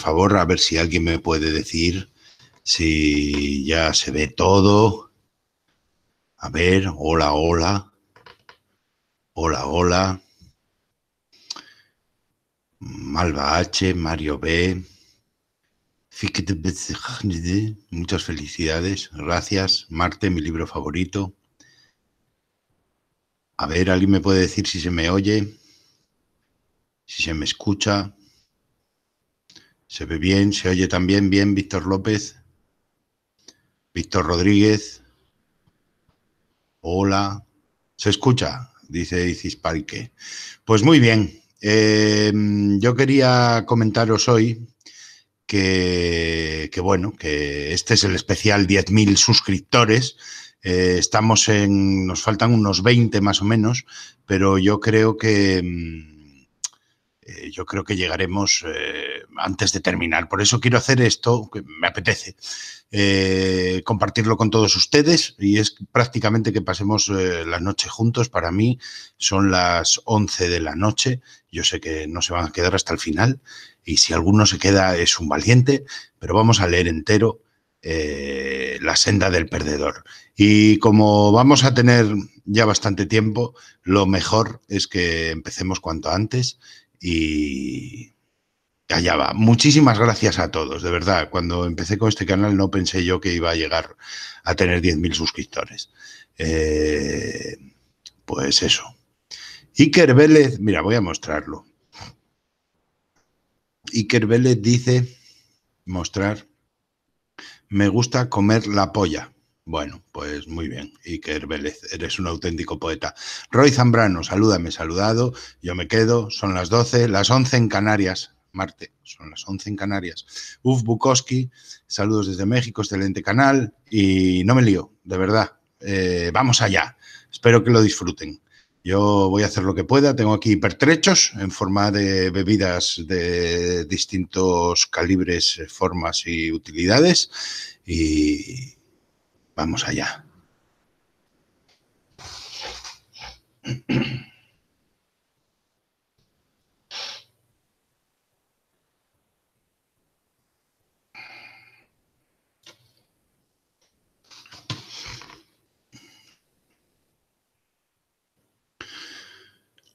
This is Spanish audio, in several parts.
favor, a ver si alguien me puede decir si ya se ve todo. A ver, hola, hola. Hola, hola. Malva H, Mario B. Muchas felicidades, gracias. Marte, mi libro favorito. A ver, ¿alguien me puede decir si se me oye? Si se me escucha. Se ve bien, se oye también bien Víctor López. Víctor Rodríguez. Hola. Se escucha, dice Isis Parque. Pues muy bien. Eh, yo quería comentaros hoy que, bueno, que este es el especial 10.000 suscriptores. Eh, estamos en, nos faltan unos 20 más o menos, pero yo creo que mm, eh, yo creo que llegaremos eh, antes de terminar. Por eso quiero hacer esto, que me apetece, eh, compartirlo con todos ustedes y es prácticamente que pasemos la noche juntos. Para mí son las 11 de la noche, yo sé que no se van a quedar hasta el final y si alguno se queda es un valiente, pero vamos a leer entero. la senda del perdedor. Y como vamos a tener ya bastante tiempo, lo mejor es que empecemos cuanto antes y allá va. Muchísimas gracias a todos, de verdad. Cuando empecé con este canal no pensé yo que iba a llegar a tener 10.000 suscriptores. Eh, pues eso. Iker Vélez, mira, voy a mostrarlo. Iker Vélez dice, mostrar, me gusta comer la polla. Bueno, pues muy bien. Iker Vélez, eres un auténtico poeta. Roy Zambrano, salúdame, saludado. Yo me quedo, son las 12, las 11 en Canarias. Marte, son las 11 en Canarias. Uf Bukowski, saludos desde México, excelente canal. Y no me lío, de verdad. Eh, vamos allá. Espero que lo disfruten. Yo voy a hacer lo que pueda. Tengo aquí pertrechos en forma de bebidas de distintos calibres, formas y utilidades. Y, Vamos allá.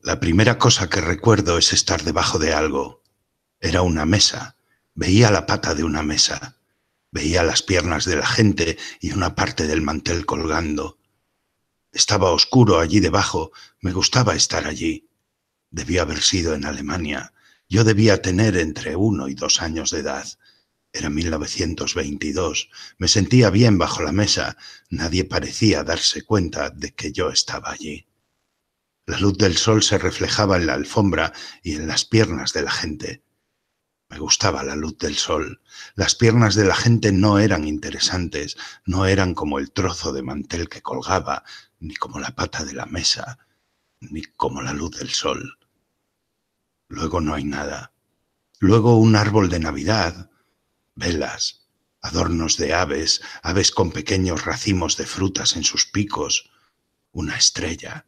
La primera cosa que recuerdo es estar debajo de algo. Era una mesa. Veía la pata de una mesa. Veía las piernas de la gente y una parte del mantel colgando. Estaba oscuro allí debajo, me gustaba estar allí. Debía haber sido en Alemania. Yo debía tener entre uno y dos años de edad. Era 1922. Me sentía bien bajo la mesa. Nadie parecía darse cuenta de que yo estaba allí. La luz del sol se reflejaba en la alfombra y en las piernas de la gente gustaba la luz del sol. Las piernas de la gente no eran interesantes, no eran como el trozo de mantel que colgaba, ni como la pata de la mesa, ni como la luz del sol. Luego no hay nada. Luego un árbol de Navidad, velas, adornos de aves, aves con pequeños racimos de frutas en sus picos, una estrella,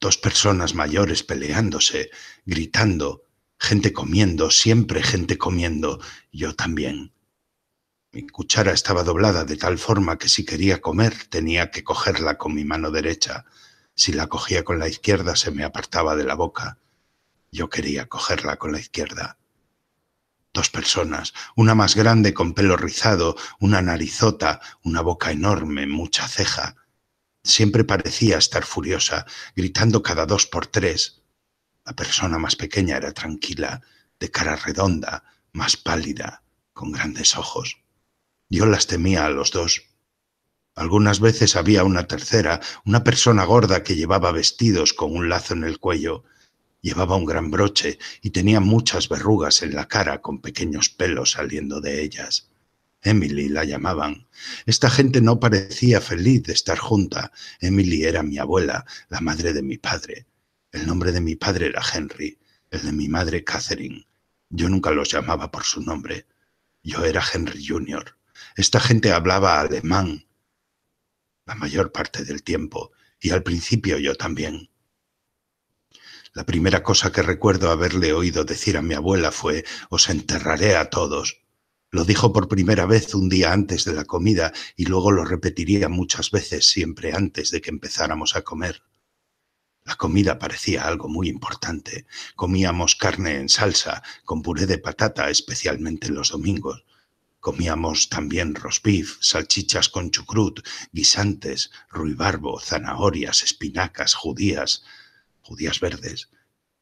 dos personas mayores peleándose, gritando, Gente comiendo, siempre gente comiendo, yo también. Mi cuchara estaba doblada de tal forma que si quería comer tenía que cogerla con mi mano derecha. Si la cogía con la izquierda se me apartaba de la boca. Yo quería cogerla con la izquierda. Dos personas, una más grande con pelo rizado, una narizota, una boca enorme, mucha ceja. Siempre parecía estar furiosa, gritando cada dos por tres. La persona más pequeña era tranquila, de cara redonda, más pálida, con grandes ojos. Yo las temía a los dos. Algunas veces había una tercera, una persona gorda que llevaba vestidos con un lazo en el cuello, llevaba un gran broche y tenía muchas verrugas en la cara con pequeños pelos saliendo de ellas. Emily la llamaban. Esta gente no parecía feliz de estar junta. Emily era mi abuela, la madre de mi padre. El nombre de mi padre era Henry, el de mi madre Catherine. Yo nunca los llamaba por su nombre. Yo era Henry Jr. Esta gente hablaba alemán la mayor parte del tiempo, y al principio yo también. La primera cosa que recuerdo haberle oído decir a mi abuela fue, os enterraré a todos. Lo dijo por primera vez un día antes de la comida y luego lo repetiría muchas veces siempre antes de que empezáramos a comer. La comida parecía algo muy importante. Comíamos carne en salsa, con puré de patata, especialmente los domingos. Comíamos también beef, salchichas con chucrut, guisantes, ruibarbo, zanahorias, espinacas, judías, judías verdes,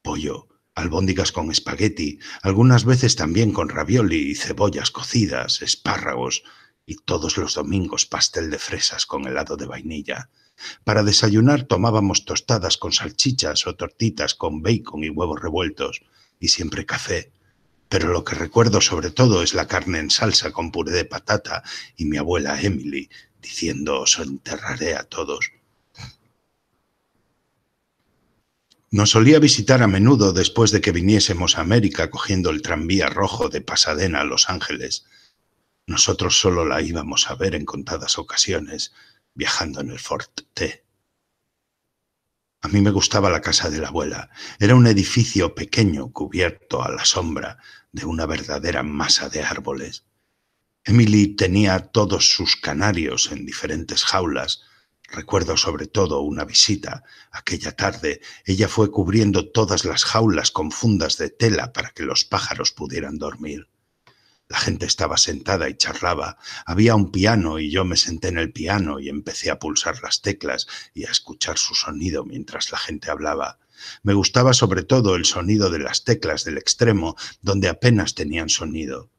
pollo, albóndigas con espagueti, algunas veces también con ravioli y cebollas cocidas, espárragos, y todos los domingos pastel de fresas con helado de vainilla. Para desayunar tomábamos tostadas con salchichas o tortitas con bacon y huevos revueltos, y siempre café. Pero lo que recuerdo sobre todo es la carne en salsa con puré de patata y mi abuela Emily diciendo os enterraré a todos. Nos solía visitar a menudo después de que viniésemos a América cogiendo el tranvía rojo de Pasadena a Los Ángeles. Nosotros solo la íbamos a ver en contadas ocasiones, viajando en el Fort T. A mí me gustaba la casa de la abuela. Era un edificio pequeño cubierto a la sombra de una verdadera masa de árboles. Emily tenía todos sus canarios en diferentes jaulas. Recuerdo sobre todo una visita. Aquella tarde ella fue cubriendo todas las jaulas con fundas de tela para que los pájaros pudieran dormir. La gente estaba sentada y charlaba. Había un piano y yo me senté en el piano y empecé a pulsar las teclas y a escuchar su sonido mientras la gente hablaba. Me gustaba sobre todo el sonido de las teclas del extremo, donde apenas tenían sonido.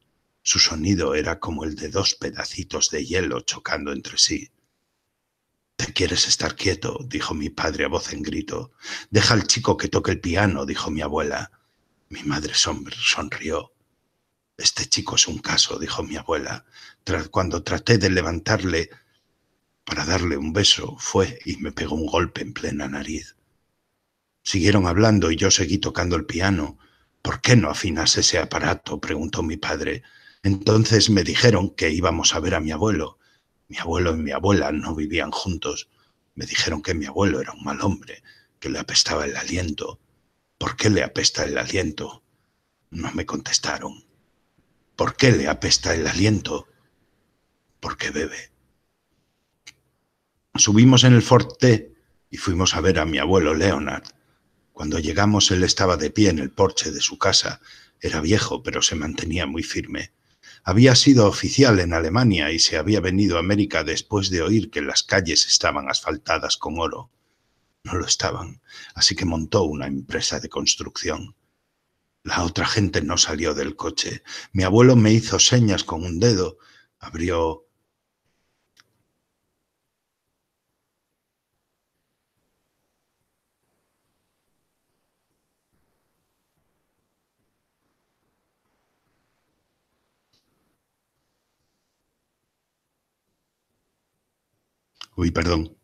Su sonido era como el de dos pedacitos de hielo chocando entre sí. Te quieres estar quieto, dijo mi padre a voz en grito. Deja al chico que toque el piano, dijo mi abuela. Mi madre sonrió. Este chico es un caso, dijo mi abuela. Cuando traté de levantarle para darle un beso, fue y me pegó un golpe en plena nariz. Siguieron hablando y yo seguí tocando el piano. ¿Por qué no afinas ese aparato? preguntó mi padre. Entonces me dijeron que íbamos a ver a mi abuelo. Mi abuelo y mi abuela no vivían juntos. Me dijeron que mi abuelo era un mal hombre, que le apestaba el aliento. ¿Por qué le apesta el aliento? No me contestaron. ¿Por qué le apesta el aliento? Porque bebe. Subimos en el forte y fuimos a ver a mi abuelo Leonard. Cuando llegamos él estaba de pie en el porche de su casa. Era viejo, pero se mantenía muy firme. Había sido oficial en Alemania y se había venido a América después de oír que las calles estaban asfaltadas con oro. No lo estaban, así que montó una empresa de construcción. La otra gente no salió del coche. Mi abuelo me hizo señas con un dedo, abrió... Uy, perdón.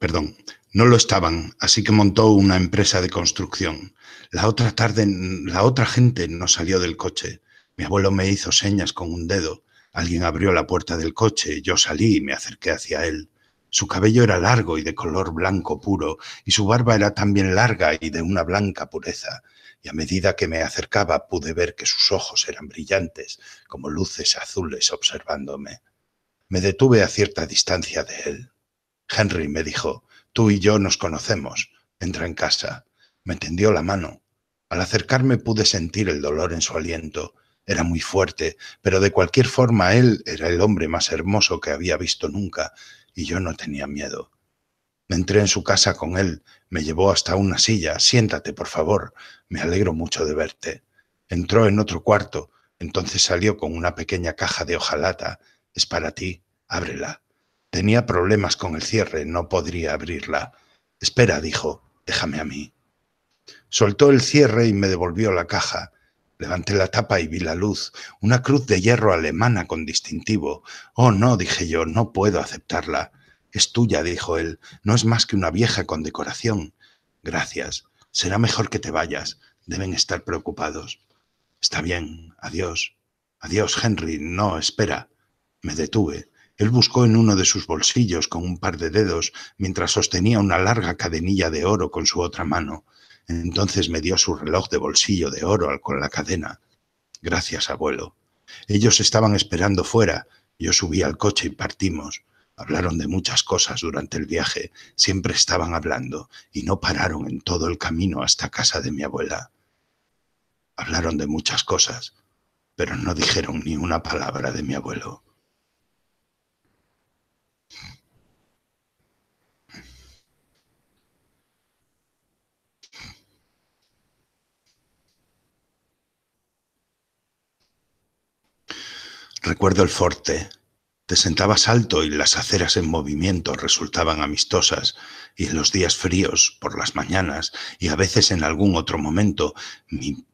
Perdón. No lo estaban, así que montó una empresa de construcción. La otra tarde la otra gente no salió del coche. Mi abuelo me hizo señas con un dedo. Alguien abrió la puerta del coche, yo salí y me acerqué hacia él. Su cabello era largo y de color blanco puro, y su barba era también larga y de una blanca pureza, y a medida que me acercaba pude ver que sus ojos eran brillantes, como luces azules observándome. Me detuve a cierta distancia de él. Henry me dijo, tú y yo nos conocemos, entra en casa. Me tendió la mano. Al acercarme pude sentir el dolor en su aliento. Era muy fuerte, pero de cualquier forma él era el hombre más hermoso que había visto nunca, y yo no tenía miedo. Entré en su casa con él, me llevó hasta una silla, siéntate, por favor, me alegro mucho de verte. Entró en otro cuarto, entonces salió con una pequeña caja de hojalata, es para ti, ábrela. Tenía problemas con el cierre, no podría abrirla. Espera, dijo, déjame a mí. Soltó el cierre y me devolvió la caja. Levanté la tapa y vi la luz, una cruz de hierro alemana con distintivo. Oh, no, dije yo, no puedo aceptarla. Es tuya, dijo él, no es más que una vieja con decoración. Gracias, será mejor que te vayas, deben estar preocupados. Está bien, adiós. Adiós, Henry, no, espera. Me detuve. Él buscó en uno de sus bolsillos con un par de dedos mientras sostenía una larga cadenilla de oro con su otra mano. Entonces me dio su reloj de bolsillo de oro con la cadena. Gracias, abuelo. Ellos estaban esperando fuera. Yo subí al coche y partimos. Hablaron de muchas cosas durante el viaje, siempre estaban hablando y no pararon en todo el camino hasta casa de mi abuela. Hablaron de muchas cosas, pero no dijeron ni una palabra de mi abuelo. Recuerdo el forte. Te sentabas alto y las aceras en movimiento resultaban amistosas, y en los días fríos, por las mañanas, y a veces en algún otro momento, mi...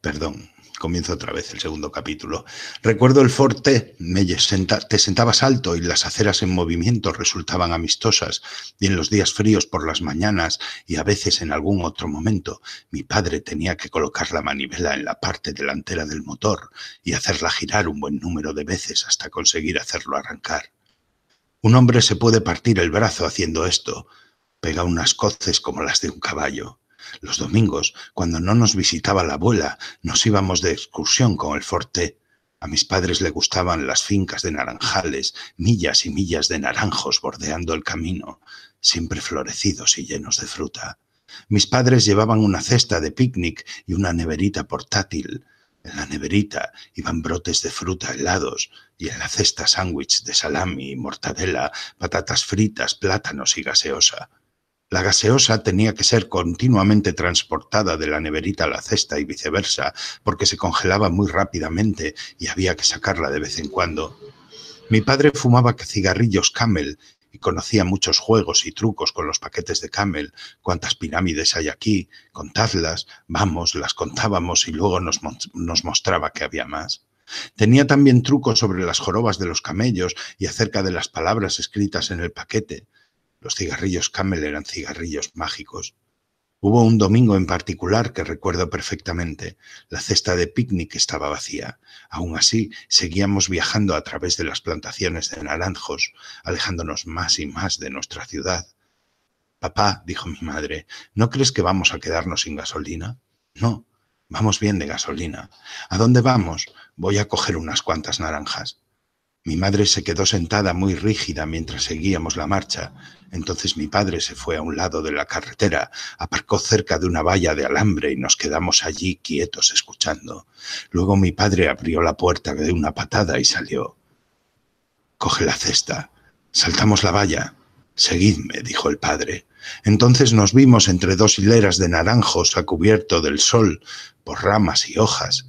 Perdón, comienzo otra vez el segundo capítulo. Recuerdo el forte, me te sentabas alto y las aceras en movimiento resultaban amistosas, y en los días fríos por las mañanas y a veces en algún otro momento, mi padre tenía que colocar la manivela en la parte delantera del motor y hacerla girar un buen número de veces hasta conseguir hacerlo arrancar. Un hombre se puede partir el brazo haciendo esto, pega unas coces como las de un caballo. Los domingos, cuando no nos visitaba la abuela, nos íbamos de excursión con el forte. A mis padres le gustaban las fincas de naranjales, millas y millas de naranjos bordeando el camino, siempre florecidos y llenos de fruta. Mis padres llevaban una cesta de picnic y una neverita portátil. En la neverita iban brotes de fruta helados y en la cesta sándwich de salami y mortadela, patatas fritas, plátanos y gaseosa. La gaseosa tenía que ser continuamente transportada de la neverita a la cesta y viceversa, porque se congelaba muy rápidamente y había que sacarla de vez en cuando. Mi padre fumaba cigarrillos Camel y conocía muchos juegos y trucos con los paquetes de Camel, cuántas pirámides hay aquí, contadlas, vamos, las contábamos y luego nos, nos mostraba que había más. Tenía también trucos sobre las jorobas de los camellos y acerca de las palabras escritas en el paquete. Los cigarrillos Camel eran cigarrillos mágicos. Hubo un domingo en particular que recuerdo perfectamente. La cesta de picnic estaba vacía. Aún así, seguíamos viajando a través de las plantaciones de naranjos, alejándonos más y más de nuestra ciudad. Papá, dijo mi madre, ¿no crees que vamos a quedarnos sin gasolina? No, vamos bien de gasolina. ¿A dónde vamos? Voy a coger unas cuantas naranjas. Mi madre se quedó sentada muy rígida mientras seguíamos la marcha. Entonces mi padre se fue a un lado de la carretera, aparcó cerca de una valla de alambre y nos quedamos allí quietos escuchando. Luego mi padre abrió la puerta de una patada y salió. Coge la cesta. Saltamos la valla. Seguidme, dijo el padre. Entonces nos vimos entre dos hileras de naranjos a cubierto del sol, por ramas y hojas.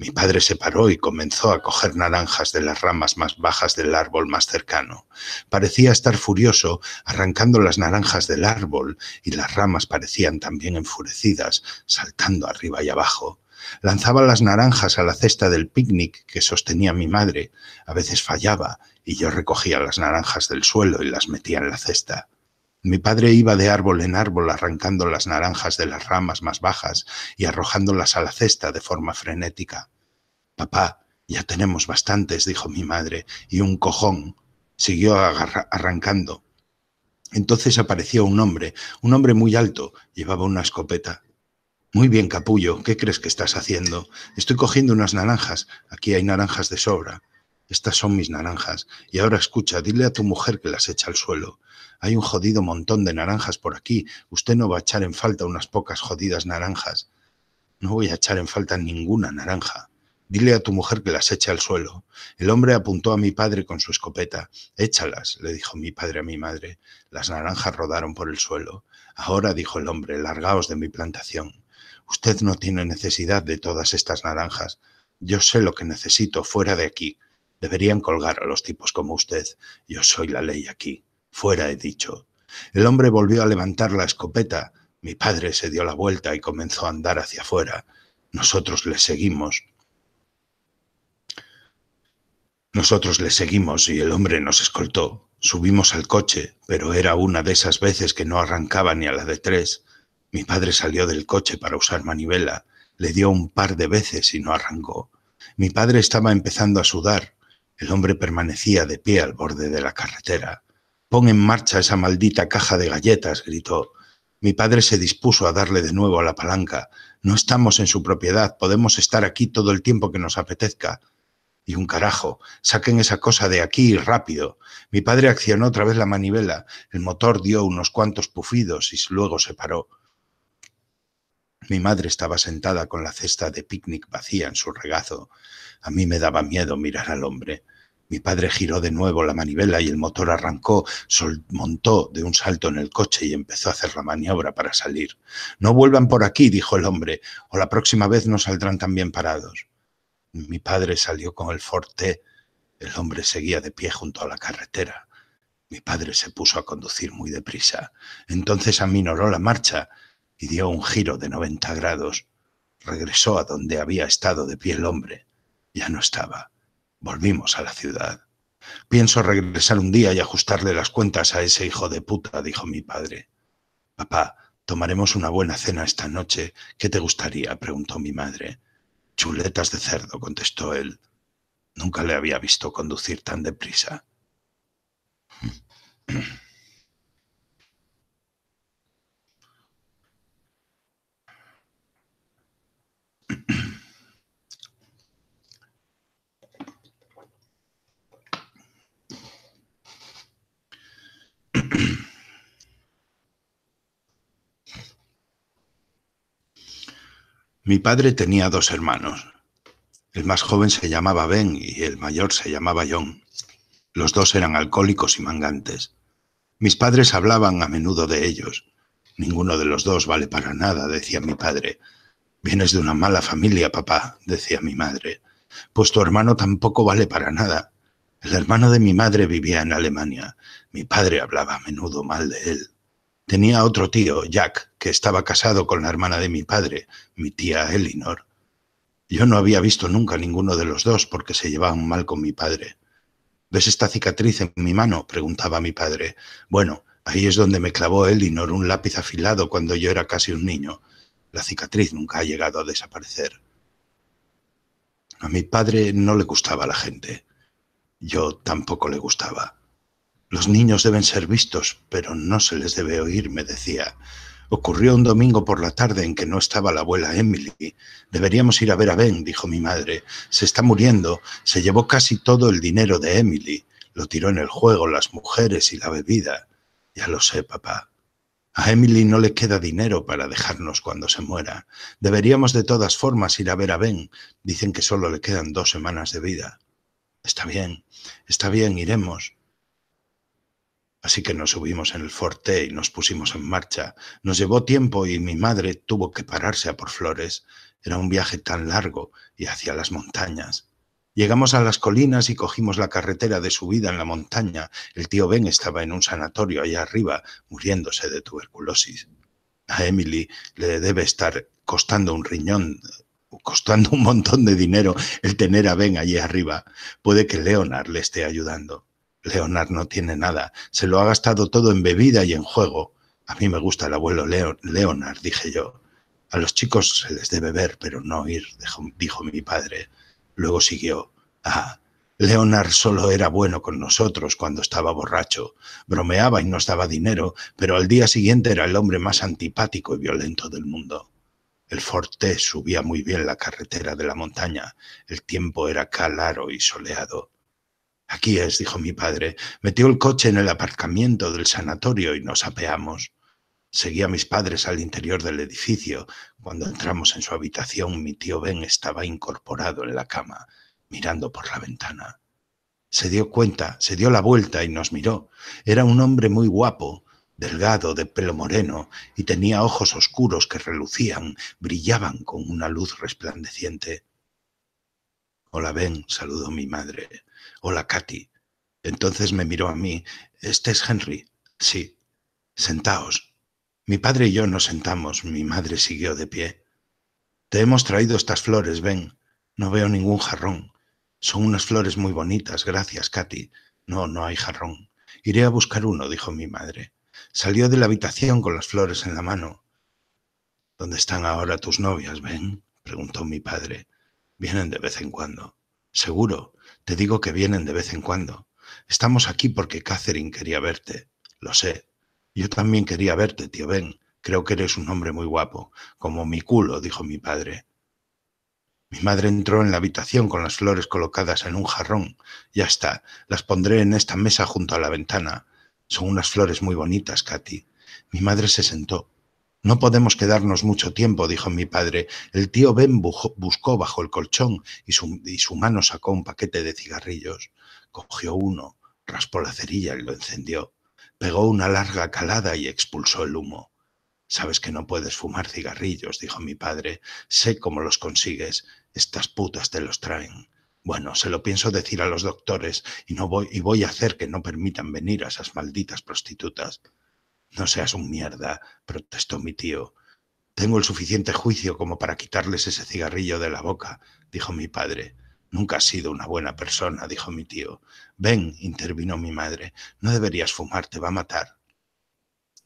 Mi padre se paró y comenzó a coger naranjas de las ramas más bajas del árbol más cercano. Parecía estar furioso, arrancando las naranjas del árbol, y las ramas parecían también enfurecidas, saltando arriba y abajo. Lanzaba las naranjas a la cesta del picnic que sostenía mi madre. A veces fallaba, y yo recogía las naranjas del suelo y las metía en la cesta. Mi padre iba de árbol en árbol arrancando las naranjas de las ramas más bajas y arrojándolas a la cesta de forma frenética. Papá, ya tenemos bastantes, dijo mi madre, y un cojón. Siguió arrancando. Entonces apareció un hombre, un hombre muy alto, llevaba una escopeta. Muy bien, capullo, ¿qué crees que estás haciendo? Estoy cogiendo unas naranjas, aquí hay naranjas de sobra. Estas son mis naranjas, y ahora escucha, dile a tu mujer que las echa al suelo. Hay un jodido montón de naranjas por aquí. Usted no va a echar en falta unas pocas jodidas naranjas. No voy a echar en falta ninguna naranja. Dile a tu mujer que las eche al suelo. El hombre apuntó a mi padre con su escopeta. Échalas, le dijo mi padre a mi madre. Las naranjas rodaron por el suelo. Ahora, dijo el hombre, largaos de mi plantación. Usted no tiene necesidad de todas estas naranjas. Yo sé lo que necesito fuera de aquí. Deberían colgar a los tipos como usted. Yo soy la ley aquí. Fuera, he dicho. El hombre volvió a levantar la escopeta. Mi padre se dio la vuelta y comenzó a andar hacia afuera. Nosotros le seguimos. Nosotros le seguimos y el hombre nos escoltó. Subimos al coche, pero era una de esas veces que no arrancaba ni a la de tres. Mi padre salió del coche para usar manivela. Le dio un par de veces y no arrancó. Mi padre estaba empezando a sudar. El hombre permanecía de pie al borde de la carretera. Pon en marcha esa maldita caja de galletas, gritó. Mi padre se dispuso a darle de nuevo a la palanca. No estamos en su propiedad, podemos estar aquí todo el tiempo que nos apetezca. Y un carajo, saquen esa cosa de aquí rápido. Mi padre accionó otra vez la manivela, el motor dio unos cuantos pufidos y luego se paró. Mi madre estaba sentada con la cesta de picnic vacía en su regazo. A mí me daba miedo mirar al hombre. Mi padre giró de nuevo la manivela y el motor arrancó, montó de un salto en el coche y empezó a hacer la maniobra para salir. No vuelvan por aquí, dijo el hombre, o la próxima vez no saldrán tan bien parados. Mi padre salió con el forte. El hombre seguía de pie junto a la carretera. Mi padre se puso a conducir muy deprisa. Entonces aminoró la marcha y dio un giro de 90 grados. Regresó a donde había estado de pie el hombre. Ya no estaba. Volvimos a la ciudad. Pienso regresar un día y ajustarle las cuentas a ese hijo de puta, dijo mi padre. Papá, tomaremos una buena cena esta noche. ¿Qué te gustaría? preguntó mi madre. Chuletas de cerdo, contestó él. Nunca le había visto conducir tan deprisa. Mi padre tenía dos hermanos. El más joven se llamaba Ben y el mayor se llamaba John. Los dos eran alcohólicos y mangantes. Mis padres hablaban a menudo de ellos. Ninguno de los dos vale para nada, decía mi padre. Vienes de una mala familia, papá, decía mi madre. Pues tu hermano tampoco vale para nada. El hermano de mi madre vivía en Alemania. Mi padre hablaba a menudo mal de él tenía otro tío, Jack, que estaba casado con la hermana de mi padre, mi tía Elinor. Yo no había visto nunca ninguno de los dos porque se llevaban mal con mi padre. ¿Ves esta cicatriz en mi mano? preguntaba mi padre. Bueno, ahí es donde me clavó Elinor un lápiz afilado cuando yo era casi un niño. La cicatriz nunca ha llegado a desaparecer. A mi padre no le gustaba la gente. Yo tampoco le gustaba. Los niños deben ser vistos, pero no se les debe oír, me decía. Ocurrió un domingo por la tarde en que no estaba la abuela Emily. Deberíamos ir a ver a Ben, dijo mi madre. Se está muriendo. Se llevó casi todo el dinero de Emily. Lo tiró en el juego, las mujeres y la bebida. Ya lo sé, papá. A Emily no le queda dinero para dejarnos cuando se muera. Deberíamos de todas formas ir a ver a Ben. Dicen que solo le quedan dos semanas de vida. Está bien, está bien, iremos. Así que nos subimos en el forte y nos pusimos en marcha. Nos llevó tiempo y mi madre tuvo que pararse a por flores. Era un viaje tan largo y hacia las montañas. Llegamos a las colinas y cogimos la carretera de subida en la montaña. El tío Ben estaba en un sanatorio allá arriba, muriéndose de tuberculosis. A Emily le debe estar costando un riñón, costando un montón de dinero el tener a Ben allí arriba. Puede que Leonard le esté ayudando. Leonard no tiene nada, se lo ha gastado todo en bebida y en juego. A mí me gusta el abuelo Leonard, dije yo. A los chicos se les debe ver, pero no ir», dijo mi padre. Luego siguió. Ah, Leonard solo era bueno con nosotros cuando estaba borracho. Bromeaba y nos daba dinero, pero al día siguiente era el hombre más antipático y violento del mundo. El forte subía muy bien la carretera de la montaña. El tiempo era claro y soleado. Aquí es, dijo mi padre. Metió el coche en el aparcamiento del sanatorio y nos apeamos. Seguí a mis padres al interior del edificio. Cuando entramos en su habitación, mi tío Ben estaba incorporado en la cama, mirando por la ventana. Se dio cuenta, se dio la vuelta y nos miró. Era un hombre muy guapo, delgado, de pelo moreno, y tenía ojos oscuros que relucían, brillaban con una luz resplandeciente. Hola, Ben, saludó mi madre. Hola, Katy. Entonces me miró a mí. Este es Henry. Sí. Sentaos. Mi padre y yo nos sentamos. Mi madre siguió de pie. Te hemos traído estas flores, ven. No veo ningún jarrón. Son unas flores muy bonitas, gracias, Katy. No, no hay jarrón. Iré a buscar uno, dijo mi madre. Salió de la habitación con las flores en la mano. ¿Dónde están ahora tus novias, ven? preguntó mi padre. Vienen de vez en cuando. Seguro. Te digo que vienen de vez en cuando. Estamos aquí porque Catherine quería verte. Lo sé. Yo también quería verte, tío Ben. Creo que eres un hombre muy guapo, como mi culo, dijo mi padre. Mi madre entró en la habitación con las flores colocadas en un jarrón. Ya está, las pondré en esta mesa junto a la ventana. Son unas flores muy bonitas, Katy. Mi madre se sentó. No podemos quedarnos mucho tiempo, dijo mi padre. El tío Ben buscó bajo el colchón y su, y mano sacó un paquete de cigarrillos. Cogió uno, raspó la cerilla y lo encendió. Pegó una larga calada y expulsó el humo. Sabes que no puedes fumar cigarrillos, dijo mi padre. Sé cómo los consigues. Estas putas te los traen. Bueno, se lo pienso decir a los doctores y no voy y voy a hacer que no permitan venir a esas malditas prostitutas. No seas un mierda, protestó mi tío. Tengo el suficiente juicio como para quitarles ese cigarrillo de la boca, dijo mi padre. Nunca has sido una buena persona, dijo mi tío. Ven, intervino mi madre, no deberías fumar, te va a matar.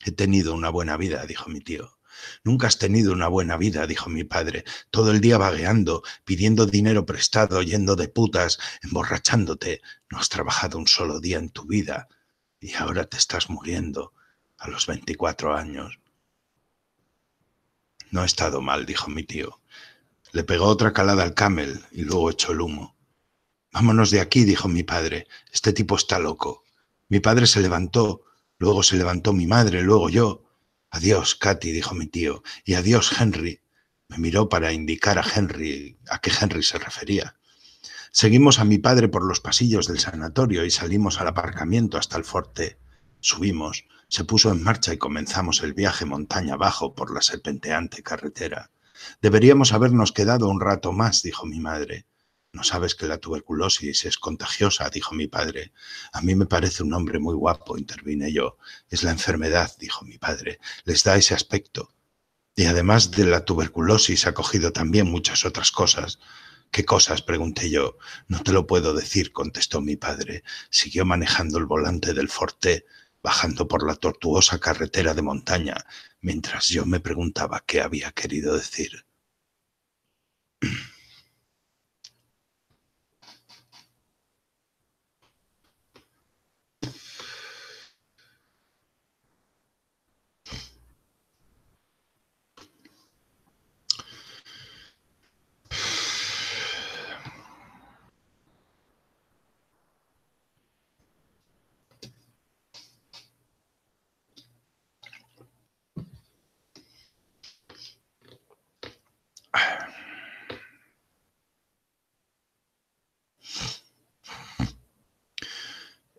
He tenido una buena vida, dijo mi tío. Nunca has tenido una buena vida, dijo mi padre, todo el día vagueando, pidiendo dinero prestado, yendo de putas, emborrachándote. No has trabajado un solo día en tu vida y ahora te estás muriendo a los 24 años. No ha estado mal, dijo mi tío. Le pegó otra calada al camel y luego echó el humo. Vámonos de aquí, dijo mi padre. Este tipo está loco. Mi padre se levantó, luego se levantó mi madre, luego yo. Adiós, Katy, dijo mi tío, y adiós, Henry. Me miró para indicar a Henry a qué Henry se refería. Seguimos a mi padre por los pasillos del sanatorio y salimos al aparcamiento hasta el fuerte. Subimos se puso en marcha y comenzamos el viaje montaña abajo por la serpenteante carretera. Deberíamos habernos quedado un rato más, dijo mi madre. No sabes que la tuberculosis es contagiosa, dijo mi padre. A mí me parece un hombre muy guapo, intervine yo. Es la enfermedad, dijo mi padre. Les da ese aspecto. Y además de la tuberculosis ha cogido también muchas otras cosas. ¿Qué cosas? pregunté yo. No te lo puedo decir, contestó mi padre. Siguió manejando el volante del Forte bajando por la tortuosa carretera de montaña, mientras yo me preguntaba qué había querido decir.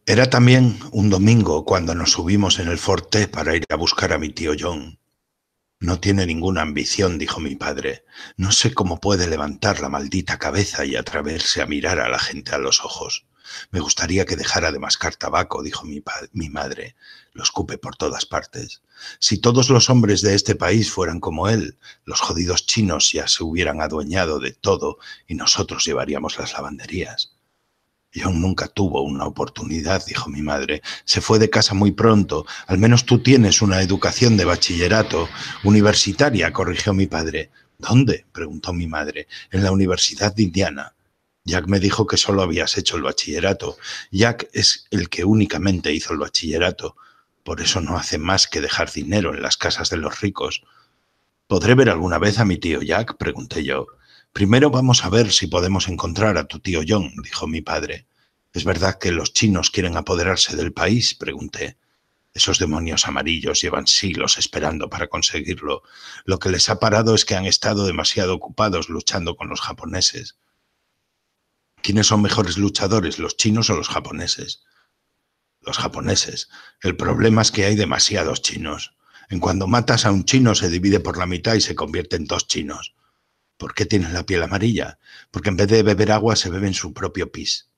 Era también un domingo cuando nos subimos en el forte para ir a buscar a mi tío John. No tiene ninguna ambición, dijo mi padre. No sé cómo puede levantar la maldita cabeza y atreverse a mirar a la gente a los ojos. Me gustaría que dejara de mascar tabaco, dijo mi, mi, madre. Lo escupe por todas partes. Si todos los hombres de este país fueran como él, los jodidos chinos ya se hubieran adueñado de todo y nosotros llevaríamos las lavanderías. «Yo nunca tuvo una oportunidad, dijo mi madre. Se fue de casa muy pronto. Al menos tú tienes una educación de bachillerato universitaria, corrigió mi padre. ¿Dónde? preguntó mi madre. En la Universidad de Indiana. Jack me dijo que solo habías hecho el bachillerato. Jack es el que únicamente hizo el bachillerato. Por eso no hace más que dejar dinero en las casas de los ricos. ¿Podré ver alguna vez a mi tío Jack? pregunté yo. Primero vamos a ver si podemos encontrar a tu tío John, dijo mi padre. ¿Es verdad que los chinos quieren apoderarse del país? pregunté. Esos demonios amarillos llevan siglos esperando para conseguirlo. Lo que les ha parado es que han estado demasiado ocupados luchando con los japoneses. ¿Quiénes son mejores luchadores, los chinos o los japoneses? Los japoneses. El problema es que hay demasiados chinos. En cuando matas a un chino se divide por la mitad y se convierte en dos chinos. ¿Por qué tienes la piel amarilla? Porque en vez de beber agua se bebe en su propio pis.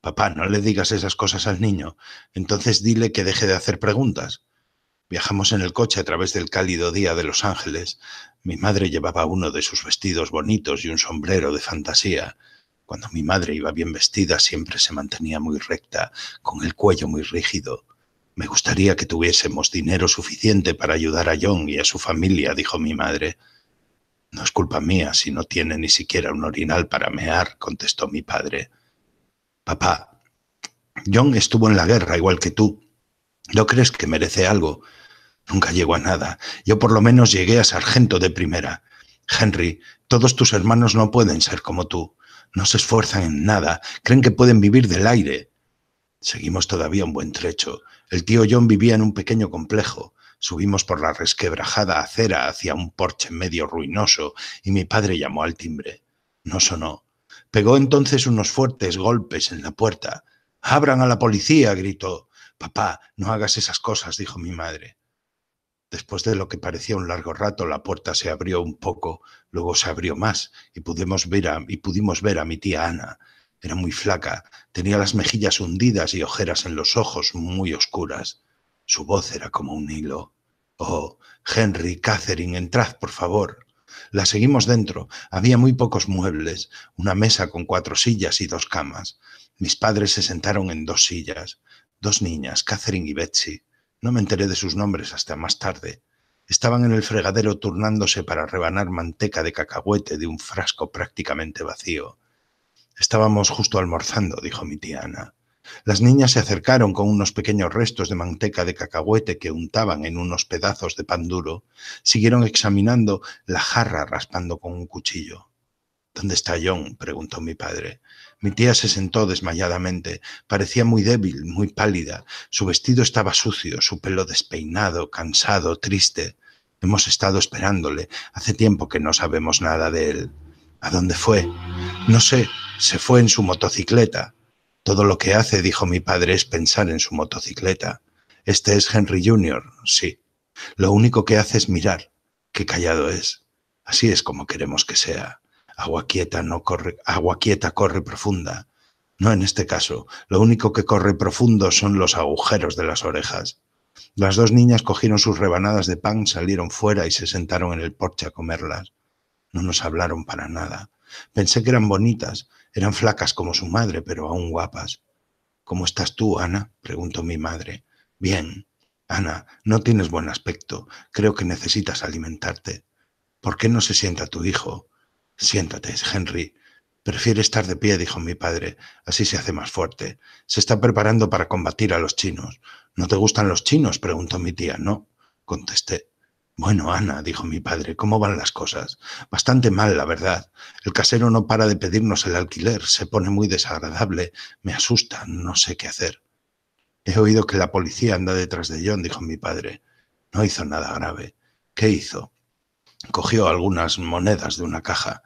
Papá, no le digas esas cosas al niño. Entonces dile que deje de hacer preguntas. Viajamos en el coche a través del cálido día de Los Ángeles. Mi madre llevaba uno de sus vestidos bonitos y un sombrero de fantasía. Cuando mi madre iba bien vestida siempre se mantenía muy recta, con el cuello muy rígido. Me gustaría que tuviésemos dinero suficiente para ayudar a John y a su familia, dijo mi madre. No es culpa mía si no tiene ni siquiera un orinal para mear, contestó mi padre. Papá, John estuvo en la guerra igual que tú. ¿No crees que merece algo? Nunca llegó a nada. Yo por lo menos llegué a sargento de primera. Henry, todos tus hermanos no pueden ser como tú. No se esfuerzan en nada. Creen que pueden vivir del aire. Seguimos todavía un buen trecho. El tío John vivía en un pequeño complejo. Subimos por la resquebrajada acera hacia un porche medio ruinoso y mi padre llamó al timbre. No sonó. Pegó entonces unos fuertes golpes en la puerta. ¡Abran a la policía! gritó. Papá, no hagas esas cosas, dijo mi madre. Después de lo que parecía un largo rato, la puerta se abrió un poco, luego se abrió más y pudimos ver a, y pudimos ver a mi tía Ana. Era muy flaca, tenía las mejillas hundidas y ojeras en los ojos muy oscuras. Su voz era como un hilo. Oh, Henry, Catherine, entrad, por favor. La seguimos dentro. Había muy pocos muebles, una mesa con cuatro sillas y dos camas. Mis padres se sentaron en dos sillas. Dos niñas, Catherine y Betsy. No me enteré de sus nombres hasta más tarde. Estaban en el fregadero turnándose para rebanar manteca de cacahuete de un frasco prácticamente vacío. Estábamos justo almorzando, dijo mi tía Ana. Las niñas se acercaron con unos pequeños restos de manteca de cacahuete que untaban en unos pedazos de pan duro. Siguieron examinando la jarra raspando con un cuchillo. ¿Dónde está John? preguntó mi padre. Mi tía se sentó desmayadamente. Parecía muy débil, muy pálida. Su vestido estaba sucio, su pelo despeinado, cansado, triste. Hemos estado esperándole. Hace tiempo que no sabemos nada de él. ¿A dónde fue? No sé. Se fue en su motocicleta. Todo lo que hace, dijo mi padre, es pensar en su motocicleta. Este es Henry Jr., sí. Lo único que hace es mirar. Qué callado es. Así es como queremos que sea. Agua quieta no corre, agua quieta corre profunda. No en este caso. Lo único que corre profundo son los agujeros de las orejas. Las dos niñas cogieron sus rebanadas de pan, salieron fuera y se sentaron en el porche a comerlas. No nos hablaron para nada. Pensé que eran bonitas, eran flacas como su madre, pero aún guapas. ¿Cómo estás tú, Ana? preguntó mi madre. Bien. Ana, no tienes buen aspecto. Creo que necesitas alimentarte. ¿Por qué no se sienta tu hijo? Siéntate, Henry. Prefiere estar de pie, dijo mi padre. Así se hace más fuerte. Se está preparando para combatir a los chinos. ¿No te gustan los chinos? preguntó mi tía. No, contesté. Bueno, Ana, dijo mi padre, ¿cómo van las cosas? Bastante mal, la verdad. El casero no para de pedirnos el alquiler, se pone muy desagradable, me asusta, no sé qué hacer. He oído que la policía anda detrás de John, dijo mi padre. No hizo nada grave. ¿Qué hizo? Cogió algunas monedas de una caja.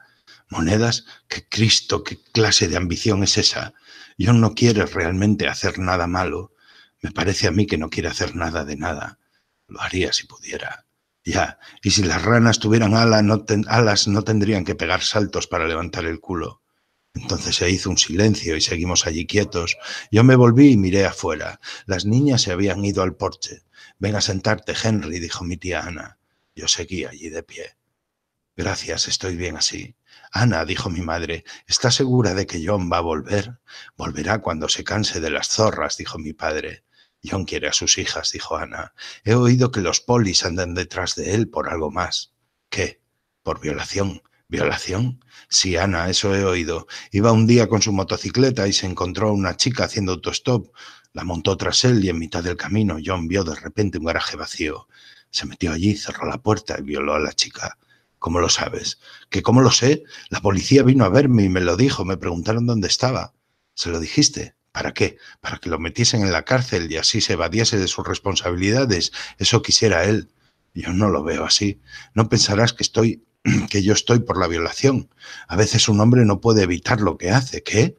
¿Monedas? ¡Qué Cristo! ¿Qué clase de ambición es esa? John no quiere realmente hacer nada malo. Me parece a mí que no quiere hacer nada de nada. Lo haría si pudiera. Ya, y si las ranas tuvieran alas, no tendrían que pegar saltos para levantar el culo. Entonces se hizo un silencio y seguimos allí quietos. Yo me volví y miré afuera. Las niñas se habían ido al porche. Ven a sentarte, Henry, dijo mi tía Ana. Yo seguí allí de pie. Gracias, estoy bien así. Ana, dijo mi madre, «¿estás segura de que John va a volver? Volverá cuando se canse de las zorras, dijo mi padre. John quiere a sus hijas, dijo Ana. He oído que los polis andan detrás de él por algo más. ¿Qué? Por violación. ¿Violación? Sí, Ana, eso he oído. Iba un día con su motocicleta y se encontró a una chica haciendo autostop. La montó tras él y en mitad del camino John vio de repente un garaje vacío. Se metió allí, cerró la puerta y violó a la chica. ¿Cómo lo sabes? ¿Que cómo lo sé? La policía vino a verme y me lo dijo. Me preguntaron dónde estaba. ¿Se lo dijiste? ¿Para qué? Para que lo metiesen en la cárcel y así se evadiese de sus responsabilidades. Eso quisiera él. Yo no lo veo así. No pensarás que estoy que yo estoy por la violación. A veces un hombre no puede evitar lo que hace. ¿Qué?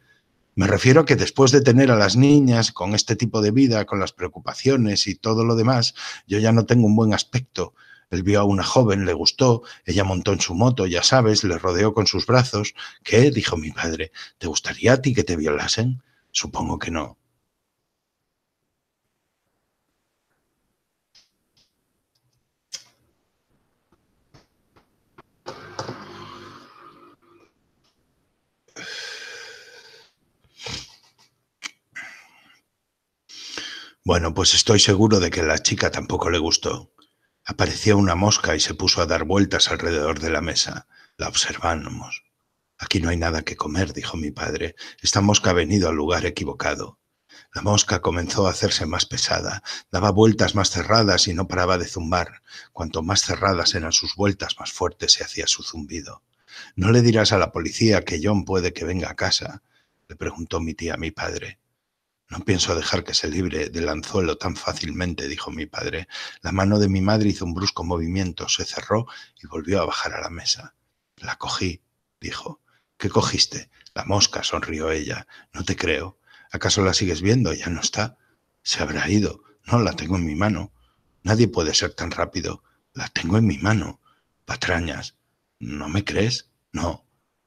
Me refiero a que después de tener a las niñas con este tipo de vida, con las preocupaciones y todo lo demás, yo ya no tengo un buen aspecto. Él vio a una joven, le gustó, ella montó en su moto, ya sabes, le rodeó con sus brazos. ¿Qué? dijo mi padre, ¿te gustaría a ti que te violasen? Supongo que no. Bueno, pues estoy seguro de que a la chica tampoco le gustó. Apareció una mosca y se puso a dar vueltas alrededor de la mesa. La observamos. Aquí no hay nada que comer, dijo mi padre. Esta mosca ha venido al lugar equivocado. La mosca comenzó a hacerse más pesada, daba vueltas más cerradas y no paraba de zumbar. Cuanto más cerradas eran sus vueltas, más fuerte se hacía su zumbido. ¿No le dirás a la policía que John puede que venga a casa? le preguntó mi tía a mi padre. No pienso dejar que se libre del anzuelo tan fácilmente, dijo mi padre. La mano de mi madre hizo un brusco movimiento, se cerró y volvió a bajar a la mesa. La cogí, dijo. ¿Qué cogiste? La mosca, sonrió ella. No te creo. ¿Acaso la sigues viendo? Ya no está. Se habrá ido. No, la tengo en mi mano. Nadie puede ser tan rápido. La tengo en mi mano. Patrañas. ¿No me crees? No.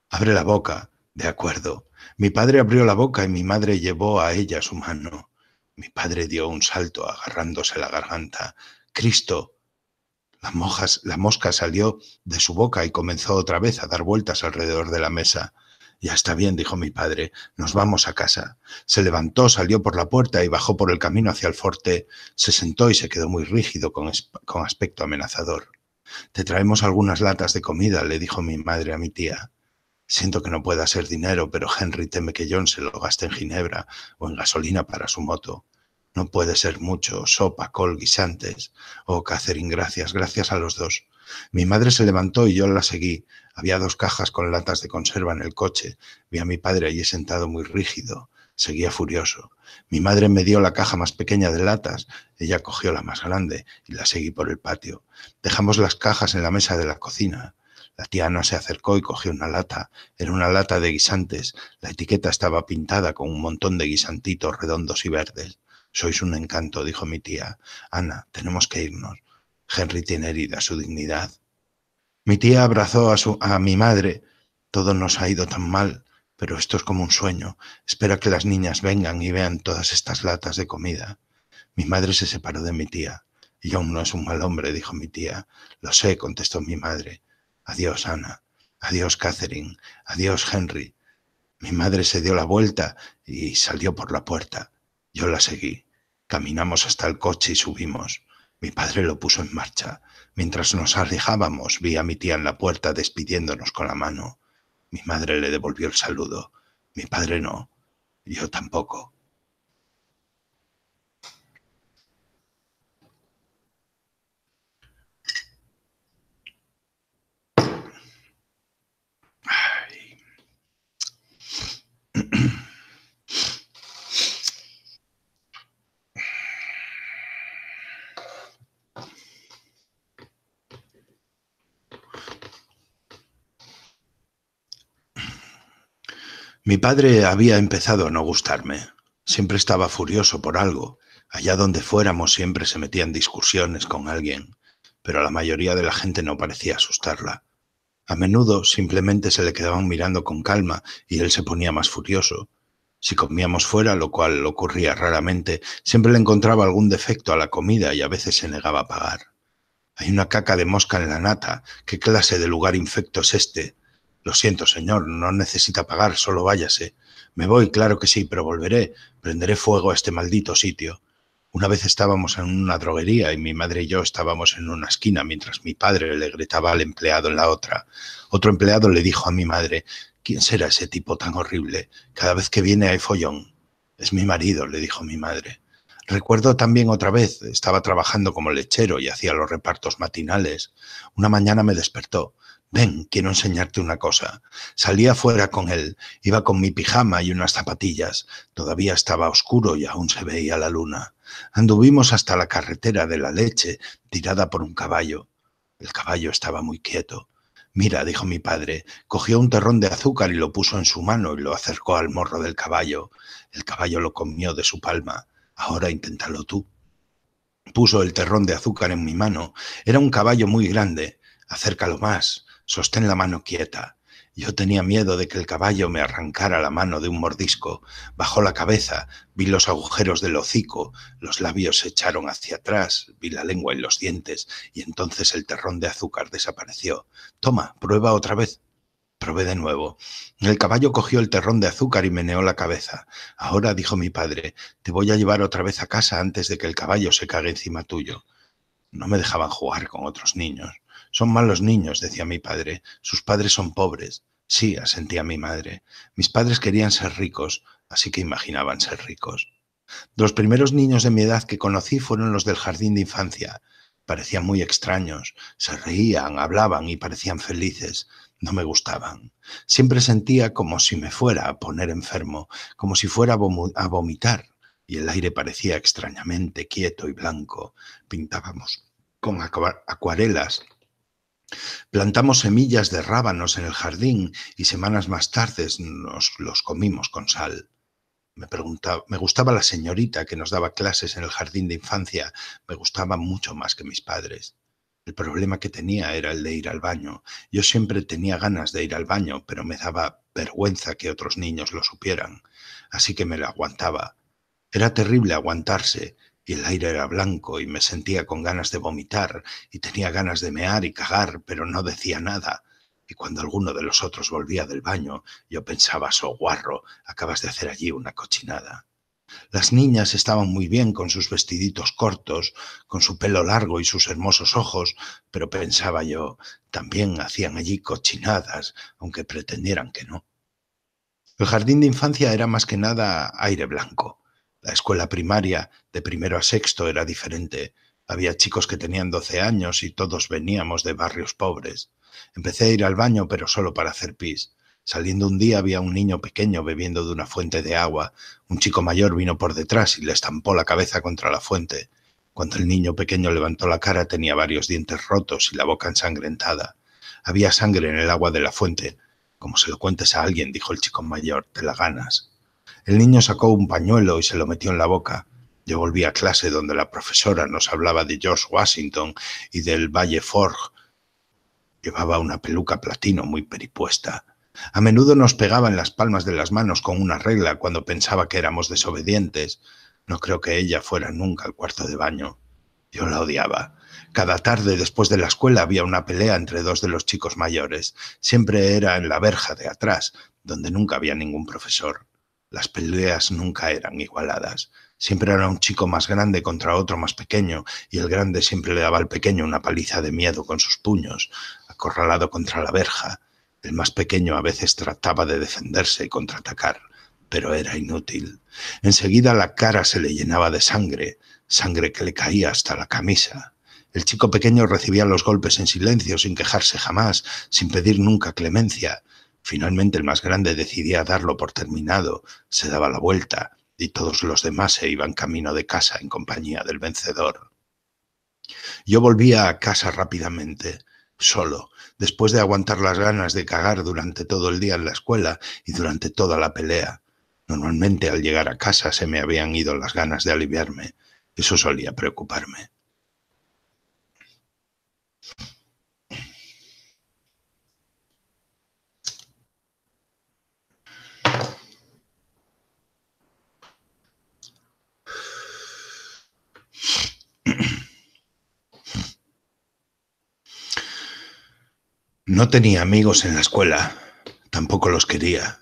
Abre la boca. De acuerdo. Mi padre abrió la boca y mi madre llevó a ella su mano. Mi padre dio un salto agarrándose la garganta. Cristo, la, mosca salió de su boca y comenzó otra vez a dar vueltas alrededor de la mesa. Ya está bien, dijo mi padre, nos vamos a casa. Se levantó, salió por la puerta y bajó por el camino hacia el forte. Se sentó y se quedó muy rígido con, con aspecto amenazador. Te traemos algunas latas de comida, le dijo mi madre a mi tía. Siento que no pueda ser dinero, pero Henry teme que John se lo gaste en Ginebra o en gasolina para su moto. No puede ser mucho, sopa, col, guisantes. Oh, cacerín. gracias, gracias a los dos. Mi madre se levantó y yo la seguí. Había dos cajas con latas de conserva en el coche. Vi a mi padre allí sentado muy rígido. Seguía furioso. Mi madre me dio la caja más pequeña de latas. Ella cogió la más grande y la seguí por el patio. Dejamos las cajas en la mesa de la cocina. La tía no se acercó y cogió una lata. Era una lata de guisantes. La etiqueta estaba pintada con un montón de guisantitos redondos y verdes. Sois un encanto, dijo mi tía. Ana, tenemos que irnos. Henry tiene herida su dignidad. Mi tía abrazó a, su, a mi madre. Todo nos ha ido tan mal, pero esto es como un sueño. Espera que las niñas vengan y vean todas estas latas de comida. Mi madre se separó de mi tía. Y aún no es un mal hombre, dijo mi tía. Lo sé, contestó mi madre. Adiós, Ana. Adiós, Catherine. Adiós, Henry. Mi madre se dio la vuelta y salió por la puerta. Yo la seguí. Caminamos hasta el coche y subimos. Mi padre lo puso en marcha. Mientras nos alejábamos, vi a mi tía en la puerta despidiéndonos con la mano. Mi madre le devolvió el saludo. Mi padre no. Yo tampoco. Mi padre había empezado a no gustarme. Siempre estaba furioso por algo. Allá donde fuéramos siempre se metía en discusiones con alguien, pero la mayoría de la gente no parecía asustarla. A menudo simplemente se le quedaban mirando con calma y él se ponía más furioso. Si comíamos fuera, lo cual ocurría raramente, siempre le encontraba algún defecto a la comida y a veces se negaba a pagar. Hay una caca de mosca en la nata. ¿Qué clase de lugar infecto es este? Lo siento, señor, no necesita pagar, solo váyase. Me voy, claro que sí, pero volveré. Prenderé fuego a este maldito sitio. Una vez estábamos en una droguería y mi madre y yo estábamos en una esquina mientras mi padre le gritaba al empleado en la otra. Otro empleado le dijo a mi madre, ¿quién será ese tipo tan horrible? Cada vez que viene hay follón. Es mi marido, le dijo mi madre. Recuerdo también otra vez, estaba trabajando como lechero y hacía los repartos matinales. Una mañana me despertó. Ven, quiero enseñarte una cosa. Salí afuera con él. Iba con mi pijama y unas zapatillas. Todavía estaba oscuro y aún se veía la luna. Anduvimos hasta la carretera de la leche, tirada por un caballo. El caballo estaba muy quieto. Mira, dijo mi padre, cogió un terrón de azúcar y lo puso en su mano y lo acercó al morro del caballo. El caballo lo comió de su palma. Ahora inténtalo tú. Puso el terrón de azúcar en mi mano. Era un caballo muy grande. Acércalo más. Sostén la mano quieta. Yo tenía miedo de que el caballo me arrancara la mano de un mordisco. Bajó la cabeza, vi los agujeros del hocico, los labios se echaron hacia atrás, vi la lengua en los dientes, y entonces el terrón de azúcar desapareció. Toma, prueba otra vez. Probé de nuevo. El caballo cogió el terrón de azúcar y meneó la cabeza. Ahora, dijo mi padre, te voy a llevar otra vez a casa antes de que el caballo se cague encima tuyo. No me dejaban jugar con otros niños. Son malos niños, decía mi padre. Sus padres son pobres. Sí, asentía mi madre. Mis padres querían ser ricos, así que imaginaban ser ricos. Los primeros niños de mi edad que conocí fueron los del jardín de infancia. Parecían muy extraños, se reían, hablaban y parecían felices. No me gustaban. Siempre sentía como si me fuera a poner enfermo, como si fuera a vomitar, y el aire parecía extrañamente quieto y blanco. Pintábamos con acuarelas Plantamos semillas de rábanos en el jardín y semanas más tarde nos los comimos con sal. Me, preguntaba, me gustaba la señorita que nos daba clases en el jardín de infancia, me gustaba mucho más que mis padres. El problema que tenía era el de ir al baño. Yo siempre tenía ganas de ir al baño, pero me daba vergüenza que otros niños lo supieran, así que me lo aguantaba. Era terrible aguantarse, y el aire era blanco y me sentía con ganas de vomitar y tenía ganas de mear y cagar, pero no decía nada. Y cuando alguno de los otros volvía del baño, yo pensaba, so guarro, acabas de hacer allí una cochinada. Las niñas estaban muy bien con sus vestiditos cortos, con su pelo largo y sus hermosos ojos, pero pensaba yo, también hacían allí cochinadas, aunque pretendieran que no. El jardín de infancia era más que nada aire blanco. La escuela primaria de primero a sexto era diferente. Había chicos que tenían 12 años y todos veníamos de barrios pobres. Empecé a ir al baño, pero solo para hacer pis. Saliendo un día había un niño pequeño bebiendo de una fuente de agua. Un chico mayor vino por detrás y le estampó la cabeza contra la fuente. Cuando el niño pequeño levantó la cara tenía varios dientes rotos y la boca ensangrentada. Había sangre en el agua de la fuente. Como se lo cuentes a alguien, dijo el chico mayor, te la ganas. El niño sacó un pañuelo y se lo metió en la boca. Yo volví a clase donde la profesora nos hablaba de George Washington y del Valle Forge. Llevaba una peluca platino muy peripuesta. A menudo nos pegaba en las palmas de las manos con una regla cuando pensaba que éramos desobedientes. No creo que ella fuera nunca al cuarto de baño. Yo la odiaba. Cada tarde después de la escuela había una pelea entre dos de los chicos mayores. Siempre era en la verja de atrás, donde nunca había ningún profesor. Las peleas nunca eran igualadas. Siempre era un chico más grande contra otro más pequeño, y el grande siempre le daba al pequeño una paliza de miedo con sus puños, acorralado contra la verja. El más pequeño a veces trataba de defenderse y contraatacar, pero era inútil. Enseguida la cara se le llenaba de sangre, sangre que le caía hasta la camisa. El chico pequeño recibía los golpes en silencio, sin quejarse jamás, sin pedir nunca clemencia. Finalmente el más grande decidía darlo por terminado, se daba la vuelta, y todos los demás se iban camino de casa en compañía del vencedor. Yo volvía a casa rápidamente, solo, después de aguantar las ganas de cagar durante todo el día en la escuela y durante toda la pelea. Normalmente al llegar a casa se me habían ido las ganas de aliviarme. Eso solía preocuparme. No tenía amigos en la escuela, tampoco los quería.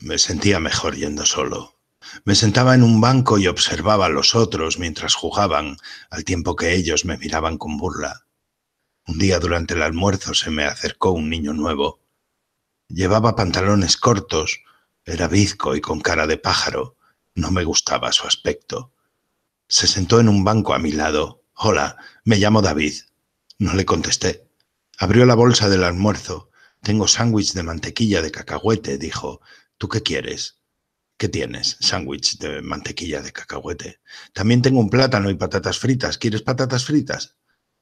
Me sentía mejor yendo solo. Me sentaba en un banco y observaba a los otros mientras jugaban, al tiempo que ellos me miraban con burla. Un día durante el almuerzo se me acercó un niño nuevo. Llevaba pantalones cortos, era bizco y con cara de pájaro. No me gustaba su aspecto. Se sentó en un banco a mi lado. Hola, me llamo David. No le contesté. Abrió la bolsa del almuerzo. Tengo sándwich de mantequilla de cacahuete, dijo. ¿Tú qué quieres? ¿Qué tienes? Sándwich de mantequilla de cacahuete. También tengo un plátano y patatas fritas. ¿Quieres patatas fritas?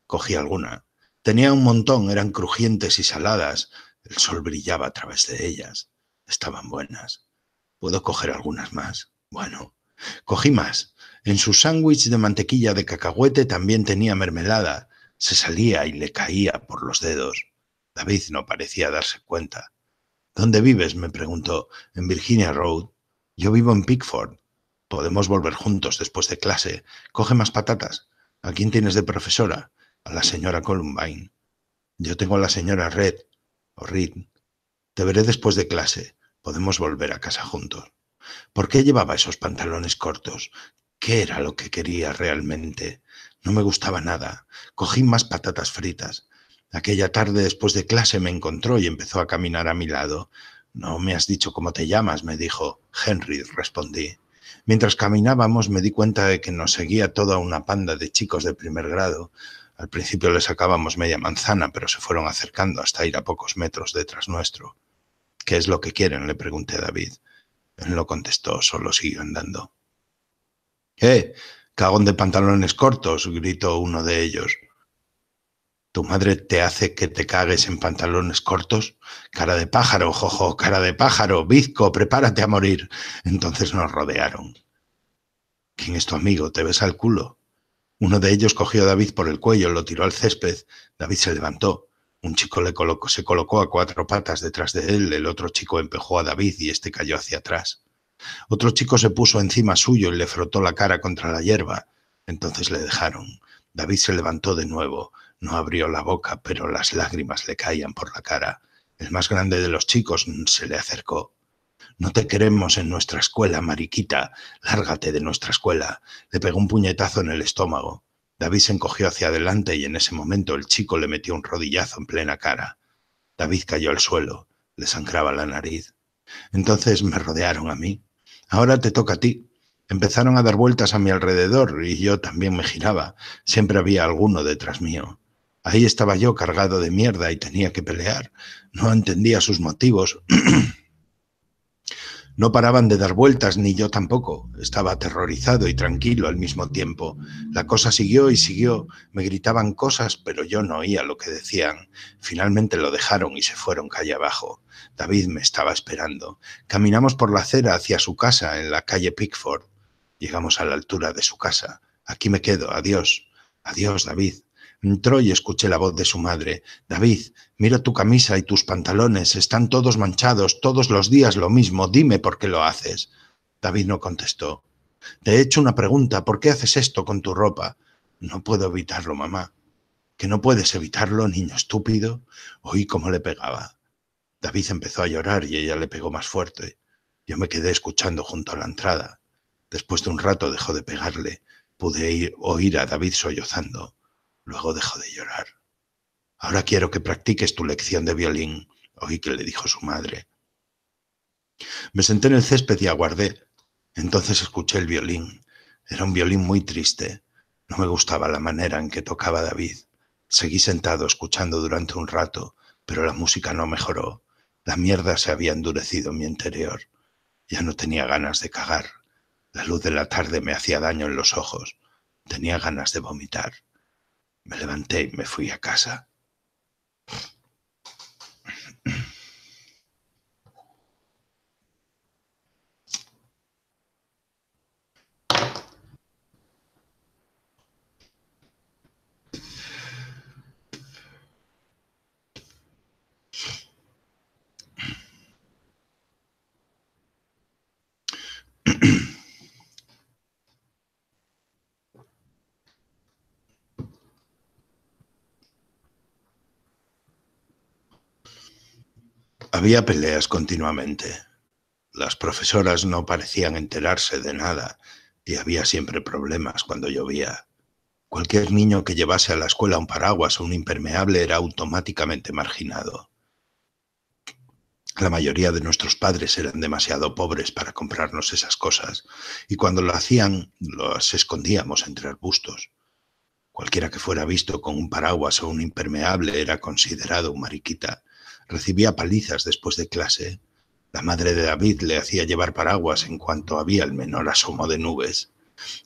Cogí alguna. Tenía un montón, eran crujientes y saladas. El sol brillaba a través de ellas. Estaban buenas. ¿Puedo coger algunas más? Bueno. Cogí más. En su sándwich de mantequilla de cacahuete también tenía mermelada. Se salía y le caía por los dedos. David no parecía darse cuenta. ¿Dónde vives? me preguntó. En Virginia Road. Yo vivo en Pickford. Podemos volver juntos después de clase. Coge más patatas. ¿A quién tienes de profesora? A la señora Columbine. Yo tengo a la señora Red o Reed. Te veré después de clase. Podemos volver a casa juntos. ¿Por qué llevaba esos pantalones cortos? ¿Qué era lo que quería realmente? No me gustaba nada. Cogí más patatas fritas. Aquella tarde después de clase me encontró y empezó a caminar a mi lado. No me has dicho cómo te llamas, me dijo. Henry, respondí. Mientras caminábamos me di cuenta de que nos seguía toda una panda de chicos de primer grado. Al principio le sacábamos media manzana, pero se fueron acercando hasta ir a pocos metros detrás nuestro. ¿Qué es lo que quieren? le pregunté a David. Él no contestó, solo siguió andando. ¡Eh! Cagón de pantalones cortos, gritó uno de ellos. ¿Tu madre te hace que te cagues en pantalones cortos? Cara de pájaro, jojo, cara de pájaro, bizco, prepárate a morir. Entonces nos rodearon. ¿Quién es tu amigo? ¿Te ves al culo? Uno de ellos cogió a David por el cuello, lo tiró al césped. David se levantó. Un chico le se colocó a cuatro patas detrás de él, el otro chico empejó a David y este cayó hacia atrás. Otro chico se puso encima suyo y le frotó la cara contra la hierba. Entonces le dejaron. David se levantó de nuevo. No abrió la boca, pero las lágrimas le caían por la cara. El más grande de los chicos se le acercó. No te queremos en nuestra escuela, mariquita. Lárgate de nuestra escuela. Le pegó un puñetazo en el estómago. David se encogió hacia adelante y en ese momento el chico le metió un rodillazo en plena cara. David cayó al suelo. Le sangraba la nariz. Entonces me rodearon a mí. Ahora te toca a ti. Empezaron a dar vueltas a mi alrededor y yo también me giraba. Siempre había alguno detrás mío. Ahí estaba yo cargado de mierda y tenía que pelear. No entendía sus motivos. No paraban de dar vueltas, ni yo tampoco. Estaba aterrorizado y tranquilo al mismo tiempo. La cosa siguió y siguió. Me gritaban cosas, pero yo no oía lo que decían. Finalmente lo dejaron y se fueron calle abajo. David me estaba esperando. Caminamos por la acera hacia su casa en la calle Pickford. Llegamos a la altura de su casa. Aquí me quedo. Adiós. Adiós, David. Entró y escuché la voz de su madre. David, mira tu camisa y tus pantalones. Están todos manchados, todos los días lo mismo. Dime por qué lo haces. David no contestó. Te he hecho una pregunta. ¿Por qué haces esto con tu ropa? No puedo evitarlo, mamá. ¿Que no puedes evitarlo, niño estúpido? Oí cómo le pegaba. David empezó a llorar y ella le pegó más fuerte. Yo me quedé escuchando junto a la entrada. Después de un rato dejó de pegarle. Pude oír a David sollozando. Luego dejó de llorar. Ahora quiero que practiques tu lección de violín, oí que le dijo su madre. Me senté en el césped y aguardé. Entonces escuché el violín. Era un violín muy triste. No me gustaba la manera en que tocaba David. Seguí sentado escuchando durante un rato, pero la música no mejoró. La mierda se había endurecido en mi interior. Ya no tenía ganas de cagar. La luz de la tarde me hacía daño en los ojos. Tenía ganas de vomitar. Me levanté y me fui a casa. Había peleas continuamente. Las profesoras no parecían enterarse de nada y había siempre problemas cuando llovía. Cualquier niño que llevase a la escuela un paraguas o un impermeable era automáticamente marginado. La mayoría de nuestros padres eran demasiado pobres para comprarnos esas cosas, y cuando lo hacían, las escondíamos entre arbustos. Cualquiera que fuera visto con un paraguas o un impermeable era considerado un mariquita, Recibía palizas después de clase. La madre de David le hacía llevar paraguas en cuanto había el menor asomo de nubes.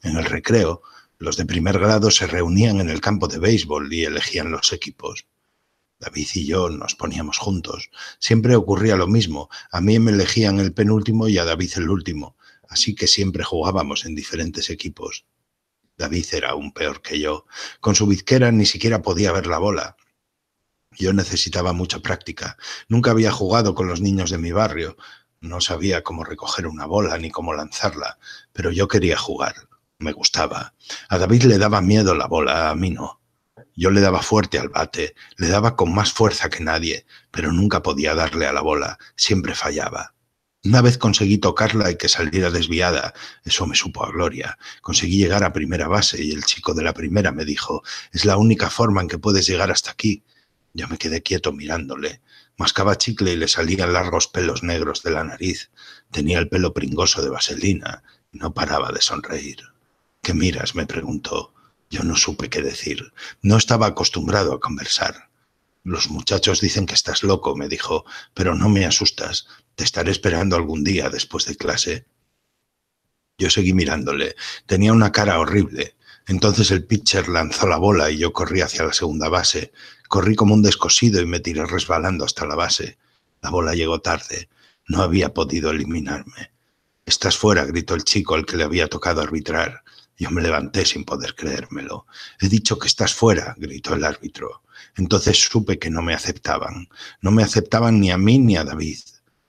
En el recreo, los de primer grado se reunían en el campo de béisbol y elegían los equipos. David y yo nos poníamos juntos. Siempre ocurría lo mismo. A mí me elegían el penúltimo y a David el último, así que siempre jugábamos en diferentes equipos. David era aún peor que yo. Con su bizquera ni siquiera podía ver la bola. Yo necesitaba mucha práctica. Nunca había jugado con los niños de mi barrio. No sabía cómo recoger una bola ni cómo lanzarla, pero yo quería jugar. Me gustaba. A David le daba miedo la bola, a mí no. Yo le daba fuerte al bate, le daba con más fuerza que nadie, pero nunca podía darle a la bola, siempre fallaba. Una vez conseguí tocarla y que saliera desviada, eso me supo a gloria. Conseguí llegar a primera base y el chico de la primera me dijo, es la única forma en que puedes llegar hasta aquí. Yo me quedé quieto mirándole. Mascaba chicle y le salían largos pelos negros de la nariz. Tenía el pelo pringoso de vaselina. no paraba de sonreír. ¿Qué miras? me preguntó. Yo no supe qué decir. No estaba acostumbrado a conversar. Los muchachos dicen que estás loco, me dijo, pero no me asustas. Te estaré esperando algún día después de clase. Yo seguí mirándole. Tenía una cara horrible. Entonces el pitcher lanzó la bola y yo corrí hacia la segunda base. Corrí como un descosido y me tiré resbalando hasta la base. La bola llegó tarde. No había podido eliminarme. Estás fuera, gritó el chico al que le había tocado arbitrar. Yo me levanté sin poder creérmelo. He dicho que estás fuera, gritó el árbitro. Entonces supe que no me aceptaban. No me aceptaban ni a mí ni a David.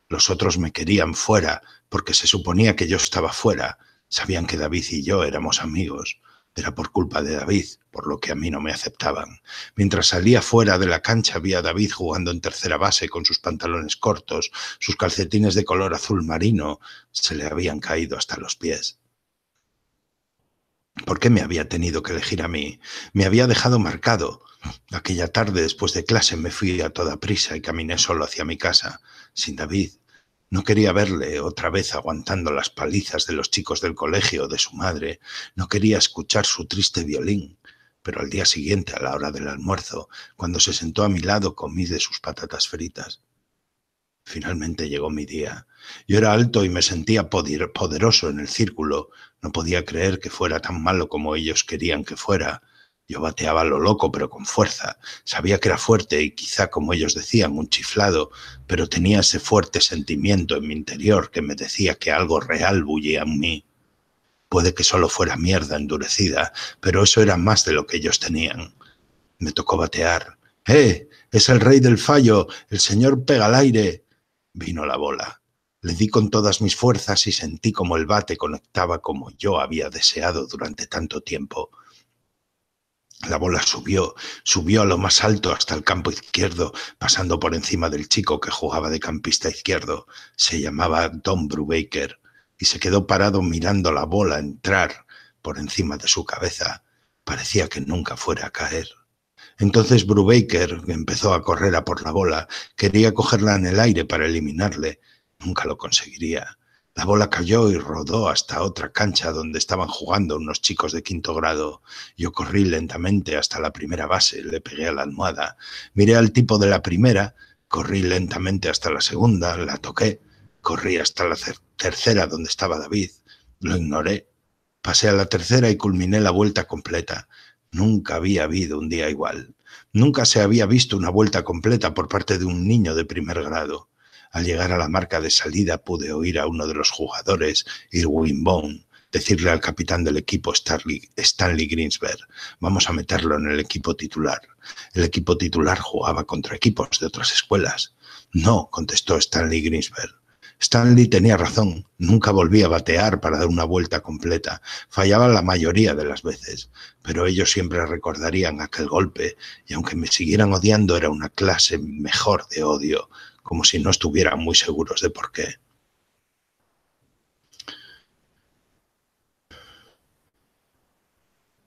Los otros me querían fuera, porque se suponía que yo estaba fuera. Sabían que David y yo éramos amigos. Era por culpa de David, por lo que a mí no me aceptaban. Mientras salía fuera de la cancha vi a David jugando en tercera base con sus pantalones cortos, sus calcetines de color azul marino se le habían caído hasta los pies. ¿Por qué me había tenido que elegir a mí? Me había dejado marcado. Aquella tarde después de clase me fui a toda prisa y caminé solo hacia mi casa, sin David, no quería verle otra vez aguantando las palizas de los chicos del colegio o de su madre, no quería escuchar su triste violín, pero al día siguiente, a la hora del almuerzo, cuando se sentó a mi lado, comí de sus patatas fritas. Finalmente llegó mi día. Yo era alto y me sentía poderoso en el círculo. No podía creer que fuera tan malo como ellos querían que fuera. Yo bateaba lo loco, pero con fuerza. Sabía que era fuerte y quizá, como ellos decían, un chiflado, pero tenía ese fuerte sentimiento en mi interior que me decía que algo real bullía en mí. Puede que solo fuera mierda endurecida, pero eso era más de lo que ellos tenían. Me tocó batear. ¡Eh! Es el rey del fallo, el señor pega al aire. Vino la bola. Le di con todas mis fuerzas y sentí como el bate conectaba como yo había deseado durante tanto tiempo. La bola subió, subió a lo más alto hasta el campo izquierdo, pasando por encima del chico que jugaba de campista izquierdo. Se llamaba Don Brubaker y se quedó parado mirando la bola entrar por encima de su cabeza. Parecía que nunca fuera a caer. Entonces Brubaker empezó a correr a por la bola. Quería cogerla en el aire para eliminarle. Nunca lo conseguiría. La bola cayó y rodó hasta otra cancha donde estaban jugando unos chicos de quinto grado. Yo corrí lentamente hasta la primera base, le pegué a la almohada, miré al tipo de la primera, corrí lentamente hasta la segunda, la toqué, corrí hasta la tercera donde estaba David, lo ignoré, pasé a la tercera y culminé la vuelta completa. Nunca había habido un día igual. Nunca se había visto una vuelta completa por parte de un niño de primer grado. Al llegar a la marca de salida pude oír a uno de los jugadores, Irwin Bone, decirle al capitán del equipo Stanley Greensberg, vamos a meterlo en el equipo titular. El equipo titular jugaba contra equipos de otras escuelas. No, contestó Stanley Greensberg. Stanley tenía razón, nunca volvía a batear para dar una vuelta completa, fallaba la mayoría de las veces, pero ellos siempre recordarían aquel golpe, y aunque me siguieran odiando era una clase mejor de odio, como si no estuvieran muy seguros de por qué.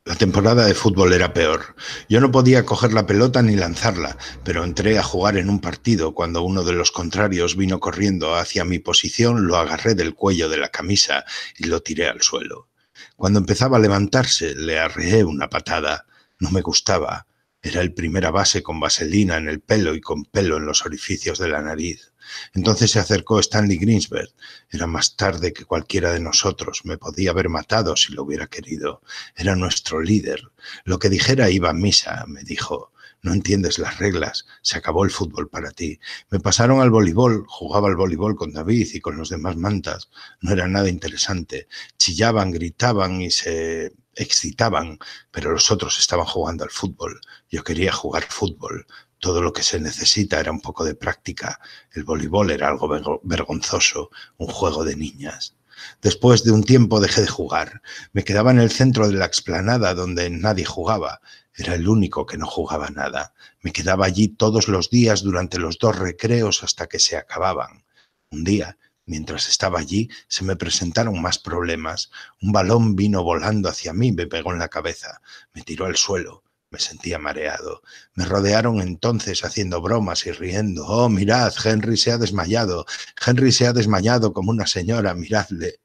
La temporada de fútbol era peor. Yo no podía coger la pelota ni lanzarla, pero entré a jugar en un partido cuando uno de los contrarios vino corriendo hacia mi posición, lo agarré del cuello de la camisa y lo tiré al suelo. Cuando empezaba a levantarse, le arreé una patada. No me gustaba, era el primera base con vaselina en el pelo y con pelo en los orificios de la nariz. Entonces se acercó Stanley Greensberg. Era más tarde que cualquiera de nosotros. Me podía haber matado si lo hubiera querido. Era nuestro líder. Lo que dijera iba a misa, me dijo. No entiendes las reglas. Se acabó el fútbol para ti. Me pasaron al voleibol. Jugaba al voleibol con David y con los demás mantas. No era nada interesante. Chillaban, gritaban y se excitaban, pero los otros estaban jugando al fútbol. Yo quería jugar fútbol. Todo lo que se necesita era un poco de práctica. El voleibol era algo vergonzoso, un juego de niñas. Después de un tiempo dejé de jugar. Me quedaba en el centro de la explanada donde nadie jugaba. Era el único que no jugaba nada. Me quedaba allí todos los días durante los dos recreos hasta que se acababan. Un día Mientras estaba allí, se me presentaron más problemas. Un balón vino volando hacia mí, me pegó en la cabeza, me tiró al suelo. Me sentía mareado. Me rodearon entonces haciendo bromas y riendo. Oh, mirad, Henry se ha desmayado. Henry se ha desmayado como una señora, miradle.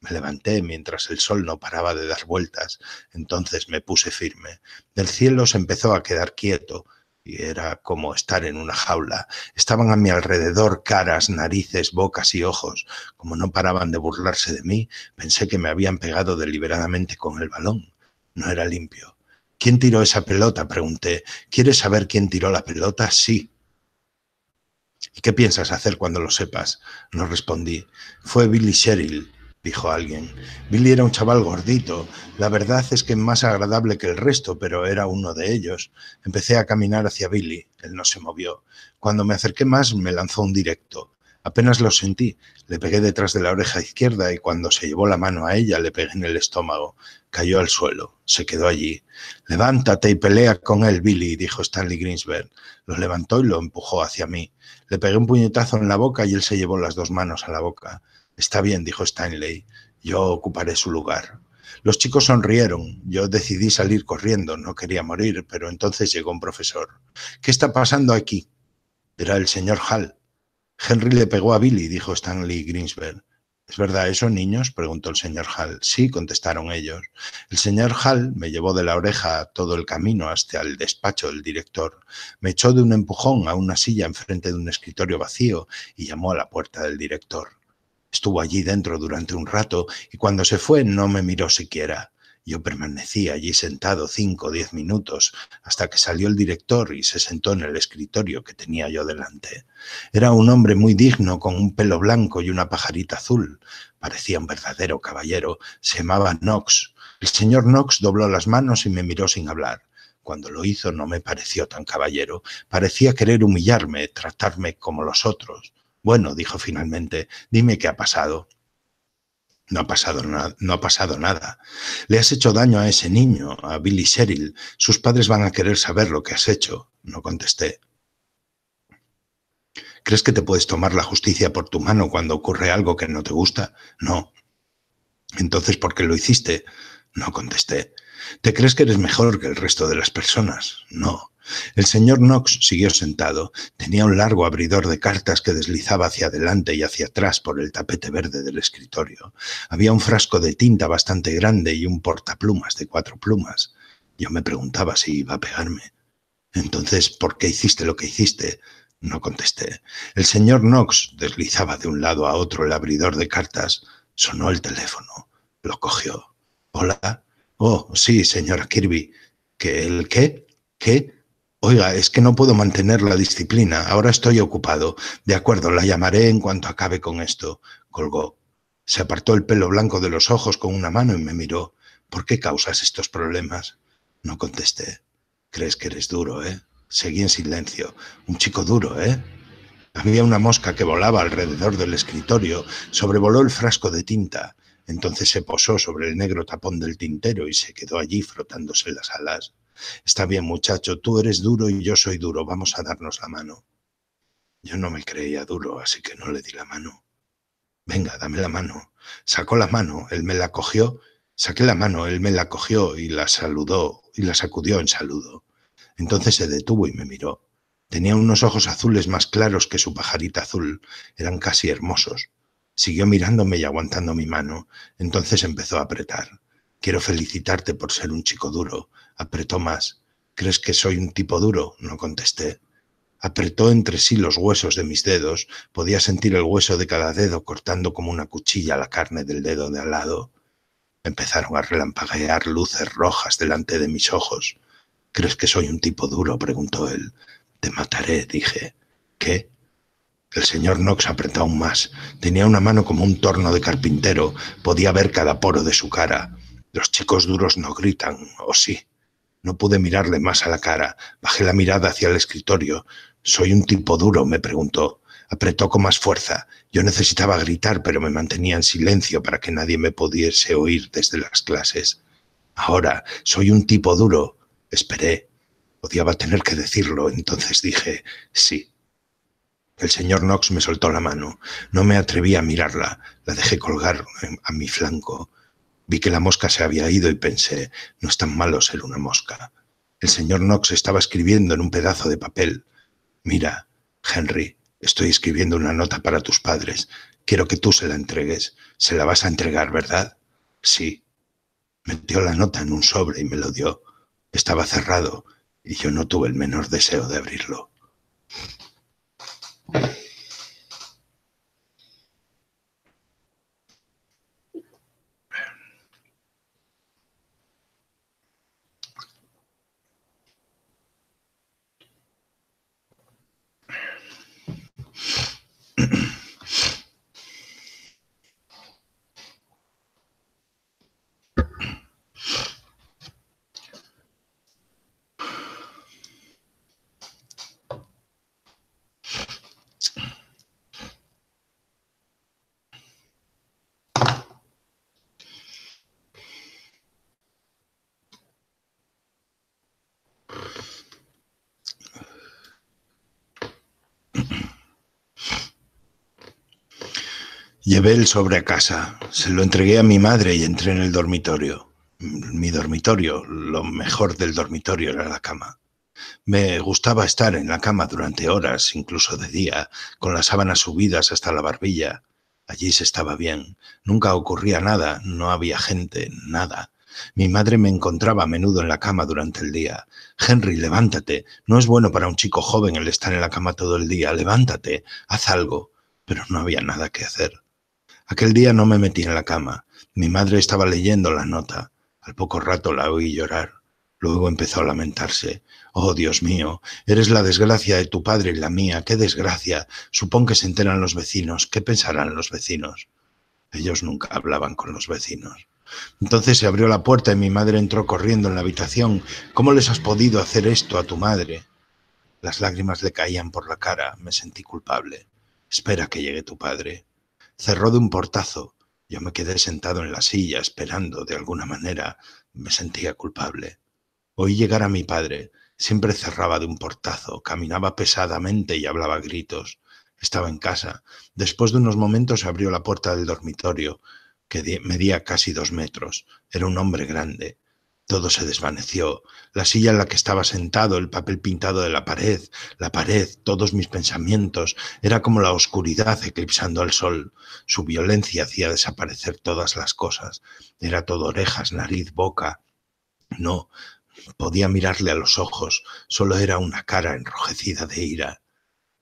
Me levanté mientras el sol no paraba de dar vueltas. Entonces me puse firme. Del cielo se empezó a quedar quieto y era como estar en una jaula. Estaban a mi alrededor caras, narices, bocas y ojos. Como no paraban de burlarse de mí, pensé que me habían pegado deliberadamente con el balón. No era limpio. ¿Quién tiró esa pelota? pregunté. ¿Quieres saber quién tiró la pelota? Sí. ¿Y qué piensas hacer cuando lo sepas? No respondí. Fue Billy Sherrill dijo alguien. Billy era un chaval gordito. La verdad es que más agradable que el resto, pero era uno de ellos. Empecé a caminar hacia Billy. Él no se movió. Cuando me acerqué más, me lanzó un directo. Apenas lo sentí. Le pegué detrás de la oreja izquierda y cuando se llevó la mano a ella, le pegué en el estómago. Cayó al suelo. Se quedó allí. Levántate y pelea con él, Billy, dijo Stanley Greensberg. Lo levantó y lo empujó hacia mí. Le pegué un puñetazo en la boca y él se llevó las dos manos a la boca. Está bien, dijo Stanley, yo ocuparé su lugar. Los chicos sonrieron. Yo decidí salir corriendo, no quería morir, pero entonces llegó un profesor. ¿Qué está pasando aquí? Era el señor Hall. Henry le pegó a Billy, dijo Stanley Greensberg. ¿Es verdad eso, niños? preguntó el señor Hall. Sí, contestaron ellos. El señor Hall me llevó de la oreja todo el camino hasta el despacho del director. Me echó de un empujón a una silla enfrente de un escritorio vacío y llamó a la puerta del director. Estuvo allí dentro durante un rato y cuando se fue no me miró siquiera. Yo permanecí allí sentado cinco o diez minutos hasta que salió el director y se sentó en el escritorio que tenía yo delante. Era un hombre muy digno con un pelo blanco y una pajarita azul. Parecía un verdadero caballero. Se llamaba Knox. El señor Knox dobló las manos y me miró sin hablar. Cuando lo hizo no me pareció tan caballero. Parecía querer humillarme, tratarme como los otros. Bueno, dijo finalmente, dime qué ha pasado. No ha pasado, nada, Le has hecho daño a ese niño, a Billy Sherrill. Sus padres van a querer saber lo que has hecho. No contesté. ¿Crees que te puedes tomar la justicia por tu mano cuando ocurre algo que no te gusta? No. Entonces, ¿por qué lo hiciste? No contesté. ¿Te crees que eres mejor que el resto de las personas? No. El señor Knox siguió sentado. Tenía un largo abridor de cartas que deslizaba hacia adelante y hacia atrás por el tapete verde del escritorio. Había un frasco de tinta bastante grande y un portaplumas de cuatro plumas. Yo me preguntaba si iba a pegarme. Entonces, ¿por qué hiciste lo que hiciste? No contesté. El señor Knox deslizaba de un lado a otro el abridor de cartas. Sonó el teléfono. Lo cogió. Hola. Oh, sí, señora Kirby. ¿Que el qué? ¿Qué? Oiga, es que no puedo mantener la disciplina, ahora estoy ocupado. De acuerdo, la llamaré en cuanto acabe con esto. Colgó. Se apartó el pelo blanco de los ojos con una mano y me miró. ¿Por qué causas estos problemas? No contesté. Crees que eres duro, ¿eh? Seguí en silencio. Un chico duro, ¿eh? Había una mosca que volaba alrededor del escritorio, sobrevoló el frasco de tinta. Entonces se posó sobre el negro tapón del tintero y se quedó allí frotándose las alas. Está bien, muchacho, tú eres duro y yo soy duro, vamos a darnos la mano. Yo no me creía duro, así que no le di la mano. Venga, dame la mano. Sacó la mano, él me la cogió, saqué la mano, él me la cogió y la saludó y la sacudió en saludo. Entonces se detuvo y me miró. Tenía unos ojos azules más claros que su pajarita azul, eran casi hermosos. Siguió mirándome y aguantando mi mano, entonces empezó a apretar. Quiero felicitarte por ser un chico duro. Apretó más. ¿Crees que soy un tipo duro? No contesté. Apretó entre sí los huesos de mis dedos. Podía sentir el hueso de cada dedo cortando como una cuchilla la carne del dedo de al lado. Empezaron a relampaguear luces rojas delante de mis ojos. ¿Crees que soy un tipo duro? preguntó él. Te mataré, dije. ¿Qué? El señor Knox apretó aún más. Tenía una mano como un torno de carpintero. Podía ver cada poro de su cara. Los chicos duros no gritan, ¿o sí? No pude mirarle más a la cara. Bajé la mirada hacia el escritorio. ¿Soy un tipo duro? me preguntó. Apretó con más fuerza. Yo necesitaba gritar, pero me mantenía en silencio para que nadie me pudiese oír desde las clases. Ahora, soy un tipo duro. Esperé. Odiaba tener que decirlo, entonces dije, sí. El señor Knox me soltó la mano. No me atreví a mirarla. La dejé colgar a mi flanco. Vi que la mosca se había ido y pensé, no es tan malo ser una mosca. El señor Knox estaba escribiendo en un pedazo de papel. Mira, Henry, estoy escribiendo una nota para tus padres. Quiero que tú se la entregues. Se la vas a entregar, ¿verdad? Sí. Metió la nota en un sobre y me lo dio. Estaba cerrado y yo no tuve el menor deseo de abrirlo. Mm-hmm. Llevé el sobre a casa, se lo entregué a mi madre y entré en el dormitorio. Mi dormitorio, lo mejor del dormitorio era la cama. Me gustaba estar en la cama durante horas, incluso de día, con las sábanas subidas hasta la barbilla. Allí se estaba bien, nunca ocurría nada, no había gente, nada. Mi madre me encontraba a menudo en la cama durante el día. Henry, levántate. No es bueno para un chico joven el estar en la cama todo el día. Levántate, haz algo. Pero no había nada que hacer. Aquel día no me metí en la cama. Mi madre estaba leyendo la nota. Al poco rato la oí llorar. Luego empezó a lamentarse. Oh, Dios mío, eres la desgracia de tu padre y la mía. ¡Qué desgracia! Supón que se enteran los vecinos. ¿Qué pensarán los vecinos? Ellos nunca hablaban con los vecinos. Entonces se abrió la puerta y mi madre entró corriendo en la habitación. ¿Cómo les has podido hacer esto a tu madre? Las lágrimas le caían por la cara. Me sentí culpable. Espera que llegue tu padre cerró de un portazo. Yo me quedé sentado en la silla esperando, de alguna manera, me sentía culpable. Oí llegar a mi padre. Siempre cerraba de un portazo, caminaba pesadamente y hablaba gritos. Estaba en casa. Después de unos momentos abrió la puerta del dormitorio, que medía casi dos metros. Era un hombre grande. Todo se desvaneció. La silla en la que estaba sentado, el papel pintado de la pared, la pared, todos mis pensamientos, era como la oscuridad eclipsando al sol. Su violencia hacía desaparecer todas las cosas. Era todo orejas, nariz, boca. No, podía mirarle a los ojos, solo era una cara enrojecida de ira.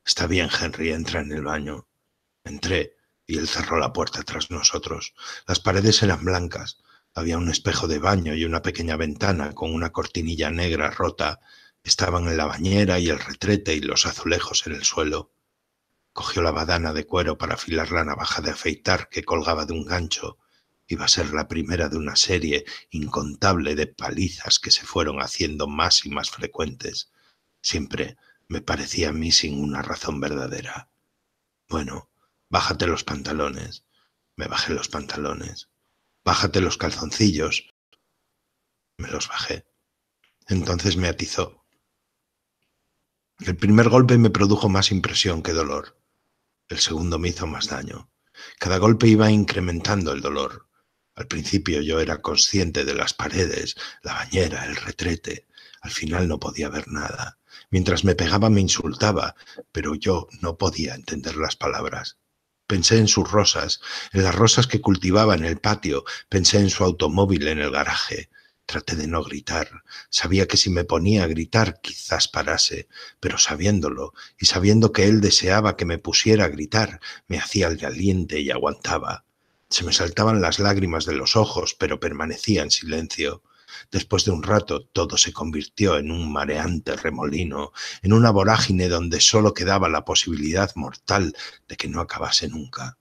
Está bien, Henry, entra en el baño. Entré y él cerró la puerta tras nosotros. Las paredes eran blancas. Había un espejo de baño y una pequeña ventana con una cortinilla negra rota. Estaban en la bañera y el retrete y los azulejos en el suelo. Cogió la badana de cuero para afilar la navaja de afeitar que colgaba de un gancho. Iba a ser la primera de una serie incontable de palizas que se fueron haciendo más y más frecuentes. Siempre me parecía a mí sin una razón verdadera. Bueno, bájate los pantalones. Me bajé los pantalones bájate los calzoncillos. Me los bajé. Entonces me atizó. El primer golpe me produjo más impresión que dolor. El segundo me hizo más daño. Cada golpe iba incrementando el dolor. Al principio yo era consciente de las paredes, la bañera, el retrete. Al final no podía ver nada. Mientras me pegaba me insultaba, pero yo no podía entender las palabras pensé en sus rosas, en las rosas que cultivaba en el patio, pensé en su automóvil en el garaje. Traté de no gritar. Sabía que si me ponía a gritar quizás parase, pero sabiéndolo y sabiendo que él deseaba que me pusiera a gritar, me hacía el caliente y aguantaba. Se me saltaban las lágrimas de los ojos, pero permanecía en silencio. Después de un rato todo se convirtió en un mareante remolino, en una vorágine donde solo quedaba la posibilidad mortal de que no acabase nunca.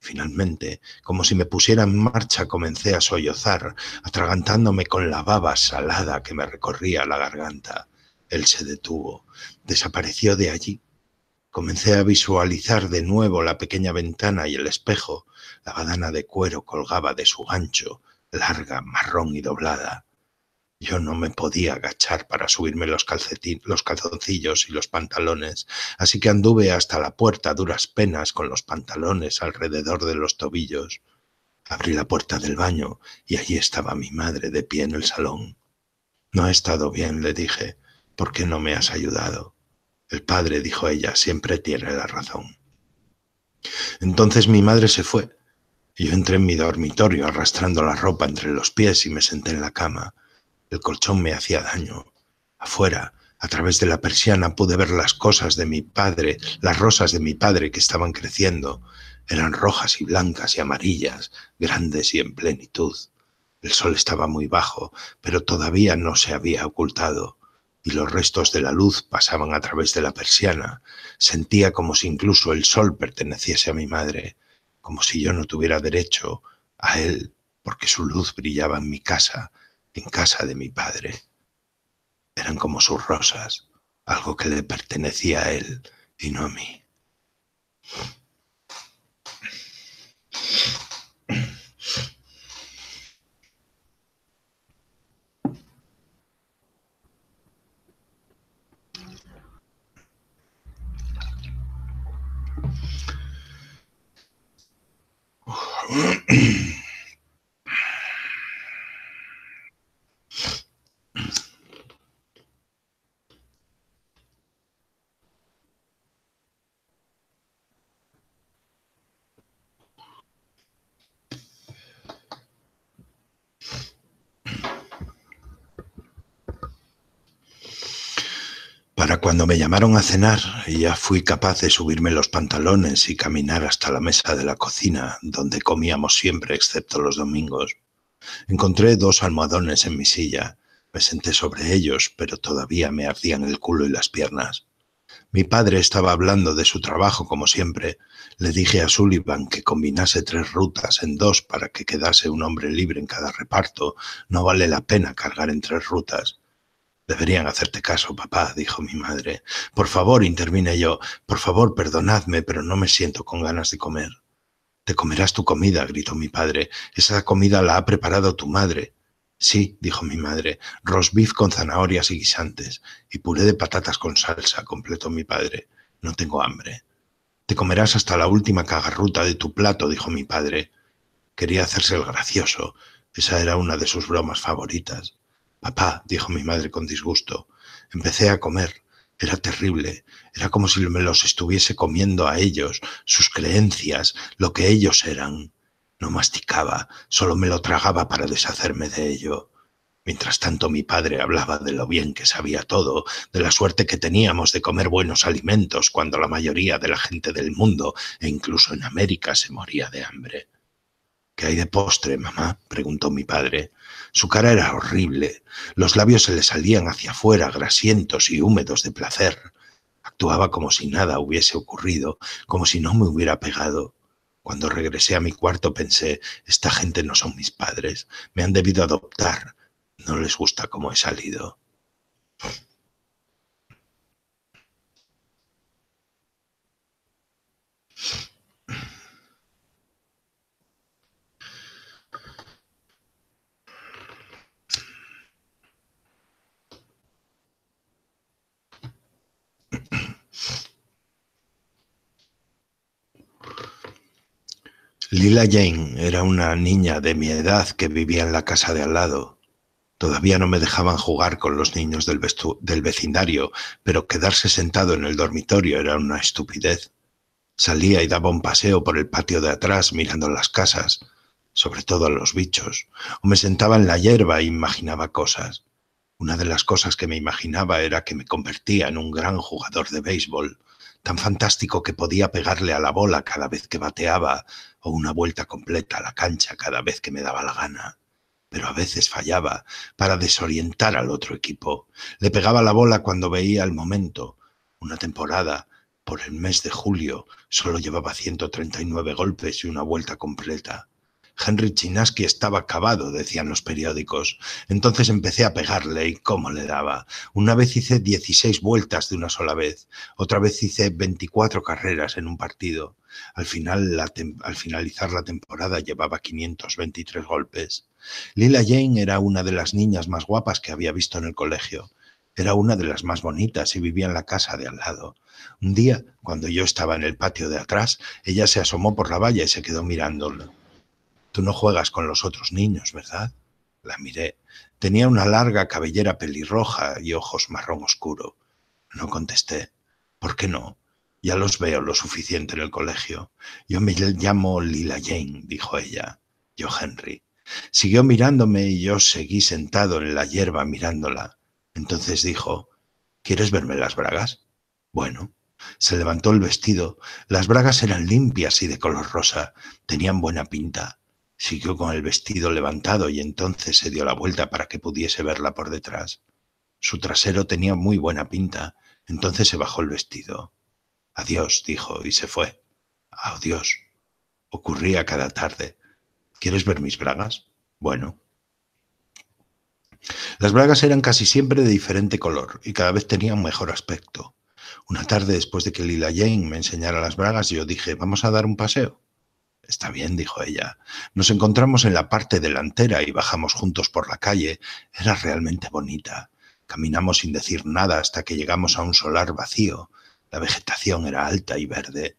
Finalmente, como si me pusiera en marcha, comencé a sollozar, atragantándome con la baba salada que me recorría la garganta. Él se detuvo, desapareció de allí. Comencé a visualizar de nuevo la pequeña ventana y el espejo. La badana de cuero colgaba de su gancho, larga, marrón y doblada. Yo no me podía agachar para subirme los, los calzoncillos y los pantalones, así que anduve hasta la puerta a duras penas con los pantalones alrededor de los tobillos. Abrí la puerta del baño y allí estaba mi madre de pie en el salón. No ha estado bien, le dije. ¿Por qué no me has ayudado? El padre, dijo ella, siempre tiene la razón. Entonces mi madre se fue. Yo entré en mi dormitorio arrastrando la ropa entre los pies y me senté en la cama. El colchón me hacía daño. Afuera, a través de la persiana, pude ver las cosas de mi padre, las rosas de mi padre que estaban creciendo. Eran rojas y blancas y amarillas, grandes y en plenitud. El sol estaba muy bajo, pero todavía no se había ocultado, y los restos de la luz pasaban a través de la persiana. Sentía como si incluso el sol perteneciese a mi madre, como si yo no tuviera derecho a él, porque su luz brillaba en mi casa en casa de mi padre. Eran como sus rosas, algo que le pertenecía a él y no a mí. Para cuando me llamaron a cenar, ya fui capaz de subirme los pantalones y caminar hasta la mesa de la cocina, donde comíamos siempre excepto los domingos. Encontré dos almohadones en mi silla. Me senté sobre ellos, pero todavía me ardían el culo y las piernas. Mi padre estaba hablando de su trabajo, como siempre. Le dije a Sullivan que combinase tres rutas en dos para que quedase un hombre libre en cada reparto. No vale la pena cargar en tres rutas. Deberían hacerte caso, papá, dijo mi madre. Por favor, intervine yo, por favor, perdonadme, pero no me siento con ganas de comer. Te comerás tu comida, gritó mi padre. Esa comida la ha preparado tu madre. Sí, dijo mi madre, «Rosbif con zanahorias y guisantes, y puré de patatas con salsa, completó mi padre. No tengo hambre. Te comerás hasta la última cagarruta de tu plato, dijo mi padre. Quería hacerse el gracioso. Esa era una de sus bromas favoritas. Papá, dijo mi madre con disgusto, empecé a comer. Era terrible. Era como si me los estuviese comiendo a ellos, sus creencias, lo que ellos eran. No masticaba, solo me lo tragaba para deshacerme de ello. Mientras tanto mi padre hablaba de lo bien que sabía todo, de la suerte que teníamos de comer buenos alimentos cuando la mayoría de la gente del mundo e incluso en América se moría de hambre. ¿Qué hay de postre, mamá? preguntó mi padre. Su cara era horrible, los labios se le salían hacia afuera, grasientos y húmedos de placer. Actuaba como si nada hubiese ocurrido, como si no me hubiera pegado. Cuando regresé a mi cuarto pensé, esta gente no son mis padres, me han debido adoptar, no les gusta cómo he salido. Lila Jane era una niña de mi edad que vivía en la casa de al lado. Todavía no me dejaban jugar con los niños del, vecindario, pero quedarse sentado en el dormitorio era una estupidez. Salía y daba un paseo por el patio de atrás mirando las casas, sobre todo a los bichos, o me sentaba en la hierba e imaginaba cosas. Una de las cosas que me imaginaba era que me convertía en un gran jugador de béisbol, tan fantástico que podía pegarle a la bola cada vez que bateaba, una vuelta completa a la cancha cada vez que me daba la gana. Pero a veces fallaba para desorientar al otro equipo. Le pegaba la bola cuando veía el momento. Una temporada, por el mes de julio, solo llevaba 139 golpes y una vuelta completa. Henry Chinaski estaba acabado, decían los periódicos. Entonces empecé a pegarle y cómo le daba. Una vez hice 16 vueltas de una sola vez, otra vez hice 24 carreras en un partido. Al, finalizar la temporada llevaba 523 golpes. Lila Jane era una de las niñas más guapas que había visto en el colegio. Era una de las más bonitas y vivía en la casa de al lado. Un día, cuando yo estaba en el patio de atrás, ella se asomó por la valla y se quedó mirándolo. Tú no juegas con los otros niños, ¿verdad? La miré. Tenía una larga cabellera pelirroja y ojos marrón oscuro. No contesté. ¿Por qué no? Ya los veo lo suficiente en el colegio. Yo me llamo Lila Jane, dijo ella. Yo Henry. Siguió mirándome y yo seguí sentado en la hierba mirándola. Entonces dijo, ¿Quieres verme las bragas? Bueno. Se levantó el vestido. Las bragas eran limpias y de color rosa. Tenían buena pinta. Siguió con el vestido levantado y entonces se dio la vuelta para que pudiese verla por detrás. Su trasero tenía muy buena pinta. Entonces se bajó el vestido. Adiós, dijo, y se fue. Adiós. Ocurría cada tarde. ¿Quieres ver mis bragas? Bueno. Las bragas eran casi siempre de diferente color y cada vez tenían mejor aspecto. Una tarde después de que Lila Jane me enseñara las bragas, yo dije, vamos a dar un paseo. Está bien, dijo ella. Nos encontramos en la parte delantera y bajamos juntos por la calle. Era realmente bonita. Caminamos sin decir nada hasta que llegamos a un solar vacío. La vegetación era alta y verde.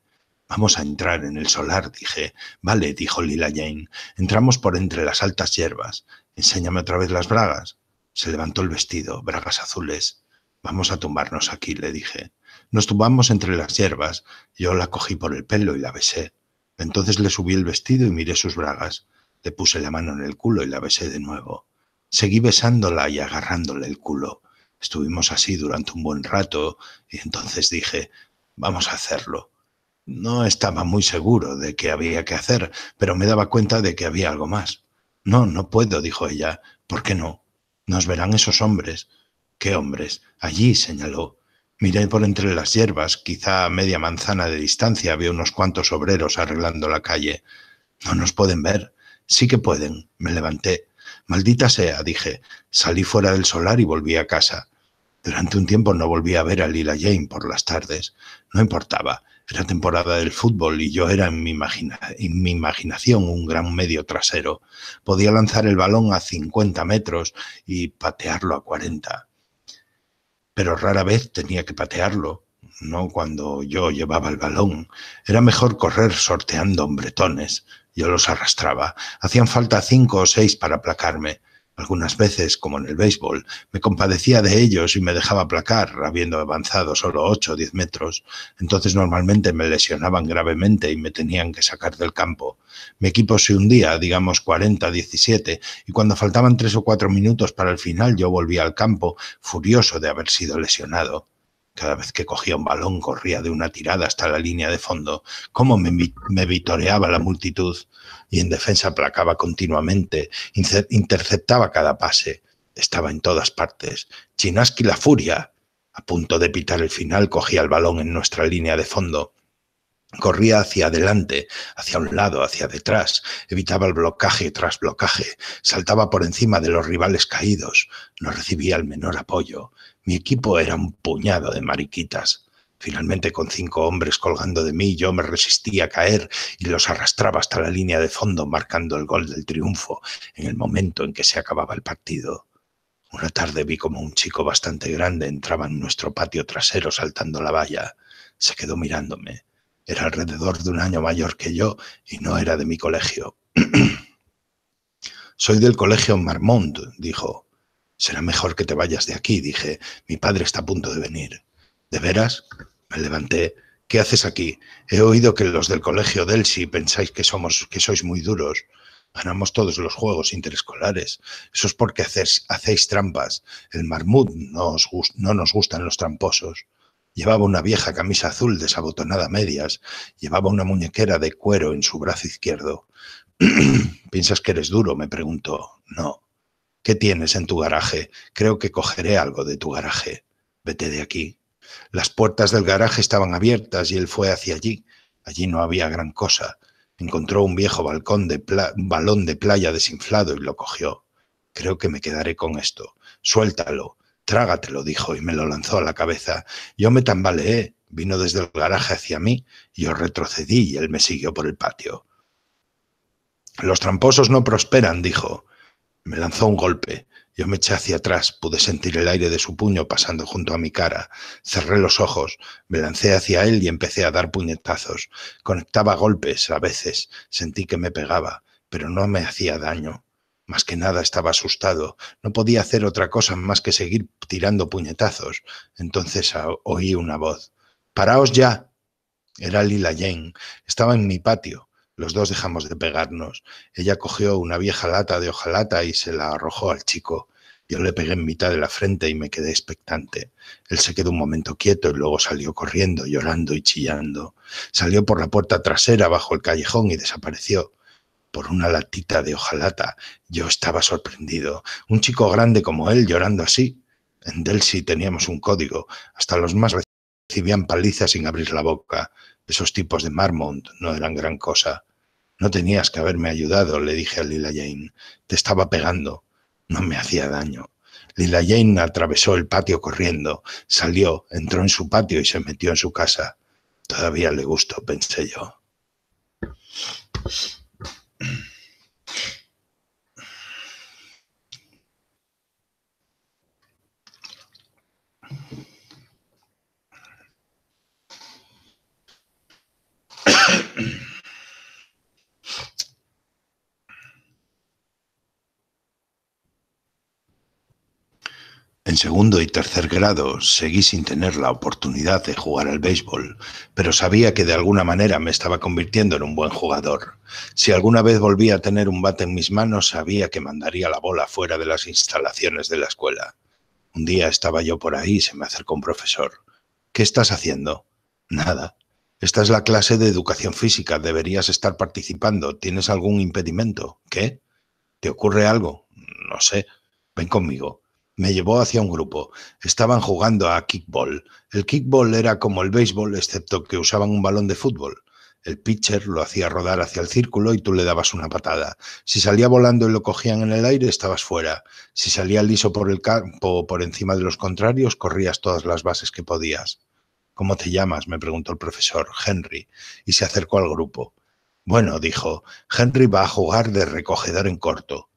Vamos a entrar en el solar, dije. Vale, dijo Lila Jane. Entramos por entre las altas hierbas. Enséñame otra vez las bragas. Se levantó el vestido, bragas azules. Vamos a tumbarnos aquí, le dije. Nos tumbamos entre las hierbas. Yo la cogí por el pelo y la besé. Entonces le subí el vestido y miré sus bragas. Le puse la mano en el culo y la besé de nuevo. Seguí besándola y agarrándole el culo. Estuvimos así durante un buen rato y entonces dije, vamos a hacerlo. No estaba muy seguro de qué había que hacer, pero me daba cuenta de que había algo más. No, no puedo, dijo ella. ¿Por qué no? Nos verán esos hombres. ¿Qué hombres? Allí, señaló. Miré por entre las hierbas, quizá a media manzana de distancia había unos cuantos obreros arreglando la calle. No nos pueden ver. Sí que pueden. Me levanté. Maldita sea, dije. Salí fuera del solar y volví a casa. Durante un tiempo no volví a ver a Lila Jane por las tardes. No importaba. Era temporada del fútbol y yo era en mi, imaginación un gran medio trasero. Podía lanzar el balón a 50 metros y patearlo a 40. Pero rara vez tenía que patearlo, no cuando yo llevaba el balón. Era mejor correr sorteando hombretones. Yo los arrastraba. Hacían falta cinco o seis para aplacarme. Algunas veces, como en el béisbol, me compadecía de ellos y me dejaba aplacar, habiendo avanzado solo ocho o diez metros. Entonces normalmente me lesionaban gravemente y me tenían que sacar del campo. Mi equipo se hundía, digamos 40 diecisiete, y cuando faltaban tres o cuatro minutos para el final yo volvía al campo, furioso de haber sido lesionado. Cada vez que cogía un balón corría de una tirada hasta la línea de fondo. Cómo me, vitoreaba la multitud y en defensa placaba continuamente, interceptaba cada pase. Estaba en todas partes. Chinaski la furia. A punto de pitar el final, cogía el balón en nuestra línea de fondo. Corría hacia adelante, hacia un lado, hacia detrás, evitaba el blocaje tras blocaje, saltaba por encima de los rivales caídos, no recibía el menor apoyo, mi equipo era un puñado de mariquitas. Finalmente, con cinco hombres colgando de mí, yo me resistía a caer y los arrastraba hasta la línea de fondo, marcando el gol del triunfo en el momento en que se acababa el partido. Una tarde vi como un chico bastante grande entraba en nuestro patio trasero saltando la valla. Se quedó mirándome. Era alrededor de un año mayor que yo y no era de mi colegio. Soy del colegio Marmont, dijo. Será mejor que te vayas de aquí, dije. Mi padre está a punto de venir. ¿De veras? Me levanté. ¿Qué haces aquí? He oído que los del colegio Delsi pensáis que somos, que sois muy duros. Ganamos todos los juegos interescolares. Eso es porque hacéis, trampas. El marmut no, no nos gustan los tramposos. Llevaba una vieja camisa azul desabotonada a medias. Llevaba una muñequera de cuero en su brazo izquierdo. ¿Piensas que eres duro? me preguntó. No. ¿Qué tienes en tu garaje? Creo que cogeré algo de tu garaje. Vete de aquí. Las puertas del garaje estaban abiertas y él fue hacia allí. Allí no había gran cosa. Encontró un viejo balcón de balón de playa desinflado y lo cogió. Creo que me quedaré con esto. Suéltalo. Trágatelo, dijo, y me lo lanzó a la cabeza. Yo me tambaleé. Vino desde el garaje hacia mí, yo retrocedí y él me siguió por el patio. Los tramposos no prosperan, dijo. Me lanzó un golpe. Yo me eché hacia atrás, pude sentir el aire de su puño pasando junto a mi cara. Cerré los ojos, me lancé hacia él y empecé a dar puñetazos. Conectaba golpes a veces, sentí que me pegaba, pero no me hacía daño. Más que nada estaba asustado. No podía hacer otra cosa más que seguir tirando puñetazos. Entonces oí una voz. Paraos ya. Era Lila Jane. Estaba en mi patio. Los dos dejamos de pegarnos. Ella cogió una vieja lata de hojalata y se la arrojó al chico. Yo le pegué en mitad de la frente y me quedé expectante. Él se quedó un momento quieto y luego salió corriendo, llorando y chillando. Salió por la puerta trasera bajo el callejón y desapareció por una latita de hojalata. Yo estaba sorprendido. Un chico grande como él llorando así. En Delsi teníamos un código. Hasta los más recibían palizas sin abrir la boca. Esos tipos de Marmont no eran gran cosa. No tenías que haberme ayudado, le dije a Lila Jane. Te estaba pegando. No me hacía daño. Lila Jane atravesó el patio corriendo, salió, entró en su patio y se metió en su casa. Todavía le gustó, pensé yo. En segundo y tercer grado seguí sin tener la oportunidad de jugar al béisbol, pero sabía que de alguna manera me estaba convirtiendo en un buen jugador. Si alguna vez volvía a tener un bate en mis manos, sabía que mandaría la bola fuera de las instalaciones de la escuela. Un día estaba yo por ahí y se me acercó un profesor. ¿Qué estás haciendo? Nada. Esta es la clase de educación física, deberías estar participando. ¿Tienes algún impedimento? ¿Qué? ¿Te ocurre algo? No sé. Ven conmigo me llevó hacia un grupo. Estaban jugando a kickball. El kickball era como el béisbol, excepto que usaban un balón de fútbol. El pitcher lo hacía rodar hacia el círculo y tú le dabas una patada. Si salía volando y lo cogían en el aire, estabas fuera. Si salía liso por el campo o por encima de los contrarios, corrías todas las bases que podías. ¿Cómo te llamas? me preguntó el profesor, Henry, y se acercó al grupo. Bueno, dijo, Henry va a jugar de recogedor en corto.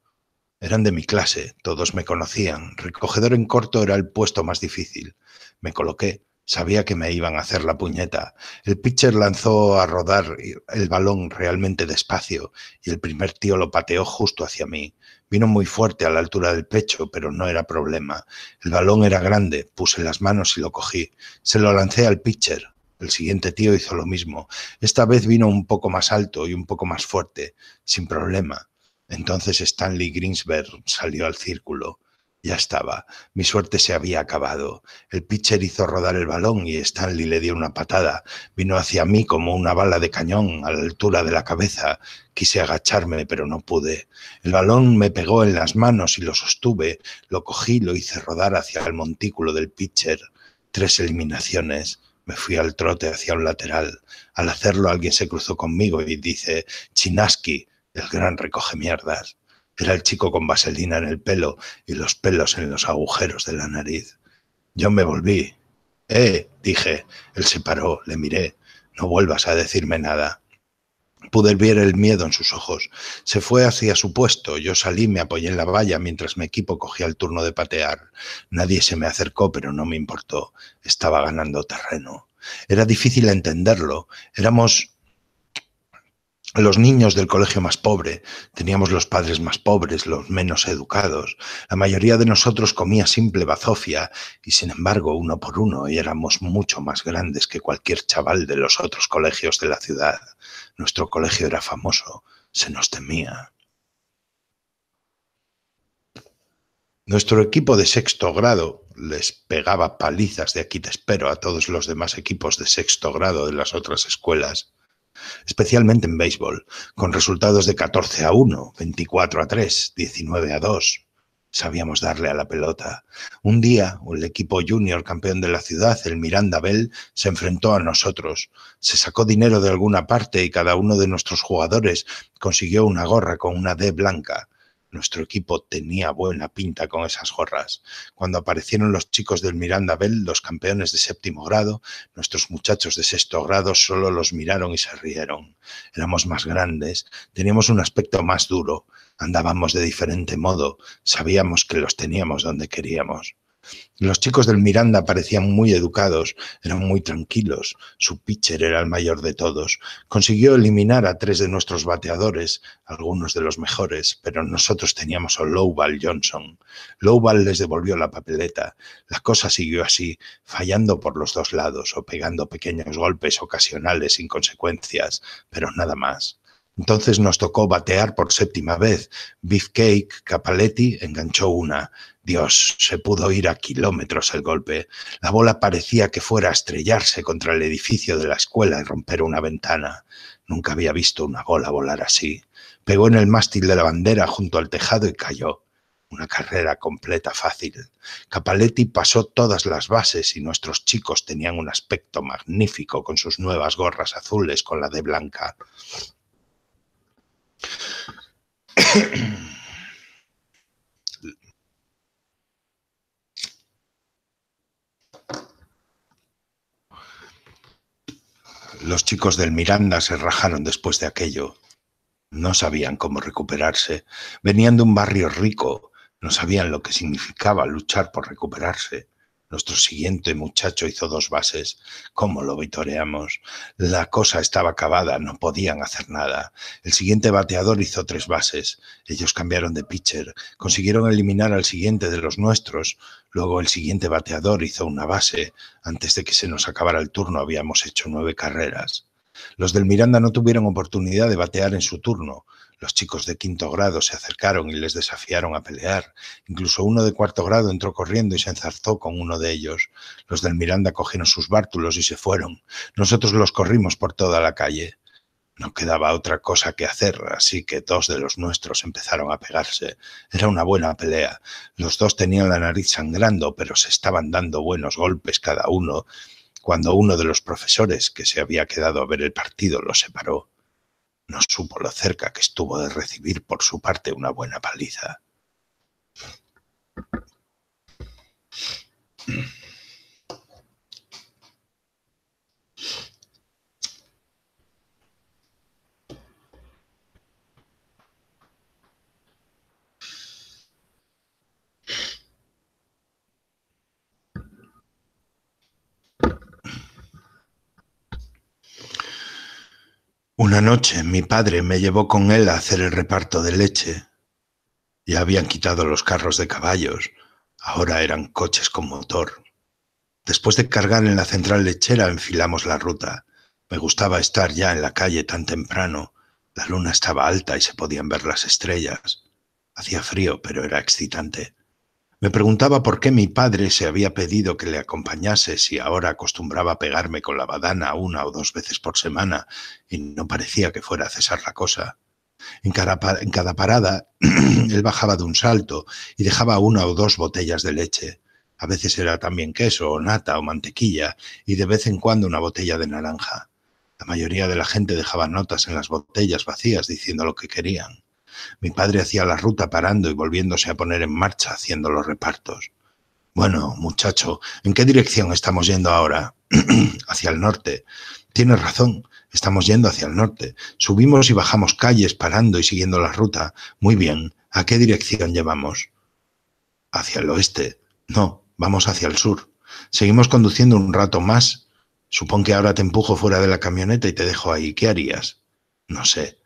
Eran de mi clase, todos me conocían. Recogedor en corto era el puesto más difícil. Me coloqué, sabía que me iban a hacer la puñeta. El pitcher lanzó a rodar el balón realmente despacio y el primer tío lo pateó justo hacia mí. Vino muy fuerte a la altura del pecho, pero no era problema. El balón era grande, puse las manos y lo cogí. Se lo lancé al pitcher. El siguiente tío hizo lo mismo. Esta vez vino un poco más alto y un poco más fuerte, sin problema. Entonces Stanley Greensberg salió al círculo. Ya estaba. Mi suerte se había acabado. El pitcher hizo rodar el balón y Stanley le dio una patada. Vino hacia mí como una bala de cañón a la altura de la cabeza. Quise agacharme, pero no pude. El balón me pegó en las manos y lo sostuve. Lo cogí lo hice rodar hacia el montículo del pitcher. Tres eliminaciones. Me fui al trote hacia un lateral. Al hacerlo alguien se cruzó conmigo y dice, Chinaski, el gran recoge mierdas. Era el chico con vaselina en el pelo y los pelos en los agujeros de la nariz. Yo me volví. Eh, dije. Él se paró, le miré. No vuelvas a decirme nada. Pude ver el miedo en sus ojos. Se fue hacia su puesto. Yo salí, me apoyé en la valla mientras mi equipo cogía el turno de patear. Nadie se me acercó, pero no me importó. Estaba ganando terreno. Era difícil entenderlo. Éramos los niños del colegio más pobre, teníamos los padres más pobres, los menos educados. La mayoría de nosotros comía simple bazofia y sin embargo uno por uno éramos mucho más grandes que cualquier chaval de los otros colegios de la ciudad. Nuestro colegio era famoso, se nos temía. Nuestro equipo de sexto grado les pegaba palizas de aquí te espero a todos los demás equipos de sexto grado de las otras escuelas especialmente en béisbol, con resultados de 14 a 1, 24 a 3, 19 a 2. Sabíamos darle a la pelota. Un día, el equipo junior campeón de la ciudad, el Miranda Bell, se enfrentó a nosotros. Se sacó dinero de alguna parte y cada uno de nuestros jugadores consiguió una gorra con una D blanca. Nuestro equipo tenía buena pinta con esas gorras. Cuando aparecieron los chicos del Miranda Bell, los campeones de séptimo grado, nuestros muchachos de sexto grado solo los miraron y se rieron. Éramos más grandes, teníamos un aspecto más duro, andábamos de diferente modo, sabíamos que los teníamos donde queríamos. Los chicos del Miranda parecían muy educados, eran muy tranquilos. Su pitcher era el mayor de todos. Consiguió eliminar a tres de nuestros bateadores, algunos de los mejores, pero nosotros teníamos a Lowball Johnson. Lowball les devolvió la papeleta. La cosa siguió así, fallando por los dos lados o pegando pequeños golpes ocasionales sin consecuencias, pero nada más. Entonces nos tocó batear por séptima vez. Beefcake Capaletti enganchó una. Dios, se pudo ir a kilómetros el golpe. La bola parecía que fuera a estrellarse contra el edificio de la escuela y romper una ventana. Nunca había visto una bola volar así. Pegó en el mástil de la bandera junto al tejado y cayó. Una carrera completa fácil. Capaletti pasó todas las bases y nuestros chicos tenían un aspecto magnífico con sus nuevas gorras azules con la de blanca. Los chicos del Miranda se rajaron después de aquello. No sabían cómo recuperarse. Venían de un barrio rico. No sabían lo que significaba luchar por recuperarse. Nuestro siguiente muchacho hizo dos bases. ¿Cómo lo vitoreamos? La cosa estaba acabada, no podían hacer nada. El siguiente bateador hizo tres bases. Ellos cambiaron de pitcher, consiguieron eliminar al siguiente de los nuestros. Luego el siguiente bateador hizo una base. Antes de que se nos acabara el turno habíamos hecho nueve carreras. Los del Miranda no tuvieron oportunidad de batear en su turno. Los chicos de quinto grado se acercaron y les desafiaron a pelear. Incluso uno de cuarto grado entró corriendo y se enzarzó con uno de ellos. Los del Miranda cogieron sus bártulos y se fueron. Nosotros los corrimos por toda la calle. No quedaba otra cosa que hacer, así que dos de los nuestros empezaron a pegarse. Era una buena pelea. Los dos tenían la nariz sangrando, pero se estaban dando buenos golpes cada uno, cuando uno de los profesores, que se había quedado a ver el partido, los separó no supo lo cerca que estuvo de recibir por su parte una buena paliza. Una noche mi padre me llevó con él a hacer el reparto de leche. Ya habían quitado los carros de caballos, ahora eran coches con motor. Después de cargar en la central lechera enfilamos la ruta. Me gustaba estar ya en la calle tan temprano. La luna estaba alta y se podían ver las estrellas. Hacía frío, pero era excitante. Me preguntaba por qué mi padre se había pedido que le acompañase si ahora acostumbraba pegarme con la badana una o dos veces por semana y no parecía que fuera a cesar la cosa. En cada, en cada parada él bajaba de un salto y dejaba una o dos botellas de leche. A veces era también queso o nata o mantequilla y de vez en cuando una botella de naranja. La mayoría de la gente dejaba notas en las botellas vacías diciendo lo que querían. Mi padre hacía la ruta parando y volviéndose a poner en marcha haciendo los repartos. Bueno, muchacho, ¿en qué dirección estamos yendo ahora? hacia el norte. Tienes razón, estamos yendo hacia el norte. Subimos y bajamos calles parando y siguiendo la ruta. Muy bien, ¿a qué dirección llevamos? Hacia el oeste. No, vamos hacia el sur. Seguimos conduciendo un rato más. Supón que ahora te empujo fuera de la camioneta y te dejo ahí. ¿Qué harías? No sé.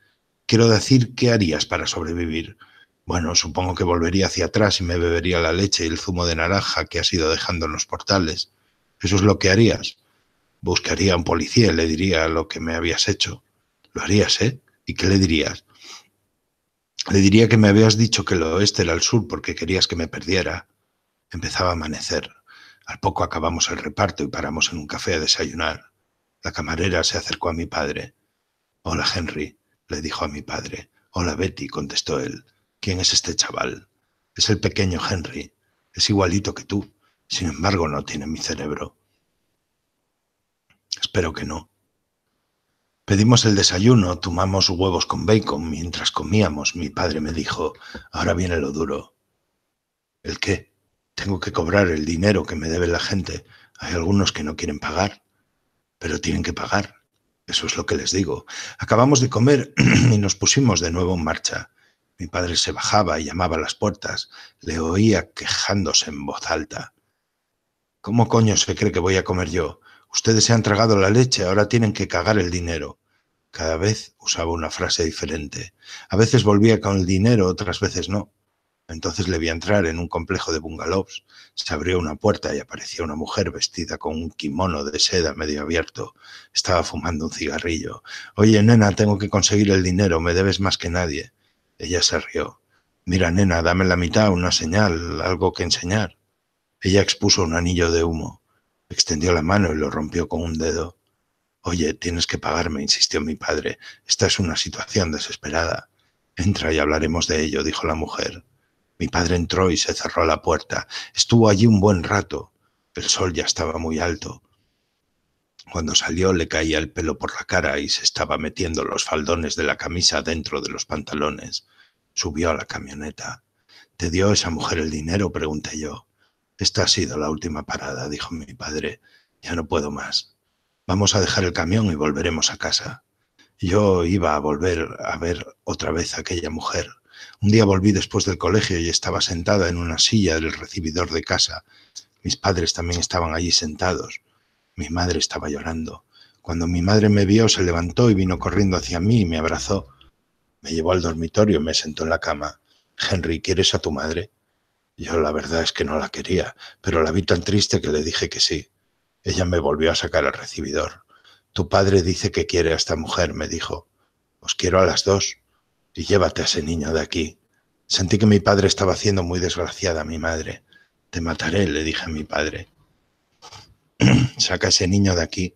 Quiero decir, ¿qué harías para sobrevivir? Bueno, supongo que volvería hacia atrás y me bebería la leche y el zumo de naranja que has ido dejando en los portales. Eso es lo que harías. Buscaría a un policía y le diría lo que me habías hecho. Lo harías, ¿eh? ¿Y qué le dirías? Le diría que me habías dicho que el oeste era el sur porque querías que me perdiera. Empezaba a amanecer. Al poco acabamos el reparto y paramos en un café a desayunar. La camarera se acercó a mi padre. Hola, Henry le dijo a mi padre. Hola Betty, contestó él. ¿Quién es este chaval? Es el pequeño Henry. Es igualito que tú. Sin embargo, no tiene mi cerebro. Espero que no. Pedimos el desayuno, tomamos huevos con bacon. Mientras comíamos, mi padre me dijo, ahora viene lo duro. ¿El qué? Tengo que cobrar el dinero que me debe la gente. Hay algunos que no quieren pagar, pero tienen que pagar. Eso es lo que les digo. Acabamos de comer y nos pusimos de nuevo en marcha. Mi padre se bajaba y llamaba a las puertas. Le oía quejándose en voz alta. ¿Cómo coño se cree que voy a comer yo? Ustedes se han tragado la leche, ahora tienen que cagar el dinero. Cada vez usaba una frase diferente. A veces volvía con el dinero, otras veces no. Entonces le vi entrar en un complejo de bungalows. Se abrió una puerta y aparecía una mujer vestida con un kimono de seda medio abierto. Estaba fumando un cigarrillo. Oye, nena, tengo que conseguir el dinero, me debes más que nadie. Ella se rió. Mira, nena, dame la mitad, una señal, algo que enseñar. Ella expuso un anillo de humo. Extendió la mano y lo rompió con un dedo. Oye, tienes que pagarme, insistió mi padre. Esta es una situación desesperada. Entra y hablaremos de ello, dijo la mujer. Mi padre entró y se cerró la puerta. Estuvo allí un buen rato. El sol ya estaba muy alto. Cuando salió le caía el pelo por la cara y se estaba metiendo los faldones de la camisa dentro de los pantalones. Subió a la camioneta. ¿Te dio esa mujer el dinero? pregunté yo. Esta ha sido la última parada, dijo mi padre. Ya no puedo más. Vamos a dejar el camión y volveremos a casa. Yo iba a volver a ver otra vez a aquella mujer, un día volví después del colegio y estaba sentada en una silla del recibidor de casa. Mis padres también estaban allí sentados. Mi madre estaba llorando. Cuando mi madre me vio, se levantó y vino corriendo hacia mí y me abrazó. Me llevó al dormitorio y me sentó en la cama. Henry, ¿quieres a tu madre? Yo la verdad es que no la quería, pero la vi tan triste que le dije que sí. Ella me volvió a sacar al recibidor. Tu padre dice que quiere a esta mujer, me dijo. Os quiero a las dos y llévate a ese niño de aquí. Sentí que mi padre estaba haciendo muy desgraciada a mi madre. Te mataré, le dije a mi padre. Saca a ese niño de aquí.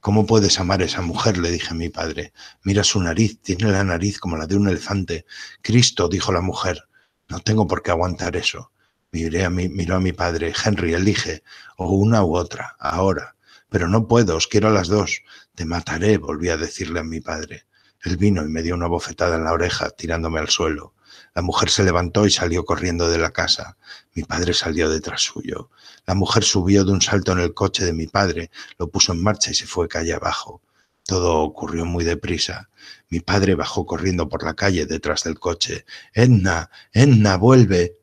¿Cómo puedes amar a esa mujer? le dije a mi padre. Mira su nariz, tiene la nariz como la de un elefante. Cristo, dijo la mujer, no tengo por qué aguantar eso. a miró a mi padre. Henry, elige, o una u otra, ahora. Pero no puedo, os quiero a las dos. Te mataré, volví a decirle a mi padre. Él vino y me dio una bofetada en la oreja, tirándome al suelo. La mujer se levantó y salió corriendo de la casa. Mi padre salió detrás suyo. La mujer subió de un salto en el coche de mi padre, lo puso en marcha y se fue calle abajo. Todo ocurrió muy deprisa. Mi padre bajó corriendo por la calle detrás del coche. Edna, Edna, vuelve.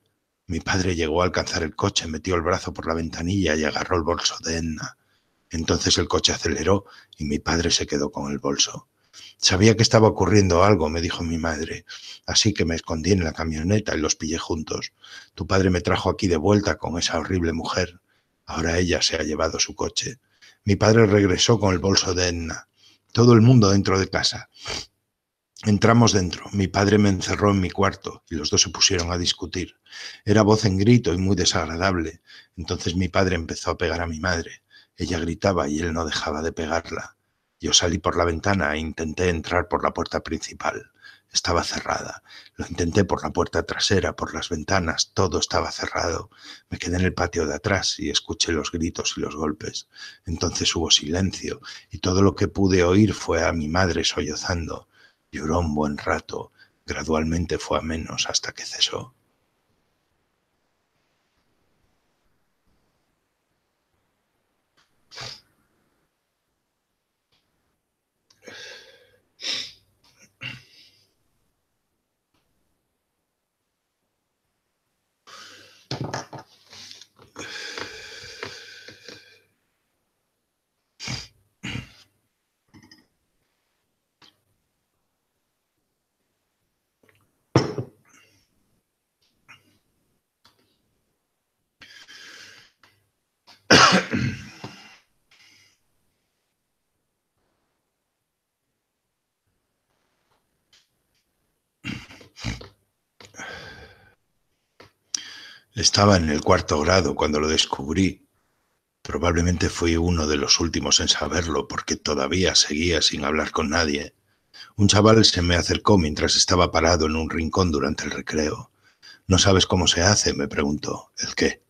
Mi padre llegó a alcanzar el coche, metió el brazo por la ventanilla y agarró el bolso de Edna. Entonces el coche aceleró y mi padre se quedó con el bolso. Sabía que estaba ocurriendo algo, me dijo mi madre. Así que me escondí en la camioneta y los pillé juntos. Tu padre me trajo aquí de vuelta con esa horrible mujer. Ahora ella se ha llevado su coche. Mi padre regresó con el bolso de Edna. Todo el mundo dentro de casa. Entramos dentro. Mi padre me encerró en mi cuarto y los dos se pusieron a discutir. Era voz en grito y muy desagradable. Entonces mi padre empezó a pegar a mi madre. Ella gritaba y él no dejaba de pegarla. Yo salí por la ventana e intenté entrar por la puerta principal. Estaba cerrada. Lo intenté por la puerta trasera, por las ventanas, todo estaba cerrado. Me quedé en el patio de atrás y escuché los gritos y los golpes. Entonces hubo silencio y todo lo que pude oír fue a mi madre sollozando. Lloró un buen rato, gradualmente fue a menos hasta que cesó. Estaba en el cuarto grado cuando lo descubrí. Probablemente fui uno de los últimos en saberlo porque todavía seguía sin hablar con nadie. Un chaval se me acercó mientras estaba parado en un rincón durante el recreo. ¿No sabes cómo se hace? me preguntó. ¿El qué?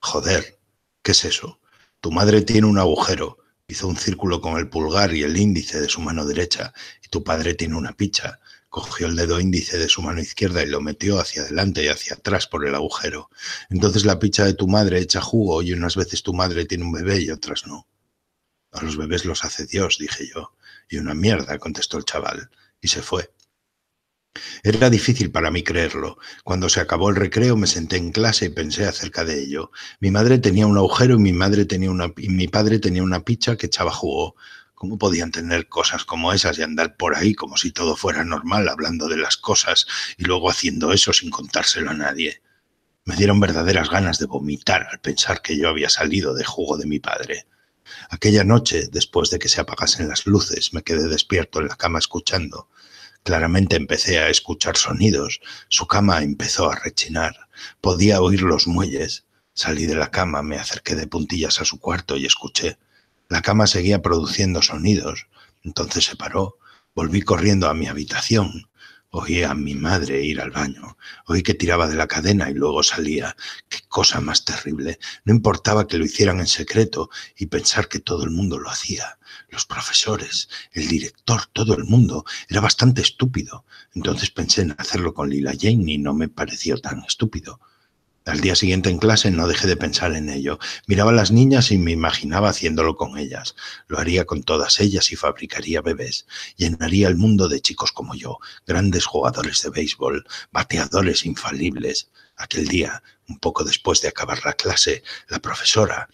Joder, ¿qué es eso? Tu madre tiene un agujero. Hizo un círculo con el pulgar y el índice de su mano derecha. Y tu padre tiene una picha cogió el dedo índice de su mano izquierda y lo metió hacia adelante y hacia atrás por el agujero. Entonces la picha de tu madre echa jugo y unas veces tu madre tiene un bebé y otras no. A los bebés los hace Dios, dije yo. Y una mierda, contestó el chaval, y se fue. Era difícil para mí creerlo. Cuando se acabó el recreo me senté en clase y pensé acerca de ello. Mi madre tenía un agujero y mi madre tenía una y mi padre tenía una picha que echaba jugo. ¿Cómo podían tener cosas como esas y andar por ahí como si todo fuera normal, hablando de las cosas y luego haciendo eso sin contárselo a nadie? Me dieron verdaderas ganas de vomitar al pensar que yo había salido de jugo de mi padre. Aquella noche, después de que se apagasen las luces, me quedé despierto en la cama escuchando. Claramente empecé a escuchar sonidos. Su cama empezó a rechinar. Podía oír los muelles. Salí de la cama, me acerqué de puntillas a su cuarto y escuché. La cama seguía produciendo sonidos. Entonces se paró. Volví corriendo a mi habitación. Oí a mi madre ir al baño. Oí que tiraba de la cadena y luego salía. Qué cosa más terrible. No importaba que lo hicieran en secreto y pensar que todo el mundo lo hacía. Los profesores, el director, todo el mundo. Era bastante estúpido. Entonces pensé en hacerlo con Lila Jane y no me pareció tan estúpido. Al día siguiente en clase no dejé de pensar en ello. Miraba a las niñas y me imaginaba haciéndolo con ellas. Lo haría con todas ellas y fabricaría bebés. Llenaría el mundo de chicos como yo, grandes jugadores de béisbol, bateadores infalibles. Aquel día, un poco después de acabar la clase, la profesora,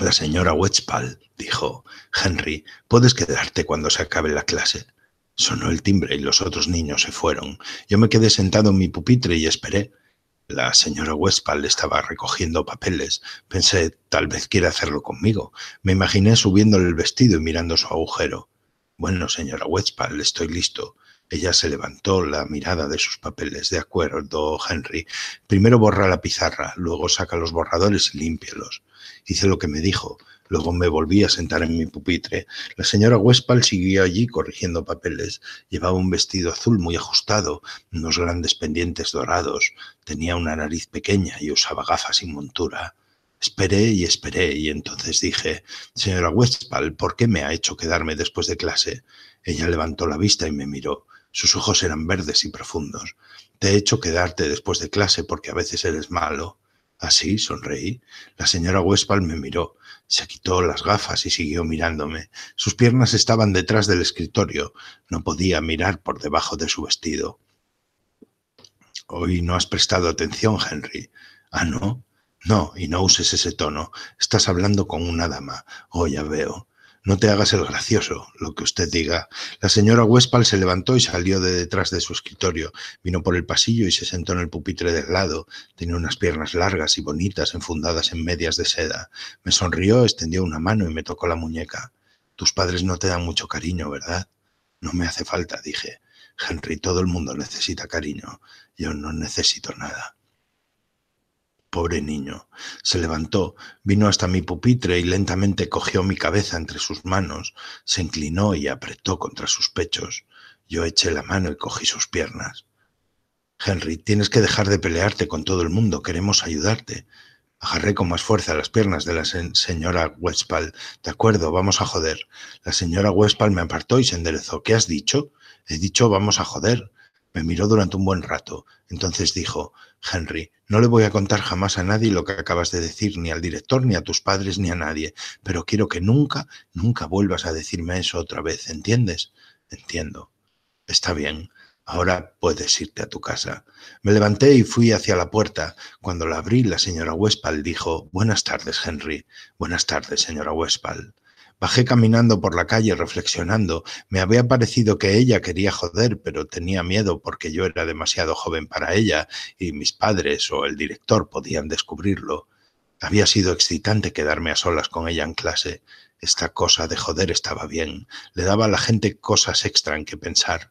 la señora Wetspal, dijo, Henry, puedes quedarte cuando se acabe la clase. Sonó el timbre y los otros niños se fueron. Yo me quedé sentado en mi pupitre y esperé. La señora Westphal estaba recogiendo papeles. Pensé, tal vez quiere hacerlo conmigo. Me imaginé subiéndole el vestido y mirando su agujero. Bueno, señora Westphal, estoy listo. Ella se levantó la mirada de sus papeles. De acuerdo, Henry. Primero borra la pizarra, luego saca los borradores y límpialos. Hice lo que me dijo. Luego me volví a sentar en mi pupitre. La señora Westphal seguía allí corrigiendo papeles. Llevaba un vestido azul muy ajustado, unos grandes pendientes dorados. Tenía una nariz pequeña y usaba gafas sin montura. Esperé y esperé y entonces dije, señora Westphal, ¿por qué me ha hecho quedarme después de clase? Ella levantó la vista y me miró. Sus ojos eran verdes y profundos. Te he hecho quedarte después de clase porque a veces eres malo. Así, ¿Ah, sonreí. La señora Westphal me miró. Se quitó las gafas y siguió mirándome. Sus piernas estaban detrás del escritorio. No podía mirar por debajo de su vestido. Hoy no has prestado atención, Henry. Ah, no. No, y no uses ese tono. Estás hablando con una dama. Oh, ya veo. No te hagas el gracioso, lo que usted diga. La señora Westphal se levantó y salió de detrás de su escritorio. Vino por el pasillo y se sentó en el pupitre del lado. Tenía unas piernas largas y bonitas, enfundadas en medias de seda. Me sonrió, extendió una mano y me tocó la muñeca. Tus padres no te dan mucho cariño, ¿verdad? No me hace falta, dije. Henry, todo el mundo necesita cariño. Yo no necesito nada. Pobre niño. Se levantó, vino hasta mi pupitre y lentamente cogió mi cabeza entre sus manos, se inclinó y apretó contra sus pechos. Yo eché la mano y cogí sus piernas. Henry, tienes que dejar de pelearte con todo el mundo, queremos ayudarte. Agarré con más fuerza las piernas de la señora Westphal. De acuerdo, vamos a joder. La señora Westphal me apartó y se enderezó. ¿Qué has dicho? He dicho vamos a joder. Me miró durante un buen rato. Entonces dijo, Henry, no le voy a contar jamás a nadie lo que acabas de decir, ni al director, ni a tus padres, ni a nadie, pero quiero que nunca, nunca vuelvas a decirme eso otra vez, ¿entiendes? Entiendo. Está bien. Ahora puedes irte a tu casa. Me levanté y fui hacia la puerta. Cuando la abrí, la señora Westphal dijo, Buenas tardes, Henry. Buenas tardes, señora Westphal. Bajé caminando por la calle reflexionando. Me había parecido que ella quería joder, pero tenía miedo porque yo era demasiado joven para ella y mis padres o el director podían descubrirlo. Había sido excitante quedarme a solas con ella en clase. Esta cosa de joder estaba bien. Le daba a la gente cosas extra en que pensar.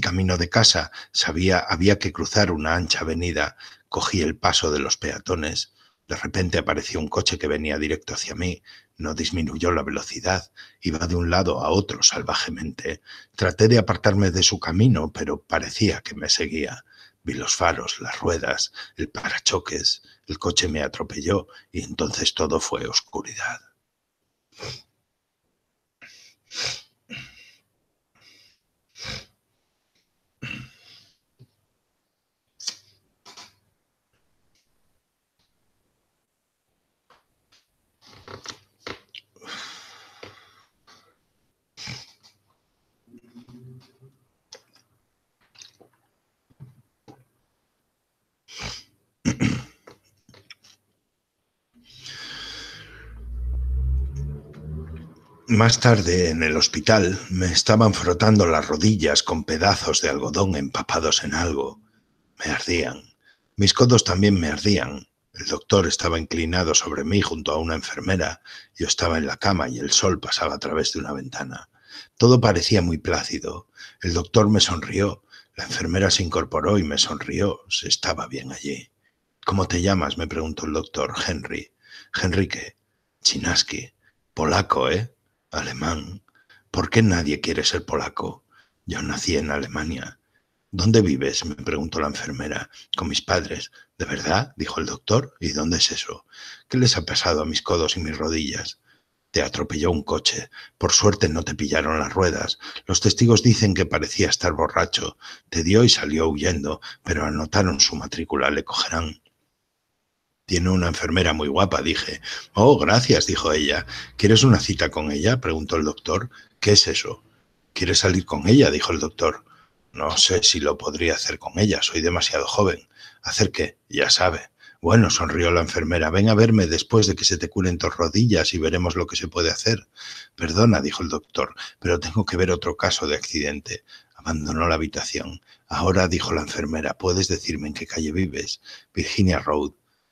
Camino de casa, sabía había que cruzar una ancha avenida. Cogí el paso de los peatones. De repente apareció un coche que venía directo hacia mí. No disminuyó la velocidad. Iba de un lado a otro salvajemente. Traté de apartarme de su camino, pero parecía que me seguía. Vi los faros, las ruedas, el parachoques. El coche me atropelló y entonces todo fue oscuridad. Más tarde, en el hospital, me estaban frotando las rodillas con pedazos de algodón empapados en algo. Me ardían. Mis codos también me ardían. El doctor estaba inclinado sobre mí junto a una enfermera. Yo estaba en la cama y el sol pasaba a través de una ventana. Todo parecía muy plácido. El doctor me sonrió. La enfermera se incorporó y me sonrió. Se estaba bien allí. ¿Cómo te llamas? me preguntó el doctor. Henry. Henrique. Chinaski. Polaco, ¿eh? alemán. ¿Por qué nadie quiere ser polaco? Yo nací en Alemania. ¿Dónde vives? me preguntó la enfermera. Con mis padres. ¿De verdad? dijo el doctor. ¿Y dónde es eso? ¿Qué les ha pasado a mis codos y mis rodillas? Te atropelló un coche. Por suerte no te pillaron las ruedas. Los testigos dicen que parecía estar borracho. Te dio y salió huyendo, pero anotaron su matrícula, le cogerán. Tiene una enfermera muy guapa, dije. Oh, gracias, dijo ella. ¿Quieres una cita con ella? preguntó el doctor. ¿Qué es eso? ¿Quieres salir con ella? dijo el doctor. No sé si lo podría hacer con ella, soy demasiado joven. ¿Hacer qué? Ya sabe. Bueno, sonrió la enfermera, ven a verme después de que se te curen tus rodillas y veremos lo que se puede hacer. Perdona, dijo el doctor, pero tengo que ver otro caso de accidente. Abandonó la habitación. Ahora, dijo la enfermera, puedes decirme en qué calle vives. Virginia Road.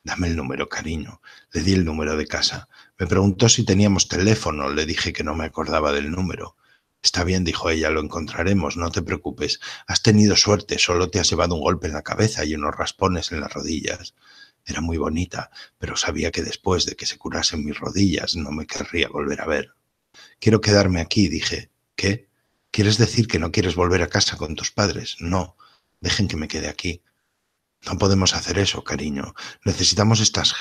Dame el número, cariño. Le di el número de casa. Me preguntó si teníamos teléfono. Le dije que no me acordaba del número. Está bien, dijo ella, lo encontraremos, no te preocupes. Has tenido suerte, solo te has llevado un golpe en la cabeza y unos raspones en las rodillas. Era muy bonita, pero sabía que después de que se curasen mis rodillas no me querría volver a ver. Quiero quedarme aquí, dije. ¿Qué? ¿Quieres decir que no quieres volver a casa con tus padres? No, dejen que me quede aquí. No podemos hacer eso, cariño. Necesitamos estas,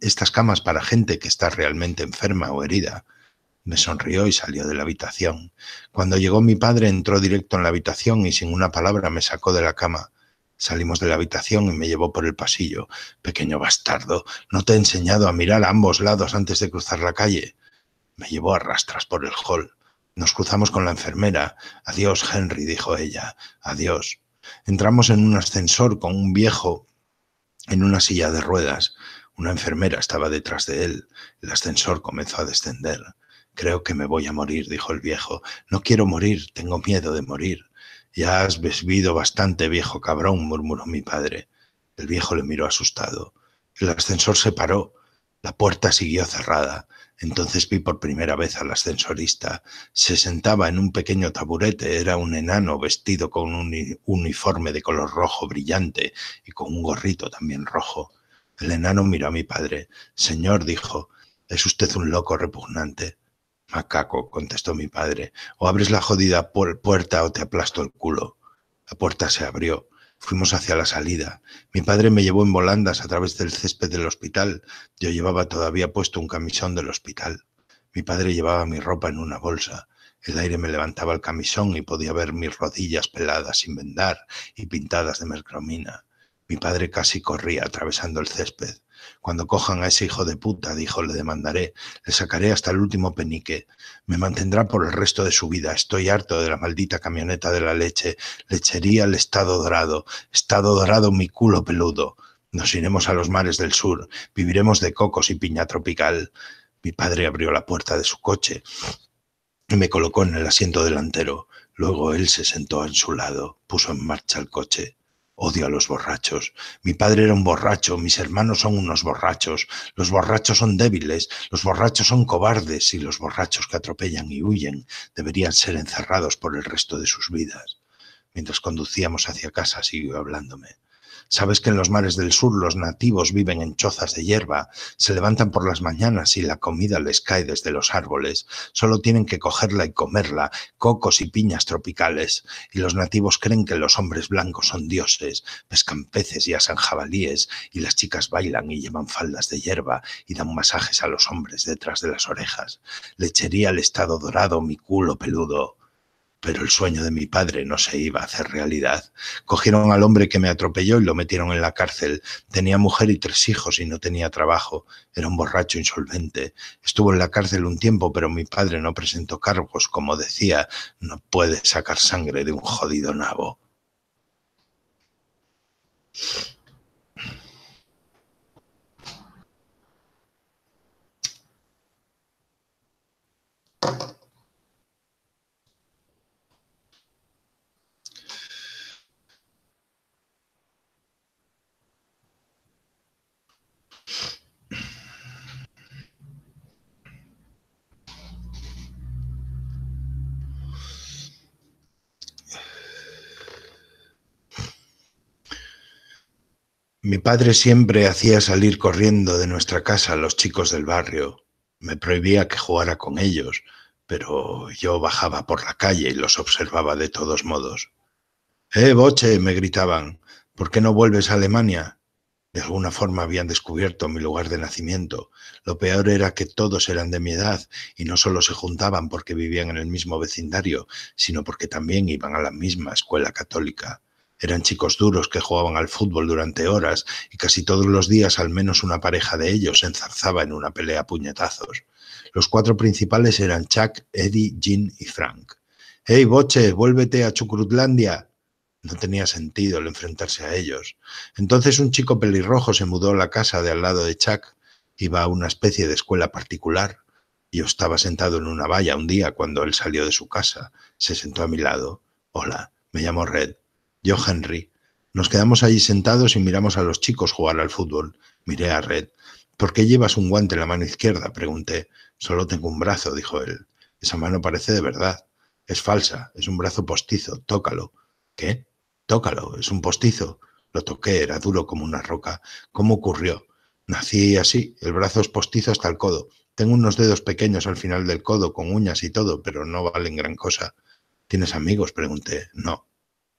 estas camas para gente que está realmente enferma o herida. Me sonrió y salió de la habitación. Cuando llegó mi padre entró directo en la habitación y sin una palabra me sacó de la cama. Salimos de la habitación y me llevó por el pasillo. Pequeño bastardo, no te he enseñado a mirar a ambos lados antes de cruzar la calle. Me llevó a rastras por el hall. Nos cruzamos con la enfermera. Adiós, Henry, dijo ella. Adiós. Entramos en un ascensor con un viejo en una silla de ruedas. Una enfermera estaba detrás de él. El ascensor comenzó a descender. Creo que me voy a morir, dijo el viejo. No quiero morir, tengo miedo de morir. Ya has bebido bastante, viejo cabrón, murmuró mi padre. El viejo le miró asustado. El ascensor se paró. La puerta siguió cerrada. Entonces vi por primera vez al ascensorista. Se sentaba en un pequeño taburete, era un enano vestido con un uniforme de color rojo brillante y con un gorrito también rojo. El enano miró a mi padre. Señor, dijo, es usted un loco repugnante. Macaco, contestó mi padre, o abres la jodida puerta o te aplasto el culo. La puerta se abrió. Fuimos hacia la salida. Mi padre me llevó en volandas a través del césped del hospital. Yo llevaba todavía puesto un camisón del hospital. Mi padre llevaba mi ropa en una bolsa. El aire me levantaba el camisón y podía ver mis rodillas peladas sin vendar y pintadas de mercromina. Mi padre casi corría atravesando el césped. Cuando cojan a ese hijo de puta, dijo, le demandaré, le sacaré hasta el último penique. Me mantendrá por el resto de su vida. Estoy harto de la maldita camioneta de la leche. Lechería al estado dorado. Estado dorado mi culo peludo. Nos iremos a los mares del sur. Viviremos de cocos y piña tropical. Mi padre abrió la puerta de su coche y me colocó en el asiento delantero. Luego él se sentó en su lado, puso en marcha el coche. Odio a los borrachos. Mi padre era un borracho, mis hermanos son unos borrachos. Los borrachos son débiles, los borrachos son cobardes y los borrachos que atropellan y huyen deberían ser encerrados por el resto de sus vidas. Mientras conducíamos hacia casa siguió hablándome. Sabes que en los mares del sur los nativos viven en chozas de hierba, se levantan por las mañanas y la comida les cae desde los árboles. Solo tienen que cogerla y comerla, cocos y piñas tropicales. Y los nativos creen que los hombres blancos son dioses, pescan peces y asan jabalíes, y las chicas bailan y llevan faldas de hierba y dan masajes a los hombres detrás de las orejas. Lechería al estado dorado mi culo peludo pero el sueño de mi padre no se iba a hacer realidad. Cogieron al hombre que me atropelló y lo metieron en la cárcel. Tenía mujer y tres hijos y no tenía trabajo. Era un borracho insolvente. Estuvo en la cárcel un tiempo, pero mi padre no presentó cargos. Como decía, no puede sacar sangre de un jodido nabo. Mi padre siempre hacía salir corriendo de nuestra casa a los chicos del barrio. Me prohibía que jugara con ellos, pero yo bajaba por la calle y los observaba de todos modos. ¡Eh, Boche! me gritaban. ¿Por qué no vuelves a Alemania? De alguna forma habían descubierto mi lugar de nacimiento. Lo peor era que todos eran de mi edad y no solo se juntaban porque vivían en el mismo vecindario, sino porque también iban a la misma escuela católica. Eran chicos duros que jugaban al fútbol durante horas y casi todos los días al menos una pareja de ellos se enzarzaba en una pelea a puñetazos. Los cuatro principales eran Chuck, Eddie, Jean y Frank. ¡Hey, Boche, vuélvete a Chucrutlandia! No tenía sentido el enfrentarse a ellos. Entonces un chico pelirrojo se mudó a la casa de al lado de Chuck. Iba a una especie de escuela particular. Yo estaba sentado en una valla un día cuando él salió de su casa. Se sentó a mi lado. Hola, me llamo Red. Yo, Henry. Nos quedamos allí sentados y miramos a los chicos jugar al fútbol. Miré a Red. ¿Por qué llevas un guante en la mano izquierda? pregunté. Solo tengo un brazo, dijo él. Esa mano parece de verdad. Es falsa, es un brazo postizo, tócalo. ¿Qué? Tócalo, es un postizo. Lo toqué, era duro como una roca. ¿Cómo ocurrió? Nací así, el brazo es postizo hasta el codo. Tengo unos dedos pequeños al final del codo, con uñas y todo, pero no valen gran cosa. ¿Tienes amigos? pregunté. No.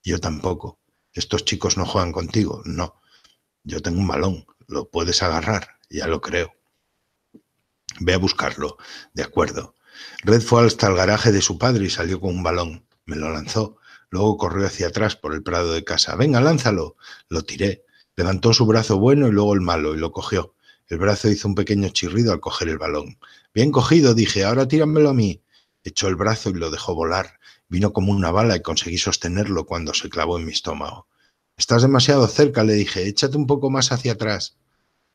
Yo tampoco. Estos chicos no juegan contigo. No. Yo tengo un balón. Lo puedes agarrar. Ya lo creo. Ve a buscarlo. De acuerdo. Red fue hasta el garaje de su padre y salió con un balón. Me lo lanzó. Luego corrió hacia atrás por el prado de casa. Venga, lánzalo. Lo tiré. Levantó su brazo bueno y luego el malo y lo cogió. El brazo hizo un pequeño chirrido al coger el balón. Bien cogido, dije, ahora tíramelo a mí. Echó el brazo y lo dejó volar. Vino como una bala y conseguí sostenerlo cuando se clavó en mi estómago. Estás demasiado cerca, le dije, échate un poco más hacia atrás.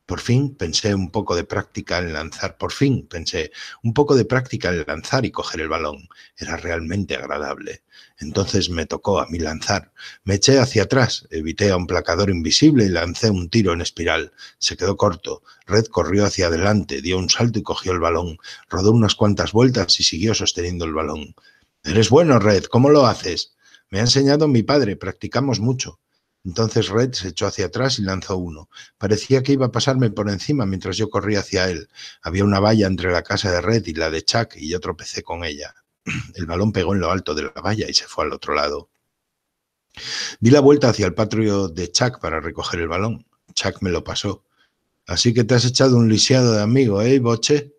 Por fin pensé un poco de práctica en lanzar, por fin pensé un poco de práctica en lanzar y coger el balón. Era realmente agradable. Entonces me tocó a mí lanzar. Me eché hacia atrás, evité a un placador invisible y lancé un tiro en espiral. Se quedó corto. Red corrió hacia adelante, dio un salto y cogió el balón. Rodó unas cuantas vueltas y siguió sosteniendo el balón. Eres bueno, Red, ¿cómo lo haces? Me ha enseñado mi padre, practicamos mucho. Entonces Red se echó hacia atrás y lanzó uno. Parecía que iba a pasarme por encima mientras yo corría hacia él. Había una valla entre la casa de Red y la de Chuck y yo tropecé con ella. El balón pegó en lo alto de la valla y se fue al otro lado. Di la vuelta hacia el patio de Chuck para recoger el balón. Chuck me lo pasó. Así que te has echado un lisiado de amigo, ¿eh, Boche?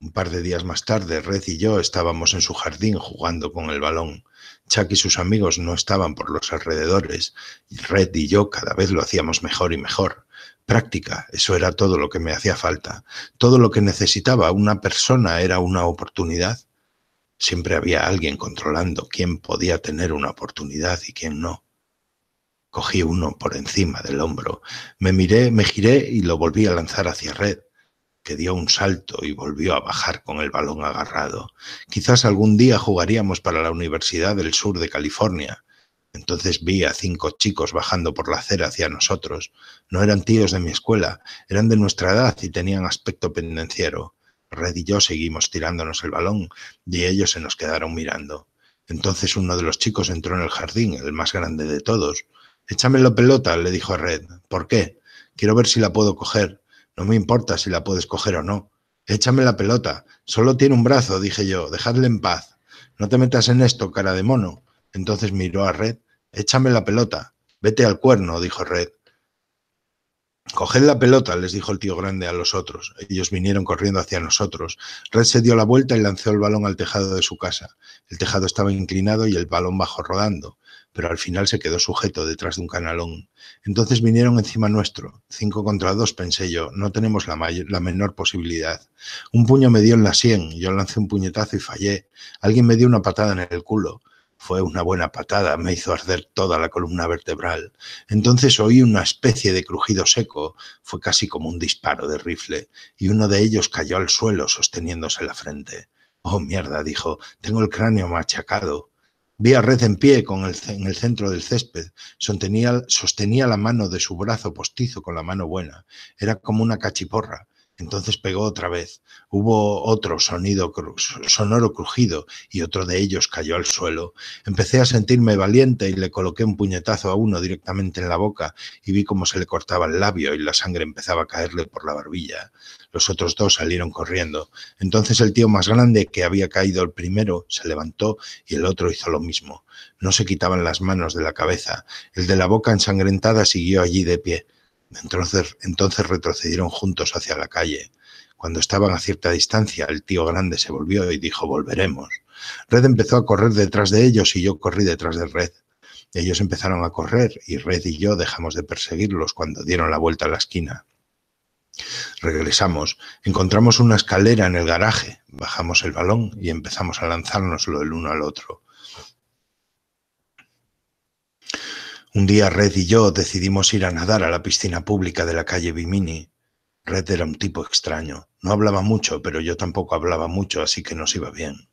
Un par de días más tarde, Red y yo estábamos en su jardín jugando con el balón. Chuck y sus amigos no estaban por los alrededores, Red y yo cada vez lo hacíamos mejor y mejor. Práctica, eso era todo lo que me hacía falta. Todo lo que necesitaba una persona era una oportunidad. Siempre había alguien controlando quién podía tener una oportunidad y quién no. Cogí uno por encima del hombro, me miré, me giré y lo volví a lanzar hacia Red que dio un salto y volvió a bajar con el balón agarrado. Quizás algún día jugaríamos para la Universidad del Sur de California. Entonces vi a cinco chicos bajando por la acera hacia nosotros. No eran tíos de mi escuela, eran de nuestra edad y tenían aspecto pendenciero. Red y yo seguimos tirándonos el balón y ellos se nos quedaron mirando. Entonces uno de los chicos entró en el jardín, el más grande de todos. Échame la pelota, le dijo a Red. ¿Por qué? Quiero ver si la puedo coger. No me importa si la puedes coger o no. Échame la pelota. Solo tiene un brazo, dije yo. Dejadle en paz. No te metas en esto, cara de mono. Entonces miró a Red. Échame la pelota. Vete al cuerno, dijo Red. Coged la pelota, les dijo el tío grande a los otros. Ellos vinieron corriendo hacia nosotros. Red se dio la vuelta y lanzó el balón al tejado de su casa. El tejado estaba inclinado y el balón bajó rodando pero al final se quedó sujeto detrás de un canalón. Entonces vinieron encima nuestro. Cinco contra dos, pensé yo. No tenemos la, menor posibilidad. Un puño me dio en la sien, yo lancé un puñetazo y fallé. Alguien me dio una patada en el culo. Fue una buena patada, me hizo arder toda la columna vertebral. Entonces oí una especie de crujido seco, fue casi como un disparo de rifle, y uno de ellos cayó al suelo sosteniéndose la frente. Oh, mierda, dijo, tengo el cráneo machacado. Vía Red en pie con el, en el centro del césped. Sostenía, sostenía la mano de su brazo postizo con la mano buena. Era como una cachiporra. Entonces pegó otra vez. Hubo otro sonido sonoro crujido y otro de ellos cayó al suelo. Empecé a sentirme valiente y le coloqué un puñetazo a uno directamente en la boca y vi cómo se le cortaba el labio y la sangre empezaba a caerle por la barbilla. Los otros dos salieron corriendo. Entonces el tío más grande que había caído el primero se levantó y el otro hizo lo mismo. No se quitaban las manos de la cabeza. El de la boca ensangrentada siguió allí de pie. Entonces, entonces retrocedieron juntos hacia la calle. Cuando estaban a cierta distancia, el tío grande se volvió y dijo, volveremos. Red empezó a correr detrás de ellos y yo corrí detrás de Red. Ellos empezaron a correr y Red y yo dejamos de perseguirlos cuando dieron la vuelta a la esquina. Regresamos, encontramos una escalera en el garaje, bajamos el balón y empezamos a lanzárnoslo el uno al otro. Un día Red y yo decidimos ir a nadar a la piscina pública de la calle Bimini. Red era un tipo extraño. No hablaba mucho, pero yo tampoco hablaba mucho, así que nos iba bien.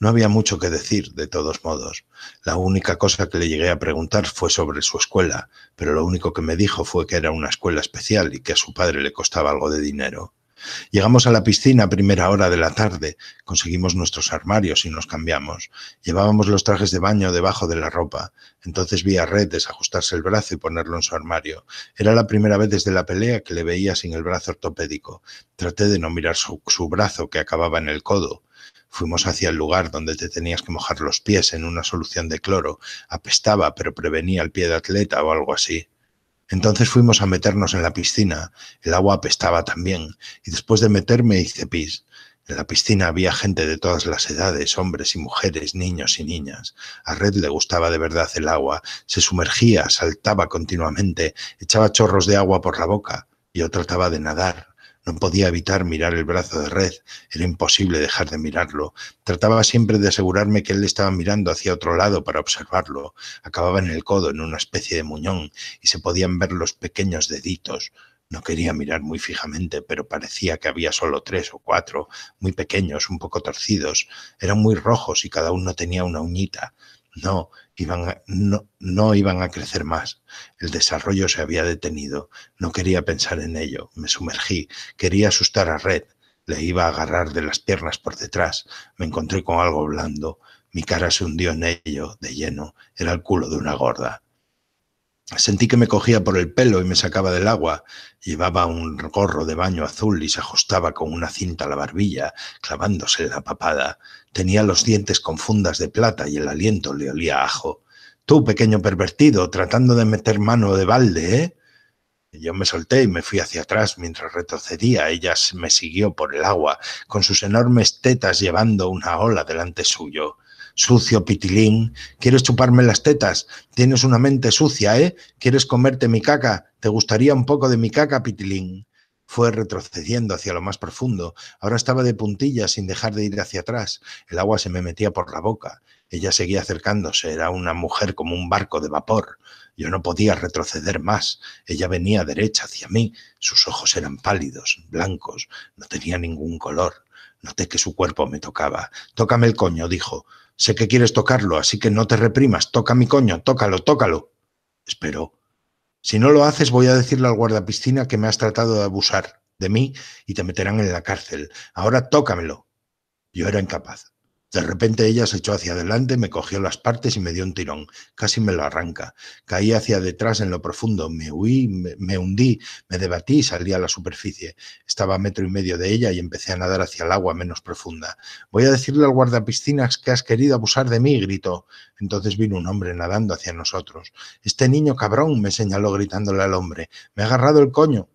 No había mucho que decir, de todos modos. La única cosa que le llegué a preguntar fue sobre su escuela, pero lo único que me dijo fue que era una escuela especial y que a su padre le costaba algo de dinero. Llegamos a la piscina a primera hora de la tarde, conseguimos nuestros armarios y nos cambiamos. Llevábamos los trajes de baño debajo de la ropa. Entonces vi a Red desajustarse el brazo y ponerlo en su armario. Era la primera vez desde la pelea que le veía sin el brazo ortopédico. Traté de no mirar su, brazo que acababa en el codo. Fuimos hacia el lugar donde te tenías que mojar los pies en una solución de cloro. Apestaba, pero prevenía el pie de atleta o algo así. Entonces fuimos a meternos en la piscina. El agua apestaba también. Y después de meterme hice pis. En la piscina había gente de todas las edades, hombres y mujeres, niños y niñas. A Red le gustaba de verdad el agua. Se sumergía, saltaba continuamente, echaba chorros de agua por la boca. Yo trataba de nadar, no podía evitar mirar el brazo de red, era imposible dejar de mirarlo. Trataba siempre de asegurarme que él estaba mirando hacia otro lado para observarlo. Acababa en el codo, en una especie de muñón, y se podían ver los pequeños deditos. No quería mirar muy fijamente, pero parecía que había solo tres o cuatro, muy pequeños, un poco torcidos. Eran muy rojos y cada uno tenía una uñita. No, iban no, no iban a crecer más. El desarrollo se había detenido. No quería pensar en ello. Me sumergí. Quería asustar a Red. Le iba a agarrar de las piernas por detrás. Me encontré con algo blando. Mi cara se hundió en ello, de lleno. Era el culo de una gorda. Sentí que me cogía por el pelo y me sacaba del agua. Llevaba un gorro de baño azul y se ajustaba con una cinta a la barbilla, clavándose la papada. Tenía los dientes con fundas de plata y el aliento le olía a ajo. Tú, pequeño pervertido, tratando de meter mano de balde, ¿eh? Yo me solté y me fui hacia atrás mientras retrocedía. Ella me siguió por el agua, con sus enormes tetas llevando una ola delante suyo. Sucio pitilín, ¿quieres chuparme las tetas? Tienes una mente sucia, ¿eh? ¿Quieres comerte mi caca? ¿Te gustaría un poco de mi caca, pitilín? fue retrocediendo hacia lo más profundo. Ahora estaba de puntillas sin dejar de ir hacia atrás. El agua se me metía por la boca. Ella seguía acercándose. Era una mujer como un barco de vapor. Yo no podía retroceder más. Ella venía derecha hacia mí. Sus ojos eran pálidos, blancos. No tenía ningún color. Noté que su cuerpo me tocaba. Tócame el coño, dijo. Sé que quieres tocarlo, así que no te reprimas. Toca mi coño, tócalo, tócalo. Esperó. Si no lo haces, voy a decirle al guardapiscina que me has tratado de abusar de mí y te meterán en la cárcel. Ahora tócamelo. Yo era incapaz. De repente ella se echó hacia adelante, me cogió las partes y me dio un tirón. Casi me lo arranca. Caí hacia detrás en lo profundo. Me huí, me, hundí, me debatí y salí a la superficie. Estaba a metro y medio de ella y empecé a nadar hacia el agua menos profunda. Voy a decirle al guardapiscinas que has querido abusar de mí, gritó. Entonces vino un hombre nadando hacia nosotros. Este niño cabrón, me señaló gritándole al hombre. Me ha agarrado el coño.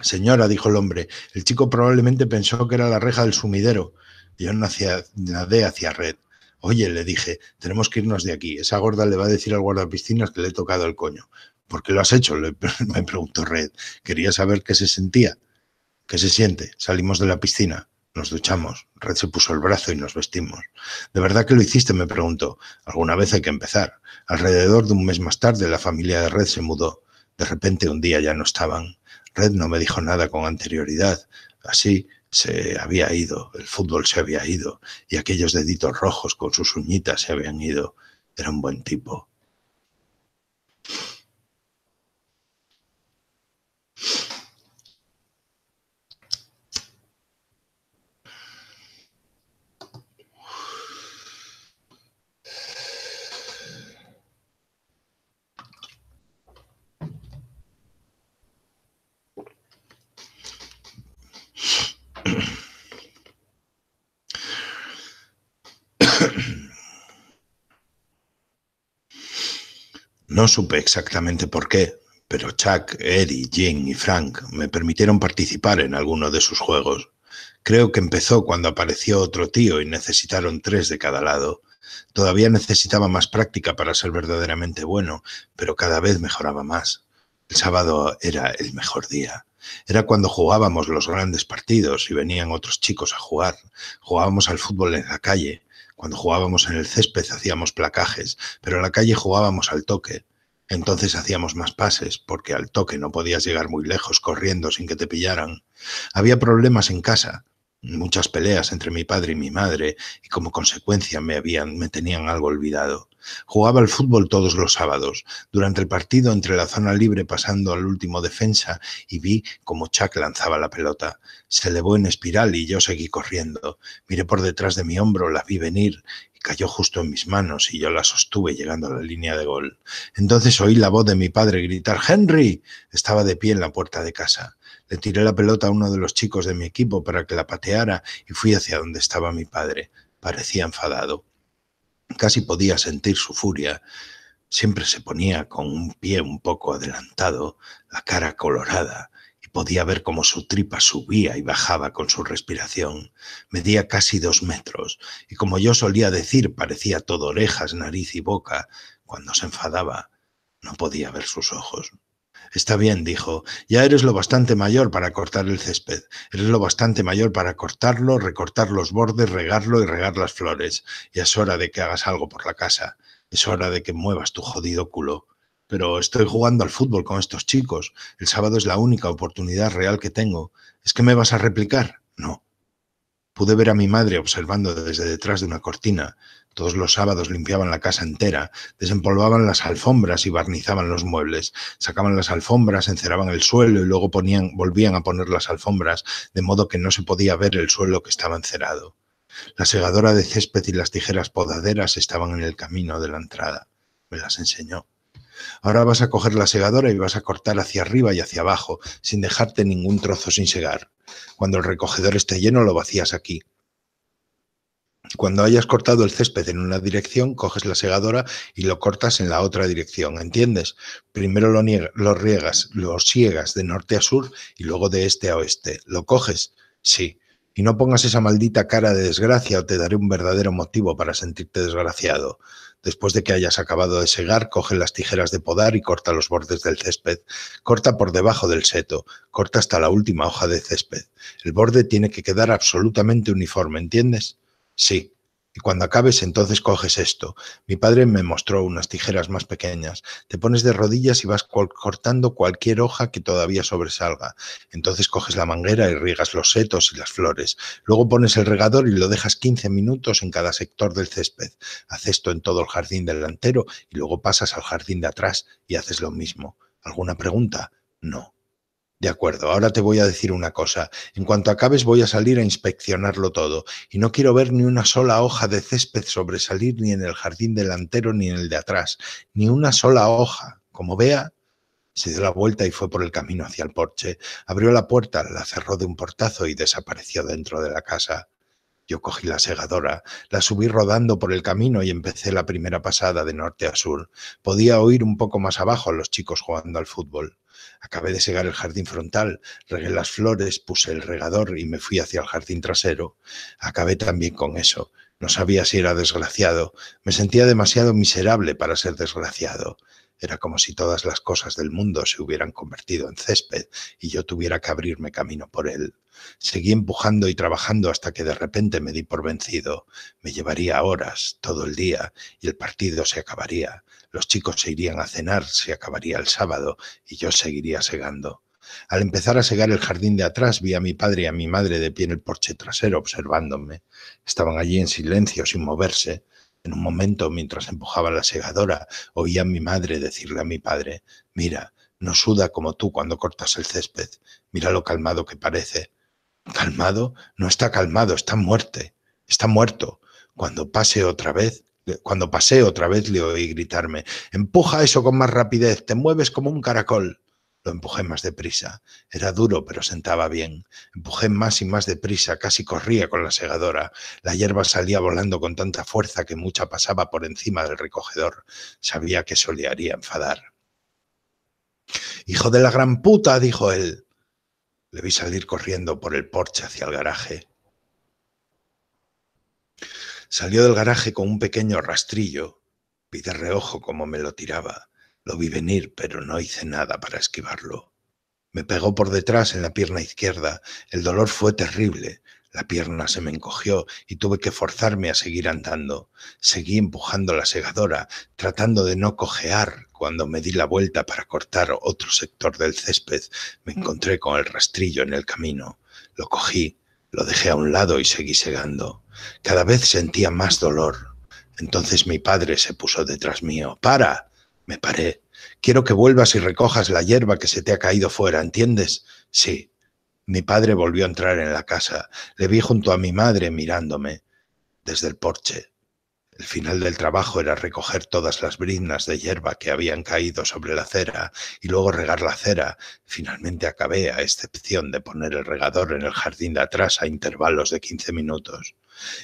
Señora, dijo el hombre, el chico probablemente pensó que era la reja del sumidero. Yo nadé hacia red. Oye, le dije, tenemos que irnos de aquí. Esa gorda le va a decir al guardapiscinas que le he tocado el coño. ¿Por qué lo has hecho? me preguntó Red. Quería saber qué se sentía. ¿Qué se siente? Salimos de la piscina. Nos duchamos. Red se puso el brazo y nos vestimos. ¿De verdad que lo hiciste? me preguntó. Alguna vez hay que empezar. Alrededor de un mes más tarde, la familia de Red se mudó. De repente un día ya no estaban. Red no me dijo nada con anterioridad. Así, se había ido, el fútbol se había ido y aquellos deditos rojos con sus uñitas se habían ido. Era un buen tipo. No supe exactamente por qué, pero Chuck, Eddie, Jim y Frank me permitieron participar en alguno de sus juegos. Creo que empezó cuando apareció otro tío y necesitaron tres de cada lado. Todavía necesitaba más práctica para ser verdaderamente bueno, pero cada vez mejoraba más. El sábado era el mejor día. Era cuando jugábamos los grandes partidos y venían otros chicos a jugar. Jugábamos al fútbol en la calle. Cuando jugábamos en el césped hacíamos placajes, pero en la calle jugábamos al toque. Entonces hacíamos más pases, porque al toque no podías llegar muy lejos corriendo sin que te pillaran. Había problemas en casa, muchas peleas entre mi padre y mi madre y como consecuencia me, habían, me tenían algo olvidado. Jugaba al fútbol todos los sábados. Durante el partido entre la zona libre pasando al último defensa y vi como Chuck lanzaba la pelota. Se elevó en espiral y yo seguí corriendo. Miré por detrás de mi hombro, la vi venir y cayó justo en mis manos y yo la sostuve llegando a la línea de gol. Entonces oí la voz de mi padre gritar ¡Henry! Estaba de pie en la puerta de casa. Le tiré la pelota a uno de los chicos de mi equipo para que la pateara y fui hacia donde estaba mi padre. Parecía enfadado. Casi podía sentir su furia. Siempre se ponía con un pie un poco adelantado, la cara colorada, y podía ver cómo su tripa subía y bajaba con su respiración. Medía casi dos metros, y como yo solía decir, parecía todo orejas, nariz y boca. Cuando se enfadaba, no podía ver sus ojos. Está bien, dijo, ya eres lo bastante mayor para cortar el césped, eres lo bastante mayor para cortarlo, recortar los bordes, regarlo y regar las flores. Y es hora de que hagas algo por la casa, es hora de que muevas tu jodido culo. Pero estoy jugando al fútbol con estos chicos, el sábado es la única oportunidad real que tengo. ¿Es que me vas a replicar? No. Pude ver a mi madre observando desde detrás de una cortina. Todos los sábados limpiaban la casa entera, desempolvaban las alfombras y barnizaban los muebles, sacaban las alfombras, enceraban el suelo y luego ponían, volvían a poner las alfombras, de modo que no se podía ver el suelo que estaba encerado. La segadora de césped y las tijeras podaderas estaban en el camino de la entrada. Me las enseñó. Ahora vas a coger la segadora y vas a cortar hacia arriba y hacia abajo, sin dejarte ningún trozo sin segar. Cuando el recogedor esté lleno, lo vacías aquí. Cuando hayas cortado el césped en una dirección, coges la segadora y lo cortas en la otra dirección, ¿entiendes? Primero lo, lo riegas, lo siegas de norte a sur y luego de este a oeste. ¿Lo coges? Sí. Y no pongas esa maldita cara de desgracia o te daré un verdadero motivo para sentirte desgraciado. Después de que hayas acabado de segar, coge las tijeras de podar y corta los bordes del césped. Corta por debajo del seto, corta hasta la última hoja de césped. El borde tiene que quedar absolutamente uniforme, ¿entiendes? Sí. Y cuando acabes, entonces coges esto. Mi padre me mostró unas tijeras más pequeñas. Te pones de rodillas y vas cortando cualquier hoja que todavía sobresalga. Entonces coges la manguera y riegas los setos y las flores. Luego pones el regador y lo dejas 15 minutos en cada sector del césped. Haces esto en todo el jardín delantero y luego pasas al jardín de atrás y haces lo mismo. ¿Alguna pregunta? No. De acuerdo, ahora te voy a decir una cosa. En cuanto acabes voy a salir a inspeccionarlo todo, y no quiero ver ni una sola hoja de césped sobresalir ni en el jardín delantero ni en el de atrás, ni una sola hoja. Como vea, se dio la vuelta y fue por el camino hacia el porche. Abrió la puerta, la cerró de un portazo y desapareció dentro de la casa. Yo cogí la segadora, la subí rodando por el camino y empecé la primera pasada de norte a sur. Podía oír un poco más abajo a los chicos jugando al fútbol. Acabé de segar el jardín frontal, regué las flores, puse el regador y me fui hacia el jardín trasero. Acabé también con eso. No sabía si era desgraciado. Me sentía demasiado miserable para ser desgraciado. Era como si todas las cosas del mundo se hubieran convertido en césped y yo tuviera que abrirme camino por él. Seguí empujando y trabajando hasta que de repente me di por vencido. Me llevaría horas, todo el día, y el partido se acabaría. Los chicos se irían a cenar, se acabaría el sábado, y yo seguiría segando. Al empezar a segar el jardín de atrás, vi a mi padre y a mi madre de pie en el porche trasero observándome. Estaban allí en silencio, sin moverse. En un momento, mientras empujaba la segadora, oía a mi madre decirle a mi padre, mira, no suda como tú cuando cortas el césped, mira lo calmado que parece. ¿Calmado? No está calmado, está muerte, está muerto. Cuando pase otra vez, cuando pasé otra vez le oí gritarme, empuja eso con más rapidez, te mueves como un caracol. Lo empujé más deprisa. Era duro, pero sentaba bien. Empujé más y más deprisa, casi corría con la segadora. La hierba salía volando con tanta fuerza que mucha pasaba por encima del recogedor. Sabía que solía enfadar. Hijo de la gran puta, dijo él. Le vi salir corriendo por el porche hacia el garaje. Salió del garaje con un pequeño rastrillo. Pide reojo como me lo tiraba. Lo vi venir, pero no hice nada para esquivarlo. Me pegó por detrás en la pierna izquierda. El dolor fue terrible. La pierna se me encogió y tuve que forzarme a seguir andando. Seguí empujando la segadora, tratando de no cojear. Cuando me di la vuelta para cortar otro sector del césped, me mm. encontré con el rastrillo en el camino. Lo cogí, lo dejé a un lado y seguí segando. Cada vez sentía más dolor. Entonces mi padre se puso detrás mío. ¡Para! Me paré. Quiero que vuelvas y recojas la hierba que se te ha caído fuera, ¿entiendes? Sí. Mi padre volvió a entrar en la casa. Le vi junto a mi madre mirándome desde el porche. El final del trabajo era recoger todas las brindas de hierba que habían caído sobre la cera y luego regar la cera. Finalmente acabé, a excepción de poner el regador en el jardín de atrás a intervalos de quince minutos.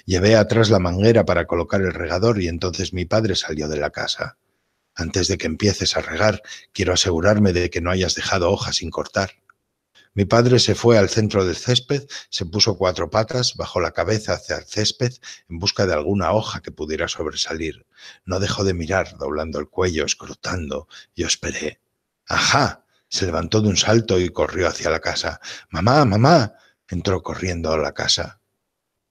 Llevé atrás la manguera para colocar el regador y entonces mi padre salió de la casa. Antes de que empieces a regar, quiero asegurarme de que no hayas dejado hojas sin cortar. Mi padre se fue al centro del césped, se puso cuatro patas, bajó la cabeza hacia el césped en busca de alguna hoja que pudiera sobresalir. No dejó de mirar, doblando el cuello, escrutando. Yo esperé. ¡Ajá! Se levantó de un salto y corrió hacia la casa. ¡Mamá, mamá! Entró corriendo a la casa.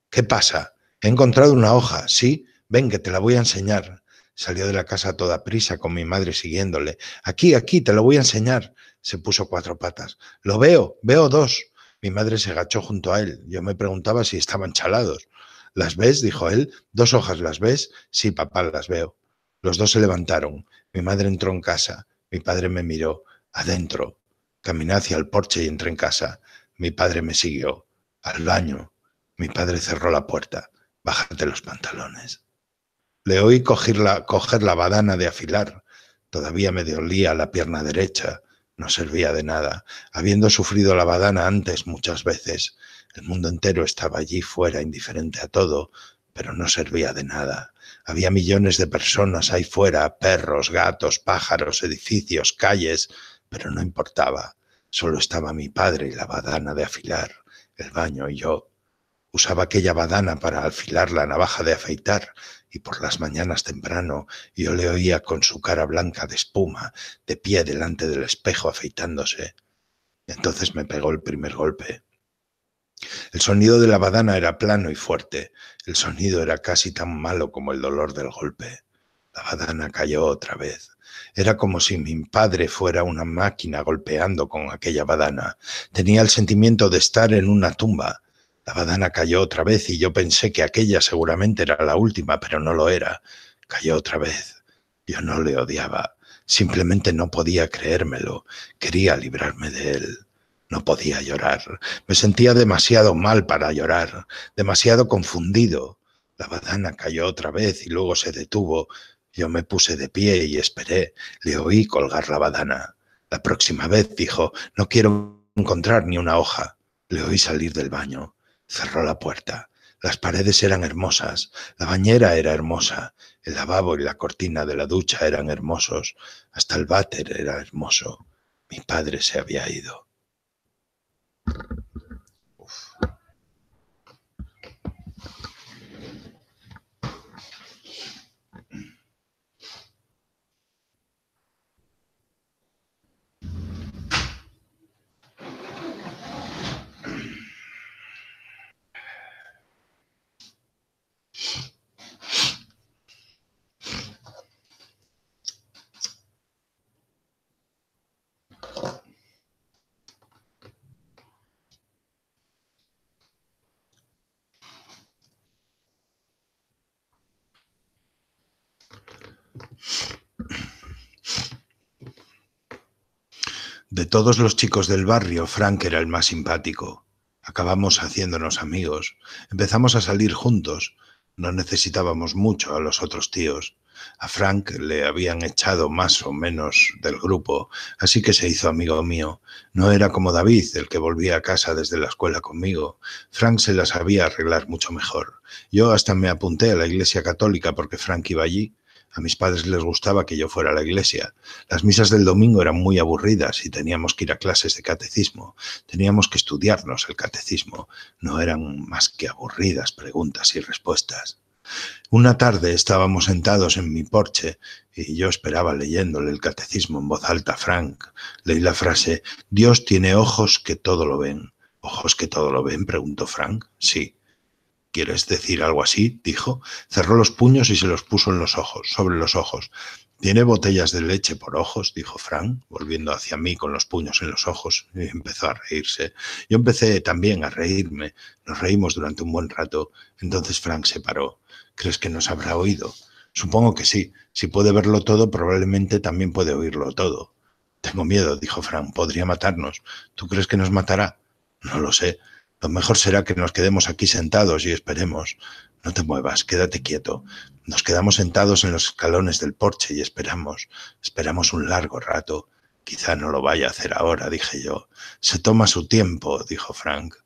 ¿Qué pasa? He encontrado una hoja. Sí, ven que te la voy a enseñar. Salió de la casa toda prisa, con mi madre siguiéndole. Aquí, aquí, te lo voy a enseñar. Se puso cuatro patas. Lo veo, veo dos. Mi madre se agachó junto a él. Yo me preguntaba si estaban chalados. ¿Las ves? dijo él. ¿Dos hojas las ves? Sí, papá, las veo. Los dos se levantaron. Mi madre entró en casa. Mi padre me miró. Adentro. Caminé hacia el porche y entré en casa. Mi padre me siguió. Al baño. Mi padre cerró la puerta. Bájate los pantalones. Le oí coger la, badana de afilar. Todavía me dolía la pierna derecha. No servía de nada. Habiendo sufrido la badana antes muchas veces, el mundo entero estaba allí fuera, indiferente a todo, pero no servía de nada. Había millones de personas ahí fuera, perros, gatos, pájaros, edificios, calles, pero no importaba. Solo estaba mi padre y la badana de afilar, el baño y yo. Usaba aquella badana para afilar la navaja de afeitar y por las mañanas temprano yo le oía con su cara blanca de espuma, de pie delante del espejo afeitándose. Entonces me pegó el primer golpe. El sonido de la badana era plano y fuerte, el sonido era casi tan malo como el dolor del golpe. La badana cayó otra vez. Era como si mi padre fuera una máquina golpeando con aquella badana. Tenía el sentimiento de estar en una tumba, la badana cayó otra vez y yo pensé que aquella seguramente era la última, pero no lo era. Cayó otra vez. Yo no le odiaba. Simplemente no podía creérmelo. Quería librarme de él. No podía llorar. Me sentía demasiado mal para llorar, demasiado confundido. La badana cayó otra vez y luego se detuvo. Yo me puse de pie y esperé. Le oí colgar la badana. La próxima vez dijo, no quiero encontrar ni una hoja. Le oí salir del baño. Cerró la puerta. Las paredes eran hermosas, la bañera era hermosa, el lavabo y la cortina de la ducha eran hermosos, hasta el váter era hermoso. Mi padre se había ido. todos los chicos del barrio, Frank era el más simpático. Acabamos haciéndonos amigos. Empezamos a salir juntos. No necesitábamos mucho a los otros tíos. A Frank le habían echado más o menos del grupo, así que se hizo amigo mío. No era como David, el que volvía a casa desde la escuela conmigo. Frank se la sabía arreglar mucho mejor. Yo hasta me apunté a la iglesia católica porque Frank iba allí. A mis padres les gustaba que yo fuera a la iglesia. Las misas del domingo eran muy aburridas y teníamos que ir a clases de catecismo. Teníamos que estudiarnos el catecismo. No eran más que aburridas preguntas y respuestas. Una tarde estábamos sentados en mi porche y yo esperaba leyéndole el catecismo en voz alta a Frank. Leí la frase, Dios tiene ojos que todo lo ven. ¿Ojos que todo lo ven? preguntó Frank. Sí, ¿Quieres decir algo así? dijo. Cerró los puños y se los puso en los ojos, sobre los ojos. ¿Tiene botellas de leche por ojos? dijo Frank, volviendo hacia mí con los puños en los ojos, y empezó a reírse. Yo empecé también a reírme. Nos reímos durante un buen rato. Entonces Frank se paró. ¿Crees que nos habrá oído? Supongo que sí. Si puede verlo todo, probablemente también puede oírlo todo. Tengo miedo, dijo Frank. Podría matarnos. ¿Tú crees que nos matará? No lo sé lo mejor será que nos quedemos aquí sentados y esperemos. No te muevas, quédate quieto. Nos quedamos sentados en los escalones del porche y esperamos. Esperamos un largo rato. Quizá no lo vaya a hacer ahora, dije yo. Se toma su tiempo, dijo Frank.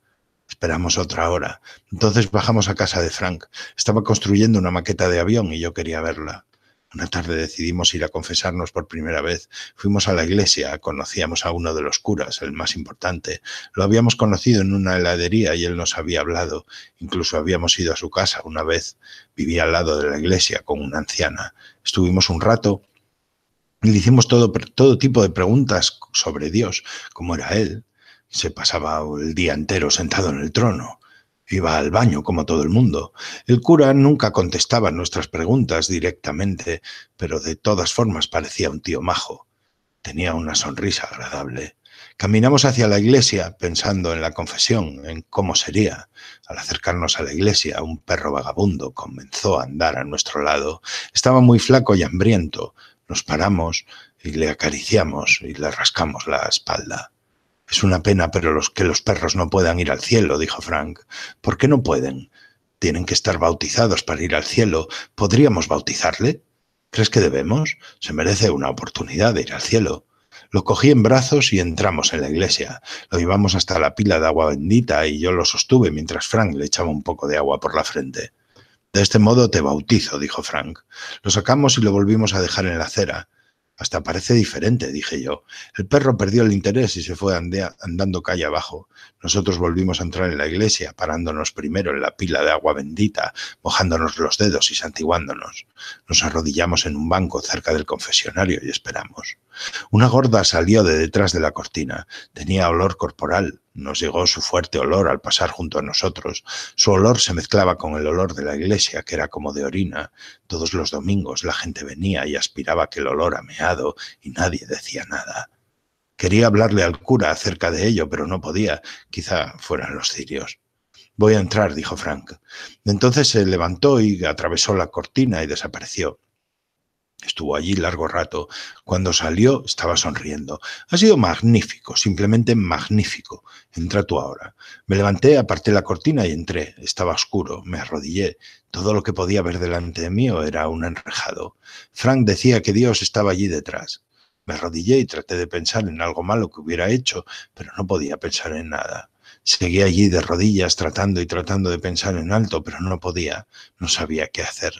Esperamos otra hora. Entonces bajamos a casa de Frank. Estaba construyendo una maqueta de avión y yo quería verla. Una tarde decidimos ir a confesarnos por primera vez. Fuimos a la iglesia, conocíamos a uno de los curas, el más importante. Lo habíamos conocido en una heladería y él nos había hablado. Incluso habíamos ido a su casa una vez. Vivía al lado de la iglesia con una anciana. Estuvimos un rato y le hicimos todo, todo tipo de preguntas sobre Dios, cómo era él. Se pasaba el día entero sentado en el trono. Iba al baño como todo el mundo. El cura nunca contestaba nuestras preguntas directamente, pero de todas formas parecía un tío majo. Tenía una sonrisa agradable. Caminamos hacia la iglesia pensando en la confesión, en cómo sería. Al acercarnos a la iglesia, un perro vagabundo comenzó a andar a nuestro lado. Estaba muy flaco y hambriento. Nos paramos y le acariciamos y le rascamos la espalda. Es una pena, pero los que los perros no puedan ir al cielo, dijo Frank. ¿Por qué no pueden? Tienen que estar bautizados para ir al cielo. ¿Podríamos bautizarle? ¿Crees que debemos? Se merece una oportunidad de ir al cielo. Lo cogí en brazos y entramos en la iglesia. Lo llevamos hasta la pila de agua bendita y yo lo sostuve mientras Frank le echaba un poco de agua por la frente. De este modo te bautizo, dijo Frank. Lo sacamos y lo volvimos a dejar en la acera. Hasta parece diferente, dije yo. El perro perdió el interés y se fue andando calle abajo. Nosotros volvimos a entrar en la iglesia, parándonos primero en la pila de agua bendita, mojándonos los dedos y santiguándonos. Nos arrodillamos en un banco cerca del confesionario y esperamos. Una gorda salió de detrás de la cortina. Tenía olor corporal, nos llegó su fuerte olor al pasar junto a nosotros. Su olor se mezclaba con el olor de la iglesia, que era como de orina. Todos los domingos la gente venía y aspiraba aquel olor ameado y nadie decía nada. Quería hablarle al cura acerca de ello, pero no podía. Quizá fueran los cirios. Voy a entrar, dijo Frank. Entonces se levantó y atravesó la cortina y desapareció. Estuvo allí largo rato. Cuando salió estaba sonriendo. Ha sido magnífico, simplemente magnífico. Entra tú ahora. Me levanté, aparté la cortina y entré. Estaba oscuro, me arrodillé. Todo lo que podía ver delante de mí era un enrejado. Frank decía que Dios estaba allí detrás. Me arrodillé y traté de pensar en algo malo que hubiera hecho, pero no podía pensar en nada. Seguí allí de rodillas tratando y tratando de pensar en alto, pero no podía. No sabía qué hacer.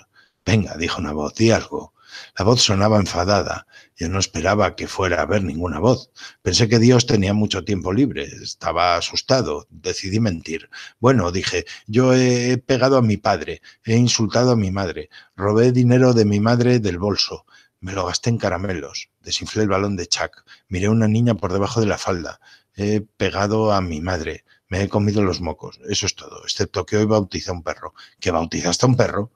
Venga, dijo una voz, di algo. La voz sonaba enfadada. Yo no esperaba que fuera a haber ninguna voz. Pensé que Dios tenía mucho tiempo libre. Estaba asustado. Decidí mentir. Bueno, dije, yo he pegado a mi padre. He insultado a mi madre. Robé dinero de mi madre del bolso. Me lo gasté en caramelos. Desinflé el balón de Chuck. Miré a una niña por debajo de la falda. He pegado a mi madre. Me he comido los mocos. Eso es todo. Excepto que hoy bautizé a un perro. ¿Que bautizaste a un perro?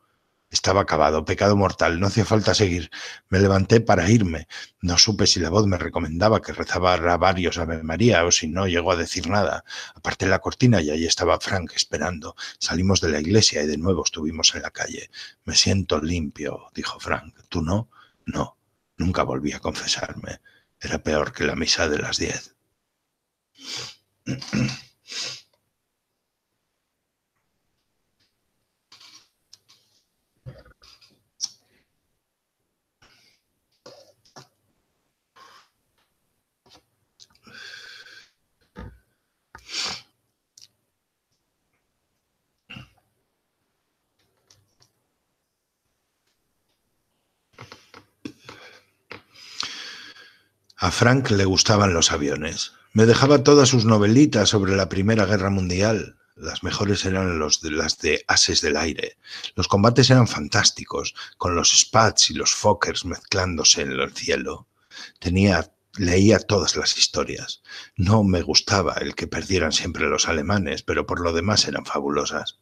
Estaba acabado, pecado mortal, no hacía falta seguir. Me levanté para irme. No supe si la voz me recomendaba que rezara varios Ave María o si no llegó a decir nada. Aparté la cortina y allí estaba Frank esperando. Salimos de la iglesia y de nuevo estuvimos en la calle. Me siento limpio, dijo Frank. ¿Tú no? No. Nunca volví a confesarme. Era peor que la misa de las diez. A Frank le gustaban los aviones. Me dejaba todas sus novelitas sobre la Primera Guerra Mundial. Las mejores eran las de Ases del Aire. Los combates eran fantásticos, con los Spats y los Fokkers mezclándose en el cielo. Tenía, leía todas las historias. No me gustaba el que perdieran siempre los alemanes, pero por lo demás eran fabulosas.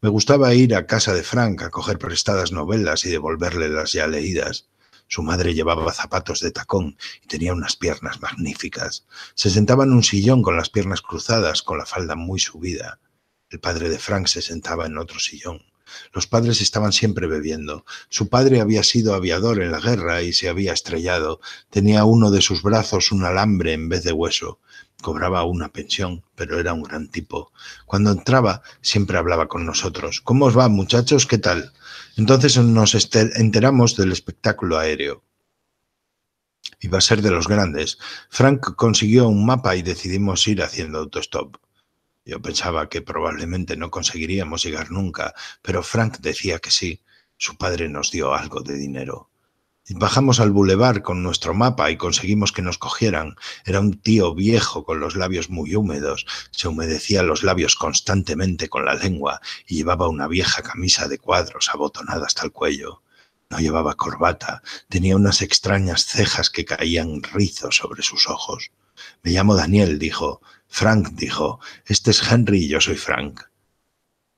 Me gustaba ir a casa de Frank a coger prestadas novelas y devolverle las ya leídas. Su madre llevaba zapatos de tacón y tenía unas piernas magníficas. Se sentaba en un sillón con las piernas cruzadas, con la falda muy subida. El padre de Frank se sentaba en otro sillón. Los padres estaban siempre bebiendo. Su padre había sido aviador en la guerra y se había estrellado. Tenía uno de sus brazos un alambre en vez de hueso cobraba una pensión, pero era un gran tipo. Cuando entraba siempre hablaba con nosotros. ¿Cómo os va, muchachos? ¿Qué tal? Entonces nos enteramos del espectáculo aéreo. Iba a ser de los grandes. Frank consiguió un mapa y decidimos ir haciendo autostop. Yo pensaba que probablemente no conseguiríamos llegar nunca, pero Frank decía que sí. Su padre nos dio algo de dinero. Bajamos al bulevar con nuestro mapa y conseguimos que nos cogieran. Era un tío viejo con los labios muy húmedos, se humedecía los labios constantemente con la lengua y llevaba una vieja camisa de cuadros abotonada hasta el cuello. No llevaba corbata, tenía unas extrañas cejas que caían rizos sobre sus ojos. Me llamo Daniel, dijo. Frank, dijo. Este es Henry y yo soy Frank.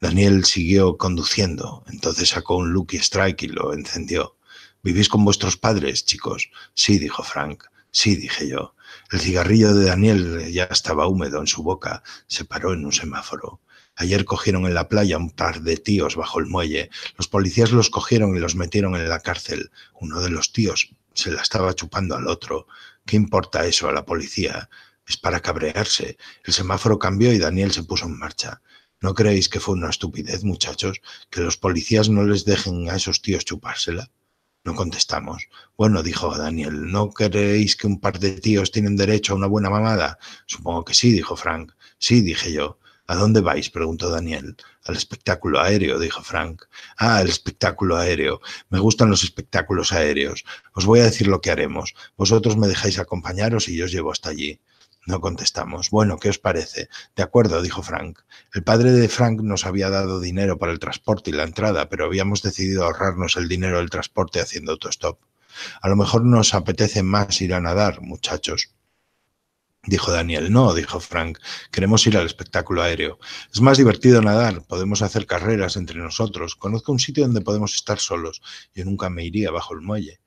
Daniel siguió conduciendo, entonces sacó un Lucky Strike y lo encendió. ¿Vivís con vuestros padres, chicos? Sí, dijo Frank. Sí, dije yo. El cigarrillo de Daniel ya estaba húmedo en su boca. Se paró en un semáforo. Ayer cogieron en la playa un par de tíos bajo el muelle. Los policías los cogieron y los metieron en la cárcel. Uno de los tíos se la estaba chupando al otro. ¿Qué importa eso a la policía? Es para cabrearse. El semáforo cambió y Daniel se puso en marcha. ¿No creéis que fue una estupidez, muchachos, que los policías no les dejen a esos tíos chupársela? No contestamos. Bueno, dijo Daniel, ¿no queréis que un par de tíos tienen derecho a una buena mamada? Supongo que sí, dijo Frank. Sí, dije yo. ¿A dónde vais? preguntó Daniel. Al espectáculo aéreo, dijo Frank. Ah, el espectáculo aéreo. Me gustan los espectáculos aéreos. Os voy a decir lo que haremos. Vosotros me dejáis acompañaros y yo os llevo hasta allí. No contestamos. Bueno, ¿qué os parece? De acuerdo, dijo Frank. El padre de Frank nos había dado dinero para el transporte y la entrada, pero habíamos decidido ahorrarnos el dinero del transporte haciendo autostop. A lo mejor nos apetece más ir a nadar, muchachos. Dijo Daniel. No, dijo Frank. Queremos ir al espectáculo aéreo. Es más divertido nadar. Podemos hacer carreras entre nosotros. Conozco un sitio donde podemos estar solos. Yo nunca me iría bajo el muelle.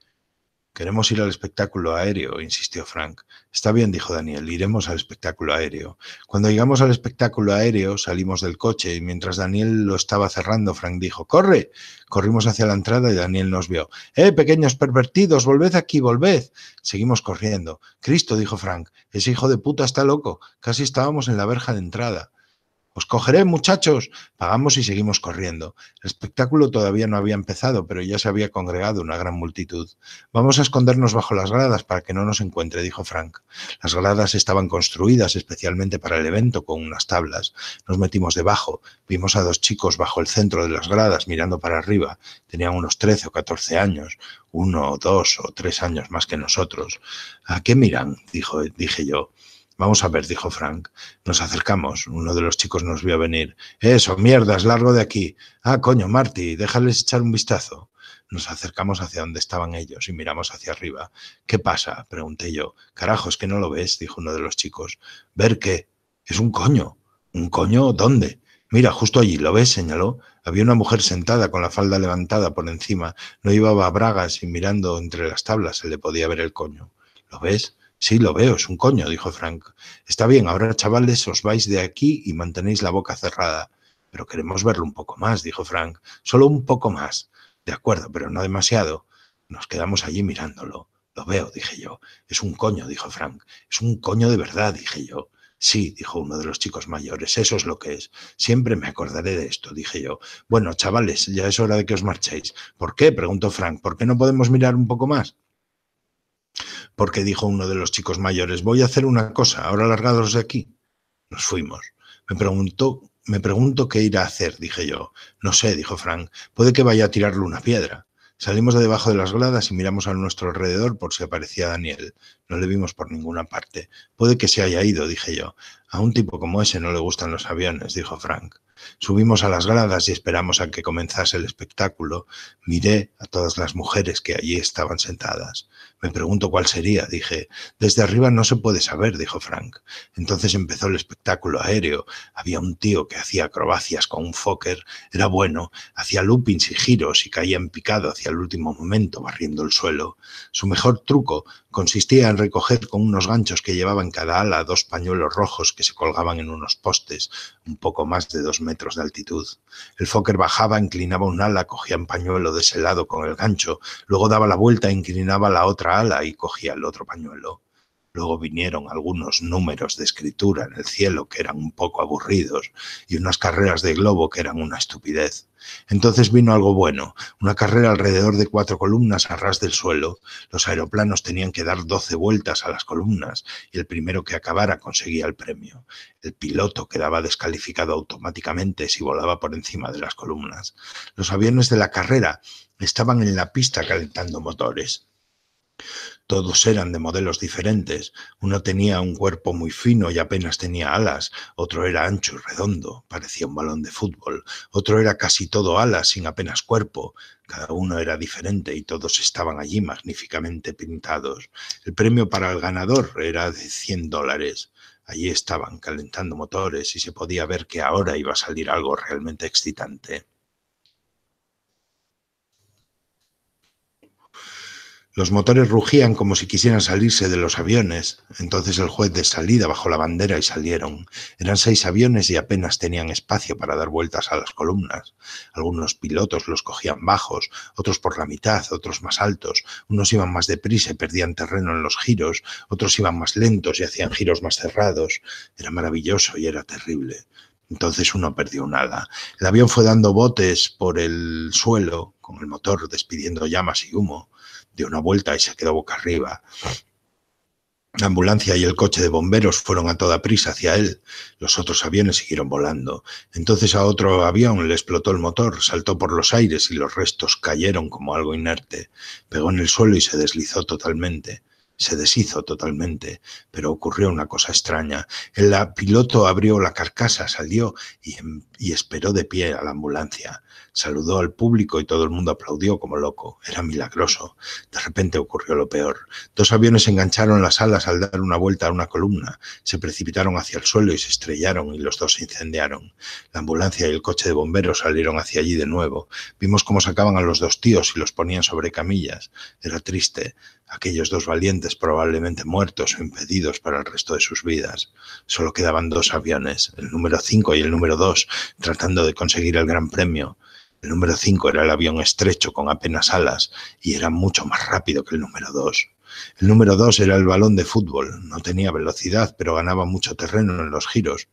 Queremos ir al espectáculo aéreo, insistió Frank. Está bien, dijo Daniel, iremos al espectáculo aéreo. Cuando llegamos al espectáculo aéreo, salimos del coche y mientras Daniel lo estaba cerrando, Frank dijo, ¡corre! Corrimos hacia la entrada y Daniel nos vio. ¡Eh, pequeños pervertidos, volved aquí, volved! Seguimos corriendo. Cristo, dijo Frank, ese hijo de puta está loco. Casi estábamos en la verja de entrada. Os pues cogeré, muchachos. Pagamos y seguimos corriendo. El espectáculo todavía no había empezado, pero ya se había congregado una gran multitud. Vamos a escondernos bajo las gradas para que no nos encuentre, dijo Frank. Las gradas estaban construidas especialmente para el evento con unas tablas. Nos metimos debajo. Vimos a dos chicos bajo el centro de las gradas mirando para arriba. Tenían unos 13 o 14 años, uno, o dos o tres años más que nosotros. ¿A qué miran? dije yo. Vamos a ver, dijo Frank. Nos acercamos. Uno de los chicos nos vio venir. Eso, mierdas, largo de aquí. Ah, coño, Marty, déjales echar un vistazo. Nos acercamos hacia donde estaban ellos y miramos hacia arriba. ¿Qué pasa? pregunté yo. Carajo, es que no lo ves, dijo uno de los chicos. ¿Ver qué? Es un coño. ¿Un coño? ¿Dónde? Mira, justo allí, ¿lo ves? señaló. Había una mujer sentada con la falda levantada por encima. No llevaba bragas y mirando entre las tablas se le podía ver el coño. ¿Lo ves? Sí, lo veo, es un coño, dijo Frank. Está bien, ahora chavales os vais de aquí y mantenéis la boca cerrada. Pero queremos verlo un poco más, dijo Frank. Solo un poco más. De acuerdo, pero no demasiado. Nos quedamos allí mirándolo. Lo veo, dije yo. Es un coño, dijo Frank. Es un coño de verdad, dije yo. Sí, dijo uno de los chicos mayores, eso es lo que es. Siempre me acordaré de esto, dije yo. Bueno, chavales, ya es hora de que os marchéis. ¿Por qué? preguntó Frank. ¿Por qué no podemos mirar un poco más? porque dijo uno de los chicos mayores, voy a hacer una cosa, ahora largados de aquí. Nos fuimos. Me preguntó, me pregunto qué irá a hacer, dije yo. No sé, dijo Frank, puede que vaya a tirarle una piedra. Salimos de debajo de las gradas y miramos a nuestro alrededor por si aparecía Daniel. No le vimos por ninguna parte. Puede que se haya ido, dije yo. A un tipo como ese no le gustan los aviones, dijo Frank. Subimos a las gradas y esperamos a que comenzase el espectáculo. Miré a todas las mujeres que allí estaban sentadas. Me pregunto cuál sería, dije. Desde arriba no se puede saber, dijo Frank. Entonces empezó el espectáculo aéreo. Había un tío que hacía acrobacias con un Fokker, era bueno, hacía loopings y giros y caía en picado hacia el último momento, barriendo el suelo. Su mejor truco Consistía en recoger con unos ganchos que llevaban cada ala dos pañuelos rojos que se colgaban en unos postes, un poco más de dos metros de altitud. El Fokker bajaba, inclinaba un ala, cogía un pañuelo de ese lado con el gancho, luego daba la vuelta, inclinaba la otra ala y cogía el otro pañuelo. Luego vinieron algunos números de escritura en el cielo que eran un poco aburridos y unas carreras de globo que eran una estupidez. Entonces vino algo bueno, una carrera alrededor de cuatro columnas a ras del suelo. Los aeroplanos tenían que dar doce vueltas a las columnas y el primero que acabara conseguía el premio. El piloto quedaba descalificado automáticamente si volaba por encima de las columnas. Los aviones de la carrera estaban en la pista calentando motores. Todos eran de modelos diferentes. Uno tenía un cuerpo muy fino y apenas tenía alas, otro era ancho y redondo, parecía un balón de fútbol, otro era casi todo alas sin apenas cuerpo. Cada uno era diferente y todos estaban allí magníficamente pintados. El premio para el ganador era de 100 dólares. Allí estaban calentando motores y se podía ver que ahora iba a salir algo realmente excitante. Los motores rugían como si quisieran salirse de los aviones. Entonces el juez de salida bajó la bandera y salieron. Eran seis aviones y apenas tenían espacio para dar vueltas a las columnas. Algunos pilotos los cogían bajos, otros por la mitad, otros más altos. Unos iban más deprisa y perdían terreno en los giros, otros iban más lentos y hacían giros más cerrados. Era maravilloso y era terrible. Entonces uno perdió un ala. El avión fue dando botes por el suelo, con el motor despidiendo llamas y humo dio una vuelta y se quedó boca arriba. La ambulancia y el coche de bomberos fueron a toda prisa hacia él. Los otros aviones siguieron volando. Entonces a otro avión le explotó el motor, saltó por los aires y los restos cayeron como algo inerte. Pegó en el suelo y se deslizó totalmente. Se deshizo totalmente, pero ocurrió una cosa extraña. El piloto abrió la carcasa, salió y, em, y esperó de pie a la ambulancia. Saludó al público y todo el mundo aplaudió como loco. Era milagroso. De repente ocurrió lo peor. Dos aviones engancharon las alas al dar una vuelta a una columna. Se precipitaron hacia el suelo y se estrellaron y los dos se incendiaron. La ambulancia y el coche de bomberos salieron hacia allí de nuevo. Vimos cómo sacaban a los dos tíos y los ponían sobre camillas. Era triste. Aquellos dos valientes probablemente muertos o impedidos para el resto de sus vidas. Solo quedaban dos aviones, el número 5 y el número 2, tratando de conseguir el gran premio. El número 5 era el avión estrecho con apenas alas y era mucho más rápido que el número 2. El número 2 era el balón de fútbol, no tenía velocidad, pero ganaba mucho terreno en los giros.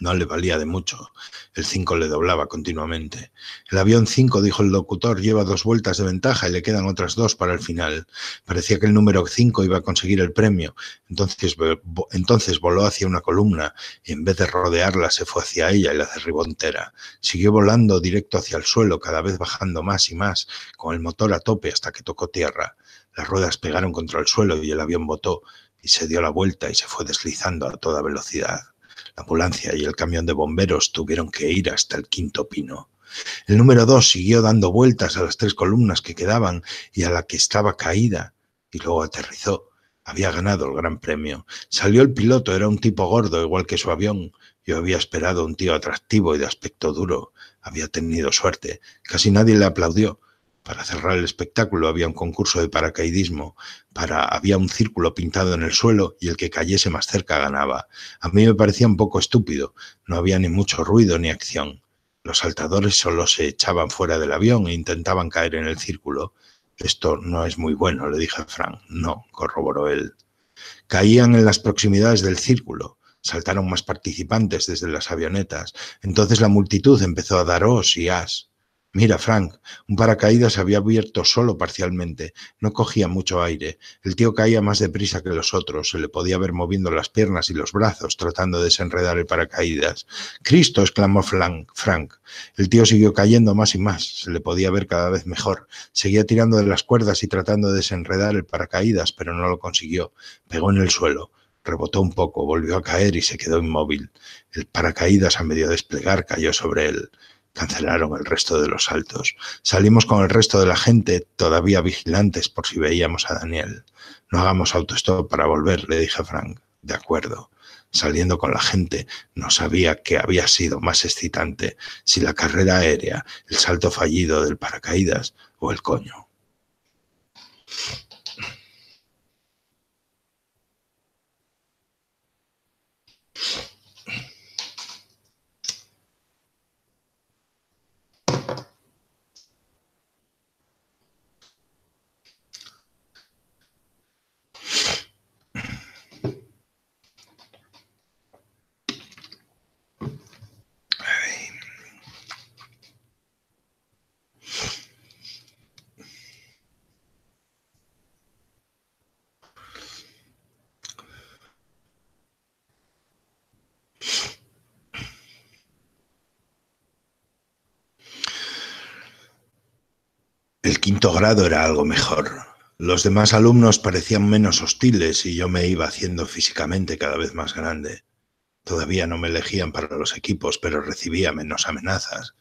No le valía de mucho. El 5 le doblaba continuamente. El avión 5, dijo el locutor, lleva dos vueltas de ventaja y le quedan otras dos para el final. Parecía que el número 5 iba a conseguir el premio. Entonces, voló hacia una columna y en vez de rodearla se fue hacia ella y la cerribontera. Siguió volando directo hacia el suelo, cada vez bajando más y más, con el motor a tope hasta que tocó tierra. Las ruedas pegaron contra el suelo y el avión botó y se dio la vuelta y se fue deslizando a toda velocidad ambulancia y el camión de bomberos tuvieron que ir hasta el quinto pino. El número dos siguió dando vueltas a las tres columnas que quedaban y a la que estaba caída, y luego aterrizó. Había ganado el gran premio. Salió el piloto, era un tipo gordo, igual que su avión. Yo había esperado un tío atractivo y de aspecto duro. Había tenido suerte. Casi nadie le aplaudió. Para cerrar el espectáculo había un concurso de paracaidismo, había un círculo pintado en el suelo y el que cayese más cerca ganaba. A mí me parecía un poco estúpido, no había ni mucho ruido ni acción. Los saltadores solo se echaban fuera del avión e intentaban caer en el círculo. Esto no es muy bueno, le dije a Frank. No, corroboró él. Caían en las proximidades del círculo. Saltaron más participantes desde las avionetas. Entonces la multitud empezó a dar os y as. Mira, Frank, un paracaídas había abierto solo parcialmente. No cogía mucho aire. El tío caía más deprisa que los otros. Se le podía ver moviendo las piernas y los brazos, tratando de desenredar el paracaídas. ¡Cristo! exclamó Frank. El tío siguió cayendo más y más. Se le podía ver cada vez mejor. Seguía tirando de las cuerdas y tratando de desenredar el paracaídas, pero no lo consiguió. Pegó en el suelo rebotó un poco, volvió a caer y se quedó inmóvil. El paracaídas a medio desplegar cayó sobre él. Cancelaron el resto de los saltos. Salimos con el resto de la gente, todavía vigilantes por si veíamos a Daniel. No hagamos autostop para volver, le dije a Frank. De acuerdo. Saliendo con la gente, no sabía que había sido más excitante si la carrera aérea, el salto fallido del paracaídas o el coño. quinto grado era algo mejor. Los demás alumnos parecían menos hostiles y yo me iba haciendo físicamente cada vez más grande. Todavía no me elegían para los equipos, pero recibía menos amenazas.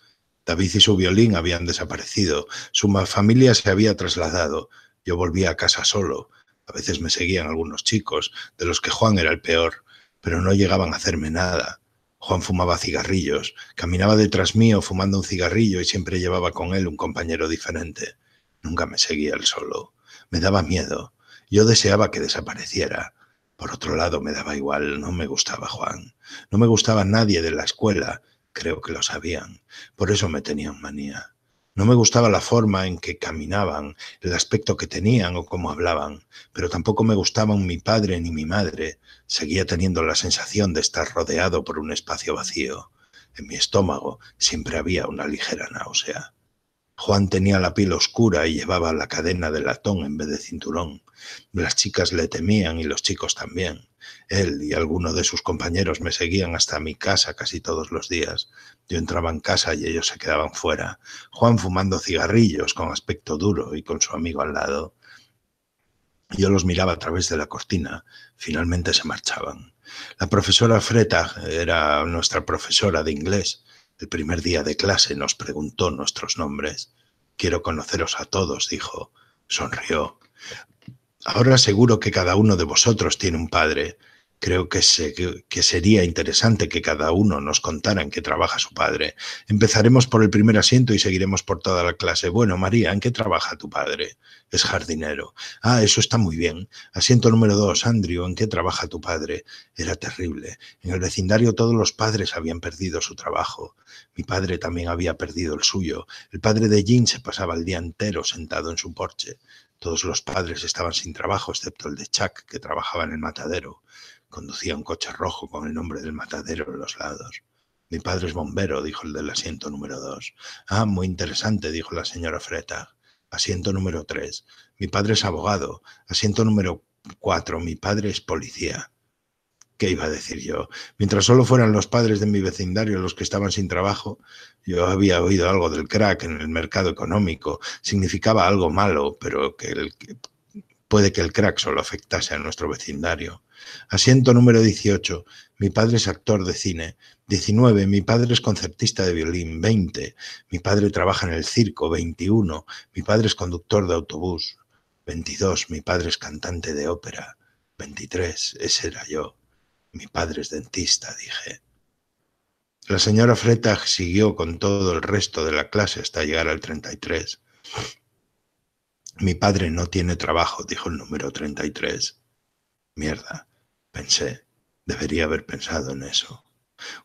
David y su violín habían desaparecido, su familia se había trasladado, yo volvía a casa solo. A veces me seguían algunos chicos, de los que Juan era el peor, pero no llegaban a hacerme nada. Juan fumaba cigarrillos, caminaba detrás mío fumando un cigarrillo y siempre llevaba con él un compañero diferente. Nunca me seguía él solo. Me daba miedo. Yo deseaba que desapareciera. Por otro lado, me daba igual, no me gustaba Juan. No me gustaba nadie de la escuela, creo que lo sabían. Por eso me tenían manía. No me gustaba la forma en que caminaban, el aspecto que tenían o cómo hablaban, pero tampoco me gustaban mi padre ni mi madre. Seguía teniendo la sensación de estar rodeado por un espacio vacío. En mi estómago siempre había una ligera náusea. Juan tenía la piel oscura y llevaba la cadena de latón en vez de cinturón. Las chicas le temían y los chicos también. Él y alguno de sus compañeros me seguían hasta mi casa casi todos los días. Yo entraba en casa y ellos se quedaban fuera. Juan fumando cigarrillos con aspecto duro y con su amigo al lado. Yo los miraba a través de la cortina. Finalmente se marchaban. La profesora Freta era nuestra profesora de inglés. El primer día de clase nos preguntó nuestros nombres. Quiero conoceros a todos, dijo. Sonrió. Ahora seguro que cada uno de vosotros tiene un padre. Creo que, que, sería interesante que cada uno nos contara en qué trabaja su padre. Empezaremos por el primer asiento y seguiremos por toda la clase. Bueno, María, ¿en qué trabaja tu padre? Es jardinero. Ah, eso está muy bien. Asiento número dos, Andrew, ¿en qué trabaja tu padre? Era terrible. En el vecindario todos los padres habían perdido su trabajo. Mi padre también había perdido el suyo. El padre de Jean se pasaba el día entero sentado en su porche. Todos los padres estaban sin trabajo, excepto el de Chuck, que trabajaba en el matadero. Conducía un coche rojo con el nombre del matadero en los lados. Mi padre es bombero, dijo el del asiento número dos. Ah, muy interesante, dijo la señora Freta. Asiento número tres. Mi padre es abogado. Asiento número cuatro. Mi padre es policía. ¿Qué iba a decir yo? Mientras solo fueran los padres de mi vecindario los que estaban sin trabajo, yo había oído algo del crack en el mercado económico. Significaba algo malo, pero que el, Puede que el crack solo afectase a nuestro vecindario. Asiento número 18. Mi padre es actor de cine. 19. Mi padre es concertista de violín. 20. Mi padre trabaja en el circo. 21. Mi padre es conductor de autobús. 22. Mi padre es cantante de ópera. 23. Ese era yo. Mi padre es dentista, dije. La señora Fretag siguió con todo el resto de la clase hasta llegar al 33. Mi padre no tiene trabajo, dijo el número 33. Mierda, pensé, debería haber pensado en eso.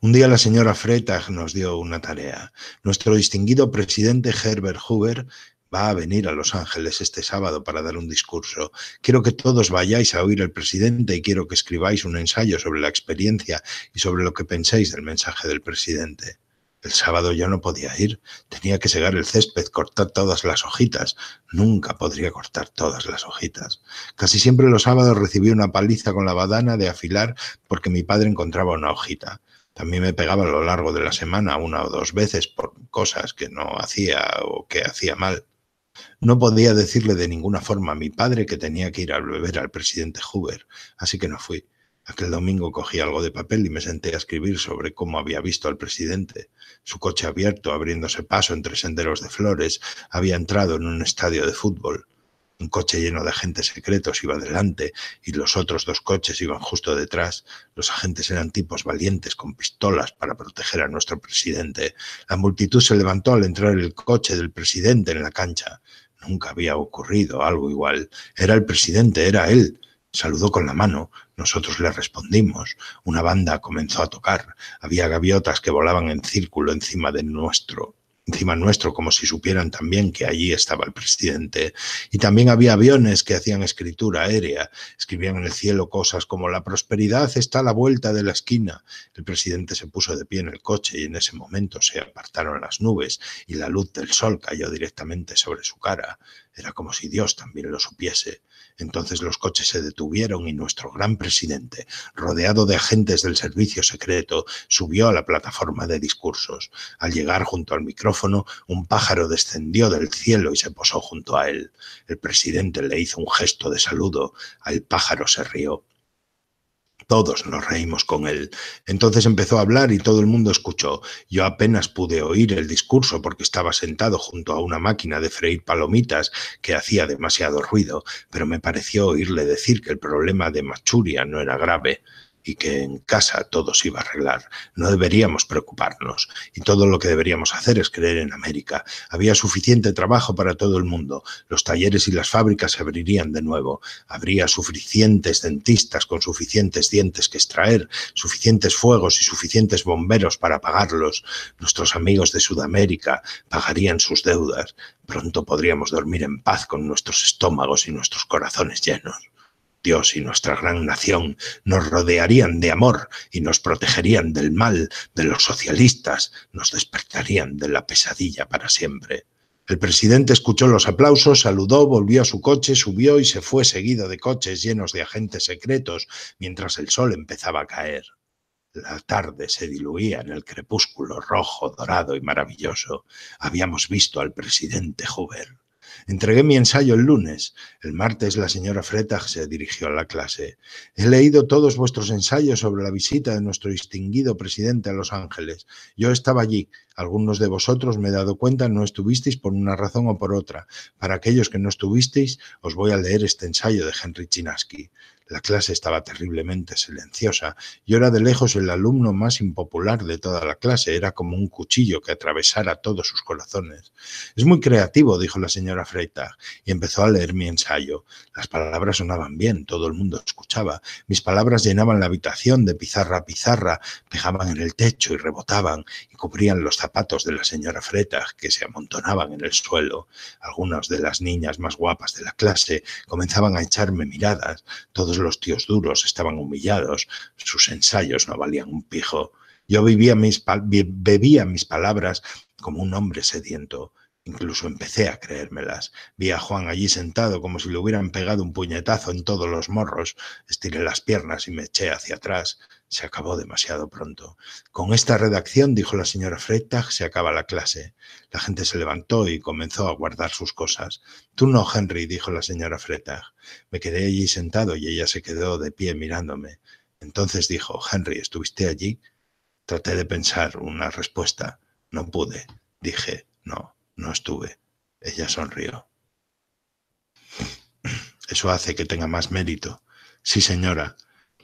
Un día la señora Freitag nos dio una tarea. Nuestro distinguido presidente Herbert Hoover va a venir a Los Ángeles este sábado para dar un discurso. Quiero que todos vayáis a oír al presidente y quiero que escribáis un ensayo sobre la experiencia y sobre lo que pensáis del mensaje del presidente. El sábado ya no podía ir, tenía que segar el césped, cortar todas las hojitas. Nunca podría cortar todas las hojitas. Casi siempre los sábados recibía una paliza con la badana de afilar porque mi padre encontraba una hojita. También me pegaba a lo largo de la semana una o dos veces por cosas que no hacía o que hacía mal. No podía decirle de ninguna forma a mi padre que tenía que ir a beber al presidente Hoover, así que no fui. Aquel domingo cogí algo de papel y me senté a escribir sobre cómo había visto al presidente. Su coche abierto, abriéndose paso entre senderos de flores, había entrado en un estadio de fútbol. Un coche lleno de agentes secretos iba delante y los otros dos coches iban justo detrás. Los agentes eran tipos valientes con pistolas para proteger a nuestro presidente. La multitud se levantó al entrar el coche del presidente en la cancha. Nunca había ocurrido algo igual. Era el presidente, era él. Saludó con la mano, nosotros le respondimos. Una banda comenzó a tocar. Había gaviotas que volaban en círculo encima de nuestro encima nuestro, como si supieran también que allí estaba el presidente. Y también había aviones que hacían escritura aérea, escribían en el cielo cosas como la prosperidad está a la vuelta de la esquina. El presidente se puso de pie en el coche y en ese momento se apartaron las nubes y la luz del sol cayó directamente sobre su cara. Era como si Dios también lo supiese. Entonces los coches se detuvieron y nuestro gran presidente, rodeado de agentes del servicio secreto, subió a la plataforma de discursos. Al llegar junto al micrófono, un pájaro descendió del cielo y se posó junto a él. El presidente le hizo un gesto de saludo. Al pájaro se rió. Todos nos reímos con él. Entonces empezó a hablar y todo el mundo escuchó. Yo apenas pude oír el discurso porque estaba sentado junto a una máquina de freír palomitas que hacía demasiado ruido, pero me pareció oírle decir que el problema de Machuria no era grave y que en casa todo se iba a arreglar. No deberíamos preocuparnos y todo lo que deberíamos hacer es creer en América. Había suficiente trabajo para todo el mundo. Los talleres y las fábricas se abrirían de nuevo. Habría suficientes dentistas con suficientes dientes que extraer, suficientes fuegos y suficientes bomberos para pagarlos. Nuestros amigos de Sudamérica pagarían sus deudas. Pronto podríamos dormir en paz con nuestros estómagos y nuestros corazones llenos. Dios y nuestra gran nación nos rodearían de amor y nos protegerían del mal de los socialistas, nos despertarían de la pesadilla para siempre. El presidente escuchó los aplausos, saludó, volvió a su coche, subió y se fue seguido de coches llenos de agentes secretos mientras el sol empezaba a caer. La tarde se diluía en el crepúsculo rojo, dorado y maravilloso. Habíamos visto al presidente Hoover. Entregué mi ensayo el lunes. El martes la señora Fretag se dirigió a la clase. He leído todos vuestros ensayos sobre la visita de nuestro distinguido presidente a Los Ángeles. Yo estaba allí. Algunos de vosotros, me he dado cuenta, no estuvisteis por una razón o por otra. Para aquellos que no estuvisteis, os voy a leer este ensayo de Henry Chinaski. La clase estaba terriblemente silenciosa. y era de lejos el alumno más impopular de toda la clase. Era como un cuchillo que atravesara todos sus corazones. Es muy creativo, dijo la señora Freitag, y empezó a leer mi ensayo. Las palabras sonaban bien, todo el mundo escuchaba. Mis palabras llenaban la habitación de pizarra a pizarra, pegaban en el techo y rebotaban y cubrían los zapatos de la señora Freitag, que se amontonaban en el suelo. Algunas de las niñas más guapas de la clase comenzaban a echarme miradas. Todos los tíos duros estaban humillados, sus ensayos no valían un pijo. Yo bebía mis palabras como un hombre sediento. Incluso empecé a creérmelas. Vi a Juan allí sentado como si le hubieran pegado un puñetazo en todos los morros. Estiré las piernas y me eché hacia atrás. Se acabó demasiado pronto. Con esta redacción, dijo la señora Freitag, se acaba la clase. La gente se levantó y comenzó a guardar sus cosas. Tú no, Henry, dijo la señora Freitag. Me quedé allí sentado y ella se quedó de pie mirándome. Entonces dijo, Henry, ¿estuviste allí? Traté de pensar una respuesta. No pude. Dije, no, no estuve. Ella sonrió. Eso hace que tenga más mérito. Sí, señora,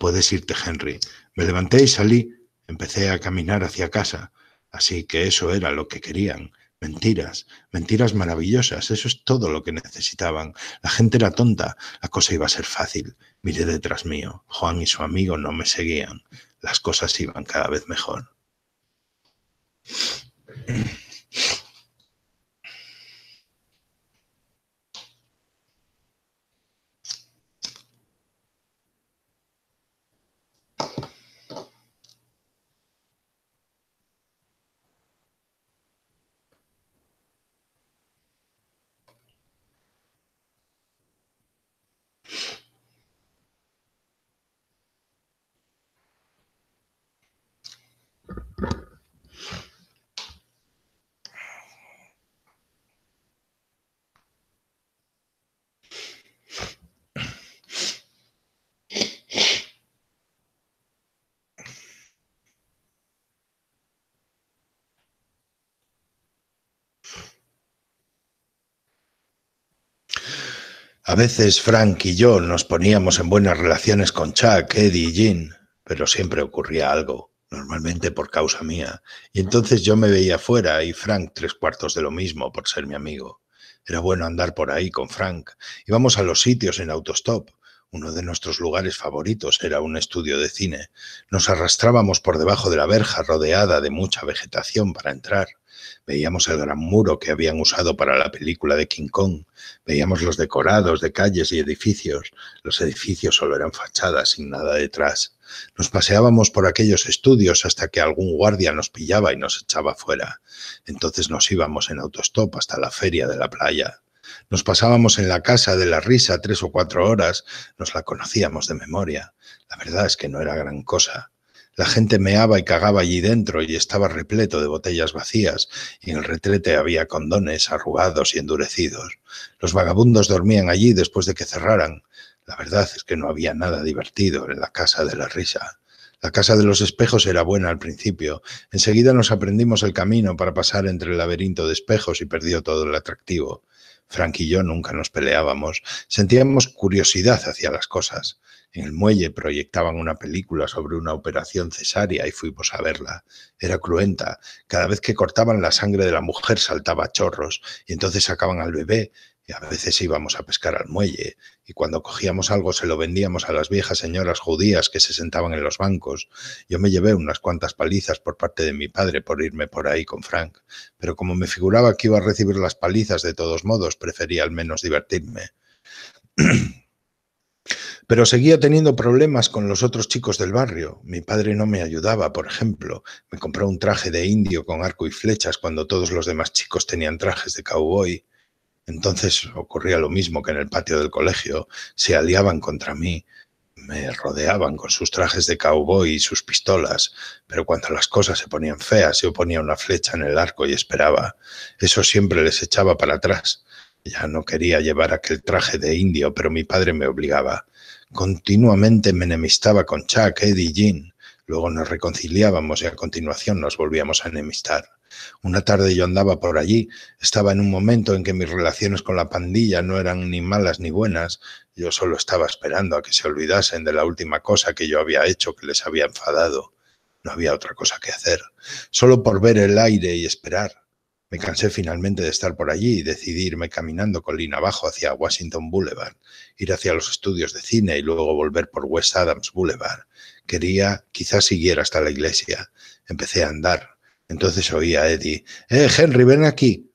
Puedes irte, Henry. Me levanté y salí. Empecé a caminar hacia casa. Así que eso era lo que querían. Mentiras, mentiras maravillosas, eso es todo lo que necesitaban. La gente era tonta, la cosa iba a ser fácil. Miré detrás mío, Juan y su amigo no me seguían. Las cosas iban cada vez mejor. A veces Frank y yo nos poníamos en buenas relaciones con Chuck, Eddie y Jean, pero siempre ocurría algo, normalmente por causa mía, y entonces yo me veía fuera y Frank tres cuartos de lo mismo por ser mi amigo. Era bueno andar por ahí con Frank. Íbamos a los sitios en autostop. Uno de nuestros lugares favoritos era un estudio de cine. Nos arrastrábamos por debajo de la verja rodeada de mucha vegetación para entrar. Veíamos el gran muro que habían usado para la película de King Kong. Veíamos los decorados de calles y edificios. Los edificios solo eran fachadas sin nada detrás. Nos paseábamos por aquellos estudios hasta que algún guardia nos pillaba y nos echaba fuera. Entonces nos íbamos en autostop hasta la feria de la playa. Nos pasábamos en la casa de la risa tres o cuatro horas, nos la conocíamos de memoria. La verdad es que no era gran cosa. La gente meaba y cagaba allí dentro y estaba repleto de botellas vacías, y en el retrete había condones arrugados y endurecidos. Los vagabundos dormían allí después de que cerraran. La verdad es que no había nada divertido en la casa de la risa. La casa de los espejos era buena al principio. Enseguida nos aprendimos el camino para pasar entre el laberinto de espejos y perdió todo el atractivo. Frank y yo nunca nos peleábamos, sentíamos curiosidad hacia las cosas. En el muelle proyectaban una película sobre una operación cesárea y fuimos a verla. Era cruenta. Cada vez que cortaban la sangre de la mujer saltaba chorros y entonces sacaban al bebé a veces íbamos a pescar al muelle, y cuando cogíamos algo se lo vendíamos a las viejas señoras judías que se sentaban en los bancos. Yo me llevé unas cuantas palizas por parte de mi padre por irme por ahí con Frank, pero como me figuraba que iba a recibir las palizas de todos modos, prefería al menos divertirme. Pero seguía teniendo problemas con los otros chicos del barrio. Mi padre no me ayudaba, por ejemplo. Me compró un traje de indio con arco y flechas cuando todos los demás chicos tenían trajes de cowboy. Entonces ocurría lo mismo que en el patio del colegio, se aliaban contra mí, me rodeaban con sus trajes de cowboy y sus pistolas, pero cuando las cosas se ponían feas yo ponía una flecha en el arco y esperaba. Eso siempre les echaba para atrás. Ya no quería llevar aquel traje de indio, pero mi padre me obligaba. Continuamente me enemistaba con Chuck, Eddie y Jean. Luego nos reconciliábamos y a continuación nos volvíamos a enemistar. Una tarde yo andaba por allí, estaba en un momento en que mis relaciones con la pandilla no eran ni malas ni buenas, yo solo estaba esperando a que se olvidasen de la última cosa que yo había hecho que les había enfadado. No había otra cosa que hacer, solo por ver el aire y esperar. Me cansé finalmente de estar por allí y decidí irme caminando colina abajo hacia Washington Boulevard, ir hacia los estudios de cine y luego volver por West Adams Boulevard. Quería quizás siguiera hasta la iglesia. Empecé a andar. Entonces oí a Eddie, eh, Henry, ven aquí.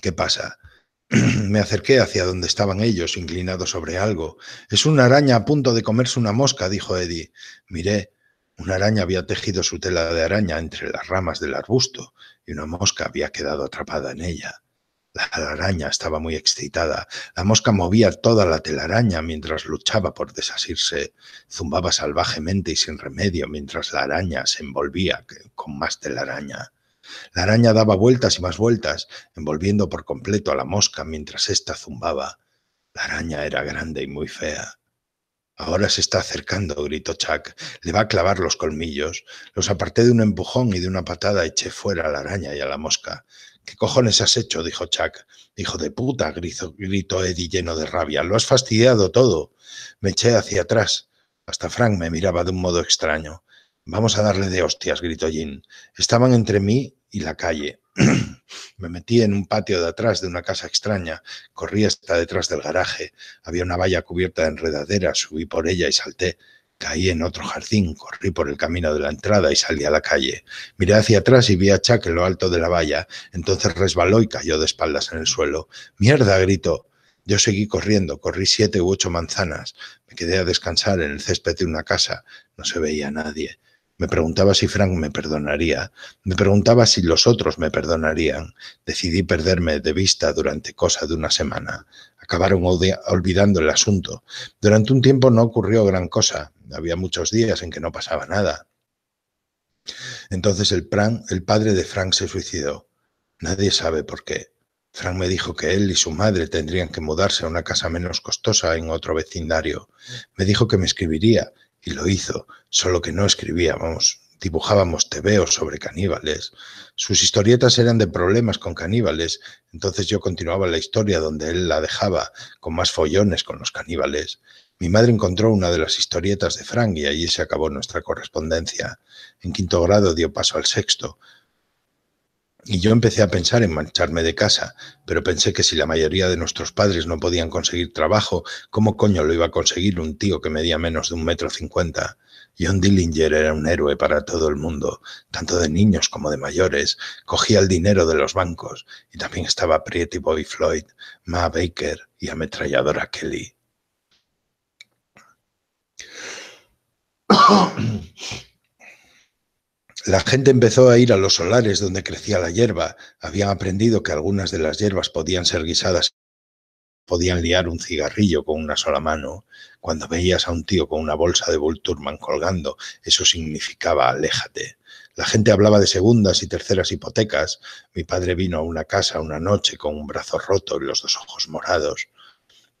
¿Qué pasa? Me acerqué hacia donde estaban ellos, inclinados sobre algo. Es una araña a punto de comerse una mosca, dijo Eddie. Miré, una araña había tejido su tela de araña entre las ramas del arbusto y una mosca había quedado atrapada en ella. La araña estaba muy excitada. La mosca movía toda la telaraña mientras luchaba por desasirse. Zumbaba salvajemente y sin remedio mientras la araña se envolvía con más telaraña. La araña daba vueltas y más vueltas, envolviendo por completo a la mosca mientras ésta zumbaba. La araña era grande y muy fea. Ahora se está acercando, gritó Chuck. Le va a clavar los colmillos. Los aparté de un empujón y de una patada eché fuera a la araña y a la mosca. ¿Qué cojones has hecho? dijo Chuck. Hijo de puta, gritó, Eddie lleno de rabia. Lo has fastidiado todo. Me eché hacia atrás. Hasta Frank me miraba de un modo extraño. Vamos a darle de hostias, gritó Jean. Estaban entre mí y la calle. me metí en un patio de atrás de una casa extraña. Corrí hasta detrás del garaje. Había una valla cubierta de enredaderas. Subí por ella y salté. Caí en otro jardín, corrí por el camino de la entrada y salí a la calle. Miré hacia atrás y vi a Chuck en lo alto de la valla. Entonces resbaló y cayó de espaldas en el suelo. ¡Mierda! gritó. Yo seguí corriendo, corrí siete u ocho manzanas. Me quedé a descansar en el césped de una casa. No se veía nadie. Me preguntaba si Frank me perdonaría, me preguntaba si los otros me perdonarían. Decidí perderme de vista durante cosa de una semana. Acabaron olvidando el asunto. Durante un tiempo no ocurrió gran cosa. Había muchos días en que no pasaba nada. Entonces el, el padre de Frank se suicidó. Nadie sabe por qué. Frank me dijo que él y su madre tendrían que mudarse a una casa menos costosa en otro vecindario. Me dijo que me escribiría, y lo hizo, solo que no escribíamos, dibujábamos tebeos sobre caníbales. Sus historietas eran de problemas con caníbales, entonces yo continuaba la historia donde él la dejaba, con más follones con los caníbales. Mi madre encontró una de las historietas de Frank y allí se acabó nuestra correspondencia. En quinto grado dio paso al sexto, y yo empecé a pensar en mancharme de casa, pero pensé que si la mayoría de nuestros padres no podían conseguir trabajo, ¿cómo coño lo iba a conseguir un tío que medía menos de un metro cincuenta? John Dillinger era un héroe para todo el mundo, tanto de niños como de mayores. Cogía el dinero de los bancos y también estaba Pretty Boy Floyd, Ma Baker y ametralladora Kelly. La gente empezó a ir a los solares donde crecía la hierba. Habían aprendido que algunas de las hierbas podían ser guisadas. Podían liar un cigarrillo con una sola mano. Cuando veías a un tío con una bolsa de Volturman colgando, eso significaba aléjate. La gente hablaba de segundas y terceras hipotecas. Mi padre vino a una casa una noche con un brazo roto y los dos ojos morados.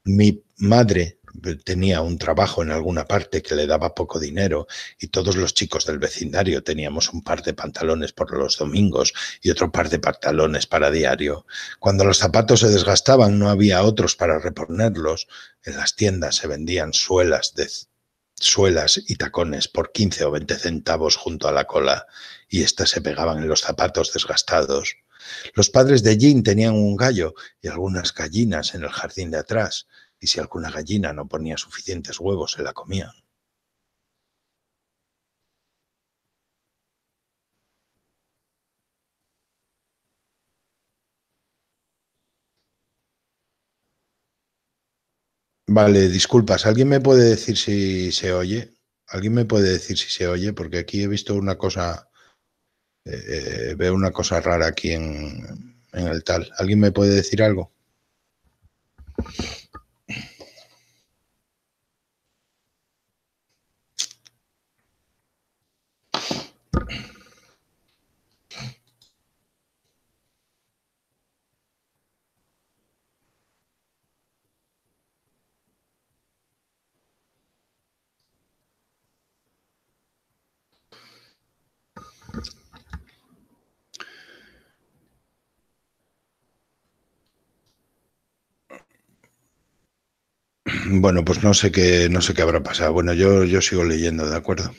Mi madre tenía un trabajo en alguna parte que le daba poco dinero y todos los chicos del vecindario teníamos un par de pantalones por los domingos y otro par de pantalones para diario. Cuando los zapatos se desgastaban no había otros para reponerlos. En las tiendas se vendían suelas de suelas y tacones por 15 o 20 centavos junto a la cola y éstas se pegaban en los zapatos desgastados. Los padres de Jean tenían un gallo y algunas gallinas en el jardín de atrás y si alguna gallina no ponía suficientes huevos se la comían. Vale, disculpas. ¿Alguien me puede decir si se oye? ¿Alguien me puede decir si se oye? Porque aquí he visto una cosa, eh, eh, veo una cosa rara aquí en, en el tal. ¿Alguien me puede decir algo? Bueno, pues no sé qué, no sé qué habrá pasado. Bueno, yo, yo sigo leyendo, ¿de acuerdo?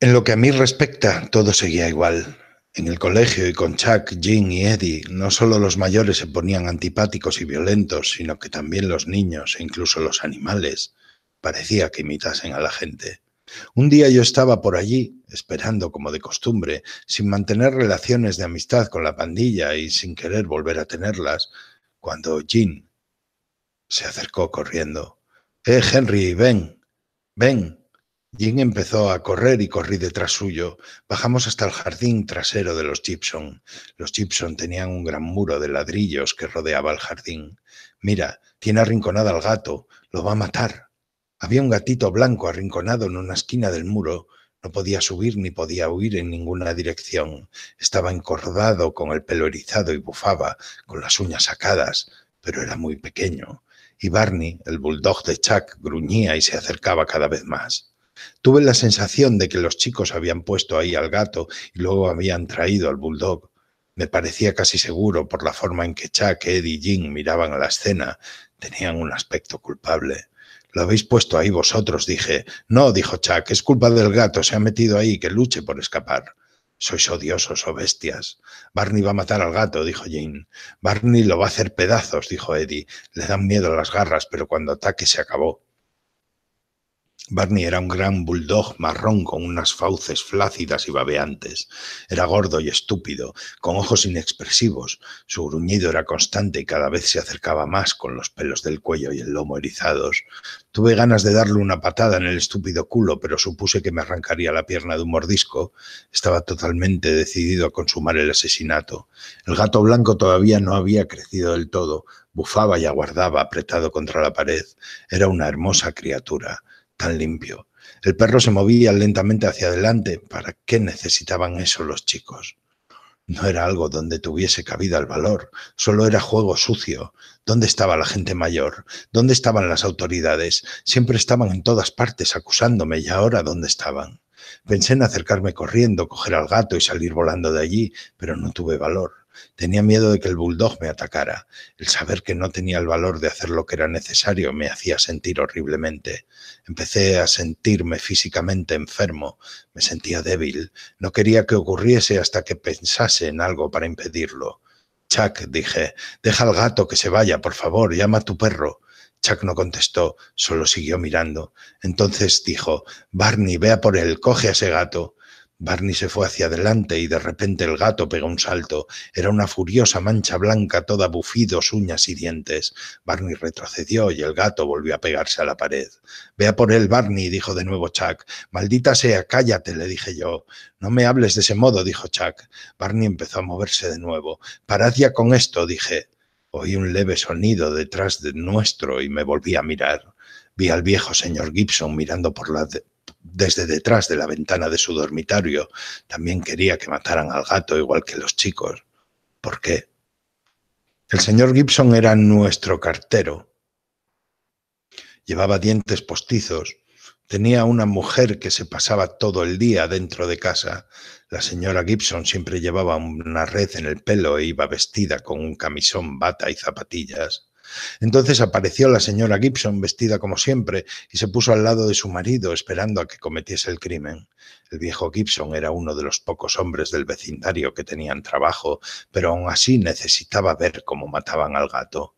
En lo que a mí respecta, todo seguía igual. En el colegio y con Chuck, Jim y Eddie, no solo los mayores se ponían antipáticos y violentos, sino que también los niños e incluso los animales parecía que imitasen a la gente. Un día yo estaba por allí, esperando como de costumbre, sin mantener relaciones de amistad con la pandilla y sin querer volver a tenerlas, cuando Jean se acercó corriendo. Eh, Henry, ven, ven. Jean empezó a correr y corrí detrás suyo. Bajamos hasta el jardín trasero de los Gibson. Los Gibson tenían un gran muro de ladrillos que rodeaba el jardín. Mira, tiene arrinconada al gato, lo va a matar. Había un gatito blanco arrinconado en una esquina del muro. No podía subir ni podía huir en ninguna dirección. Estaba encordado, con el pelo erizado y bufaba, con las uñas sacadas, pero era muy pequeño. Y Barney, el bulldog de Chuck, gruñía y se acercaba cada vez más. Tuve la sensación de que los chicos habían puesto ahí al gato y luego habían traído al bulldog. Me parecía casi seguro por la forma en que Chuck, Ed y Jim miraban a la escena. Tenían un aspecto culpable. Lo habéis puesto ahí vosotros, dije. No, dijo Chuck, es culpa del gato, se ha metido ahí, que luche por escapar. Sois odiosos o bestias. Barney va a matar al gato, dijo Jane. Barney lo va a hacer pedazos, dijo Eddie. Le dan miedo las garras, pero cuando ataque se acabó. Barney era un gran bulldog marrón con unas fauces flácidas y babeantes. Era gordo y estúpido, con ojos inexpresivos. Su gruñido era constante y cada vez se acercaba más con los pelos del cuello y el lomo erizados. Tuve ganas de darle una patada en el estúpido culo, pero supuse que me arrancaría la pierna de un mordisco. Estaba totalmente decidido a consumar el asesinato. El gato blanco todavía no había crecido del todo, bufaba y aguardaba apretado contra la pared. Era una hermosa criatura tan limpio. El perro se movía lentamente hacia adelante. ¿Para qué necesitaban eso los chicos? No era algo donde tuviese cabida el valor, solo era juego sucio. ¿Dónde estaba la gente mayor? ¿Dónde estaban las autoridades? Siempre estaban en todas partes acusándome y ahora ¿dónde estaban? Pensé en acercarme corriendo, coger al gato y salir volando de allí, pero no tuve valor. Tenía miedo de que el bulldog me atacara. El saber que no tenía el valor de hacer lo que era necesario me hacía sentir horriblemente. Empecé a sentirme físicamente enfermo. Me sentía débil. No quería que ocurriese hasta que pensase en algo para impedirlo. Chuck, dije, deja al gato que se vaya, por favor, llama a tu perro. Chuck no contestó, solo siguió mirando. Entonces dijo, Barney, vea por él, coge a ese gato. Barney se fue hacia adelante y de repente el gato pegó un salto. Era una furiosa mancha blanca toda bufidos, uñas y dientes. Barney retrocedió y el gato volvió a pegarse a la pared. Vea por él, Barney, dijo de nuevo Chuck. Maldita sea, cállate, le dije yo. No me hables de ese modo, dijo Chuck. Barney empezó a moverse de nuevo. Parad ya con esto, dije. Oí un leve sonido detrás de nuestro y me volví a mirar. Vi al viejo señor Gibson mirando por la, desde detrás de la ventana de su dormitorio. También quería que mataran al gato igual que los chicos. ¿Por qué? El señor Gibson era nuestro cartero. Llevaba dientes postizos. Tenía una mujer que se pasaba todo el día dentro de casa. La señora Gibson siempre llevaba una red en el pelo e iba vestida con un camisón, bata y zapatillas. Entonces apareció la señora Gibson vestida como siempre y se puso al lado de su marido esperando a que cometiese el crimen. El viejo Gibson era uno de los pocos hombres del vecindario que tenían trabajo, pero aún así necesitaba ver cómo mataban al gato.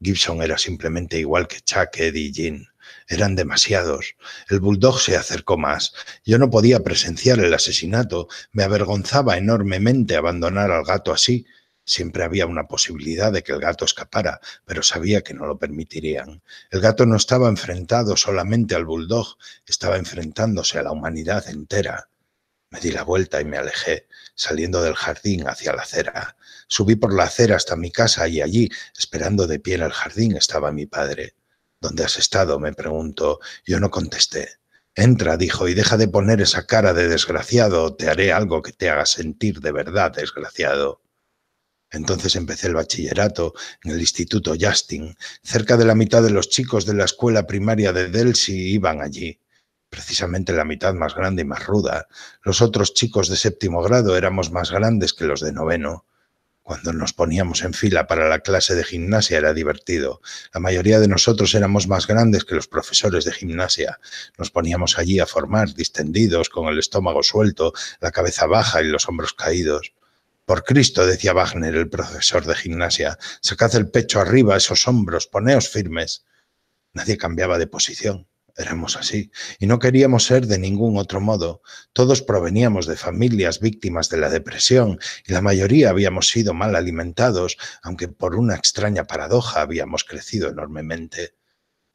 Gibson era simplemente igual que Chuck, Eddie y Jean. Eran demasiados. El bulldog se acercó más. Yo no podía presenciar el asesinato. Me avergonzaba enormemente abandonar al gato así, Siempre había una posibilidad de que el gato escapara, pero sabía que no lo permitirían. El gato no estaba enfrentado solamente al bulldog, estaba enfrentándose a la humanidad entera. Me di la vuelta y me alejé, saliendo del jardín hacia la acera. Subí por la acera hasta mi casa y allí, esperando de pie en el jardín, estaba mi padre. ¿Dónde has estado? me preguntó. Yo no contesté. Entra, dijo, y deja de poner esa cara de desgraciado, te haré algo que te haga sentir de verdad desgraciado. Entonces empecé el bachillerato en el Instituto Justin. Cerca de la mitad de los chicos de la escuela primaria de Delcy iban allí. Precisamente la mitad más grande y más ruda. Los otros chicos de séptimo grado éramos más grandes que los de noveno. Cuando nos poníamos en fila para la clase de gimnasia era divertido. La mayoría de nosotros éramos más grandes que los profesores de gimnasia. Nos poníamos allí a formar, distendidos, con el estómago suelto, la cabeza baja y los hombros caídos. Por Cristo, decía Wagner, el profesor de gimnasia, sacad el pecho arriba, esos hombros, poneos firmes. Nadie cambiaba de posición. Éramos así, y no queríamos ser de ningún otro modo. Todos proveníamos de familias víctimas de la depresión, y la mayoría habíamos sido mal alimentados, aunque por una extraña paradoja habíamos crecido enormemente.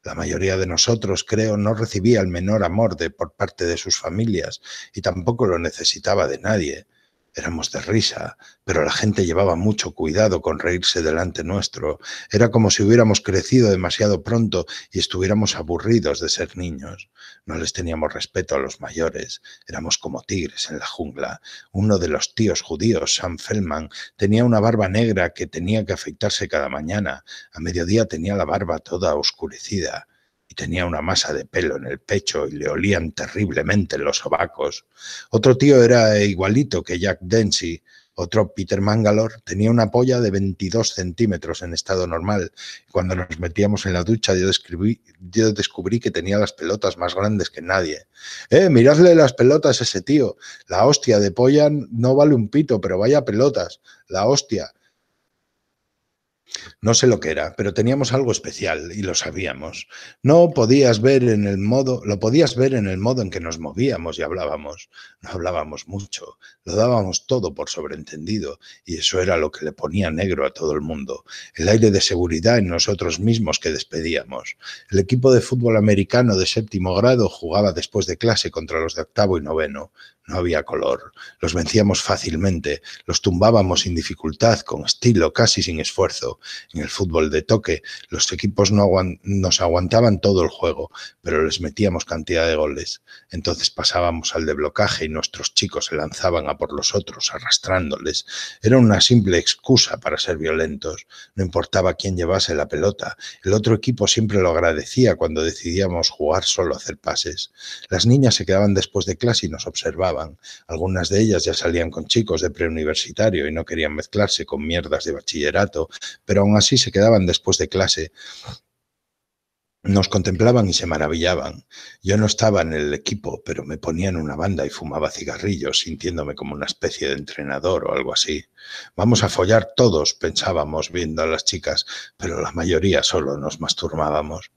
La mayoría de nosotros, creo, no recibía el menor amor de por parte de sus familias, y tampoco lo necesitaba de nadie. Éramos de risa, pero la gente llevaba mucho cuidado con reírse delante nuestro. Era como si hubiéramos crecido demasiado pronto y estuviéramos aburridos de ser niños. No les teníamos respeto a los mayores. Éramos como tigres en la jungla. Uno de los tíos judíos, Sam Feldman, tenía una barba negra que tenía que afeitarse cada mañana. A mediodía tenía la barba toda oscurecida y tenía una masa de pelo en el pecho y le olían terriblemente los sobacos. Otro tío era igualito que Jack Dempsey, otro Peter Mangalore tenía una polla de 22 centímetros en estado normal. Cuando nos metíamos en la ducha, yo, yo descubrí que tenía las pelotas más grandes que nadie. ¡Eh, miradle las pelotas a ese tío! La hostia de polla no vale un pito, pero vaya pelotas. La hostia. No sé lo que era, pero teníamos algo especial y lo sabíamos. No podías ver en el modo, lo podías ver en el modo en que nos movíamos y hablábamos. No hablábamos mucho, lo dábamos todo por sobreentendido y eso era lo que le ponía negro a todo el mundo. El aire de seguridad en nosotros mismos que despedíamos. El equipo de fútbol americano de séptimo grado jugaba después de clase contra los de octavo y noveno. No había color. Los vencíamos fácilmente, los tumbábamos sin dificultad, con estilo, casi sin esfuerzo. En el fútbol de toque, los equipos no nos aguantaban todo el juego, pero les metíamos cantidad de goles. Entonces pasábamos al de blocaje y nuestros chicos se lanzaban a por los otros, arrastrándoles. Era una simple excusa para ser violentos. No importaba quién llevase la pelota. El otro equipo siempre lo agradecía cuando decidíamos jugar solo a hacer pases. Las niñas se quedaban después de clase y nos observaban algunas de ellas ya salían con chicos de preuniversitario y no querían mezclarse con mierdas de bachillerato, pero aún así se quedaban después de clase nos contemplaban y se maravillaban. Yo no estaba en el equipo, pero me ponían una banda y fumaba cigarrillos, sintiéndome como una especie de entrenador o algo así. Vamos a follar todos, pensábamos viendo a las chicas, pero la mayoría solo nos masturbábamos.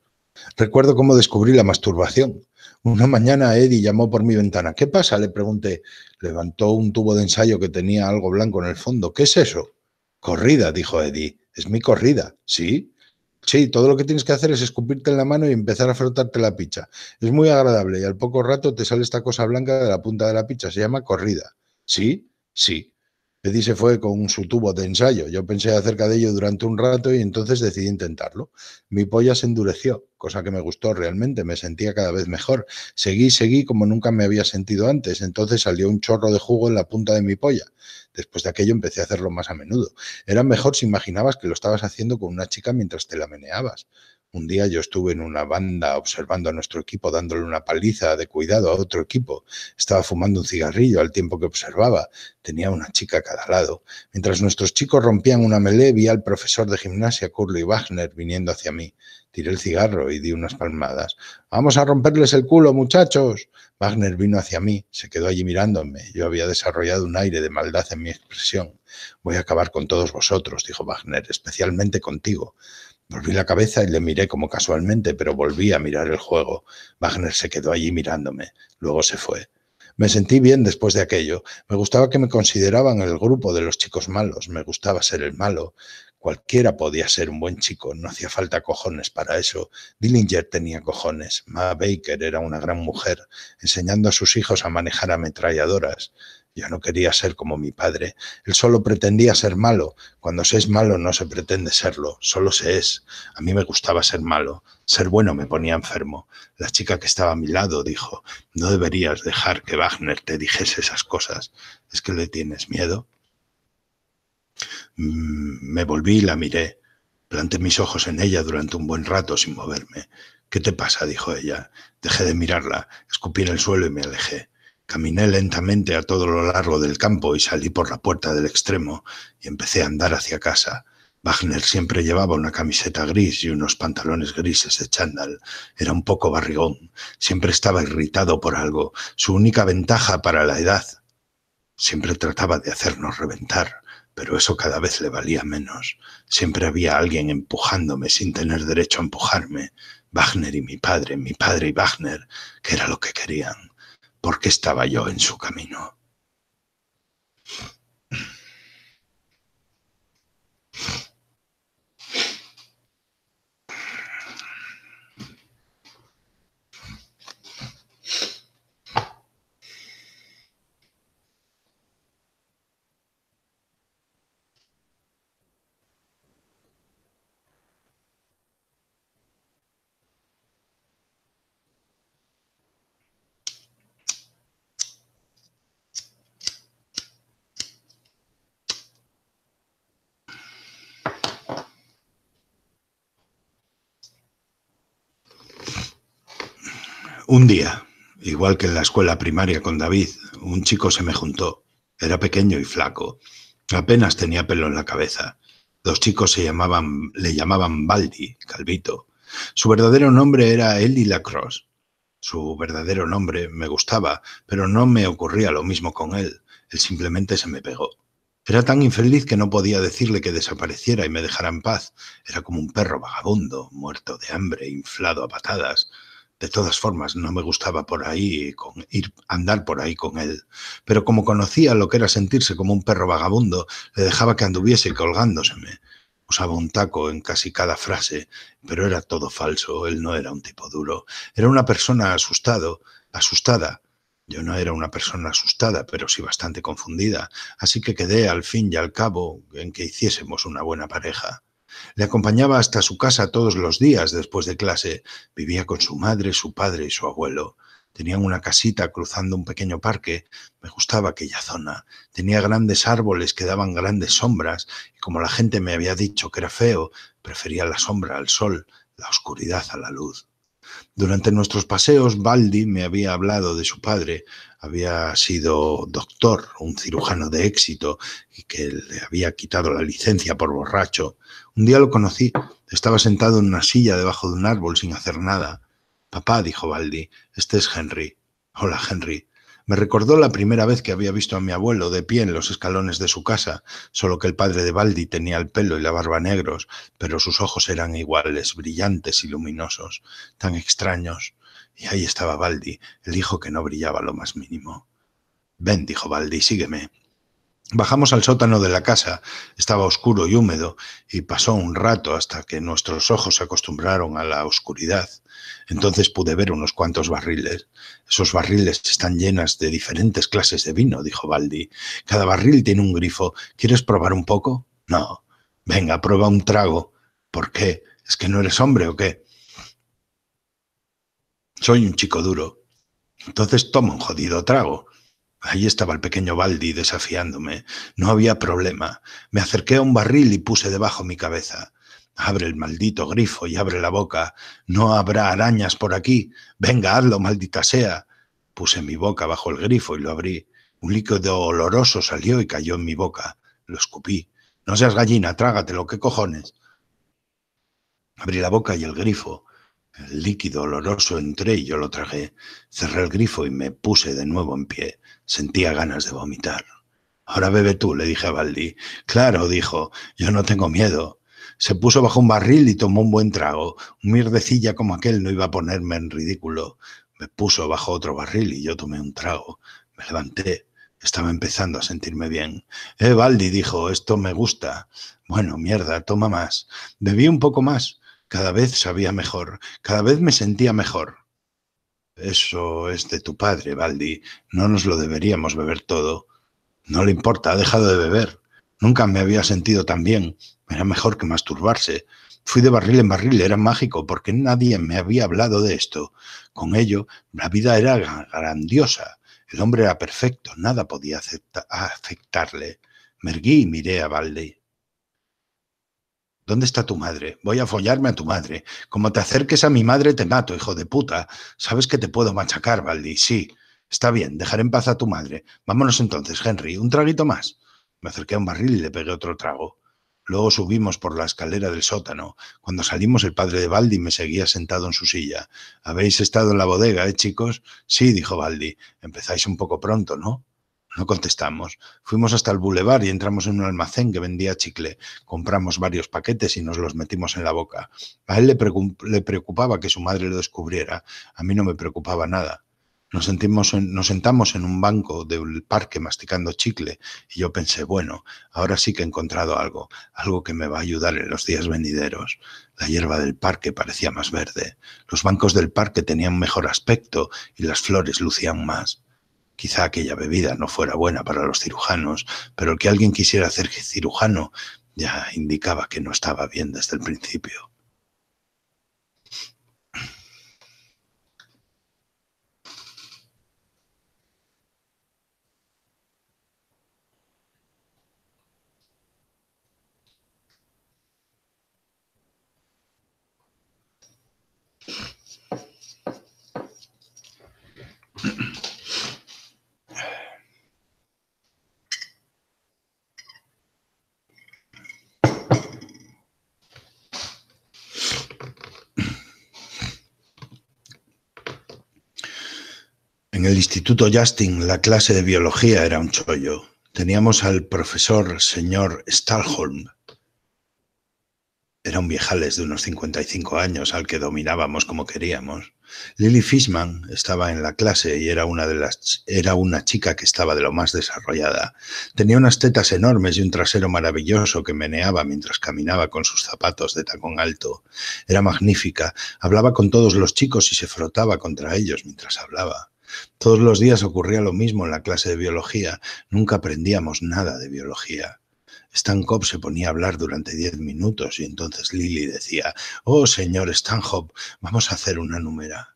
Recuerdo cómo descubrí la masturbación. Una mañana Eddie llamó por mi ventana. ¿Qué pasa? Le pregunté. Levantó un tubo de ensayo que tenía algo blanco en el fondo. ¿Qué es eso? Corrida, dijo Eddie. Es mi corrida. ¿Sí? Sí, todo lo que tienes que hacer es escupirte en la mano y empezar a frotarte la picha. Es muy agradable y al poco rato te sale esta cosa blanca de la punta de la picha. Se llama corrida. ¿Sí? Sí. Eddie se fue con su tubo de ensayo. Yo pensé acerca de ello durante un rato y entonces decidí intentarlo. Mi polla se endureció, cosa que me gustó realmente, me sentía cada vez mejor. Seguí, seguí como nunca me había sentido antes, entonces salió un chorro de jugo en la punta de mi polla. Después de aquello empecé a hacerlo más a menudo. Era mejor si imaginabas que lo estabas haciendo con una chica mientras te la meneabas. Un día yo estuve en una banda observando a nuestro equipo dándole una paliza de cuidado a otro equipo. Estaba fumando un cigarrillo al tiempo que observaba. Tenía una chica a cada lado. Mientras nuestros chicos rompían una melee. vi al profesor de gimnasia Curly Wagner viniendo hacia mí. Tiré el cigarro y di unas palmadas. Vamos a romperles el culo, muchachos. Wagner vino hacia mí, se quedó allí mirándome. Yo había desarrollado un aire de maldad en mi expresión. Voy a acabar con todos vosotros, dijo Wagner, especialmente contigo. Volví la cabeza y le miré como casualmente, pero volví a mirar el juego. Wagner se quedó allí mirándome. Luego se fue. Me sentí bien después de aquello. Me gustaba que me consideraban el grupo de los chicos malos. Me gustaba ser el malo. Cualquiera podía ser un buen chico. No hacía falta cojones para eso. Dillinger tenía cojones. Ma Baker era una gran mujer, enseñando a sus hijos a manejar ametralladoras. Yo no quería ser como mi padre. Él solo pretendía ser malo. Cuando se es malo no se pretende serlo, solo se es. A mí me gustaba ser malo. Ser bueno me ponía enfermo. La chica que estaba a mi lado dijo, no deberías dejar que Wagner te dijese esas cosas. ¿Es que le tienes miedo? Mm, me volví y la miré. Planté mis ojos en ella durante un buen rato sin moverme. ¿Qué te pasa? dijo ella. Dejé de mirarla, escupí en el suelo y me alejé. Caminé lentamente a todo lo largo del campo y salí por la puerta del extremo y empecé a andar hacia casa. Wagner siempre llevaba una camiseta gris y unos pantalones grises de chándal. Era un poco barrigón. Siempre estaba irritado por algo. Su única ventaja para la edad. Siempre trataba de hacernos reventar, pero eso cada vez le valía menos. Siempre había alguien empujándome sin tener derecho a empujarme. Wagner y mi padre, mi padre y Wagner, que era lo que querían porque estaba yo en su camino. Un día, igual que en la escuela primaria con David, un chico se me juntó. Era pequeño y flaco. Apenas tenía pelo en la cabeza. Los chicos se llamaban, le llamaban Baldi, Calvito. Su verdadero nombre era Eli Lacrosse. Su verdadero nombre me gustaba, pero no me ocurría lo mismo con él. Él simplemente se me pegó. Era tan infeliz que no podía decirle que desapareciera y me dejara en paz. Era como un perro vagabundo, muerto de hambre, inflado a patadas. De todas formas, no me gustaba por ahí ir andar por ahí con él. Pero como conocía lo que era sentirse como un perro vagabundo, le dejaba que anduviese colgándoseme. Usaba un taco en casi cada frase, pero era todo falso, él no era un tipo duro. Era una persona asustado, asustada. Yo no era una persona asustada, pero sí bastante confundida, así que quedé al fin y al cabo en que hiciésemos una buena pareja. Le acompañaba hasta su casa todos los días después de clase. Vivía con su madre, su padre y su abuelo. Tenían una casita cruzando un pequeño parque. Me gustaba aquella zona. Tenía grandes árboles que daban grandes sombras y como la gente me había dicho que era feo, prefería la sombra al sol, la oscuridad a la luz. Durante nuestros paseos, Baldi me había hablado de su padre. Había sido doctor, un cirujano de éxito, y que le había quitado la licencia por borracho. Un día lo conocí, estaba sentado en una silla debajo de un árbol sin hacer nada. Papá, dijo Baldi, este es Henry. Hola, Henry. Me recordó la primera vez que había visto a mi abuelo de pie en los escalones de su casa, solo que el padre de Baldi tenía el pelo y la barba negros, pero sus ojos eran iguales, brillantes y luminosos, tan extraños. Y ahí estaba Baldi, el hijo que no brillaba lo más mínimo. Ven, dijo Baldi, sígueme. Bajamos al sótano de la casa. Estaba oscuro y húmedo, y pasó un rato hasta que nuestros ojos se acostumbraron a la oscuridad. Entonces pude ver unos cuantos barriles. Esos barriles están llenas de diferentes clases de vino, dijo Baldi. Cada barril tiene un grifo. ¿Quieres probar un poco? No. Venga, prueba un trago. ¿Por qué? ¿Es que no eres hombre o qué? Soy un chico duro. Entonces toma un jodido trago. Ahí estaba el pequeño Baldi desafiándome. No había problema. Me acerqué a un barril y puse debajo mi cabeza. Abre el maldito grifo y abre la boca. No habrá arañas por aquí. Venga, hazlo, maldita sea. Puse mi boca bajo el grifo y lo abrí. Un líquido oloroso salió y cayó en mi boca. Lo escupí. No seas gallina, trágatelo, qué cojones. Abrí la boca y el grifo. El líquido oloroso entré y yo lo tragué. Cerré el grifo y me puse de nuevo en pie. Sentía ganas de vomitar. Ahora bebe tú, le dije a Baldi. Claro, dijo, yo no tengo miedo. Se puso bajo un barril y tomó un buen trago. Un mierdecilla como aquel no iba a ponerme en ridículo. Me puso bajo otro barril y yo tomé un trago. Me levanté. Estaba empezando a sentirme bien. Eh, Baldi, dijo, esto me gusta. Bueno, mierda, toma más. Bebí un poco más. Cada vez sabía mejor. Cada vez me sentía mejor. Eso es de tu padre, Baldi. No nos lo deberíamos beber todo. No le importa, ha dejado de beber. Nunca me había sentido tan bien. Era mejor que masturbarse. Fui de barril en barril, era mágico, porque nadie me había hablado de esto. Con ello, la vida era grandiosa. El hombre era perfecto, nada podía afectarle. Merguí y miré a Baldi. ¿Dónde está tu madre? Voy a follarme a tu madre. Como te acerques a mi madre, te mato, hijo de puta. Sabes que te puedo machacar, Baldi. Sí. Está bien, dejaré en paz a tu madre. Vámonos entonces, Henry. Un traguito más. Me acerqué a un barril y le pegué otro trago. Luego subimos por la escalera del sótano. Cuando salimos, el padre de Baldi me seguía sentado en su silla. ¿Habéis estado en la bodega, eh, chicos? Sí, dijo Baldi. Empezáis un poco pronto, ¿no? No contestamos. Fuimos hasta el bulevar y entramos en un almacén que vendía chicle. Compramos varios paquetes y nos los metimos en la boca. A él le preocupaba que su madre lo descubriera. A mí no me preocupaba nada. Nos, sentimos nos sentamos en un banco del parque masticando chicle y yo pensé, bueno, ahora sí que he encontrado algo, algo que me va a ayudar en los días venideros. La hierba del parque parecía más verde, los bancos del parque tenían mejor aspecto y las flores lucían más. Quizá aquella bebida no fuera buena para los cirujanos, pero el que alguien quisiera hacer cirujano ya indicaba que no estaba bien desde el principio. En el Instituto Justin la clase de biología era un chollo. Teníamos al profesor señor Stalholm. Era un viejales de unos 55 años al que dominábamos como queríamos. Lily Fishman estaba en la clase y era una, de las, era una chica que estaba de lo más desarrollada. Tenía unas tetas enormes y un trasero maravilloso que meneaba mientras caminaba con sus zapatos de tacón alto. Era magnífica, hablaba con todos los chicos y se frotaba contra ellos mientras hablaba. Todos los días ocurría lo mismo en la clase de biología. Nunca aprendíamos nada de biología. Stanhope se ponía a hablar durante diez minutos y entonces Lily decía, Oh, señor Stanhope, vamos a hacer una numera».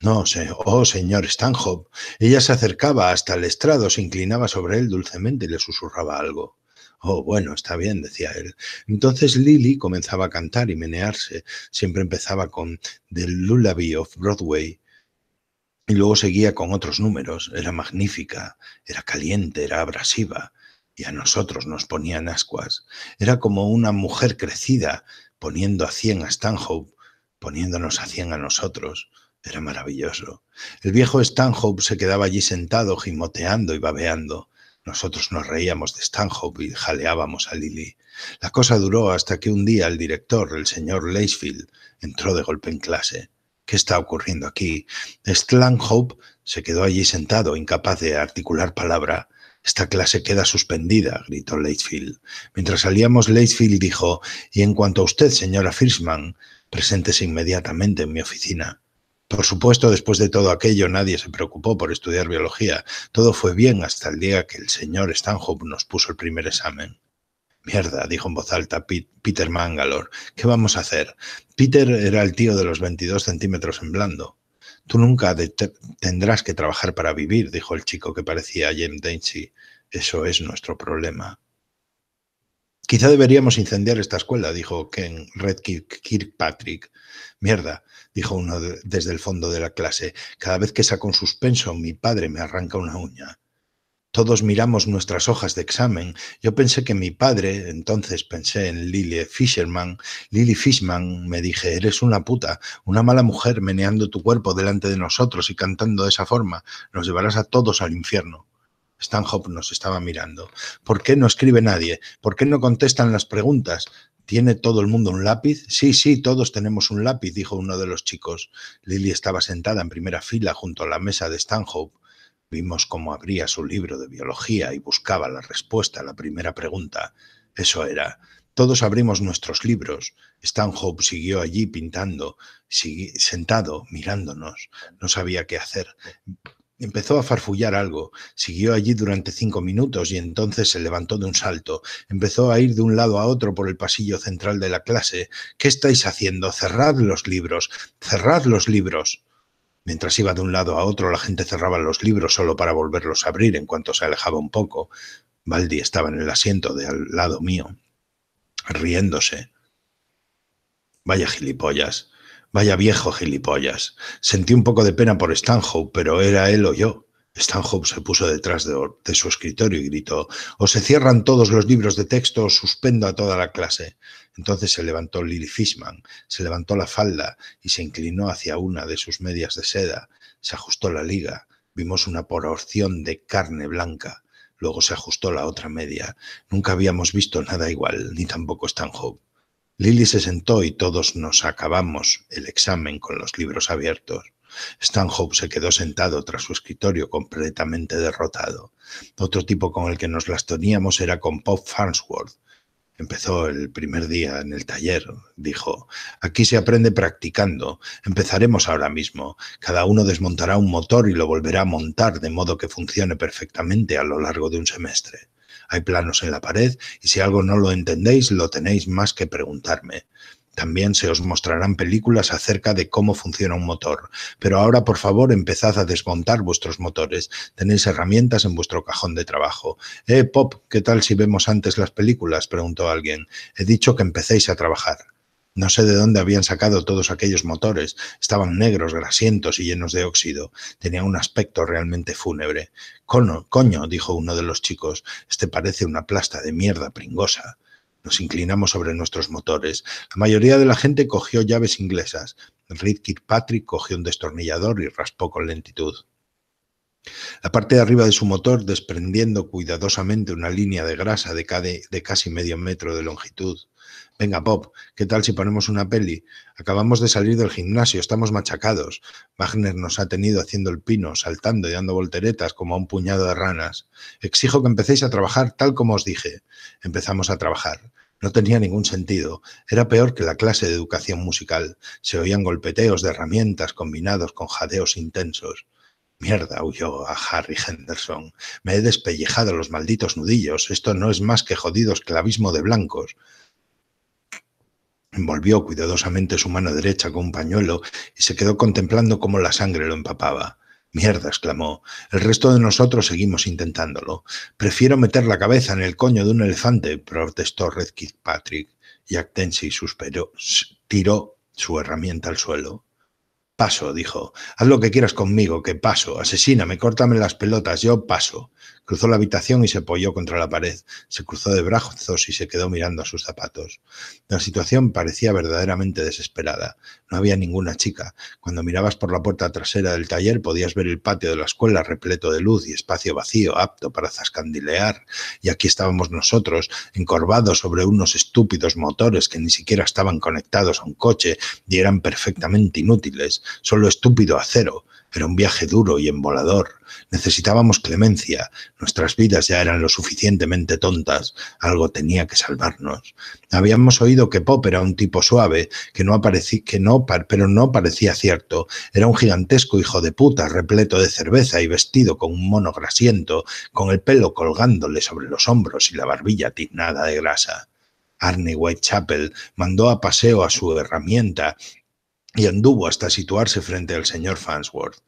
No, sé, oh, señor Stanhope. Ella se acercaba hasta el estrado, se inclinaba sobre él dulcemente y le susurraba algo. Oh, bueno, está bien, decía él. Entonces Lily comenzaba a cantar y menearse. Siempre empezaba con The Lullaby of Broadway y luego seguía con otros números, era magnífica, era caliente, era abrasiva, y a nosotros nos ponían ascuas. Era como una mujer crecida, poniendo a cien a Stanhope, poniéndonos a cien a nosotros. Era maravilloso. El viejo Stanhope se quedaba allí sentado, gimoteando y babeando. Nosotros nos reíamos de Stanhope y jaleábamos a Lily. La cosa duró hasta que un día el director, el señor Lacefield, entró de golpe en clase. ¿Qué está ocurriendo aquí? Stanhope se quedó allí sentado, incapaz de articular palabra. Esta clase queda suspendida, gritó Leitfield. Mientras salíamos, Leitfield dijo, y en cuanto a usted, señora Fishman, preséntese inmediatamente en mi oficina. Por supuesto, después de todo aquello, nadie se preocupó por estudiar biología. Todo fue bien hasta el día que el señor Stanhope nos puso el primer examen. Mierda, dijo en voz alta Peter Mangalore. ¿Qué vamos a hacer? Peter era el tío de los 22 centímetros en blando. Tú nunca tendrás que trabajar para vivir, dijo el chico que parecía James Dainty. Eso es nuestro problema. Quizá deberíamos incendiar esta escuela, dijo Ken Redkirk Kirkpatrick. Mierda, dijo uno desde el fondo de la clase. Cada vez que saco un suspenso, mi padre me arranca una uña. Todos miramos nuestras hojas de examen. Yo pensé que mi padre, entonces pensé en Lily Fisherman, Lily Fishman, me dije, eres una puta, una mala mujer meneando tu cuerpo delante de nosotros y cantando de esa forma, nos llevarás a todos al infierno. Stanhope nos estaba mirando. ¿Por qué no escribe nadie? ¿Por qué no contestan las preguntas? ¿Tiene todo el mundo un lápiz? Sí, sí, todos tenemos un lápiz, dijo uno de los chicos. Lily estaba sentada en primera fila junto a la mesa de Stanhope. Vimos cómo abría su libro de biología y buscaba la respuesta a la primera pregunta. Eso era, todos abrimos nuestros libros. Stanhope siguió allí pintando, sentado, mirándonos. No sabía qué hacer. Empezó a farfullar algo. Siguió allí durante cinco minutos y entonces se levantó de un salto. Empezó a ir de un lado a otro por el pasillo central de la clase. ¿Qué estáis haciendo? Cerrad los libros. Cerrad los libros. Mientras iba de un lado a otro, la gente cerraba los libros solo para volverlos a abrir en cuanto se alejaba un poco. Baldi estaba en el asiento de al lado mío, riéndose. Vaya gilipollas, vaya viejo gilipollas. Sentí un poco de pena por Stanhope, pero era él o yo. Stanhope se puso detrás de, su escritorio y gritó, o se cierran todos los libros de texto o suspendo a toda la clase. Entonces se levantó Lily Fishman, se levantó la falda y se inclinó hacia una de sus medias de seda, se ajustó la liga, vimos una porción de carne blanca, luego se ajustó la otra media. Nunca habíamos visto nada igual, ni tampoco Stanhope. Lily se sentó y todos nos acabamos el examen con los libros abiertos. Stanhope se quedó sentado tras su escritorio completamente derrotado. Otro tipo con el que nos las era con Pop Farnsworth. Empezó el primer día en el taller, dijo. Aquí se aprende practicando. Empezaremos ahora mismo. Cada uno desmontará un motor y lo volverá a montar de modo que funcione perfectamente a lo largo de un semestre. Hay planos en la pared y si algo no lo entendéis lo tenéis más que preguntarme. También se os mostrarán películas acerca de cómo funciona un motor. Pero ahora, por favor, empezad a desmontar vuestros motores. Tenéis herramientas en vuestro cajón de trabajo. Eh, Pop, ¿qué tal si vemos antes las películas? preguntó alguien. He dicho que empecéis a trabajar. No sé de dónde habían sacado todos aquellos motores. Estaban negros, grasientos y llenos de óxido. Tenían un aspecto realmente fúnebre. Cono, coño, dijo uno de los chicos, este parece una plasta de mierda pringosa. Nos inclinamos sobre nuestros motores. La mayoría de la gente cogió llaves inglesas. Reed Kirkpatrick cogió un destornillador y raspó con lentitud. La parte de arriba de su motor, desprendiendo cuidadosamente una línea de grasa de, de casi medio metro de longitud. Venga, Pop, ¿qué tal si ponemos una peli? Acabamos de salir del gimnasio, estamos machacados. Wagner nos ha tenido haciendo el pino, saltando y dando volteretas como a un puñado de ranas. Exijo que empecéis a trabajar tal como os dije. Empezamos a trabajar. No tenía ningún sentido. Era peor que la clase de educación musical. Se oían golpeteos de herramientas combinados con jadeos intensos. Mierda, huyó a Harry Henderson. Me he despellejado los malditos nudillos. Esto no es más que jodidos esclavismo de blancos. Envolvió cuidadosamente su mano derecha con un pañuelo y se quedó contemplando cómo la sangre lo empapaba. Mierda, exclamó. El resto de nosotros seguimos intentándolo. Prefiero meter la cabeza en el coño de un elefante, protestó Redkid Patrick. Jack y suspiró, tiró su herramienta al suelo. Paso, dijo. Haz lo que quieras conmigo, que paso. Asesíname, córtame las pelotas, yo paso. Cruzó la habitación y se apoyó contra la pared. Se cruzó de brazos y se quedó mirando a sus zapatos. La situación parecía verdaderamente desesperada. No había ninguna chica. Cuando mirabas por la puerta trasera del taller podías ver el patio de la escuela repleto de luz y espacio vacío, apto para zascandilear. Y aquí estábamos nosotros, encorvados sobre unos estúpidos motores que ni siquiera estaban conectados a un coche y eran perfectamente inútiles, solo estúpido acero. Era un viaje duro y embolador. Necesitábamos clemencia. Nuestras vidas ya eran lo suficientemente tontas. Algo tenía que salvarnos. Habíamos oído que Pop era un tipo suave, que no aparecía, que no, pero no parecía cierto. Era un gigantesco hijo de puta, repleto de cerveza y vestido con un mono grasiento, con el pelo colgándole sobre los hombros y la barbilla tiznada de grasa. Arne Whitechapel mandó a paseo a su herramienta y anduvo hasta situarse frente al señor Fansworth.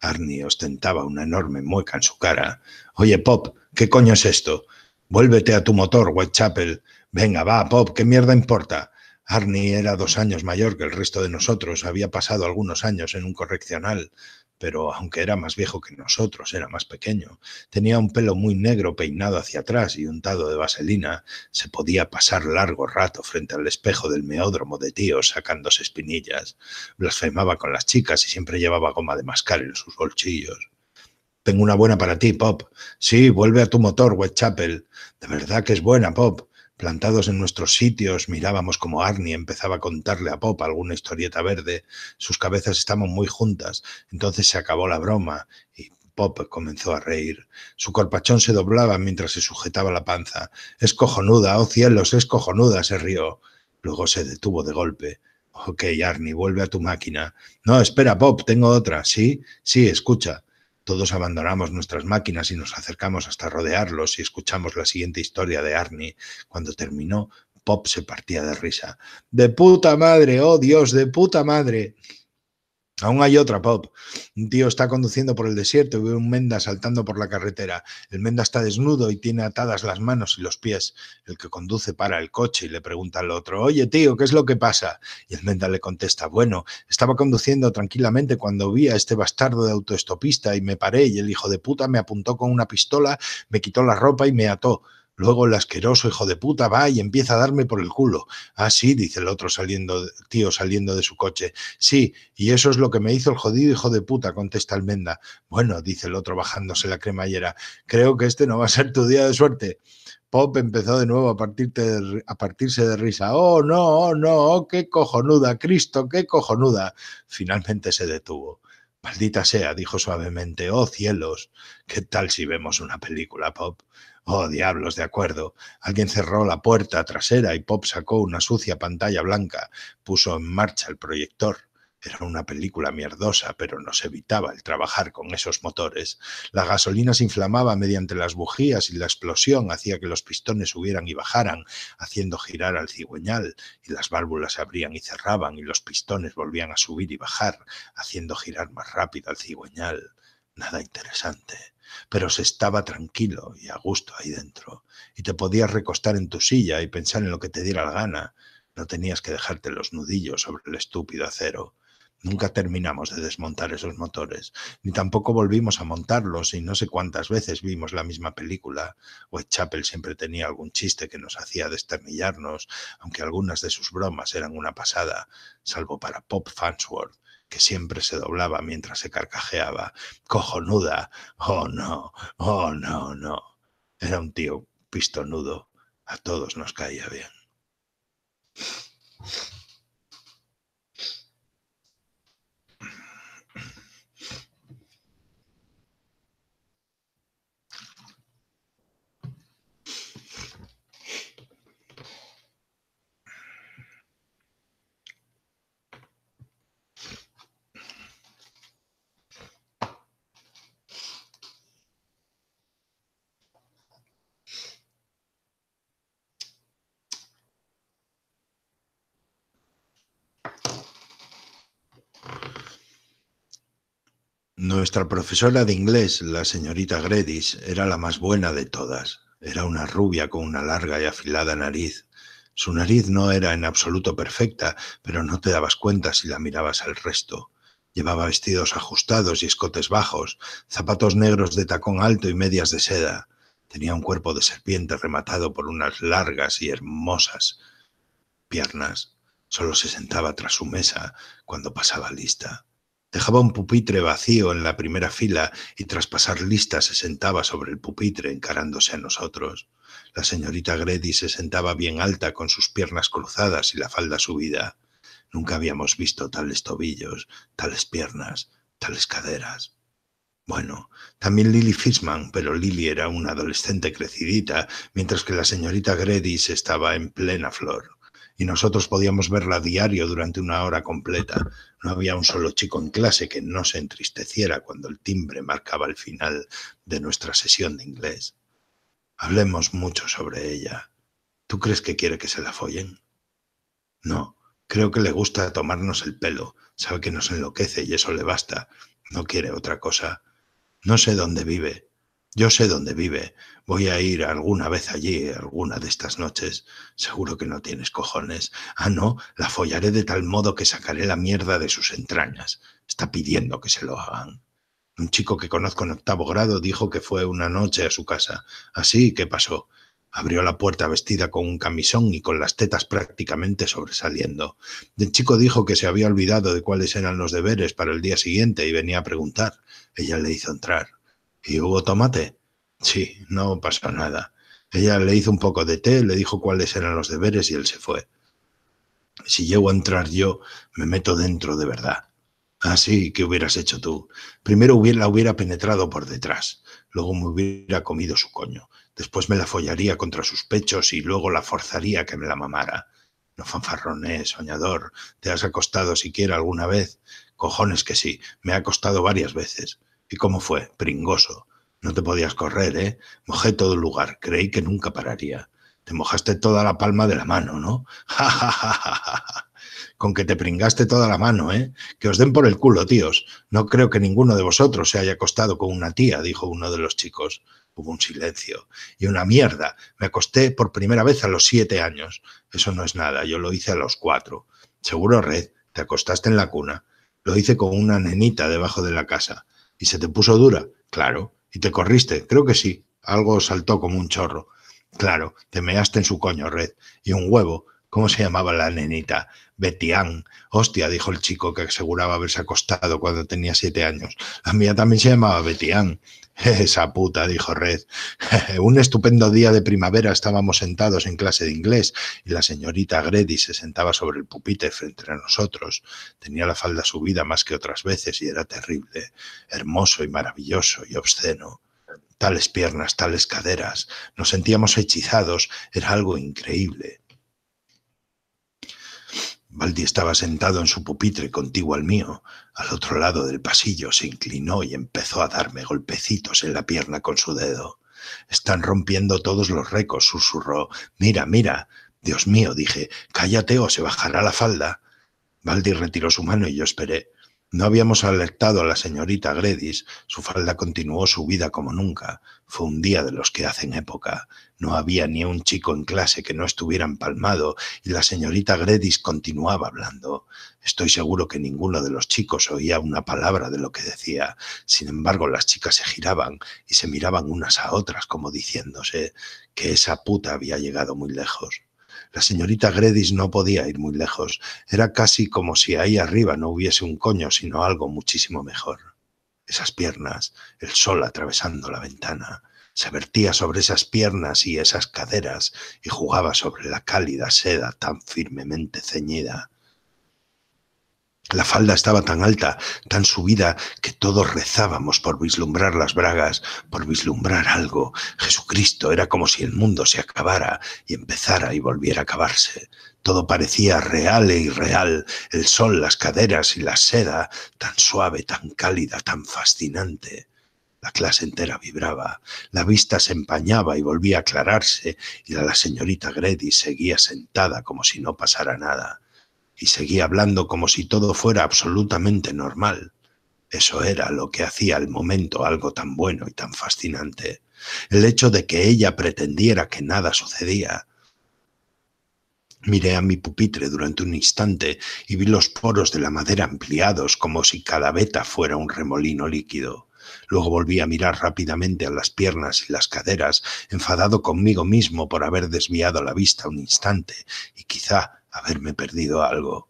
Arnie ostentaba una enorme mueca en su cara. Oye, Pop, ¿qué coño es esto? Vuélvete a tu motor, Whitechapel. Venga, va, Pop, ¿qué mierda importa? Arnie era dos años mayor que el resto de nosotros, había pasado algunos años en un correccional pero aunque era más viejo que nosotros, era más pequeño. Tenía un pelo muy negro peinado hacia atrás y untado de vaselina. Se podía pasar largo rato frente al espejo del meódromo de tío sacándose espinillas. Blasfemaba con las chicas y siempre llevaba goma de mascar en sus bolsillos. Tengo una buena para ti, Pop. Sí, vuelve a tu motor, Whitechapel. De verdad que es buena, Pop. Plantados en nuestros sitios, mirábamos como Arnie empezaba a contarle a Pop alguna historieta verde. Sus cabezas estaban muy juntas. Entonces se acabó la broma y Pop comenzó a reír. Su corpachón se doblaba mientras se sujetaba la panza. Es cojonuda, oh cielos, es cojonuda, se rió. Luego se detuvo de golpe. Ok, Arnie, vuelve a tu máquina. No, espera, Pop, tengo otra. Sí, sí, escucha. Todos abandonamos nuestras máquinas y nos acercamos hasta rodearlos y escuchamos la siguiente historia de Arnie. Cuando terminó, Pop se partía de risa. ¡De puta madre! ¡Oh Dios! ¡De puta madre! Aún hay otra, Pop. Un tío está conduciendo por el desierto y ve un Menda saltando por la carretera. El Menda está desnudo y tiene atadas las manos y los pies. El que conduce para el coche y le pregunta al otro, oye tío, ¿qué es lo que pasa? Y el Menda le contesta, bueno, estaba conduciendo tranquilamente cuando vi a este bastardo de autoestopista y me paré y el hijo de puta me apuntó con una pistola, me quitó la ropa y me ató. Luego el asqueroso hijo de puta va y empieza a darme por el culo. Ah, sí, dice el otro saliendo, tío saliendo de su coche. Sí, y eso es lo que me hizo el jodido hijo de puta, contesta Almenda. Bueno, dice el otro bajándose la cremallera, creo que este no va a ser tu día de suerte. Pop empezó de nuevo a, partirte a partirse de risa. Oh, no, oh, no, oh, qué cojonuda, Cristo, qué cojonuda. Finalmente se detuvo. Maldita sea, dijo suavemente. Oh cielos, ¿qué tal si vemos una película, Pop? Oh, diablos, de acuerdo. Alguien cerró la puerta trasera y Pop sacó una sucia pantalla blanca. Puso en marcha el proyector. Era una película mierdosa, pero nos evitaba el trabajar con esos motores. La gasolina se inflamaba mediante las bujías y la explosión hacía que los pistones subieran y bajaran, haciendo girar al cigüeñal, y las válvulas se abrían y cerraban, y los pistones volvían a subir y bajar, haciendo girar más rápido al cigüeñal. Nada interesante pero se estaba tranquilo y a gusto ahí dentro, y te podías recostar en tu silla y pensar en lo que te diera la gana. No tenías que dejarte los nudillos sobre el estúpido acero. Nunca terminamos de desmontar esos motores, ni tampoco volvimos a montarlos y no sé cuántas veces vimos la misma película. Whitechapel siempre tenía algún chiste que nos hacía desternillarnos, aunque algunas de sus bromas eran una pasada, salvo para Pop Fansworth, que siempre se doblaba mientras se carcajeaba. Cojonuda. Oh no, oh no, no. Era un tío pistonudo. A todos nos caía bien. Nuestra profesora de inglés, la señorita Gredis, era la más buena de todas. Era una rubia con una larga y afilada nariz. Su nariz no era en absoluto perfecta, pero no te dabas cuenta si la mirabas al resto. Llevaba vestidos ajustados y escotes bajos, zapatos negros de tacón alto y medias de seda. Tenía un cuerpo de serpiente rematado por unas largas y hermosas piernas. Solo se sentaba tras su mesa cuando pasaba lista. Dejaba un pupitre vacío en la primera fila y tras pasar lista se sentaba sobre el pupitre encarándose a nosotros. La señorita Greddy se sentaba bien alta con sus piernas cruzadas y la falda subida. Nunca habíamos visto tales tobillos, tales piernas, tales caderas. Bueno, también Lily Fishman, pero Lily era una adolescente crecidita, mientras que la señorita se estaba en plena flor, y nosotros podíamos verla a diario durante una hora completa, no había un solo chico en clase que no se entristeciera cuando el timbre marcaba el final de nuestra sesión de inglés. Hablemos mucho sobre ella. ¿Tú crees que quiere que se la follen? No, creo que le gusta tomarnos el pelo. Sabe que nos enloquece y eso le basta. No quiere otra cosa. No sé dónde vive, yo sé dónde vive. Voy a ir alguna vez allí, alguna de estas noches. Seguro que no tienes cojones. Ah, no, la follaré de tal modo que sacaré la mierda de sus entrañas. Está pidiendo que se lo hagan. Un chico que conozco en octavo grado dijo que fue una noche a su casa. Así, ah, ¿qué pasó? Abrió la puerta vestida con un camisón y con las tetas prácticamente sobresaliendo. El chico dijo que se había olvidado de cuáles eran los deberes para el día siguiente y venía a preguntar. Ella le hizo entrar. ¿Y hubo tomate? Sí, no pasó nada. Ella le hizo un poco de té, le dijo cuáles eran los deberes y él se fue. Si llego a entrar yo, me meto dentro de verdad. Así ah, ¿qué hubieras hecho tú. Primero hubiera, la hubiera penetrado por detrás, luego me hubiera comido su coño, después me la follaría contra sus pechos y luego la forzaría a que me la mamara. No fanfarrones, soñador, ¿te has acostado siquiera alguna vez? Cojones que sí, me ha acostado varias veces. ¿Y cómo fue? Pringoso. No te podías correr, ¿eh? Mojé todo el lugar. Creí que nunca pararía. Te mojaste toda la palma de la mano, ¿no? Ja, ja, ja, Con que te pringaste toda la mano, ¿eh? Que os den por el culo, tíos. No creo que ninguno de vosotros se haya acostado con una tía, dijo uno de los chicos. Hubo un silencio. Y una mierda. Me acosté por primera vez a los siete años. Eso no es nada. Yo lo hice a los cuatro. Seguro, Red, te acostaste en la cuna. Lo hice con una nenita debajo de la casa. ¿Y se te puso dura? Claro. ¿Y te corriste? Creo que sí. Algo saltó como un chorro. Claro, te measte en su coño, Red. Y un huevo. ¿Cómo se llamaba la nenita? Betián. Hostia, dijo el chico que aseguraba haberse acostado cuando tenía siete años. La mía también se llamaba Betián. Esa puta, dijo Red. Un estupendo día de primavera estábamos sentados en clase de inglés y la señorita Greddy se sentaba sobre el pupite frente a nosotros. Tenía la falda subida más que otras veces y era terrible, hermoso y maravilloso y obsceno tales piernas, tales caderas. Nos sentíamos hechizados, era algo increíble. Baldi estaba sentado en su pupitre contiguo al mío, al otro lado del pasillo, se inclinó y empezó a darme golpecitos en la pierna con su dedo. Están rompiendo todos los recos, susurró. Mira, mira. Dios mío, dije, cállate o se bajará la falda. Baldi retiró su mano y yo esperé. No habíamos alertado a la señorita Gredis, su falda continuó su vida como nunca. Fue un día de los que hacen época. No había ni un chico en clase que no estuviera empalmado y la señorita Gredis continuaba hablando. Estoy seguro que ninguno de los chicos oía una palabra de lo que decía. Sin embargo, las chicas se giraban y se miraban unas a otras como diciéndose que esa puta había llegado muy lejos. La señorita Gredis no podía ir muy lejos. Era casi como si ahí arriba no hubiese un coño, sino algo muchísimo mejor. Esas piernas, el sol atravesando la ventana, se vertía sobre esas piernas y esas caderas y jugaba sobre la cálida seda tan firmemente ceñida. La falda estaba tan alta, tan subida, que todos rezábamos por vislumbrar las bragas, por vislumbrar algo. Jesucristo era como si el mundo se acabara y empezara y volviera a acabarse. Todo parecía real e irreal, el sol, las caderas y la seda, tan suave, tan cálida, tan fascinante. La clase entera vibraba, la vista se empañaba y volvía a aclararse, y la señorita Greddy seguía sentada como si no pasara nada, y seguía hablando como si todo fuera absolutamente normal. Eso era lo que hacía al momento algo tan bueno y tan fascinante, el hecho de que ella pretendiera que nada sucedía, Miré a mi pupitre durante un instante y vi los poros de la madera ampliados como si cada veta fuera un remolino líquido. Luego volví a mirar rápidamente a las piernas y las caderas, enfadado conmigo mismo por haber desviado la vista un instante y quizá haberme perdido algo.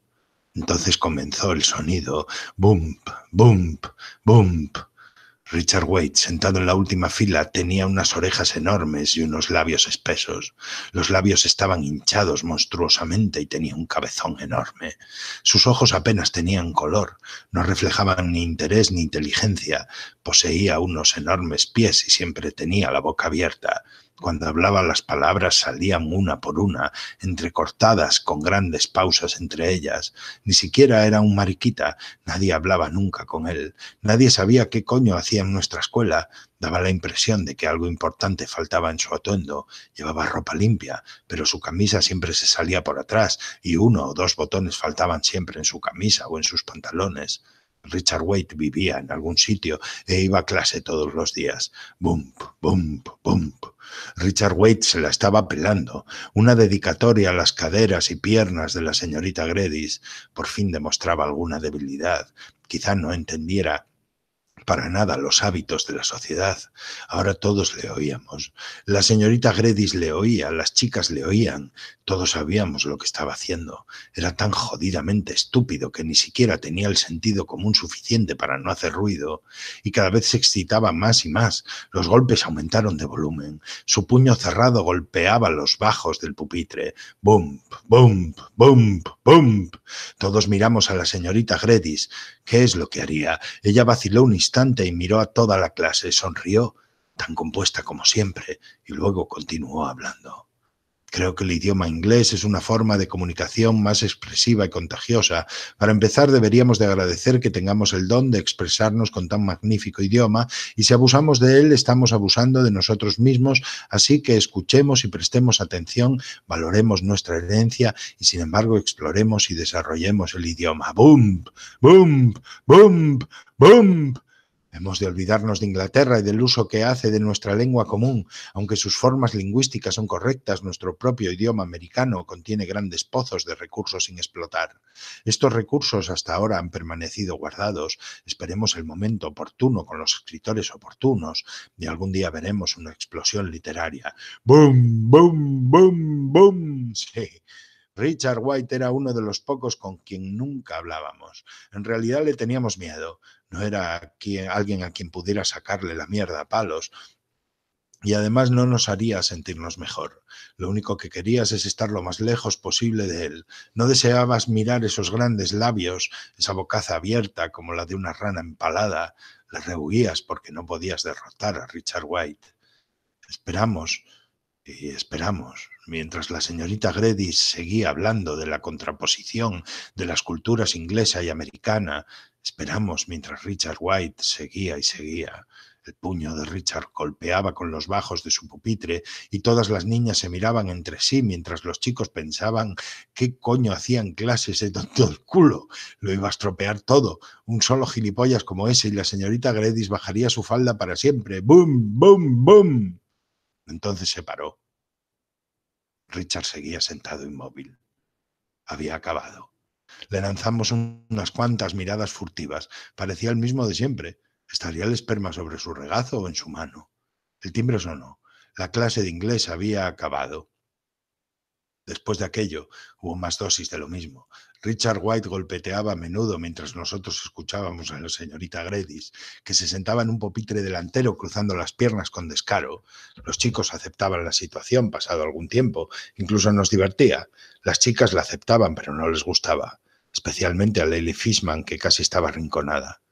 Entonces comenzó el sonido, bump, bump, bump, Richard Waite, sentado en la última fila, tenía unas orejas enormes y unos labios espesos. Los labios estaban hinchados monstruosamente y tenía un cabezón enorme. Sus ojos apenas tenían color, no reflejaban ni interés ni inteligencia. Poseía unos enormes pies y siempre tenía la boca abierta. Cuando hablaba las palabras salían una por una, entrecortadas con grandes pausas entre ellas. Ni siquiera era un mariquita, nadie hablaba nunca con él, nadie sabía qué coño hacía en nuestra escuela. Daba la impresión de que algo importante faltaba en su atuendo. Llevaba ropa limpia, pero su camisa siempre se salía por atrás y uno o dos botones faltaban siempre en su camisa o en sus pantalones. Richard Waite vivía en algún sitio e iba a clase todos los días. Bump, bump, bump. Richard Waite se la estaba pelando. Una dedicatoria a las caderas y piernas de la señorita Gredis por fin demostraba alguna debilidad. Quizá no entendiera para nada los hábitos de la sociedad. Ahora todos le oíamos. La señorita Gredis le oía, las chicas le oían, todos sabíamos lo que estaba haciendo. Era tan jodidamente estúpido que ni siquiera tenía el sentido común suficiente para no hacer ruido, y cada vez se excitaba más y más. Los golpes aumentaron de volumen. Su puño cerrado golpeaba los bajos del pupitre. Bum, bum, bum, bum. Todos miramos a la señorita Gredis. ¿Qué es lo que haría? Ella vaciló un instante y miró a toda la clase, sonrió, tan compuesta como siempre, y luego continuó hablando. Creo que el idioma inglés es una forma de comunicación más expresiva y contagiosa. Para empezar, deberíamos de agradecer que tengamos el don de expresarnos con tan magnífico idioma y si abusamos de él, estamos abusando de nosotros mismos, así que escuchemos y prestemos atención, valoremos nuestra herencia y sin embargo exploremos y desarrollemos el idioma. ¡Bum! ¡Bum! ¡Bum! ¡Bum! Hemos de olvidarnos de Inglaterra y del uso que hace de nuestra lengua común, aunque sus formas lingüísticas son correctas, nuestro propio idioma americano contiene grandes pozos de recursos sin explotar. Estos recursos hasta ahora han permanecido guardados, esperemos el momento oportuno con los escritores oportunos y algún día veremos una explosión literaria. ¡Bum, bum, bum, bum! Richard White era uno de los pocos con quien nunca hablábamos. En realidad le teníamos miedo no era quien, alguien a quien pudiera sacarle la mierda a palos. Y además no nos haría sentirnos mejor. Lo único que querías es estar lo más lejos posible de él. No deseabas mirar esos grandes labios, esa bocaza abierta como la de una rana empalada. La rehuías porque no podías derrotar a Richard White. Esperamos y esperamos mientras la señorita Gredis seguía hablando de la contraposición de las culturas inglesa y americana, esperamos mientras Richard White seguía y seguía. El puño de Richard golpeaba con los bajos de su pupitre y todas las niñas se miraban entre sí mientras los chicos pensaban qué coño hacían clases de tonto el culo. Lo iba a estropear todo. Un solo gilipollas como ese y la señorita Gredis bajaría su falda para siempre. ¡Bum, bum, bum! Entonces se paró. Richard seguía sentado inmóvil. Había acabado. Le lanzamos unas cuantas miradas furtivas. Parecía el mismo de siempre. Estaría el esperma sobre su regazo o en su mano. El timbre sonó. La clase de inglés había acabado. Después de aquello hubo más dosis de lo mismo. Richard White golpeteaba a menudo mientras nosotros escuchábamos a la señorita Gredis, que se sentaba en un popitre delantero cruzando las piernas con descaro. Los chicos aceptaban la situación pasado algún tiempo, incluso nos divertía. Las chicas la aceptaban, pero no les gustaba, especialmente a Lily Fishman, que casi estaba rinconada.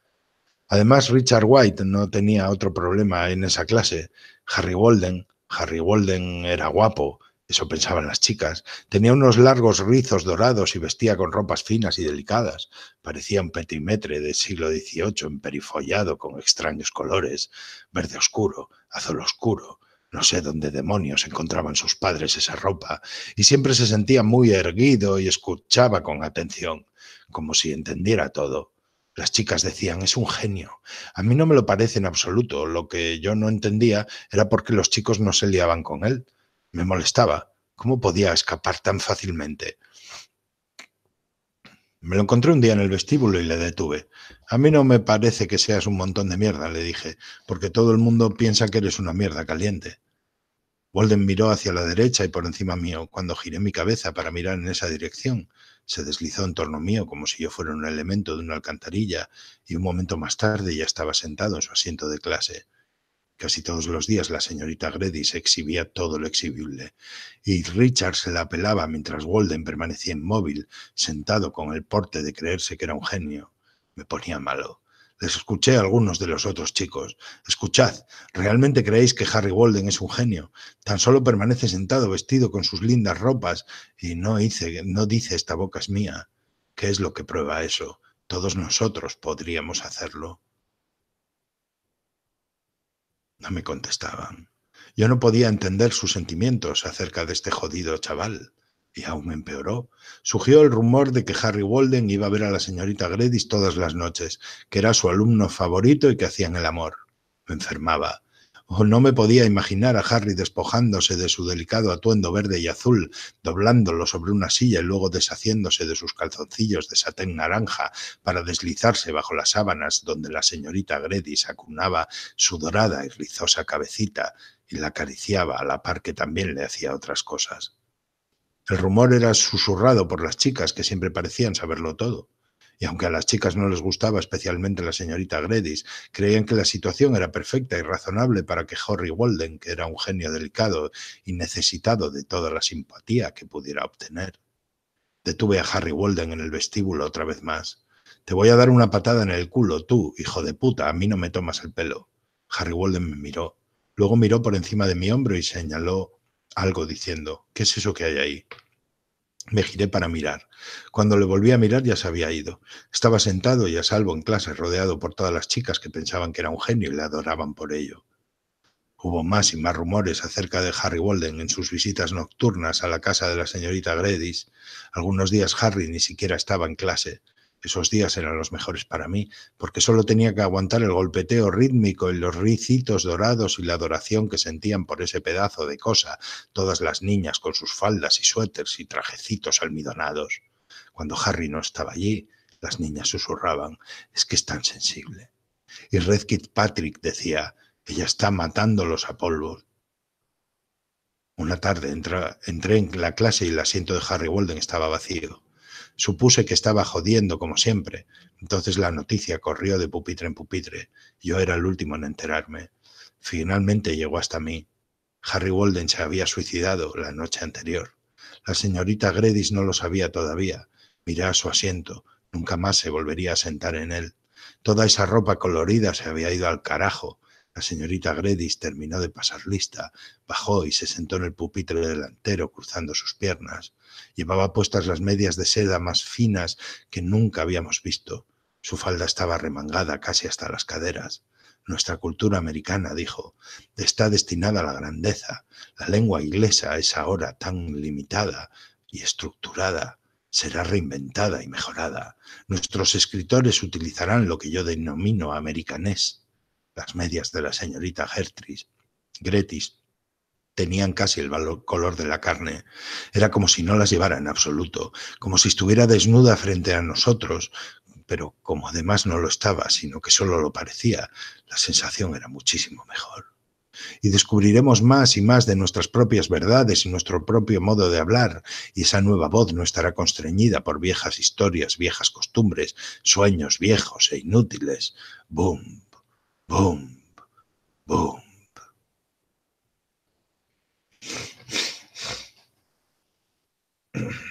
Además, Richard White no tenía otro problema en esa clase. Harry Walden, Harry Walden era guapo, eso pensaban las chicas. Tenía unos largos rizos dorados y vestía con ropas finas y delicadas. Parecía un petimetre del siglo XVIII emperifollado con extraños colores, verde oscuro, azul oscuro. No sé dónde demonios encontraban sus padres esa ropa, y siempre se sentía muy erguido y escuchaba con atención, como si entendiera todo. Las chicas decían, es un genio. A mí no me lo parece en absoluto. Lo que yo no entendía era por qué los chicos no se liaban con él. Me molestaba. ¿Cómo podía escapar tan fácilmente? Me lo encontré un día en el vestíbulo y le detuve. A mí no me parece que seas un montón de mierda, le dije, porque todo el mundo piensa que eres una mierda caliente. Walden miró hacia la derecha y por encima mío. Cuando giré mi cabeza para mirar en esa dirección, se deslizó en torno mío como si yo fuera un elemento de una alcantarilla y un momento más tarde ya estaba sentado en su asiento de clase. Casi todos los días la señorita Greddy se exhibía todo lo exhibible, y Richard se la apelaba mientras Walden permanecía inmóvil, sentado con el porte de creerse que era un genio. Me ponía malo. Les escuché a algunos de los otros chicos. Escuchad, ¿realmente creéis que Harry Walden es un genio? Tan solo permanece sentado vestido con sus lindas ropas y no, no dice esta boca es mía. ¿Qué es lo que prueba eso? Todos nosotros podríamos hacerlo. No me contestaban. Yo no podía entender sus sentimientos acerca de este jodido chaval. Y aún me empeoró. Surgió el rumor de que Harry Walden iba a ver a la señorita Gredis todas las noches, que era su alumno favorito y que hacían el amor. Me enfermaba no me podía imaginar a Harry despojándose de su delicado atuendo verde y azul, doblándolo sobre una silla y luego deshaciéndose de sus calzoncillos de satén naranja para deslizarse bajo las sábanas donde la señorita Gredy sacunaba su dorada y rizosa cabecita y la acariciaba a la par que también le hacía otras cosas. El rumor era susurrado por las chicas que siempre parecían saberlo todo y aunque a las chicas no les gustaba, especialmente la señorita Gredis, creían que la situación era perfecta y razonable para que Harry Walden, que era un genio delicado y necesitado de toda la simpatía que pudiera obtener. Detuve a Harry Walden en el vestíbulo otra vez más. Te voy a dar una patada en el culo, tú, hijo de puta, a mí no me tomas el pelo. Harry Walden me miró. Luego miró por encima de mi hombro y señaló algo diciendo, ¿qué es eso que hay ahí? Me giré para mirar. Cuando le volví a mirar ya se había ido. Estaba sentado y a salvo en clase, rodeado por todas las chicas que pensaban que era un genio y le adoraban por ello. Hubo más y más rumores acerca de Harry Walden en sus visitas nocturnas a la casa de la señorita Gredys. Algunos días Harry ni siquiera estaba en clase esos días eran los mejores para mí, porque solo tenía que aguantar el golpeteo rítmico y los ricitos dorados y la adoración que sentían por ese pedazo de cosa todas las niñas con sus faldas y suéteres y trajecitos almidonados. Cuando Harry no estaba allí, las niñas susurraban, es que es tan sensible. Y Kid Patrick decía, ella está matándolos a polvo. Una tarde entré en la clase y el asiento de Harry Walden estaba vacío. Supuse que estaba jodiendo como siempre. Entonces la noticia corrió de pupitre en pupitre. Yo era el último en enterarme. Finalmente llegó hasta mí. Harry Walden se había suicidado la noche anterior. La señorita Gredis no lo sabía todavía. Miré a su asiento. Nunca más se volvería a sentar en él. Toda esa ropa colorida se había ido al carajo. La señorita Gredis terminó de pasar lista, bajó y se sentó en el pupitre delantero cruzando sus piernas. Llevaba puestas las medias de seda más finas que nunca habíamos visto. Su falda estaba remangada casi hasta las caderas. Nuestra cultura americana, dijo, está destinada a la grandeza. La lengua inglesa es ahora tan limitada y estructurada será reinventada y mejorada. Nuestros escritores utilizarán lo que yo denomino americanés. Las medias de la señorita Gertris, Gretis, tenían casi el color de la carne. Era como si no las llevara en absoluto, como si estuviera desnuda frente a nosotros, pero como además no lo estaba, sino que solo lo parecía, la sensación era muchísimo mejor. Y descubriremos más y más de nuestras propias verdades y nuestro propio modo de hablar, y esa nueva voz no estará constreñida por viejas historias, viejas costumbres, sueños viejos e inútiles. Boom, Boom, boom.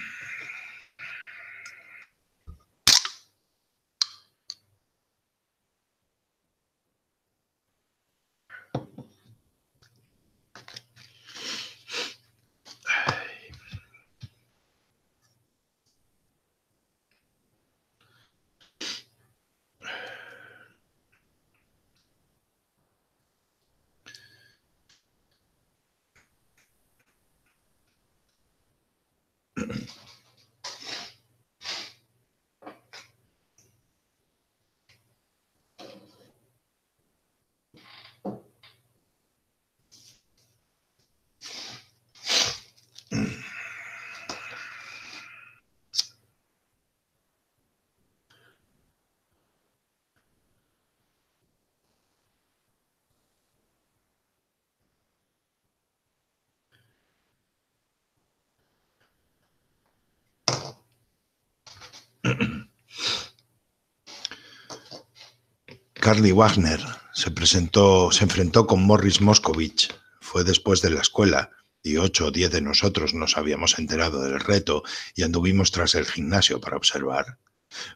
Charlie Wagner se, presentó, se enfrentó con Morris Moscovich. Fue después de la escuela y ocho o diez de nosotros nos habíamos enterado del reto y anduvimos tras el gimnasio para observar.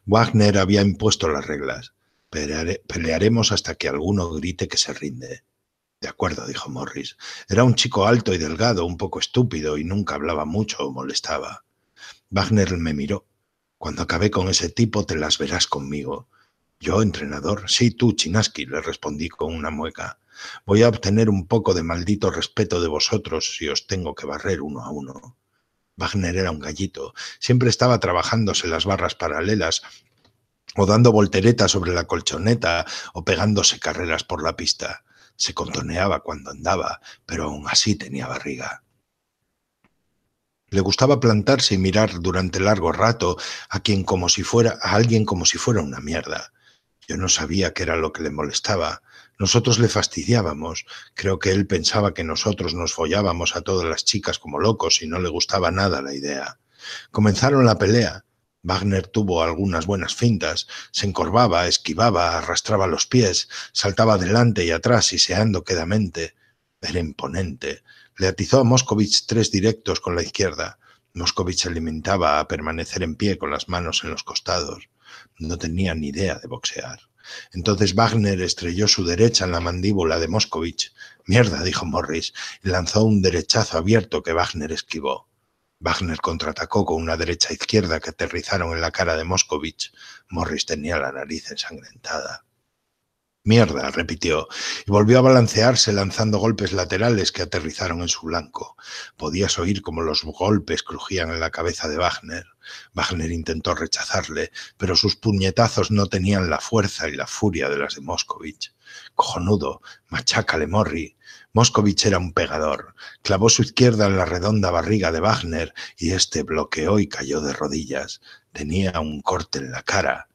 Wagner había impuesto las reglas. pelearemos hasta que alguno grite que se rinde. De acuerdo, dijo Morris. Era un chico alto y delgado, un poco estúpido y nunca hablaba mucho o molestaba. Wagner me miró. Cuando acabé con ese tipo te las verás conmigo. Yo, entrenador, sí, tú, Chinaski, le respondí con una mueca. Voy a obtener un poco de maldito respeto de vosotros si os tengo que barrer uno a uno. Wagner era un gallito, siempre estaba trabajándose las barras paralelas, o dando volteretas sobre la colchoneta, o pegándose carreras por la pista. Se contoneaba cuando andaba, pero aún así tenía barriga. Le gustaba plantarse y mirar durante largo rato a quien como si fuera a alguien como si fuera una mierda. Yo no sabía qué era lo que le molestaba. Nosotros le fastidiábamos. Creo que él pensaba que nosotros nos follábamos a todas las chicas como locos y no le gustaba nada la idea. Comenzaron la pelea. Wagner tuvo algunas buenas fintas, se encorvaba, esquivaba, arrastraba los pies, saltaba adelante y atrás siseando quedamente. Era imponente. Le atizó a Moscovich tres directos con la izquierda. Moscovich se alimentaba a permanecer en pie con las manos en los costados no tenía ni idea de boxear. Entonces Wagner estrelló su derecha en la mandíbula de Moscovich. Mierda, dijo Morris, y lanzó un derechazo abierto que Wagner esquivó. Wagner contraatacó con una derecha izquierda que aterrizaron en la cara de Moscovich. Morris tenía la nariz ensangrentada. Mierda, repitió, y volvió a balancearse lanzando golpes laterales que aterrizaron en su blanco. Podías oír cómo los golpes crujían en la cabeza de Wagner. Wagner intentó rechazarle, pero sus puñetazos no tenían la fuerza y la furia de las de Moscovich. Cojonudo, machácale, Morri. Moscovich era un pegador. Clavó su izquierda en la redonda barriga de Wagner y este bloqueó y cayó de rodillas. Tenía un corte en la cara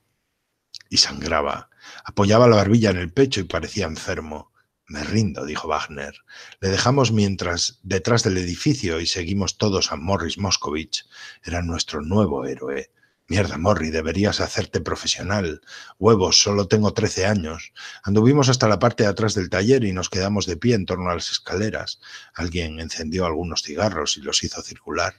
y sangraba. Apoyaba la barbilla en el pecho y parecía enfermo. Me rindo, dijo Wagner. Le dejamos mientras detrás del edificio y seguimos todos a Morris Moscovich. Era nuestro nuevo héroe. Mierda, Morri, deberías hacerte profesional. Huevos, solo tengo trece años. Anduvimos hasta la parte de atrás del taller y nos quedamos de pie en torno a las escaleras. Alguien encendió algunos cigarros y los hizo circular.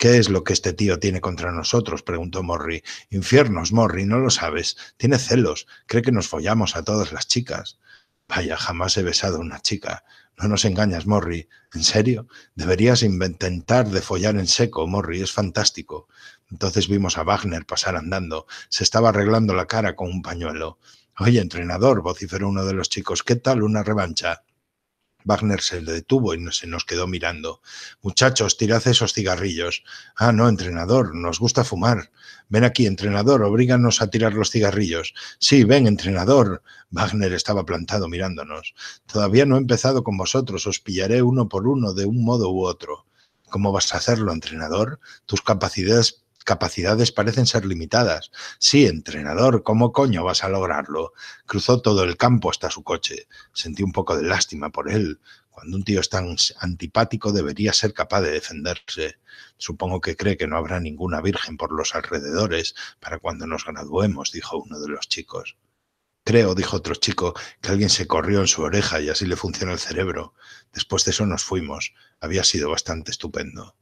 ¿Qué es lo que este tío tiene contra nosotros? preguntó Morri. Infiernos, Morri, no lo sabes. Tiene celos. Cree que nos follamos a todas las chicas. Vaya, jamás he besado a una chica. No nos engañas, Morry. ¿En serio? Deberías intentar de follar en seco, Morri. Es fantástico. Entonces vimos a Wagner pasar andando. Se estaba arreglando la cara con un pañuelo. Oye, entrenador, vociferó uno de los chicos, ¿qué tal una revancha? Wagner se detuvo y se nos quedó mirando. Muchachos, tirad esos cigarrillos. Ah, no, entrenador, nos gusta fumar. Ven aquí, entrenador, obríganos a tirar los cigarrillos. Sí, ven, entrenador. Wagner estaba plantado mirándonos. Todavía no he empezado con vosotros, os pillaré uno por uno de un modo u otro. ¿Cómo vas a hacerlo, entrenador? Tus capacidades capacidades parecen ser limitadas. Sí, entrenador, ¿cómo coño vas a lograrlo? Cruzó todo el campo hasta su coche. Sentí un poco de lástima por él. Cuando un tío es tan antipático debería ser capaz de defenderse. Supongo que cree que no habrá ninguna virgen por los alrededores para cuando nos graduemos, dijo uno de los chicos. Creo, dijo otro chico, que alguien se corrió en su oreja y así le funciona el cerebro. Después de eso nos fuimos. Había sido bastante estupendo.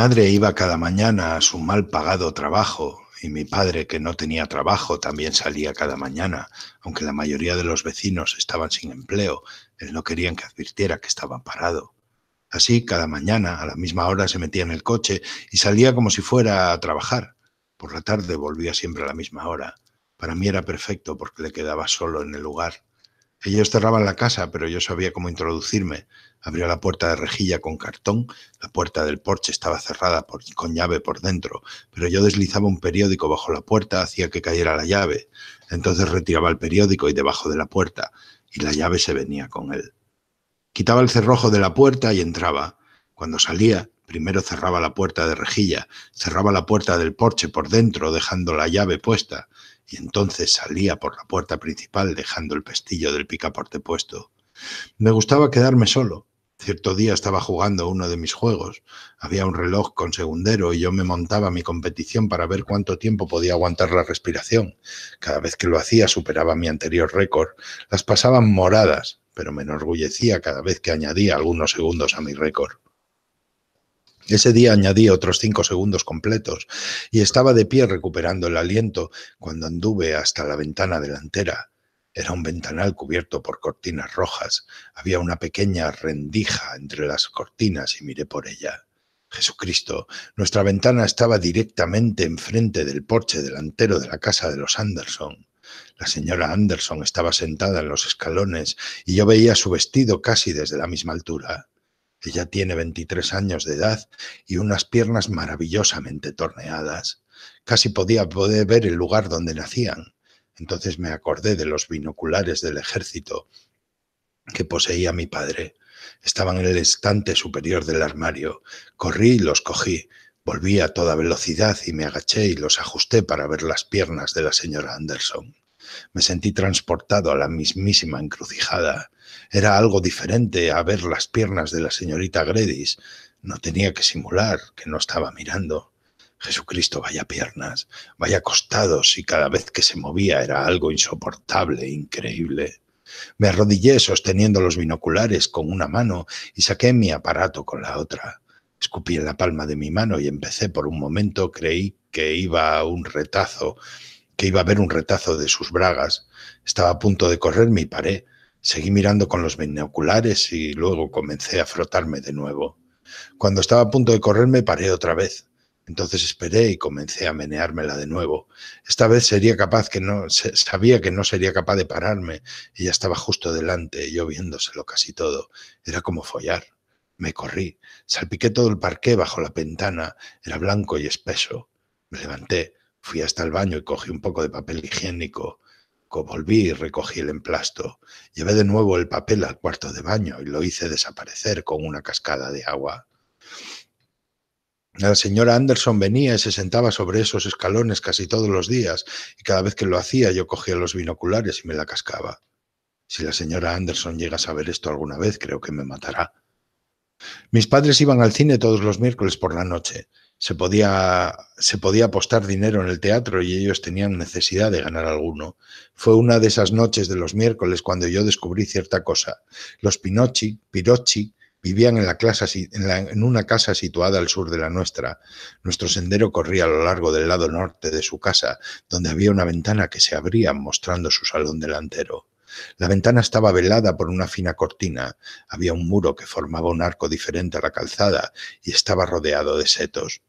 madre iba cada mañana a su mal pagado trabajo y mi padre, que no tenía trabajo, también salía cada mañana, aunque la mayoría de los vecinos estaban sin empleo, él no querían que advirtiera que estaba parado. Así, cada mañana, a la misma hora, se metía en el coche y salía como si fuera a trabajar. Por la tarde volvía siempre a la misma hora. Para mí era perfecto porque le quedaba solo en el lugar ellos cerraban la casa, pero yo sabía cómo introducirme. Abrió la puerta de rejilla con cartón, la puerta del porche estaba cerrada con llave por dentro, pero yo deslizaba un periódico bajo la puerta, hacía que cayera la llave. Entonces retiraba el periódico y debajo de la puerta, y la llave se venía con él. Quitaba el cerrojo de la puerta y entraba. Cuando salía, primero cerraba la puerta de rejilla, cerraba la puerta del porche por dentro, dejando la llave puesta y entonces salía por la puerta principal dejando el pestillo del picaporte puesto. Me gustaba quedarme solo. Cierto día estaba jugando uno de mis juegos. Había un reloj con segundero y yo me montaba mi competición para ver cuánto tiempo podía aguantar la respiración. Cada vez que lo hacía superaba mi anterior récord. Las pasaban moradas, pero me enorgullecía cada vez que añadía algunos segundos a mi récord. Ese día añadí otros cinco segundos completos y estaba de pie recuperando el aliento cuando anduve hasta la ventana delantera. Era un ventanal cubierto por cortinas rojas. Había una pequeña rendija entre las cortinas y miré por ella. Jesucristo, nuestra ventana estaba directamente enfrente del porche delantero de la casa de los Anderson. La señora Anderson estaba sentada en los escalones y yo veía su vestido casi desde la misma altura. Ella tiene 23 años de edad y unas piernas maravillosamente torneadas. Casi podía ver el lugar donde nacían. Entonces me acordé de los binoculares del ejército que poseía mi padre. Estaban en el estante superior del armario. Corrí y los cogí. Volví a toda velocidad y me agaché y los ajusté para ver las piernas de la señora Anderson. Me sentí transportado a la mismísima encrucijada. Era algo diferente a ver las piernas de la señorita Gredis. No tenía que simular que no estaba mirando. Jesucristo, vaya piernas, vaya costados, y cada vez que se movía era algo insoportable, increíble. Me arrodillé sosteniendo los binoculares con una mano y saqué mi aparato con la otra. Escupí en la palma de mi mano y empecé por un momento, creí que iba a un retazo, que iba a ver un retazo de sus bragas. Estaba a punto de correr, mi paré. Seguí mirando con los binoculares y luego comencé a frotarme de nuevo. Cuando estaba a punto de correr me paré otra vez. Entonces esperé y comencé a meneármela de nuevo. Esta vez sería capaz que no sabía que no sería capaz de pararme. Ella estaba justo delante, yo viéndoselo casi todo. Era como follar. Me corrí, salpiqué todo el parqué bajo la ventana, era blanco y espeso. Me levanté, fui hasta el baño y cogí un poco de papel higiénico. Volví y recogí el emplasto. Llevé de nuevo el papel al cuarto de baño y lo hice desaparecer con una cascada de agua. La señora Anderson venía y se sentaba sobre esos escalones casi todos los días, y cada vez que lo hacía yo cogía los binoculares y me la cascaba. Si la señora Anderson llega a saber esto alguna vez, creo que me matará. Mis padres iban al cine todos los miércoles por la noche se podía, se podía apostar dinero en el teatro y ellos tenían necesidad de ganar alguno. Fue una de esas noches de los miércoles cuando yo descubrí cierta cosa. Los Pinocchi, Pirochi vivían en, la clase, en, en, una casa situada al sur de la nuestra. Nuestro sendero corría a lo largo del lado norte de su casa, donde había una ventana que se abría mostrando su salón delantero. La ventana estaba velada por una fina cortina, había un muro que formaba un arco diferente a la calzada y estaba rodeado de setos.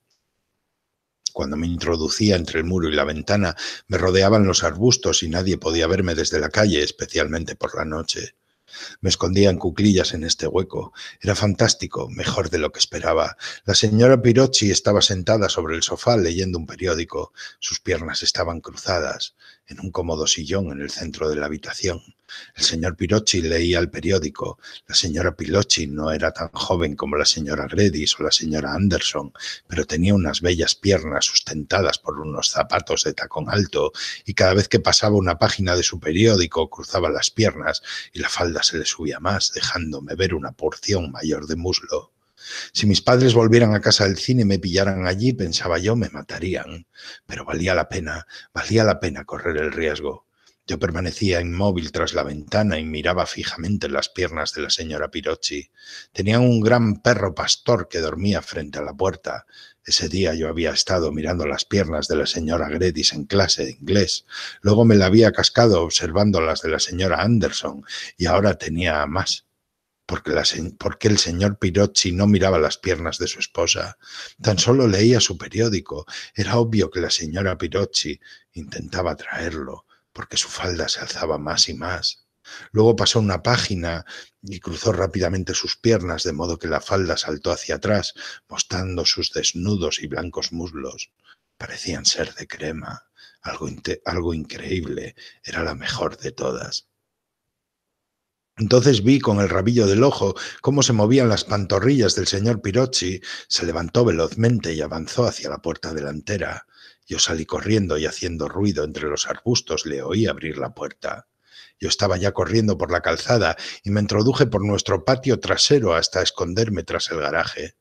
Cuando me introducía entre el muro y la ventana, me rodeaban los arbustos y nadie podía verme desde la calle, especialmente por la noche. Me escondía en cuclillas en este hueco. Era fantástico, mejor de lo que esperaba. La señora Pirocci estaba sentada sobre el sofá leyendo un periódico. Sus piernas estaban cruzadas en un cómodo sillón en el centro de la habitación. El señor Pirocci leía el periódico. La señora Pirocci no era tan joven como la señora Gredis o la señora Anderson, pero tenía unas bellas piernas sustentadas por unos zapatos de tacón alto y cada vez que pasaba una página de su periódico cruzaba las piernas y la falda se le subía más, dejándome ver una porción mayor de muslo. Si mis padres volvieran a casa del cine y me pillaran allí, pensaba yo, me matarían. Pero valía la pena, valía la pena correr el riesgo. Yo permanecía inmóvil tras la ventana y miraba fijamente las piernas de la señora Pirocci. Tenía un gran perro pastor que dormía frente a la puerta. Ese día yo había estado mirando las piernas de la señora Gredis en clase de inglés. Luego me la había cascado observando las de la señora Anderson y ahora tenía más porque, qué el señor Pirozzi no miraba las piernas de su esposa. Tan solo leía su periódico. Era obvio que la señora Pirocci intentaba traerlo, porque su falda se alzaba más y más. Luego pasó una página y cruzó rápidamente sus piernas, de modo que la falda saltó hacia atrás, mostrando sus desnudos y blancos muslos. Parecían ser de crema. algo increíble. Era la mejor de todas. Entonces vi con el rabillo del ojo cómo se movían las pantorrillas del señor Pirocci, se levantó velozmente y avanzó hacia la puerta delantera. Yo salí corriendo y haciendo ruido entre los arbustos le oí abrir la puerta. Yo estaba ya corriendo por la calzada y me introduje por nuestro patio trasero hasta esconderme tras el garaje.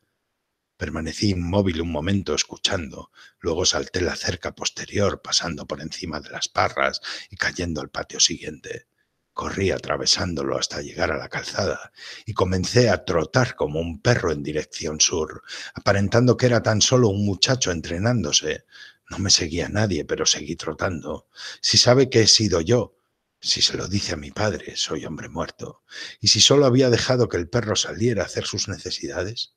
Permanecí inmóvil un momento escuchando, luego salté la cerca posterior pasando por encima de las parras y cayendo al patio siguiente. Corrí atravesándolo hasta llegar a la calzada y comencé a trotar como un perro en dirección sur, aparentando que era tan solo un muchacho entrenándose. No me seguía nadie, pero seguí trotando. Si sabe que he sido yo, si se lo dice a mi padre, soy hombre muerto. Y si solo había dejado que el perro saliera a hacer sus necesidades.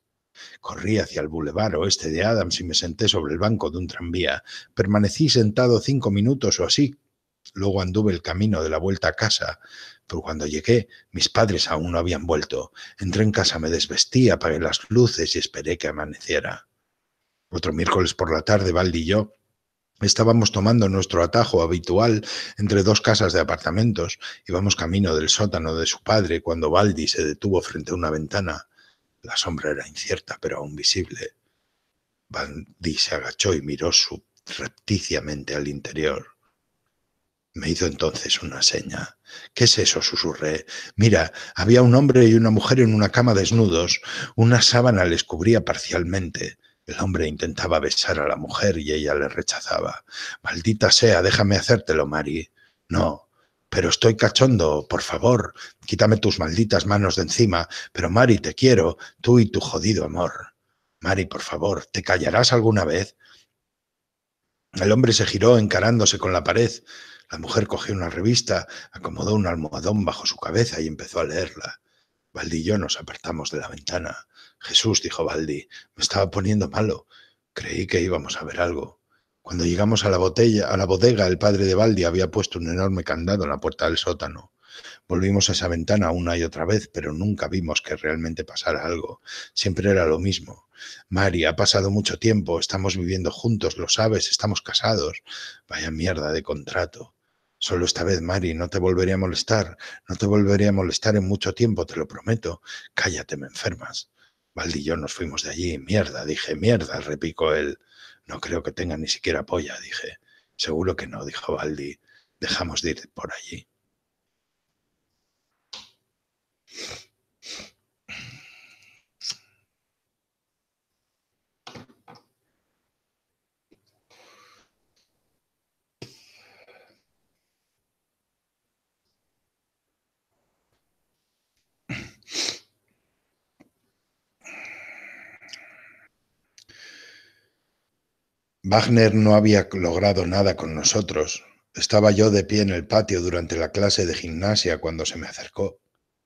Corrí hacia el bulevar oeste de Adams y me senté sobre el banco de un tranvía. Permanecí sentado cinco minutos o así, Luego anduve el camino de la vuelta a casa, pero cuando llegué mis padres aún no habían vuelto. Entré en casa, me desvestí, apagué las luces y esperé que amaneciera. Otro miércoles por la tarde, Valdi y yo Estábamos tomando nuestro atajo habitual entre dos casas de apartamentos. Íbamos camino del sótano de su padre cuando Baldi se detuvo frente a una ventana. La sombra era incierta, pero aún visible. Baldi se agachó y miró subrepticiamente al interior. Me hizo entonces una seña. ¿Qué es eso? susurré. Mira, había un hombre y una mujer en una cama desnudos. Una sábana les cubría parcialmente. El hombre intentaba besar a la mujer y ella le rechazaba. Maldita sea, déjame hacértelo, Mari. No, pero estoy cachondo, por favor. Quítame tus malditas manos de encima. Pero Mari, te quiero, tú y tu jodido amor. Mari, por favor, ¿te callarás alguna vez? El hombre se giró encarándose con la pared. La mujer cogió una revista, acomodó un almohadón bajo su cabeza y empezó a leerla. Baldi y yo nos apartamos de la ventana. Jesús, dijo Baldi, me estaba poniendo malo. Creí que íbamos a ver algo. Cuando llegamos a la botella, a la bodega, el padre de Baldi había puesto un enorme candado en la puerta del sótano. Volvimos a esa ventana una y otra vez, pero nunca vimos que realmente pasara algo. Siempre era lo mismo. Mari, ha pasado mucho tiempo, estamos viviendo juntos, lo sabes, estamos casados. Vaya mierda de contrato. Solo esta vez, Mari, no te volvería a molestar, no te volvería a molestar en mucho tiempo, te lo prometo. Cállate, me enfermas. Valdi y yo nos fuimos de allí. Mierda, dije, mierda, repicó él. No creo que tenga ni siquiera polla, dije. Seguro que no, dijo Valdi. Dejamos de ir por allí. Wagner no había logrado nada con nosotros. Estaba yo de pie en el patio durante la clase de gimnasia cuando se me acercó.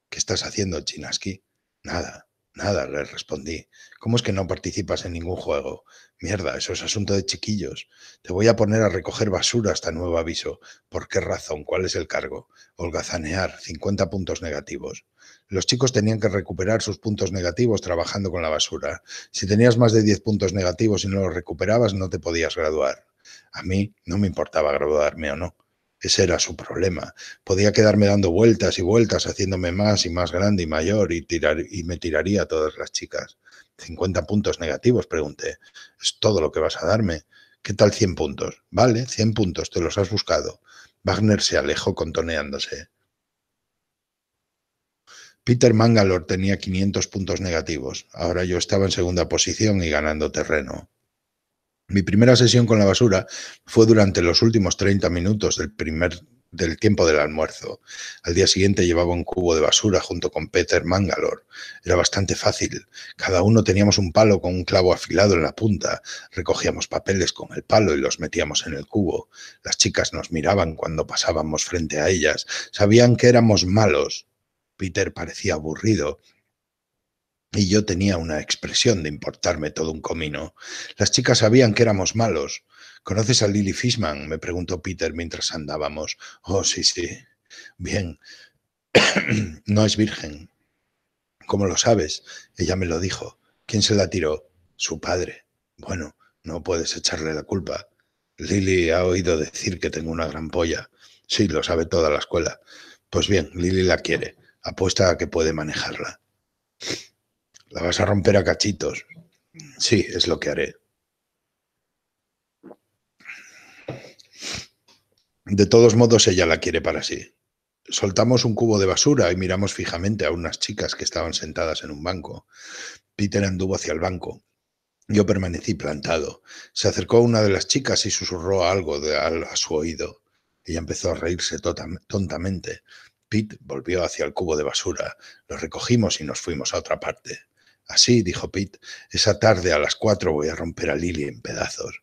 ¿Qué estás haciendo, Chinaski? Nada. Nada, le respondí. ¿Cómo es que no participas en ningún juego? Mierda, eso es asunto de chiquillos. Te voy a poner a recoger basura hasta nuevo aviso. ¿Por qué razón? ¿Cuál es el cargo? Holgazanear, 50 puntos negativos. Los chicos tenían que recuperar sus puntos negativos trabajando con la basura. Si tenías más de 10 puntos negativos y no los recuperabas, no te podías graduar. A mí no me importaba graduarme o no. Ese era su problema. Podía quedarme dando vueltas y vueltas, haciéndome más y más grande y mayor y, tirar, y me tiraría a todas las chicas. 50 puntos negativos, pregunté. Es todo lo que vas a darme. ¿Qué tal 100 puntos? Vale, 100 puntos, te los has buscado. Wagner se alejó contoneándose. Peter Mangalore tenía 500 puntos negativos. Ahora yo estaba en segunda posición y ganando terreno. Mi primera sesión con la basura fue durante los últimos 30 minutos del primer del tiempo del almuerzo. Al día siguiente llevaba un cubo de basura junto con Peter Mangalore. Era bastante fácil. Cada uno teníamos un palo con un clavo afilado en la punta. Recogíamos papeles con el palo y los metíamos en el cubo. Las chicas nos miraban cuando pasábamos frente a ellas. Sabían que éramos malos. Peter parecía aburrido y yo tenía una expresión de importarme todo un comino. Las chicas sabían que éramos malos. ¿Conoces a Lily Fishman? me preguntó Peter mientras andábamos. Oh, sí, sí. Bien. no es virgen. ¿Cómo lo sabes? Ella me lo dijo. ¿Quién se la tiró? Su padre. Bueno, no puedes echarle la culpa. Lily ha oído decir que tengo una gran polla. Sí, lo sabe toda la escuela. Pues bien, Lily la quiere. Apuesta a que puede manejarla. La vas a romper a cachitos. Sí, es lo que haré. De todos modos, ella la quiere para sí. Soltamos un cubo de basura y miramos fijamente a unas chicas que estaban sentadas en un banco. Peter anduvo hacia el banco. Yo permanecí plantado. Se acercó a una de las chicas y susurró algo a, su oído. Ella empezó a reírse tota-, tontamente. Pete volvió hacia el cubo de basura. Lo recogimos y nos fuimos a otra parte. Así, dijo Pete, esa tarde a las cuatro voy a romper a Lily en pedazos.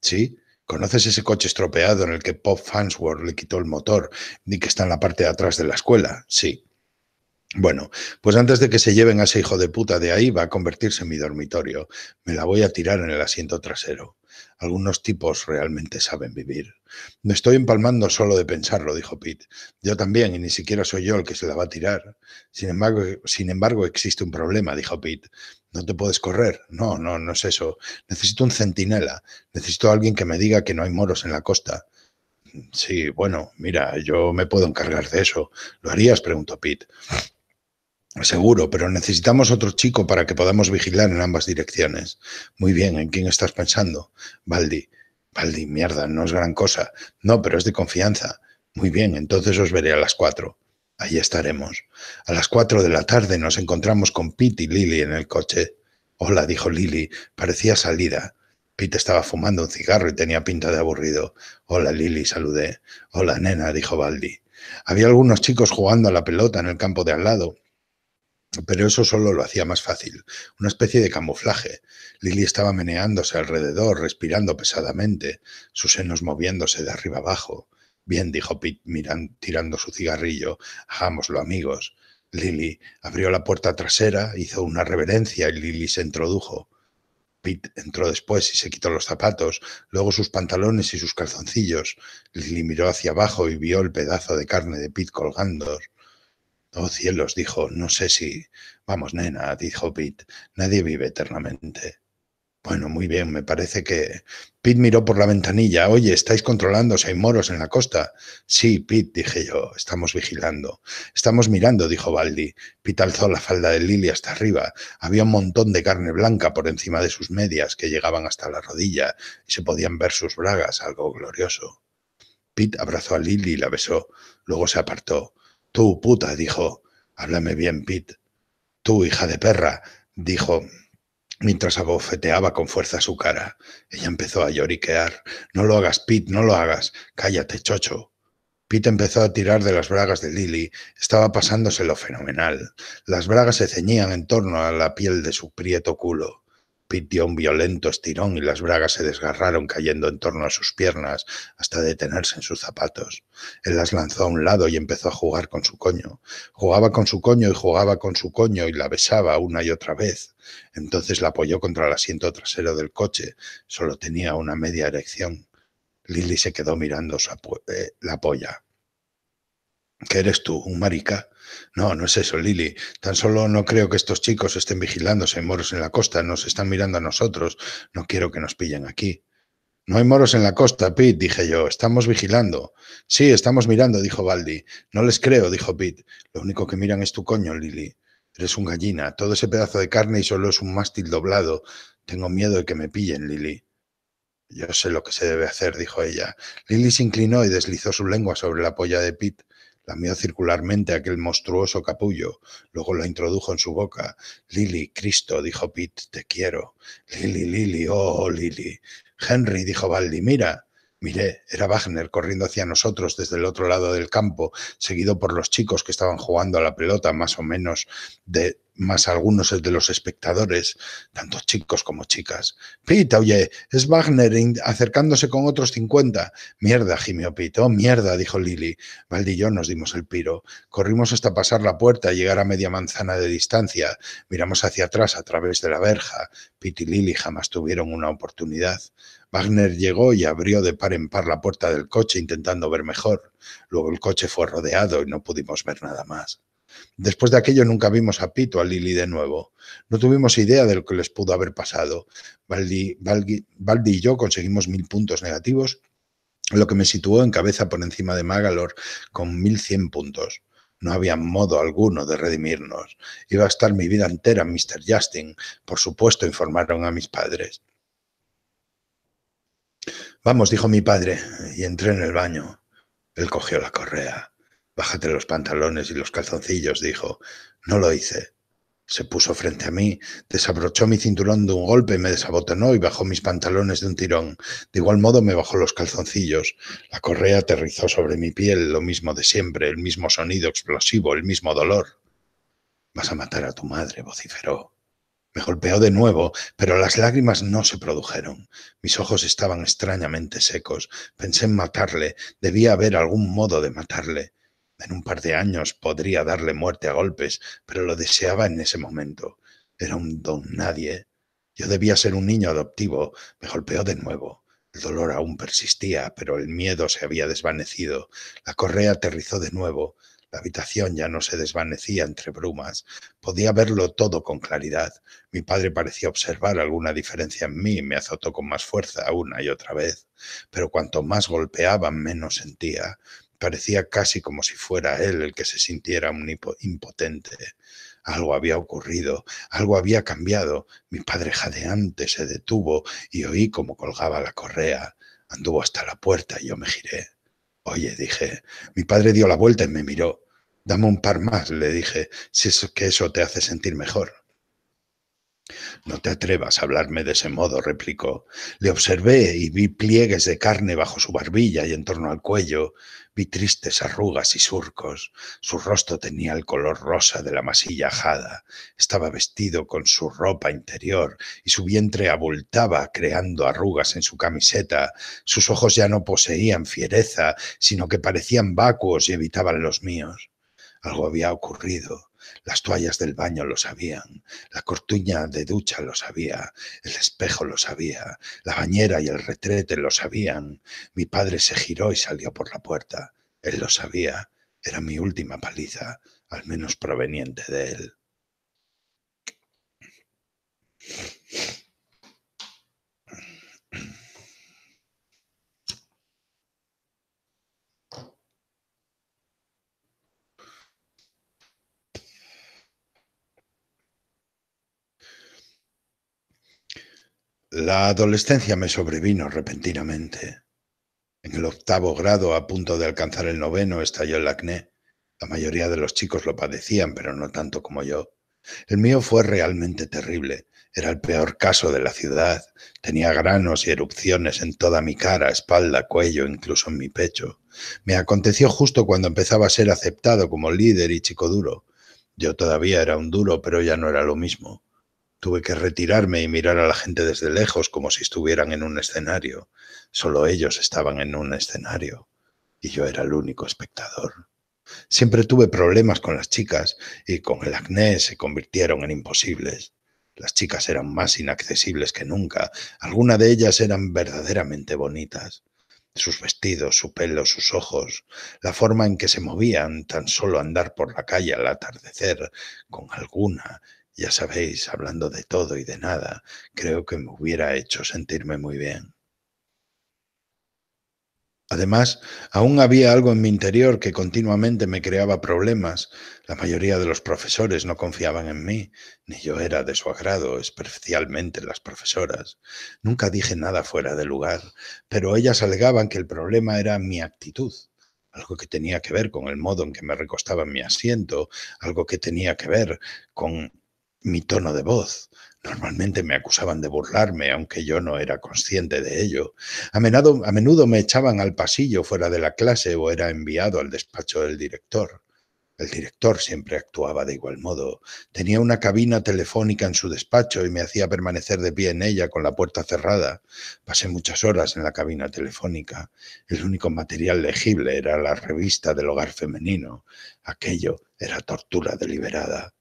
¿Sí? ¿Conoces ese coche estropeado en el que Pop Fansworth le quitó el motor y que está en la parte de atrás de la escuela? Sí. Bueno, pues antes de que se lleven a ese hijo de puta de ahí, va a convertirse en mi dormitorio. Me la voy a tirar en el asiento trasero. Algunos tipos realmente saben vivir. Me estoy empalmando solo de pensarlo, dijo Pete. Yo también, y ni siquiera soy yo el que se la va a tirar. Sin embargo, sin embargo existe un problema, dijo Pete. No te puedes correr. No, no, no es eso. Necesito un centinela. Necesito a alguien que me diga que no hay moros en la costa. Sí, bueno, mira, yo me puedo encargar de eso. ¿Lo harías? preguntó Pete. Seguro, pero necesitamos otro chico para que podamos vigilar en ambas direcciones. Muy bien, ¿en quién estás pensando? Baldi. Baldi, mierda, no es gran cosa. No, pero es de confianza. Muy bien, entonces os veré a las cuatro. Allí estaremos. A las cuatro de la tarde nos encontramos con Pete y Lily en el coche. Hola, dijo Lily. Parecía salida. Pete estaba fumando un cigarro y tenía pinta de aburrido. Hola, Lily, saludé. Hola, nena, dijo Baldi. Había algunos chicos jugando a la pelota en el campo de al lado. Pero eso solo lo hacía más fácil, una especie de camuflaje. Lily estaba meneándose alrededor, respirando pesadamente, sus senos moviéndose de arriba abajo. Bien, dijo Pete tirando su cigarrillo. Hagámoslo, amigos. Lily abrió la puerta trasera, hizo una reverencia y Lily se introdujo. Pete entró después y se quitó los zapatos, luego sus pantalones y sus calzoncillos. Lily miró hacia abajo y vio el pedazo de carne de Pete colgando Oh cielos, dijo, no sé si... Vamos, nena, dijo Pete, nadie vive eternamente. Bueno, muy bien, me parece que... Pete miró por la ventanilla. Oye, estáis controlando si hay moros en la costa. Sí, Pete, dije yo, estamos vigilando. Estamos mirando, dijo Baldi. Pete alzó la falda de Lily hasta arriba. Había un montón de carne blanca por encima de sus medias que llegaban hasta la rodilla y se podían ver sus bragas, algo glorioso. Pete abrazó a Lily y la besó. Luego se apartó. Tú, puta, dijo. Háblame bien, Pete. Tú, hija de perra, dijo mientras abofeteaba con fuerza su cara. Ella empezó a lloriquear. No lo hagas, Pete, no lo hagas. Cállate, chocho. Pete empezó a tirar de las bragas de Lily. Estaba pasándose lo fenomenal. Las bragas se ceñían en torno a la piel de su prieto culo dio un violento estirón y las bragas se desgarraron cayendo en torno a sus piernas hasta detenerse en sus zapatos. Él las lanzó a un lado y empezó a jugar con su coño. Jugaba con su coño y jugaba con su coño y la besaba una y otra vez. Entonces la apoyó contra el asiento trasero del coche. Solo tenía una media erección. Lily se quedó mirando su eh, la polla. ¿Qué eres tú, un marica? No, no es eso, Lili. Tan solo no creo que estos chicos estén vigilándose, moros en la costa. Nos están mirando a nosotros. No quiero que nos pillen aquí. No hay moros en la costa, Pete, dije yo. Estamos vigilando. Sí, estamos mirando, dijo Baldi. No les creo, dijo Pete. Lo único que miran es tu coño, Lily. Eres un gallina. Todo ese pedazo de carne y solo es un mástil doblado. Tengo miedo de que me pillen, Lily. Yo sé lo que se debe hacer, dijo ella. Lily se inclinó y deslizó su lengua sobre la polla de Pete. Lamió circularmente aquel monstruoso capullo, luego lo introdujo en su boca. Lily, Cristo, dijo Pete, te quiero. Lili, Lily, oh, Lily. Henry, dijo Baldi, mira. Miré, era Wagner corriendo hacia nosotros desde el otro lado del campo, seguido por los chicos que estaban jugando a la pelota más o menos de más algunos de los espectadores, tanto chicos como chicas. Pita, oye, es Wagner acercándose con otros 50. Mierda, gimió Pito, oh, mierda, dijo Lili. Valdi y yo nos dimos el piro. Corrimos hasta pasar la puerta y llegar a media manzana de distancia. Miramos hacia atrás a través de la verja. Pete y Lili jamás tuvieron una oportunidad. Wagner llegó y abrió de par en par la puerta del coche intentando ver mejor. Luego el coche fue rodeado y no pudimos ver nada más. Después de aquello nunca vimos a Pito, a Lili de nuevo. No tuvimos idea de lo que les pudo haber pasado. Baldi, y yo conseguimos mil puntos negativos, lo que me situó en cabeza por encima de Magalor con mil cien puntos. No había modo alguno de redimirnos. Iba a estar mi vida entera Mr. Justin. Por supuesto, informaron a mis padres. Vamos, dijo mi padre, y entré en el baño. Él cogió la correa. Bájate los pantalones y los calzoncillos, dijo. No lo hice. Se puso frente a mí, desabrochó mi cinturón de un golpe, me desabotonó y bajó mis pantalones de un tirón. De igual modo me bajó los calzoncillos. La correa aterrizó sobre mi piel, lo mismo de siempre, el mismo sonido explosivo, el mismo dolor. Vas a matar a tu madre, vociferó. Me golpeó de nuevo, pero las lágrimas no se produjeron. Mis ojos estaban extrañamente secos. Pensé en matarle. Debía haber algún modo de matarle. En un par de años podría darle muerte a golpes, pero lo deseaba en ese momento. Era un don nadie. Yo debía ser un niño adoptivo. Me golpeó de nuevo. El dolor aún persistía, pero el miedo se había desvanecido. La correa aterrizó de nuevo. La habitación ya no se desvanecía entre brumas. Podía verlo todo con claridad. Mi padre parecía observar alguna diferencia en mí y me azotó con más fuerza una y otra vez. Pero cuanto más golpeaba, menos sentía parecía casi como si fuera él el que se sintiera un impotente. Algo había ocurrido, algo había cambiado. Mi padre jadeante se detuvo y oí como colgaba la correa. Anduvo hasta la puerta y yo me giré. Oye, dije. Mi padre dio la vuelta y me miró. Dame un par más, le dije, si es que eso te hace sentir mejor. No te atrevas a hablarme de ese modo, replicó. Le observé y vi pliegues de carne bajo su barbilla y en torno al cuello, vi tristes arrugas y surcos. Su rostro tenía el color rosa de la masilla ajada. Estaba vestido con su ropa interior y su vientre abultaba, creando arrugas en su camiseta. Sus ojos ya no poseían fiereza, sino que parecían vacuos y evitaban los míos. Algo había ocurrido. Las toallas del baño lo sabían, la cortuña de ducha lo sabía, el espejo lo sabía, la bañera y el retrete lo sabían. Mi padre se giró y salió por la puerta. Él lo sabía, era mi última paliza, al menos proveniente de él. La adolescencia me sobrevino repentinamente. En el octavo grado, a punto de alcanzar el noveno, estalló el acné. La mayoría de los chicos lo padecían, pero no tanto como yo. El mío fue realmente terrible. Era el peor caso de la ciudad. Tenía granos y erupciones en toda mi cara, espalda, cuello, incluso en mi pecho. Me aconteció justo cuando empezaba a ser aceptado como líder y chico duro. Yo todavía era un duro, pero ya no era lo mismo. Tuve que retirarme y mirar a la gente desde lejos como si estuvieran en un escenario. Solo ellos estaban en un escenario y yo era el único espectador. Siempre tuve problemas con las chicas y con el acné se convirtieron en imposibles. Las chicas eran más inaccesibles que nunca. Algunas de ellas eran verdaderamente bonitas. Sus vestidos, su pelo, sus ojos, la forma en que se movían, tan solo andar por la calle al atardecer con alguna ya sabéis, hablando de todo y de nada, creo que me hubiera hecho sentirme muy bien. Además, aún había algo en mi interior que continuamente me creaba problemas. La mayoría de los profesores no confiaban en mí, ni yo era de su agrado, especialmente las profesoras. Nunca dije nada fuera de lugar, pero ellas alegaban que el problema era mi actitud, algo que tenía que ver con el modo en que me recostaba en mi asiento, algo que tenía que ver con mi tono de voz. Normalmente me acusaban de burlarme, aunque yo no era consciente de ello. A menudo, me echaban al pasillo fuera de la clase o era enviado al despacho del director. El director siempre actuaba de igual modo. Tenía una cabina telefónica en su despacho y me hacía permanecer de pie en ella con la puerta cerrada. Pasé muchas horas en la cabina telefónica. El único material legible era la revista del hogar femenino. Aquello era tortura deliberada.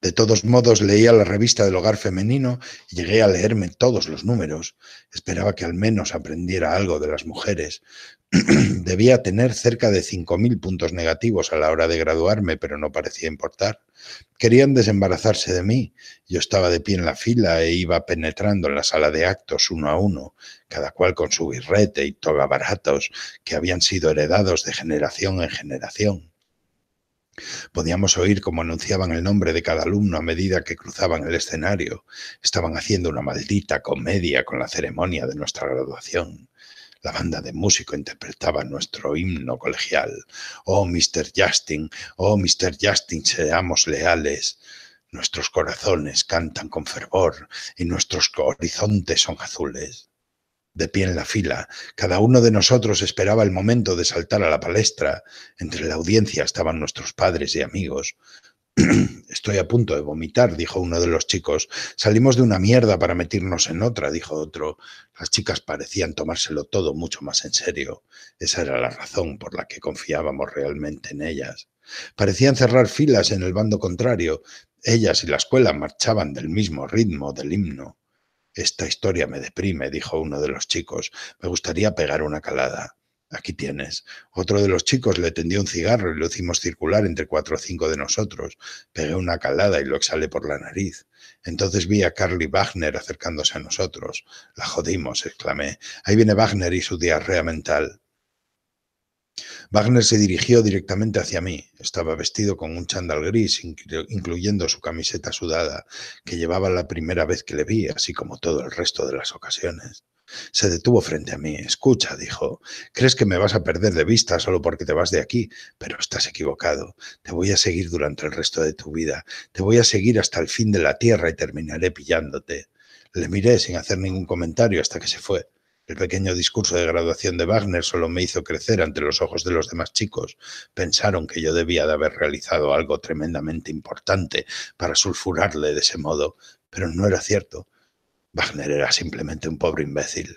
De todos modos, leía la revista del hogar femenino y llegué a leerme todos los números. Esperaba que al menos aprendiera algo de las mujeres. Debía tener cerca de 5.000 puntos negativos a la hora de graduarme, pero no parecía importar. Querían desembarazarse de mí. Yo estaba de pie en la fila e iba penetrando en la sala de actos uno a uno, cada cual con su birrete y toga baratos que habían sido heredados de generación en generación. Podíamos oír cómo anunciaban el nombre de cada alumno a medida que cruzaban el escenario. Estaban haciendo una maldita comedia con la ceremonia de nuestra graduación. La banda de músico interpretaba nuestro himno colegial. Oh, Mr. Justin, oh, Mr. Justin, seamos leales. Nuestros corazones cantan con fervor y nuestros horizontes son azules de pie en la fila. Cada uno de nosotros esperaba el momento de saltar a la palestra. Entre la audiencia estaban nuestros padres y amigos. Estoy a punto de vomitar, dijo uno de los chicos. Salimos de una mierda para meternos en otra, dijo otro. Las chicas parecían tomárselo todo mucho más en serio. Esa era la razón por la que confiábamos realmente en ellas. Parecían cerrar filas en el bando contrario. Ellas y la escuela marchaban del mismo ritmo del himno. Esta historia me deprime, dijo uno de los chicos. Me gustaría pegar una calada. Aquí tienes. Otro de los chicos le tendió un cigarro y lo hicimos circular entre cuatro o cinco de nosotros. Pegué una calada y lo exhalé por la nariz. Entonces vi a Carly Wagner acercándose a nosotros. La jodimos, exclamé. Ahí viene Wagner y su diarrea mental. Wagner se dirigió directamente hacia mí. Estaba vestido con un chandal gris, incluyendo su camiseta sudada, que llevaba la primera vez que le vi, así como todo el resto de las ocasiones. Se detuvo frente a mí. Escucha, dijo, crees que me vas a perder de vista solo porque te vas de aquí, pero estás equivocado. Te voy a seguir durante el resto de tu vida. Te voy a seguir hasta el fin de la tierra y terminaré pillándote. Le miré sin hacer ningún comentario hasta que se fue. El pequeño discurso de graduación de Wagner solo me hizo crecer ante los ojos de los demás chicos. Pensaron que yo debía de haber realizado algo tremendamente importante para sulfurarle de ese modo, pero no era cierto. Wagner era simplemente un pobre imbécil.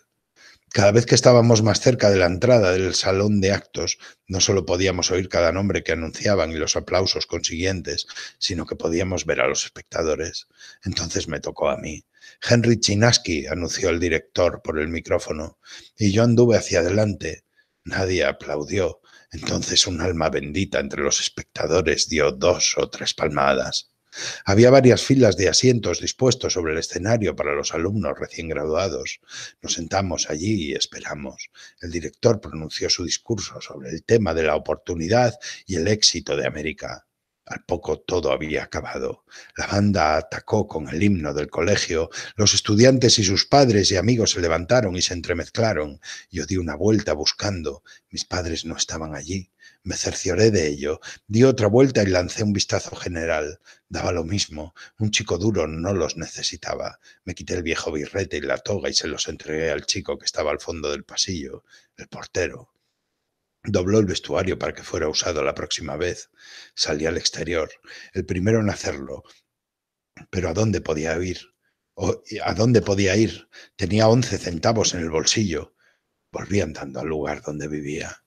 Cada vez que estábamos más cerca de la entrada del salón de actos, no solo podíamos oír cada nombre que anunciaban y los aplausos consiguientes, sino que podíamos ver a los espectadores. Entonces me tocó a mí. Henry Chinaski, anunció el director por el micrófono, y yo anduve hacia adelante. Nadie aplaudió. Entonces un alma bendita entre los espectadores dio dos o tres palmadas. Había varias filas de asientos dispuestos sobre el escenario para los alumnos recién graduados. Nos sentamos allí y esperamos. El director pronunció su discurso sobre el tema de la oportunidad y el éxito de América. Al poco todo había acabado. La banda atacó con el himno del colegio. Los estudiantes y sus padres y amigos se levantaron y se entremezclaron. Yo di una vuelta buscando. Mis padres no estaban allí. Me cercioré de ello. Di otra vuelta y lancé un vistazo general. Daba lo mismo. Un chico duro no los necesitaba. Me quité el viejo birrete y la toga y se los entregué al chico que estaba al fondo del pasillo, el portero. Dobló el vestuario para que fuera usado la próxima vez. Salí al exterior, el primero en hacerlo. Pero ¿a dónde podía ir? ¿A dónde podía ir? Tenía once centavos en el bolsillo. Volví andando al lugar donde vivía.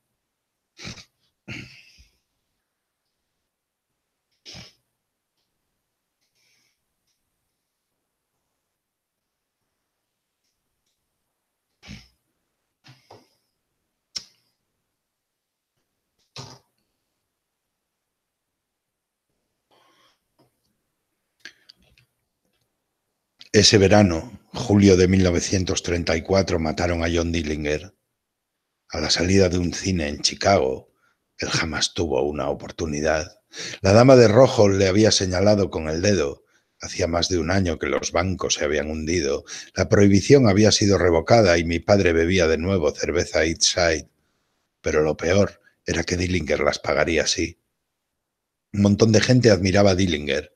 Ese verano, julio de 1934, mataron a John Dillinger. A la salida de un cine en Chicago, él jamás tuvo una oportunidad. La dama de rojo le había señalado con el dedo. Hacía más de un año que los bancos se habían hundido. La prohibición había sido revocada y mi padre bebía de nuevo cerveza Eastside. Pero lo peor era que Dillinger las pagaría así. Un montón de gente admiraba a Dillinger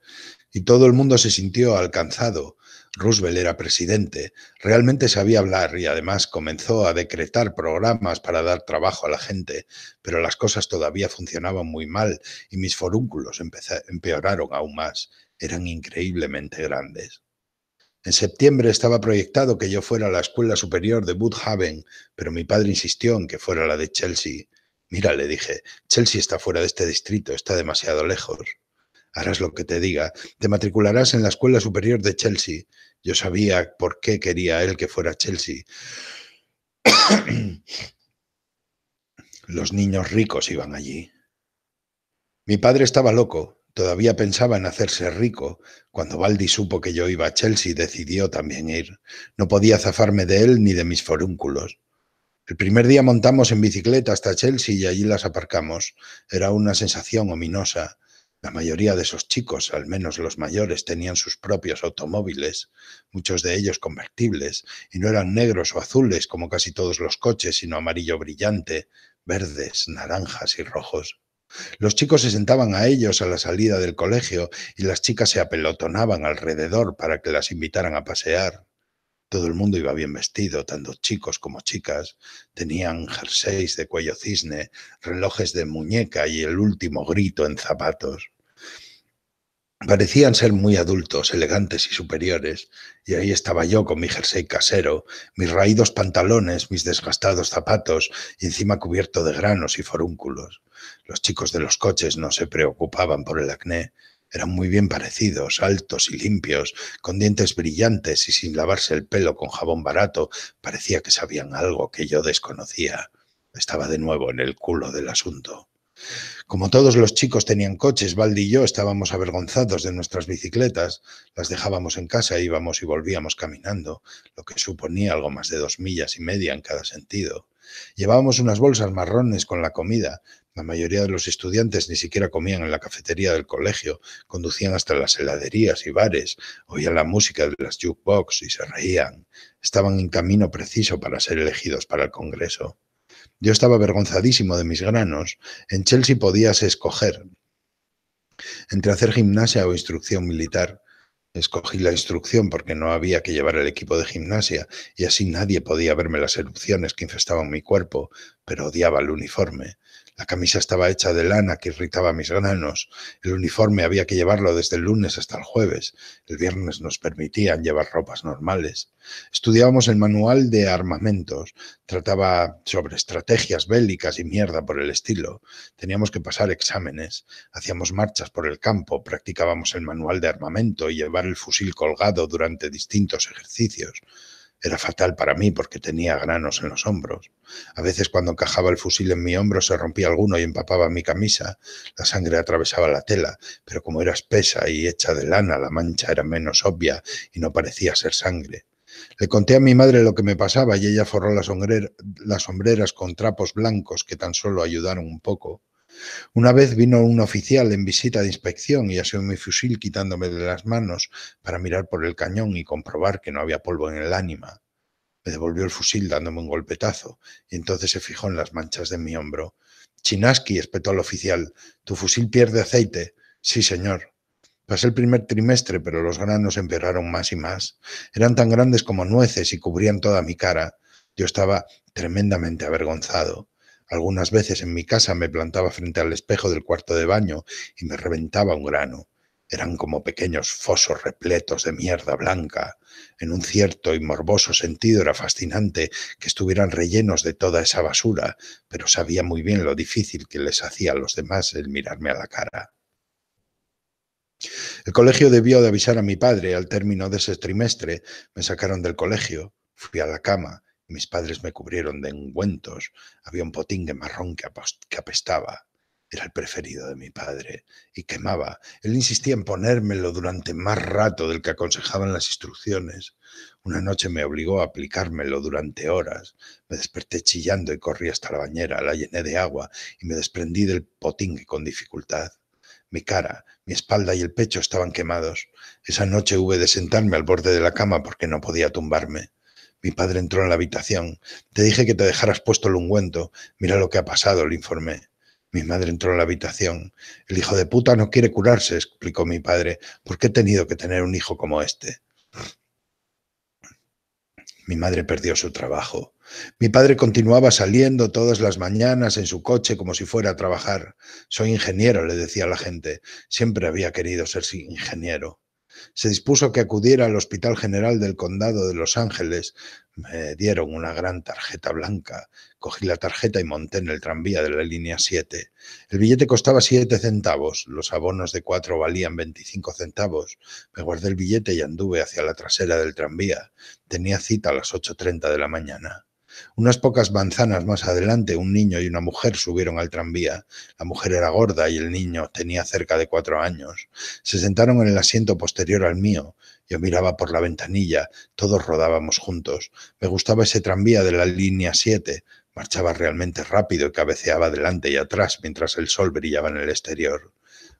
y todo el mundo se sintió alcanzado Roosevelt era presidente, realmente sabía hablar y además comenzó a decretar programas para dar trabajo a la gente, pero las cosas todavía funcionaban muy mal y mis forúnculos empeoraron aún más. Eran increíblemente grandes. En septiembre estaba proyectado que yo fuera a la escuela superior de Woodhaven, pero mi padre insistió en que fuera la de Chelsea. Mira, le dije, Chelsea está fuera de este distrito, está demasiado lejos. Harás lo que te diga, te matricularás en la escuela superior de Chelsea. Yo sabía por qué quería él que fuera Chelsea. Los niños ricos iban allí. Mi padre estaba loco, todavía pensaba en hacerse rico. Cuando Baldi supo que yo iba a Chelsea, decidió también ir. No podía zafarme de él ni de mis forúnculos. El primer día montamos en bicicleta hasta Chelsea y allí las aparcamos. Era una sensación ominosa. La mayoría de esos chicos, al menos los mayores, tenían sus propios automóviles, muchos de ellos convertibles, y no eran negros o azules como casi todos los coches, sino amarillo brillante, verdes, naranjas y rojos. Los chicos se sentaban a ellos a la salida del colegio y las chicas se apelotonaban alrededor para que las invitaran a pasear. Todo el mundo iba bien vestido, tanto chicos como chicas. Tenían jerseys de cuello cisne, relojes de muñeca y el último grito en zapatos. Parecían ser muy adultos, elegantes y superiores, y ahí estaba yo con mi jersey casero, mis raídos pantalones, mis desgastados zapatos y encima cubierto de granos y forúnculos. Los chicos de los coches no se preocupaban por el acné, eran muy bien parecidos, altos y limpios, con dientes brillantes y sin lavarse el pelo con jabón barato. Parecía que sabían algo que yo desconocía. Estaba de nuevo en el culo del asunto. Como todos los chicos tenían coches, Valdi y yo estábamos avergonzados de nuestras bicicletas, las dejábamos en casa, íbamos y volvíamos caminando, lo que suponía algo más de dos millas y media en cada sentido. Llevábamos unas bolsas marrones con la comida. La mayoría de los estudiantes ni siquiera comían en la cafetería del colegio, conducían hasta las heladerías y bares, oían la música de las jukebox y se reían. Estaban en camino preciso para ser elegidos para el Congreso. Yo estaba avergonzadísimo de mis granos. En Chelsea podías escoger entre hacer gimnasia o instrucción militar. Escogí la instrucción porque no había que llevar el equipo de gimnasia y así nadie podía verme las erupciones que infestaban mi cuerpo, pero odiaba el uniforme. La camisa estaba hecha de lana que irritaba mis granos. El uniforme había que llevarlo desde el lunes hasta el jueves. El viernes nos permitían llevar ropas normales. Estudiábamos el manual de armamentos. Trataba sobre estrategias bélicas y mierda por el estilo. Teníamos que pasar exámenes. Hacíamos marchas por el campo. Practicábamos el manual de armamento y llevar el fusil colgado durante distintos ejercicios. Era fatal para mí porque tenía granos en los hombros. A veces cuando encajaba el fusil en mi hombro se rompía alguno y empapaba mi camisa. La sangre atravesaba la tela, pero como era espesa y hecha de lana, la mancha era menos obvia y no parecía ser sangre. Le conté a mi madre lo que me pasaba y ella forró las, sombreras con trapos blancos que tan solo ayudaron un poco. Una vez vino un oficial en visita de inspección y asió mi fusil quitándome de las manos para mirar por el cañón y comprobar que no había polvo en el ánima. Me devolvió el fusil dándome un golpetazo y entonces se fijó en las manchas de mi hombro. Chinaski, espetó al oficial, tu fusil pierde aceite. Sí, señor. Pasé el primer trimestre, pero los granos empeoraron más y más. Eran tan grandes como nueces y cubrían toda mi cara. Yo estaba tremendamente avergonzado. Algunas veces en mi casa me plantaba frente al espejo del cuarto de baño y me reventaba un grano. Eran como pequeños fosos repletos de mierda blanca. En un cierto y morboso sentido era fascinante que estuvieran rellenos de toda esa basura, pero sabía muy bien lo difícil que les hacía a los demás el mirarme a la cara. El colegio debió de avisar a mi padre al término de ese trimestre. Me sacaron del colegio, fui a la cama mis padres me cubrieron de engüentos, Había un potingue marrón que, que apestaba. Era el preferido de mi padre y quemaba. Él insistía en ponérmelo durante más rato del que aconsejaban las instrucciones. Una noche me obligó a aplicármelo durante horas. Me desperté chillando y corrí hasta la bañera, la llené de agua y me desprendí del potingue con dificultad. Mi cara, mi espalda y el pecho estaban quemados. Esa noche hube de sentarme al borde de la cama porque no podía tumbarme. Mi padre entró en la habitación. Te dije que te dejaras puesto el ungüento. Mira lo que ha pasado, le informé. Mi madre entró en la habitación. El hijo de puta no quiere curarse, explicó mi padre. ¿Por qué he tenido que tener un hijo como este? Mi madre perdió su trabajo. Mi padre continuaba saliendo todas las mañanas en su coche como si fuera a trabajar. Soy ingeniero, le decía la gente. Siempre había querido ser ingeniero se dispuso que acudiera al Hospital General del Condado de Los Ángeles. Me dieron una gran tarjeta blanca. Cogí la tarjeta y monté en el tranvía de la línea 7. El billete costaba 7 centavos. Los abonos de 4 valían 25 centavos. Me guardé el billete y anduve hacia la trasera del tranvía. Tenía cita a las 8.30 de la mañana. Unas pocas manzanas más adelante, un niño y una mujer subieron al tranvía. La mujer era gorda y el niño tenía cerca de cuatro años. Se sentaron en el asiento posterior al mío. Yo miraba por la ventanilla, todos rodábamos juntos. Me gustaba ese tranvía de la línea 7. Marchaba realmente rápido y cabeceaba adelante y atrás mientras el sol brillaba en el exterior.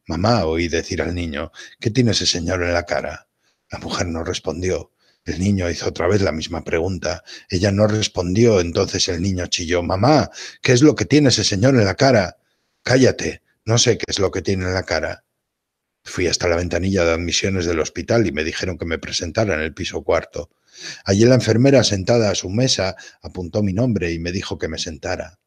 Mamá, oí decir al niño, ¿qué tiene ese señor en la cara? La mujer no respondió. El niño hizo otra vez la misma pregunta. Ella no respondió, entonces el niño chilló, Mamá, ¿qué es lo que tiene ese señor en la cara? Cállate, no sé qué es lo que tiene en la cara. Fui hasta la ventanilla de admisiones del hospital y me dijeron que me presentara en el piso cuarto. Allí la enfermera sentada a su mesa apuntó mi nombre y me dijo que me sentara.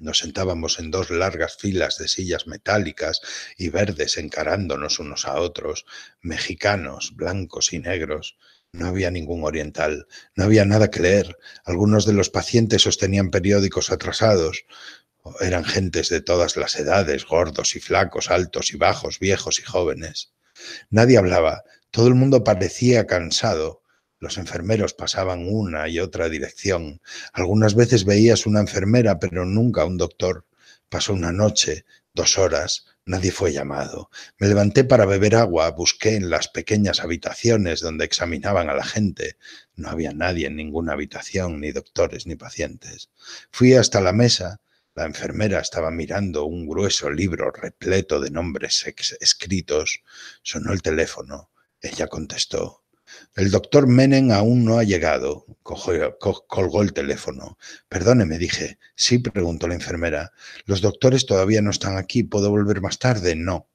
Nos sentábamos en dos largas filas de sillas metálicas y verdes encarándonos unos a otros, mexicanos, blancos y negros. No había ningún oriental, no había nada que leer. Algunos de los pacientes sostenían periódicos atrasados. Eran gentes de todas las edades, gordos y flacos, altos y bajos, viejos y jóvenes. Nadie hablaba, todo el mundo parecía cansado, los enfermeros pasaban una y otra dirección. Algunas veces veías una enfermera, pero nunca un doctor. Pasó una noche, dos horas, nadie fue llamado. Me levanté para beber agua, busqué en las pequeñas habitaciones donde examinaban a la gente. No había nadie en ninguna habitación, ni doctores ni pacientes. Fui hasta la mesa. La enfermera estaba mirando un grueso libro repleto de nombres escritos. Sonó el teléfono. Ella contestó. El doctor Menem aún no ha llegado. colgó el teléfono. «Perdóneme», me dije. Sí, preguntó la enfermera. Los doctores todavía no están aquí. ¿Puedo volver más tarde? No.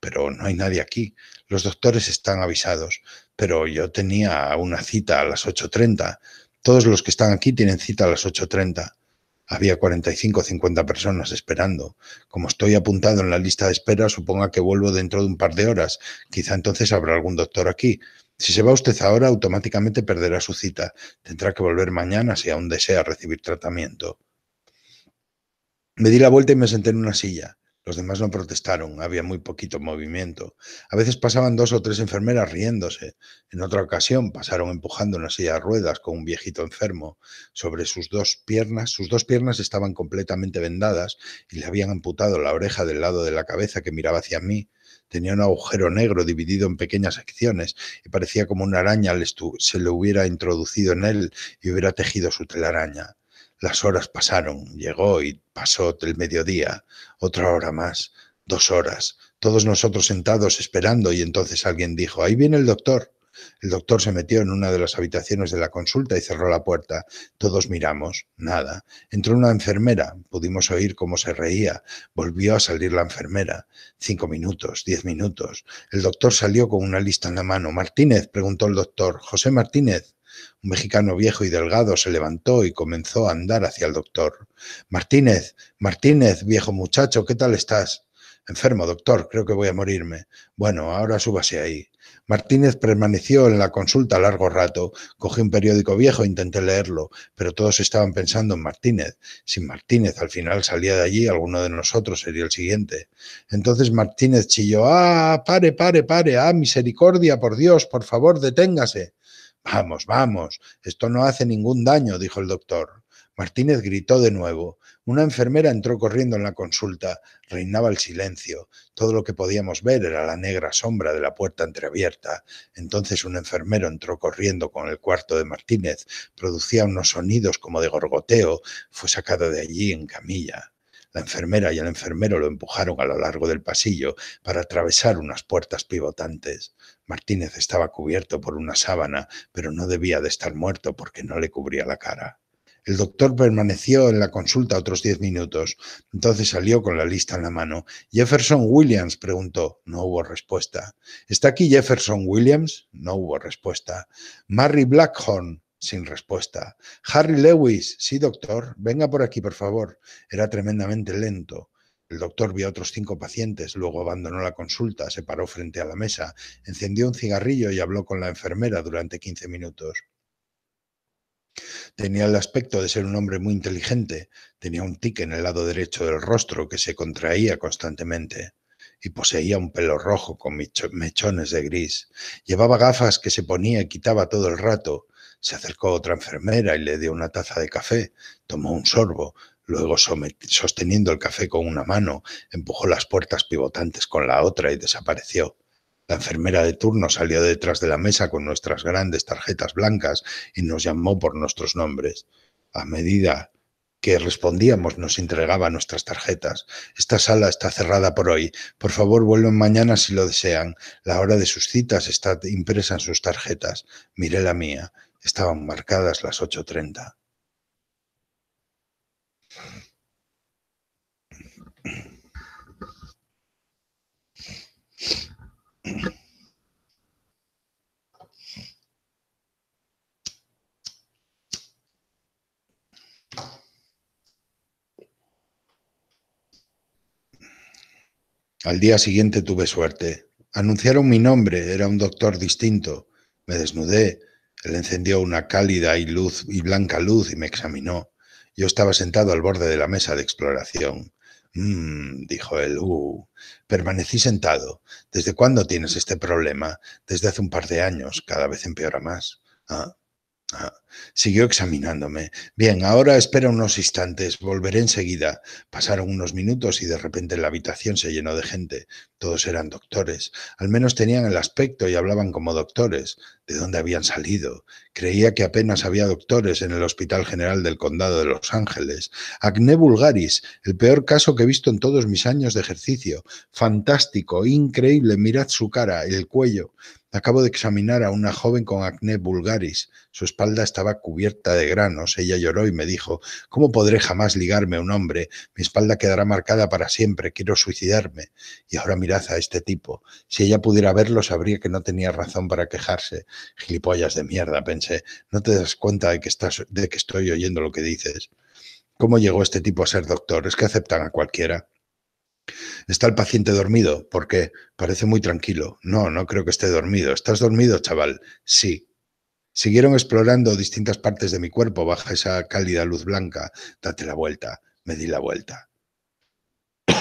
Pero no hay nadie aquí. Los doctores están avisados. Pero yo tenía una cita a las 8.30. Todos los que están aquí tienen cita a las 8.30. Había 45 o 50 personas esperando. Como estoy apuntado en la lista de espera, suponga que vuelvo dentro de un par de horas. Quizá entonces habrá algún doctor aquí. Si se va usted ahora, automáticamente perderá su cita. Tendrá que volver mañana si aún desea recibir tratamiento. Me di la vuelta y me senté en una silla. Los demás no protestaron, había muy poquito movimiento. A veces pasaban dos o tres enfermeras riéndose. En otra ocasión pasaron empujando una silla de ruedas con un viejito enfermo. Sobre sus dos piernas, sus dos piernas estaban completamente vendadas y le habían amputado la oreja del lado de la cabeza que miraba hacia mí. Tenía un agujero negro dividido en pequeñas secciones y parecía como una araña se le hubiera introducido en él y hubiera tejido su telaraña. Las horas pasaron, llegó y pasó el mediodía, otra hora más, dos horas, todos nosotros sentados esperando y entonces alguien dijo, ahí viene el doctor. El doctor se metió en una de las habitaciones de la consulta y cerró la puerta. Todos miramos, nada. Entró una enfermera, pudimos oír cómo se reía. Volvió a salir la enfermera. Cinco minutos, diez minutos. El doctor salió con una lista en la mano. Martínez, preguntó el doctor. José Martínez. Un mexicano viejo y delgado se levantó y comenzó a andar hacia el doctor. Martínez, Martínez, viejo muchacho, ¿qué tal estás? Enfermo, doctor, creo que voy a morirme. Bueno, ahora súbase ahí. Martínez permaneció en la consulta largo rato. Cogí un periódico viejo e intenté leerlo, pero todos estaban pensando en Martínez. Si Martínez al final salía de allí, alguno de nosotros sería el siguiente. Entonces Martínez chilló, ¡Ah, pare, pare, pare! ¡Ah, misericordia, por Dios, por favor, deténgase! Vamos, vamos, esto no hace ningún daño, dijo el doctor. Martínez gritó de nuevo. Una enfermera entró corriendo en la consulta. Reinaba el silencio. Todo lo que podíamos ver era la negra sombra de la puerta entreabierta. Entonces un enfermero entró corriendo con el cuarto de Martínez. Producía unos sonidos como de gorgoteo. Fue sacado de allí en camilla. La enfermera y el enfermero lo empujaron a lo largo del pasillo para atravesar unas puertas pivotantes. Martínez estaba cubierto por una sábana, pero no debía de estar muerto porque no le cubría la cara. El doctor permaneció en la consulta otros diez minutos. Entonces salió con la lista en la mano. Jefferson Williams preguntó. No hubo respuesta. ¿Está aquí Jefferson Williams? No hubo respuesta. Mary Blackhorn. Sin respuesta. Harry Lewis. Sí, doctor. Venga por aquí, por favor. Era tremendamente lento. El doctor vio a otros cinco pacientes, luego abandonó la consulta, se paró frente a la mesa, encendió un cigarrillo y habló con la enfermera durante 15 minutos. Tenía el aspecto de ser un hombre muy inteligente, tenía un tique en el lado derecho del rostro que se contraía constantemente y poseía un pelo rojo con mechones de gris. Llevaba gafas que se ponía y quitaba todo el rato. Se acercó a otra enfermera y le dio una taza de café, tomó un sorbo, luego sosteniendo el café con una mano, empujó las puertas pivotantes con la otra y desapareció. La enfermera de turno salió detrás de la mesa con nuestras grandes tarjetas blancas y nos llamó por nuestros nombres. A medida que respondíamos nos entregaba nuestras tarjetas. Esta sala está cerrada por hoy. Por favor, vuelvan mañana si lo desean. La hora de sus citas está impresa en sus tarjetas. Miré la mía. Estaban marcadas las 8.30. Al día siguiente tuve suerte. Anunciaron mi nombre, era un doctor distinto. Me desnudé. Él encendió una cálida y luz y blanca luz y me examinó. Yo estaba sentado al borde de la mesa de exploración. Mmm, dijo él, uh, permanecí sentado. ¿Desde cuándo tienes mm. este problema? Desde hace un par de años, cada vez empeora más. Ah siguió examinándome. Bien, ahora espera unos instantes, volveré enseguida. Pasaron unos minutos y de repente la habitación se llenó de gente. Todos eran doctores, al menos tenían el aspecto y hablaban como doctores. ¿De dónde habían salido? Creía que apenas había doctores en el Hospital General del Condado de Los Ángeles. Acné vulgaris, el peor caso que he visto en todos mis años de ejercicio. Fantástico, increíble, mirad su cara, el cuello. Acabo de examinar a una joven con acné vulgaris. Su espalda estaba cubierta de granos. Ella lloró y me dijo, ¿cómo podré jamás ligarme a un hombre? Mi espalda quedará marcada para siempre. Quiero suicidarme. Y ahora mirad a este tipo. Si ella pudiera verlo, sabría que no tenía razón para quejarse. Gilipollas de mierda, pensé. ¿No te das cuenta de que, estás, de que estoy oyendo lo que dices? ¿Cómo llegó este tipo a ser doctor? Es que aceptan a cualquiera. Está el paciente dormido, porque parece muy tranquilo. No, no creo que esté dormido. ¿Estás dormido, chaval? Sí. Siguieron explorando distintas partes de mi cuerpo bajo esa cálida luz blanca. Date la vuelta. Me di la vuelta.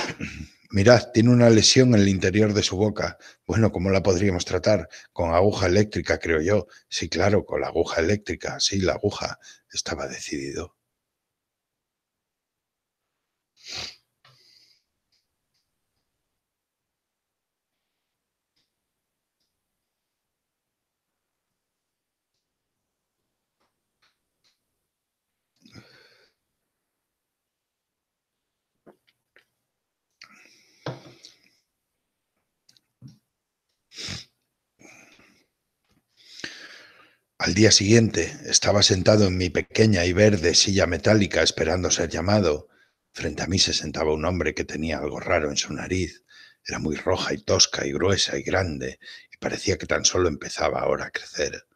Mirad, tiene una lesión en el interior de su boca. Bueno, ¿cómo la podríamos tratar? Con aguja eléctrica, creo yo. Sí, claro, con la aguja eléctrica. Sí, la aguja. Estaba decidido. Al día siguiente estaba sentado en mi pequeña y verde silla metálica esperando ser llamado. Frente a mí se sentaba un hombre que tenía algo raro en su nariz. Era muy roja y tosca y gruesa y grande, y parecía que tan solo empezaba ahora a crecer.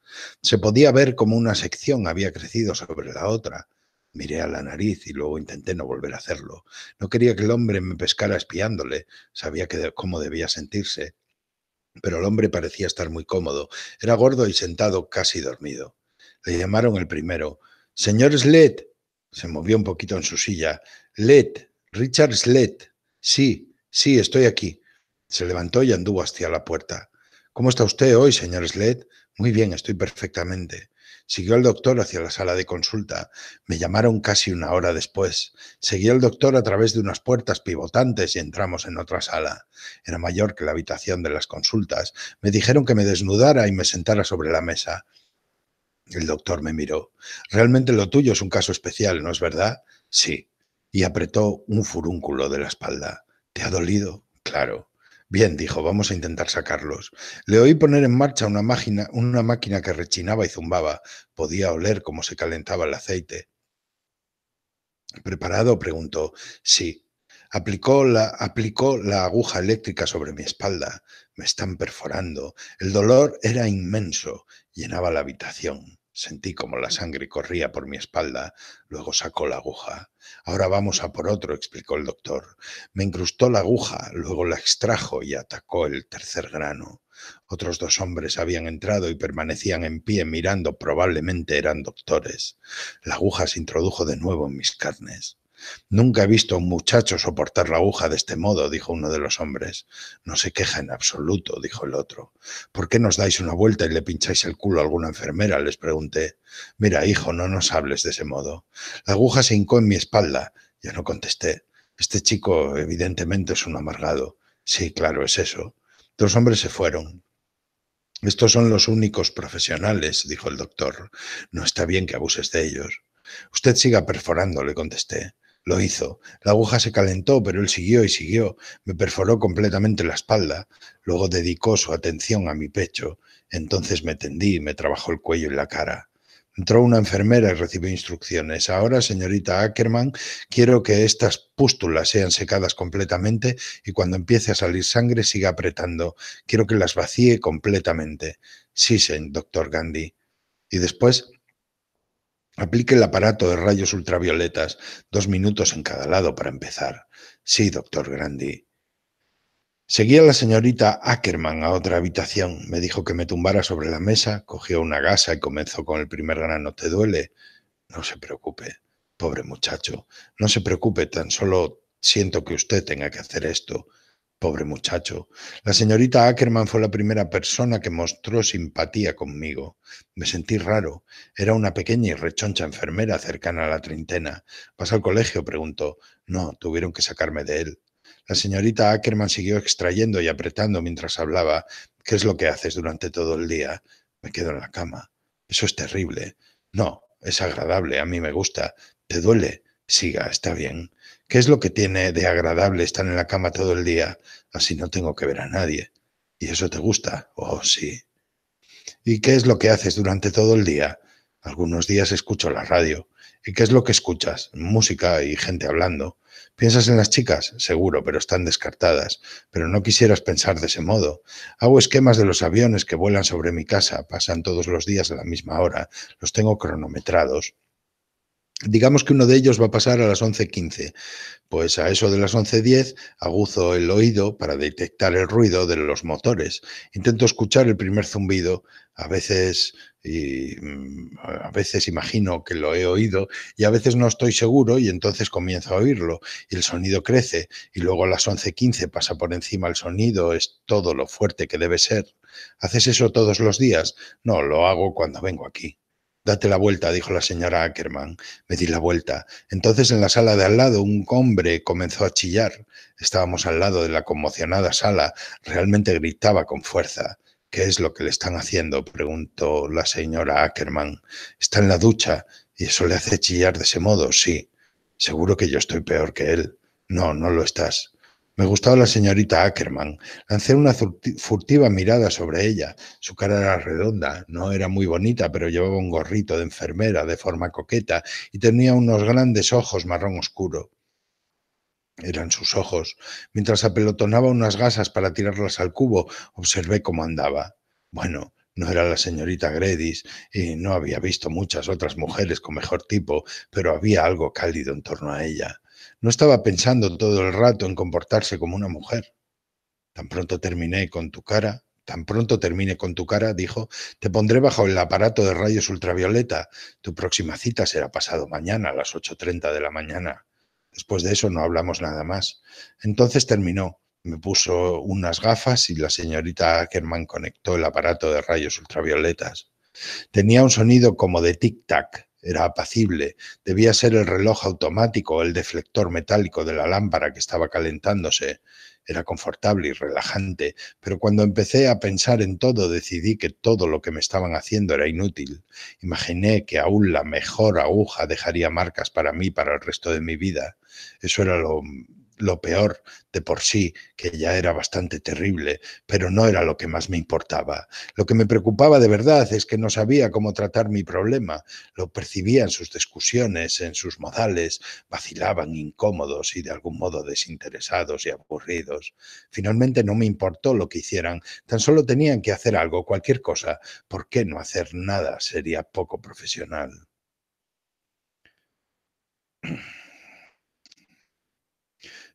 Se podía ver como una sección había crecido sobre la otra. Miré a la nariz y luego intenté no volver a hacerlo. No quería que el hombre me pescara espiándole. Sabía que cómo debía sentirse pero el hombre parecía estar muy cómodo. Era gordo y sentado casi dormido. Le llamaron el primero. Señor Sled. Se movió un poquito en su silla. Sled. Richard Sled. Sí, sí, estoy aquí. Se levantó y anduvo hacia la puerta. ¿Cómo está usted hoy, señor Sled? Muy bien, estoy perfectamente. Siguió el doctor hacia la sala de consulta. Me llamaron casi una hora después. Seguí el doctor a través de unas puertas pivotantes y entramos en otra sala. Era mayor que la habitación de las consultas. Me dijeron que me desnudara y me sentara sobre la mesa. El doctor me miró. Realmente lo tuyo es un caso especial, ¿no es verdad? Sí. Y apretó un furúnculo de la espalda. ¿Te ha dolido? Claro. Bien, dijo, vamos a intentar sacarlos. Le oí poner en marcha una máquina, una máquina que rechinaba y zumbaba. Podía oler cómo se calentaba el aceite. ¿Preparado? preguntó. Sí. Aplicó la, aplicó la aguja eléctrica sobre mi espalda. Me están perforando. El dolor era inmenso. Llenaba la habitación. Sentí como la sangre corría por mi espalda, luego sacó la aguja. Ahora vamos a por otro, explicó el doctor. Me incrustó la aguja, luego la extrajo y atacó el tercer grano. Otros dos hombres habían entrado y permanecían en pie mirando, probablemente eran doctores. La aguja se introdujo de nuevo en mis carnes. Nunca he visto a un muchacho soportar la aguja de este modo, dijo uno de los hombres. No se queja en absoluto, dijo el otro. ¿Por qué nos dais una vuelta y le pincháis el culo a alguna enfermera? les pregunté. Mira, hijo, no nos hables de ese modo. La aguja se hincó en mi espalda. Ya no contesté. Este chico evidentemente es un amargado. Sí, claro, es eso. Dos hombres se fueron. Estos son los únicos profesionales, dijo el doctor. No está bien que abuses de ellos. Usted siga perforando, le contesté. Lo hizo. La aguja se calentó, pero él siguió y siguió. Me perforó completamente la espalda. Luego dedicó su atención a mi pecho. Entonces me tendí y me trabajó el cuello y la cara. Entró una enfermera y recibió instrucciones. Ahora, señorita Ackerman, quiero que estas pústulas sean secadas completamente y cuando empiece a salir sangre siga apretando. Quiero que las vacíe completamente. Sí, señor, doctor Gandhi. Y después Aplique el aparato de rayos ultravioletas, dos minutos en cada lado para empezar. Sí, doctor Grandi. Seguía la señorita Ackerman a otra habitación. Me dijo que me tumbara sobre la mesa, cogió una gasa y comenzó con el primer grano. ¿Te duele? No se preocupe, pobre muchacho. No se preocupe, tan solo siento que usted tenga que hacer esto. Pobre muchacho. La señorita Ackerman fue la primera persona que mostró simpatía conmigo. Me sentí raro. Era una pequeña y rechoncha enfermera cercana a la treintena. ¿Pasa al colegio? preguntó. No, tuvieron que sacarme de él. La señorita Ackerman siguió extrayendo y apretando mientras hablaba. ¿Qué es lo que haces durante todo el día? Me quedo en la cama. Eso es terrible. No, es agradable. A mí me gusta. ¿Te duele? Siga, está bien. ¿Qué es lo que tiene de agradable estar en la cama todo el día? Así no tengo que ver a nadie. ¿Y eso te gusta? Oh, sí. ¿Y qué es lo que haces durante todo el día? Algunos días escucho la radio. ¿Y qué es lo que escuchas? Música y gente hablando. ¿Piensas en las chicas? Seguro, pero están descartadas. Pero no quisieras pensar de ese modo. Hago esquemas de los aviones que vuelan sobre mi casa, pasan todos los días a la misma hora, los tengo cronometrados. Digamos que uno de ellos va a pasar a las 11.15. Pues a eso de las 11.10 aguzo el oído para detectar el ruido de los motores. Intento escuchar el primer zumbido. A veces, mm, a veces imagino que lo he oído y a veces no estoy seguro y entonces comienzo a oírlo. Y el sonido crece y luego a las 11.15 pasa por encima el sonido. Es todo lo fuerte que debe ser. ¿Haces eso todos los días? No, lo hago cuando vengo aquí. Date la vuelta, dijo la señora Ackerman. Me di la vuelta. Entonces en la sala de al lado un hombre comenzó a chillar. Estábamos al lado de la conmocionada sala. Realmente gritaba con fuerza. ¿Qué es lo que le están haciendo? preguntó la señora Ackerman. Está en la ducha y eso le hace chillar de ese modo, sí. Seguro que yo estoy peor que él. No, no lo estás. Me gustaba la señorita Ackerman. Lancé una furtiva mirada sobre ella. Su cara era redonda, no era muy bonita, pero llevaba un gorrito de enfermera de forma coqueta y tenía unos grandes ojos marrón oscuro. Eran sus ojos. Mientras apelotonaba unas gasas para tirarlas al cubo, observé cómo andaba. Bueno, no era la señorita Gredis y no había visto muchas otras mujeres con mejor tipo, pero había algo cálido en torno a ella. No estaba pensando todo el rato en comportarse como una mujer. Tan pronto terminé con tu cara, tan pronto termine con tu cara, dijo, te pondré bajo el aparato de rayos ultravioleta. Tu próxima cita será pasado mañana a las 8.30 de la mañana. Después de eso no hablamos nada más. Entonces terminó. Me puso unas gafas y la señorita Ackerman conectó el aparato de rayos ultravioletas. Tenía un sonido como de tic-tac, era apacible. Debía ser el reloj automático o el deflector metálico de la lámpara que estaba calentándose. Era confortable y relajante, pero cuando empecé a pensar en todo decidí que todo lo que me estaban haciendo era inútil. Imaginé que aún la mejor aguja dejaría marcas para mí para el resto de mi vida. Eso era lo lo peor de por sí, que ya era bastante terrible, pero no era lo que más me importaba. Lo que me preocupaba de verdad es que no sabía cómo tratar mi problema. Lo percibía en sus discusiones, en sus modales, vacilaban incómodos y de algún modo desinteresados y aburridos. Finalmente no me importó lo que hicieran, tan solo tenían que hacer algo, cualquier cosa. ¿Por qué no hacer nada? Sería poco profesional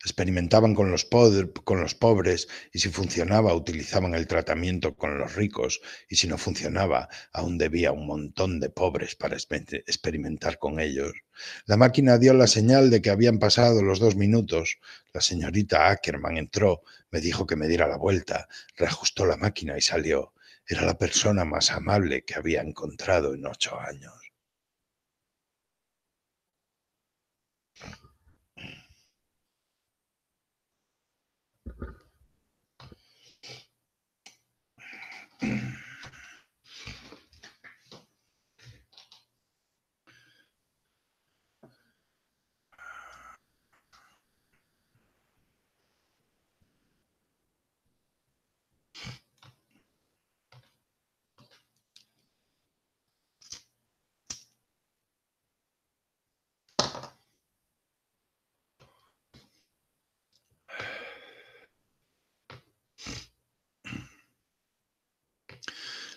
experimentaban con los, pobres y si funcionaba utilizaban el tratamiento con los ricos y si no funcionaba aún debía un montón de pobres para experimentar con ellos. La máquina dio la señal de que habían pasado los dos minutos. La señorita Ackerman entró, me dijo que me diera la vuelta, reajustó la máquina y salió. Era la persona más amable que había encontrado en ocho años. Mm-hmm.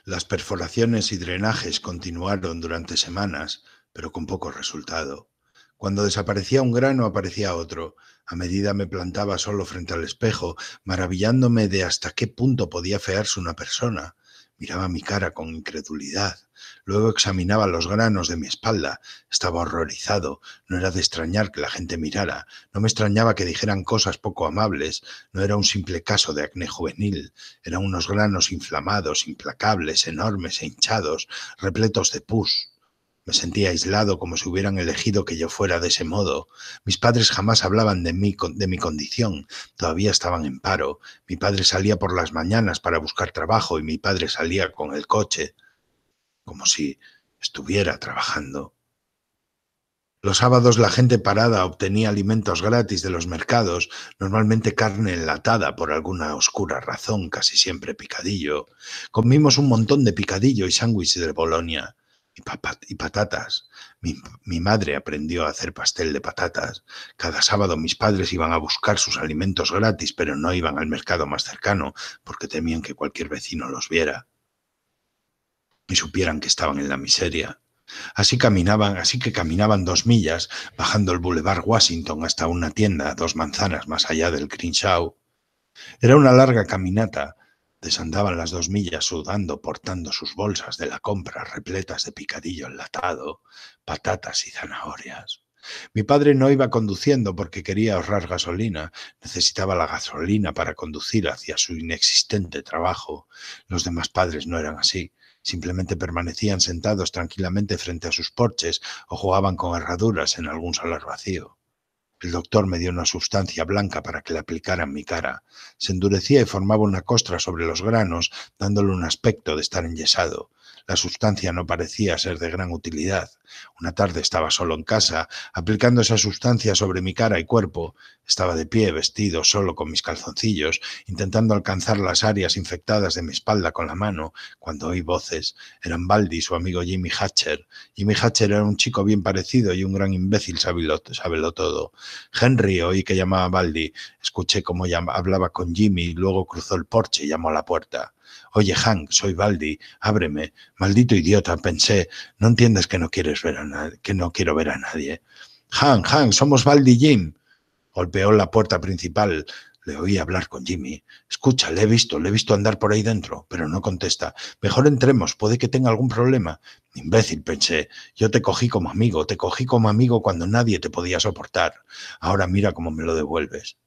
Las perforaciones y drenajes continuaron durante semanas, pero con poco resultado. Cuando desaparecía un grano aparecía otro. A medida me plantaba solo frente al espejo, maravillándome de hasta qué punto podía fearse una persona. Miraba mi cara con incredulidad. Luego examinaba los granos de mi espalda. Estaba horrorizado. No era de extrañar que la gente mirara. No me extrañaba que dijeran cosas poco amables. No era un simple caso de acné juvenil. Eran unos granos inflamados, implacables, enormes e hinchados, repletos de pus. Me sentía aislado como si hubieran elegido que yo fuera de ese modo. Mis padres jamás hablaban de, mí, de mi condición. Todavía estaban en paro. Mi padre salía por las mañanas para buscar trabajo y mi padre salía con el coche. Como si estuviera trabajando. Los sábados la gente parada obtenía alimentos gratis de los mercados, normalmente carne enlatada por alguna oscura razón, casi siempre picadillo. Comimos un montón de picadillo y sándwiches de Bolonia y, patatas. Mi, madre aprendió a hacer pastel de patatas. Cada sábado mis padres iban a buscar sus alimentos gratis, pero no iban al mercado más cercano porque temían que cualquier vecino los viera y supieran que estaban en la miseria. Así caminaban, así que caminaban dos millas, bajando el Boulevard Washington hasta una tienda dos manzanas más allá del Crenshaw. Era una larga caminata, Desandaban las dos millas sudando, portando sus bolsas de la compra repletas de picadillo enlatado, patatas y zanahorias. Mi padre no iba conduciendo porque quería ahorrar gasolina, necesitaba la gasolina para conducir hacia su inexistente trabajo. Los demás padres no eran así, simplemente permanecían sentados tranquilamente frente a sus porches o jugaban con herraduras en algún solar vacío. El doctor me dio una sustancia blanca para que la aplicara en mi cara. Se endurecía y formaba una costra sobre los granos, dándole un aspecto de estar enyesado. La sustancia no parecía ser de gran utilidad. Una tarde estaba solo en casa, aplicando esa sustancia sobre mi cara y cuerpo. Estaba de pie, vestido, solo con mis calzoncillos, intentando alcanzar las áreas infectadas de mi espalda con la mano, cuando oí voces. Eran Baldi y su amigo Jimmy Hatcher. Jimmy Hatcher era un chico bien parecido y un gran imbécil sabelo, sabelo todo. Henry oí que llamaba Baldi. Escuché cómo hablaba con Jimmy, luego cruzó el porche y llamó a la puerta. Oye, Hank, soy Baldi, ábreme. Maldito idiota, pensé. No entiendes que no quieres ver a nadie, que no quiero ver a nadie. Hank, Hank, somos Baldi Jim. Golpeó la puerta principal. Le oí hablar con Jimmy. Escucha, le he visto, le he visto andar por ahí dentro, pero no contesta. Mejor entremos, puede que tenga algún problema. Imbécil, pensé. Yo te cogí como amigo, te cogí como amigo cuando nadie te podía soportar. Ahora mira cómo me lo devuelves.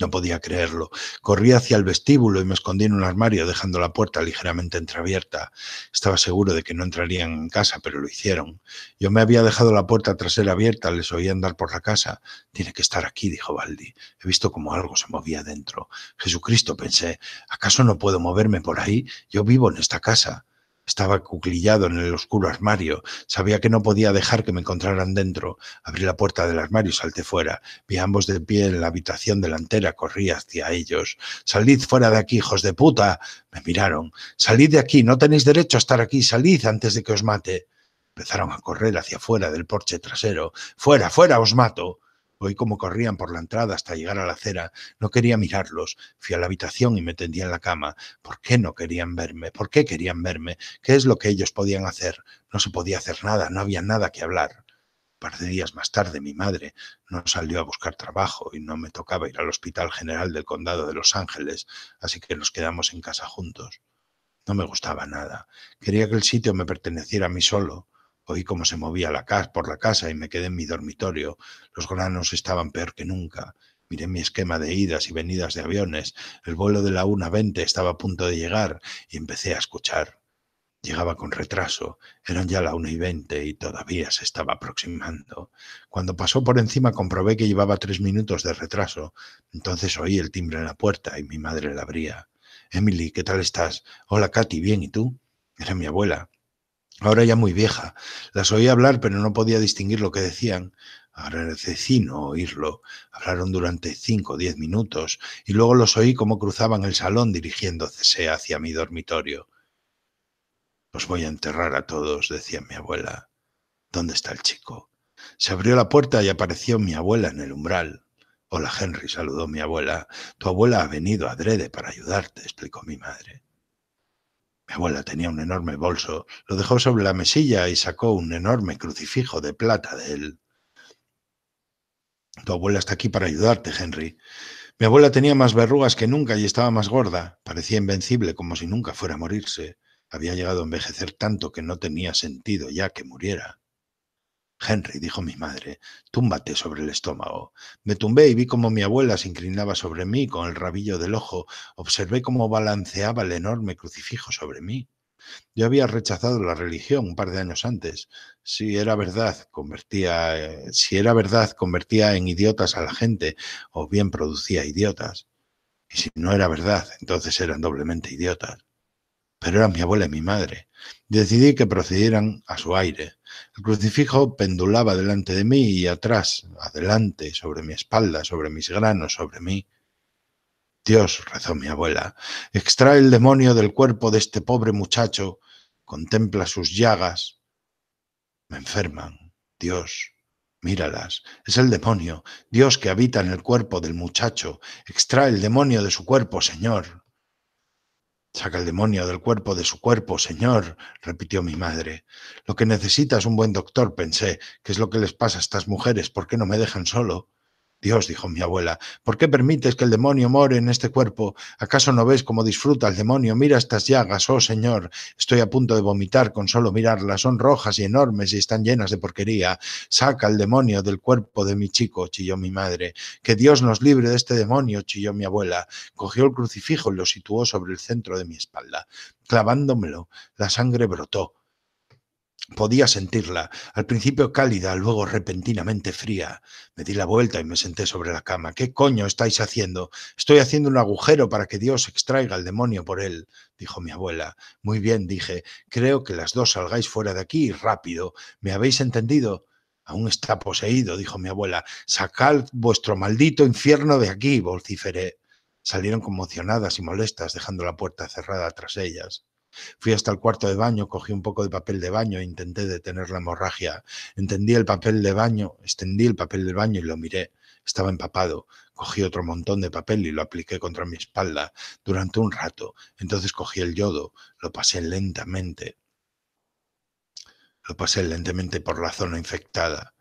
No podía creerlo. Corrí hacia el vestíbulo y me escondí en un armario, dejando la puerta ligeramente entreabierta. Estaba seguro de que no entrarían en casa, pero lo hicieron. Yo me había dejado la puerta trasera abierta, les oía andar por la casa. Tiene que estar aquí, dijo Baldi. He visto como algo se movía dentro. Jesucristo, pensé, ¿acaso no puedo moverme por ahí? Yo vivo en esta casa. Estaba cuclillado en el oscuro armario. Sabía que no podía dejar que me encontraran dentro. Abrí la puerta del armario y salté fuera. Vi a ambos de pie en la habitación delantera. Corrí hacia ellos. Salid fuera de aquí, hijos de puta. Me miraron. Salid de aquí. No tenéis derecho a estar aquí. Salid antes de que os mate. Empezaron a correr hacia afuera del porche trasero. Fuera, fuera, os mato. Oí cómo corrían por la entrada hasta llegar a la acera. No quería mirarlos. Fui a la habitación y me tendí en la cama. ¿Por qué no querían verme? ¿Por qué querían verme? ¿Qué es lo que ellos podían hacer? No se podía hacer nada, no había nada que hablar. Un par de días más tarde, mi madre no salió a buscar trabajo y no me tocaba ir al Hospital General del Condado de Los Ángeles, así que nos quedamos en casa juntos. No me gustaba nada. Quería que el sitio me perteneciera a mí solo. Oí cómo se movía la casa, por la casa y me quedé en mi dormitorio. Los granos estaban peor que nunca. Miré mi esquema de idas y venidas de aviones. El vuelo de la 1.20 estaba a punto de llegar y empecé a escuchar. Llegaba con retraso, eran ya la una y 20 y todavía se estaba aproximando. Cuando pasó por encima comprobé que llevaba tres minutos de retraso. Entonces oí el timbre en la puerta y mi madre la abría. Emily, ¿qué tal estás? Hola, Katy, bien, ¿y tú? Era mi abuela ahora ya muy vieja. Las oí hablar, pero no podía distinguir lo que decían. Ahora oírlo. Hablaron durante cinco o diez minutos y luego los oí como cruzaban el salón dirigiéndose hacia mi dormitorio. Os voy a enterrar a todos, decía mi abuela. ¿Dónde está el chico? Se abrió la puerta y apareció mi abuela en el umbral. Hola, Henry, saludó mi abuela. Tu abuela ha venido adrede para ayudarte, explicó mi madre. Mi abuela tenía un enorme bolso, lo dejó sobre la mesilla y sacó un enorme crucifijo de plata de él. Tu abuela está aquí para ayudarte, Henry. Mi abuela tenía más verrugas que nunca y estaba más gorda. Parecía invencible, como si nunca fuera a morirse. Había llegado a envejecer tanto que no tenía sentido ya que muriera. Henry, dijo mi madre, túmbate sobre el estómago. Me tumbé y vi como mi abuela se inclinaba sobre mí con el rabillo del ojo. Observé cómo balanceaba el enorme crucifijo sobre mí. Yo había rechazado la religión un par de años antes. Si era verdad, convertía, eh, si era verdad, convertía en idiotas a la gente, o bien producía idiotas. Y si no era verdad, entonces eran doblemente idiotas pero era mi abuela y mi madre. Decidí que procedieran a su aire. El crucifijo pendulaba delante de mí y atrás, adelante, sobre mi espalda, sobre mis granos, sobre mí. Dios, rezó mi abuela, extrae el demonio del cuerpo de este pobre muchacho, contempla sus llagas. Me enferman, Dios, míralas, es el demonio, Dios que habita en el cuerpo del muchacho, extrae el demonio de su cuerpo, Señor. Saca el demonio del cuerpo de su cuerpo, señor, repitió mi madre. Lo que necesita es un buen doctor, pensé. ¿Qué es lo que les pasa a estas mujeres? ¿Por qué no me dejan solo? Dios, dijo mi abuela, ¿por qué permites que el demonio more en este cuerpo? ¿Acaso no ves cómo disfruta el demonio? Mira estas llagas, oh Señor, estoy a punto de vomitar con solo mirarlas, son rojas y enormes y están llenas de porquería. Saca el demonio del cuerpo de mi chico, chilló mi madre. Que Dios nos libre de este demonio, chilló mi abuela. Cogió el crucifijo y lo situó sobre el centro de mi espalda. Clavándomelo, la sangre brotó Podía sentirla, al principio cálida, luego repentinamente fría. Me di la vuelta y me senté sobre la cama. ¿Qué coño estáis haciendo? Estoy haciendo un agujero para que Dios extraiga al demonio por él, dijo mi abuela. Muy bien, dije. Creo que las dos salgáis fuera de aquí rápido. ¿Me habéis entendido? Aún está poseído, dijo mi abuela. Sacad vuestro maldito infierno de aquí, vociferé. Salieron conmocionadas y molestas, dejando la puerta cerrada tras ellas. Fui hasta el cuarto de baño, cogí un poco de papel de baño, e intenté detener la hemorragia. Entendí el papel de baño, extendí el papel de baño y lo miré. Estaba empapado. Cogí otro montón de papel y lo apliqué contra mi espalda durante un rato. Entonces cogí el yodo, lo pasé lentamente. Lo pasé lentamente por la zona infectada.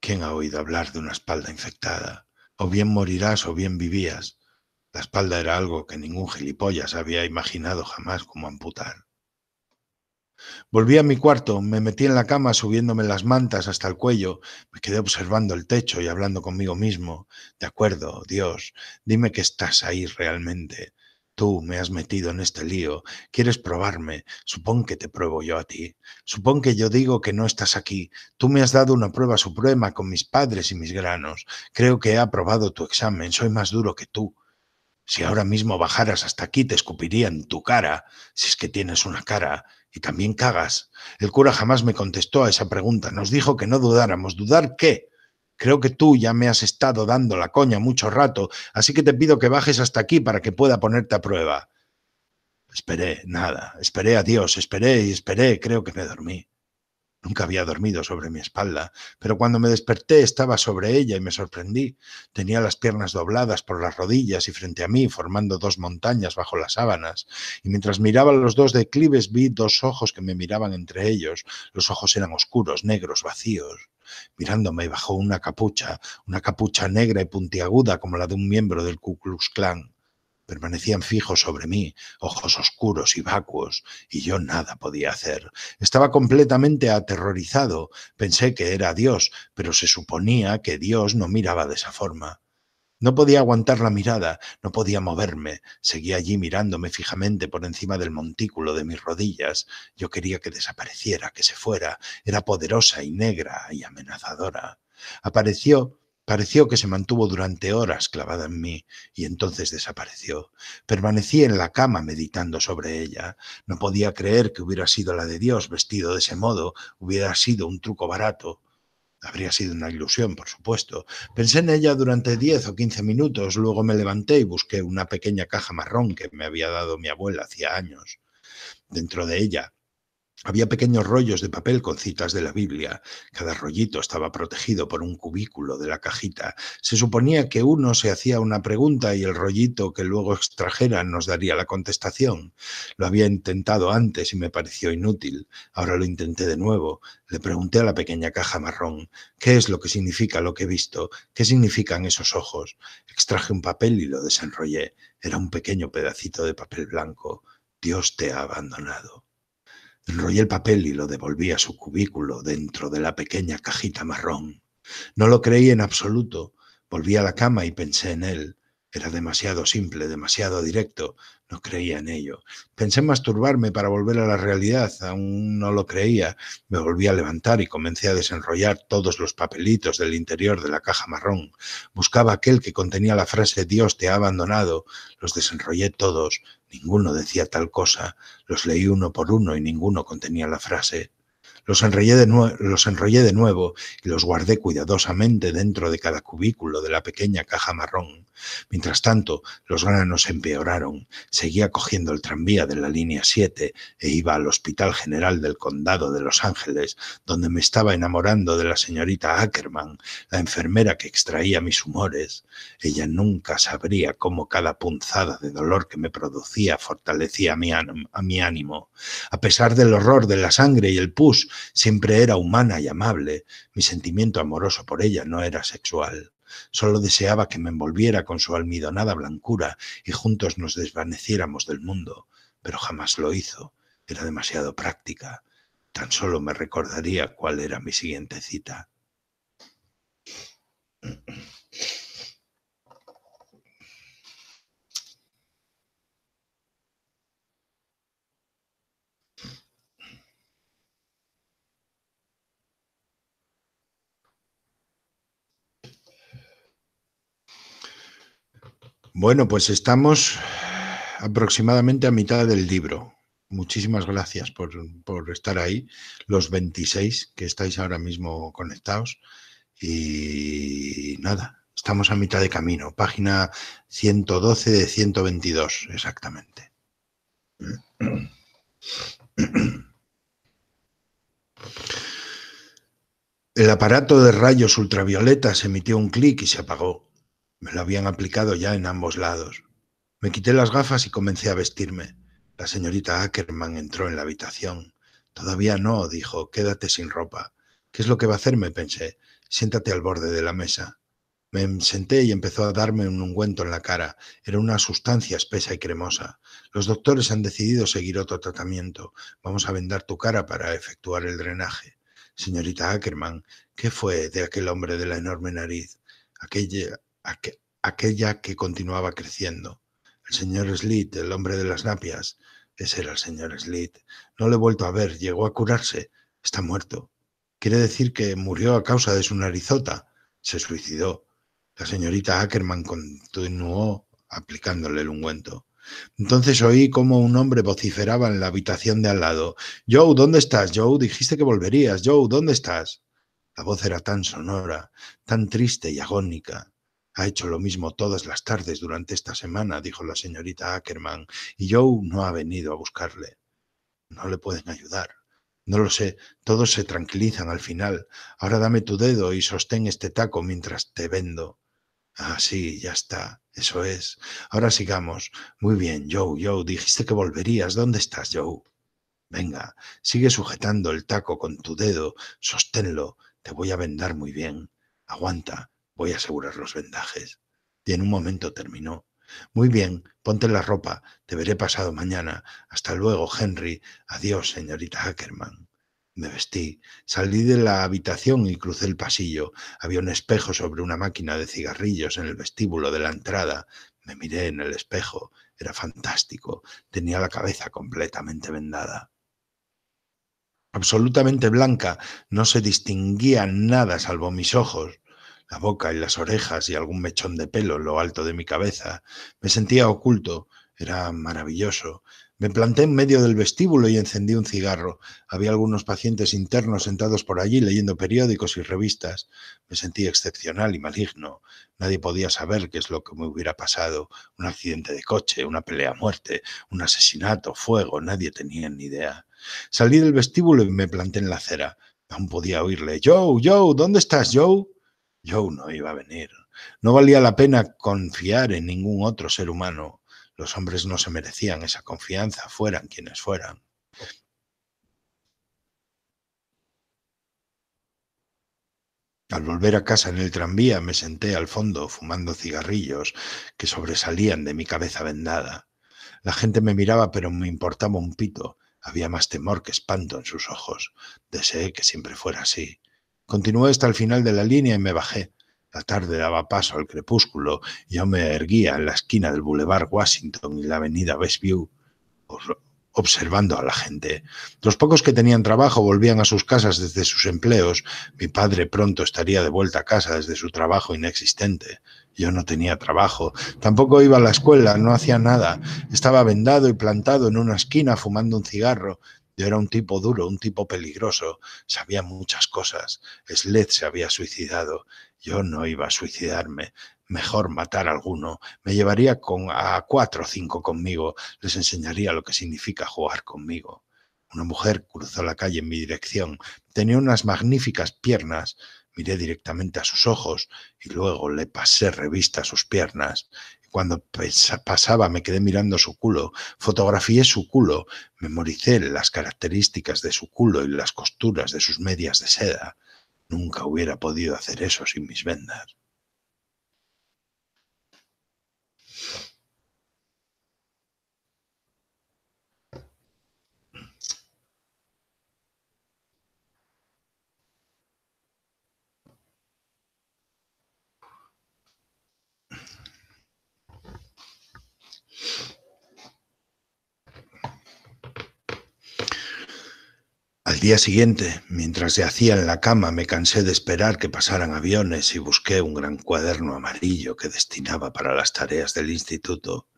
¿Quién ha oído hablar de una espalda infectada? O bien morirás o bien vivías. La espalda era algo que ningún gilipollas había imaginado jamás como amputar. Volví a mi cuarto, me metí en la cama subiéndome las mantas hasta el cuello, me quedé observando el techo y hablando conmigo mismo. De acuerdo, Dios, dime que estás ahí realmente. Tú me has metido en este lío, quieres probarme, supón que te pruebo yo a ti, supón que yo digo que no estás aquí, tú me has dado una prueba suprema con mis padres y mis granos, creo que he aprobado tu examen, soy más duro que tú, si ahora mismo bajaras hasta aquí, te escupirían en tu cara, si es que tienes una cara, y también cagas. El cura jamás me contestó a esa pregunta. Nos dijo que no dudáramos. ¿Dudar qué? Creo que tú ya me has estado dando la coña mucho rato, así que te pido que bajes hasta aquí para que pueda ponerte a prueba. Esperé, nada, esperé a Dios, esperé y esperé, creo que me dormí. Nunca había dormido sobre mi espalda, pero cuando me desperté estaba sobre ella y me sorprendí. Tenía las piernas dobladas por las rodillas y frente a mí, formando dos montañas bajo las sábanas, y mientras miraba los dos declives vi dos ojos que me miraban entre ellos. Los ojos eran oscuros, negros, vacíos. Mirándome bajo una capucha, una capucha negra y puntiaguda como la de un miembro del Ku Klux Klan permanecían fijos sobre mí, ojos oscuros y vacuos, y yo nada podía hacer. Estaba completamente aterrorizado. Pensé que era Dios, pero se suponía que Dios no miraba de esa forma. No podía aguantar la mirada, no podía moverme. Seguía allí mirándome fijamente por encima del montículo de mis rodillas. Yo quería que desapareciera, que se fuera. Era poderosa y negra y amenazadora. Apareció Pareció que se mantuvo durante horas clavada en mí y entonces desapareció. Permanecí en la cama meditando sobre ella. No podía creer que hubiera sido la de Dios vestido de ese modo, hubiera sido un truco barato. Habría sido una ilusión, por supuesto. Pensé en ella durante diez o quince minutos, luego me levanté y busqué una pequeña caja marrón que me había dado mi abuela hacía años. Dentro de ella había pequeños rollos de papel con citas de la Biblia. Cada rollito estaba protegido por un cubículo de la cajita. Se suponía que uno se hacía una pregunta y el rollito que luego extrajera nos daría la contestación. Lo había intentado antes y me pareció inútil. Ahora lo intenté de nuevo. Le pregunté a la pequeña caja marrón, ¿qué es lo que significa lo que he visto? ¿Qué significan esos ojos? Extraje un papel y lo desenrollé. Era un pequeño pedacito de papel blanco. Dios te ha abandonado. Enrollé el papel y lo devolví a su cubículo dentro de la pequeña cajita marrón. No lo creí en absoluto. Volví a la cama y pensé en él. Era demasiado simple, demasiado directo. No creía en ello. Pensé en masturbarme para volver a la realidad. Aún no lo creía. Me volví a levantar y comencé a desenrollar todos los papelitos del interior de la caja marrón. Buscaba aquel que contenía la frase Dios te ha abandonado. Los desenrollé todos. Ninguno decía tal cosa, los leí uno por uno y ninguno contenía la frase los enrollé, de los enrollé de nuevo y los guardé cuidadosamente dentro de cada cubículo de la pequeña caja marrón. Mientras tanto, los granos empeoraron. Seguía cogiendo el tranvía de la línea 7 e iba al Hospital General del Condado de Los Ángeles, donde me estaba enamorando de la señorita Ackerman, la enfermera que extraía mis humores. Ella nunca sabría cómo cada punzada de dolor que me producía fortalecía mi, a mi ánimo. A pesar del horror de la sangre y el pus, Siempre era humana y amable. Mi sentimiento amoroso por ella no era sexual. Solo deseaba que me envolviera con su almidonada blancura y juntos nos desvaneciéramos del mundo, pero jamás lo hizo. Era demasiado práctica. Tan solo me recordaría cuál era mi siguiente cita. Bueno, pues estamos aproximadamente a mitad del libro. Muchísimas gracias por, por estar ahí, los 26 que estáis ahora mismo conectados. Y nada, estamos a mitad de camino, página 112 de 122 exactamente. El aparato de rayos ultravioletas emitió un clic y se apagó. Me lo habían aplicado ya en ambos lados. Me quité las gafas y comencé a vestirme. La señorita Ackerman entró en la habitación. Todavía no, dijo, quédate sin ropa. ¿Qué es lo que va a hacerme? pensé. Siéntate al borde de la mesa. Me senté y empezó a darme un ungüento en la cara. Era una sustancia espesa y cremosa. Los doctores han decidido seguir otro tratamiento. Vamos a vendar tu cara para efectuar el drenaje. Señorita Ackerman, ¿qué fue de aquel hombre de la enorme nariz? Aquella, aquella que continuaba creciendo. El señor Slit, el hombre de las napias, ese era el señor Slit. No le he vuelto a ver, llegó a curarse, está muerto. Quiere decir que murió a causa de su narizota, se suicidó. La señorita Ackerman continuó aplicándole el ungüento. Entonces oí como un hombre vociferaba en la habitación de al lado. Joe, ¿dónde estás? Joe, dijiste que volverías. Joe, ¿dónde estás? La voz era tan sonora, tan triste y agónica. Ha hecho lo mismo todas las tardes durante esta semana, dijo la señorita Ackerman, y Joe no ha venido a buscarle. No le pueden ayudar. No lo sé, todos se tranquilizan al final. Ahora dame tu dedo y sostén este taco mientras te vendo. Ah, sí, ya está. Eso es. Ahora sigamos. Muy bien, Joe, Joe, dijiste que volverías. ¿Dónde estás, Joe? Venga, sigue sujetando el taco con tu dedo, sosténlo, te voy a vendar muy bien. Aguanta, voy a asegurar los vendajes. Y en un momento terminó. Muy bien, ponte la ropa, te veré pasado mañana. Hasta luego, Henry. Adiós, señorita Ackerman. Me vestí, salí de la habitación y crucé el pasillo. Había un espejo sobre una máquina de cigarrillos en el vestíbulo de la entrada. Me miré en el espejo. Era fantástico. Tenía la cabeza completamente vendada. Absolutamente blanca, no se distinguía nada salvo mis ojos la boca y las orejas y algún mechón de pelo en lo alto de mi cabeza. Me sentía oculto, era maravilloso. Me planté en medio del vestíbulo y encendí un cigarro. Había algunos pacientes internos sentados por allí leyendo periódicos y revistas. Me sentí excepcional y maligno. Nadie podía saber qué es lo que me hubiera pasado. Un accidente de coche, una pelea a muerte, un asesinato, fuego, nadie tenía ni idea. Salí del vestíbulo y me planté en la acera. Aún podía oírle. Joe, Joe, ¿dónde estás, Joe? Yo no iba a venir. No valía la pena confiar en ningún otro ser humano. Los hombres no se merecían esa confianza, fueran quienes fueran. Al volver a casa en el tranvía me senté al fondo fumando cigarrillos que sobresalían de mi cabeza vendada. La gente me miraba pero me importaba un pito. Había más temor que espanto en sus ojos. Deseé que siempre fuera así. Continué hasta el final de la línea y me bajé. La tarde daba paso al crepúsculo y yo me erguía en la esquina del Boulevard Washington y la avenida Westview, observando a la gente. Los pocos que tenían trabajo volvían a sus casas desde sus empleos. Mi padre pronto estaría de vuelta a casa desde su trabajo inexistente. Yo no tenía trabajo, tampoco iba a la escuela, no hacía nada. Estaba vendado y plantado en una esquina fumando un cigarro. Yo era un tipo duro, un tipo peligroso, sabía muchas cosas. Sled se había suicidado. Yo no iba a suicidarme. Mejor matar a alguno. Me llevaría con, a cuatro o cinco conmigo. Les enseñaría lo que significa jugar conmigo. Una mujer cruzó la calle en mi dirección. Tenía unas magníficas piernas. Miré directamente a sus ojos y luego le pasé revista a sus piernas cuando pasaba me quedé mirando su culo, fotografié su culo, memoricé las características de su culo y las costuras de sus medias de seda. Nunca hubiera podido hacer eso sin mis vendas. Al día siguiente, mientras se hacía en la cama, me cansé de esperar que pasaran aviones y busqué un gran cuaderno amarillo que destinaba para las tareas del instituto.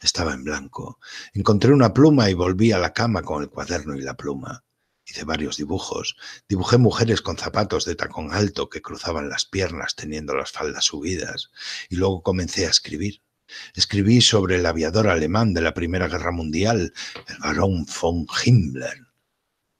Estaba en blanco. Encontré una pluma y volví a la cama con el cuaderno y la pluma. Hice varios dibujos. Dibujé mujeres con zapatos de tacón alto que cruzaban las piernas teniendo las faldas subidas. Y luego comencé a escribir. Escribí sobre el aviador alemán de la Primera Guerra Mundial, el barón von Himmler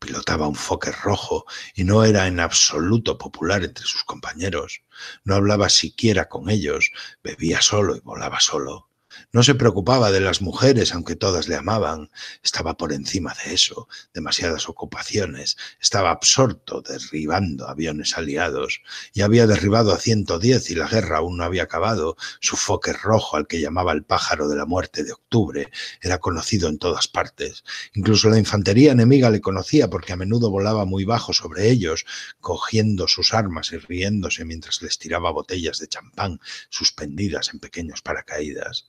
Pilotaba un foque rojo y no era en absoluto popular entre sus compañeros. No hablaba siquiera con ellos, bebía solo y volaba solo. No se preocupaba de las mujeres, aunque todas le amaban. Estaba por encima de eso, demasiadas ocupaciones. Estaba absorto, derribando aviones aliados. y había derribado a 110 y la guerra aún no había acabado. Su foque rojo, al que llamaba el pájaro de la muerte de octubre, era conocido en todas partes. Incluso la infantería enemiga le conocía porque a menudo volaba muy bajo sobre ellos, cogiendo sus armas y riéndose mientras les tiraba botellas de champán suspendidas en pequeños paracaídas.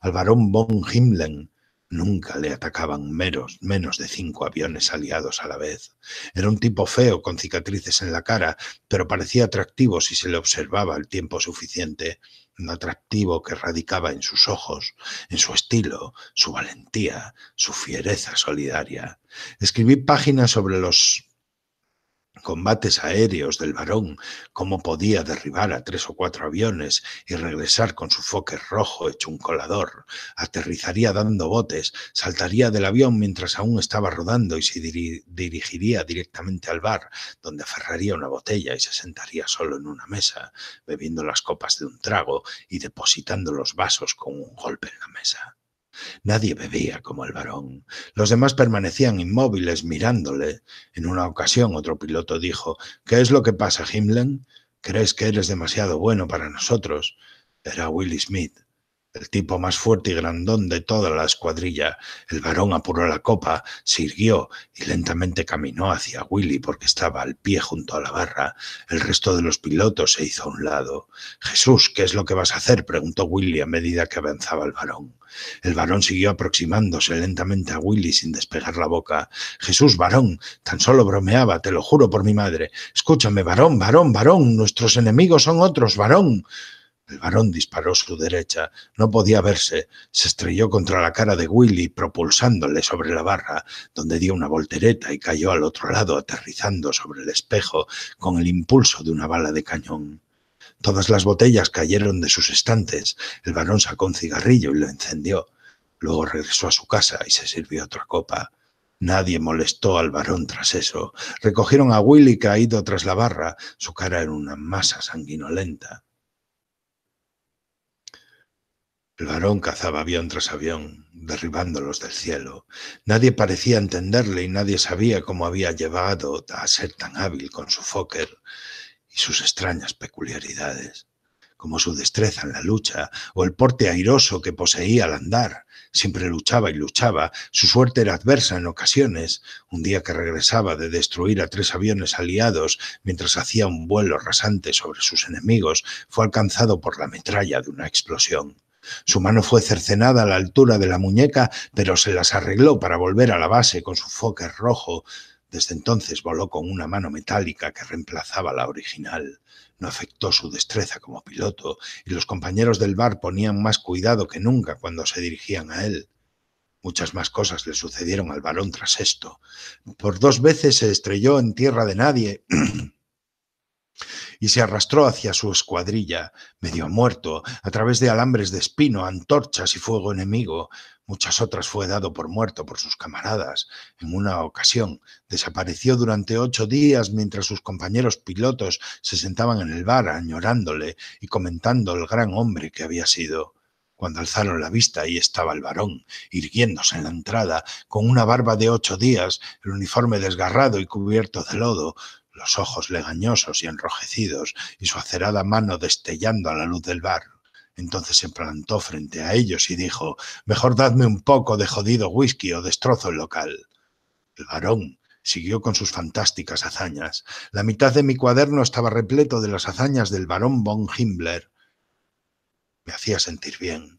Al barón von Himmlen nunca le atacaban meros, menos de cinco aviones aliados a la vez. Era un tipo feo, con cicatrices en la cara, pero parecía atractivo si se le observaba el tiempo suficiente. Un atractivo que radicaba en sus ojos, en su estilo, su valentía, su fiereza solidaria. Escribí páginas sobre los combates aéreos del varón, cómo podía derribar a tres o cuatro aviones y regresar con su foque rojo hecho un colador, aterrizaría dando botes, saltaría del avión mientras aún estaba rodando y se dirigiría directamente al bar, donde aferraría una botella y se sentaría solo en una mesa, bebiendo las copas de un trago y depositando los vasos con un golpe en la mesa. Nadie bebía como el varón. Los demás permanecían inmóviles mirándole. En una ocasión otro piloto dijo, ¿Qué es lo que pasa, Himlen? ¿Crees que eres demasiado bueno para nosotros? Era Willie Smith el tipo más fuerte y grandón de toda la escuadrilla. El varón apuró la copa, irguió y lentamente caminó hacia Willy porque estaba al pie junto a la barra. El resto de los pilotos se hizo a un lado. Jesús, ¿qué es lo que vas a hacer? preguntó Willy a medida que avanzaba el varón. El varón siguió aproximándose lentamente a Willy sin despegar la boca. Jesús, varón, tan solo bromeaba, te lo juro por mi madre. Escúchame, varón, varón, varón, nuestros enemigos son otros, varón. El varón disparó su derecha. No podía verse. Se estrelló contra la cara de Willy, propulsándole sobre la barra, donde dio una voltereta y cayó al otro lado, aterrizando sobre el espejo con el impulso de una bala de cañón. Todas las botellas cayeron de sus estantes. El varón sacó un cigarrillo y lo encendió. Luego regresó a su casa y se sirvió otra copa. Nadie molestó al varón tras eso. Recogieron a Willy caído tras la barra. Su cara era una masa sanguinolenta. El varón cazaba avión tras avión, derribándolos del cielo. Nadie parecía entenderle y nadie sabía cómo había llevado a ser tan hábil con su Fokker y sus extrañas peculiaridades, como su destreza en la lucha o el porte airoso que poseía al andar. Siempre luchaba y luchaba, su suerte era adversa en ocasiones. Un día que regresaba de destruir a tres aviones aliados mientras hacía un vuelo rasante sobre sus enemigos, fue alcanzado por la metralla de una explosión. Su mano fue cercenada a la altura de la muñeca, pero se las arregló para volver a la base con su foque rojo. Desde entonces voló con una mano metálica que reemplazaba la original. No afectó su destreza como piloto, y los compañeros del bar ponían más cuidado que nunca cuando se dirigían a él. Muchas más cosas le sucedieron al varón tras esto. Por dos veces se estrelló en tierra de nadie y se arrastró hacia su escuadrilla, medio muerto, a través de alambres de espino, antorchas y fuego enemigo. Muchas otras fue dado por muerto por sus camaradas. En una ocasión desapareció durante ocho días mientras sus compañeros pilotos se sentaban en el bar añorándole y comentando el gran hombre que había sido. Cuando alzaron la vista, ahí estaba el varón, irguiéndose en la entrada, con una barba de ocho días, el uniforme desgarrado y cubierto de lodo, los ojos legañosos y enrojecidos y su acerada mano destellando a la luz del bar. Entonces se plantó frente a ellos y dijo, mejor dadme un poco de jodido whisky o destrozo el local. El varón siguió con sus fantásticas hazañas. La mitad de mi cuaderno estaba repleto de las hazañas del varón von Himmler. Me hacía sentir bien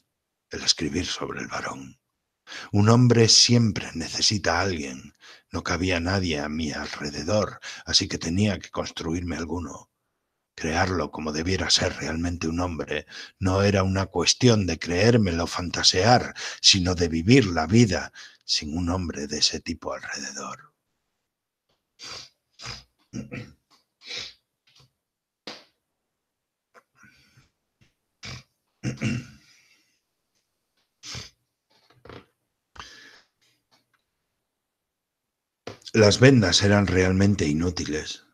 el escribir sobre el varón. Un hombre siempre necesita a alguien no cabía nadie a mi alrededor, así que tenía que construirme alguno. Crearlo como debiera ser realmente un hombre no era una cuestión de creérmelo fantasear, sino de vivir la vida sin un hombre de ese tipo alrededor. Las vendas eran realmente inútiles.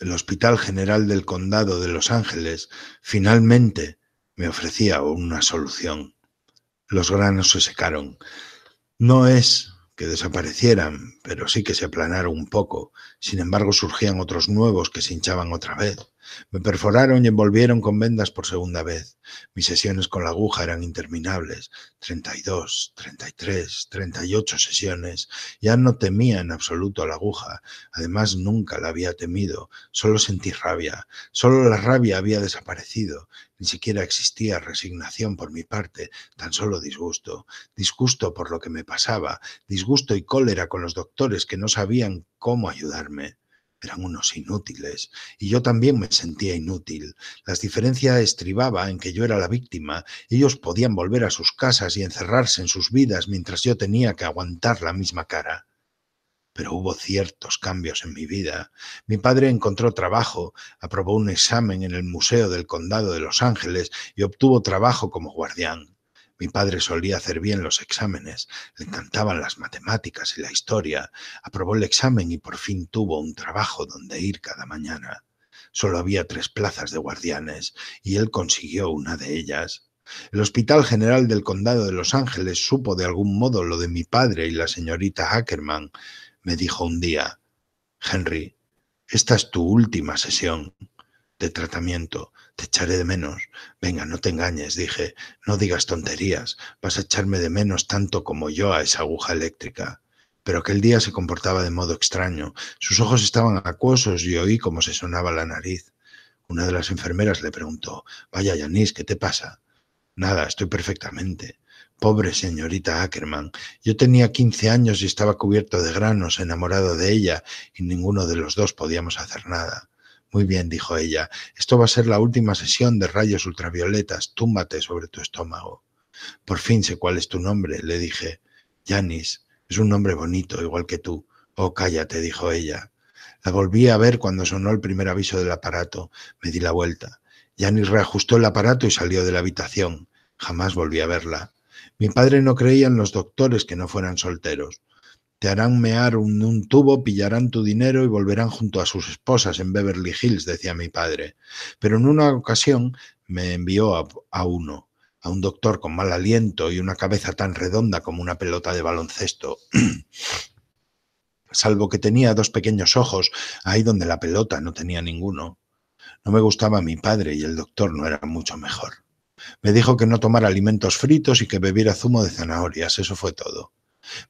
El Hospital General del Condado de Los Ángeles finalmente me ofrecía una solución. Los granos se secaron. No es que desaparecieran, pero sí que se aplanaron un poco. Sin embargo, surgían otros nuevos que se hinchaban otra vez. Me perforaron y envolvieron con vendas por segunda vez. Mis sesiones con la aguja eran interminables, 32, y 38 sesiones. Ya no temía en absoluto a la aguja, además nunca la había temido, solo sentí rabia, solo la rabia había desaparecido, ni siquiera existía resignación por mi parte, tan solo disgusto, disgusto por lo que me pasaba, disgusto y cólera con los doctores que no sabían cómo ayudarme eran unos inútiles y yo también me sentía inútil. Las diferencias estribaba en que yo era la víctima. Ellos podían volver a sus casas y encerrarse en sus vidas mientras yo tenía que aguantar la misma cara. Pero hubo ciertos cambios en mi vida. Mi padre encontró trabajo, aprobó un examen en el Museo del Condado de Los Ángeles y obtuvo trabajo como guardián. Mi padre solía hacer bien los exámenes, le encantaban las matemáticas y la historia, aprobó el examen y por fin tuvo un trabajo donde ir cada mañana. Solo había tres plazas de guardianes y él consiguió una de ellas. El Hospital General del Condado de Los Ángeles supo de algún modo lo de mi padre y la señorita Ackerman. Me dijo un día, Henry, esta es tu última sesión de tratamiento. Te echaré de menos. Venga, no te engañes, dije, no digas tonterías, vas a echarme de menos tanto como yo a esa aguja eléctrica. Pero aquel día se comportaba de modo extraño, sus ojos estaban acuosos y oí cómo se sonaba la nariz. Una de las enfermeras le preguntó, Vaya, Yanis, ¿qué te pasa? Nada, estoy perfectamente. Pobre señorita Ackerman, yo tenía 15 años y estaba cubierto de granos, enamorado de ella, y ninguno de los dos podíamos hacer nada. Muy bien, dijo ella, esto va a ser la última sesión de rayos ultravioletas, túmbate sobre tu estómago. Por fin sé cuál es tu nombre, le dije. Janis, es un nombre bonito, igual que tú. Oh, cállate, dijo ella. La volví a ver cuando sonó el primer aviso del aparato. Me di la vuelta. Janis reajustó el aparato y salió de la habitación. Jamás volví a verla. Mi padre no creía en los doctores que no fueran solteros. Te harán mear un, tubo, pillarán tu dinero y volverán junto a sus esposas en Beverly Hills, decía mi padre. Pero en una ocasión me envió a, a uno, a un doctor con mal aliento y una cabeza tan redonda como una pelota de baloncesto. salvo que tenía dos pequeños ojos, ahí donde la pelota no tenía ninguno. No me gustaba mi padre y el doctor no era mucho mejor. Me dijo que no tomara alimentos fritos y que bebiera zumo de zanahorias, eso fue todo.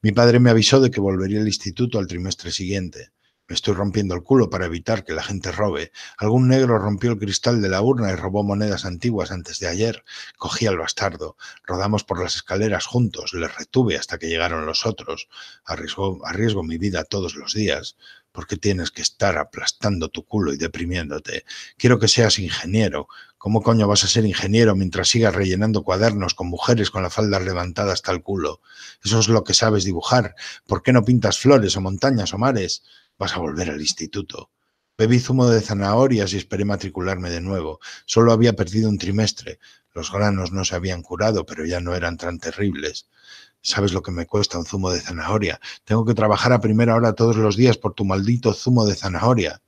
Mi padre me avisó de que volvería al instituto al trimestre siguiente. Me estoy rompiendo el culo para evitar que la gente robe. Algún negro rompió el cristal de la urna y robó monedas antiguas antes de ayer. Cogí al bastardo. Rodamos por las escaleras juntos. Les retuve hasta que llegaron los otros. Arriesgo, arriesgo mi vida todos los días. porque tienes que estar aplastando tu culo y deprimiéndote? Quiero que seas ingeniero, ¿Cómo coño vas a ser ingeniero mientras sigas rellenando cuadernos con mujeres con la falda levantada hasta el culo? Eso es lo que sabes dibujar. ¿Por qué no pintas flores o montañas o mares? Vas a volver al instituto. Bebí zumo de zanahorias y esperé matricularme de nuevo. Solo había perdido un trimestre. Los granos no se habían curado, pero ya no eran tan terribles. ¿Sabes lo que me cuesta un zumo de zanahoria? Tengo que trabajar a primera hora todos los días por tu maldito zumo de zanahoria.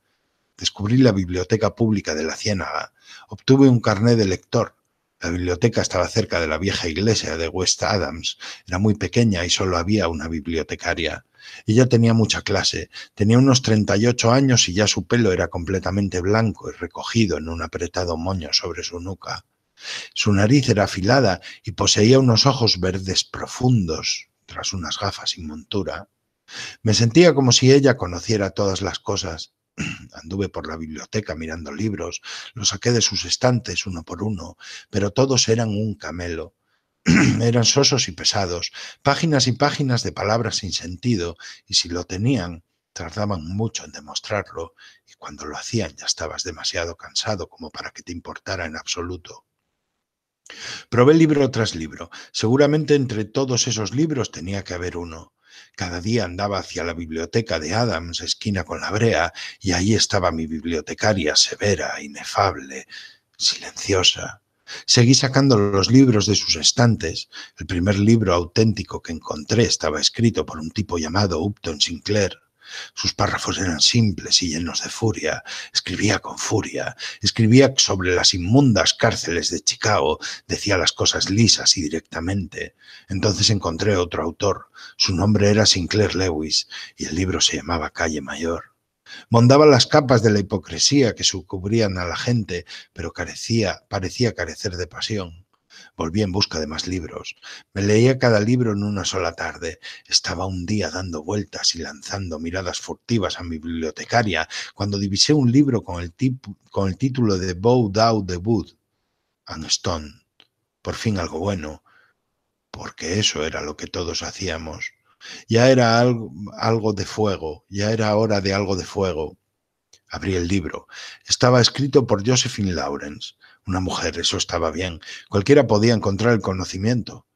Descubrí la biblioteca pública de la Ciénaga. Obtuve un carné de lector. La biblioteca estaba cerca de la vieja iglesia de West Adams. Era muy pequeña y solo había una bibliotecaria. Ella tenía mucha clase, tenía unos 38 años y ya su pelo era completamente blanco y recogido en un apretado moño sobre su nuca. Su nariz era afilada y poseía unos ojos verdes profundos, tras unas gafas sin montura. Me sentía como si ella conociera todas las cosas, Anduve por la biblioteca mirando libros, los saqué de sus estantes uno por uno, pero todos eran un camelo. eran sosos y pesados, páginas y páginas de palabras sin sentido, y si lo tenían, tardaban mucho en demostrarlo, y cuando lo hacían ya estabas demasiado cansado como para que te importara en absoluto. Probé libro tras libro. Seguramente entre todos esos libros tenía que haber uno. Cada día andaba hacia la biblioteca de Adams, esquina con la brea, y ahí estaba mi bibliotecaria, severa, inefable, silenciosa. Seguí sacando los libros de sus estantes. El primer libro auténtico que encontré estaba escrito por un tipo llamado Upton Sinclair. Sus párrafos eran simples y llenos de furia. Escribía con furia. Escribía sobre las inmundas cárceles de Chicago. Decía las cosas lisas y directamente. Entonces encontré otro autor. Su nombre era Sinclair Lewis y el libro se llamaba Calle Mayor. Mondaba las capas de la hipocresía que sucubrían a la gente, pero carecía, parecía carecer de pasión. Volví en busca de más libros. Me leía cada libro en una sola tarde. Estaba un día dando vueltas y lanzando miradas furtivas a mi bibliotecaria cuando divisé un libro con el, título de Bow Down the Wood. and Stone. Por fin algo bueno. Porque eso era lo que todos hacíamos. Ya era algo de fuego, ya era hora de algo de fuego. Abrí el libro. Estaba escrito por Josephine Lawrence una mujer, eso estaba bien. Cualquiera podía encontrar el conocimiento.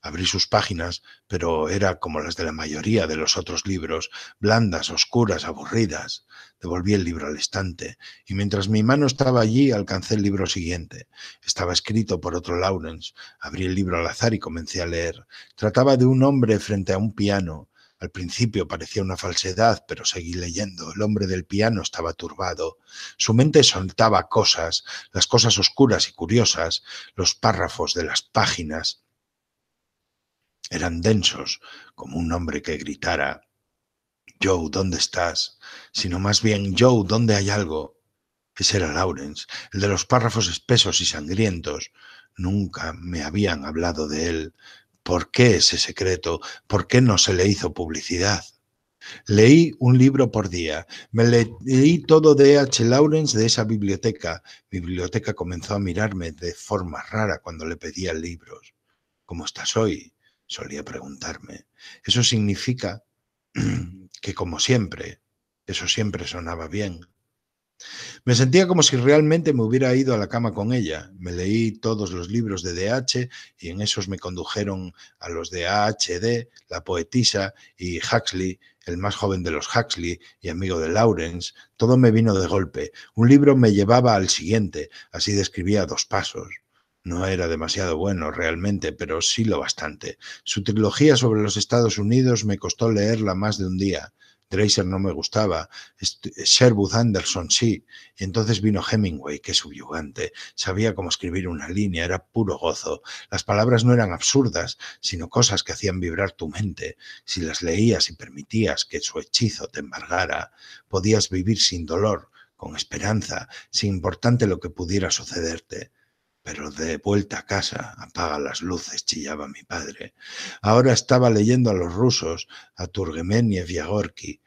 Abrí sus páginas, pero era como las de la mayoría de los otros libros, blandas, oscuras, aburridas. Devolví el libro al estante, y mientras mi mano estaba allí, alcancé el libro siguiente. Estaba escrito por otro Lawrence. Abrí el libro al azar y comencé a leer. Trataba de un hombre frente a un piano. Al principio parecía una falsedad, pero seguí leyendo. El hombre del piano estaba turbado. Su mente soltaba cosas, las cosas oscuras y curiosas, los párrafos de las páginas. Eran densos, como un hombre que gritara, Joe, ¿dónde estás? Sino más bien, Joe, ¿dónde hay algo? Ese era Lawrence, el de los párrafos espesos y sangrientos. Nunca me habían hablado de él, ¿Por qué ese secreto? ¿Por qué no se le hizo publicidad? Leí un libro por día, me leí todo de H. Lawrence de esa biblioteca. Mi biblioteca comenzó a mirarme de forma rara cuando le pedía libros. ¿Cómo estás hoy? solía preguntarme. Eso significa que, como siempre, eso siempre sonaba bien, me sentía como si realmente me hubiera ido a la cama con ella. Me leí todos los libros de DH y en esos me condujeron a los de AHD, la poetisa y Huxley, el más joven de los Huxley y amigo de Lawrence. Todo me vino de golpe. Un libro me llevaba al siguiente, así describía dos pasos. No era demasiado bueno realmente, pero sí lo bastante. Su trilogía sobre los Estados Unidos me costó leerla más de un día. Tracer no me gustaba, Sherwood este, Anderson sí, entonces vino Hemingway, que subyugante, sabía cómo escribir una línea, era puro gozo, las palabras no eran absurdas, sino cosas que hacían vibrar tu mente, si las leías y permitías que su hechizo te embargara, podías vivir sin dolor, con esperanza, sin importante lo que pudiera sucederte. Pero de vuelta a casa, apaga las luces, chillaba mi padre. Ahora estaba leyendo a los rusos, a Turgemeniev y a Gorky.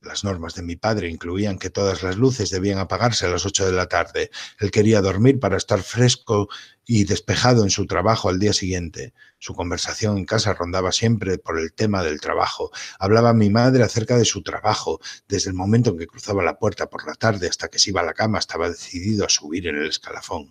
Las normas de mi padre incluían que todas las luces debían apagarse a las ocho de la tarde. Él quería dormir para estar fresco y despejado en su trabajo al día siguiente. Su conversación en casa rondaba siempre por el tema del trabajo. Hablaba mi madre acerca de su trabajo. Desde el momento en que cruzaba la puerta por la tarde hasta que se iba a la cama estaba decidido a subir en el escalafón.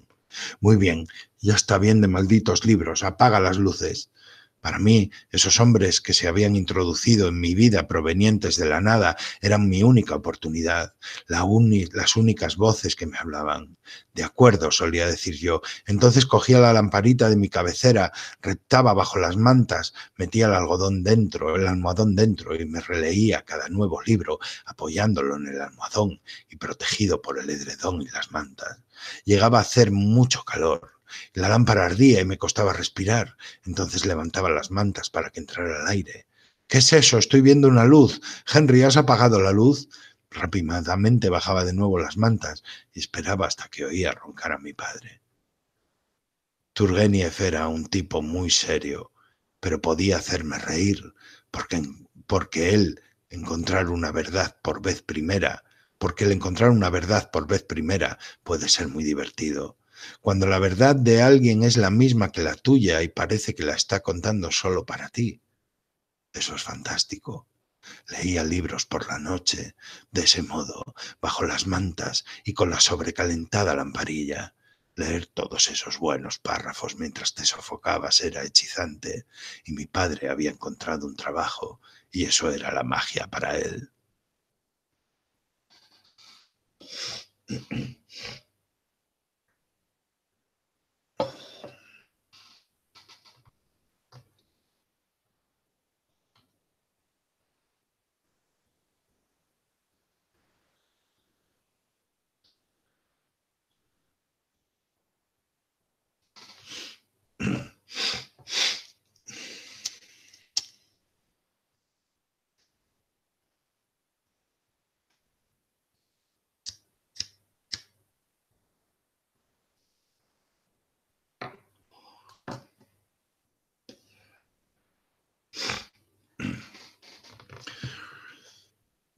Muy bien, ya está bien de malditos libros, apaga las luces. Para mí, esos hombres que se habían introducido en mi vida provenientes de la nada eran mi única oportunidad, las únicas voces que me hablaban. De acuerdo, solía decir yo. Entonces cogía la lamparita de mi cabecera, rectaba bajo las mantas, metía el algodón dentro, el almohadón dentro y me releía cada nuevo libro apoyándolo en el almohadón y protegido por el edredón y las mantas. Llegaba a hacer mucho calor. La lámpara ardía y me costaba respirar. Entonces levantaba las mantas para que entrara el aire. ¿Qué es eso? Estoy viendo una luz. Henry, ¿has apagado la luz? Rápidamente bajaba de nuevo las mantas y esperaba hasta que oía roncar a mi padre. Turgeniev era un tipo muy serio, pero podía hacerme reír, porque, porque él encontrar una verdad por vez primera porque el encontrar una verdad por vez primera puede ser muy divertido. Cuando la verdad de alguien es la misma que la tuya y parece que la está contando solo para ti. Eso es fantástico. Leía libros por la noche, de ese modo, bajo las mantas y con la sobrecalentada lamparilla. Leer todos esos buenos párrafos mientras te sofocabas era hechizante, y mi padre había encontrado un trabajo, y eso era la magia para él. Gracias.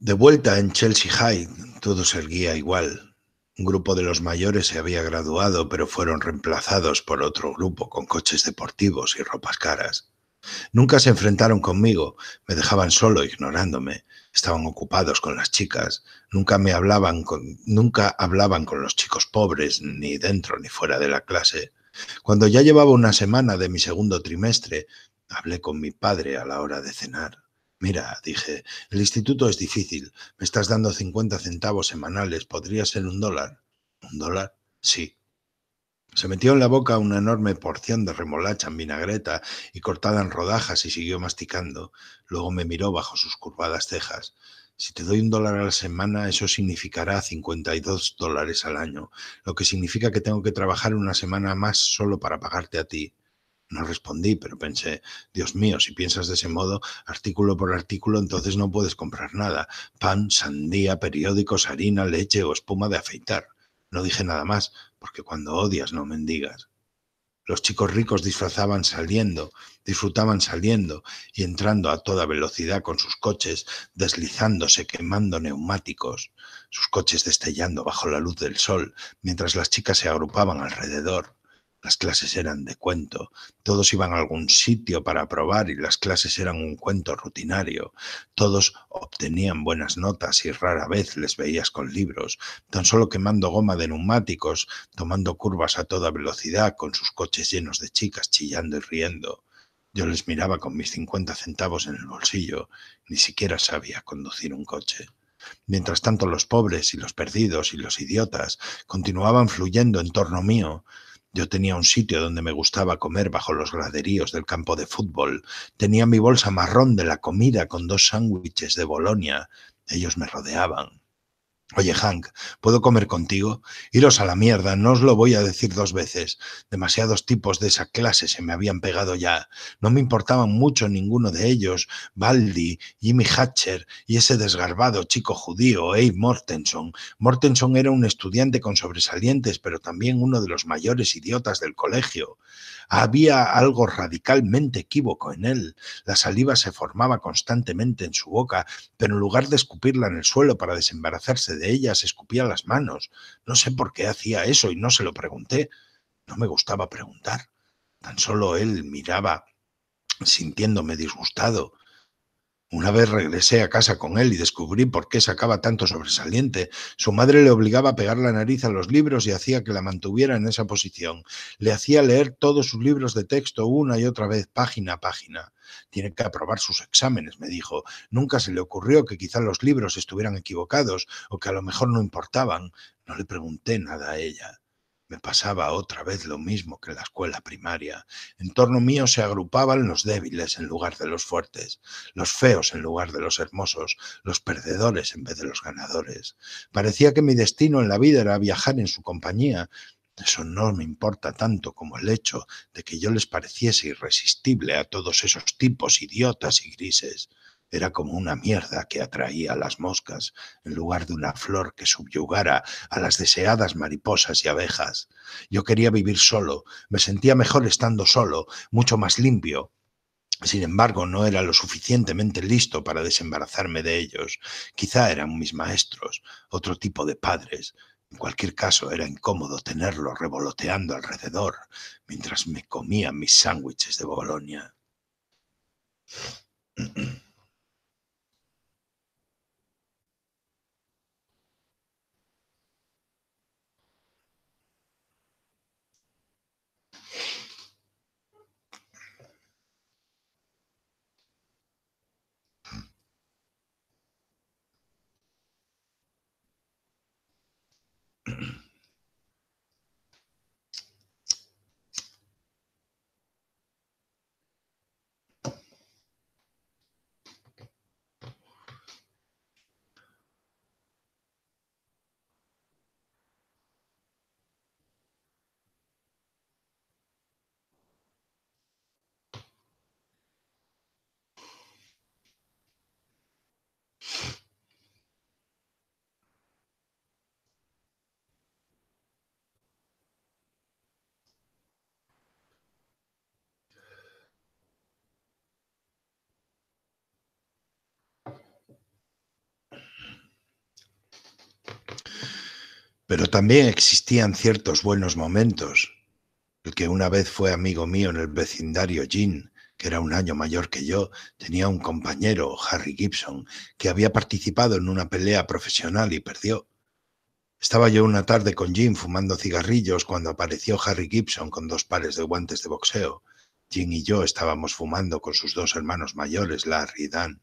De vuelta en Chelsea High, todo seguía igual. Un grupo de los mayores se había graduado, pero fueron reemplazados por otro grupo con coches deportivos y ropas caras. Nunca se enfrentaron conmigo, me dejaban solo ignorándome. Estaban ocupados con las chicas, nunca me hablaban nunca hablaban con los chicos pobres ni dentro ni fuera de la clase. Cuando ya llevaba una semana de mi segundo trimestre, hablé con mi padre a la hora de cenar. Mira, dije, el instituto es difícil. Me estás dando 50 centavos semanales. ¿Podría ser un dólar? ¿Un dólar? Sí. Se metió en la boca una enorme porción de remolacha en vinagreta y cortada en rodajas y siguió masticando. Luego me miró bajo sus curvadas cejas. Si te doy un dólar a la semana, eso significará 52 dólares al año, lo que significa que tengo que trabajar una semana más solo para pagarte a ti. No respondí, pero pensé, Dios mío, si piensas de ese modo, artículo por artículo, entonces no puedes comprar nada. Pan, sandía, periódicos, harina, leche o espuma de afeitar. No dije nada más, porque cuando odias no mendigas. Los chicos ricos disfrazaban saliendo, disfrutaban saliendo y entrando a toda velocidad con sus coches, deslizándose, quemando neumáticos, sus coches destellando bajo la luz del sol, mientras las chicas se agrupaban alrededor las clases eran de cuento, todos iban a algún sitio para probar y las clases eran un cuento rutinario, todos obtenían buenas notas y rara vez les veías con libros, tan solo quemando goma de neumáticos, tomando curvas a toda velocidad con sus coches llenos de chicas chillando y riendo. Yo les miraba con mis 50 centavos en el bolsillo, ni siquiera sabía conducir un coche. Mientras tanto los pobres y los perdidos y los idiotas continuaban fluyendo en torno mío, yo tenía un sitio donde me gustaba comer bajo los graderíos del campo de fútbol. Tenía mi bolsa marrón de la comida con dos sándwiches de Bolonia. Ellos me rodeaban. Oye, Hank, ¿puedo comer contigo? Iros a la mierda, no os lo voy a decir dos veces. Demasiados tipos de esa clase se me habían pegado ya. No me importaban mucho ninguno de ellos. Baldi, Jimmy Hatcher y ese desgarbado chico judío, Abe Mortenson. Mortenson era un estudiante con sobresalientes, pero también uno de los mayores idiotas del colegio. Había algo radicalmente equívoco en él. La saliva se formaba constantemente en su boca, pero en lugar de escupirla en el suelo para desembarazarse de ellas, escupía las manos. No sé por qué hacía eso y no se lo pregunté. No me gustaba preguntar. Tan solo él miraba sintiéndome disgustado una vez regresé a casa con él y descubrí por qué sacaba tanto sobresaliente. Su madre le obligaba a pegar la nariz a los libros y hacía que la mantuviera en esa posición. Le hacía leer todos sus libros de texto una y otra vez, página a página. Tiene que aprobar sus exámenes, me dijo. Nunca se le ocurrió que quizá los libros estuvieran equivocados o que a lo mejor no importaban. No le pregunté nada a ella. Me pasaba otra vez lo mismo que en la escuela primaria. En torno mío se agrupaban los débiles en lugar de los fuertes, los feos en lugar de los hermosos, los perdedores en vez de los ganadores. Parecía que mi destino en la vida era viajar en su compañía. Eso no me importa tanto como el hecho de que yo les pareciese irresistible a todos esos tipos idiotas y grises. Era como una mierda que atraía a las moscas en lugar de una flor que subyugara a las deseadas mariposas y abejas. Yo quería vivir solo, me sentía mejor estando solo, mucho más limpio, sin embargo, no era lo suficientemente listo para desembarazarme de ellos. Quizá eran mis maestros, otro tipo de padres. En cualquier caso, era incómodo tenerlos revoloteando alrededor mientras me comía mis sándwiches de Bolonia. Pero también existían ciertos buenos momentos. El que una vez fue amigo mío en el vecindario Jean, que era un año mayor que yo, tenía un compañero, Harry Gibson, que había participado en una pelea profesional y perdió. Estaba yo una tarde con Jim fumando cigarrillos cuando apareció Harry Gibson con dos pares de guantes de boxeo. Jim y yo estábamos fumando con sus dos hermanos mayores, Larry y Dan.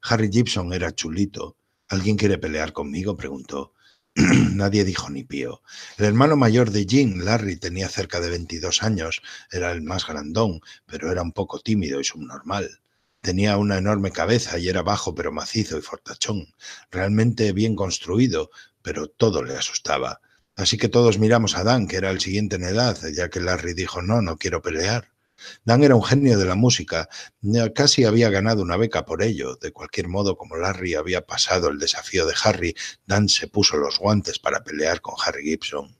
Harry Gibson era chulito. ¿Alguien quiere pelear conmigo? preguntó. Nadie dijo ni pío. El hermano mayor de Jim, Larry, tenía cerca de 22 años, era el más grandón, pero era un poco tímido y subnormal. Tenía una enorme cabeza y era bajo pero macizo y fortachón, realmente bien construido, pero todo le asustaba. Así que todos miramos a Dan, que era el siguiente en edad, ya que Larry dijo, no, no quiero pelear. Dan era un genio de la música, casi había ganado una beca por ello. De cualquier modo, como Larry había pasado el desafío de Harry, Dan se puso los guantes para pelear con Harry Gibson.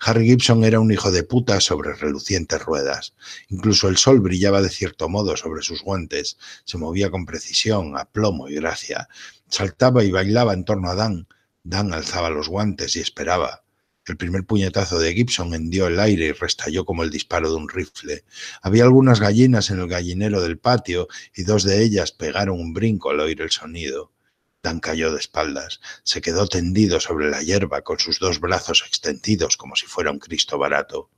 Harry Gibson era un hijo de puta sobre relucientes ruedas. Incluso el sol brillaba de cierto modo sobre sus guantes. Se movía con precisión, aplomo y gracia. Saltaba y bailaba en torno a Dan. Dan alzaba los guantes y esperaba. El primer puñetazo de Gibson hendió el aire y restalló como el disparo de un rifle. Había algunas gallinas en el gallinero del patio y dos de ellas pegaron un brinco al oír el sonido. Dan cayó de espaldas. Se quedó tendido sobre la hierba con sus dos brazos extendidos como si fuera un Cristo barato.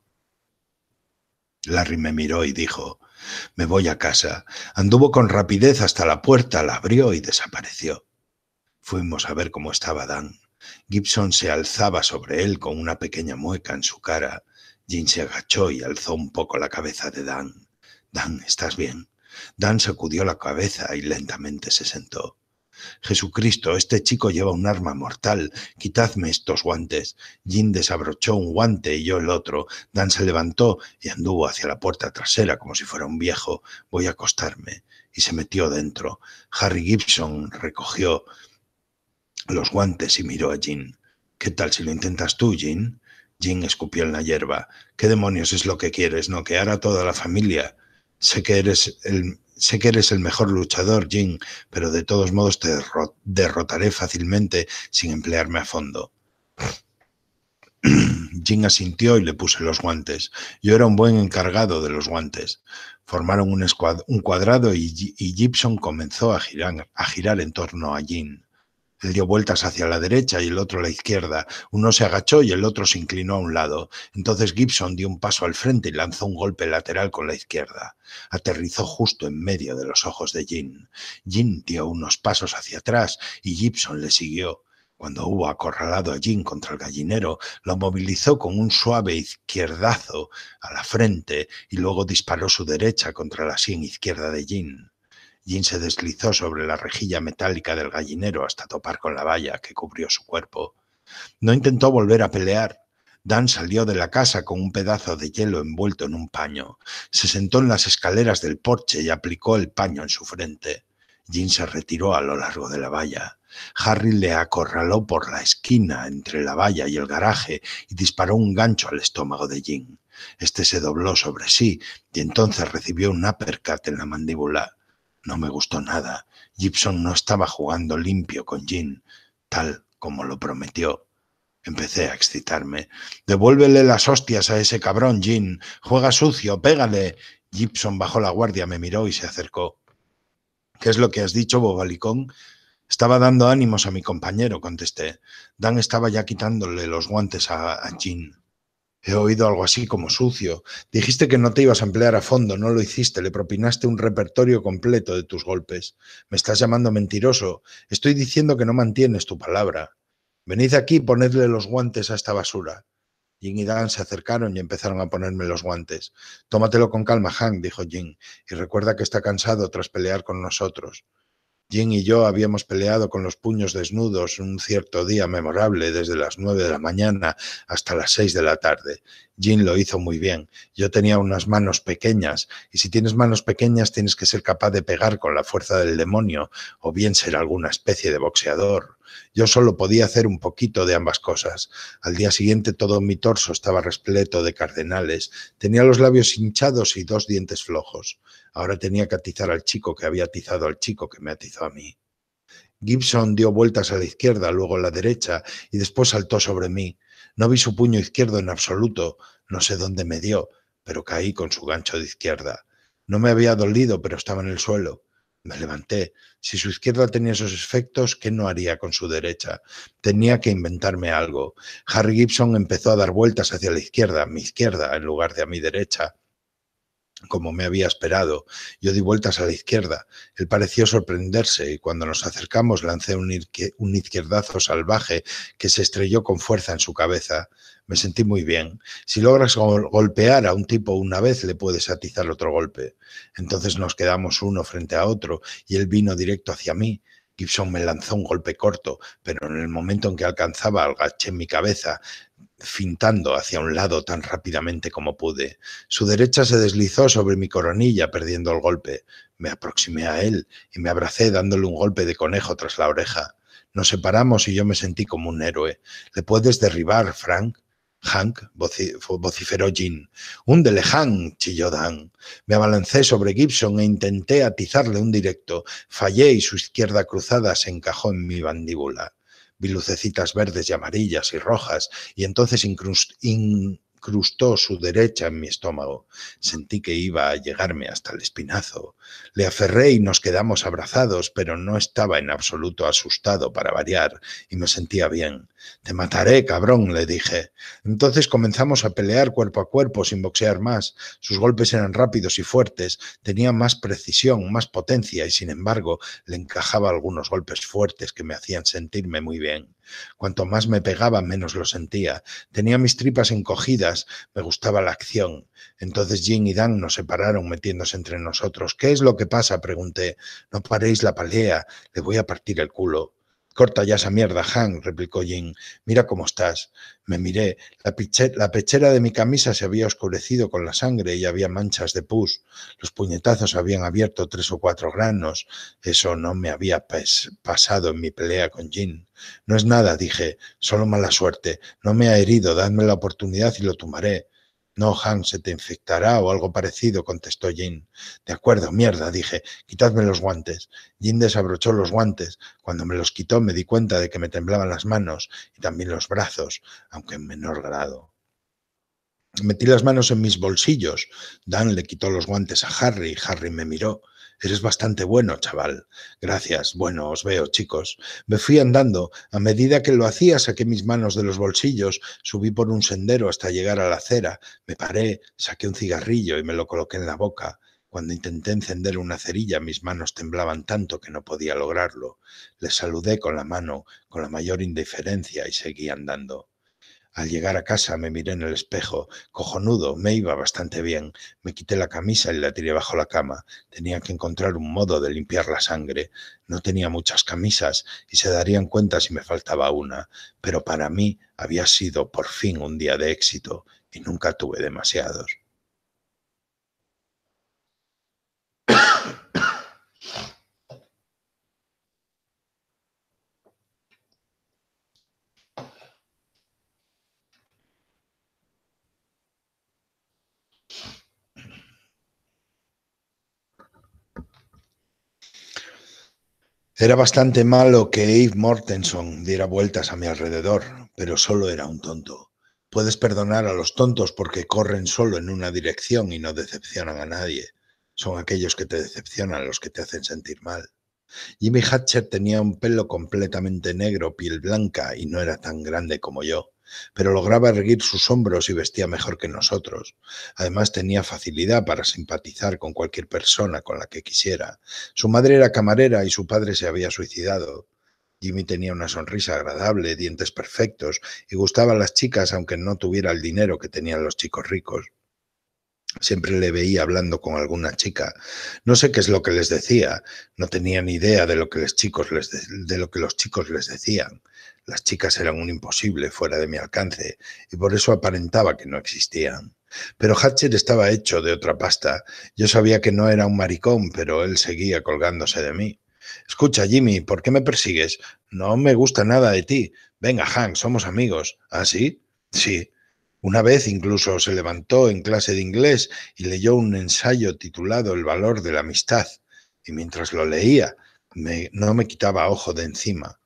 Larry me miró y dijo, me voy a casa. Anduvo con rapidez hasta la puerta, la abrió y desapareció. Fuimos a ver cómo estaba Dan. Gibson se alzaba sobre él con una pequeña mueca en su cara. Jim se agachó y alzó un poco la cabeza de Dan. Dan, ¿estás bien? Dan sacudió la cabeza y lentamente se sentó. Jesucristo, este chico lleva un arma mortal. Quitadme estos guantes. Jim desabrochó un guante y yo el otro. Dan se levantó y anduvo hacia la puerta trasera como si fuera un viejo. Voy a acostarme. Y se metió dentro. Harry Gibson recogió los guantes y miró a Jin. ¿Qué tal si lo intentas tú, Jin? Jin escupió en la hierba. ¿Qué demonios es lo que quieres? ¿Noquear a toda la familia? Sé que eres el, sé que eres el mejor luchador, Jin, pero de todos modos te derrotaré fácilmente sin emplearme a fondo. Jin asintió y le puse los guantes. Yo era un buen encargado de los guantes. Formaron un, un cuadrado y, Gibson comenzó a girar, a girar en torno a Jin. Él dio vueltas hacia la derecha y el otro a la izquierda. Uno se agachó y el otro se inclinó a un lado. Entonces Gibson dio un paso al frente y lanzó un golpe lateral con la izquierda. Aterrizó justo en medio de los ojos de Jean. Jean dio unos pasos hacia atrás y Gibson le siguió. Cuando hubo acorralado a Jean contra el gallinero, lo movilizó con un suave izquierdazo a la frente y luego disparó su derecha contra la sien izquierda de Jean. Jean se deslizó sobre la rejilla metálica del gallinero hasta topar con la valla que cubrió su cuerpo. No intentó volver a pelear. Dan salió de la casa con un pedazo de hielo envuelto en un paño. Se sentó en las escaleras del porche y aplicó el paño en su frente. Jean se retiró a lo largo de la valla. Harry le acorraló por la esquina entre la valla y el garaje y disparó un gancho al estómago de Jean. Este se dobló sobre sí y entonces recibió un uppercut en la mandíbula. No me gustó nada. Gibson no estaba jugando limpio con Jean, tal como lo prometió. Empecé a excitarme. Devuélvele las hostias a ese cabrón, Jean. Juega sucio, pégale. Gibson bajó la guardia, me miró y se acercó. ¿Qué es lo que has dicho, bobalicón? Estaba dando ánimos a mi compañero, contesté. Dan estaba ya quitándole los guantes a, Jean. He oído algo así como sucio. Dijiste que no te ibas a emplear a fondo, no lo hiciste, le propinaste un repertorio completo de tus golpes. Me estás llamando mentiroso. Estoy diciendo que no mantienes tu palabra. Venid aquí y ponedle los guantes a esta basura. Jin y Dan se acercaron y empezaron a ponerme los guantes. Tómatelo con calma, Hank, dijo Jin, y recuerda que está cansado tras pelear con nosotros. Jim y yo habíamos peleado con los puños desnudos un cierto día memorable desde las nueve de la mañana hasta las seis de la tarde. Jim lo hizo muy bien. Yo tenía unas manos pequeñas y si tienes manos pequeñas tienes que ser capaz de pegar con la fuerza del demonio o bien ser alguna especie de boxeador. Yo solo podía hacer un poquito de ambas cosas. Al día siguiente todo mi torso estaba respleto de cardenales, tenía los labios hinchados y dos dientes flojos. Ahora tenía que atizar al chico que había atizado al chico que me atizó a mí. Gibson dio vueltas a la izquierda, luego a la derecha, y después saltó sobre mí. No vi su puño izquierdo en absoluto, no sé dónde me dio, pero caí con su gancho de izquierda. No me había dolido, pero estaba en el suelo. Me levanté. Si su izquierda tenía esos efectos, ¿qué no haría con su derecha? Tenía que inventarme algo. Harry Gibson empezó a dar vueltas hacia la izquierda, mi izquierda, en lugar de a mi derecha como me había esperado. Yo di vueltas a la izquierda. Él pareció sorprenderse y cuando nos acercamos lancé un, izquierdazo salvaje que se estrelló con fuerza en su cabeza me sentí muy bien. Si logras golpear a un tipo una vez, le puedes atizar otro golpe. Entonces nos quedamos uno frente a otro y él vino directo hacia mí. Gibson me lanzó un golpe corto, pero en el momento en que alcanzaba, agaché mi cabeza, fintando hacia un lado tan rápidamente como pude. Su derecha se deslizó sobre mi coronilla, perdiendo el golpe. Me aproximé a él y me abracé dándole un golpe de conejo tras la oreja. Nos separamos y yo me sentí como un héroe. ¿Le puedes derribar, Frank? Hank, vociferó Un Húndele, Hank, chilló Dan. Me abalancé sobre Gibson e intenté atizarle un directo. Fallé y su izquierda cruzada se encajó en mi mandíbula. Vi lucecitas verdes y amarillas y rojas, y entonces crustó su derecha en mi estómago. Sentí que iba a llegarme hasta el espinazo. Le aferré y nos quedamos abrazados, pero no estaba en absoluto asustado para variar, y me sentía bien. Te mataré, cabrón, le dije. Entonces comenzamos a pelear cuerpo a cuerpo sin boxear más. Sus golpes eran rápidos y fuertes, tenía más precisión, más potencia, y sin embargo le encajaba algunos golpes fuertes que me hacían sentirme muy bien. Cuanto más me pegaba, menos lo sentía. Tenía mis tripas encogidas, me gustaba la acción. Entonces Jin y Dan nos separaron metiéndose entre nosotros. ¿Qué es lo que pasa? pregunté. No paréis la pelea, le voy a partir el culo. Corta ya esa mierda, Han, replicó Jin. Mira cómo estás. Me miré. La, pechera de mi camisa se había oscurecido con la sangre y había manchas de pus. Los puñetazos habían abierto tres o cuatro granos. Eso no me había pasado en mi pelea con Jin. No es nada, dije. Solo mala suerte. No me ha herido. Dadme la oportunidad y lo tomaré. No, Han, se te infectará o algo parecido, contestó Jin. De acuerdo, mierda, dije, quitadme los guantes. Jin desabrochó los guantes. Cuando me los quitó me di cuenta de que me temblaban las manos y también los brazos, aunque en menor grado. Metí las manos en mis bolsillos. Dan le quitó los guantes a Harry y Harry me miró. Eres bastante bueno, chaval. Gracias. Bueno, os veo, chicos. Me fui andando. A medida que lo hacía, saqué mis manos de los bolsillos, subí por un sendero hasta llegar a la acera. Me paré, saqué un cigarrillo y me lo coloqué en la boca. Cuando intenté encender una cerilla, mis manos temblaban tanto que no podía lograrlo. le saludé con la mano, con la mayor indiferencia, y seguí andando. Al llegar a casa me miré en el espejo. Cojonudo, me iba bastante bien. Me quité la camisa y la tiré bajo la cama. Tenía que encontrar un modo de limpiar la sangre. No tenía muchas camisas y se darían cuenta si me faltaba una. Pero para mí había sido por fin un día de éxito y nunca tuve demasiados. Era bastante malo que Abe Mortenson diera vueltas a mi alrededor, pero solo era un tonto. Puedes perdonar a los tontos porque corren solo en una dirección y no decepcionan a nadie. Son aquellos que te decepcionan los que te hacen sentir mal. Jimmy Hatcher tenía un pelo completamente negro, piel blanca y no era tan grande como yo pero lograba erguir sus hombros y vestía mejor que nosotros. Además tenía facilidad para simpatizar con cualquier persona con la que quisiera. Su madre era camarera y su padre se había suicidado. Jimmy tenía una sonrisa agradable, dientes perfectos y gustaba a las chicas aunque no tuviera el dinero que tenían los chicos ricos. Siempre le veía hablando con alguna chica. No sé qué es lo que les decía. No tenía ni idea de lo que, los chicos les de lo que los chicos les decían. Las chicas eran un imposible fuera de mi alcance y por eso aparentaba que no existían. Pero Hatcher estaba hecho de otra pasta. Yo sabía que no era un maricón, pero él seguía colgándose de mí. Escucha, Jimmy, ¿por qué me persigues? No me gusta nada de ti. Venga, Hank, somos amigos. ¿Ah, sí? Sí. Una vez incluso se levantó en clase de inglés y leyó un ensayo titulado El valor de la amistad. Y mientras lo leía, no me quitaba ojo de encima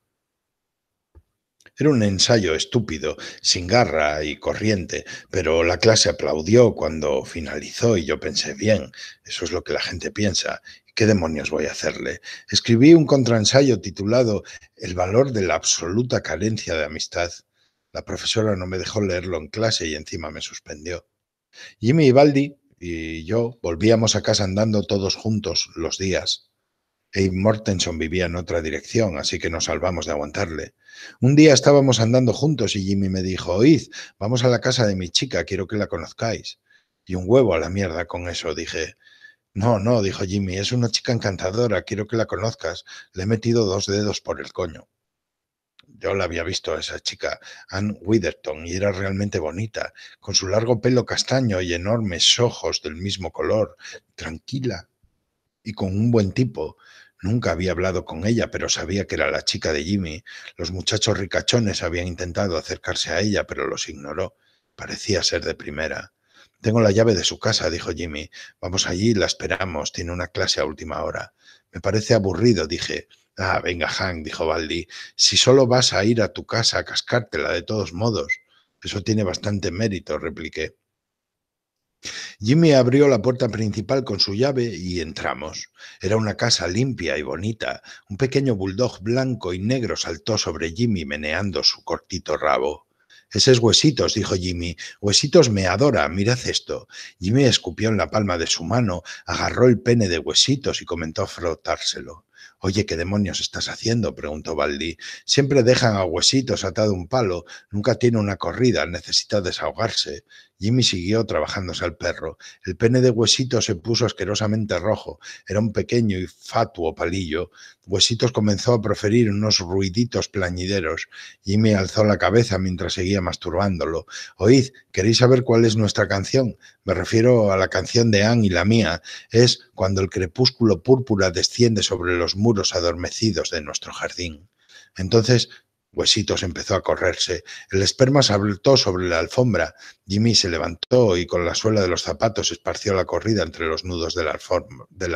un ensayo estúpido, sin garra y corriente, pero la clase aplaudió cuando finalizó y yo pensé, bien, eso es lo que la gente piensa. ¿Qué demonios voy a hacerle? Escribí un contraensayo titulado El valor de la absoluta carencia de amistad. La profesora no me dejó leerlo en clase y encima me suspendió. Jimmy Ibaldi y yo volvíamos a casa andando todos juntos los días. Abe Mortenson vivía en otra dirección, así que nos salvamos de aguantarle. Un día estábamos andando juntos y Jimmy me dijo, oíd, vamos a la casa de mi chica, quiero que la conozcáis. Y un huevo a la mierda con eso, dije. No, no, dijo Jimmy, es una chica encantadora, quiero que la conozcas. Le he metido dos dedos por el coño. Yo la había visto a esa chica, Ann Witherton, y era realmente bonita, con su largo pelo castaño y enormes ojos del mismo color, tranquila y con un buen tipo. Nunca había hablado con ella, pero sabía que era la chica de Jimmy. Los muchachos ricachones habían intentado acercarse a ella, pero los ignoró. Parecía ser de primera. Tengo la llave de su casa, dijo Jimmy. Vamos allí y la esperamos. Tiene una clase a última hora. Me parece aburrido, dije. Ah, venga, Hank, dijo Baldi. Si solo vas a ir a tu casa a cascártela de todos modos. Eso tiene bastante mérito, repliqué. Jimmy abrió la puerta principal con su llave y entramos. Era una casa limpia y bonita. Un pequeño bulldog blanco y negro saltó sobre Jimmy meneando su cortito rabo. Ese Huesitos, dijo Jimmy. Huesitos me adora, mirad esto. Jimmy escupió en la palma de su mano, agarró el pene de Huesitos y comenzó a frotárselo. Oye, ¿qué demonios estás haciendo? preguntó Baldi. Siempre dejan a Huesitos atado un palo, nunca tiene una corrida, necesita desahogarse. Jimmy siguió trabajándose al perro. El pene de Huesito se puso asquerosamente rojo. Era un pequeño y fatuo palillo. Huesitos comenzó a proferir unos ruiditos plañideros. Jimmy alzó la cabeza mientras seguía masturbándolo. Oíd, ¿queréis saber cuál es nuestra canción? Me refiero a la canción de Anne y la mía. Es Cuando el crepúsculo púrpura desciende sobre los muros adormecidos de nuestro jardín. Entonces Huesitos empezó a correrse. El esperma se abultó sobre la alfombra. Jimmy se levantó y con la suela de los zapatos esparció la corrida entre los nudos de la,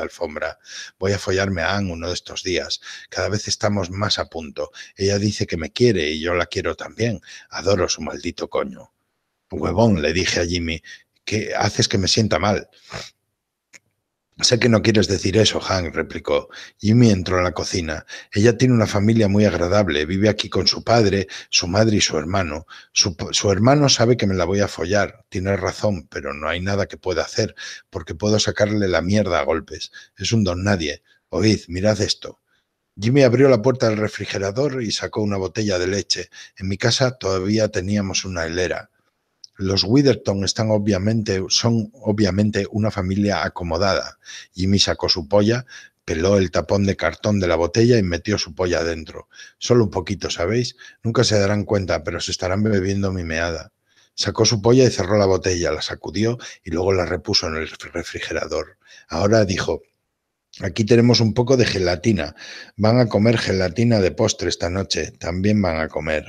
alfombra. Voy a follarme a Anne uno de estos días. Cada vez estamos más a punto. Ella dice que me quiere y yo la quiero también. Adoro su maldito coño. Huevón, le dije a Jimmy, «¿Qué haces que me sienta mal. Sé que no quieres decir eso, Hank, replicó. Jimmy entró a la cocina. Ella tiene una familia muy agradable. Vive aquí con su padre, su madre y su hermano. Su, hermano sabe que me la voy a follar. Tiene razón, pero no hay nada que pueda hacer, porque puedo sacarle la mierda a golpes. Es un don nadie. Oíd, mirad esto. Jimmy abrió la puerta del refrigerador y sacó una botella de leche. En mi casa todavía teníamos una helera. Los Witherton están obviamente, son obviamente una familia acomodada. Jimmy sacó su polla, peló el tapón de cartón de la botella y metió su polla dentro. Solo un poquito, ¿sabéis? Nunca se darán cuenta, pero se estarán bebiendo mi meada. Sacó su polla y cerró la botella, la sacudió y luego la repuso en el refrigerador. Ahora dijo, Aquí tenemos un poco de gelatina. Van a comer gelatina de postre esta noche. También van a comer.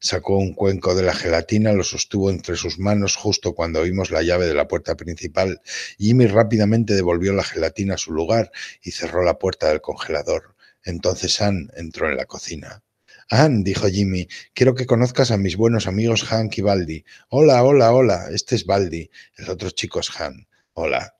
Sacó un cuenco de la gelatina, lo sostuvo entre sus manos justo cuando oímos la llave de la puerta principal. Jimmy rápidamente devolvió la gelatina a su lugar y cerró la puerta del congelador. Entonces Ann entró en la cocina. Ann, dijo Jimmy, quiero que conozcas a mis buenos amigos Hank y Baldi. Hola, hola, hola. Este es Baldi. El otro chico es Han. Hola.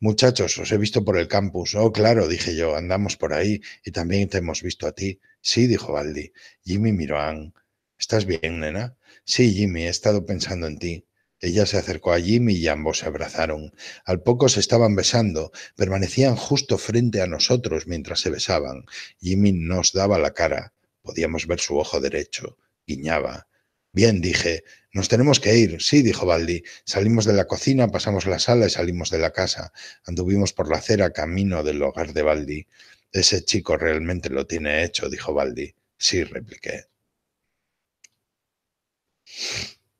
Muchachos, os he visto por el campus. Oh, claro, dije yo, andamos por ahí y también te hemos visto a ti. Sí, dijo Baldi. Jimmy miró a Ann. ¿Estás bien, nena? Sí, Jimmy, he estado pensando en ti. Ella se acercó a Jimmy y ambos se abrazaron. Al poco se estaban besando, permanecían justo frente a nosotros mientras se besaban. Jimmy nos daba la cara, podíamos ver su ojo derecho, guiñaba. Bien, dije, nos tenemos que ir. Sí, dijo Baldi. Salimos de la cocina, pasamos la sala y salimos de la casa. Anduvimos por la acera camino del hogar de Baldi. Ese chico realmente lo tiene hecho, dijo Baldi. Sí, repliqué.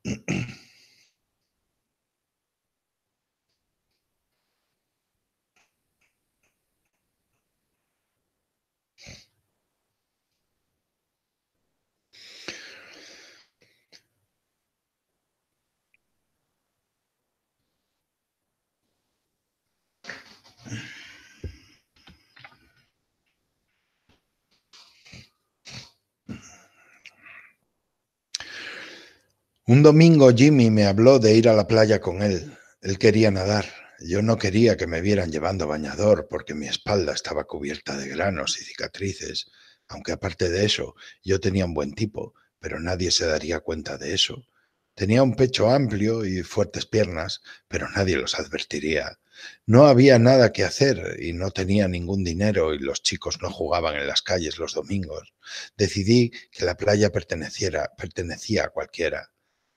Un domingo Jimmy me habló de ir a la playa con él. Él quería nadar. Yo no quería que me vieran llevando bañador porque mi espalda estaba cubierta de granos y cicatrices, aunque aparte de eso yo tenía un buen tipo, pero nadie se daría cuenta de eso. Tenía un pecho amplio y fuertes piernas, pero nadie los advertiría. No había nada que hacer y no tenía ningún dinero y los chicos no jugaban en las calles los domingos. Decidí que la playa perteneciera, pertenecía a cualquiera.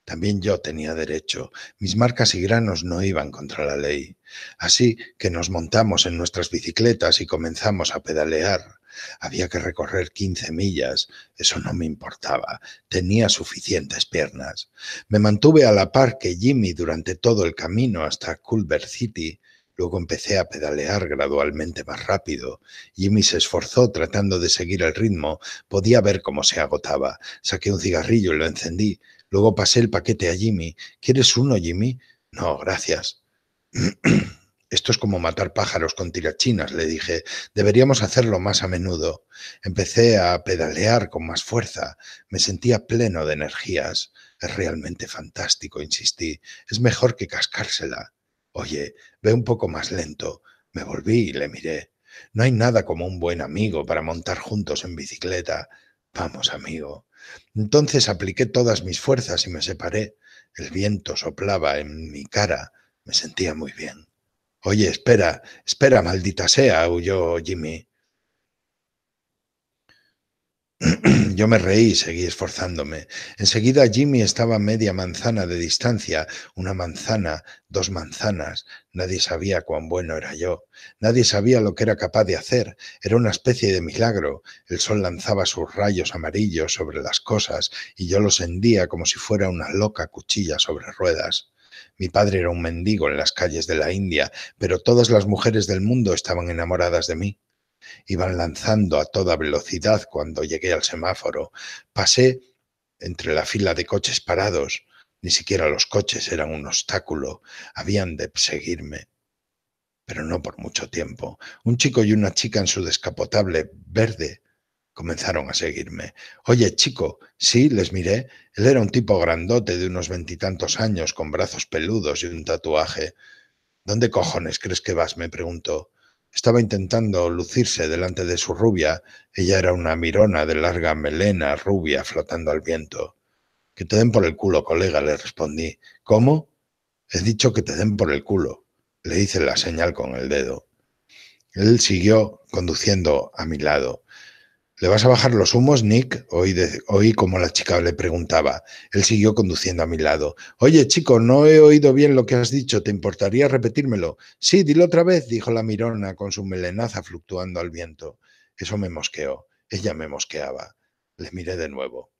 También yo tenía derecho. Mis marcas y granos no iban contra la ley. Así que nos montamos en nuestras bicicletas y comenzamos a pedalear. Había que recorrer 15 millas. Eso no me importaba. Tenía suficientes piernas. Me mantuve a la par que Jimmy durante todo el camino hasta Culver City. Luego empecé a pedalear gradualmente más rápido. Jimmy se esforzó tratando de seguir el ritmo. Podía ver cómo se agotaba. Saqué un cigarrillo y lo encendí. Luego pasé el paquete a Jimmy. ¿Quieres uno, Jimmy? No, gracias. Esto es como matar pájaros con tirachinas, le dije. Deberíamos hacerlo más a menudo. Empecé a pedalear con más fuerza. Me sentía pleno de energías. Es realmente fantástico, insistí. Es mejor que cascársela. Oye, ve un poco más lento. Me volví y le miré. No hay nada como un buen amigo para montar juntos en bicicleta. Vamos, amigo. Entonces apliqué todas mis fuerzas y me separé. El viento soplaba en mi cara. Me sentía muy bien. Oye, espera, espera, maldita sea, huyó Jimmy. Yo me reí y seguí esforzándome. Enseguida Jimmy estaba a media manzana de distancia, una manzana, dos manzanas. Nadie sabía cuán bueno era yo. Nadie sabía lo que era capaz de hacer. Era una especie de milagro. El sol lanzaba sus rayos amarillos sobre las cosas y yo los hendía como si fuera una loca cuchilla sobre ruedas. Mi padre era un mendigo en las calles de la India, pero todas las mujeres del mundo estaban enamoradas de mí iban lanzando a toda velocidad cuando llegué al semáforo. Pasé entre la fila de coches parados. Ni siquiera los coches eran un obstáculo. Habían de seguirme. Pero no por mucho tiempo. Un chico y una chica en su descapotable verde comenzaron a seguirme. Oye, chico, sí, les miré. Él era un tipo grandote de unos veintitantos años, con brazos peludos y un tatuaje. ¿Dónde cojones crees que vas? me preguntó. Estaba intentando lucirse delante de su rubia. Ella era una mirona de larga melena rubia flotando al viento. Que te den por el culo, colega, le respondí. ¿Cómo? He dicho que te den por el culo. Le hice la señal con el dedo. Él siguió conduciendo a mi lado. ¿Le vas a bajar los humos, Nick? Oí, como la chica le preguntaba. Él siguió conduciendo a mi lado. Oye, chico, no he oído bien lo que has dicho. ¿Te importaría repetírmelo? Sí, dilo otra vez, dijo la mirona con su melenaza fluctuando al viento. Eso me mosqueó. Ella me mosqueaba. Le miré de nuevo.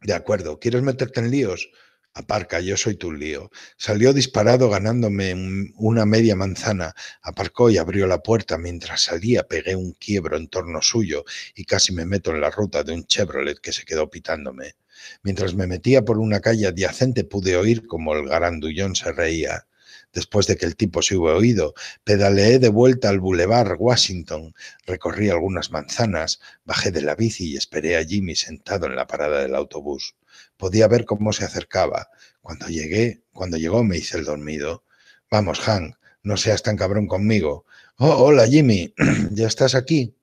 De acuerdo, ¿quieres meterte en líos? Aparca, yo soy tu lío. Salió disparado ganándome una media manzana. Aparcó y abrió la puerta. Mientras salía pegué un quiebro en torno suyo y casi me meto en la ruta de un Chevrolet que se quedó pitándome. Mientras me metía por una calle adyacente pude oír como el garandullón se reía. Después de que el tipo se hubo oído, pedaleé de vuelta al Boulevard Washington, recorrí algunas manzanas, bajé de la bici y esperé a Jimmy sentado en la parada del autobús. Podía ver cómo se acercaba. Cuando llegué, cuando llegó, me hice el dormido. Vamos, Han, no seas tan cabrón conmigo. Oh, hola, Jimmy, ya estás aquí.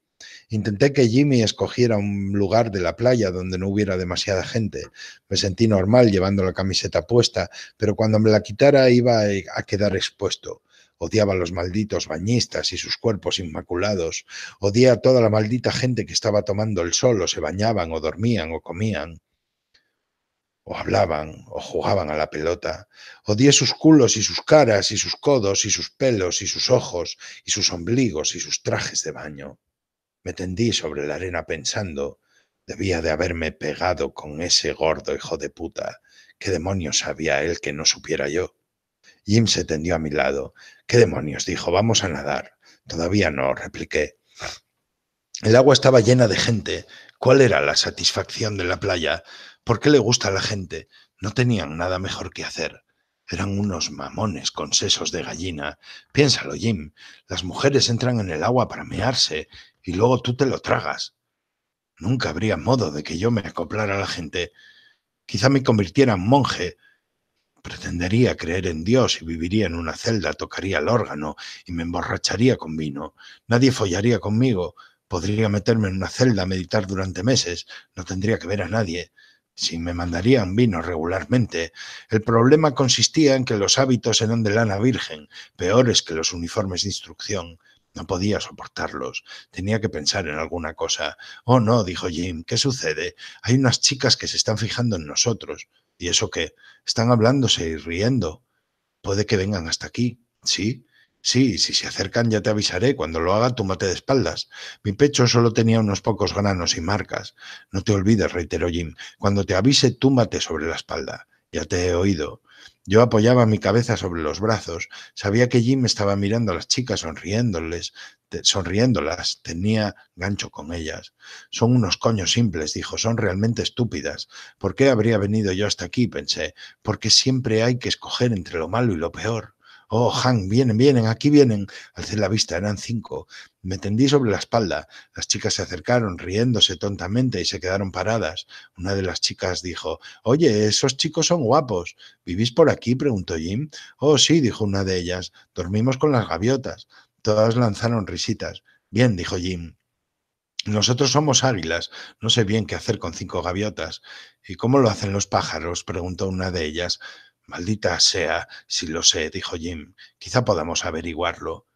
Intenté que Jimmy escogiera un lugar de la playa donde no hubiera demasiada gente. Me sentí normal llevando la camiseta puesta, pero cuando me la quitara iba a quedar expuesto. Odiaba a los malditos bañistas y sus cuerpos inmaculados. Odiaba a toda la maldita gente que estaba tomando el sol o se bañaban o dormían o comían o hablaban, o jugaban a la pelota. o Odié sus culos y sus caras y sus codos y sus pelos y sus ojos y sus ombligos y sus trajes de baño. Me tendí sobre la arena pensando, debía de haberme pegado con ese gordo hijo de puta. ¿Qué demonios sabía él que no supiera yo? Jim se tendió a mi lado. ¿Qué demonios? dijo, vamos a nadar. Todavía no, repliqué. El agua estaba llena de gente. ¿Cuál era la satisfacción de la playa? ¿Por qué le gusta a la gente? No tenían nada mejor que hacer. Eran unos mamones con sesos de gallina. Piénsalo, Jim. Las mujeres entran en el agua para mearse y luego tú te lo tragas. Nunca habría modo de que yo me acoplara a la gente. Quizá me convirtiera en monje. Pretendería creer en Dios y viviría en una celda, tocaría el órgano y me emborracharía con vino. Nadie follaría conmigo. Podría meterme en una celda a meditar durante meses. No tendría que ver a nadie si me mandarían vino regularmente. El problema consistía en que los hábitos eran de lana virgen, peores que los uniformes de instrucción. No podía soportarlos. Tenía que pensar en alguna cosa. Oh, no, dijo Jim, ¿qué sucede? Hay unas chicas que se están fijando en nosotros. ¿Y eso qué? Están hablándose y riendo. Puede que vengan hasta aquí. Sí, Sí, si se acercan ya te avisaré. Cuando lo haga, túmate de espaldas. Mi pecho solo tenía unos pocos granos y marcas. No te olvides, reiteró Jim. Cuando te avise, túmate sobre la espalda. Ya te he oído. Yo apoyaba mi cabeza sobre los brazos. Sabía que Jim estaba mirando a las chicas sonriéndoles, sonriéndolas. Tenía gancho con ellas. Son unos coños simples, dijo. Son realmente estúpidas. ¿Por qué habría venido yo hasta aquí? pensé. Porque siempre hay que escoger entre lo malo y lo peor. Oh, Han, vienen, vienen, aquí vienen. hacer la vista, eran cinco. Me tendí sobre la espalda. Las chicas se acercaron, riéndose tontamente, y se quedaron paradas. Una de las chicas dijo, Oye, esos chicos son guapos. ¿Vivís por aquí? preguntó Jim. Oh, sí, dijo una de ellas. Dormimos con las gaviotas. Todas lanzaron risitas. Bien, dijo Jim. Nosotros somos águilas, no sé bien qué hacer con cinco gaviotas. ¿Y cómo lo hacen los pájaros? preguntó una de ellas. Maldita sea, si lo sé, dijo Jim. Quizá podamos averiguarlo.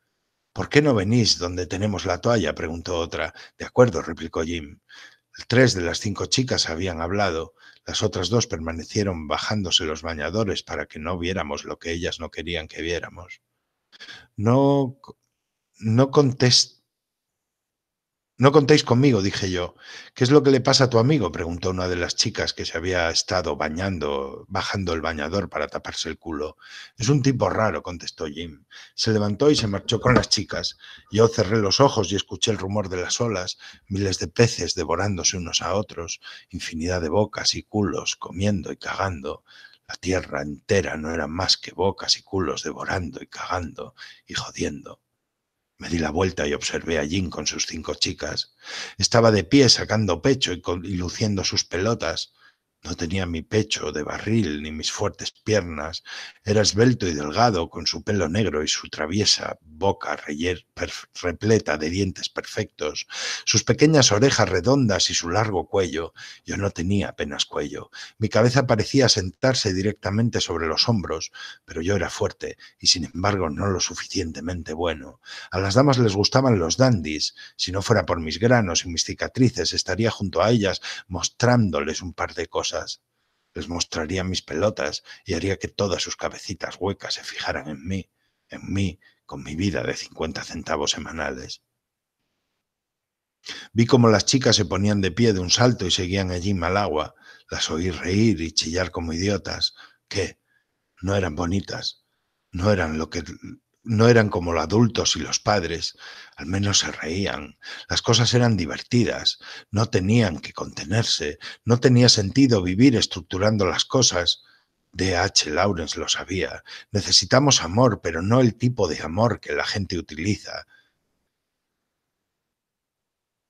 ¿Por qué no venís donde tenemos la toalla? preguntó otra. De acuerdo, replicó Jim. Tres de las cinco chicas habían hablado. Las otras dos permanecieron bajándose los bañadores para que no viéramos lo que ellas no querían que viéramos. No, no contestó no contéis conmigo, dije yo. ¿Qué es lo que le pasa a tu amigo? preguntó una de las chicas que se había estado bañando, bajando el bañador para taparse el culo. Es un tipo raro, contestó Jim. Se levantó y se marchó con las chicas. Yo cerré los ojos y escuché el rumor de las olas, miles de peces devorándose unos a otros, infinidad de bocas y culos comiendo y cagando. La tierra entera no era más que bocas y culos devorando y cagando y jodiendo. Me di la vuelta y observé a Jim con sus cinco chicas. Estaba de pie sacando pecho y, y luciendo sus pelotas. No tenía mi pecho de barril ni mis fuertes piernas. Era esbelto y delgado, con su pelo negro y su traviesa boca repleta de dientes perfectos, sus pequeñas orejas redondas y su largo cuello. Yo no tenía apenas cuello. Mi cabeza parecía sentarse directamente sobre los hombros, pero yo era fuerte y sin embargo no lo suficientemente bueno. A las damas les gustaban los dandies. Si no fuera por mis granos y mis cicatrices, estaría junto a ellas mostrándoles un par de cosas les mostraría mis pelotas y haría que todas sus cabecitas huecas se fijaran en mí, en mí, con mi vida de 50 centavos semanales. Vi como las chicas se ponían de pie de un salto y seguían allí mal agua. Las oí reír y chillar como idiotas, que no eran bonitas, no eran lo que no eran como los adultos y los padres, al menos se reían, las cosas eran divertidas, no tenían que contenerse, no tenía sentido vivir estructurando las cosas. H. Lawrence lo sabía. Necesitamos amor, pero no el tipo de amor que la gente utiliza.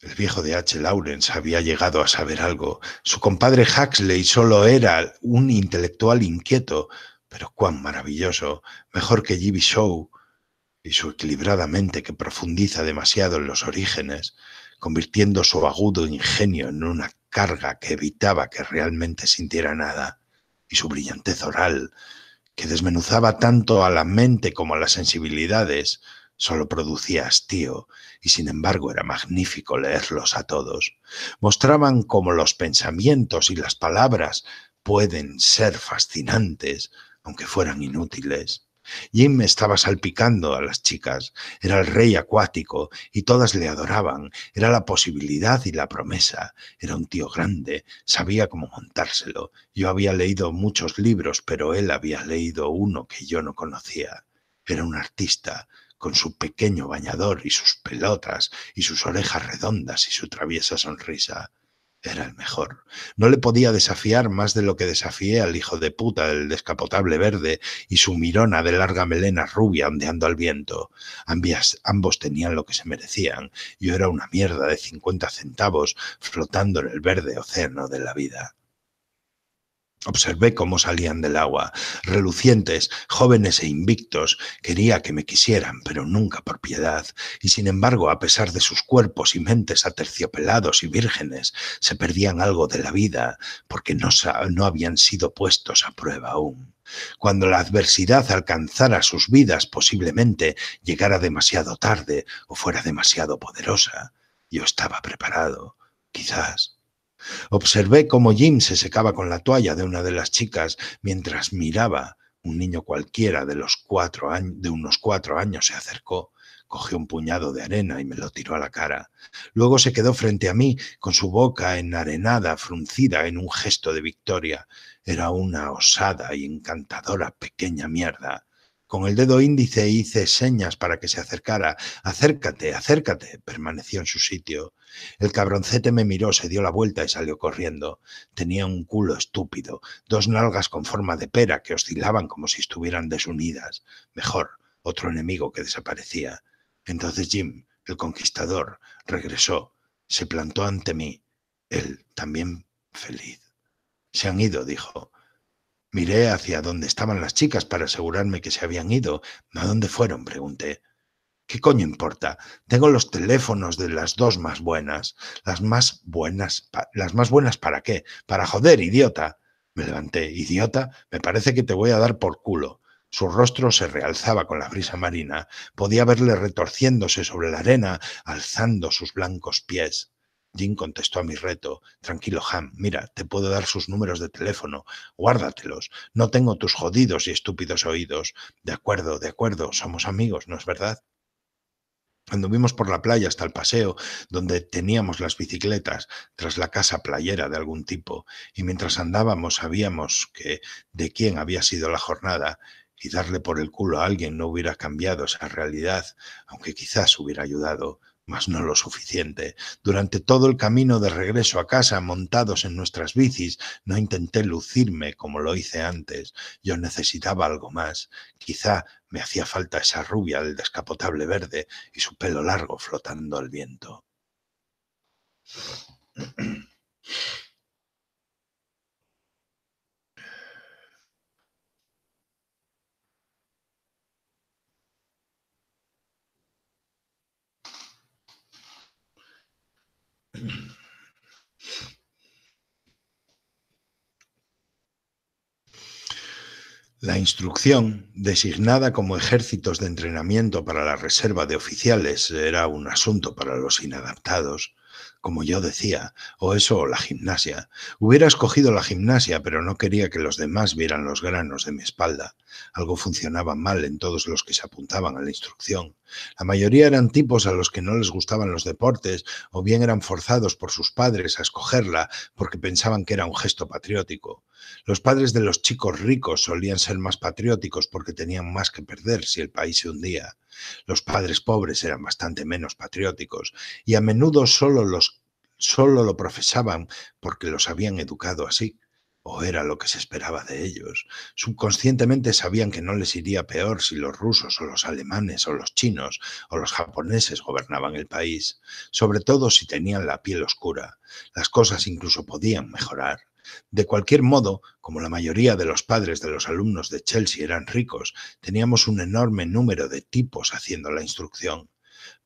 El viejo de H. Lawrence había llegado a saber algo. Su compadre Huxley solo era un intelectual inquieto, pero cuán maravilloso, mejor que Jimmy Shaw, y su equilibrada mente que profundiza demasiado en los orígenes, convirtiendo su agudo ingenio en una carga que evitaba que realmente sintiera nada, y su brillantez oral, que desmenuzaba tanto a la mente como a las sensibilidades, solo producía hastío, y sin embargo era magnífico leerlos a todos. Mostraban cómo los pensamientos y las palabras pueden ser fascinantes, aunque fueran inútiles. Jim me estaba salpicando a las chicas, era el rey acuático y todas le adoraban, era la posibilidad y la promesa, era un tío grande, sabía cómo montárselo. Yo había leído muchos libros, pero él había leído uno que yo no conocía. Era un artista, con su pequeño bañador y sus pelotas y sus orejas redondas y su traviesa sonrisa era el mejor. No le podía desafiar más de lo que desafié al hijo de puta del descapotable verde y su mirona de larga melena rubia ondeando al viento. ambos tenían lo que se merecían. Yo era una mierda de cincuenta centavos flotando en el verde océano de la vida. Observé cómo salían del agua, relucientes, jóvenes e invictos. Quería que me quisieran, pero nunca por piedad. Y sin embargo, a pesar de sus cuerpos y mentes aterciopelados y vírgenes, se perdían algo de la vida, porque no, no habían sido puestos a prueba aún. Cuando la adversidad alcanzara sus vidas, posiblemente llegara demasiado tarde o fuera demasiado poderosa. Yo estaba preparado, quizás Observé cómo Jim se secaba con la toalla de una de las chicas mientras miraba. Un niño cualquiera de, los cuatro años, de unos cuatro años se acercó, cogió un puñado de arena y me lo tiró a la cara. Luego se quedó frente a mí, con su boca enarenada, fruncida en un gesto de victoria. Era una osada y encantadora pequeña mierda. Con el dedo índice hice señas para que se acercara. Acércate, acércate. Permaneció en su sitio. El cabroncete me miró, se dio la vuelta y salió corriendo. Tenía un culo estúpido, dos nalgas con forma de pera que oscilaban como si estuvieran desunidas. Mejor, otro enemigo que desaparecía. Entonces Jim, el conquistador, regresó, se plantó ante mí, él también feliz. Se han ido, dijo. Miré hacia donde estaban las chicas para asegurarme que se habían ido. ¿A dónde fueron? pregunté. ¿Qué coño importa? Tengo los teléfonos de las dos más buenas. Las más buenas, las más buenas para qué? Para joder, idiota. Me levanté, idiota, me parece que te voy a dar por culo. Su rostro se realzaba con la brisa marina. Podía verle retorciéndose sobre la arena, alzando sus blancos pies. Jim contestó a mi reto. Tranquilo, Ham, mira, te puedo dar sus números de teléfono. Guárdatelos. No tengo tus jodidos y estúpidos oídos. De acuerdo, de acuerdo, somos amigos, ¿no es verdad? vimos por la playa hasta el paseo, donde teníamos las bicicletas, tras la casa playera de algún tipo, y mientras andábamos sabíamos que de quién había sido la jornada, y darle por el culo a alguien no hubiera cambiado esa realidad, aunque quizás hubiera ayudado, mas no lo suficiente. Durante todo el camino de regreso a casa, montados en nuestras bicis, no intenté lucirme como lo hice antes. Yo necesitaba algo más, quizá me hacía falta esa rubia del descapotable verde y su pelo largo flotando al viento. La instrucción, designada como ejércitos de entrenamiento para la reserva de oficiales, era un asunto para los inadaptados, como yo decía, o eso o la gimnasia. Hubiera escogido la gimnasia, pero no quería que los demás vieran los granos de mi espalda. Algo funcionaba mal en todos los que se apuntaban a la instrucción. La mayoría eran tipos a los que no les gustaban los deportes, o bien eran forzados por sus padres a escogerla porque pensaban que era un gesto patriótico. Los padres de los chicos ricos solían ser más patrióticos porque tenían más que perder si el país se hundía. Los padres pobres eran bastante menos patrióticos y a menudo solo, los, solo lo profesaban porque los habían educado así o era lo que se esperaba de ellos. Subconscientemente sabían que no les iría peor si los rusos o los alemanes o los chinos o los japoneses gobernaban el país, sobre todo si tenían la piel oscura. Las cosas incluso podían mejorar. De cualquier modo, como la mayoría de los padres de los alumnos de Chelsea eran ricos, teníamos un enorme número de tipos haciendo la instrucción.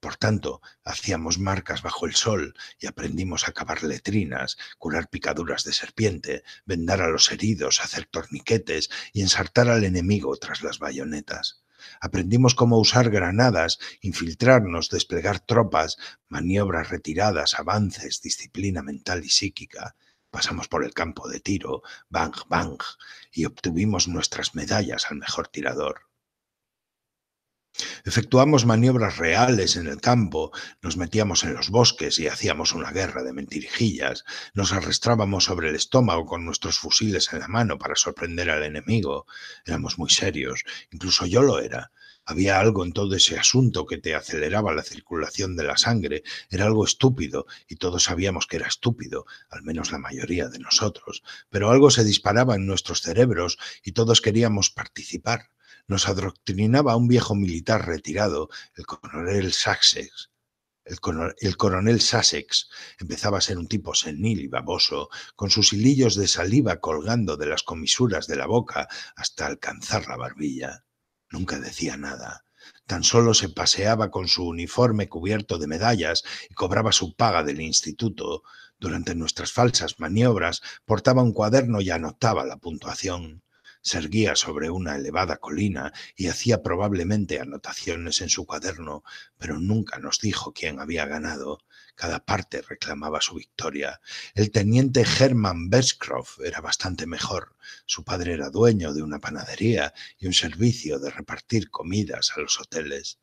Por tanto, hacíamos marcas bajo el sol y aprendimos a cavar letrinas, curar picaduras de serpiente, vendar a los heridos, hacer torniquetes y ensartar al enemigo tras las bayonetas. Aprendimos cómo usar granadas, infiltrarnos, desplegar tropas, maniobras retiradas, avances, disciplina mental y psíquica. Pasamos por el campo de tiro, bang, bang, y obtuvimos nuestras medallas al mejor tirador. Efectuamos maniobras reales en el campo, nos metíamos en los bosques y hacíamos una guerra de mentirijillas, nos arrastrábamos sobre el estómago con nuestros fusiles en la mano para sorprender al enemigo. Éramos muy serios, incluso yo lo era, había algo en todo ese asunto que te aceleraba la circulación de la sangre. Era algo estúpido, y todos sabíamos que era estúpido, al menos la mayoría de nosotros. Pero algo se disparaba en nuestros cerebros y todos queríamos participar. Nos adoctrinaba un viejo militar retirado, el coronel Saxex, el, coronel, el empezaba a ser un tipo senil y baboso, con sus hilillos de saliva colgando de las comisuras de la boca hasta alcanzar la barbilla. Nunca decía nada. Tan solo se paseaba con su uniforme cubierto de medallas y cobraba su paga del instituto. Durante nuestras falsas maniobras portaba un cuaderno y anotaba la puntuación. Se erguía sobre una elevada colina y hacía probablemente anotaciones en su cuaderno, pero nunca nos dijo quién había ganado. Cada parte reclamaba su victoria. El teniente Hermann Beschkopf era bastante mejor. Su padre era dueño de una panadería y un servicio de repartir comidas a los hoteles.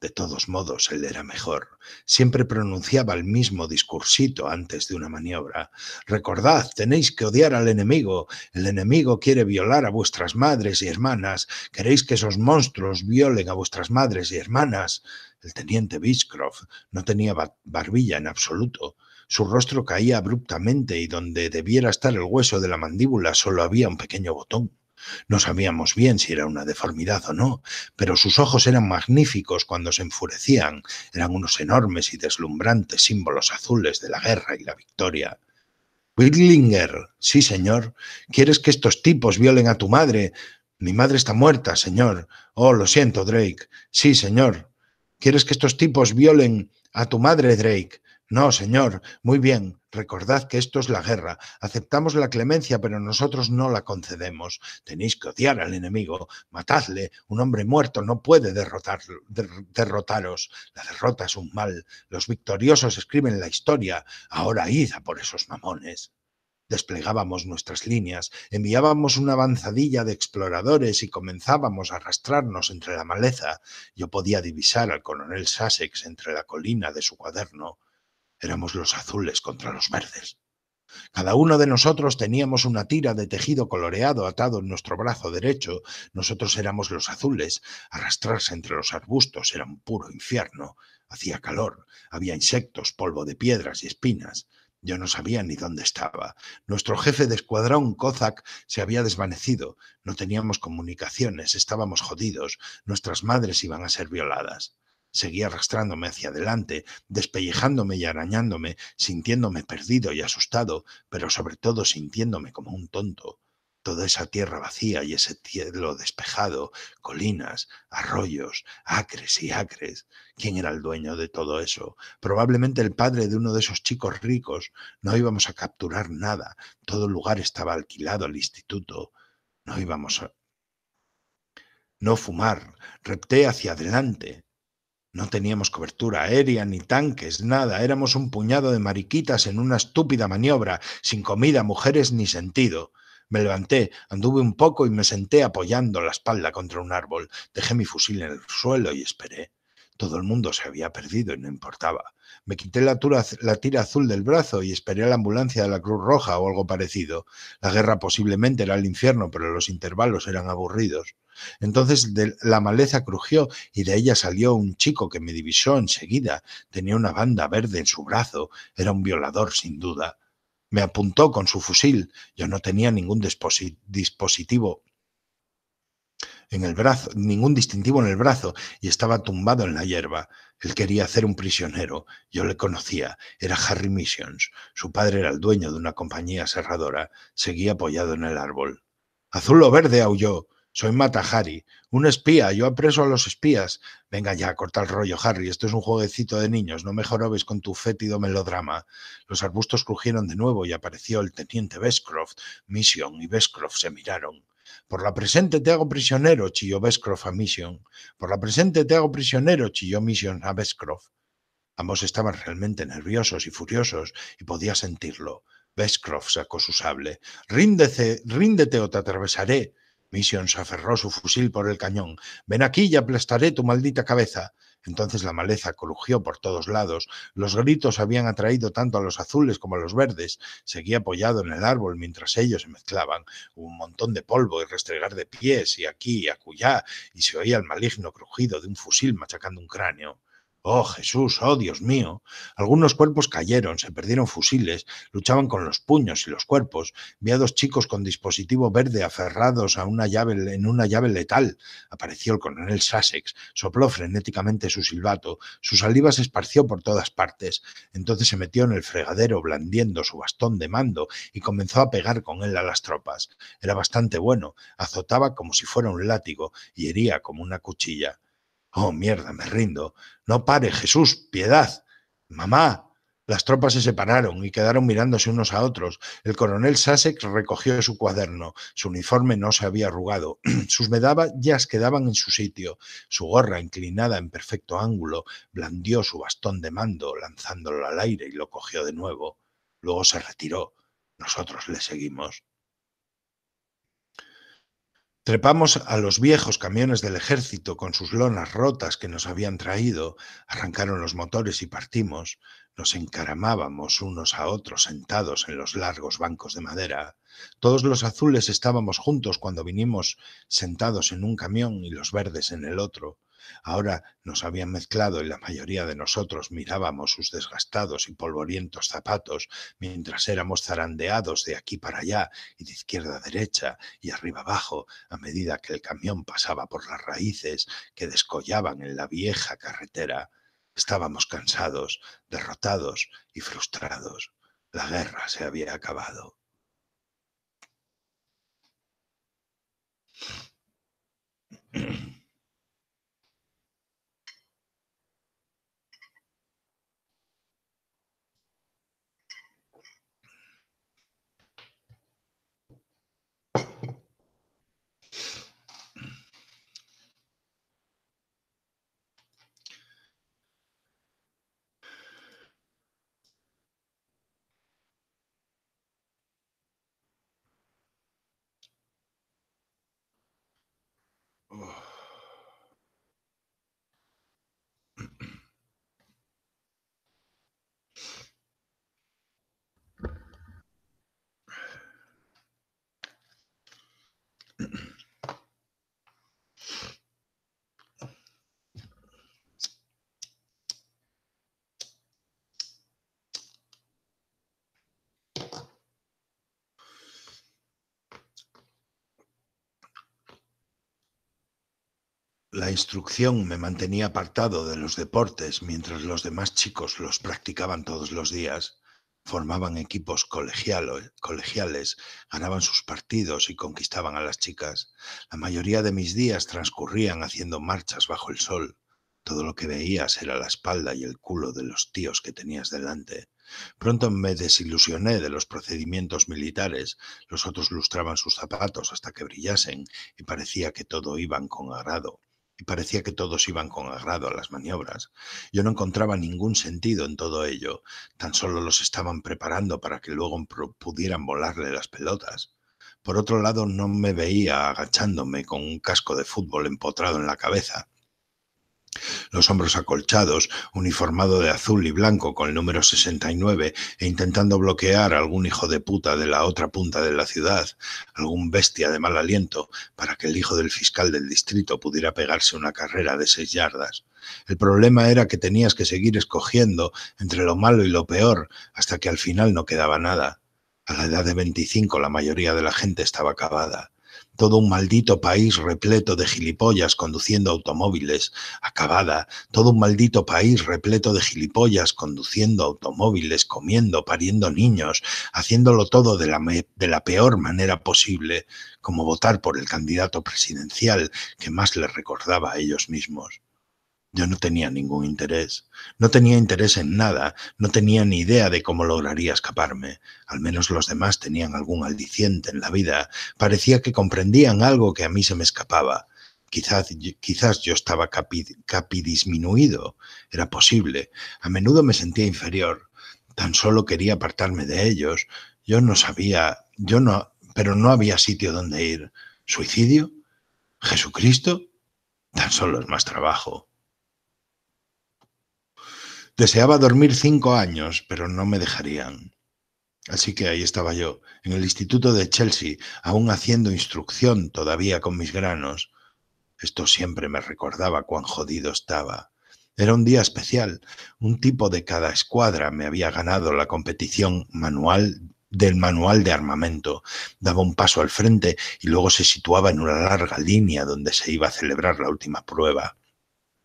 De todos modos, él era mejor. Siempre pronunciaba el mismo discursito antes de una maniobra. Recordad, tenéis que odiar al enemigo. El enemigo quiere violar a vuestras madres y hermanas. Queréis que esos monstruos violen a vuestras madres y hermanas. El teniente Biscroft no tenía barbilla en absoluto. Su rostro caía abruptamente y donde debiera estar el hueso de la mandíbula solo había un pequeño botón. No sabíamos bien si era una deformidad o no, pero sus ojos eran magníficos cuando se enfurecían, eran unos enormes y deslumbrantes símbolos azules de la guerra y la victoria. Wittlinger, sí, señor. ¿Quieres que estos tipos violen a tu madre? Mi madre está muerta, señor. Oh, lo siento, Drake. Sí, señor. ¿Quieres que estos tipos violen a tu madre, Drake? No, señor. Muy bien. Recordad que esto es la guerra. Aceptamos la clemencia, pero nosotros no la concedemos. Tenéis que odiar al enemigo. Matadle. Un hombre muerto no puede derrotar, derrotaros. La derrota es un mal. Los victoriosos escriben la historia. Ahora id a por esos mamones desplegábamos nuestras líneas, enviábamos una avanzadilla de exploradores y comenzábamos a arrastrarnos entre la maleza. Yo podía divisar al coronel Sussex entre la colina de su cuaderno. Éramos los azules contra los verdes. Cada uno de nosotros teníamos una tira de tejido coloreado atado en nuestro brazo derecho. Nosotros éramos los azules. Arrastrarse entre los arbustos era un puro infierno. Hacía calor, había insectos, polvo de piedras y espinas. Yo no sabía ni dónde estaba. Nuestro jefe de escuadrón, Kozak, se había desvanecido. No teníamos comunicaciones, estábamos jodidos. Nuestras madres iban a ser violadas. Seguí arrastrándome hacia adelante, despellejándome y arañándome, sintiéndome perdido y asustado, pero sobre todo sintiéndome como un tonto toda esa tierra vacía y ese cielo despejado, colinas, arroyos, acres y acres. ¿Quién era el dueño de todo eso? Probablemente el padre de uno de esos chicos ricos. No íbamos a capturar nada. Todo el lugar estaba alquilado, al instituto. No íbamos a... No fumar. Repté hacia adelante. No teníamos cobertura aérea ni tanques, nada. Éramos un puñado de mariquitas en una estúpida maniobra, sin comida, mujeres ni sentido. Me levanté, anduve un poco y me senté apoyando la espalda contra un árbol. Dejé mi fusil en el suelo y esperé. Todo el mundo se había perdido y no importaba. Me quité la, tira azul del brazo y esperé a la ambulancia de la Cruz Roja o algo parecido. La guerra posiblemente era el infierno, pero los intervalos eran aburridos. Entonces la maleza crujió y de ella salió un chico que me divisó enseguida. Tenía una banda verde en su brazo. Era un violador, sin duda me apuntó con su fusil. Yo no tenía ningún dispositivo en el brazo, ningún distintivo en el brazo, y estaba tumbado en la hierba. Él quería hacer un prisionero. Yo le conocía. Era Harry Missions. Su padre era el dueño de una compañía aserradora. Seguía apoyado en el árbol. Azul o verde, aulló. Soy Harry. Un espía. Yo apreso a los espías. Venga ya, corta el rollo, Harry. Esto es un jueguecito de niños. No me jorobes con tu fétido melodrama. Los arbustos crujieron de nuevo y apareció el teniente Bescroft. Mission y Bescroft se miraron. Por la presente te hago prisionero, chilló Bescroft a Mission. Por la presente te hago prisionero, chilló Mission a Bescroft. Ambos estaban realmente nerviosos y furiosos, y podía sentirlo. Bescroft sacó su sable. Ríndete, ríndete o te atravesaré. Mission se aferró su fusil por el cañón. Ven aquí y aplastaré tu maldita cabeza. Entonces la maleza crujió por todos lados. Los gritos habían atraído tanto a los azules como a los verdes. Seguía apoyado en el árbol mientras ellos se mezclaban. un montón de polvo y restregar de pies y aquí y acullá, y se oía el maligno crujido de un fusil machacando un cráneo. Oh Jesús, oh Dios mío. Algunos cuerpos cayeron, se perdieron fusiles, luchaban con los puños y los cuerpos. Vi a dos chicos con dispositivo verde aferrados a una llave, en una llave letal. Apareció el coronel Sussex, sopló frenéticamente su silbato, su saliva se esparció por todas partes. Entonces se metió en el fregadero blandiendo su bastón de mando y comenzó a pegar con él a las tropas. Era bastante bueno, azotaba como si fuera un látigo y hería como una cuchilla. Oh, mierda, me rindo. No pare, Jesús, piedad. Mamá. Las tropas se separaron y quedaron mirándose unos a otros. El coronel Sasek recogió su cuaderno. Su uniforme no se había arrugado. Sus medallas quedaban en su sitio. Su gorra, inclinada en perfecto ángulo, blandió su bastón de mando, lanzándolo al aire y lo cogió de nuevo. Luego se retiró. Nosotros le seguimos. Trepamos a los viejos camiones del ejército con sus lonas rotas que nos habían traído, arrancaron los motores y partimos, nos encaramábamos unos a otros sentados en los largos bancos de madera. Todos los azules estábamos juntos cuando vinimos sentados en un camión y los verdes en el otro. Ahora nos habían mezclado y la mayoría de nosotros mirábamos sus desgastados y polvorientos zapatos mientras éramos zarandeados de aquí para allá y de izquierda a derecha y arriba abajo a medida que el camión pasaba por las raíces que descollaban en la vieja carretera. Estábamos cansados, derrotados y frustrados. La guerra se había acabado. La instrucción me mantenía apartado de los deportes mientras los demás chicos los practicaban todos los días, formaban equipos colegiales, ganaban sus partidos y conquistaban a las chicas. La mayoría de mis días transcurrían haciendo marchas bajo el sol. Todo lo que veías era la espalda y el culo de los tíos que tenías delante. Pronto me desilusioné de los procedimientos militares. Los otros lustraban sus zapatos hasta que brillasen y parecía que todo iban con agrado y parecía que todos iban con agrado a las maniobras. Yo no encontraba ningún sentido en todo ello, tan solo los estaban preparando para que luego pudieran volarle las pelotas. Por otro lado, no me veía agachándome con un casco de fútbol empotrado en la cabeza, los hombros acolchados, uniformado de azul y blanco con el número 69 e intentando bloquear a algún hijo de puta de la otra punta de la ciudad, algún bestia de mal aliento, para que el hijo del fiscal del distrito pudiera pegarse una carrera de seis yardas. El problema era que tenías que seguir escogiendo entre lo malo y lo peor hasta que al final no quedaba nada. A la edad de 25 la mayoría de la gente estaba acabada todo un maldito país repleto de gilipollas conduciendo automóviles, acabada, todo un maldito país repleto de gilipollas conduciendo automóviles, comiendo, pariendo niños, haciéndolo todo de la, de la peor manera posible, como votar por el candidato presidencial que más les recordaba a ellos mismos. Yo no tenía ningún interés, no tenía interés en nada, no tenía ni idea de cómo lograría escaparme. Al menos los demás tenían algún aldiciente en la vida, parecía que comprendían algo que a mí se me escapaba. Quizás, quizás yo estaba capi, capidisminuido, era posible. A menudo me sentía inferior, tan solo quería apartarme de ellos. Yo no sabía, yo no, pero no había sitio donde ir. ¿Suicidio? ¿Jesucristo? Tan solo es más trabajo. Deseaba dormir cinco años, pero no me dejarían. Así que ahí estaba yo, en el Instituto de Chelsea, aún haciendo instrucción todavía con mis granos. Esto siempre me recordaba cuán jodido estaba. Era un día especial. Un tipo de cada escuadra me había ganado la competición manual del manual de armamento. Daba un paso al frente y luego se situaba en una larga línea donde se iba a celebrar la última prueba.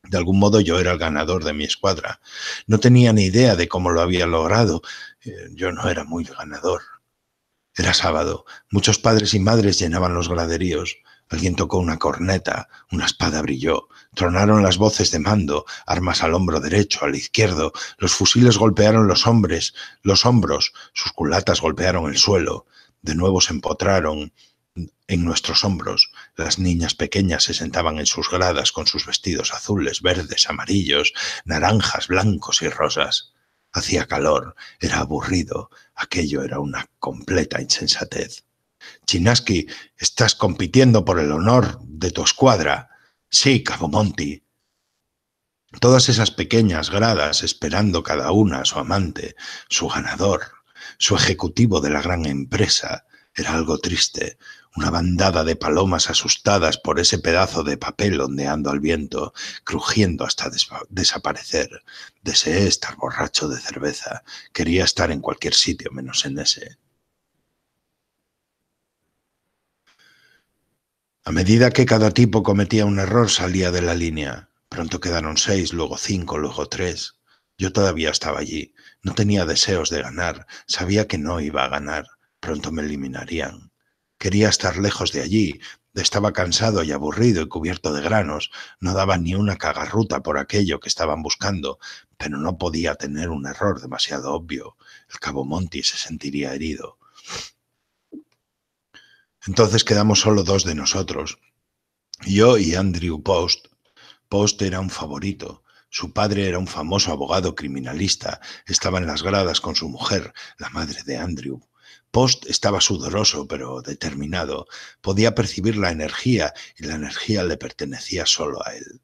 De algún modo yo era el ganador de mi escuadra. No tenía ni idea de cómo lo había logrado. Eh, yo no era muy ganador. Era sábado. Muchos padres y madres llenaban los graderíos. Alguien tocó una corneta, una espada brilló, tronaron las voces de mando, armas al hombro derecho, al izquierdo, los fusiles golpearon los hombres, los hombros, sus culatas golpearon el suelo, de nuevo se empotraron en nuestros hombros, las niñas pequeñas se sentaban en sus gradas con sus vestidos azules, verdes, amarillos, naranjas, blancos y rosas. Hacía calor, era aburrido, aquello era una completa insensatez. Chinaski, estás compitiendo por el honor de tu escuadra. Sí, Cabo Monti». Todas esas pequeñas gradas esperando cada una a su amante, su ganador, su ejecutivo de la gran empresa, era algo triste, una bandada de palomas asustadas por ese pedazo de papel ondeando al viento, crujiendo hasta desaparecer. Deseé estar borracho de cerveza. Quería estar en cualquier sitio menos en ese. A medida que cada tipo cometía un error salía de la línea. Pronto quedaron seis, luego cinco, luego tres. Yo todavía estaba allí. No tenía deseos de ganar. Sabía que no iba a ganar. Pronto me eliminarían. Quería estar lejos de allí. Estaba cansado y aburrido y cubierto de granos. No daba ni una cagarruta por aquello que estaban buscando, pero no podía tener un error demasiado obvio. El cabo Monti se sentiría herido. Entonces quedamos solo dos de nosotros. Yo y Andrew Post. Post era un favorito. Su padre era un famoso abogado criminalista. Estaba en las gradas con su mujer, la madre de Andrew. Post estaba sudoroso, pero determinado. Podía percibir la energía y la energía le pertenecía solo a él.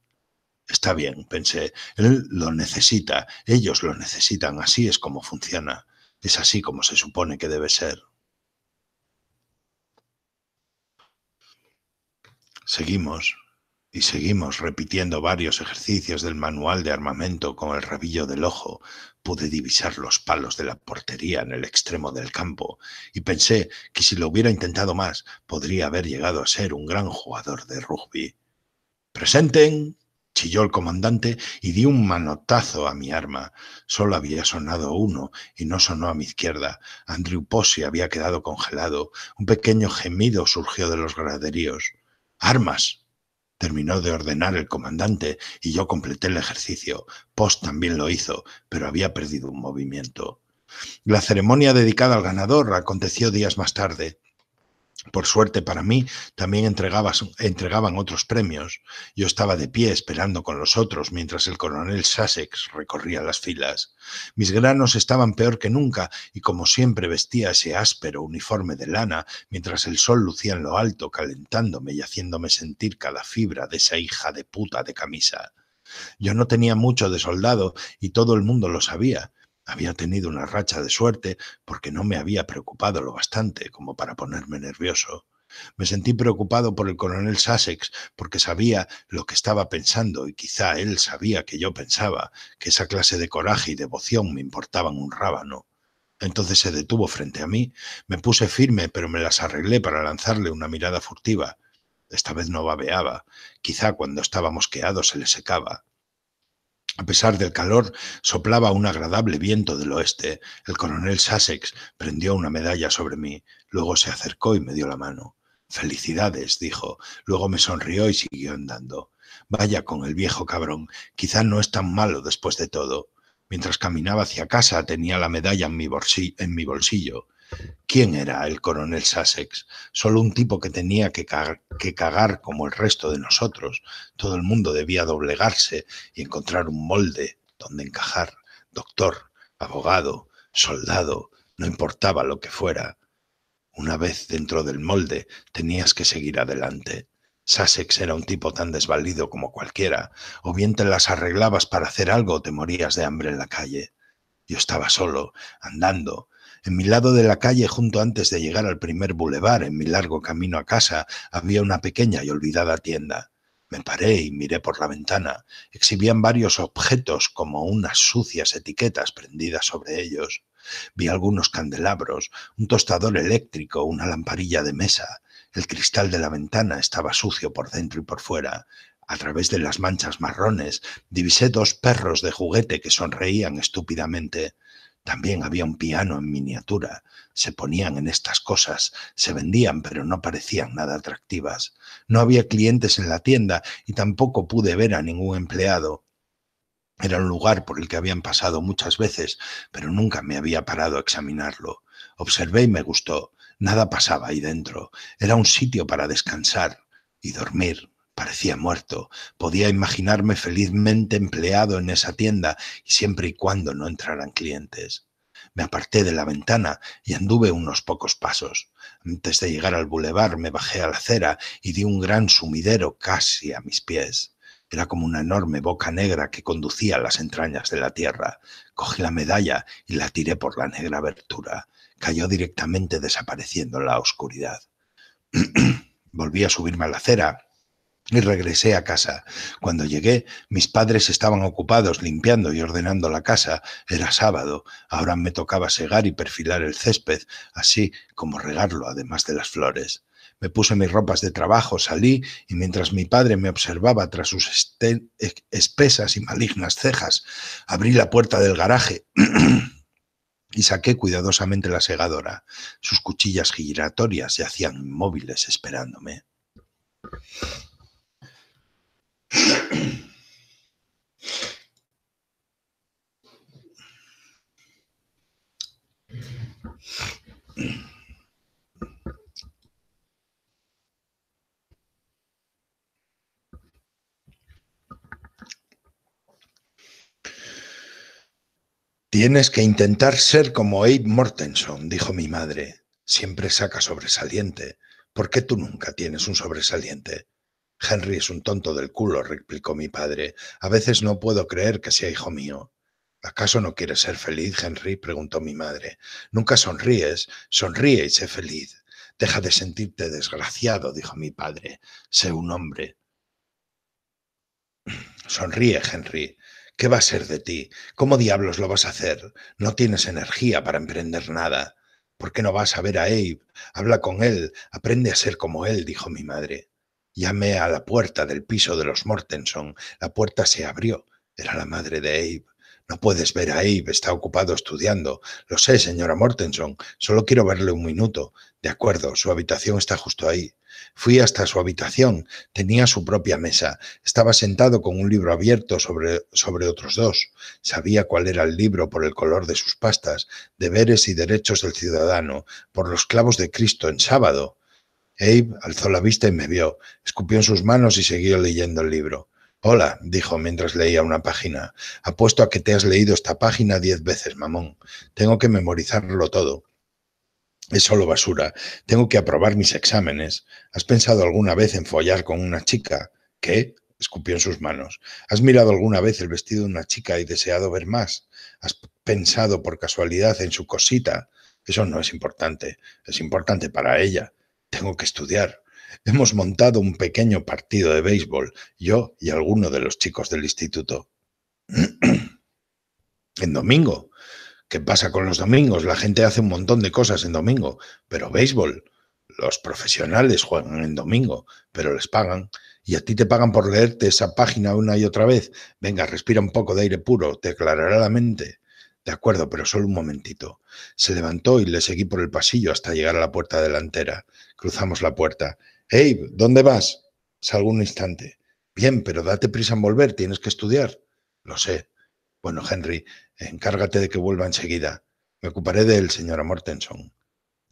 Está bien, pensé, él lo necesita, ellos lo necesitan, así es como funciona, es así como se supone que debe ser. Seguimos y seguimos repitiendo varios ejercicios del manual de armamento con el rabillo del ojo, Pude divisar los palos de la portería en el extremo del campo y pensé que si lo hubiera intentado más podría haber llegado a ser un gran jugador de rugby. Presenten, chilló el comandante y di un manotazo a mi arma. Solo había sonado uno y no sonó a mi izquierda. Andrew Posse había quedado congelado. Un pequeño gemido surgió de los graderíos. Armas, Terminó de ordenar el comandante y yo completé el ejercicio. Post también lo hizo, pero había perdido un movimiento. La ceremonia dedicada al ganador aconteció días más tarde por suerte para mí, también entregaban otros premios. Yo estaba de pie esperando con los otros mientras el coronel Sussex recorría las filas. Mis granos estaban peor que nunca y como siempre vestía ese áspero uniforme de lana mientras el sol lucía en lo alto, calentándome y haciéndome sentir cada fibra de esa hija de puta de camisa. Yo no tenía mucho de soldado y todo el mundo lo sabía, había tenido una racha de suerte porque no me había preocupado lo bastante como para ponerme nervioso. Me sentí preocupado por el coronel Sussex, porque sabía lo que estaba pensando y quizá él sabía que yo pensaba, que esa clase de coraje y devoción me importaban un rábano. Entonces se detuvo frente a mí, me puse firme pero me las arreglé para lanzarle una mirada furtiva. Esta vez no babeaba, quizá cuando estaba mosqueado se le secaba. A pesar del calor, soplaba un agradable viento del oeste. El coronel Sussex prendió una medalla sobre mí. Luego se acercó y me dio la mano. Felicidades, dijo. Luego me sonrió y siguió andando. Vaya con el viejo cabrón. Quizá no es tan malo después de todo. Mientras caminaba hacia casa tenía la medalla en mi bolsillo. ¿Quién era el coronel Sussex? Solo un tipo que tenía que cagar, como el resto de nosotros. Todo el mundo debía doblegarse y encontrar un molde donde encajar. Doctor, abogado, soldado, no importaba lo que fuera. Una vez dentro del molde, tenías que seguir adelante. Sussex era un tipo tan desvalido como cualquiera, o bien te las arreglabas para hacer algo o te morías de hambre en la calle. Yo estaba solo, andando, en mi lado de la calle, junto antes de llegar al primer bulevar, en mi largo camino a casa, había una pequeña y olvidada tienda. Me paré y miré por la ventana. Exhibían varios objetos como unas sucias etiquetas prendidas sobre ellos. Vi algunos candelabros, un tostador eléctrico, una lamparilla de mesa. El cristal de la ventana estaba sucio por dentro y por fuera. A través de las manchas marrones divisé dos perros de juguete que sonreían estúpidamente. También había un piano en miniatura. Se ponían en estas cosas, se vendían, pero no parecían nada atractivas. No había clientes en la tienda y tampoco pude ver a ningún empleado. Era un lugar por el que habían pasado muchas veces, pero nunca me había parado a examinarlo. Observé y me gustó. Nada pasaba ahí dentro. Era un sitio para descansar y dormir. Parecía muerto. Podía imaginarme felizmente empleado en esa tienda, y siempre y cuando no entraran clientes. Me aparté de la ventana y anduve unos pocos pasos. Antes de llegar al bulevar me bajé a la acera y di un gran sumidero casi a mis pies. Era como una enorme boca negra que conducía a las entrañas de la tierra. Cogí la medalla y la tiré por la negra abertura. Cayó directamente desapareciendo en la oscuridad. Volví a subirme a la acera y regresé a casa. Cuando llegué, mis padres estaban ocupados limpiando y ordenando la casa. Era sábado. Ahora me tocaba segar y perfilar el césped, así como regarlo, además de las flores. Me puse mis ropas de trabajo, salí y mientras mi padre me observaba tras sus este, espesas y malignas cejas, abrí la puerta del garaje. y saqué cuidadosamente la segadora. Sus cuchillas giratorias se hacían inmóviles esperándome. Tienes que intentar ser como Abe Mortenson, dijo mi madre. Siempre saca sobresaliente. ¿Por qué tú nunca tienes un sobresaliente? Henry es un tonto del culo, replicó mi padre. A veces no puedo creer que sea hijo mío. ¿Acaso no quieres ser feliz, Henry? preguntó mi madre. Nunca sonríes. Sonríe y sé feliz. Deja de sentirte desgraciado, dijo mi padre. Sé un hombre. Sonríe, Henry. ¿Qué va a ser de ti? ¿Cómo diablos lo vas a hacer? No tienes energía para emprender nada. ¿Por qué no vas a ver a Abe? Habla con él, aprende a ser como él, dijo mi madre. Llamé a la puerta del piso de los Mortenson. La puerta se abrió. Era la madre de Abe. No puedes ver a Abe, está ocupado estudiando. Lo sé, señora Mortenson, solo quiero verle un minuto. De acuerdo, su habitación está justo ahí. Fui hasta su habitación, tenía su propia mesa, estaba sentado con un libro abierto sobre, sobre otros dos. Sabía cuál era el libro por el color de sus pastas, deberes y derechos del ciudadano, por los clavos de Cristo en sábado. Abe alzó la vista y me vio, escupió en sus manos y siguió leyendo el libro. Hola, dijo mientras leía una página. Apuesto a que te has leído esta página diez veces, mamón. Tengo que memorizarlo todo. Es solo basura. Tengo que aprobar mis exámenes. ¿Has pensado alguna vez en follar con una chica? ¿Qué? escupió en sus manos. ¿Has mirado alguna vez el vestido de una chica y deseado ver más? ¿Has pensado por casualidad en su cosita? Eso no es importante. Es importante para ella. Tengo que estudiar. Hemos montado un pequeño partido de béisbol, yo y alguno de los chicos del instituto. en domingo. ¿Qué pasa con los domingos? La gente hace un montón de cosas en domingo, pero béisbol. Los profesionales juegan en domingo, pero les pagan. Y a ti te pagan por leerte esa página una y otra vez. Venga, respira un poco de aire puro, te aclarará la mente. De acuerdo, pero solo un momentito. Se levantó y le seguí por el pasillo hasta llegar a la puerta delantera. Cruzamos la puerta. Abe, ¿dónde vas? Salgo un instante. Bien, pero date prisa en volver, tienes que estudiar. Lo sé. Bueno, Henry, encárgate de que vuelva enseguida. Me ocuparé de él, señora Mortenson.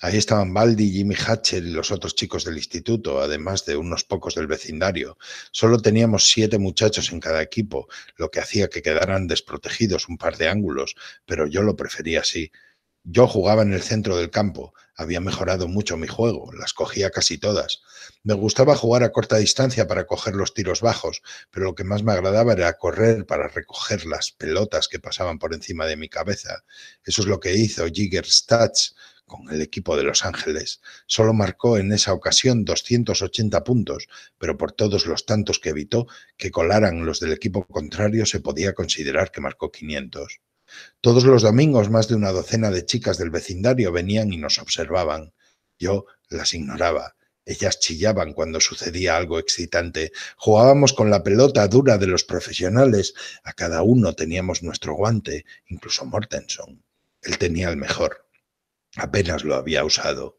Ahí estaban Baldi, Jimmy Hatcher y los otros chicos del instituto, además de unos pocos del vecindario. Solo teníamos siete muchachos en cada equipo, lo que hacía que quedaran desprotegidos un par de ángulos, pero yo lo prefería así. Yo jugaba en el centro del campo, había mejorado mucho mi juego, las cogía casi todas. Me gustaba jugar a corta distancia para coger los tiros bajos, pero lo que más me agradaba era correr para recoger las pelotas que pasaban por encima de mi cabeza. Eso es lo que hizo Jigger Stats con el equipo de Los Ángeles. Solo marcó en esa ocasión 280 puntos, pero por todos los tantos que evitó que colaran los del equipo contrario se podía considerar que marcó 500. Todos los domingos más de una docena de chicas del vecindario venían y nos observaban. Yo las ignoraba. Ellas chillaban cuando sucedía algo excitante. Jugábamos con la pelota dura de los profesionales. A cada uno teníamos nuestro guante, incluso Mortenson. Él tenía el mejor. Apenas lo había usado.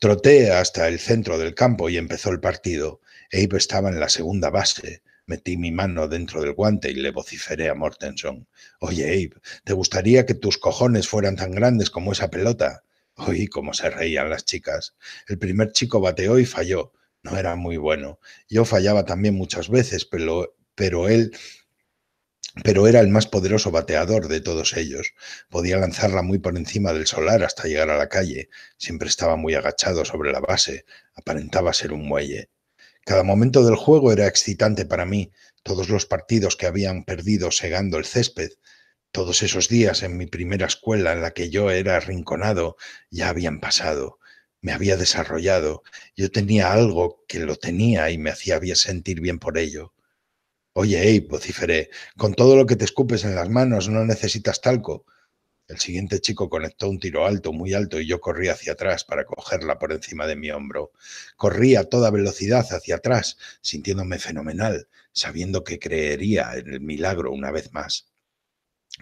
Troté hasta el centro del campo y empezó el partido. Abe estaba en la segunda base. Metí mi mano dentro del guante y le vociferé a Mortenson. Oye, Abe, ¿te gustaría que tus cojones fueran tan grandes como esa pelota? Oí cómo se reían las chicas. El primer chico bateó y falló. No era muy bueno. Yo fallaba también muchas veces, pero, pero él pero era el más poderoso bateador de todos ellos. Podía lanzarla muy por encima del solar hasta llegar a la calle. Siempre estaba muy agachado sobre la base. Aparentaba ser un muelle. Cada momento del juego era excitante para mí. Todos los partidos que habían perdido segando el césped, todos esos días en mi primera escuela en la que yo era arrinconado, ya habían pasado. Me había desarrollado. Yo tenía algo que lo tenía y me hacía sentir bien por ello. Oye, hey, vociferé, con todo lo que te escupes en las manos no necesitas talco. El siguiente chico conectó un tiro alto, muy alto, y yo corrí hacia atrás para cogerla por encima de mi hombro. Corrí a toda velocidad hacia atrás, sintiéndome fenomenal, sabiendo que creería en el milagro una vez más.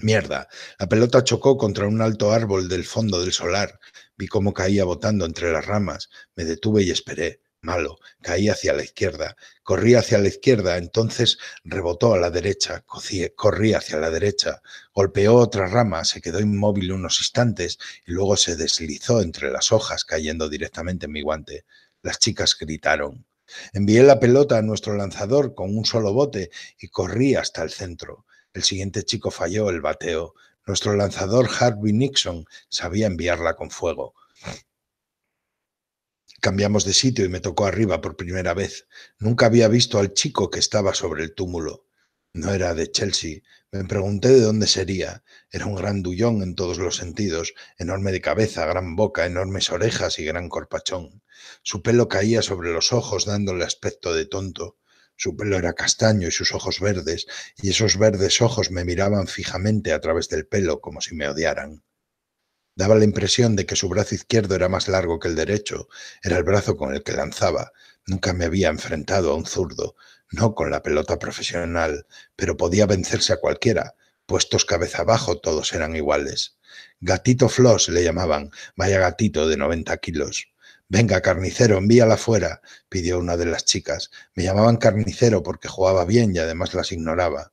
Mierda, la pelota chocó contra un alto árbol del fondo del solar. Vi cómo caía botando entre las ramas. Me detuve y esperé malo, caí hacia la izquierda, corrí hacia la izquierda, entonces rebotó a la derecha, corrí hacia la derecha, golpeó otra rama, se quedó inmóvil unos instantes y luego se deslizó entre las hojas cayendo directamente en mi guante. Las chicas gritaron. Envié la pelota a nuestro lanzador con un solo bote y corrí hasta el centro. El siguiente chico falló el bateo. Nuestro lanzador Harvey Nixon sabía enviarla con fuego cambiamos de sitio y me tocó arriba por primera vez. Nunca había visto al chico que estaba sobre el túmulo. No era de Chelsea. Me pregunté de dónde sería. Era un grandullón en todos los sentidos, enorme de cabeza, gran boca, enormes orejas y gran corpachón. Su pelo caía sobre los ojos dándole aspecto de tonto. Su pelo era castaño y sus ojos verdes, y esos verdes ojos me miraban fijamente a través del pelo como si me odiaran. Daba la impresión de que su brazo izquierdo era más largo que el derecho. Era el brazo con el que lanzaba. Nunca me había enfrentado a un zurdo, no con la pelota profesional, pero podía vencerse a cualquiera. Puestos cabeza abajo, todos eran iguales. Gatito Floss le llamaban, vaya gatito de 90 kilos. Venga, carnicero, envíala fuera, pidió una de las chicas. Me llamaban carnicero porque jugaba bien y además las ignoraba.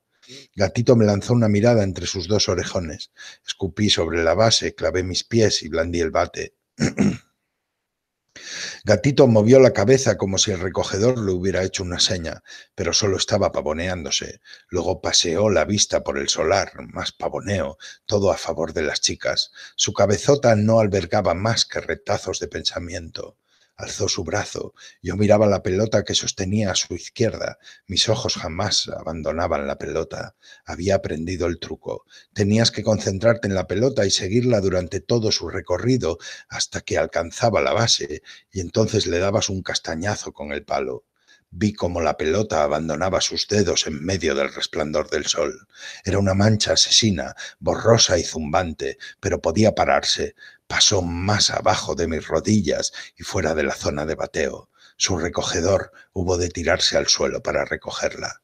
Gatito me lanzó una mirada entre sus dos orejones. Escupí sobre la base, clavé mis pies y blandí el bate. Gatito movió la cabeza como si el recogedor le hubiera hecho una seña, pero solo estaba pavoneándose. Luego paseó la vista por el solar, más pavoneo, todo a favor de las chicas. Su cabezota no albergaba más que retazos de pensamiento alzó su brazo. Yo miraba la pelota que sostenía a su izquierda. Mis ojos jamás abandonaban la pelota. Había aprendido el truco. Tenías que concentrarte en la pelota y seguirla durante todo su recorrido hasta que alcanzaba la base y entonces le dabas un castañazo con el palo. Vi cómo la pelota abandonaba sus dedos en medio del resplandor del sol. Era una mancha asesina, borrosa y zumbante, pero podía pararse pasó más abajo de mis rodillas y fuera de la zona de bateo. Su recogedor hubo de tirarse al suelo para recogerla.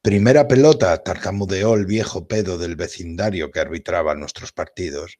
Primera pelota, tartamudeó el viejo pedo del vecindario que arbitraba nuestros partidos.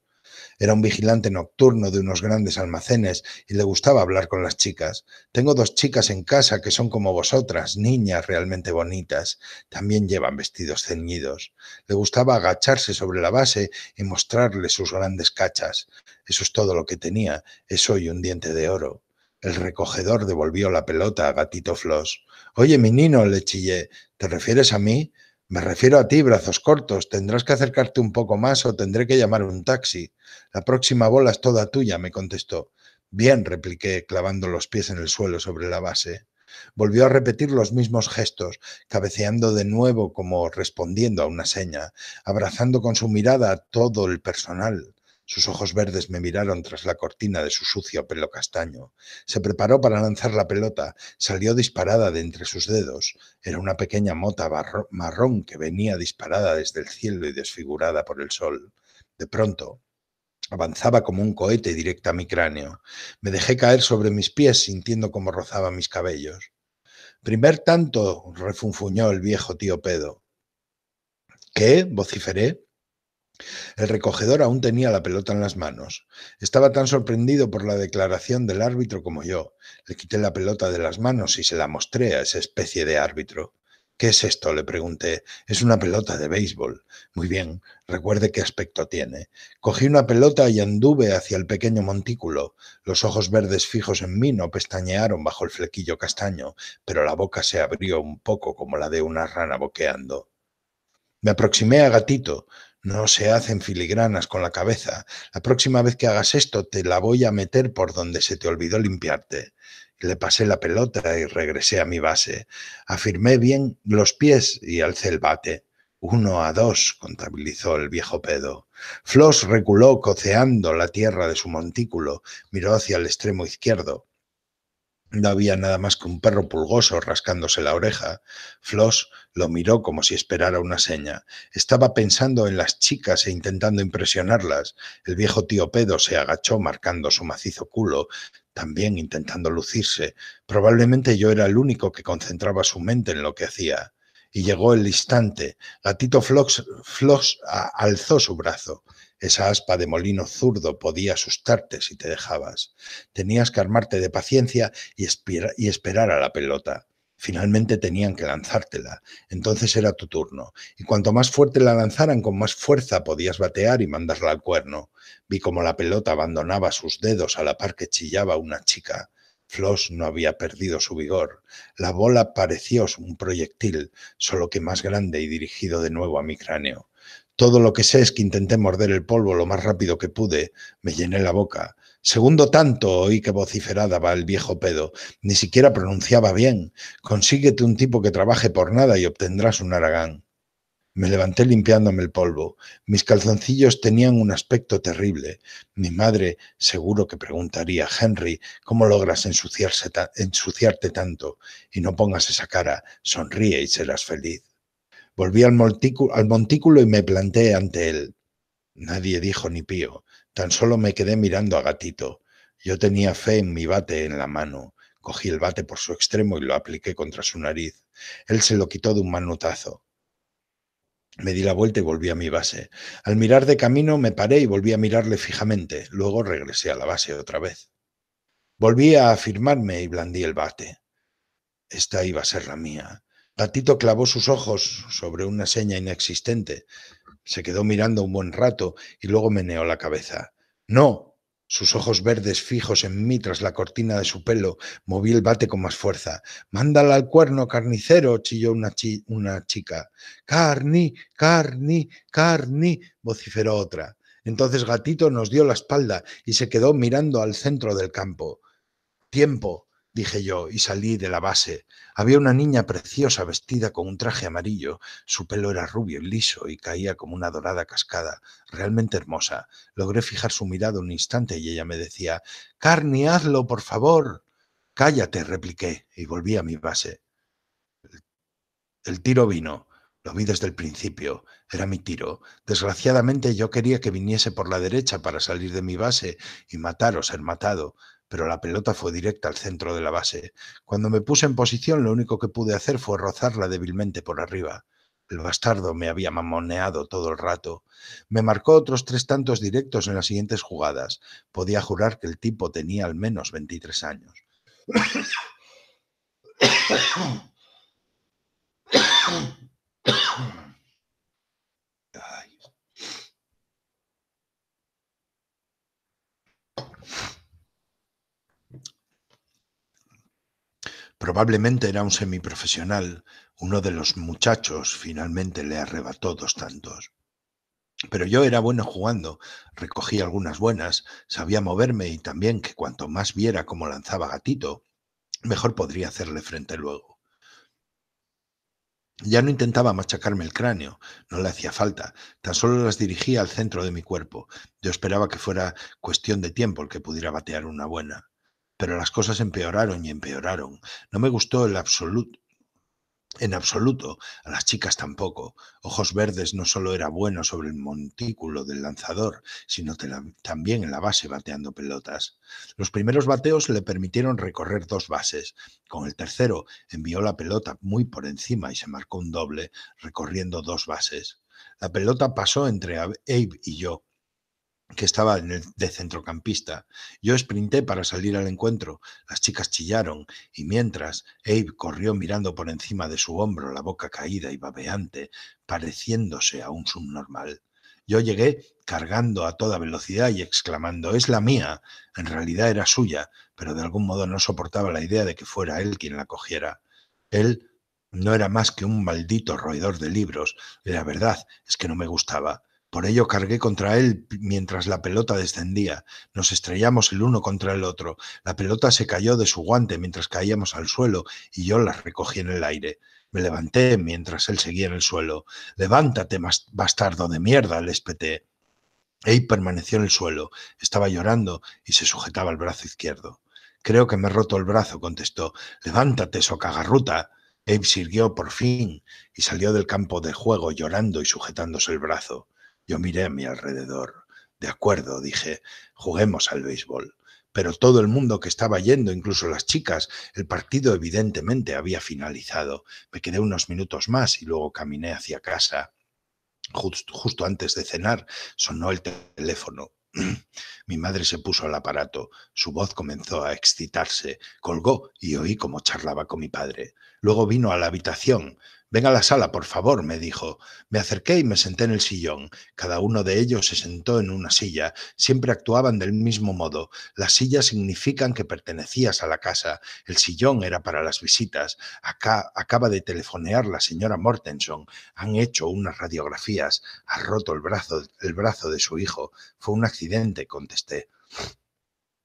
Era un vigilante nocturno de unos grandes almacenes y le gustaba hablar con las chicas. Tengo dos chicas en casa que son como vosotras, niñas realmente bonitas. También llevan vestidos ceñidos. Le gustaba agacharse sobre la base y mostrarle sus grandes cachas. Eso es todo lo que tenía. eso y un diente de oro. El recogedor devolvió la pelota a Gatito Floss. Oye, mi nino, le chillé, ¿te refieres a mí? Me refiero a ti, brazos cortos. Tendrás que acercarte un poco más o tendré que llamar un taxi. La próxima bola es toda tuya, me contestó. Bien, repliqué, clavando los pies en el suelo sobre la base. Volvió a repetir los mismos gestos, cabeceando de nuevo como respondiendo a una seña, abrazando con su mirada a todo el personal. Sus ojos verdes me miraron tras la cortina de su sucio pelo castaño. Se preparó para lanzar la pelota, salió disparada de entre sus dedos. Era una pequeña mota marrón que venía disparada desde el cielo y desfigurada por el sol. De pronto, avanzaba como un cohete directo a mi cráneo. Me dejé caer sobre mis pies sintiendo cómo rozaba mis cabellos. Primer tanto, refunfuñó el viejo tío Pedo. ¿Qué? vociferé. El recogedor aún tenía la pelota en las manos. Estaba tan sorprendido por la declaración del árbitro como yo. Le quité la pelota de las manos y se la mostré a esa especie de árbitro. ¿Qué es esto? le pregunté. Es una pelota de béisbol. Muy bien, recuerde qué aspecto tiene. Cogí una pelota y anduve hacia el pequeño montículo. Los ojos verdes fijos en mí no pestañearon bajo el flequillo castaño, pero la boca se abrió un poco como la de una rana boqueando. Me aproximé a Gatito, no se hacen filigranas con la cabeza. La próxima vez que hagas esto te la voy a meter por donde se te olvidó limpiarte. Le pasé la pelota y regresé a mi base. Afirmé bien los pies y alcé el bate. Uno a dos, contabilizó el viejo pedo. Floss reculó coceando la tierra de su montículo, miró hacia el extremo izquierdo. No había nada más que un perro pulgoso rascándose la oreja. Floss lo miró como si esperara una seña. Estaba pensando en las chicas e intentando impresionarlas. El viejo tío pedo se agachó marcando su macizo culo, también intentando lucirse. Probablemente yo era el único que concentraba su mente en lo que hacía. Y llegó el instante. Gatito Floss, Floss alzó su brazo. Esa aspa de molino zurdo podía asustarte si te dejabas. Tenías que armarte de paciencia y, esperar a la pelota. Finalmente tenían que lanzártela. Entonces era tu turno. Y cuanto más fuerte la lanzaran, con más fuerza podías batear y mandarla al cuerno. Vi como la pelota abandonaba sus dedos a la par que chillaba una chica. Floss no había perdido su vigor. La bola pareció un proyectil, solo que más grande y dirigido de nuevo a mi cráneo. Todo lo que sé es que intenté morder el polvo lo más rápido que pude. Me llené la boca. Segundo tanto oí que vociferaba el viejo pedo. Ni siquiera pronunciaba bien. Consíguete un tipo que trabaje por nada y obtendrás un aragán. Me levanté limpiándome el polvo. Mis calzoncillos tenían un aspecto terrible. Mi madre seguro que preguntaría, Henry, ¿cómo logras ensuciarte tanto? Y no pongas esa cara, sonríe y serás feliz. Volví al montículo, y me planté ante él. Nadie dijo ni pío, tan solo me quedé mirando a gatito. Yo tenía fe en mi bate en la mano. Cogí el bate por su extremo y lo apliqué contra su nariz. Él se lo quitó de un manotazo. Me di la vuelta y volví a mi base. Al mirar de camino me paré y volví a mirarle fijamente. Luego regresé a la base otra vez. Volví a afirmarme y blandí el bate. Esta iba a ser la mía. Gatito clavó sus ojos sobre una seña inexistente. Se quedó mirando un buen rato y luego meneó la cabeza. No. Sus ojos verdes fijos en mí tras la cortina de su pelo, moví el bate con más fuerza. Mándala al cuerno, carnicero, chilló una, una chica. Carni, carni, carni, vociferó otra. Entonces Gatito nos dio la espalda y se quedó mirando al centro del campo. Tiempo, dije yo, y salí de la base. Había una niña preciosa vestida con un traje amarillo. Su pelo era rubio y liso y caía como una dorada cascada, realmente hermosa. Logré fijar su mirada un instante y ella me decía, carne hazlo, por favor. Cállate, repliqué, y volví a mi base. El tiro vino. Lo vi desde el principio. Era mi tiro. Desgraciadamente yo quería que viniese por la derecha para salir de mi base y matar o ser matado pero la pelota fue directa al centro de la base. Cuando me puse en posición, lo único que pude hacer fue rozarla débilmente por arriba. El bastardo me había mamoneado todo el rato. Me marcó otros tres tantos directos en las siguientes jugadas. Podía jurar que el tipo tenía al menos 23 años. Probablemente era un semiprofesional, uno de los muchachos finalmente le arrebató dos tantos. Pero yo era bueno jugando, recogí algunas buenas, sabía moverme y también que cuanto más viera cómo lanzaba gatito, mejor podría hacerle frente luego. Ya no intentaba machacarme el cráneo, no le hacía falta, tan solo las dirigía al centro de mi cuerpo. Yo esperaba que fuera cuestión de tiempo el que pudiera batear una buena pero las cosas empeoraron y empeoraron. No me gustó el absoluto. En absoluto, a las chicas tampoco. Ojos Verdes no solo era bueno sobre el montículo del lanzador, sino también en la base bateando pelotas. Los primeros bateos le permitieron recorrer dos bases. Con el tercero envió la pelota muy por encima y se marcó un doble, recorriendo dos bases. La pelota pasó entre Abe y yo, que estaba de centrocampista. Yo sprinté para salir al encuentro. Las chicas chillaron y mientras Abe corrió mirando por encima de su hombro, la boca caída y babeante, pareciéndose a un subnormal. Yo llegué cargando a toda velocidad y exclamando, es la mía. En realidad era suya, pero de algún modo no soportaba la idea de que fuera él quien la cogiera. Él no era más que un maldito roedor de libros, la verdad es que no me gustaba. Por ello cargué contra él mientras la pelota descendía. Nos estrellamos el uno contra el otro. La pelota se cayó de su guante mientras caíamos al suelo y yo la recogí en el aire. Me levanté mientras él seguía en el suelo. Levántate, bastardo de mierda, le espeté. Abe permaneció en el suelo, estaba llorando y se sujetaba el brazo izquierdo. Creo que me he roto el brazo, contestó. Levántate, socagarruta. Abe sirvió por fin y salió del campo de juego llorando y sujetándose el brazo. Yo miré a mi alrededor. De acuerdo, dije, juguemos al béisbol. Pero todo el mundo que estaba yendo, incluso las chicas, el partido evidentemente había finalizado. Me quedé unos minutos más y luego caminé hacia casa. justo antes de cenar sonó el teléfono. Mi madre se puso al aparato. Su voz comenzó a excitarse. Colgó y oí cómo charlaba con mi padre. Luego vino a la habitación. Ven a la sala, por favor, me dijo. Me acerqué y me senté en el sillón. Cada uno de ellos se sentó en una silla. Siempre actuaban del mismo modo. Las sillas significan que pertenecías a la casa. El sillón era para las visitas. Acá acaba de telefonear la señora Mortenson. Han hecho unas radiografías. Ha roto el brazo, el brazo de su hijo. Fue un accidente, contesté.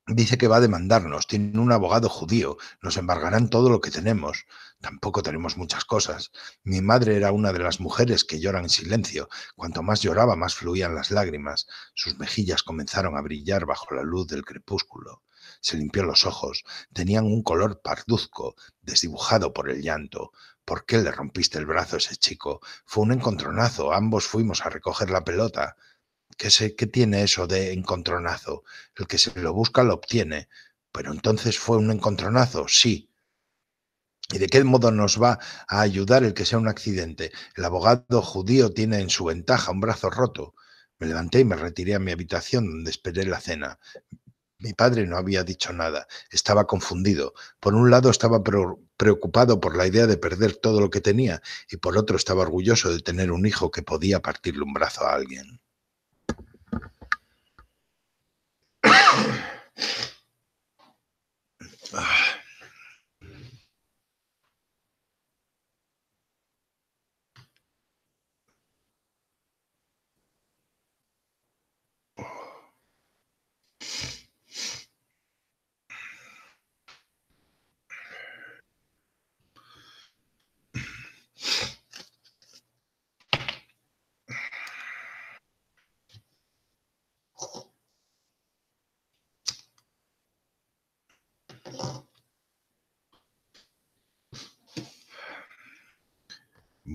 Dice que va a demandarnos, tiene un abogado judío, nos embargarán todo lo que tenemos. Tampoco tenemos muchas cosas. Mi madre era una de las mujeres que lloran en silencio. Cuanto más lloraba, más fluían las lágrimas. Sus mejillas comenzaron a brillar bajo la luz del crepúsculo. Se limpió los ojos. Tenían un color parduzco, desdibujado por el llanto. ¿Por qué le rompiste el brazo a ese chico? Fue un encontronazo. Ambos fuimos a recoger la pelota. ¿Qué, tiene eso de encontronazo? El que se lo busca lo obtiene. Pero entonces fue un encontronazo, sí. ¿Y de qué modo nos va a ayudar el que sea un accidente? El abogado judío tiene en su ventaja un brazo roto. Me levanté y me retiré a mi habitación donde esperé la cena. Mi padre no había dicho nada, estaba confundido. Por un lado estaba preocupado por la idea de perder todo lo que tenía y por otro estaba orgulloso de tener un hijo que podía partirle un brazo a alguien.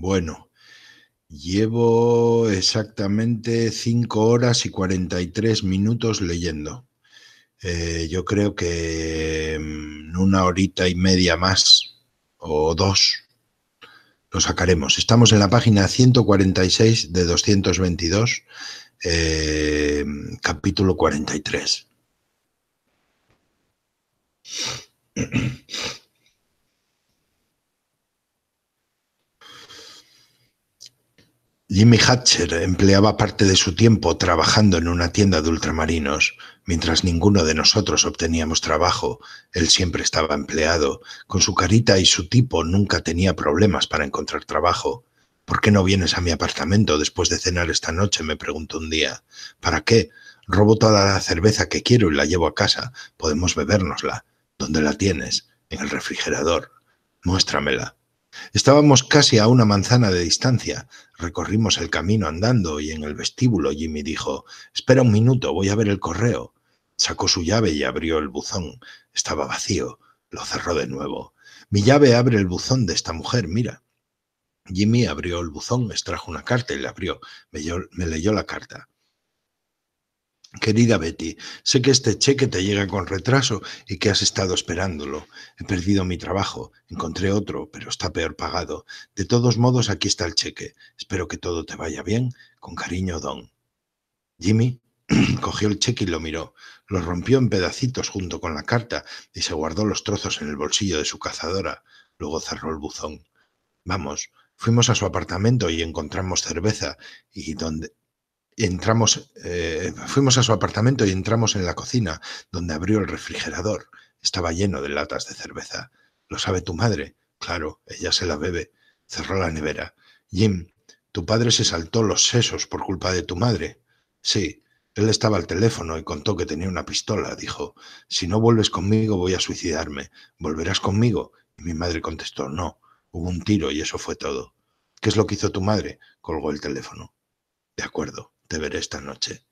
Bueno, llevo exactamente cinco horas y 43 minutos leyendo. Eh, yo creo que mm, en una horita y media más o dos lo sacaremos. Estamos en la página 146 de 222, eh, capítulo 43. Jimmy Hatcher empleaba parte de su tiempo trabajando en una tienda de ultramarinos. Mientras ninguno de nosotros obteníamos trabajo, él siempre estaba empleado. Con su carita y su tipo nunca tenía problemas para encontrar trabajo. ¿Por qué no vienes a mi apartamento después de cenar esta noche? me preguntó un día. ¿Para qué? Robo toda la cerveza que quiero y la llevo a casa. Podemos bebérnosla. ¿Dónde la tienes? En el refrigerador. Muéstramela. Estábamos casi a una manzana de distancia. Recorrimos el camino andando y en el vestíbulo Jimmy dijo, espera un minuto, voy a ver el correo. Sacó su llave y abrió el buzón. Estaba vacío. Lo cerró de nuevo. Mi llave abre el buzón de esta mujer, mira. Jimmy abrió el buzón, extrajo una carta y la abrió. Me, me leyó la carta. Querida Betty, sé que este cheque te llega con retraso y que has estado esperándolo. He perdido mi trabajo, encontré otro, pero está peor pagado. De todos modos, aquí está el cheque. Espero que todo te vaya bien. Con cariño, Don. Jimmy cogió el cheque y lo miró. Lo rompió en pedacitos junto con la carta y se guardó los trozos en el bolsillo de su cazadora. Luego cerró el buzón. Vamos, fuimos a su apartamento y encontramos cerveza y donde entramos, eh, fuimos a su apartamento y entramos en la cocina, donde abrió el refrigerador. Estaba lleno de latas de cerveza. ¿Lo sabe tu madre? Claro, ella se la bebe. Cerró la nevera. Jim, tu padre se saltó los sesos por culpa de tu madre. Sí, él estaba al teléfono y contó que tenía una pistola. Dijo, si no vuelves conmigo voy a suicidarme. ¿Volverás conmigo? Y mi madre contestó, no. Hubo un tiro y eso fue todo. ¿Qué es lo que hizo tu madre? Colgó el teléfono. De acuerdo te veré esta noche.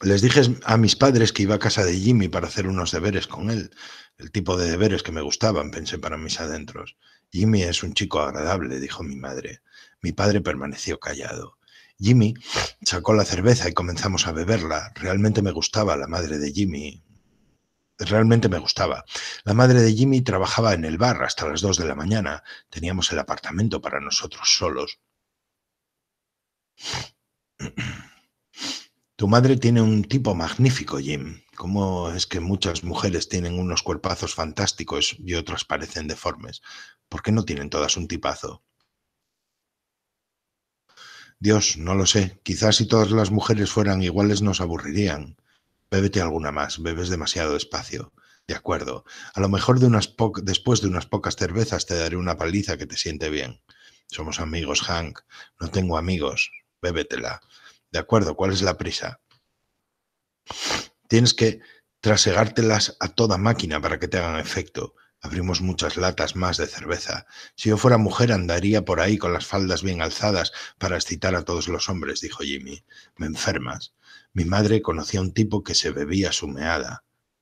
Les dije a mis padres que iba a casa de Jimmy para hacer unos deberes con él, el tipo de deberes que me gustaban, pensé para mis adentros. Jimmy es un chico agradable, dijo mi madre. Mi padre permaneció callado. Jimmy sacó la cerveza y comenzamos a beberla. Realmente me gustaba la madre de Jimmy. Realmente me gustaba. La madre de Jimmy trabajaba en el bar hasta las dos de la mañana. Teníamos el apartamento para nosotros solos. Tu madre tiene un tipo magnífico, Jim. ¿Cómo es que muchas mujeres tienen unos cuerpazos fantásticos y otras parecen deformes? ¿Por qué no tienen todas un tipazo? Dios, no lo sé. Quizás si todas las mujeres fueran iguales nos aburrirían. Bébete alguna más, bebes demasiado despacio. De acuerdo. A lo mejor después de unas pocas cervezas te daré una paliza que te siente bien. Somos amigos, Hank. No tengo amigos bébetela. ¿De acuerdo? ¿Cuál es la prisa? Tienes que trasegártelas a toda máquina para que te hagan efecto. Abrimos muchas latas más de cerveza. Si yo fuera mujer andaría por ahí con las faldas bien alzadas para excitar a todos los hombres, dijo Jimmy. Me enfermas. Mi madre conocía a un tipo que se bebía su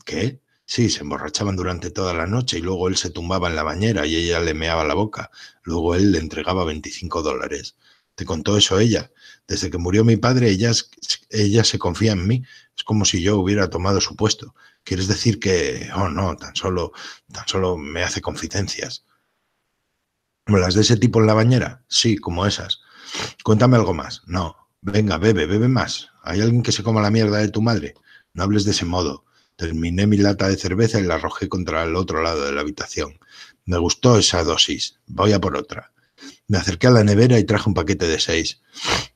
¿Qué? Sí, se emborrachaban durante toda la noche y luego él se tumbaba en la bañera y ella le meaba la boca. Luego él le entregaba 25 dólares contó eso ella. Desde que murió mi padre, ella, ella se confía en mí. Es como si yo hubiera tomado su puesto. ¿Quieres decir que, oh no, tan solo, tan solo me hace confidencias? ¿Las de ese tipo en la bañera? Sí, como esas. Cuéntame algo más. No. Venga, bebe, bebe más. ¿Hay alguien que se coma la mierda de tu madre? No hables de ese modo. Terminé mi lata de cerveza y la arrojé contra el otro lado de la habitación. Me gustó esa dosis. Voy a por otra. Me acerqué a la nevera y traje un paquete de seis.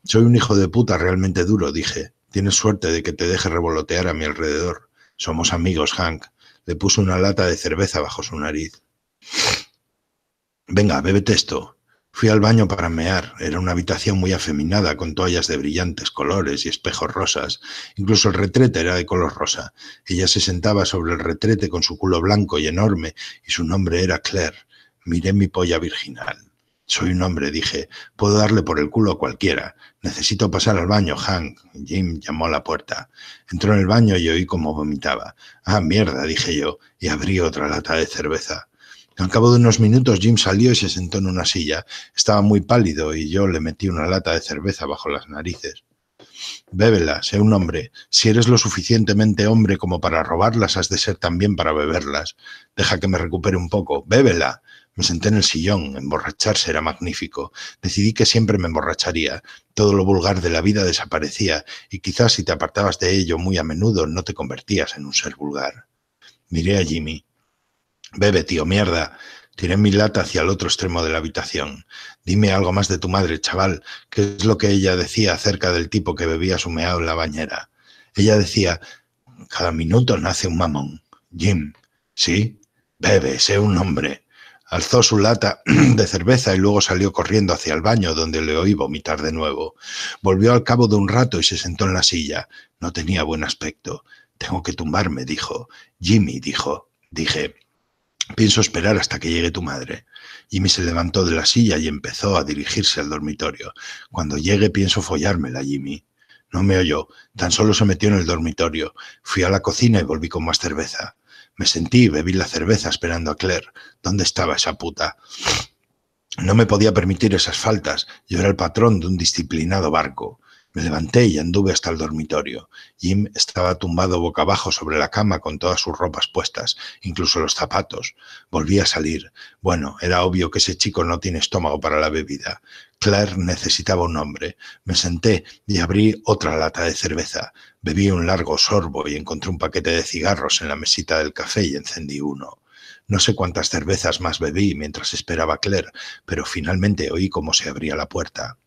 Soy un hijo de puta realmente duro, dije. Tienes suerte de que te deje revolotear a mi alrededor. Somos amigos, Hank. Le puso una lata de cerveza bajo su nariz. Venga, bébete esto. Fui al baño para mear. Era una habitación muy afeminada, con toallas de brillantes colores y espejos rosas. Incluso el retrete era de color rosa. Ella se sentaba sobre el retrete con su culo blanco y enorme, y su nombre era Claire. Miré mi polla virginal. Soy un hombre, dije. Puedo darle por el culo a cualquiera. Necesito pasar al baño, Hank. Jim llamó a la puerta. Entró en el baño y oí cómo vomitaba. Ah, mierda, dije yo, y abrí otra lata de cerveza. Al cabo de unos minutos Jim salió y se sentó en una silla. Estaba muy pálido y yo le metí una lata de cerveza bajo las narices. Bébela, sé un hombre. Si eres lo suficientemente hombre como para robarlas, has de ser también para beberlas. Deja que me recupere un poco. Bébela. Me senté en el sillón, emborracharse era magnífico. Decidí que siempre me emborracharía. Todo lo vulgar de la vida desaparecía y quizás si te apartabas de ello muy a menudo no te convertías en un ser vulgar. Miré a Jimmy. Bebe, tío, mierda. Tiré mi lata hacia el otro extremo de la habitación. Dime algo más de tu madre, chaval. ¿Qué es lo que ella decía acerca del tipo que bebía sumeado en la bañera? Ella decía, cada minuto nace un mamón. Jim, sí, bebe, sé un hombre. Alzó su lata de cerveza y luego salió corriendo hacia el baño, donde le oí vomitar de nuevo. Volvió al cabo de un rato y se sentó en la silla. No tenía buen aspecto. Tengo que tumbarme, dijo. Jimmy, dijo. Dije, pienso esperar hasta que llegue tu madre. Jimmy se levantó de la silla y empezó a dirigirse al dormitorio. Cuando llegue pienso follármela, Jimmy. No me oyó, tan solo se metió en el dormitorio. Fui a la cocina y volví con más cerveza. Me sentí bebí la cerveza esperando a Claire. ¿Dónde estaba esa puta? No me podía permitir esas faltas. Yo era el patrón de un disciplinado barco. Me levanté y anduve hasta el dormitorio. Jim estaba tumbado boca abajo sobre la cama con todas sus ropas puestas, incluso los zapatos. Volví a salir. Bueno, era obvio que ese chico no tiene estómago para la bebida. Claire necesitaba un hombre. Me senté y abrí otra lata de cerveza. Bebí un largo sorbo y encontré un paquete de cigarros en la mesita del café y encendí uno. No sé cuántas cervezas más bebí mientras esperaba Claire, pero finalmente oí cómo se abría la puerta.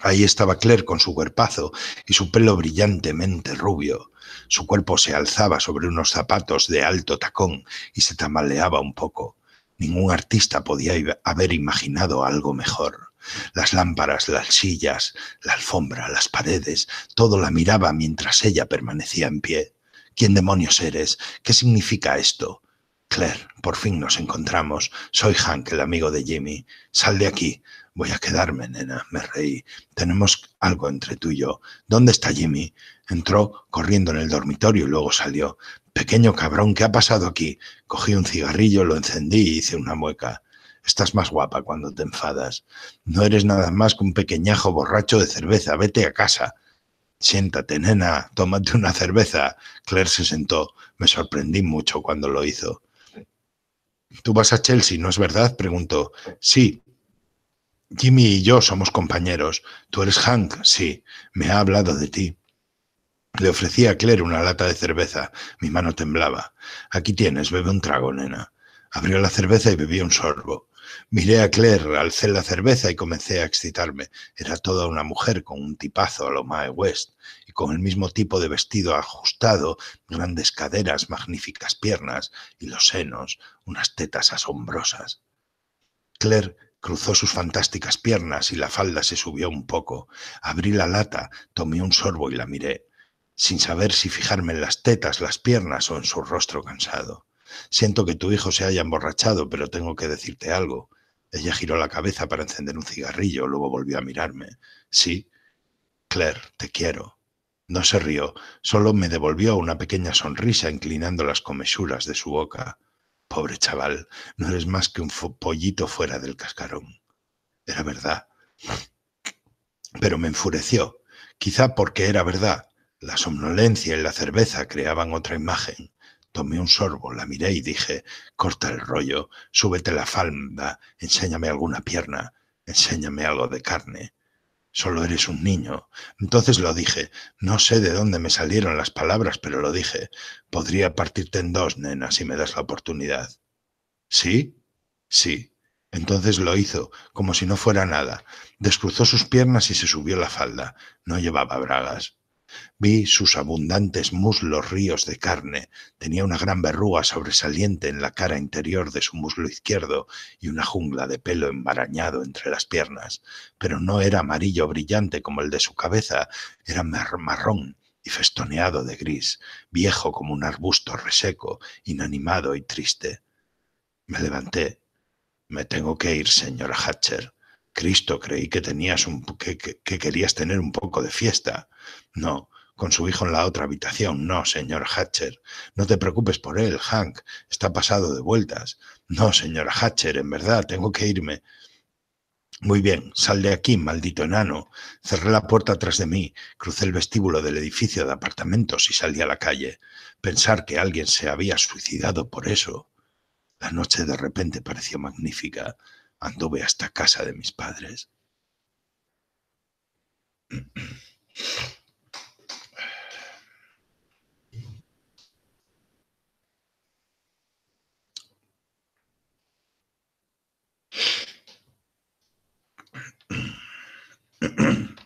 Ahí estaba Claire con su cuerpazo y su pelo brillantemente rubio. Su cuerpo se alzaba sobre unos zapatos de alto tacón y se tamaleaba un poco. Ningún artista podía haber imaginado algo mejor. Las lámparas, las sillas, la alfombra, las paredes, todo la miraba mientras ella permanecía en pie. ¿Quién demonios eres? ¿Qué significa esto? Claire, por fin nos encontramos. Soy Hank, el amigo de Jimmy. Sal de aquí. Voy a quedarme, nena, me reí. Tenemos algo entre tú y yo. ¿Dónde está Jimmy? Entró corriendo en el dormitorio y luego salió. Pequeño cabrón, ¿qué ha pasado aquí? Cogí un cigarrillo, lo encendí y hice una mueca. Estás más guapa cuando te enfadas. No eres nada más que un pequeñajo borracho de cerveza. Vete a casa. Siéntate, nena, tómate una cerveza. Claire se sentó. Me sorprendí mucho cuando lo hizo. ¿Tú vas a Chelsea, no es verdad? preguntó. Sí, Jimmy y yo somos compañeros. Tú eres Hank, sí. Me ha hablado de ti. Le ofrecí a Claire una lata de cerveza. Mi mano temblaba. Aquí tienes, bebe un trago, nena. Abrió la cerveza y bebí un sorbo. Miré a Claire, alcé la cerveza y comencé a excitarme. Era toda una mujer con un tipazo a lo West y con el mismo tipo de vestido ajustado, grandes caderas, magníficas piernas y los senos, unas tetas asombrosas. Claire Cruzó sus fantásticas piernas y la falda se subió un poco. Abrí la lata, tomé un sorbo y la miré, sin saber si fijarme en las tetas, las piernas o en su rostro cansado. Siento que tu hijo se haya emborrachado, pero tengo que decirte algo. Ella giró la cabeza para encender un cigarrillo, luego volvió a mirarme. Sí, Claire, te quiero. No se rió, solo me devolvió una pequeña sonrisa inclinando las comisuras de su boca. Pobre chaval, no eres más que un pollito fuera del cascarón. Era verdad. Pero me enfureció, quizá porque era verdad. La somnolencia y la cerveza creaban otra imagen. Tomé un sorbo, la miré y dije, corta el rollo, súbete la falda, enséñame alguna pierna, enséñame algo de carne solo eres un niño. Entonces lo dije, no sé de dónde me salieron las palabras, pero lo dije, podría partirte en dos, nena, si me das la oportunidad. ¿Sí? Sí. Entonces lo hizo, como si no fuera nada. Descruzó sus piernas y se subió la falda. No llevaba bragas. Vi sus abundantes muslos ríos de carne. Tenía una gran verruga sobresaliente en la cara interior de su muslo izquierdo y una jungla de pelo embarañado entre las piernas. Pero no era amarillo brillante como el de su cabeza, era marrón y festoneado de gris, viejo como un arbusto reseco, inanimado y triste. Me levanté. Me tengo que ir, señora Hatcher. Cristo, creí que tenías un, que, querías tener un poco de fiesta. No, con su hijo en la otra habitación. No, señor Hatcher, no te preocupes por él, Hank, está pasado de vueltas. No, señora Hatcher, en verdad, tengo que irme. Muy bien, sal de aquí, maldito enano. Cerré la puerta tras de mí, crucé el vestíbulo del edificio de apartamentos y salí a la calle. Pensar que alguien se había suicidado por eso. La noche de repente pareció magnífica anduve hasta casa de mis padres.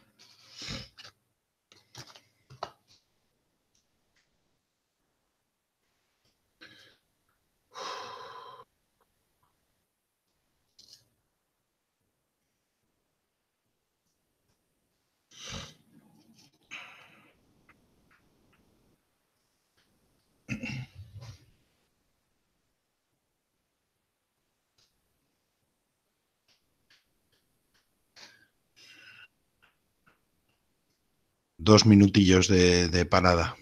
dos minutillos de, parada.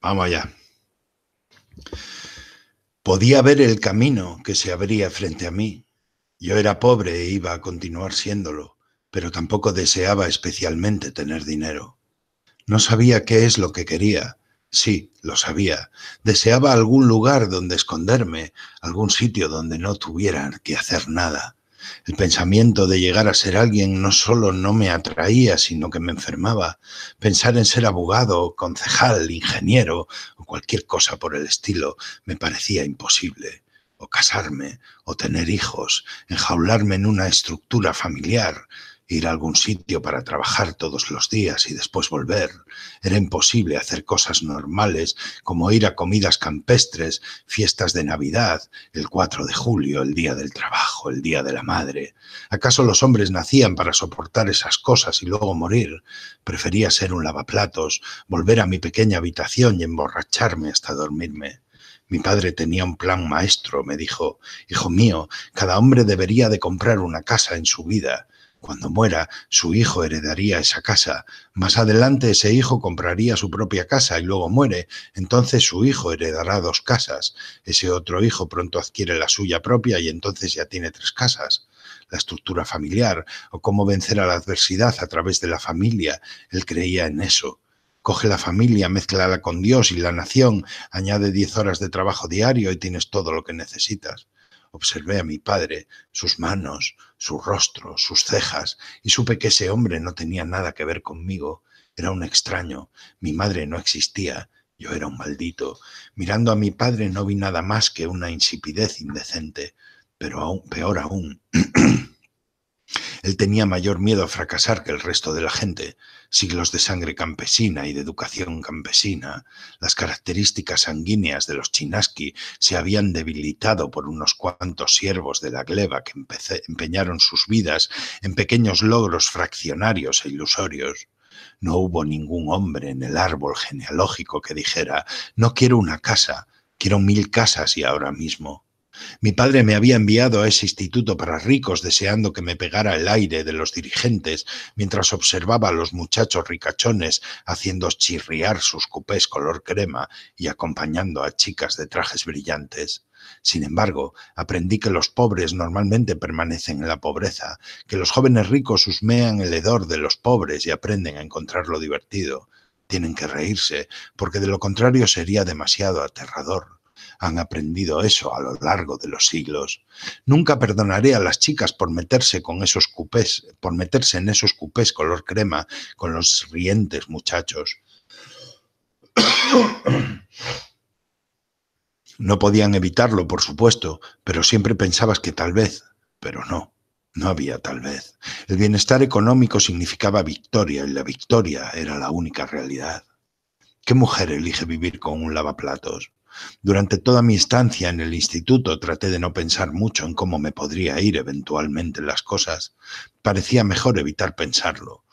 Vamos allá. Podía ver el camino que se abría frente a mí. Yo era pobre e iba a continuar siéndolo pero tampoco deseaba especialmente tener dinero. No sabía qué es lo que quería. Sí, lo sabía. Deseaba algún lugar donde esconderme, algún sitio donde no tuviera que hacer nada. El pensamiento de llegar a ser alguien no solo no me atraía, sino que me enfermaba. Pensar en ser abogado, concejal, ingeniero o cualquier cosa por el estilo me parecía imposible. O casarme, o tener hijos, enjaularme en una estructura familiar, ir a algún sitio para trabajar todos los días y después volver. Era imposible hacer cosas normales como ir a comidas campestres, fiestas de Navidad, el 4 de julio, el Día del Trabajo, el Día de la Madre. ¿Acaso los hombres nacían para soportar esas cosas y luego morir? Prefería ser un lavaplatos, volver a mi pequeña habitación y emborracharme hasta dormirme. Mi padre tenía un plan maestro, me dijo, hijo mío, cada hombre debería de comprar una casa en su vida. Cuando muera, su hijo heredaría esa casa. Más adelante ese hijo compraría su propia casa y luego muere. Entonces su hijo heredará dos casas. Ese otro hijo pronto adquiere la suya propia y entonces ya tiene tres casas. La estructura familiar o cómo vencer a la adversidad a través de la familia. Él creía en eso. Coge la familia, mezclala con Dios y la nación, añade diez horas de trabajo diario y tienes todo lo que necesitas. Observé a mi padre, sus manos, su rostro, sus cejas, y supe que ese hombre no tenía nada que ver conmigo. Era un extraño, mi madre no existía, yo era un maldito. Mirando a mi padre no vi nada más que una insipidez indecente, pero aún peor aún. Él tenía mayor miedo a fracasar que el resto de la gente siglos de sangre campesina y de educación campesina, las características sanguíneas de los chinaski se habían debilitado por unos cuantos siervos de la gleba que empeñaron sus vidas en pequeños logros fraccionarios e ilusorios. No hubo ningún hombre en el árbol genealógico que dijera, no quiero una casa, quiero mil casas y ahora mismo. Mi padre me había enviado a ese instituto para ricos deseando que me pegara el aire de los dirigentes mientras observaba a los muchachos ricachones haciendo chirriar sus cupés color crema y acompañando a chicas de trajes brillantes. Sin embargo, aprendí que los pobres normalmente permanecen en la pobreza, que los jóvenes ricos husmean el hedor de los pobres y aprenden a encontrarlo divertido. Tienen que reírse, porque de lo contrario sería demasiado aterrador han aprendido eso a lo largo de los siglos. Nunca perdonaré a las chicas por meterse con esos cupés, por meterse en esos cupés color crema con los rientes muchachos. No podían evitarlo, por supuesto, pero siempre pensabas que tal vez, pero no. No había tal vez. El bienestar económico significaba victoria y la victoria era la única realidad. ¿Qué mujer elige vivir con un lavaplatos? Durante toda mi estancia en el instituto traté de no pensar mucho en cómo me podría ir eventualmente las cosas. Parecía mejor evitar pensarlo.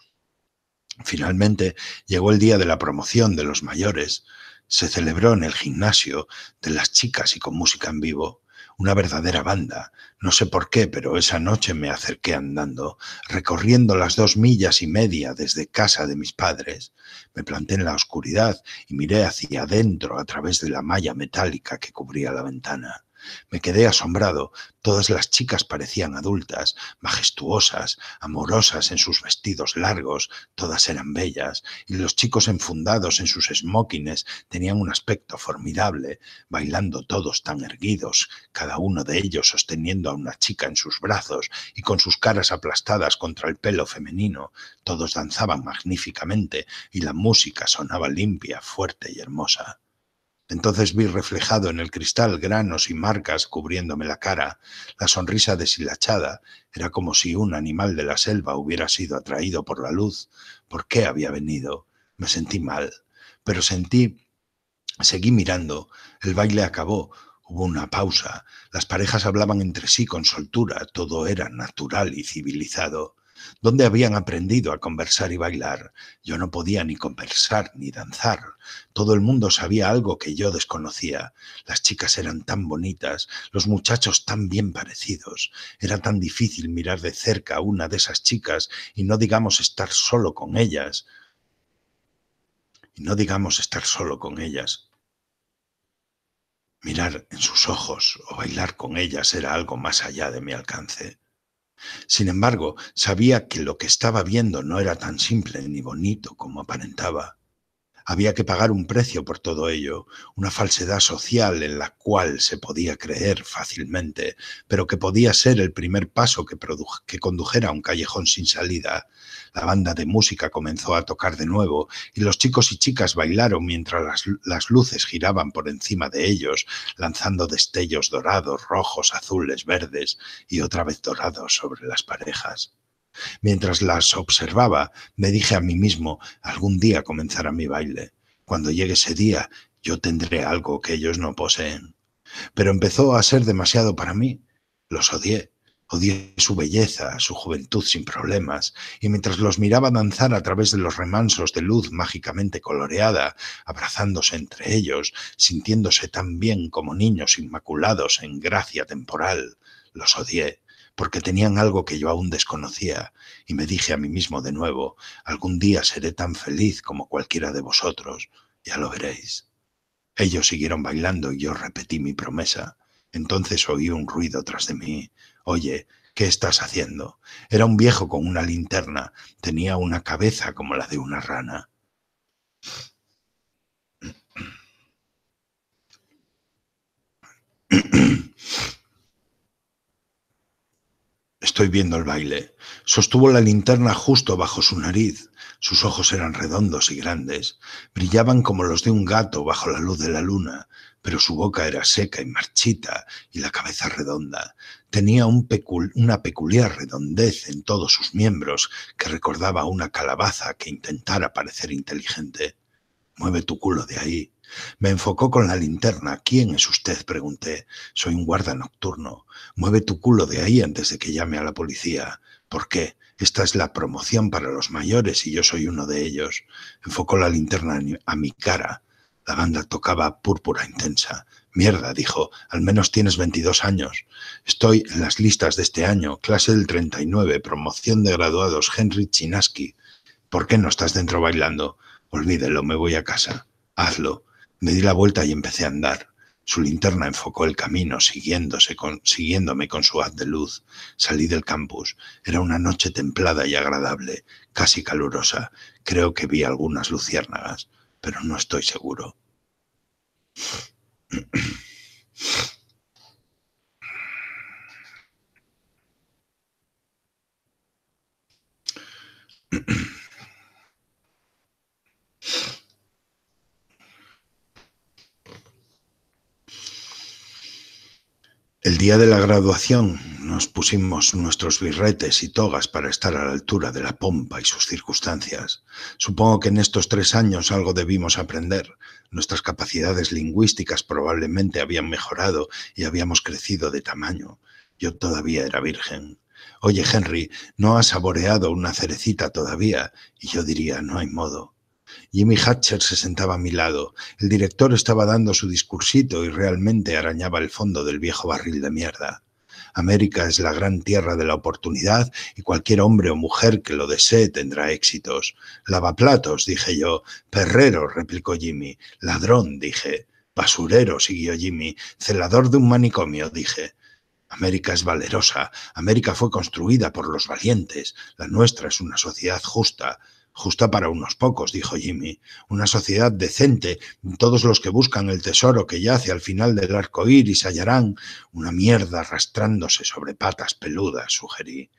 Finalmente llegó el día de la promoción de los mayores. Se celebró en el gimnasio de las chicas y con música en vivo. Una verdadera banda. No sé por qué, pero esa noche me acerqué andando, recorriendo las dos millas y media desde casa de mis padres. Me planté en la oscuridad y miré hacia adentro a través de la malla metálica que cubría la ventana. Me quedé asombrado. Todas las chicas parecían adultas, majestuosas, amorosas en sus vestidos largos, todas eran bellas, y los chicos enfundados en sus smokines tenían un aspecto formidable, bailando todos tan erguidos, cada uno de ellos sosteniendo a una chica en sus brazos y con sus caras aplastadas contra el pelo femenino. Todos danzaban magníficamente y la música sonaba limpia, fuerte y hermosa. Entonces vi reflejado en el cristal granos y marcas cubriéndome la cara. La sonrisa deshilachada era como si un animal de la selva hubiera sido atraído por la luz. ¿Por qué había venido? Me sentí mal, pero sentí... Seguí mirando. El baile acabó. Hubo una pausa. Las parejas hablaban entre sí con soltura. Todo era natural y civilizado. ¿Dónde habían aprendido a conversar y bailar. Yo no podía ni conversar ni danzar. Todo el mundo sabía algo que yo desconocía. Las chicas eran tan bonitas, los muchachos tan bien parecidos. Era tan difícil mirar de cerca a una de esas chicas y no digamos estar solo con ellas. Y no digamos estar solo con ellas. Mirar en sus ojos o bailar con ellas era algo más allá de mi alcance. Sin embargo, sabía que lo que estaba viendo no era tan simple ni bonito como aparentaba había que pagar un precio por todo ello, una falsedad social en la cual se podía creer fácilmente, pero que podía ser el primer paso que, condujera a un callejón sin salida. La banda de música comenzó a tocar de nuevo y los chicos y chicas bailaron mientras las luces giraban por encima de ellos, lanzando destellos dorados, rojos, azules, verdes y otra vez dorados sobre las parejas. Mientras las observaba, me dije a mí mismo, algún día comenzará mi baile. Cuando llegue ese día, yo tendré algo que ellos no poseen. Pero empezó a ser demasiado para mí. Los odié. Odié su belleza, su juventud sin problemas, y mientras los miraba danzar a través de los remansos de luz mágicamente coloreada, abrazándose entre ellos, sintiéndose tan bien como niños inmaculados en gracia temporal, los odié, porque tenían algo que yo aún desconocía, y me dije a mí mismo de nuevo, algún día seré tan feliz como cualquiera de vosotros, ya lo veréis. Ellos siguieron bailando y yo repetí mi promesa. Entonces oí un ruido tras de mí. Oye, ¿qué estás haciendo? Era un viejo con una linterna. Tenía una cabeza como la de una rana. Estoy viendo el baile. Sostuvo la linterna justo bajo su nariz. Sus ojos eran redondos y grandes. Brillaban como los de un gato bajo la luz de la luna, pero su boca era seca y marchita y la cabeza redonda. Tenía una peculiar redondez en todos sus miembros que recordaba a una calabaza que intentara parecer inteligente. Mueve tu culo de ahí, me enfocó con la linterna. ¿Quién es usted? pregunté. Soy un guarda nocturno. Mueve tu culo de ahí antes de que llame a la policía. ¿Por qué? Esta es la promoción para los mayores y yo soy uno de ellos. Enfocó la linterna a mi cara. La banda tocaba púrpura intensa. Mierda, dijo, al menos tienes 22 años. Estoy en las listas de este año, clase del 39, promoción de graduados, Henry Chinaski. ¿Por qué no estás dentro bailando? Olvídelo, me voy a casa. Hazlo. Me di la vuelta y empecé a andar. Su linterna enfocó el camino, siguiéndose siguiéndome con su haz de luz. Salí del campus. Era una noche templada y agradable, casi calurosa. Creo que vi algunas luciérnagas, pero no estoy seguro. El día de la graduación nos pusimos nuestros birretes y togas para estar a la altura de la pompa y sus circunstancias. Supongo que en estos tres años algo debimos aprender. Nuestras capacidades lingüísticas probablemente habían mejorado y habíamos crecido de tamaño. Yo todavía era virgen. Oye, Henry, no has saboreado una cerecita todavía. Y yo diría, no hay modo. Jimmy Hatcher se sentaba a mi lado. El director estaba dando su discursito y realmente arañaba el fondo del viejo barril de mierda. América es la gran tierra de la oportunidad y cualquier hombre o mujer que lo desee tendrá éxitos. Lavaplatos, dije yo. Perrero, replicó Jimmy. Ladrón, dije. Basurero, siguió Jimmy. Celador de un manicomio, dije. América es valerosa. América fue construida por los valientes. La nuestra es una sociedad justa. Justa para unos pocos, dijo Jimmy. Una sociedad decente. Todos los que buscan el tesoro que yace al final del arco iris hallarán una mierda arrastrándose sobre patas peludas, sugerí.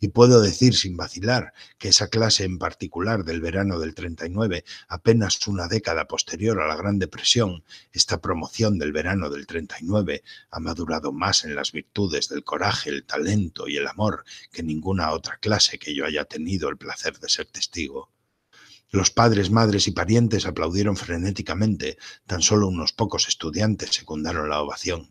Y puedo decir sin vacilar que esa clase en particular del verano del 39, apenas una década posterior a la Gran Depresión, esta promoción del verano del 39 ha madurado más en las virtudes del coraje, el talento y el amor que ninguna otra clase que yo haya tenido el placer de ser testigo. Los padres, madres y parientes aplaudieron frenéticamente, tan solo unos pocos estudiantes secundaron la ovación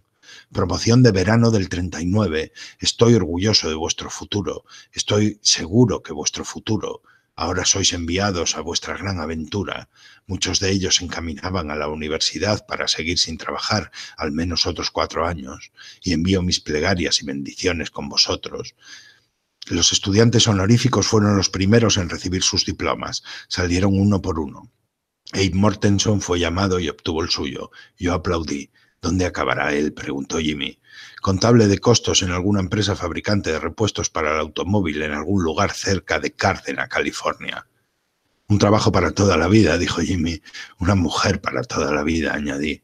promoción de verano del 39. Estoy orgulloso de vuestro futuro. Estoy seguro que vuestro futuro. Ahora sois enviados a vuestra gran aventura. Muchos de ellos se encaminaban a la universidad para seguir sin trabajar al menos otros cuatro años, y envío mis plegarias y bendiciones con vosotros. Los estudiantes honoríficos fueron los primeros en recibir sus diplomas. Salieron uno por uno. Abe Mortenson fue llamado y obtuvo el suyo. Yo aplaudí. ¿Dónde acabará él? preguntó Jimmy. Contable de costos en alguna empresa fabricante de repuestos para el automóvil en algún lugar cerca de Cárdenas, California. Un trabajo para toda la vida, dijo Jimmy. Una mujer para toda la vida, añadí.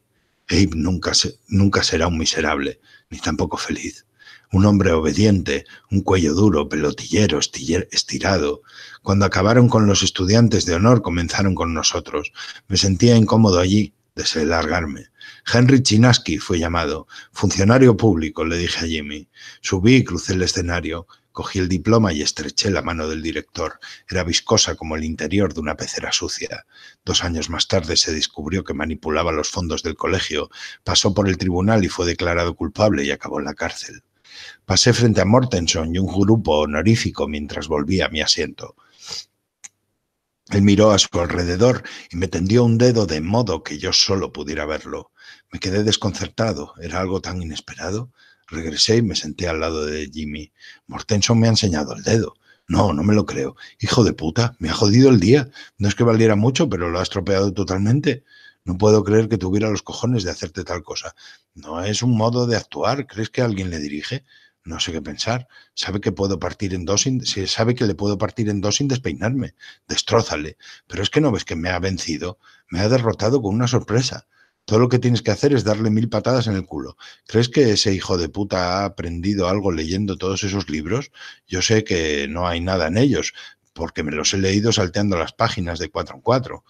Abe nunca, será un miserable, ni tampoco feliz. Un hombre obediente, un cuello duro, pelotillero, estirado. Cuando acabaron con los estudiantes de honor, comenzaron con nosotros. Me sentía incómodo allí, deseé largarme. Henry Chinaski fue llamado. Funcionario público, le dije a Jimmy. Subí y crucé el escenario. Cogí el diploma y estreché la mano del director. Era viscosa como el interior de una pecera sucia. Dos años más tarde se descubrió que manipulaba los fondos del colegio, pasó por el tribunal y fue declarado culpable y acabó en la cárcel. Pasé frente a Mortenson y un grupo honorífico mientras volvía a mi asiento. Él miró a su alrededor y me tendió un dedo de modo que yo solo pudiera verlo. Me quedé desconcertado, era algo tan inesperado. Regresé y me senté al lado de Jimmy. Mortenson me ha enseñado el dedo. No, no me lo creo. Hijo de puta, me ha jodido el día. No es que valiera mucho, pero lo ha estropeado totalmente. No puedo creer que tuviera los cojones de hacerte tal cosa. No es un modo de actuar. ¿Crees que alguien le dirige? No sé qué pensar. Sabe que puedo partir en dos sin, sabe que le puedo partir en dos sin despeinarme. Destrózale. Pero es que no ves que me ha vencido. Me ha derrotado con una sorpresa. Todo lo que tienes que hacer es darle mil patadas en el culo. ¿Crees que ese hijo de puta ha aprendido algo leyendo todos esos libros? Yo sé que no hay nada en ellos, porque me los he leído salteando las páginas de cuatro en cuatro.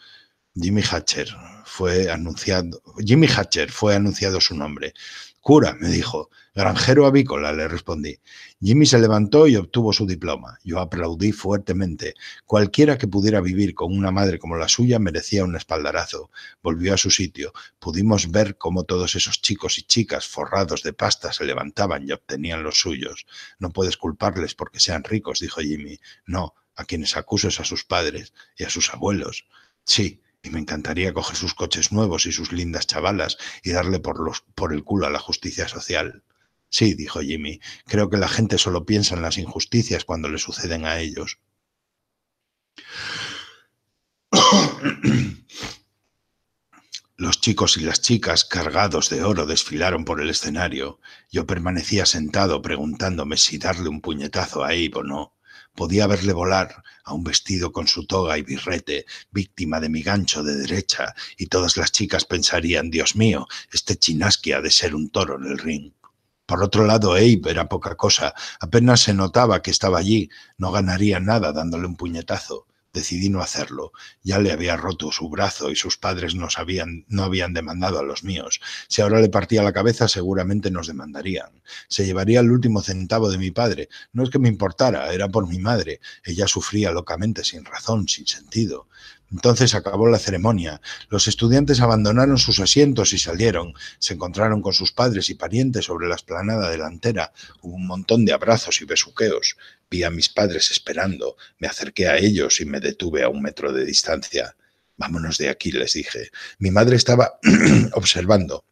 Jimmy Hatcher fue anunciado, Jimmy Hatcher fue anunciado su nombre. Cura, me dijo, Granjero avícola, le respondí. Jimmy se levantó y obtuvo su diploma. Yo aplaudí fuertemente. Cualquiera que pudiera vivir con una madre como la suya merecía un espaldarazo. Volvió a su sitio. Pudimos ver cómo todos esos chicos y chicas forrados de pasta se levantaban y obtenían los suyos. No puedes culparles porque sean ricos, dijo Jimmy. No, a quienes acuses a sus padres y a sus abuelos. Sí, y me encantaría coger sus coches nuevos y sus lindas chavalas y darle por, los, por el culo a la justicia social. Sí, dijo Jimmy, creo que la gente solo piensa en las injusticias cuando le suceden a ellos. Los chicos y las chicas cargados de oro desfilaron por el escenario. Yo permanecía sentado preguntándome si darle un puñetazo a Abe o no. Podía verle volar a un vestido con su toga y birrete, víctima de mi gancho de derecha, y todas las chicas pensarían, Dios mío, este chinaski ha de ser un toro en el ring. Por otro lado, Abe era poca cosa. Apenas se notaba que estaba allí. No ganaría nada dándole un puñetazo. Decidí no hacerlo. Ya le había roto su brazo y sus padres no habían demandado a los míos. Si ahora le partía la cabeza, seguramente nos demandarían. Se llevaría el último centavo de mi padre. No es que me importara, era por mi madre. Ella sufría locamente, sin razón, sin sentido. Entonces acabó la ceremonia. Los estudiantes abandonaron sus asientos y salieron. Se encontraron con sus padres y parientes sobre la esplanada delantera. Hubo un montón de abrazos y besuqueos. Vi a mis padres esperando. Me acerqué a ellos y me detuve a un metro de distancia. Vámonos de aquí, les dije. Mi madre estaba observando.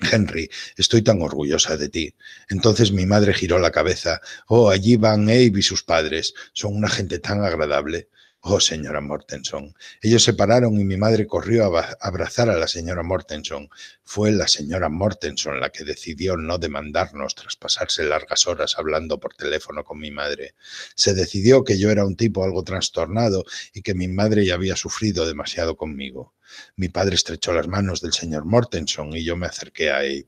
Henry, estoy tan orgullosa de ti. Entonces mi madre giró la cabeza. Oh, allí van Abe y sus padres. Son una gente tan agradable. Oh, señora Mortenson. Ellos se pararon y mi madre corrió a abrazar a la señora Mortenson. Fue la señora Mortenson la que decidió no demandarnos tras pasarse largas horas hablando por teléfono con mi madre. Se decidió que yo era un tipo algo trastornado y que mi madre ya había sufrido demasiado conmigo. Mi padre estrechó las manos del señor Mortenson y yo me acerqué a Abe.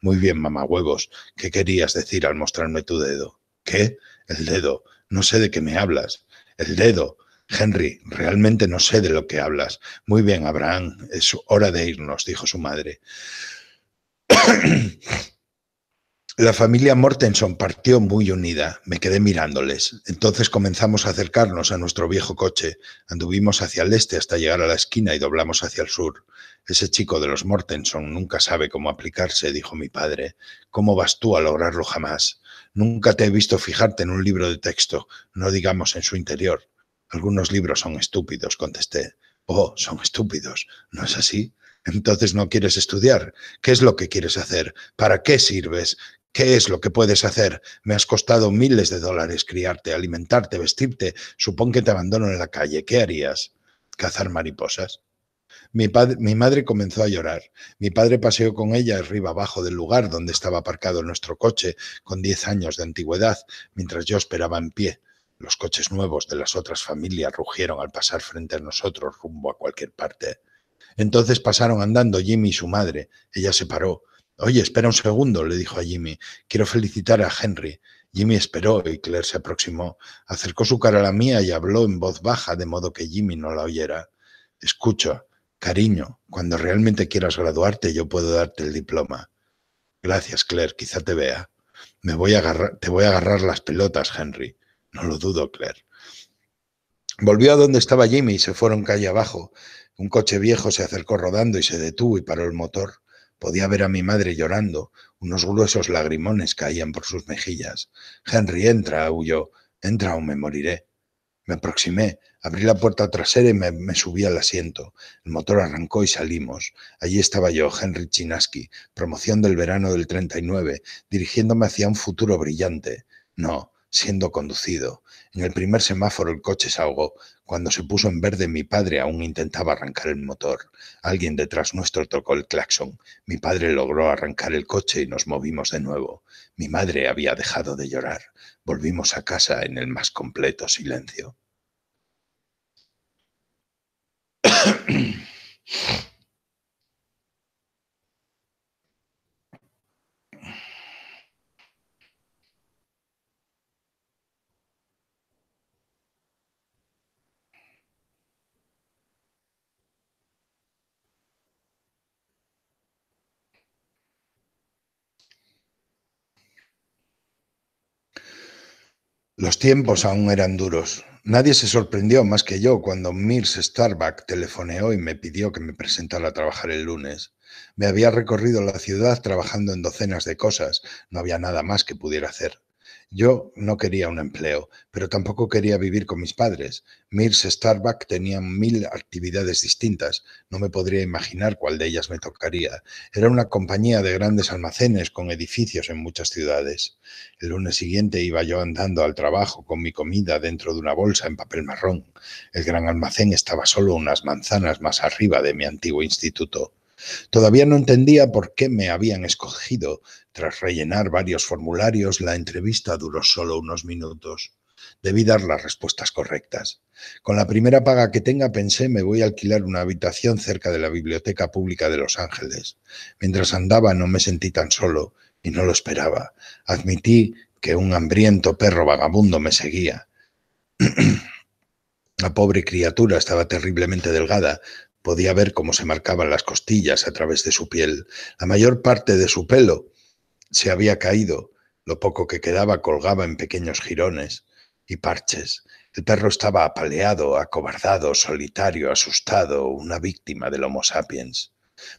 Muy bien, mamá huevos. ¿Qué querías decir al mostrarme tu dedo? ¿Qué? El dedo. No sé de qué me hablas. El dedo. Henry, realmente no sé de lo que hablas. Muy bien, Abraham, es hora de irnos, dijo su madre. La familia Mortenson partió muy unida. Me quedé mirándoles. Entonces comenzamos a acercarnos a nuestro viejo coche. Anduvimos hacia el este hasta llegar a la esquina y doblamos hacia el sur. Ese chico de los Mortenson nunca sabe cómo aplicarse, dijo mi padre. ¿Cómo vas tú a lograrlo jamás? Nunca te he visto fijarte en un libro de texto, no digamos en su interior. Algunos libros son estúpidos, contesté. Oh, son estúpidos. ¿No es así? Entonces no quieres estudiar. ¿Qué es lo que quieres hacer? ¿Para qué sirves? ¿Qué es lo que puedes hacer? Me has costado miles de dólares criarte, alimentarte, vestirte. Supón que te abandono en la calle. ¿Qué harías? ¿Cazar mariposas? Mi, mi, madre comenzó a llorar. Mi padre paseó con ella arriba abajo del lugar donde estaba aparcado nuestro coche, con diez años de antigüedad, mientras yo esperaba en pie. Los coches nuevos de las otras familias rugieron al pasar frente a nosotros rumbo a cualquier parte. Entonces pasaron andando Jimmy y su madre. Ella se paró. Oye, espera un segundo, le dijo a Jimmy. Quiero felicitar a Henry. Jimmy esperó y Claire se aproximó. Acercó su cara a la mía y habló en voz baja, de modo que Jimmy no la oyera. Escucha, cariño, cuando realmente quieras graduarte yo puedo darte el diploma. Gracias, Claire, quizá te vea. Me voy a agarrar, te voy a agarrar las pelotas, Henry. No lo dudo, Claire. Volvió a donde estaba Jimmy y se fueron calle abajo. Un coche viejo se acercó rodando y se detuvo y paró el motor. Podía ver a mi madre llorando. Unos gruesos lagrimones caían por sus mejillas. Henry, entra, huyó. Entra o me moriré. Me aproximé, abrí la puerta trasera y me, subí al asiento. El motor arrancó y salimos. Allí estaba yo, Henry Chinaski, promoción del verano del 39, dirigiéndome hacia un futuro brillante. No, siendo conducido. En el primer semáforo el coche se ahogó. Cuando se puso en verde mi padre aún intentaba arrancar el motor. Alguien detrás nuestro tocó el claxon. Mi padre logró arrancar el coche y nos movimos de nuevo. Mi madre había dejado de llorar. Volvimos a casa en el más completo silencio. Los tiempos aún eran duros. Nadie se sorprendió más que yo cuando Mills Starbuck telefoneó y me pidió que me presentara a trabajar el lunes. Me había recorrido la ciudad trabajando en docenas de cosas, no había nada más que pudiera hacer. Yo no quería un empleo, pero tampoco quería vivir con mis padres. Mills Starbuck tenía mil actividades distintas. No me podría imaginar cuál de ellas me tocaría. Era una compañía de grandes almacenes con edificios en muchas ciudades. El lunes siguiente iba yo andando al trabajo con mi comida dentro de una bolsa en papel marrón. El gran almacén estaba solo unas manzanas más arriba de mi antiguo instituto. Todavía no entendía por qué me habían escogido. Tras rellenar varios formularios, la entrevista duró solo unos minutos. Debí dar las respuestas correctas. Con la primera paga que tenga pensé me voy a alquilar una habitación cerca de la Biblioteca Pública de Los Ángeles. Mientras andaba no me sentí tan solo y no lo esperaba. Admití que un hambriento perro vagabundo me seguía. La pobre criatura estaba terriblemente delgada, Podía ver cómo se marcaban las costillas a través de su piel. La mayor parte de su pelo se había caído. Lo poco que quedaba colgaba en pequeños jirones y parches. El perro estaba apaleado, acobardado, solitario, asustado, una víctima del Homo sapiens.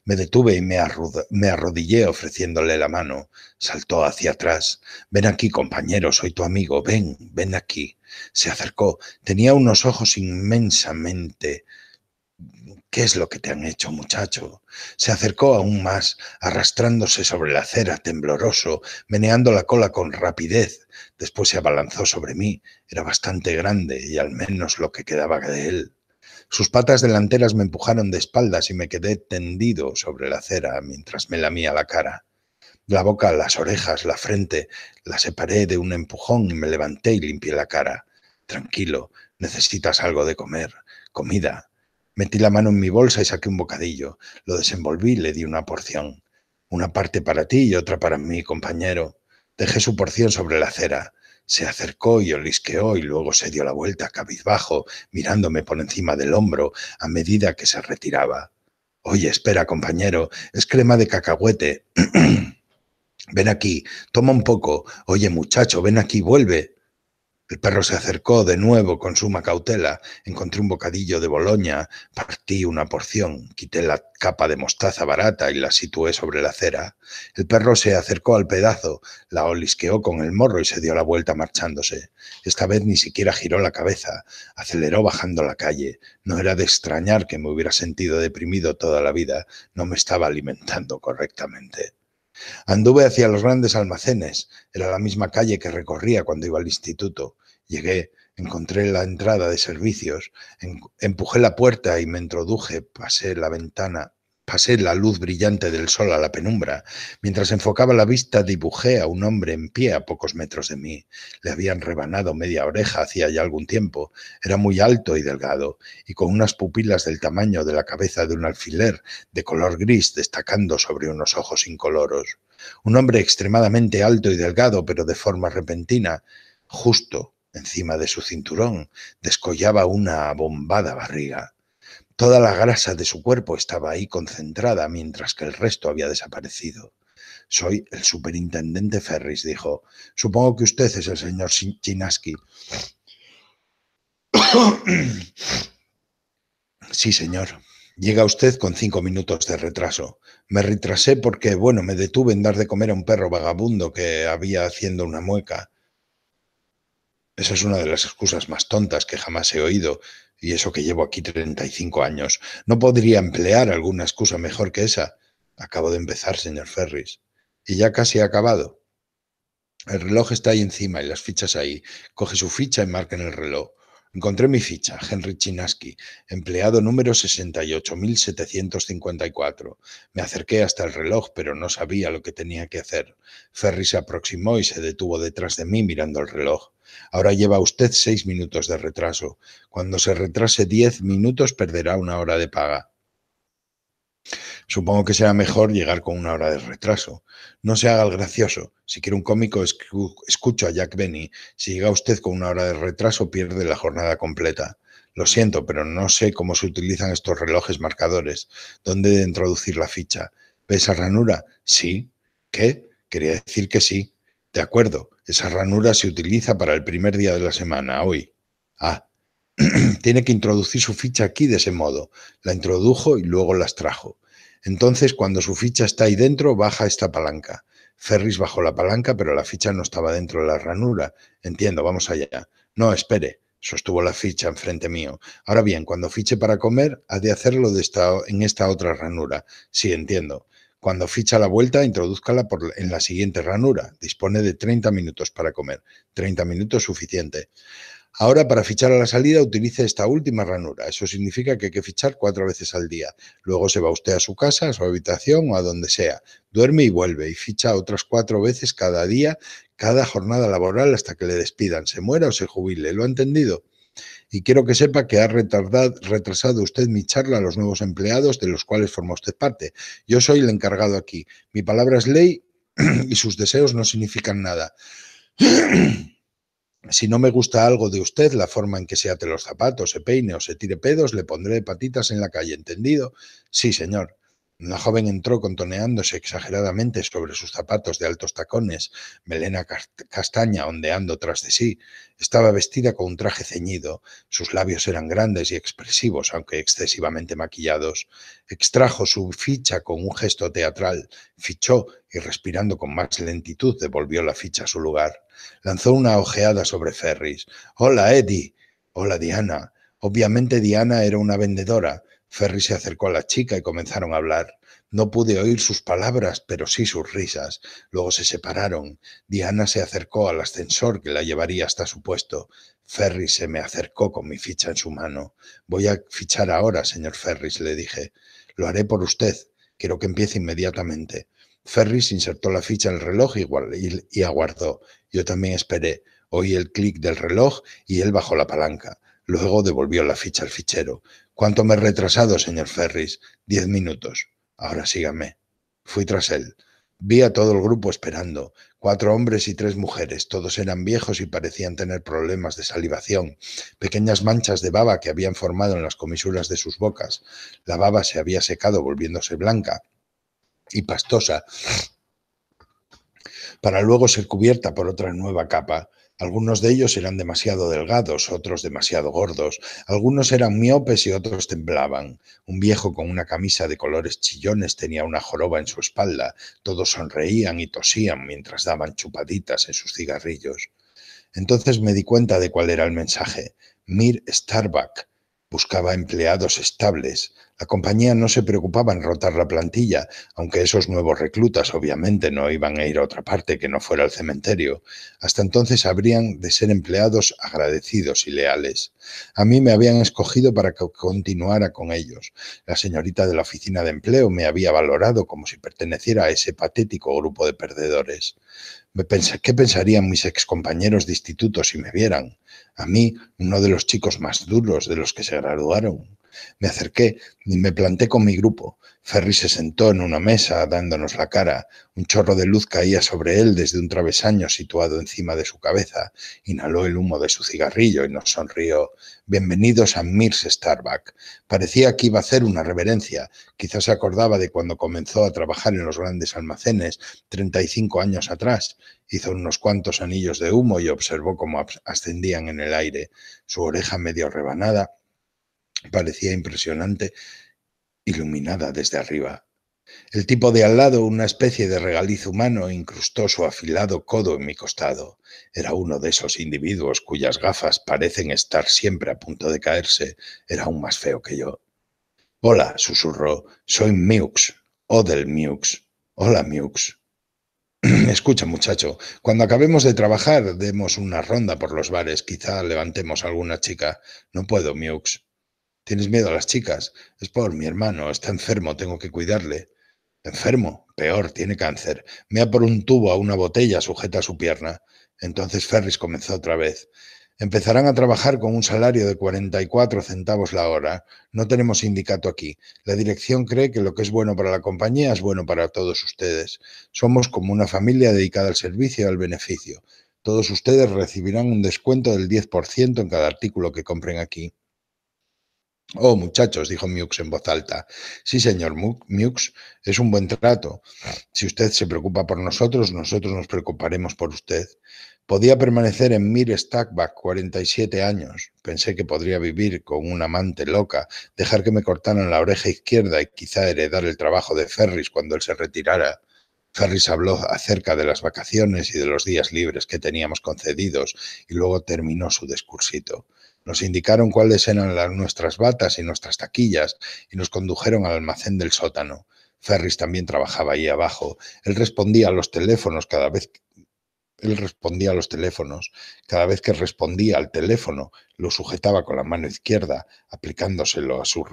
Me detuve y me, arrodillé ofreciéndole la mano. Saltó hacia atrás. Ven aquí, compañero, soy tu amigo. Ven, ven aquí. Se acercó. Tenía unos ojos inmensamente ¿Qué es lo que te han hecho, muchacho? Se acercó aún más, arrastrándose sobre la acera, tembloroso, meneando la cola con rapidez. Después se abalanzó sobre mí. Era bastante grande y al menos lo que quedaba de él. Sus patas delanteras me empujaron de espaldas y me quedé tendido sobre la acera mientras me lamía la cara. La boca, las orejas, la frente, la separé de un empujón y me levanté y limpié la cara. Tranquilo, necesitas algo de comer. Comida, Metí la mano en mi bolsa y saqué un bocadillo. Lo desenvolví y le di una porción. Una parte para ti y otra para mí, compañero. Dejé su porción sobre la acera. Se acercó y olisqueó y luego se dio la vuelta cabizbajo, mirándome por encima del hombro a medida que se retiraba. Oye, espera, compañero, es crema de cacahuete. ven aquí, toma un poco. Oye, muchacho, ven aquí, vuelve. El perro se acercó de nuevo con suma cautela. Encontré un bocadillo de Boloña, partí una porción, quité la capa de mostaza barata y la situé sobre la acera. El perro se acercó al pedazo, la olisqueó con el morro y se dio la vuelta marchándose. Esta vez ni siquiera giró la cabeza, aceleró bajando la calle. No era de extrañar que me hubiera sentido deprimido toda la vida, no me estaba alimentando correctamente. Anduve hacia los grandes almacenes, era la misma calle que recorría cuando iba al instituto. Llegué, encontré la entrada de servicios, empujé la puerta y me introduje, pasé la ventana Pasé la luz brillante del sol a la penumbra. Mientras enfocaba la vista, dibujé a un hombre en pie a pocos metros de mí. Le habían rebanado media oreja hacía ya algún tiempo. Era muy alto y delgado, y con unas pupilas del tamaño de la cabeza de un alfiler, de color gris, destacando sobre unos ojos incoloros. Un hombre extremadamente alto y delgado, pero de forma repentina, justo encima de su cinturón, descollaba una abombada barriga. Toda la grasa de su cuerpo estaba ahí concentrada, mientras que el resto había desaparecido. Soy el superintendente Ferris, dijo. Supongo que usted es el señor Chinaski. sí, señor. Llega usted con cinco minutos de retraso. Me retrasé porque, bueno, me detuve en dar de comer a un perro vagabundo que había haciendo una mueca. Esa es una de las excusas más tontas que jamás he oído, y eso que llevo aquí 35 años. No podría emplear alguna excusa mejor que esa. Acabo de empezar, señor Ferris. Y ya casi ha acabado. El reloj está ahí encima y las fichas ahí. Coge su ficha y marca en el reloj. Encontré mi ficha, Henry Chinaski, empleado número 68754. Me acerqué hasta el reloj, pero no sabía lo que tenía que hacer. Ferris se aproximó y se detuvo detrás de mí mirando el reloj. Ahora lleva usted seis minutos de retraso. Cuando se retrase diez minutos perderá una hora de paga. Supongo que será mejor llegar con una hora de retraso. No se haga el gracioso. Si quiere un cómico, escucho a Jack Benny. Si llega usted con una hora de retraso, pierde la jornada completa. Lo siento, pero no sé cómo se utilizan estos relojes marcadores. ¿Dónde de introducir la ficha? ¿Ves a ranura? Sí. ¿Qué? Quería decir que sí. De acuerdo, esa ranura se utiliza para el primer día de la semana, hoy. Ah, tiene que introducir su ficha aquí de ese modo. La introdujo y luego las trajo. Entonces, cuando su ficha está ahí dentro, baja esta palanca. Ferris bajó la palanca, pero la ficha no estaba dentro de la ranura. Entiendo, vamos allá. No, espere, sostuvo la ficha enfrente mío. Ahora bien, cuando fiche para comer, ha de hacerlo de esta, en esta otra ranura. Sí, entiendo. Cuando ficha la vuelta, introduzcala en la siguiente ranura. Dispone de 30 minutos para comer. 30 minutos suficiente. Ahora, para fichar a la salida, utilice esta última ranura. Eso significa que hay que fichar cuatro veces al día. Luego se va usted a su casa, a su habitación o a donde sea. Duerme y vuelve y ficha otras cuatro veces cada día, cada jornada laboral hasta que le despidan, se muera o se jubile. ¿Lo ha entendido? Y quiero que sepa que ha retrasado usted mi charla a los nuevos empleados de los cuales forma usted parte. Yo soy el encargado aquí. Mi palabra es ley y sus deseos no significan nada. Si no me gusta algo de usted, la forma en que se ate los zapatos, se peine o se tire pedos, le pondré patitas en la calle, ¿entendido? Sí, señor. La joven entró contoneándose exageradamente sobre sus zapatos de altos tacones, melena castaña ondeando tras de sí. Estaba vestida con un traje ceñido, sus labios eran grandes y expresivos, aunque excesivamente maquillados. Extrajo su ficha con un gesto teatral, fichó y respirando con más lentitud devolvió la ficha a su lugar. Lanzó una ojeada sobre Ferris. Hola, Eddie. Hola, Diana. Obviamente Diana era una vendedora Ferry se acercó a la chica y comenzaron a hablar. No pude oír sus palabras, pero sí sus risas. Luego se separaron. Diana se acercó al ascensor que la llevaría hasta su puesto. Ferris se me acercó con mi ficha en su mano. Voy a fichar ahora, señor Ferris, le dije. Lo haré por usted. Quiero que empiece inmediatamente. Ferris insertó la ficha en el reloj y aguardó. Yo también esperé. Oí el clic del reloj y él bajó la palanca. Luego devolvió la ficha al fichero. ¿Cuánto me he retrasado, señor Ferris? Diez minutos. Ahora sígame. Fui tras él. Vi a todo el grupo esperando, cuatro hombres y tres mujeres, todos eran viejos y parecían tener problemas de salivación, pequeñas manchas de baba que habían formado en las comisuras de sus bocas. La baba se había secado volviéndose blanca y pastosa, para luego ser cubierta por otra nueva capa. Algunos de ellos eran demasiado delgados, otros demasiado gordos, algunos eran miopes y otros temblaban. Un viejo con una camisa de colores chillones tenía una joroba en su espalda, todos sonreían y tosían mientras daban chupaditas en sus cigarrillos. Entonces me di cuenta de cuál era el mensaje. Mir Starbuck buscaba empleados estables, la compañía no se preocupaba en rotar la plantilla, aunque esos nuevos reclutas obviamente no iban a ir a otra parte que no fuera al cementerio. Hasta entonces habrían de ser empleados agradecidos y leales. A mí me habían escogido para que continuara con ellos. La señorita de la oficina de empleo me había valorado como si perteneciera a ese patético grupo de perdedores. ¿Qué pensarían mis excompañeros de instituto si me vieran? A mí, uno de los chicos más duros de los que se graduaron. Me acerqué y me planté con mi grupo. Ferry se sentó en una mesa dándonos la cara. Un chorro de luz caía sobre él desde un travesaño situado encima de su cabeza. Inhaló el humo de su cigarrillo y nos sonrió. Bienvenidos a Mirs Starbuck. Parecía que iba a hacer una reverencia. Quizás se acordaba de cuando comenzó a trabajar en los grandes almacenes, 35 años atrás. Hizo unos cuantos anillos de humo y observó cómo ascendían en el aire. Su oreja medio rebanada Parecía impresionante, iluminada desde arriba. El tipo de al lado, una especie de regaliz humano, incrustó su afilado codo en mi costado. Era uno de esos individuos cuyas gafas parecen estar siempre a punto de caerse. Era aún más feo que yo. Hola, susurró. Soy Mux. Odel del Hola, Mewks». Escucha, muchacho, cuando acabemos de trabajar, demos una ronda por los bares. Quizá levantemos alguna chica. No puedo, Mewks». Tienes miedo a las chicas. Es por mi hermano, está enfermo, tengo que cuidarle. Enfermo, peor, tiene cáncer. ha por un tubo a una botella sujeta a su pierna. Entonces Ferris comenzó otra vez. Empezarán a trabajar con un salario de 44 centavos la hora. No tenemos sindicato aquí. La dirección cree que lo que es bueno para la compañía es bueno para todos ustedes. Somos como una familia dedicada al servicio y al beneficio. Todos ustedes recibirán un descuento del 10% en cada artículo que compren aquí. Oh, muchachos, dijo Mux en voz alta. Sí, señor Mux, es un buen trato. Si usted se preocupa por nosotros, nosotros nos preocuparemos por usted. Podía permanecer en Mir Stackback 47 años. Pensé que podría vivir con una amante loca, dejar que me cortaran la oreja izquierda y quizá heredar el trabajo de Ferris cuando él se retirara. Ferris habló acerca de las vacaciones y de los días libres que teníamos concedidos y luego terminó su discursito. Nos indicaron cuáles eran las, nuestras batas y nuestras taquillas y nos condujeron al almacén del sótano. Ferris también trabajaba ahí abajo. Él respondía a los teléfonos cada vez que él respondía a los teléfonos. Cada vez que respondía al teléfono, lo sujetaba con la mano izquierda, aplicándoselo a su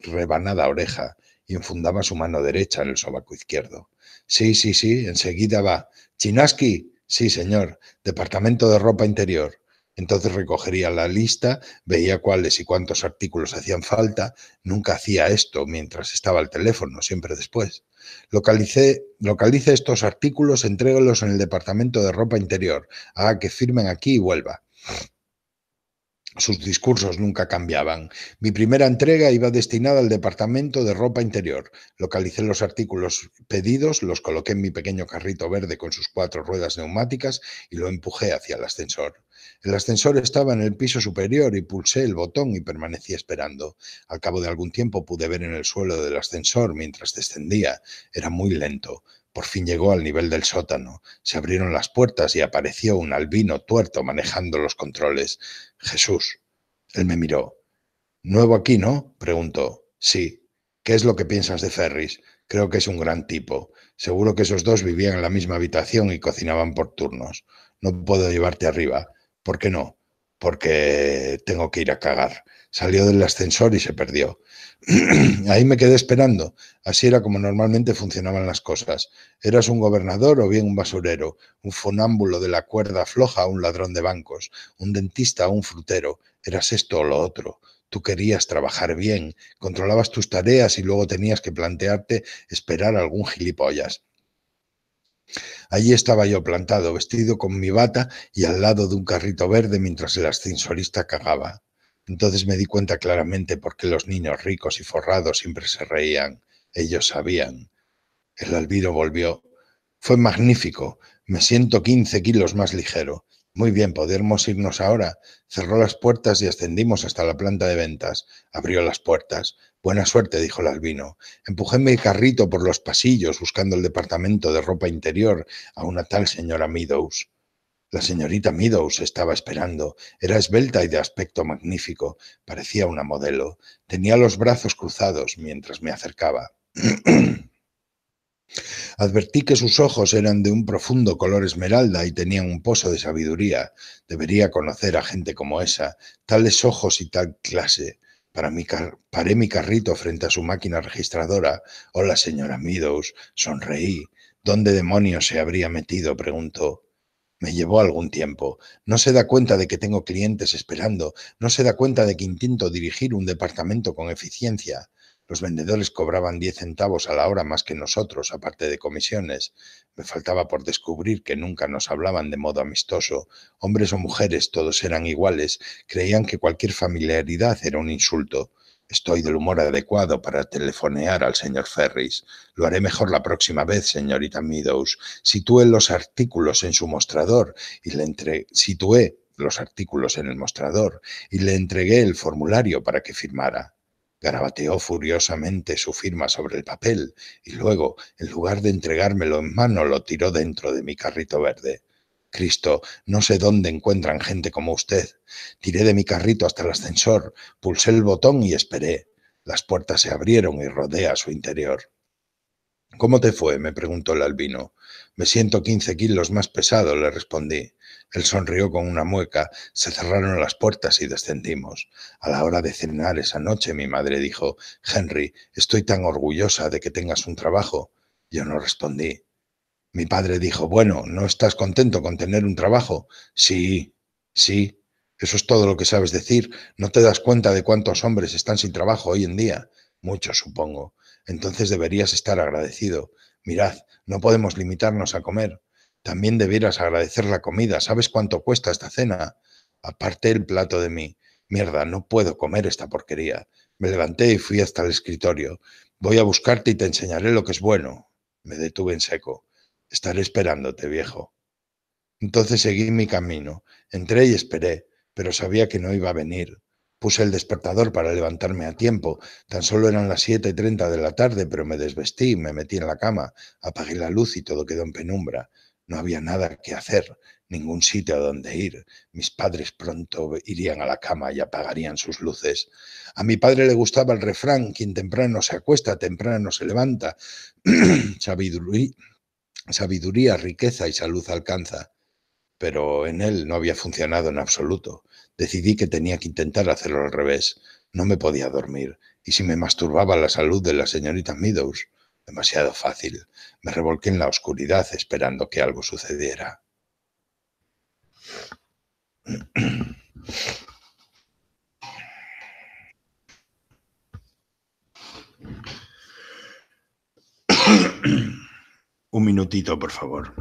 rebanada oreja, y enfundaba su mano derecha en el sobaco izquierdo. Sí, sí, sí, enseguida va. Chinaski, sí, señor. Departamento de ropa interior. Entonces recogería la lista, veía cuáles y cuántos artículos hacían falta. Nunca hacía esto mientras estaba al teléfono, siempre después. Localicé, localice estos artículos, entrégalos en el departamento de ropa interior. Haga ah, que firmen aquí y vuelva. Sus discursos nunca cambiaban. Mi primera entrega iba destinada al departamento de ropa interior. Localicé los artículos pedidos, los coloqué en mi pequeño carrito verde con sus cuatro ruedas neumáticas y lo empujé hacia el ascensor. El ascensor estaba en el piso superior y pulsé el botón y permanecí esperando. Al cabo de algún tiempo pude ver en el suelo del ascensor mientras descendía. Era muy lento. Por fin llegó al nivel del sótano. Se abrieron las puertas y apareció un albino tuerto manejando los controles. Jesús. Él me miró. ¿Nuevo aquí, no? preguntó. Sí. ¿Qué es lo que piensas de Ferris? Creo que es un gran tipo. Seguro que esos dos vivían en la misma habitación y cocinaban por turnos. No puedo llevarte arriba. ¿Por qué no? Porque tengo que ir a cagar. Salió del ascensor y se perdió. Ahí me quedé esperando. Así era como normalmente funcionaban las cosas. Eras un gobernador o bien un basurero, un fonámbulo de la cuerda floja un ladrón de bancos, un dentista o un frutero. Eras esto o lo otro tú querías trabajar bien, controlabas tus tareas y luego tenías que plantearte esperar a algún gilipollas. Allí estaba yo plantado, vestido con mi bata y al lado de un carrito verde mientras el ascensorista cagaba. Entonces me di cuenta claramente por qué los niños ricos y forrados siempre se reían. Ellos sabían. El albiro volvió. Fue magnífico. Me siento 15 kilos más ligero. Muy bien, podemos irnos ahora. Cerró las puertas y ascendimos hasta la planta de ventas. Abrió las puertas. Buena suerte, dijo el albino. Empujé mi carrito por los pasillos buscando el departamento de ropa interior a una tal señora Meadows. La señorita Meadows estaba esperando. Era esbelta y de aspecto magnífico. Parecía una modelo. Tenía los brazos cruzados mientras me acercaba. Advertí que sus ojos eran de un profundo color esmeralda y tenían un pozo de sabiduría. Debería conocer a gente como esa, tales ojos y tal clase paré mi carrito frente a su máquina registradora. Hola, señora Meadows. Sonreí. ¿Dónde demonios se habría metido? preguntó. Me llevó algún tiempo. No se da cuenta de que tengo clientes esperando. No se da cuenta de que intento dirigir un departamento con eficiencia. Los vendedores cobraban 10 centavos a la hora más que nosotros, aparte de comisiones. Me faltaba por descubrir que nunca nos hablaban de modo amistoso. Hombres o mujeres, todos eran iguales. Creían que cualquier familiaridad era un insulto. Estoy del humor adecuado para telefonear al señor Ferris. Lo haré mejor la próxima vez, señorita Meadows. Situé los artículos en su mostrador y le entre... Situé los artículos en el mostrador y le entregué el formulario para que firmara. Garabateó furiosamente su firma sobre el papel y luego, en lugar de entregármelo en mano, lo tiró dentro de mi carrito verde. Cristo, no sé dónde encuentran gente como usted. Tiré de mi carrito hasta el ascensor, pulsé el botón y esperé. Las puertas se abrieron y rodé a su interior. ¿Cómo te fue? me preguntó el albino. Me siento quince kilos más pesado, le respondí. Él sonrió con una mueca, se cerraron las puertas y descendimos. A la hora de cenar esa noche mi madre dijo, Henry, estoy tan orgullosa de que tengas un trabajo. Yo no respondí. Mi padre dijo, bueno, ¿no estás contento con tener un trabajo? Sí, sí, eso es todo lo que sabes decir. No te das cuenta de cuántos hombres están sin trabajo hoy en día. Muchos, supongo. Entonces deberías estar agradecido. Mirad, no podemos limitarnos a comer. También debieras agradecer la comida. ¿Sabes cuánto cuesta esta cena? Aparté el plato de mí. Mierda, no puedo comer esta porquería. Me levanté y fui hasta el escritorio. Voy a buscarte y te enseñaré lo que es bueno. Me detuve en seco. Estaré esperándote, viejo. Entonces seguí mi camino. Entré y esperé, pero sabía que no iba a venir. Puse el despertador para levantarme a tiempo. Tan solo eran las siete y treinta de la tarde, pero me desvestí, me metí en la cama, apagué la luz y todo quedó en penumbra. No había nada que hacer, ningún sitio a donde ir. Mis padres pronto irían a la cama y apagarían sus luces. A mi padre le gustaba el refrán, quien temprano se acuesta, temprano se levanta. sabiduría, riqueza y salud alcanza. Pero en él no había funcionado en absoluto. Decidí que tenía que intentar hacerlo al revés. No me podía dormir. ¿Y si me masturbaba la salud de la señorita Meadows? demasiado fácil. Me revolqué en la oscuridad esperando que algo sucediera. Un minutito, por favor.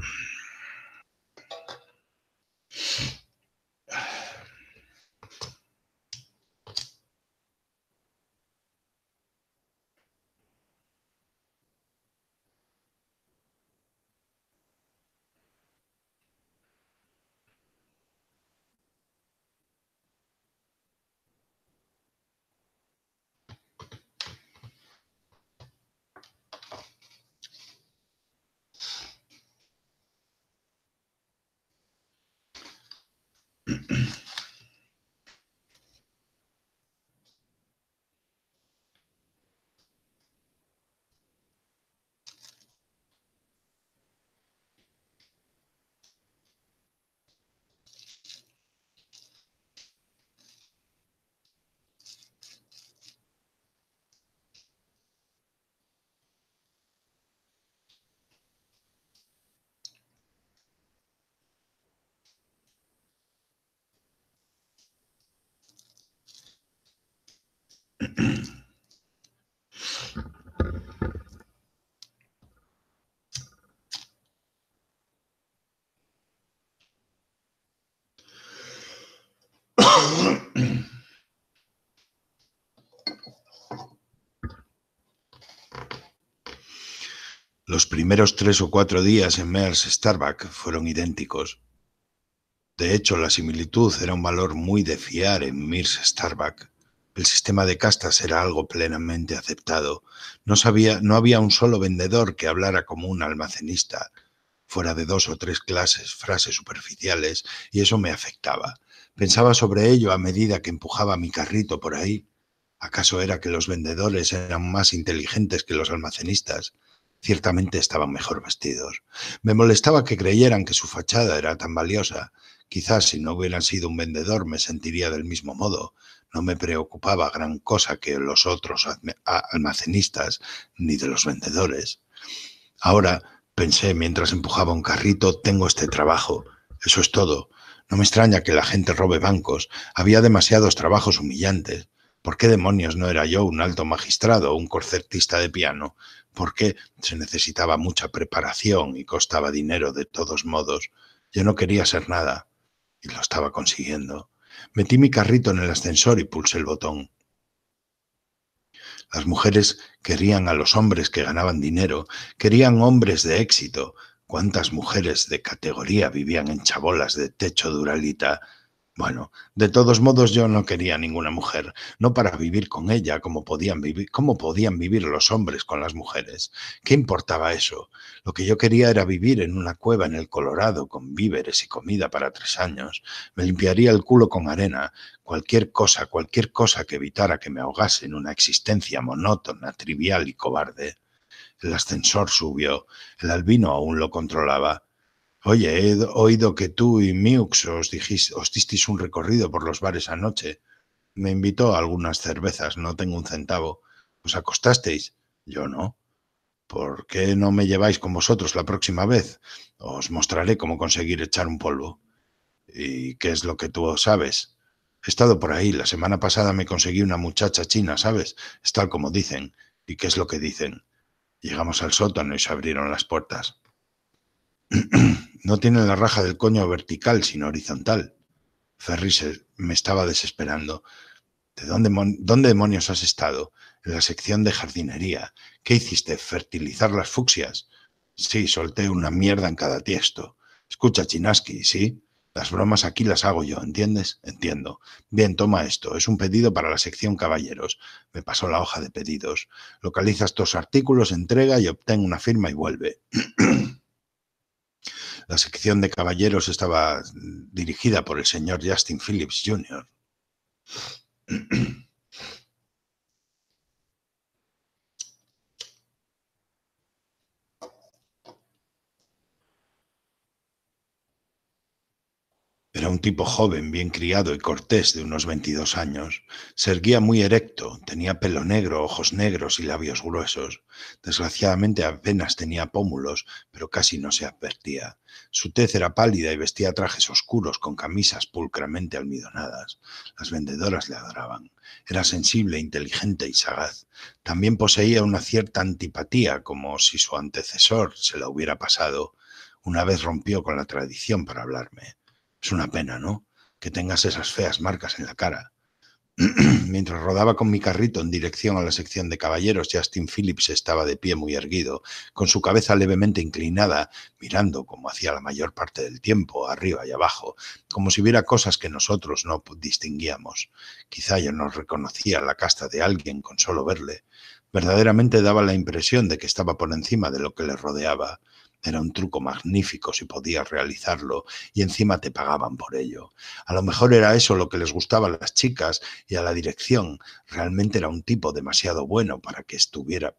Los primeros tres o cuatro días en Mears Starbuck fueron idénticos. De hecho, la similitud era un valor muy de fiar en Mears Starbuck. El sistema de castas era algo plenamente aceptado. No, no había un solo vendedor que hablara como un almacenista, fuera de dos o tres clases, frases superficiales, y eso me afectaba. Pensaba sobre ello a medida que empujaba mi carrito por ahí. ¿Acaso era que los vendedores eran más inteligentes que los almacenistas? ciertamente estaban mejor vestidos. Me molestaba que creyeran que su fachada era tan valiosa. Quizás si no hubieran sido un vendedor me sentiría del mismo modo. No me preocupaba gran cosa que los otros almacenistas ni de los vendedores. Ahora, pensé mientras empujaba un carrito, tengo este trabajo. Eso es todo. No me extraña que la gente robe bancos. Había demasiados trabajos humillantes. ¿Por qué demonios no era yo un alto magistrado o un concertista de piano? porque se necesitaba mucha preparación y costaba dinero de todos modos. Yo no quería ser nada y lo estaba consiguiendo. Metí mi carrito en el ascensor y pulsé el botón. Las mujeres querían a los hombres que ganaban dinero, querían hombres de éxito. ¿Cuántas mujeres de categoría vivían en chabolas de techo duralita bueno, de todos modos yo no quería ninguna mujer, no para vivir con ella como podían vivir, cómo podían vivir los hombres con las mujeres. ¿Qué importaba eso? Lo que yo quería era vivir en una cueva en el Colorado con víveres y comida para tres años. Me limpiaría el culo con arena, cualquier cosa, cualquier cosa que evitara que me ahogase en una existencia monótona, trivial y cobarde. El ascensor subió, el albino aún lo controlaba. Oye, he oído que tú y Miux os, dijis, os disteis un recorrido por los bares anoche. Me invitó a algunas cervezas, no tengo un centavo. ¿Os acostasteis? Yo no. ¿Por qué no me lleváis con vosotros la próxima vez? Os mostraré cómo conseguir echar un polvo. ¿Y qué es lo que tú sabes? He estado por ahí. La semana pasada me conseguí una muchacha china, ¿sabes? Es tal como dicen. ¿Y qué es lo que dicen? Llegamos al sótano y se abrieron las puertas. no tiene la raja del coño vertical, sino horizontal. Ferris me estaba desesperando. ¿De dónde, demonios has estado? En la sección de jardinería. ¿Qué hiciste? ¿Fertilizar las fucsias? Sí, solté una mierda en cada tiesto. Escucha, Chinaski, ¿sí? Las bromas aquí las hago yo, ¿entiendes? Entiendo. Bien, toma esto. Es un pedido para la sección caballeros. Me pasó la hoja de pedidos. «Localiza estos artículos, entrega y obtén una firma y vuelve. La sección de caballeros estaba dirigida por el señor Justin Phillips Jr. Era un tipo joven, bien criado y cortés de unos 22 años. Se erguía muy erecto, tenía pelo negro, ojos negros y labios gruesos. Desgraciadamente apenas tenía pómulos, pero casi no se advertía. Su tez era pálida y vestía trajes oscuros con camisas pulcramente almidonadas. Las vendedoras le adoraban. Era sensible, inteligente y sagaz. También poseía una cierta antipatía, como si su antecesor se la hubiera pasado. Una vez rompió con la tradición para hablarme. Es una pena, ¿no? Que tengas esas feas marcas en la cara. Mientras rodaba con mi carrito en dirección a la sección de caballeros, Justin Phillips estaba de pie muy erguido, con su cabeza levemente inclinada, mirando, como hacía la mayor parte del tiempo, arriba y abajo, como si viera cosas que nosotros no distinguíamos. Quizá yo no reconocía la casta de alguien con solo verle. Verdaderamente daba la impresión de que estaba por encima de lo que le rodeaba. Era un truco magnífico si podías realizarlo y encima te pagaban por ello. A lo mejor era eso lo que les gustaba a las chicas y a la dirección. Realmente era un tipo demasiado bueno para que estuviera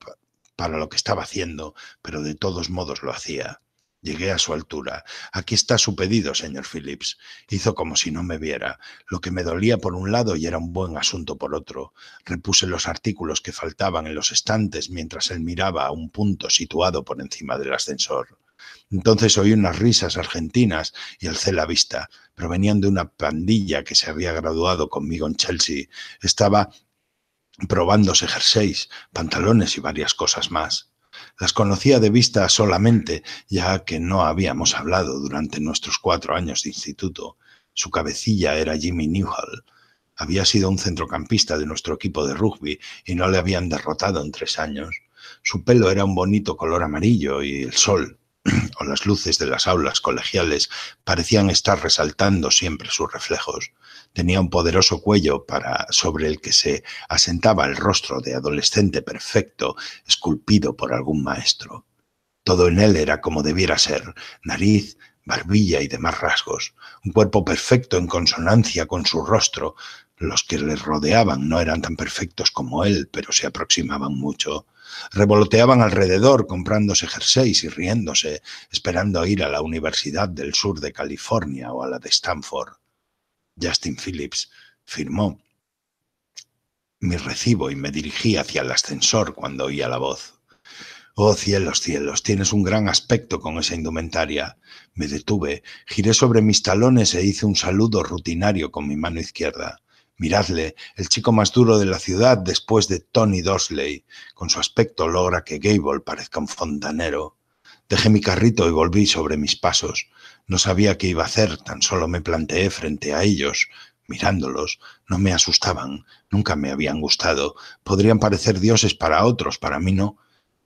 para lo que estaba haciendo, pero de todos modos lo hacía. Llegué a su altura. Aquí está su pedido, señor Phillips. Hizo como si no me viera. Lo que me dolía por un lado y era un buen asunto por otro. Repuse los artículos que faltaban en los estantes mientras él miraba a un punto situado por encima del ascensor. Entonces oí unas risas argentinas y alcé la vista. Provenían de una pandilla que se había graduado conmigo en Chelsea. Estaba probándose jerseys, pantalones y varias cosas más. Las conocía de vista solamente, ya que no habíamos hablado durante nuestros cuatro años de instituto. Su cabecilla era Jimmy Newhall. Había sido un centrocampista de nuestro equipo de rugby y no le habían derrotado en tres años. Su pelo era un bonito color amarillo y el sol o las luces de las aulas colegiales parecían estar resaltando siempre sus reflejos. Tenía un poderoso cuello para, sobre el que se asentaba el rostro de adolescente perfecto, esculpido por algún maestro. Todo en él era como debiera ser, nariz, barbilla y demás rasgos, un cuerpo perfecto en consonancia con su rostro. Los que le rodeaban no eran tan perfectos como él, pero se aproximaban mucho. Revoloteaban alrededor, comprándose jerseys y riéndose, esperando ir a la Universidad del Sur de California o a la de Stanford. Justin Phillips firmó mi recibo y me dirigí hacia el ascensor cuando oía la voz. Oh cielos, cielos, tienes un gran aspecto con esa indumentaria. Me detuve, giré sobre mis talones e hice un saludo rutinario con mi mano izquierda. Miradle, el chico más duro de la ciudad después de Tony Dosley. Con su aspecto logra que Gable parezca un fontanero. Dejé mi carrito y volví sobre mis pasos. No sabía qué iba a hacer, tan solo me planteé frente a ellos, mirándolos. No me asustaban, nunca me habían gustado. Podrían parecer dioses para otros, para mí no.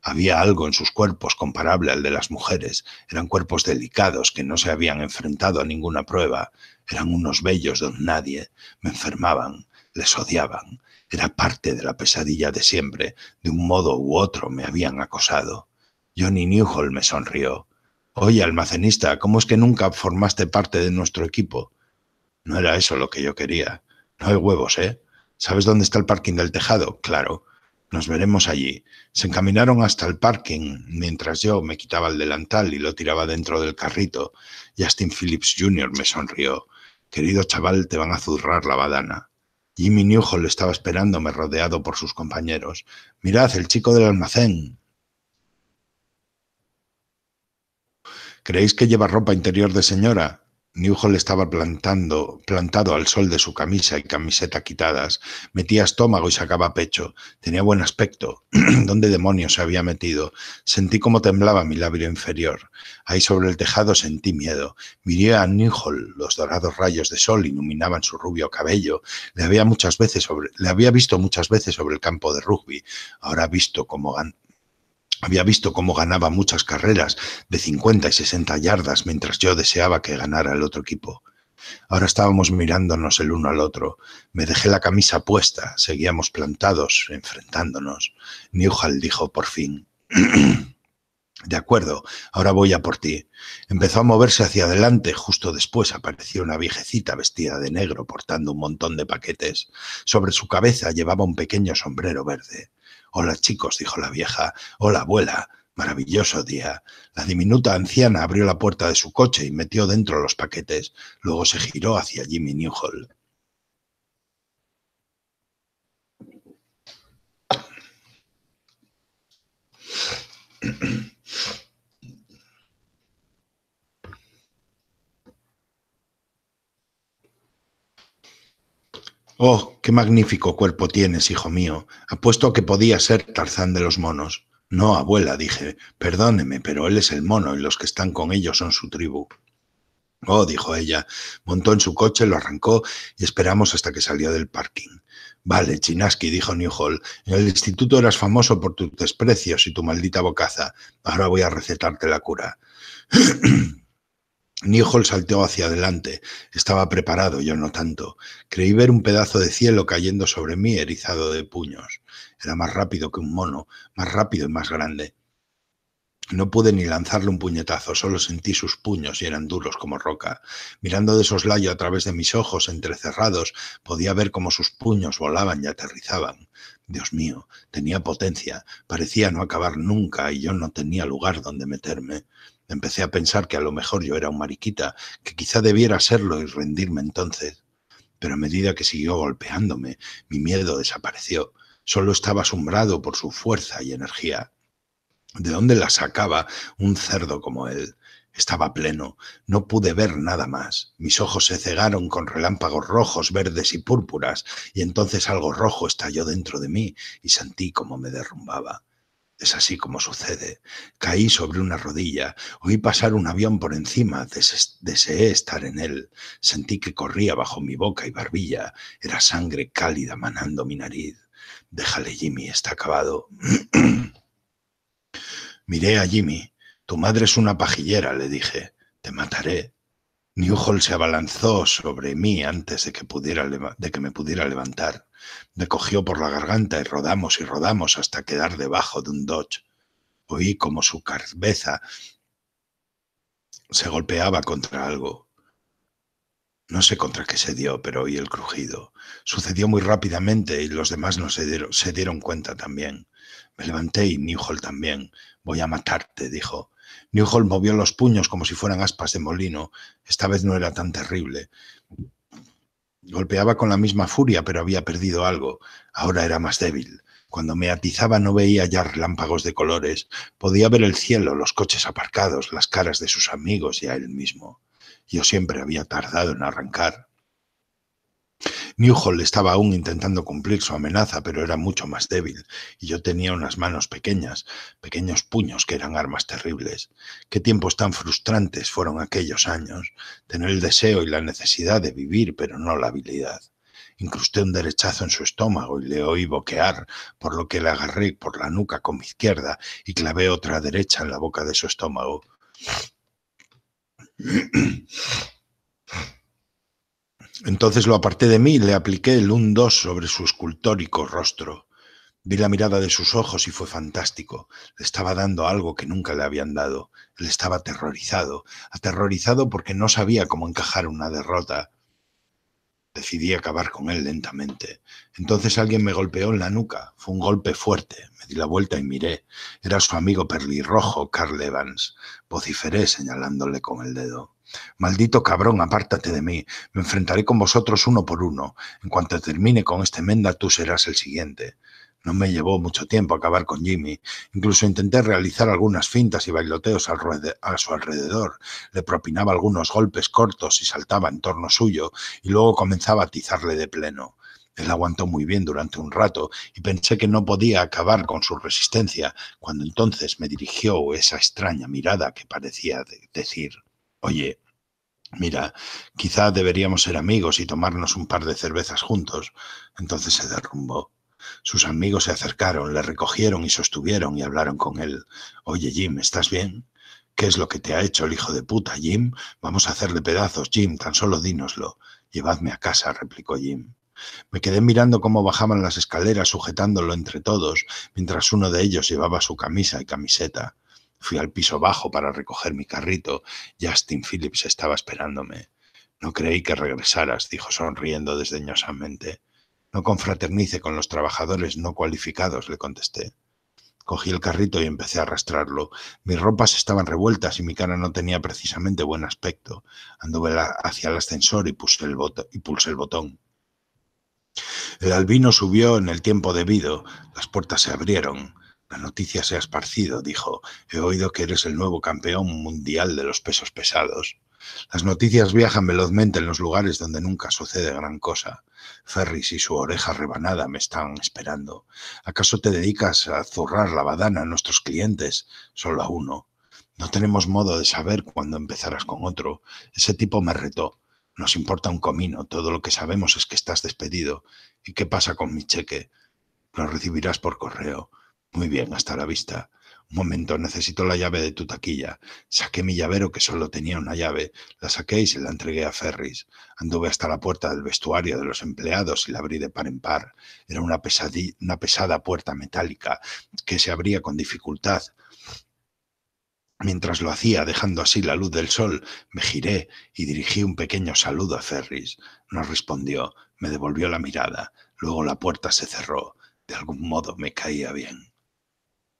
Había algo en sus cuerpos comparable al de las mujeres. Eran cuerpos delicados que no se habían enfrentado a ninguna prueba. Eran unos bellos don nadie. Me enfermaban, les odiaban. Era parte de la pesadilla de siempre. De un modo u otro me habían acosado. Johnny Newhall me sonrió. Oye, almacenista, ¿cómo es que nunca formaste parte de nuestro equipo? No era eso lo que yo quería. No hay huevos, ¿eh? ¿Sabes dónde está el parking del tejado? Claro. Nos veremos allí. Se encaminaron hasta el parking, mientras yo me quitaba el delantal y lo tiraba dentro del carrito. Justin Phillips Jr. me sonrió. Querido chaval, te van a zurrar la badana. Jimmy Newhall estaba esperándome rodeado por sus compañeros. Mirad, el chico del almacén. ¿Creéis que lleva ropa interior de señora? Newhall estaba plantando, plantado al sol de su camisa y camiseta quitadas. Metía estómago y sacaba pecho. Tenía buen aspecto. ¿Dónde demonios se había metido? Sentí cómo temblaba mi labio inferior. Ahí sobre el tejado sentí miedo. Miré a Newhall. Los dorados rayos de sol iluminaban su rubio cabello. Le había, muchas veces sobre, le había visto muchas veces sobre el campo de rugby. Ahora visto como había visto cómo ganaba muchas carreras de 50 y 60 yardas mientras yo deseaba que ganara el otro equipo. Ahora estábamos mirándonos el uno al otro. Me dejé la camisa puesta, seguíamos plantados, enfrentándonos. Newhall dijo por fin. De acuerdo, ahora voy a por ti. Empezó a moverse hacia adelante. Justo después apareció una viejecita vestida de negro portando un montón de paquetes. Sobre su cabeza llevaba un pequeño sombrero verde. Hola chicos, dijo la vieja. Hola abuela. Maravilloso día. La diminuta anciana abrió la puerta de su coche y metió dentro los paquetes. Luego se giró hacia Jimmy Newhall. Oh, Qué magnífico cuerpo tienes, hijo mío. Apuesto que podía ser Tarzán de los monos. No, abuela, dije, perdóneme, pero él es el mono y los que están con ellos son su tribu. Oh, dijo ella, montó en su coche, lo arrancó y esperamos hasta que salió del parking. Vale, Chinaski, dijo Newhall, en el instituto eras famoso por tus desprecios y tu maldita bocaza. Ahora voy a recetarte la cura. Nihol saltó hacia adelante. Estaba preparado, yo no tanto. Creí ver un pedazo de cielo cayendo sobre mí erizado de puños. Era más rápido que un mono, más rápido y más grande. No pude ni lanzarle un puñetazo, solo sentí sus puños y eran duros como roca. Mirando de soslayo a través de mis ojos entrecerrados, podía ver cómo sus puños volaban y aterrizaban. Dios mío, tenía potencia, parecía no acabar nunca y yo no tenía lugar donde meterme. Empecé a pensar que a lo mejor yo era un mariquita, que quizá debiera serlo y rendirme entonces. Pero a medida que siguió golpeándome, mi miedo desapareció. Solo estaba asombrado por su fuerza y energía. ¿De dónde la sacaba un cerdo como él? Estaba pleno, no pude ver nada más. Mis ojos se cegaron con relámpagos rojos, verdes y púrpuras, y entonces algo rojo estalló dentro de mí y sentí como me derrumbaba. Es así como sucede. Caí sobre una rodilla, oí pasar un avión por encima, deseé estar en él, sentí que corría bajo mi boca y barbilla, era sangre cálida manando mi nariz. Déjale, Jimmy, está acabado. Miré a Jimmy. Tu madre es una pajillera, le dije. Te mataré. Newhall se abalanzó sobre mí antes de que, pudiera, de que me pudiera levantar. Me cogió por la garganta y rodamos y rodamos hasta quedar debajo de un dodge. Oí como su cabeza se golpeaba contra algo. No sé contra qué se dio, pero oí el crujido. Sucedió muy rápidamente y los demás no se dieron, cuenta también. Me levanté y Newhall también. Voy a matarte, dijo. Newhall movió los puños como si fueran aspas de molino. Esta vez no era tan terrible. Golpeaba con la misma furia, pero había perdido algo. Ahora era más débil. Cuando me atizaba no veía ya relámpagos de colores. Podía ver el cielo, los coches aparcados, las caras de sus amigos y a él mismo. Yo siempre había tardado en arrancar. Newhall estaba aún intentando cumplir su amenaza, pero era mucho más débil, y yo tenía unas manos pequeñas, pequeños puños que eran armas terribles. Qué tiempos tan frustrantes fueron aquellos años. Tener el deseo y la necesidad de vivir, pero no la habilidad. Incrusté un derechazo en su estómago y le oí boquear, por lo que le agarré por la nuca con mi izquierda y clavé otra derecha en la boca de su estómago. Entonces lo aparté de mí y le apliqué el 1-2 sobre su escultórico rostro. Vi la mirada de sus ojos y fue fantástico. Le estaba dando algo que nunca le habían dado. Él estaba aterrorizado, aterrorizado porque no sabía cómo encajar una derrota. Decidí acabar con él lentamente. Entonces alguien me golpeó en la nuca. Fue un golpe fuerte. Me di la vuelta y miré. Era su amigo perlirrojo, Carl Evans. Vociferé señalándole con el dedo. Maldito cabrón, apártate de mí. Me enfrentaré con vosotros uno por uno. En cuanto termine con este menda, tú serás el siguiente. No me llevó mucho tiempo acabar con Jimmy. Incluso intenté realizar algunas fintas y bailoteos a su alrededor. Le propinaba algunos golpes cortos y saltaba en torno suyo, y luego comenzaba a atizarle de pleno. Él aguantó muy bien durante un rato y pensé que no podía acabar con su resistencia, cuando entonces me dirigió esa extraña mirada que parecía decir, Oye, Mira, quizá deberíamos ser amigos y tomarnos un par de cervezas juntos. Entonces se derrumbó. Sus amigos se acercaron, le recogieron y sostuvieron y hablaron con él. Oye, Jim, ¿estás bien? ¿Qué es lo que te ha hecho el hijo de puta, Jim? Vamos a hacerle pedazos, Jim, tan solo dínoslo. Llevadme a casa, replicó Jim. Me quedé mirando cómo bajaban las escaleras sujetándolo entre todos, mientras uno de ellos llevaba su camisa y camiseta. Fui al piso bajo para recoger mi carrito. Justin Phillips estaba esperándome. No creí que regresaras, dijo sonriendo desdeñosamente. No confraternice con los trabajadores no cualificados, le contesté. Cogí el carrito y empecé a arrastrarlo. Mis ropas estaban revueltas y mi cara no tenía precisamente buen aspecto. Anduve hacia el ascensor y, puse el pulsé el botón. El albino subió en el tiempo debido. Las puertas se abrieron. La noticia se ha esparcido, dijo. He oído que eres el nuevo campeón mundial de los pesos pesados. Las noticias viajan velozmente en los lugares donde nunca sucede gran cosa. Ferris y su oreja rebanada me están esperando. ¿Acaso te dedicas a zurrar la badana a nuestros clientes? Solo a uno. No tenemos modo de saber cuándo empezarás con otro. Ese tipo me retó. Nos importa un comino. Todo lo que sabemos es que estás despedido. ¿Y qué pasa con mi cheque? Lo recibirás por correo. Muy bien, hasta la vista. Un momento, necesito la llave de tu taquilla. Saqué mi llavero, que solo tenía una llave. La saqué y se la entregué a Ferris. Anduve hasta la puerta del vestuario de los empleados y la abrí de par en par. Era una, una pesada puerta metálica que se abría con dificultad. Mientras lo hacía, dejando así la luz del sol, me giré y dirigí un pequeño saludo a Ferris. No respondió, me devolvió la mirada. Luego la puerta se cerró. De algún modo me caía bien.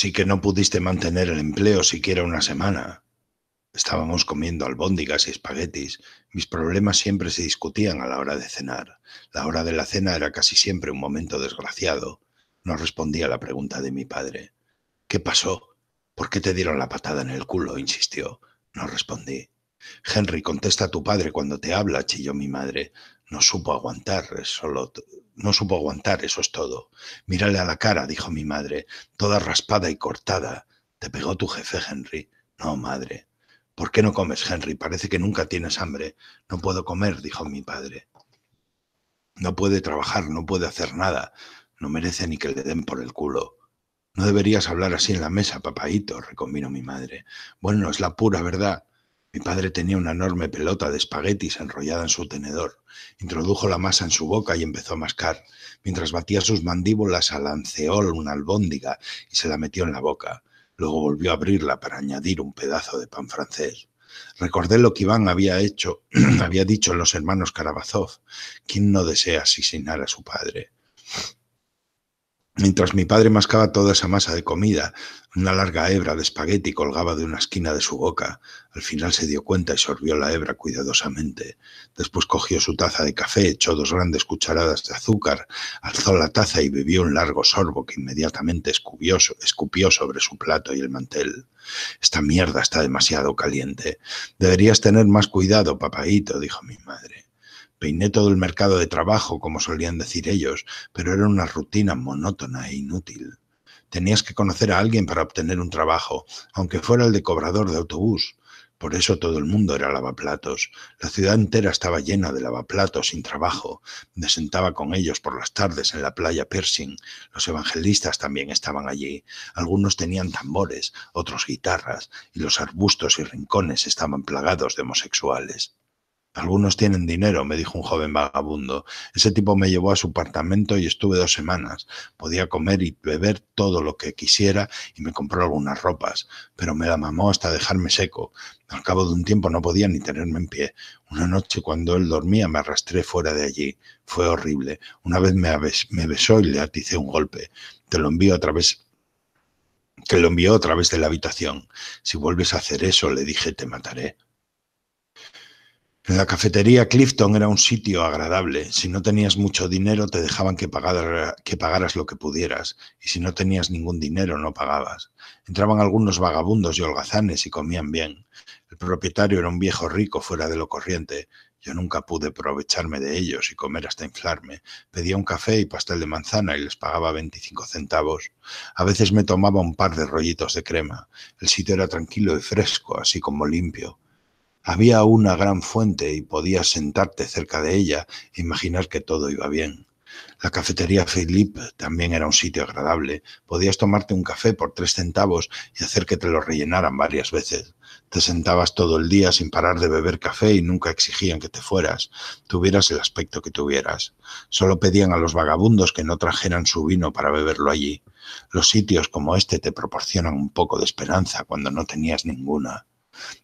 Así que no pudiste mantener el empleo siquiera una semana. Estábamos comiendo albóndigas y espaguetis. Mis problemas siempre se discutían a la hora de cenar. La hora de la cena era casi siempre un momento desgraciado. No respondía a la pregunta de mi padre. ¿Qué pasó? ¿Por qué te dieron la patada en el culo? insistió. No respondí. Henry, contesta a tu padre cuando te habla, chilló mi madre. No supo aguantar, solo no supo aguantar, eso es todo. Mírale a la cara, dijo mi madre, toda raspada y cortada. Te pegó tu jefe, Henry. No, madre. ¿Por qué no comes, Henry? Parece que nunca tienes hambre. No puedo comer, dijo mi padre. No puede trabajar, no puede hacer nada. No merece ni que le den por el culo. No deberías hablar así en la mesa, papaíto, recombinó mi madre. Bueno, es la pura verdad. Mi padre tenía una enorme pelota de espaguetis enrollada en su tenedor. Introdujo la masa en su boca y empezó a mascar, mientras batía sus mandíbulas al una albóndiga y se la metió en la boca. Luego volvió a abrirla para añadir un pedazo de pan francés. Recordé lo que Iván había hecho, había dicho en los hermanos Karabazov. ¿Quién no desea asesinar a su padre? Mientras mi padre mascaba toda esa masa de comida, una larga hebra de espagueti colgaba de una esquina de su boca. Al final se dio cuenta y sorbió la hebra cuidadosamente. Después cogió su taza de café, echó dos grandes cucharadas de azúcar, alzó la taza y bebió un largo sorbo que inmediatamente escupió sobre su plato y el mantel. Esta mierda está demasiado caliente. Deberías tener más cuidado, papaíto, dijo mi madre. Peiné todo el mercado de trabajo, como solían decir ellos, pero era una rutina monótona e inútil. Tenías que conocer a alguien para obtener un trabajo, aunque fuera el de cobrador de autobús. Por eso todo el mundo era lavaplatos. La ciudad entera estaba llena de lavaplatos sin trabajo. Me sentaba con ellos por las tardes en la playa Pershing. Los evangelistas también estaban allí. Algunos tenían tambores, otros guitarras, y los arbustos y rincones estaban plagados de homosexuales. Algunos tienen dinero, me dijo un joven vagabundo. Ese tipo me llevó a su apartamento y estuve dos semanas. Podía comer y beber todo lo que quisiera y me compró algunas ropas, pero me la mamó hasta dejarme seco. Al cabo de un tiempo no podía ni tenerme en pie. Una noche cuando él dormía me arrastré fuera de allí. Fue horrible. Una vez me, besó y le aticé un golpe. Te lo envío otra vez te lo envió a través de la habitación. Si vuelves a hacer eso, le dije, te mataré. La cafetería Clifton era un sitio agradable. Si no tenías mucho dinero, te dejaban que, que pagaras lo que pudieras, y si no tenías ningún dinero, no pagabas. Entraban algunos vagabundos y holgazanes y comían bien. El propietario era un viejo rico fuera de lo corriente. Yo nunca pude aprovecharme de ellos y comer hasta inflarme. Pedía un café y pastel de manzana y les pagaba 25 centavos. A veces me tomaba un par de rollitos de crema. El sitio era tranquilo y fresco, así como limpio. Había una gran fuente y podías sentarte cerca de ella e imaginar que todo iba bien. La cafetería Philippe también era un sitio agradable. Podías tomarte un café por tres centavos y hacer que te lo rellenaran varias veces. Te sentabas todo el día sin parar de beber café y nunca exigían que te fueras, tuvieras el aspecto que tuvieras. Solo pedían a los vagabundos que no trajeran su vino para beberlo allí. Los sitios como este te proporcionan un poco de esperanza cuando no tenías ninguna.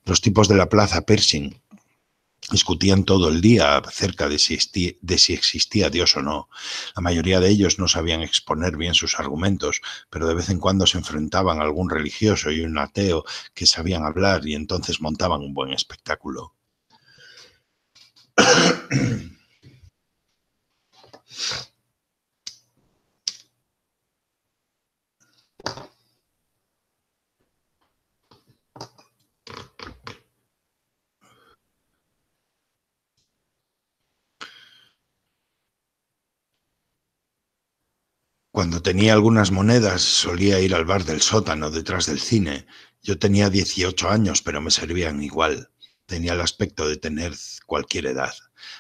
Los tipos de la plaza Pershing discutían todo el día acerca de si, existía, Dios o no. La mayoría de ellos no sabían exponer bien sus argumentos, pero de vez en cuando se enfrentaban a algún religioso y un ateo que sabían hablar y entonces montaban un buen espectáculo. Cuando tenía algunas monedas solía ir al bar del sótano detrás del cine. Yo tenía 18 años, pero me servían igual. Tenía el aspecto de tener cualquier edad.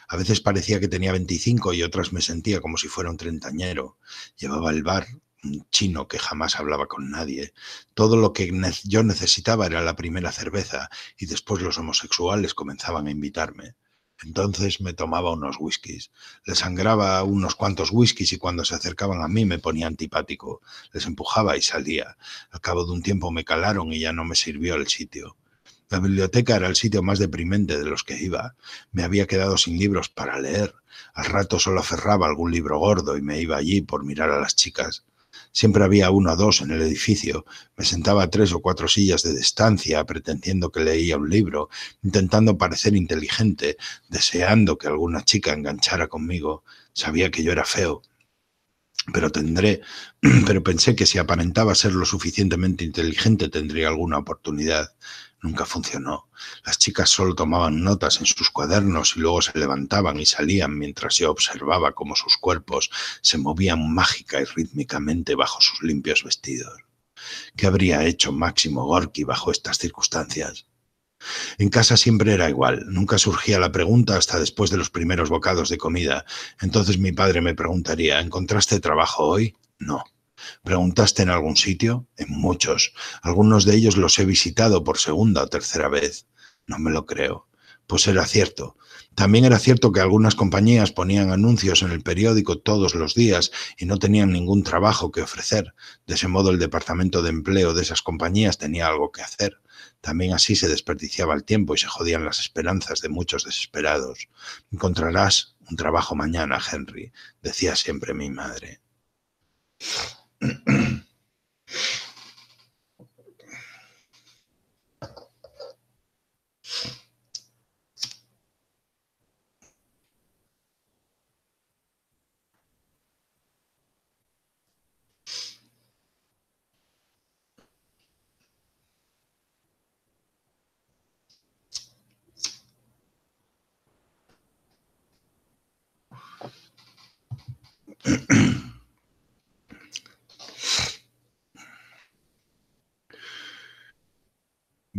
A veces parecía que tenía 25 y otras me sentía como si fuera un treintañero. Llevaba el bar un chino que jamás hablaba con nadie. Todo lo que yo necesitaba era la primera cerveza y después los homosexuales comenzaban a invitarme. Entonces me tomaba unos whiskies. Le sangraba unos cuantos whiskies y cuando se acercaban a mí me ponía antipático. Les empujaba y salía. Al cabo de un tiempo me calaron y ya no me sirvió el sitio. La biblioteca era el sitio más deprimente de los que iba. Me había quedado sin libros para leer. Al rato solo aferraba algún libro gordo y me iba allí por mirar a las chicas. Siempre había uno o dos en el edificio. Me sentaba a tres o cuatro sillas de distancia, pretendiendo que leía un libro, intentando parecer inteligente, deseando que alguna chica enganchara conmigo. Sabía que yo era feo, pero tendré, pero pensé que si aparentaba ser lo suficientemente inteligente tendría alguna oportunidad nunca funcionó. Las chicas solo tomaban notas en sus cuadernos y luego se levantaban y salían mientras yo observaba cómo sus cuerpos se movían mágica y rítmicamente bajo sus limpios vestidos. ¿Qué habría hecho Máximo Gorky bajo estas circunstancias? En casa siempre era igual, nunca surgía la pregunta hasta después de los primeros bocados de comida. Entonces mi padre me preguntaría, ¿encontraste trabajo hoy? No. ¿Preguntaste en algún sitio? En muchos. Algunos de ellos los he visitado por segunda o tercera vez. No me lo creo. Pues era cierto. También era cierto que algunas compañías ponían anuncios en el periódico todos los días y no tenían ningún trabajo que ofrecer. De ese modo el departamento de empleo de esas compañías tenía algo que hacer. También así se desperdiciaba el tiempo y se jodían las esperanzas de muchos desesperados. Encontrarás un trabajo mañana, Henry, decía siempre mi madre. mm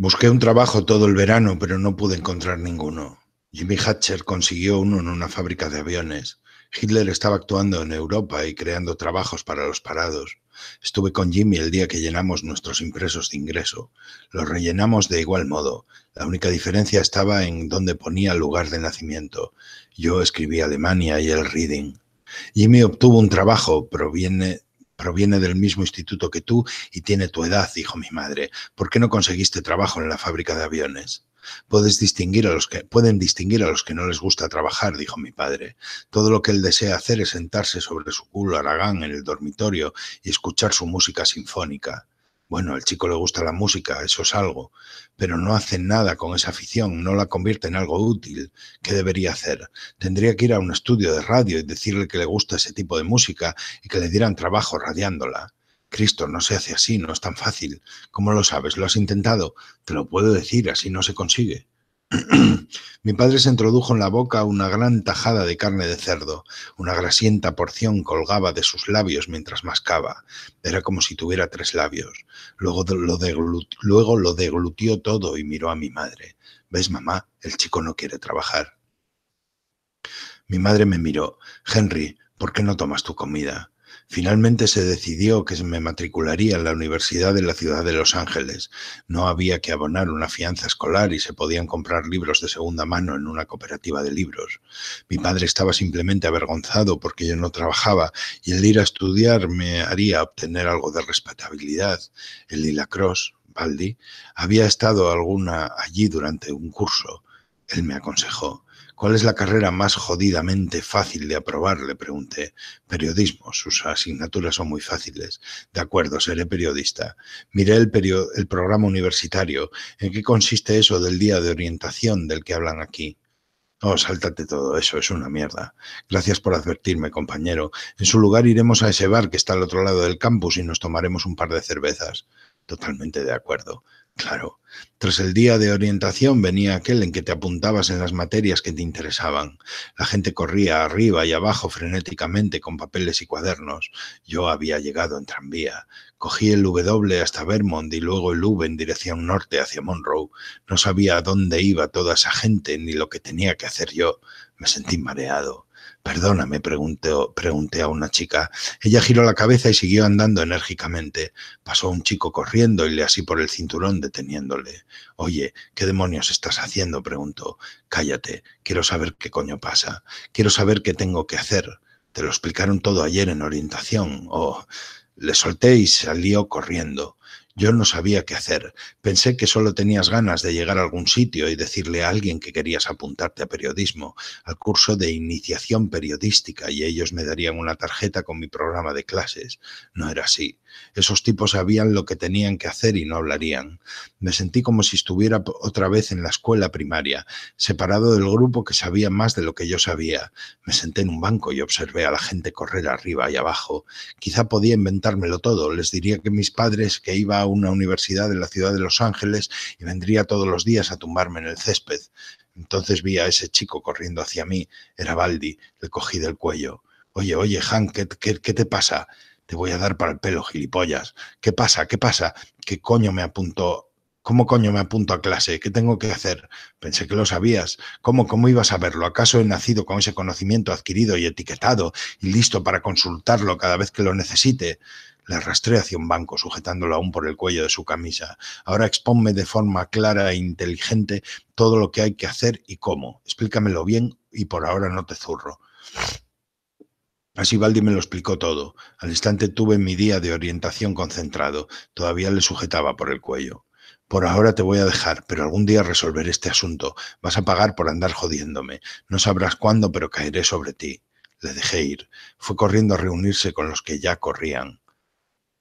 Busqué un trabajo todo el verano, pero no pude encontrar ninguno. Jimmy Hatcher consiguió uno en una fábrica de aviones. Hitler estaba actuando en Europa y creando trabajos para los parados. Estuve con Jimmy el día que llenamos nuestros impresos de ingreso. Los rellenamos de igual modo. La única diferencia estaba en dónde ponía el lugar de nacimiento. Yo escribí Alemania y el Reading. Jimmy obtuvo un trabajo, proviene proviene del mismo instituto que tú y tiene tu edad, dijo mi madre. ¿Por qué no conseguiste trabajo en la fábrica de aviones? Puedes distinguir a los que, pueden distinguir a los que no les gusta trabajar, dijo mi padre. Todo lo que él desea hacer es sentarse sobre su culo aragán en el dormitorio y escuchar su música sinfónica. Bueno, al chico le gusta la música, eso es algo, pero no hace nada con esa afición, no la convierte en algo útil. ¿Qué debería hacer? Tendría que ir a un estudio de radio y decirle que le gusta ese tipo de música y que le dieran trabajo radiándola. Cristo, no se hace así, no es tan fácil. ¿Cómo lo sabes? ¿Lo has intentado? Te lo puedo decir, así no se consigue. Mi padre se introdujo en la boca una gran tajada de carne de cerdo. Una grasienta porción colgaba de sus labios mientras mascaba. Era como si tuviera tres labios. Luego lo, deglutió todo y miró a mi madre. ¿Ves, mamá? El chico no quiere trabajar. Mi madre me miró. Henry, ¿por qué no tomas tu comida? Finalmente se decidió que me matricularía en la Universidad de la Ciudad de Los Ángeles. No había que abonar una fianza escolar y se podían comprar libros de segunda mano en una cooperativa de libros. Mi padre estaba simplemente avergonzado porque yo no trabajaba y el ir a estudiar me haría obtener algo de respetabilidad. El cross Baldi, había estado alguna allí durante un curso. Él me aconsejó. ¿Cuál es la carrera más jodidamente fácil de aprobar? Le pregunté. Periodismo. Sus asignaturas son muy fáciles. De acuerdo, seré periodista. Miré el, el programa universitario. ¿En qué consiste eso del día de orientación del que hablan aquí? Oh, sáltate todo eso, es una mierda. Gracias por advertirme, compañero. En su lugar iremos a ese bar que está al otro lado del campus y nos tomaremos un par de cervezas. Totalmente de acuerdo. Claro. Tras el día de orientación venía aquel en que te apuntabas en las materias que te interesaban. La gente corría arriba y abajo frenéticamente con papeles y cuadernos. Yo había llegado en tranvía. Cogí el W hasta Vermont y luego el V en dirección norte hacia Monroe. No sabía a dónde iba toda esa gente ni lo que tenía que hacer yo. Me sentí mareado. Perdona, me pregunté a una chica. Ella giró la cabeza y siguió andando enérgicamente. Pasó un chico corriendo y le así por el cinturón deteniéndole. Oye, ¿qué demonios estás haciendo? preguntó. Cállate, quiero saber qué coño pasa. Quiero saber qué tengo que hacer. Te lo explicaron todo ayer en orientación. Oh, le solté y salió corriendo. Yo no sabía qué hacer. Pensé que solo tenías ganas de llegar a algún sitio y decirle a alguien que querías apuntarte a periodismo, al curso de iniciación periodística, y ellos me darían una tarjeta con mi programa de clases. No era así. Esos tipos sabían lo que tenían que hacer y no hablarían. Me sentí como si estuviera otra vez en la escuela primaria, separado del grupo que sabía más de lo que yo sabía. Me senté en un banco y observé a la gente correr arriba y abajo. Quizá podía inventármelo todo. Les diría que mis padres, que iba a una universidad en la ciudad de Los Ángeles y vendría todos los días a tumbarme en el césped. Entonces vi a ese chico corriendo hacia mí. Era Baldi. Le cogí del cuello. Oye, oye, Hank, qué te pasa? te voy a dar para el pelo, gilipollas. ¿Qué pasa? ¿Qué pasa? ¿Qué coño me apunto? ¿Cómo coño me apunto a clase? ¿Qué tengo que hacer? Pensé que lo sabías. ¿Cómo, cómo ibas a verlo? ¿Acaso he nacido con ese conocimiento adquirido y etiquetado y listo para consultarlo cada vez que lo necesite? Le arrastré hacia un banco, sujetándolo aún por el cuello de su camisa. Ahora expónme de forma clara e inteligente todo lo que hay que hacer y cómo. Explícamelo bien y por ahora no te zurro. Así Baldi me lo explicó todo. Al instante tuve mi día de orientación concentrado. Todavía le sujetaba por el cuello. Por ahora te voy a dejar, pero algún día resolveré este asunto. Vas a pagar por andar jodiéndome. No sabrás cuándo, pero caeré sobre ti. Le dejé ir. Fue corriendo a reunirse con los que ya corrían.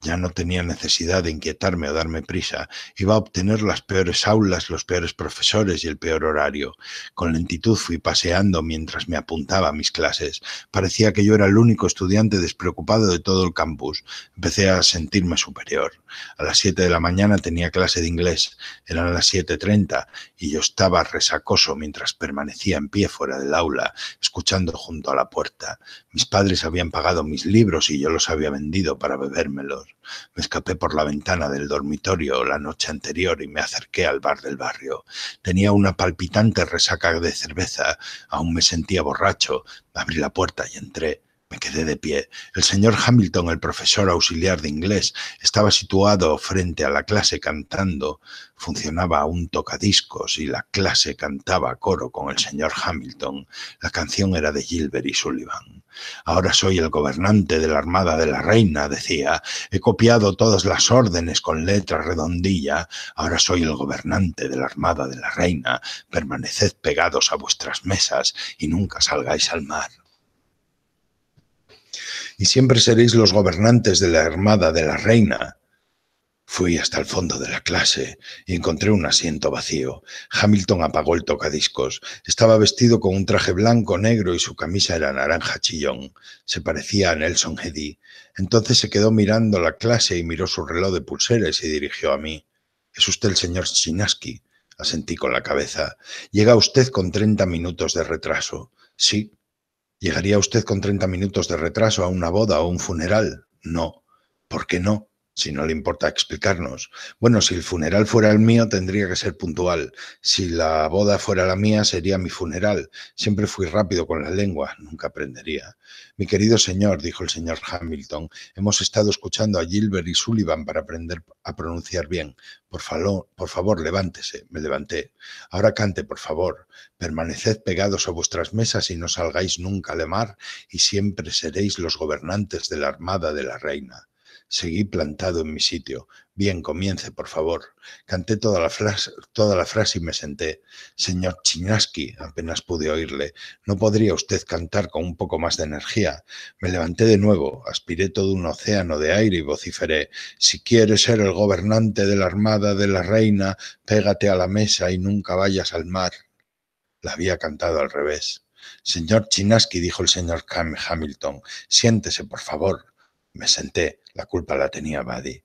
Ya no tenía necesidad de inquietarme o darme prisa. Iba a obtener las peores aulas, los peores profesores y el peor horario. Con lentitud fui paseando mientras me apuntaba a mis clases. Parecía que yo era el único estudiante despreocupado de todo el campus. Empecé a sentirme superior. A las 7 de la mañana tenía clase de inglés. Eran las 7.30 y yo estaba resacoso mientras permanecía en pie fuera del aula, escuchando junto a la puerta. Mis padres habían pagado mis libros y yo los había vendido para bebérmelos. Me escapé por la ventana del dormitorio la noche anterior y me acerqué al bar del barrio. Tenía una palpitante resaca de cerveza, aún me sentía borracho. Abrí la puerta y entré. Me quedé de pie. El señor Hamilton, el profesor auxiliar de inglés, estaba situado frente a la clase cantando. Funcionaba un tocadiscos y la clase cantaba a coro con el señor Hamilton. La canción era de Gilbert y Sullivan. Ahora soy el gobernante de la Armada de la Reina, decía. He copiado todas las órdenes con letra redondilla. Ahora soy el gobernante de la Armada de la Reina. Permaneced pegados a vuestras mesas y nunca salgáis al mar y siempre seréis los gobernantes de la armada de la reina, Fui hasta el fondo de la clase y encontré un asiento vacío. Hamilton apagó el tocadiscos. Estaba vestido con un traje blanco negro y su camisa era naranja chillón. Se parecía a Nelson Hedy. Entonces se quedó mirando la clase y miró su reloj de pulsera y dirigió a mí. ¿Es usted el señor Shinaski?», Asentí con la cabeza. Llega usted con 30 minutos de retraso. Sí. ¿Llegaría usted con 30 minutos de retraso a una boda o un funeral? No. ¿Por qué no? si no le importa explicarnos. Bueno, si el funeral fuera el mío, tendría que ser puntual. Si la boda fuera la mía, sería mi funeral. Siempre fui rápido con la lengua, nunca aprendería. Mi querido señor, dijo el señor Hamilton, hemos estado escuchando a Gilbert y Sullivan para aprender a pronunciar bien. Por, favor, por favor, levántese. Me levanté. Ahora cante, por favor. Permaneced pegados a vuestras mesas y no salgáis nunca de mar y siempre seréis los gobernantes de la Armada de la Reina. Seguí plantado en mi sitio. Bien, comience, por favor. Canté toda la, frase, toda la frase y me senté. Señor Chinaski, apenas pude oírle. ¿No podría usted cantar con un poco más de energía? Me levanté de nuevo, aspiré todo un océano de aire y vociferé. Si quieres ser el gobernante de la armada de la reina, pégate a la mesa y nunca vayas al mar. La había cantado al revés. Señor Chinaski, dijo el señor Hamilton, siéntese, por favor. Me senté, la culpa la tenía Badi.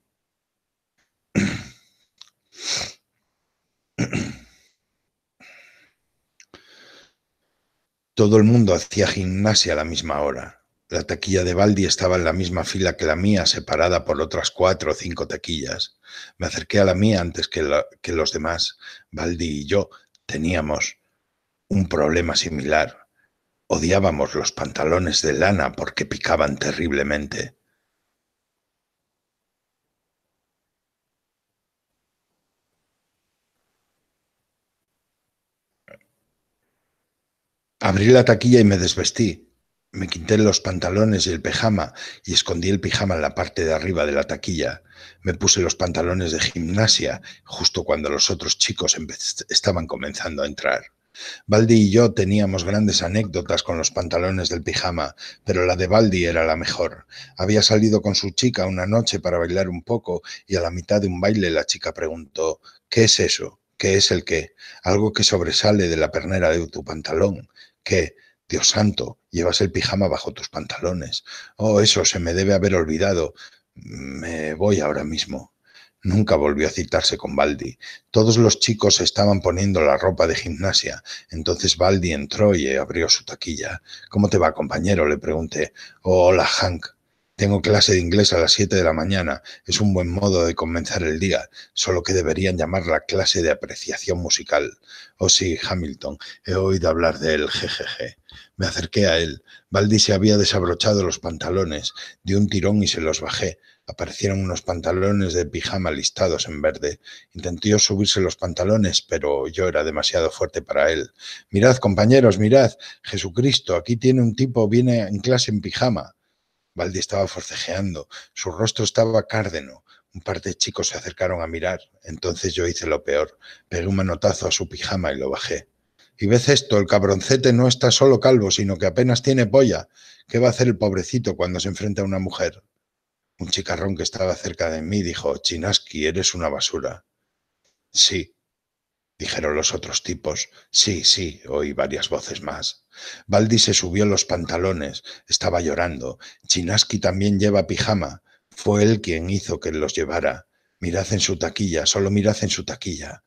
Todo el mundo hacía gimnasia a la misma hora. La taquilla de Baldi estaba en la misma fila que la mía, separada por otras cuatro o cinco taquillas. Me acerqué a la mía antes que, que los demás. Baldi y yo teníamos un problema similar. Odiábamos los pantalones de lana porque picaban terriblemente. Abrí la taquilla y me desvestí. Me quité los pantalones y el pijama y escondí el pijama en la parte de arriba de la taquilla. Me puse los pantalones de gimnasia justo cuando los otros chicos estaban comenzando a entrar. Baldi y yo teníamos grandes anécdotas con los pantalones del pijama, pero la de Baldi era la mejor. Había salido con su chica una noche para bailar un poco y a la mitad de un baile la chica preguntó, ¿qué es eso? ¿Qué es el qué? Algo que sobresale de la pernera de tu pantalón. ¿Qué? Dios santo, llevas el pijama bajo tus pantalones. Oh, eso se me debe haber olvidado. Me voy ahora mismo. Nunca volvió a citarse con Baldi. Todos los chicos estaban poniendo la ropa de gimnasia. Entonces Baldi entró y abrió su taquilla. ¿Cómo te va, compañero? le pregunté. hola, Hank. Tengo clase de inglés a las 7 de la mañana. Es un buen modo de comenzar el día, solo que deberían llamarla clase de apreciación musical. Oh sí, Hamilton, he oído hablar de él, jejeje. Me acerqué a él. Baldi se había desabrochado los pantalones de un tirón y se los bajé. Aparecieron unos pantalones de pijama listados en verde. Intentó subirse los pantalones, pero yo era demasiado fuerte para él. Mirad, compañeros, mirad. Jesucristo, aquí tiene un tipo, viene en clase en pijama. Valdi estaba forcejeando, su rostro estaba cárdeno. Un par de chicos se acercaron a mirar. Entonces yo hice lo peor. Pegué un manotazo a su pijama y lo bajé. Y ves esto, el cabroncete no está solo calvo, sino que apenas tiene polla. ¿Qué va a hacer el pobrecito cuando se enfrenta a una mujer? Un chicarrón que estaba cerca de mí dijo, Chinaski, eres una basura. Sí, dijeron los otros tipos. Sí, sí, oí varias voces más. Baldi se subió los pantalones, estaba llorando. Chinaski también lleva pijama. Fue él quien hizo que los llevara. Mirad en su taquilla, solo mirad en su taquilla.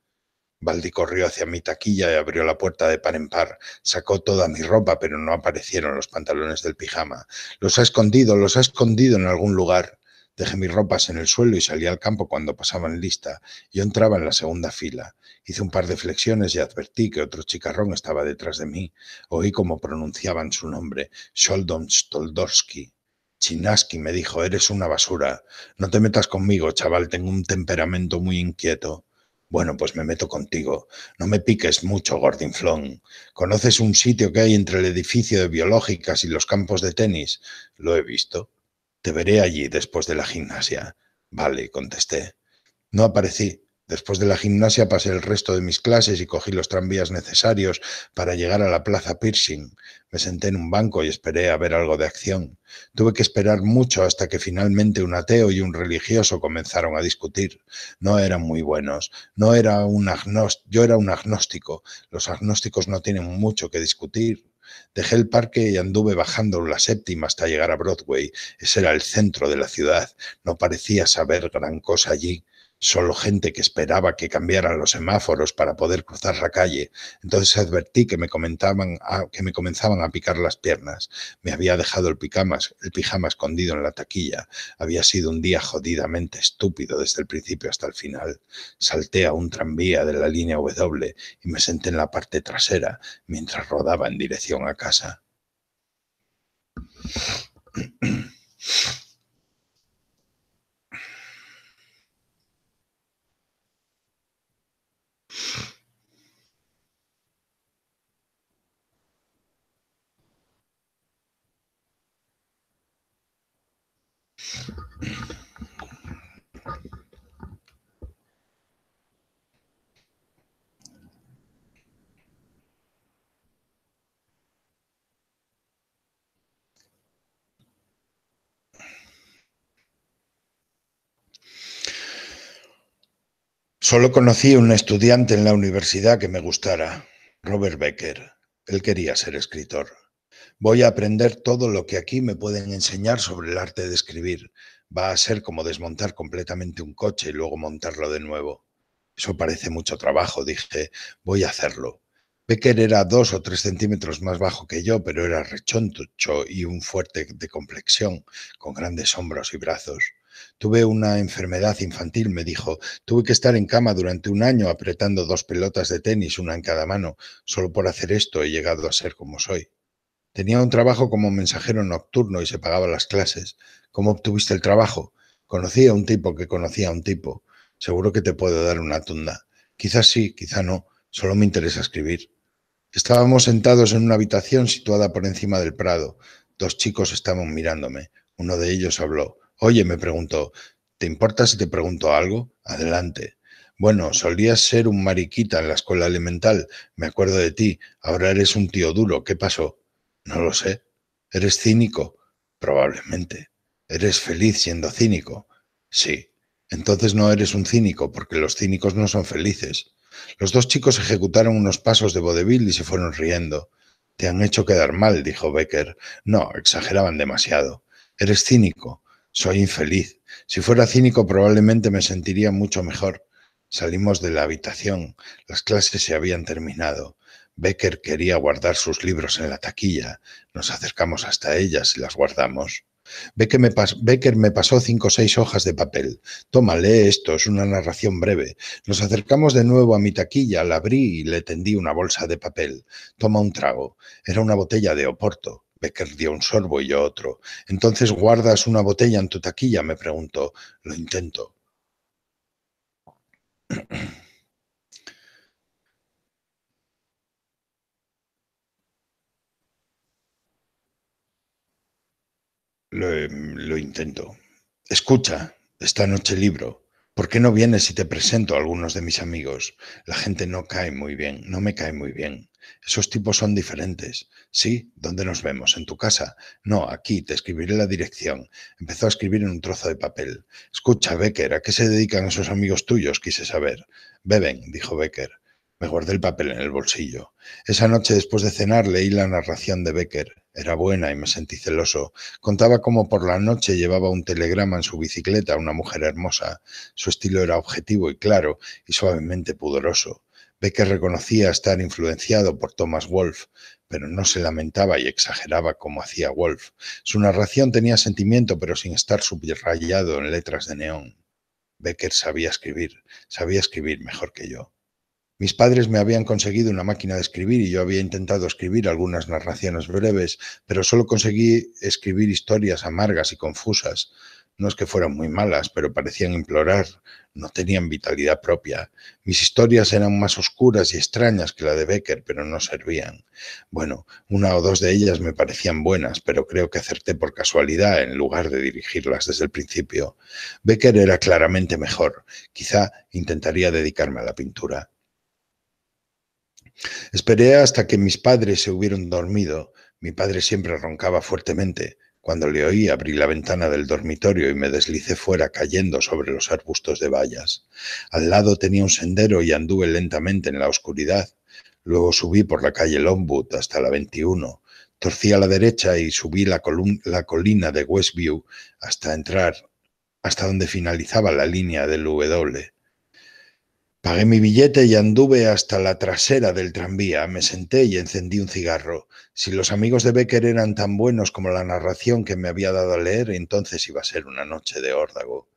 Baldi corrió hacia mi taquilla y abrió la puerta de par en par. Sacó toda mi ropa, pero no aparecieron los pantalones del pijama. Los ha escondido, los ha escondido en algún lugar. Dejé mis ropas en el suelo y salí al campo cuando pasaban lista. Yo entraba en la segunda fila. Hice un par de flexiones y advertí que otro chicarrón estaba detrás de mí. Oí cómo pronunciaban su nombre, Sheldon Stoldorsky. Chinaski me dijo, eres una basura. No te metas conmigo, chaval, tengo un temperamento muy inquieto. Bueno, pues me meto contigo. No me piques mucho, Gordinflón. ¿Conoces un sitio que hay entre el edificio de biológicas y los campos de tenis? Lo he visto. Te veré allí después de la gimnasia. Vale, contesté. No aparecí. Después de la gimnasia pasé el resto de mis clases y cogí los tranvías necesarios para llegar a la plaza Piercing. Me senté en un banco y esperé a ver algo de acción. Tuve que esperar mucho hasta que finalmente un ateo y un religioso comenzaron a discutir. No eran muy buenos. No era un Yo era un agnóstico. Los agnósticos no tienen mucho que discutir. Dejé el parque y anduve bajando la séptima hasta llegar a Broadway. Ese era el centro de la ciudad. No parecía saber gran cosa allí solo gente que esperaba que cambiaran los semáforos para poder cruzar la calle. Entonces advertí que me, comentaban ah, que me comenzaban a picar las piernas. Me había dejado el, el pijama escondido en la taquilla. Había sido un día jodidamente estúpido desde el principio hasta el final. Salté a un tranvía de la línea W y me senté en la parte trasera mientras rodaba en dirección a casa. Solo conocí un estudiante en la universidad que me gustara, Robert Becker. Él quería ser escritor. Voy a aprender todo lo que aquí me pueden enseñar sobre el arte de escribir. Va a ser como desmontar completamente un coche y luego montarlo de nuevo. Eso parece mucho trabajo, dije. Voy a hacerlo. Becker era dos o tres centímetros más bajo que yo, pero era rechoncho y un fuerte de complexión, con grandes hombros y brazos. Tuve una enfermedad infantil, me dijo. Tuve que estar en cama durante un año apretando dos pelotas de tenis, una en cada mano. Solo por hacer esto he llegado a ser como soy. Tenía un trabajo como mensajero nocturno y se pagaba las clases. ¿Cómo obtuviste el trabajo? Conocí a un tipo que conocía a un tipo. Seguro que te puedo dar una tunda. Quizás sí, quizá no. Solo me interesa escribir. Estábamos sentados en una habitación situada por encima del prado. Dos chicos estaban mirándome. Uno de ellos habló. Oye, me preguntó, ¿te importa si te pregunto algo? Adelante. Bueno, solías ser un mariquita en la escuela elemental. Me acuerdo de ti. Ahora eres un tío duro. ¿Qué pasó? No lo sé. ¿Eres cínico? Probablemente. ¿Eres feliz siendo cínico? Sí. Entonces no eres un cínico, porque los cínicos no son felices. Los dos chicos ejecutaron unos pasos de vodevil y se fueron riendo. Te han hecho quedar mal, dijo Becker. No, exageraban demasiado. Eres cínico. Soy infeliz. Si fuera cínico probablemente me sentiría mucho mejor. Salimos de la habitación. Las clases se habían terminado. Becker quería guardar sus libros en la taquilla. Nos acercamos hasta ellas y las guardamos. Becker me, pasó cinco o seis hojas de papel. Toma, lee esto, es una narración breve. Nos acercamos de nuevo a mi taquilla, la abrí y le tendí una bolsa de papel. Toma un trago. Era una botella de Oporto. Becker dio un sorbo y yo otro. Entonces guardas una botella en tu taquilla, me preguntó. Lo intento. Eh, lo, intento. Escucha, esta noche libro. ¿Por qué no vienes y te presento a algunos de mis amigos? La gente no cae muy bien, no me cae muy bien. Esos tipos son diferentes. Sí, ¿dónde nos vemos? ¿En tu casa? No, aquí, te escribiré la dirección. Empezó a escribir en un trozo de papel. Escucha, Becker, ¿a qué se dedican esos amigos tuyos? Quise saber. Beben, dijo Becker. Me guardé el papel en el bolsillo. Esa noche después de cenar leí la narración de Becker. Era buena y me sentí celoso. Contaba cómo por la noche llevaba un telegrama en su bicicleta a una mujer hermosa. Su estilo era objetivo y claro, y suavemente pudoroso. Becker reconocía estar influenciado por Thomas Wolfe, pero no se lamentaba y exageraba como hacía Wolfe. Su narración tenía sentimiento, pero sin estar subrayado en letras de neón. Becker sabía escribir, sabía escribir mejor que yo. Mis padres me habían conseguido una máquina de escribir y yo había intentado escribir algunas narraciones breves, pero solo conseguí escribir historias amargas y confusas. No es que fueran muy malas, pero parecían implorar, no tenían vitalidad propia. Mis historias eran más oscuras y extrañas que la de Becker, pero no servían. Bueno, una o dos de ellas me parecían buenas, pero creo que acerté por casualidad en lugar de dirigirlas desde el principio. Becker era claramente mejor. Quizá intentaría dedicarme a la pintura. Esperé hasta que mis padres se hubieron dormido. Mi padre siempre roncaba fuertemente. Cuando le oí, abrí la ventana del dormitorio y me deslicé fuera cayendo sobre los arbustos de vallas. Al lado tenía un sendero y anduve lentamente en la oscuridad. Luego subí por la calle Longwood hasta la 21. Torcí a la derecha y subí la, la colina de Westview hasta entrar, hasta donde finalizaba la línea del W. Pagué mi billete y anduve hasta la trasera del tranvía. Me senté y encendí un cigarro. Si los amigos de Becker eran tan buenos como la narración que me había dado a leer, entonces iba a ser una noche de órdago.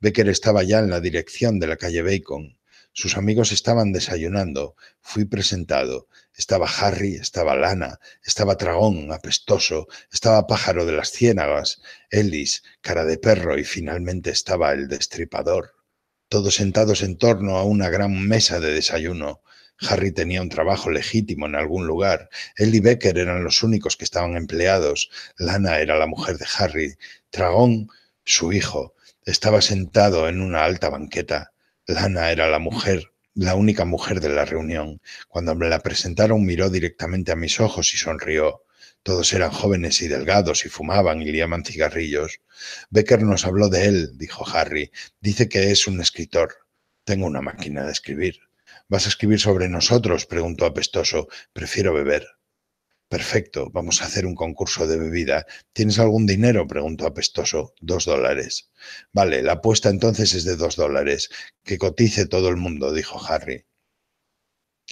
Becker estaba ya en la dirección de la calle Bacon. Sus amigos estaban desayunando. Fui presentado. Estaba Harry, estaba Lana, estaba Tragón, apestoso, estaba Pájaro de las Ciénagas, Ellis, cara de perro y finalmente estaba el destripador todos sentados en torno a una gran mesa de desayuno. Harry tenía un trabajo legítimo en algún lugar. Él y Becker eran los únicos que estaban empleados. Lana era la mujer de Harry. Tragón, su hijo, estaba sentado en una alta banqueta. Lana era la mujer, la única mujer de la reunión. Cuando me la presentaron miró directamente a mis ojos y sonrió. Todos eran jóvenes y delgados y fumaban y liaban cigarrillos. Becker nos habló de él, dijo Harry. Dice que es un escritor. Tengo una máquina de escribir. ¿Vas a escribir sobre nosotros? preguntó apestoso. Prefiero beber. Perfecto, vamos a hacer un concurso de bebida. ¿Tienes algún dinero? preguntó apestoso. Dos dólares. Vale, la apuesta entonces es de dos dólares. Que cotice todo el mundo, dijo Harry.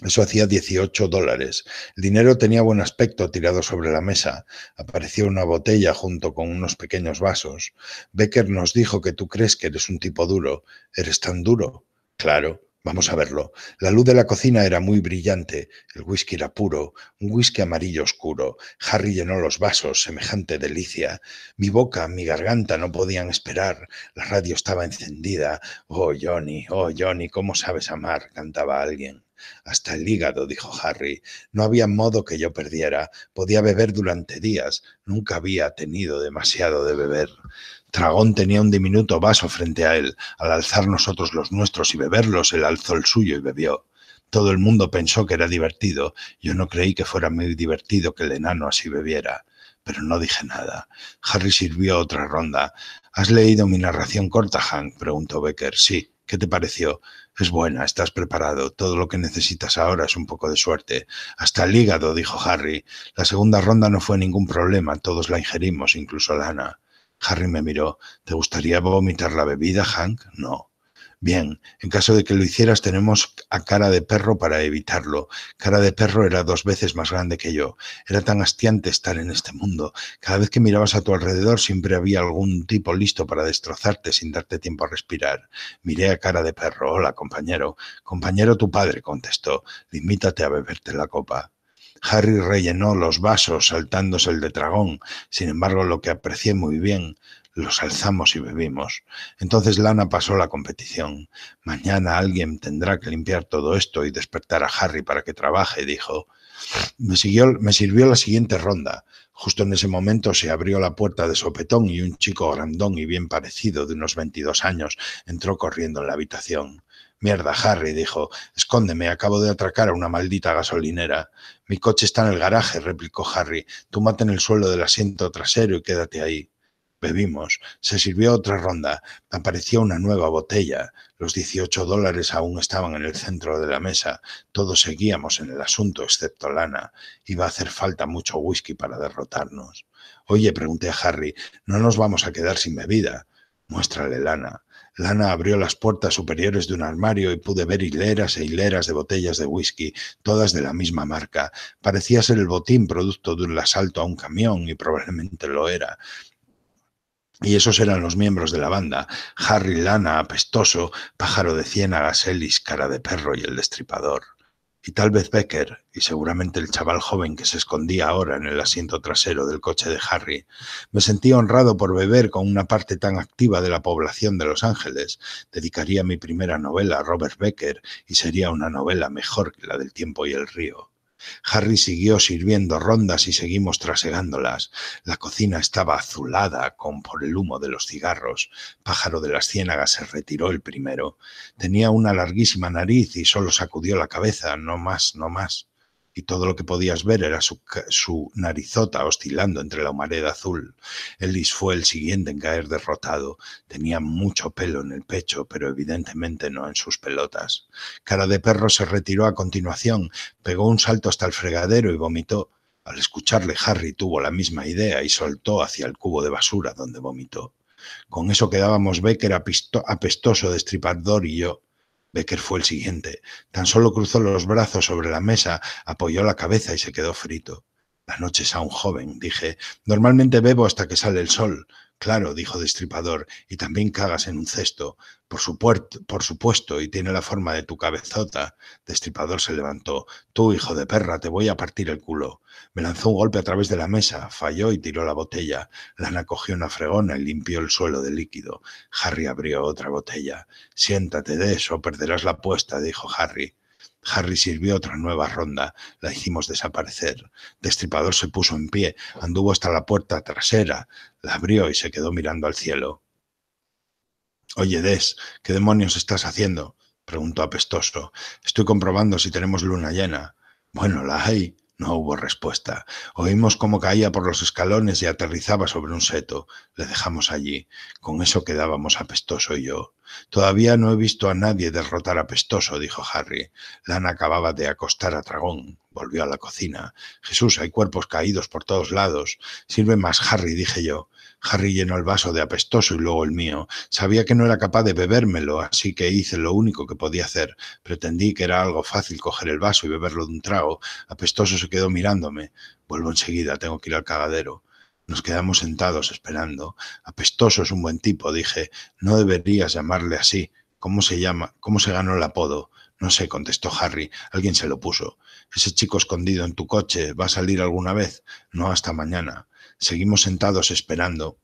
Eso hacía 18 dólares. El dinero tenía buen aspecto tirado sobre la mesa. Apareció una botella junto con unos pequeños vasos. Becker nos dijo que tú crees que eres un tipo duro. ¿Eres tan duro? Claro. Vamos a verlo. La luz de la cocina era muy brillante, el whisky era puro, un whisky amarillo oscuro. Harry llenó los vasos, semejante delicia. Mi boca, mi garganta no podían esperar. La radio estaba encendida. Oh, Johnny, oh, Johnny, ¿cómo sabes amar? cantaba alguien. Hasta el hígado, dijo Harry. No había modo que yo perdiera. Podía beber durante días. Nunca había tenido demasiado de beber. Tragón tenía un diminuto vaso frente a él. Al alzar nosotros los nuestros y beberlos, él alzó el suyo y bebió. Todo el mundo pensó que era divertido. Yo no creí que fuera muy divertido que el enano así bebiera. Pero no dije nada. Harry sirvió otra ronda. ¿Has leído mi narración corta, Hank? preguntó Becker. Sí. ¿Qué te pareció? es buena, estás preparado, todo lo que necesitas ahora es un poco de suerte. Hasta el hígado, dijo Harry. La segunda ronda no fue ningún problema, todos la ingerimos, incluso Lana. Harry me miró. ¿Te gustaría vomitar la bebida, Hank? No. Bien, en caso de que lo hicieras tenemos a cara de perro para evitarlo. Cara de perro era dos veces más grande que yo. Era tan hastiante estar en este mundo. Cada vez que mirabas a tu alrededor siempre había algún tipo listo para destrozarte sin darte tiempo a respirar. Miré a cara de perro. Hola, compañero. Compañero, tu padre, contestó. Limítate a beberte la copa. Harry rellenó los vasos saltándose el de dragón. Sin embargo, lo que aprecié muy bien los alzamos y bebimos. Entonces Lana pasó la competición. Mañana alguien tendrá que limpiar todo esto y despertar a Harry para que trabaje, dijo. Me, me sirvió la siguiente ronda. Justo en ese momento se abrió la puerta de sopetón y un chico grandón y bien parecido, de unos 22 años, entró corriendo en la habitación. Mierda, Harry, dijo. Escóndeme, acabo de atracar a una maldita gasolinera. Mi coche está en el garaje, replicó Harry. Tú mate en el suelo del asiento trasero y quédate ahí. Bebimos. Se sirvió otra ronda. Apareció una nueva botella. Los 18 dólares aún estaban en el centro de la mesa. Todos seguíamos en el asunto, excepto Lana. Iba a hacer falta mucho whisky para derrotarnos. Oye, pregunté a Harry, no nos vamos a quedar sin bebida. Muéstrale, Lana. Lana abrió las puertas superiores de un armario y pude ver hileras e hileras de botellas de whisky, todas de la misma marca. Parecía ser el botín producto de un asalto a un camión y probablemente lo era. Y esos eran los miembros de la banda, Harry Lana, apestoso, pájaro de Ciena, Ellis, cara de perro y el destripador. Y tal vez Becker, y seguramente el chaval joven que se escondía ahora en el asiento trasero del coche de Harry, me sentía honrado por beber con una parte tan activa de la población de Los Ángeles. Dedicaría mi primera novela a Robert Becker y sería una novela mejor que la del tiempo y el río. Harry siguió sirviendo rondas y seguimos trasegándolas. La cocina estaba azulada con por el humo de los cigarros. Pájaro de las ciénagas se retiró el primero. Tenía una larguísima nariz y solo sacudió la cabeza, no más, no más y todo lo que podías ver era su, narizota oscilando entre la humareda azul. Ellis fue el siguiente en caer derrotado. Tenía mucho pelo en el pecho, pero evidentemente no en sus pelotas. Cara de perro se retiró a continuación, pegó un salto hasta el fregadero y vomitó. Al escucharle, Harry tuvo la misma idea y soltó hacia el cubo de basura donde vomitó. Con eso quedábamos Becker apestoso, destripador y yo. Becker fue el siguiente. Tan solo cruzó los brazos sobre la mesa, apoyó la cabeza y se quedó frito. La noche es aún joven, dije. Normalmente bebo hasta que sale el sol. Claro, dijo Destripador, y también cagas en un cesto. Por, supuesto, y tiene la forma de tu cabezota. Destripador se levantó. Tú, hijo de perra, te voy a partir el culo. Me lanzó un golpe a través de la mesa, falló y tiró la botella. Lana cogió una fregona y limpió el suelo de líquido. Harry abrió otra botella. Siéntate de eso, perderás la apuesta, dijo Harry. Harry sirvió otra nueva ronda. La hicimos desaparecer. Destripador se puso en pie, anduvo hasta la puerta trasera, la abrió y se quedó mirando al cielo. Oye, Des, ¿qué demonios estás haciendo? preguntó apestoso. Estoy comprobando si tenemos luna llena. Bueno, la hay. No hubo respuesta. Oímos cómo caía por los escalones y aterrizaba sobre un seto. Le dejamos allí. Con eso quedábamos apestoso y yo. Todavía no he visto a nadie derrotar a dijo Harry. Lana acababa de acostar a Tragón. Volvió a la cocina. Jesús, hay cuerpos caídos por todos lados. Sirve más, Harry, dije yo. Harry llenó el vaso de apestoso y luego el mío. Sabía que no era capaz de bebérmelo, así que hice lo único que podía hacer. Pretendí que era algo fácil coger el vaso y beberlo de un trago. Apestoso se quedó mirándome. Vuelvo enseguida, tengo que ir al cagadero. Nos quedamos sentados esperando. Apestoso es un buen tipo, dije. No deberías llamarle así. ¿Cómo se llama? ¿Cómo se ganó el apodo? No sé, contestó Harry. Alguien se lo puso. Ese chico escondido en tu coche va a salir alguna vez. No hasta mañana. Seguimos sentados esperando.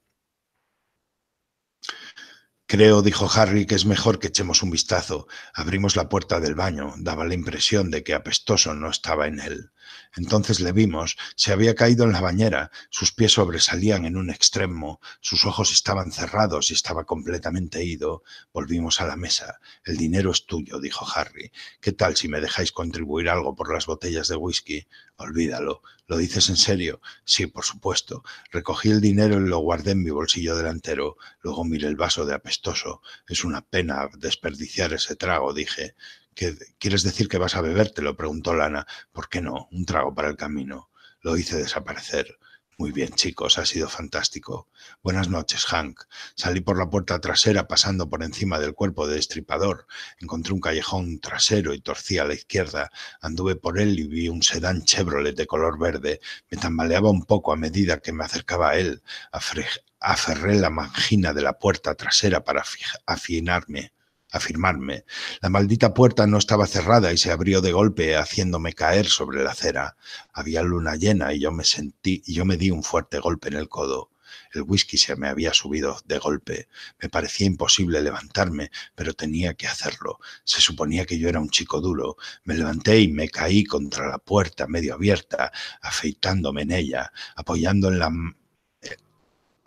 Creo, dijo Harry, que es mejor que echemos un vistazo. Abrimos la puerta del baño. Daba la impresión de que apestoso no estaba en él. Entonces le vimos, se había caído en la bañera, sus pies sobresalían en un extremo, sus ojos estaban cerrados y estaba completamente ido. Volvimos a la mesa. El dinero es tuyo, dijo Harry. ¿Qué tal si me dejáis contribuir algo por las botellas de whisky? Olvídalo. ¿Lo dices en serio? Sí, por supuesto. Recogí el dinero y lo guardé en mi bolsillo delantero. Luego miré el vaso de apestoso. Es una pena desperdiciar ese trago, dije. ¿Quieres decir que vas a beber? Te lo preguntó Lana. ¿Por qué no? Un trago para el camino. Lo hice desaparecer. Muy bien, chicos, ha sido fantástico. Buenas noches, Hank. Salí por la puerta trasera pasando por encima del cuerpo de estripador. Encontré un callejón trasero y torcí a la izquierda. Anduve por él y vi un sedán Chevrolet de color verde. Me tambaleaba un poco a medida que me acercaba a él. aferré la mangina de la puerta trasera para afinarme afirmarme. La maldita puerta no estaba cerrada y se abrió de golpe, haciéndome caer sobre la acera. Había luna llena y yo me sentí, yo me di un fuerte golpe en el codo. El whisky se me había subido de golpe. Me parecía imposible levantarme, pero tenía que hacerlo. Se suponía que yo era un chico duro. Me levanté y me caí contra la puerta medio abierta, afeitándome en ella, apoyando en la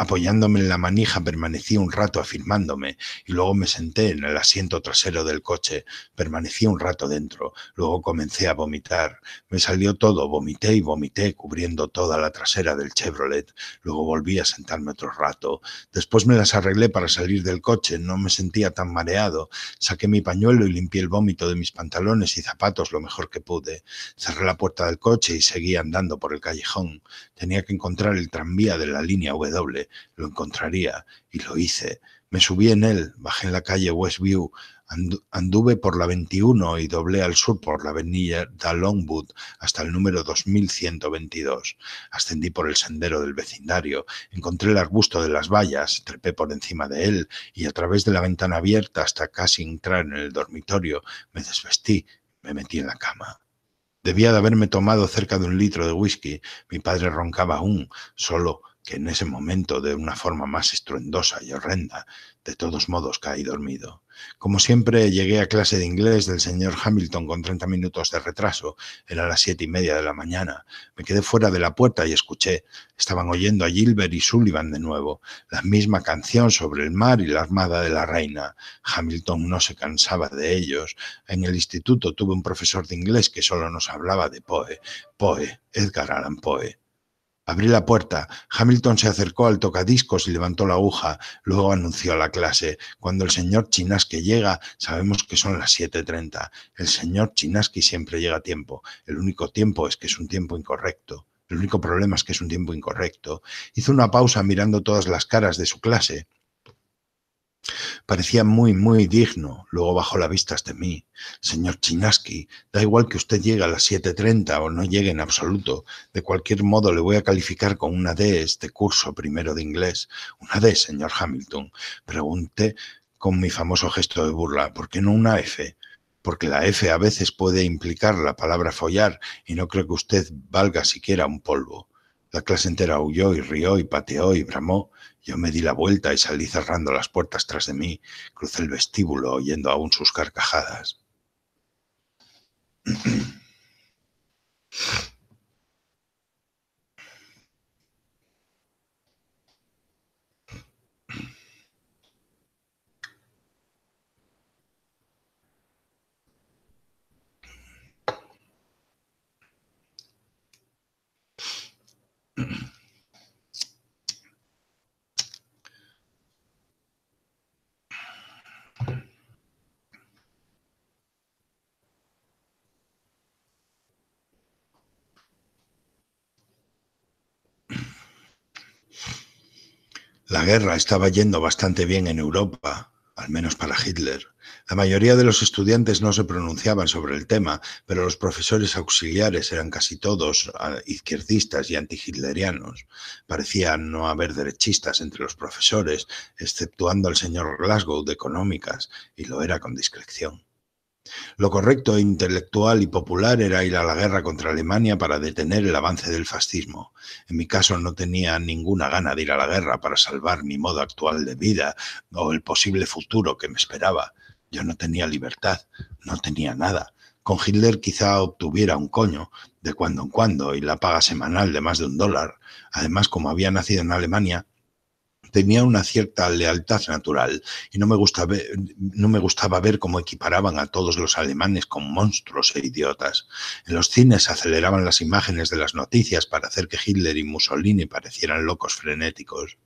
Apoyándome en la manija permanecí un rato afirmándome y luego me senté en el asiento trasero del coche. Permanecí un rato dentro, luego comencé a vomitar. Me salió todo, vomité y vomité cubriendo toda la trasera del Chevrolet. Luego volví a sentarme otro rato. Después me las arreglé para salir del coche, no me sentía tan mareado. Saqué mi pañuelo y limpié el vómito de mis pantalones y zapatos lo mejor que pude. Cerré la puerta del coche y seguí andando por el callejón. Tenía que encontrar el tranvía de la línea W. Lo encontraría y lo hice. Me subí en él, bajé en la calle Westview, anduve por la 21 y doblé al sur por la avenida de Longwood hasta el número 2122. Ascendí por el sendero del vecindario, encontré el arbusto de las vallas, trepé por encima de él y a través de la ventana abierta hasta casi entrar en el dormitorio, me desvestí, me metí en la cama. Debía de haberme tomado cerca de un litro de whisky. Mi padre roncaba aún, solo que en ese momento de una forma más estruendosa y horrenda, de todos modos caí dormido. Como siempre, llegué a clase de inglés del señor Hamilton con 30 minutos de retraso. Era las siete y media de la mañana. Me quedé fuera de la puerta y escuché. Estaban oyendo a Gilbert y Sullivan de nuevo. La misma canción sobre el mar y la armada de la reina. Hamilton no se cansaba de ellos. En el instituto tuve un profesor de inglés que solo nos hablaba de Poe. Poe, Edgar Allan Poe. Abrí la puerta. Hamilton se acercó al tocadiscos y levantó la aguja. Luego anunció a la clase. Cuando el señor Chinaski llega, sabemos que son las 7.30. El señor Chinaski siempre llega a tiempo. El único tiempo es que es un tiempo incorrecto. El único problema es que es un tiempo incorrecto. Hizo una pausa mirando todas las caras de su clase. Parecía muy, muy digno. Luego bajó la vista hasta mí. Señor Chinaski, da igual que usted llegue a las 7.30 o no llegue en absoluto. De cualquier modo, le voy a calificar con una D este curso primero de inglés. Una D, señor Hamilton. Pregunté con mi famoso gesto de burla, ¿por qué no una F? Porque la F a veces puede implicar la palabra follar y no creo que usted valga siquiera un polvo. La clase entera huyó y rió y pateó y bramó. Yo me di la vuelta y salí cerrando las puertas tras de mí. Crucé el vestíbulo oyendo aún sus carcajadas. La guerra estaba yendo bastante bien en Europa, al menos para Hitler. La mayoría de los estudiantes no se pronunciaban sobre el tema, pero los profesores auxiliares eran casi todos ah, izquierdistas y antihitlerianos. Parecía no haber derechistas entre los profesores, exceptuando al señor Glasgow de Económicas, y lo era con discreción. Lo correcto, intelectual y popular era ir a la guerra contra Alemania para detener el avance del fascismo. En mi caso no tenía ninguna gana de ir a la guerra para salvar mi modo actual de vida o el posible futuro que me esperaba. Yo no tenía libertad, no tenía nada. Con Hitler quizá obtuviera un coño de cuando en cuando y la paga semanal de más de un dólar. Además, como había nacido en Alemania, tenía una cierta lealtad natural y no me, gustaba, ver cómo equiparaban a todos los alemanes con monstruos e idiotas. En los cines aceleraban las imágenes de las noticias para hacer que Hitler y Mussolini parecieran locos frenéticos.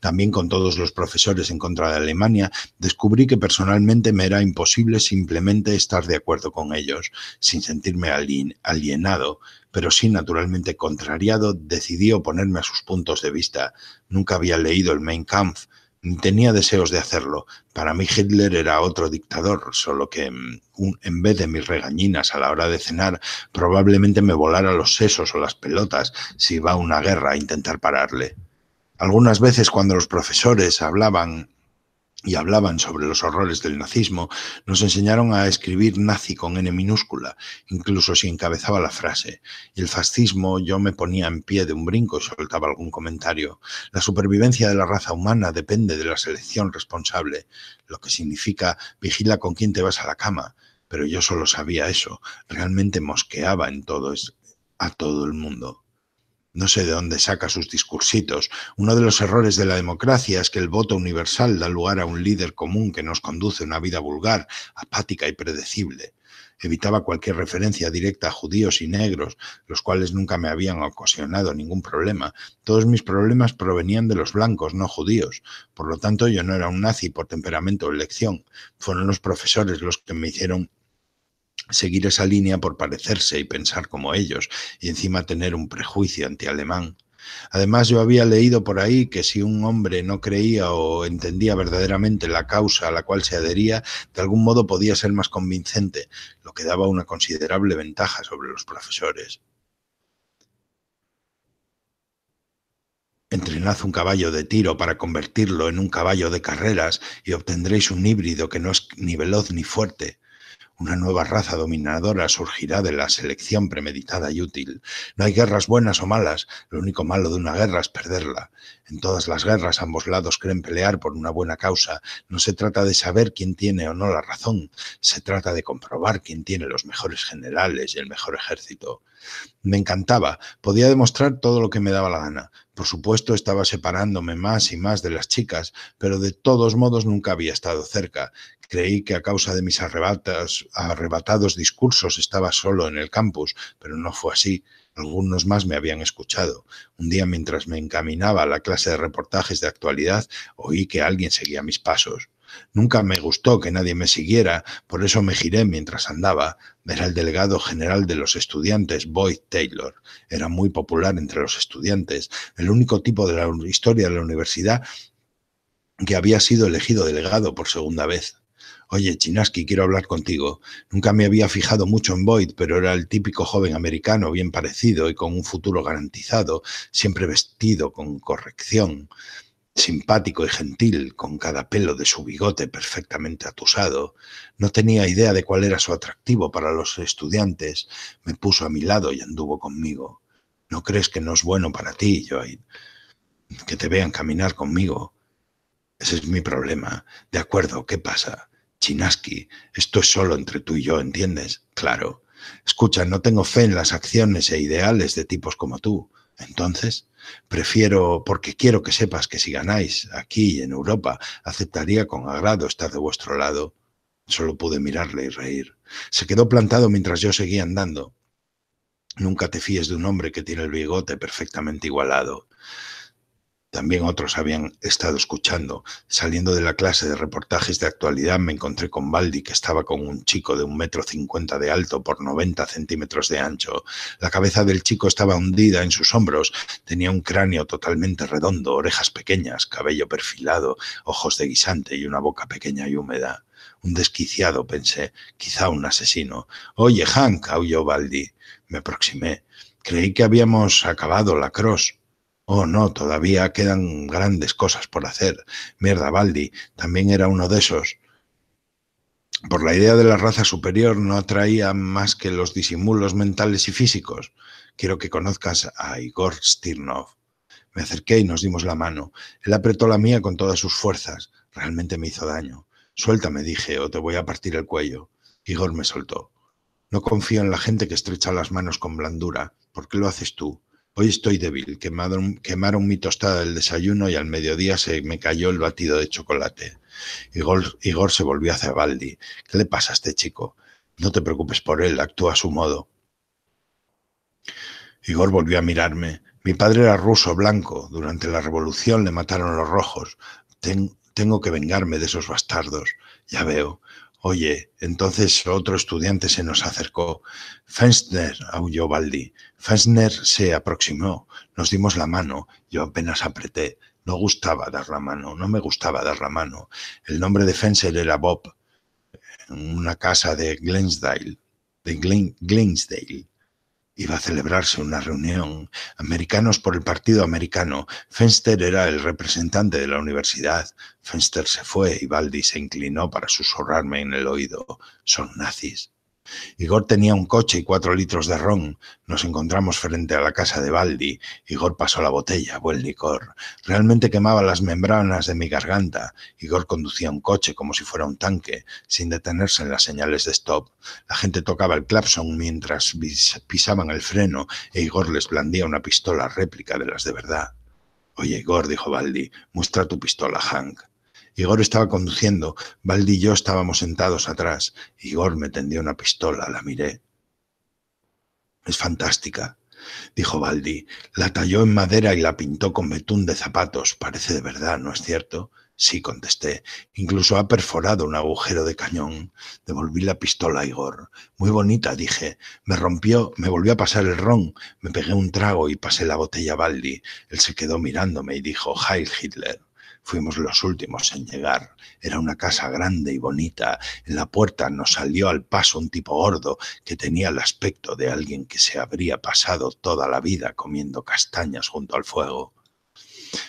También con todos los profesores en contra de Alemania, descubrí que personalmente me era imposible simplemente estar de acuerdo con ellos, sin sentirme alienado pero sí naturalmente contrariado, decidí oponerme a sus puntos de vista. Nunca había leído el Mein Kampf, ni tenía deseos de hacerlo. Para mí Hitler era otro dictador, solo que mm, en vez de mis regañinas a la hora de cenar, probablemente me volara los sesos o las pelotas si va a una guerra a intentar pararle. Algunas veces cuando los profesores hablaban y hablaban sobre los horrores del nazismo, nos enseñaron a escribir nazi con N minúscula, incluso si encabezaba la frase. Y el fascismo yo me ponía en pie de un brinco y soltaba algún comentario. La supervivencia de la raza humana depende de la selección responsable, lo que significa vigila con quién te vas a la cama. Pero yo solo sabía eso, realmente mosqueaba en todo, a todo el mundo. No sé de dónde saca sus discursitos. Uno de los errores de la democracia es que el voto universal da lugar a un líder común que nos conduce a una vida vulgar, apática y predecible. Evitaba cualquier referencia directa a judíos y negros, los cuales nunca me habían ocasionado ningún problema. Todos mis problemas provenían de los blancos, no judíos. Por lo tanto, yo no era un nazi por temperamento o elección. Fueron los profesores los que me hicieron seguir esa línea por parecerse y pensar como ellos, y encima tener un prejuicio anti Además, yo había leído por ahí que si un hombre no creía o entendía verdaderamente la causa a la cual se adhería, de algún modo podía ser más convincente, lo que daba una considerable ventaja sobre los profesores. Entrenad un caballo de tiro para convertirlo en un caballo de carreras y obtendréis un híbrido que no es ni veloz ni fuerte, una nueva raza dominadora surgirá de la selección premeditada y útil. No hay guerras buenas o malas, lo único malo de una guerra es perderla. En todas las guerras ambos lados creen pelear por una buena causa. No se trata de saber quién tiene o no la razón, se trata de comprobar quién tiene los mejores generales y el mejor ejército. Me encantaba, podía demostrar todo lo que me daba la gana. Por supuesto, estaba separándome más y más de las chicas, pero de todos modos nunca había estado cerca. Creí que a causa de mis arrebatados discursos estaba solo en el campus, pero no fue así. Algunos más me habían escuchado. Un día, mientras me encaminaba a la clase de reportajes de actualidad, oí que alguien seguía mis pasos. Nunca me gustó que nadie me siguiera, por eso me giré mientras andaba. Era el delegado general de los estudiantes, Boyd Taylor. Era muy popular entre los estudiantes, el único tipo de la historia de la universidad que había sido elegido delegado por segunda vez. Oye, Chinaski, quiero hablar contigo. Nunca me había fijado mucho en Boyd, pero era el típico joven americano, bien parecido y con un futuro garantizado, siempre vestido con corrección simpático y gentil, con cada pelo de su bigote perfectamente atusado, no tenía idea de cuál era su atractivo para los estudiantes, me puso a mi lado y anduvo conmigo. ¿No crees que no es bueno para ti, Joy, que te vean caminar conmigo? Ese es mi problema. De acuerdo, ¿qué pasa? Chinaski, esto es solo entre tú y yo, ¿entiendes? Claro. Escucha, no tengo fe en las acciones e ideales de tipos como tú. Entonces, prefiero, porque quiero que sepas que si ganáis aquí en Europa, aceptaría con agrado estar de vuestro lado. Solo pude mirarle y reír. Se quedó plantado mientras yo seguía andando. Nunca te fíes de un hombre que tiene el bigote perfectamente igualado. También otros habían estado escuchando. Saliendo de la clase de reportajes de actualidad me encontré con Baldi, que estaba con un chico de un metro cincuenta de alto por noventa centímetros de ancho. La cabeza del chico estaba hundida en sus hombros. Tenía un cráneo totalmente redondo, orejas pequeñas, cabello perfilado, ojos de guisante y una boca pequeña y húmeda. Un desquiciado, pensé, quizá un asesino. Oye, Hank, aulló Baldi. Me aproximé. Creí que habíamos acabado la cross. Oh, no, todavía quedan grandes cosas por hacer. Mierda, Baldi también era uno de esos. Por la idea de la raza superior no atraía más que los disimulos mentales y físicos. Quiero que conozcas a Igor Stirnov. Me acerqué y nos dimos la mano. Él apretó la mía con todas sus fuerzas. Realmente me hizo daño. Suéltame, dije, o te voy a partir el cuello. Igor me soltó. No confío en la gente que estrecha las manos con blandura. ¿Por qué lo haces tú? Hoy estoy débil, quemaron, mi tostada del desayuno y al mediodía se me cayó el batido de chocolate. Igor, Igor se volvió hacia Baldi. ¿Qué le pasa a este chico? No te preocupes por él, actúa a su modo. Igor volvió a mirarme. Mi padre era ruso, blanco. Durante la revolución le mataron los rojos. tengo que vengarme de esos bastardos. Ya veo, Oye, entonces otro estudiante se nos acercó. Fensner, aulló Baldi. Fensner se aproximó. Nos dimos la mano. Yo apenas apreté. No gustaba dar la mano, no me gustaba dar la mano. El nombre de Fenser era Bob, en una casa de Glensdale, de Glensdale. Iba a celebrarse una reunión. Americanos por el Partido Americano. Fenster era el representante de la universidad. Fenster se fue y Baldi se inclinó para susurrarme en el oído. Son nazis. Igor tenía un coche y cuatro litros de ron. Nos encontramos frente a la casa de Baldi. Igor pasó la botella, buen licor. Realmente quemaba las membranas de mi garganta. Igor conducía un coche como si fuera un tanque, sin detenerse en las señales de stop. La gente tocaba el clapson mientras pisaban el freno e Igor les blandía una pistola réplica de las de verdad. Oye, Igor, dijo Baldi, muestra tu pistola, Hank. Igor estaba conduciendo, Valdi y yo estábamos sentados atrás. Igor me tendió una pistola, la miré. Es fantástica, dijo Valdi. La talló en madera y la pintó con betún de zapatos. Parece de verdad, ¿no es cierto? Sí, contesté. Incluso ha perforado un agujero de cañón. Devolví la pistola a Igor. Muy bonita, dije. Me rompió, me volvió a pasar el ron. Me pegué un trago y pasé la botella a Baldi. Él se quedó mirándome y dijo, Heil Hitler. Fuimos los últimos en llegar. Era una casa grande y bonita. En la puerta nos salió al paso un tipo gordo que tenía el aspecto de alguien que se habría pasado toda la vida comiendo castañas junto al fuego.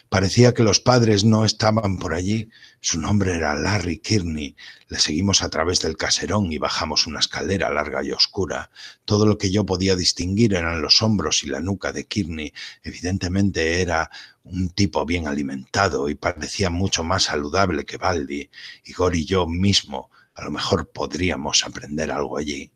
Parecía que los padres no estaban por allí. Su nombre era Larry Kearney. Le seguimos a través del caserón y bajamos una escalera larga y oscura. Todo lo que yo podía distinguir eran los hombros y la nuca de Kearney. Evidentemente era un tipo bien alimentado y parecía mucho más saludable que Baldi, Igor y yo mismo a lo mejor podríamos aprender algo allí.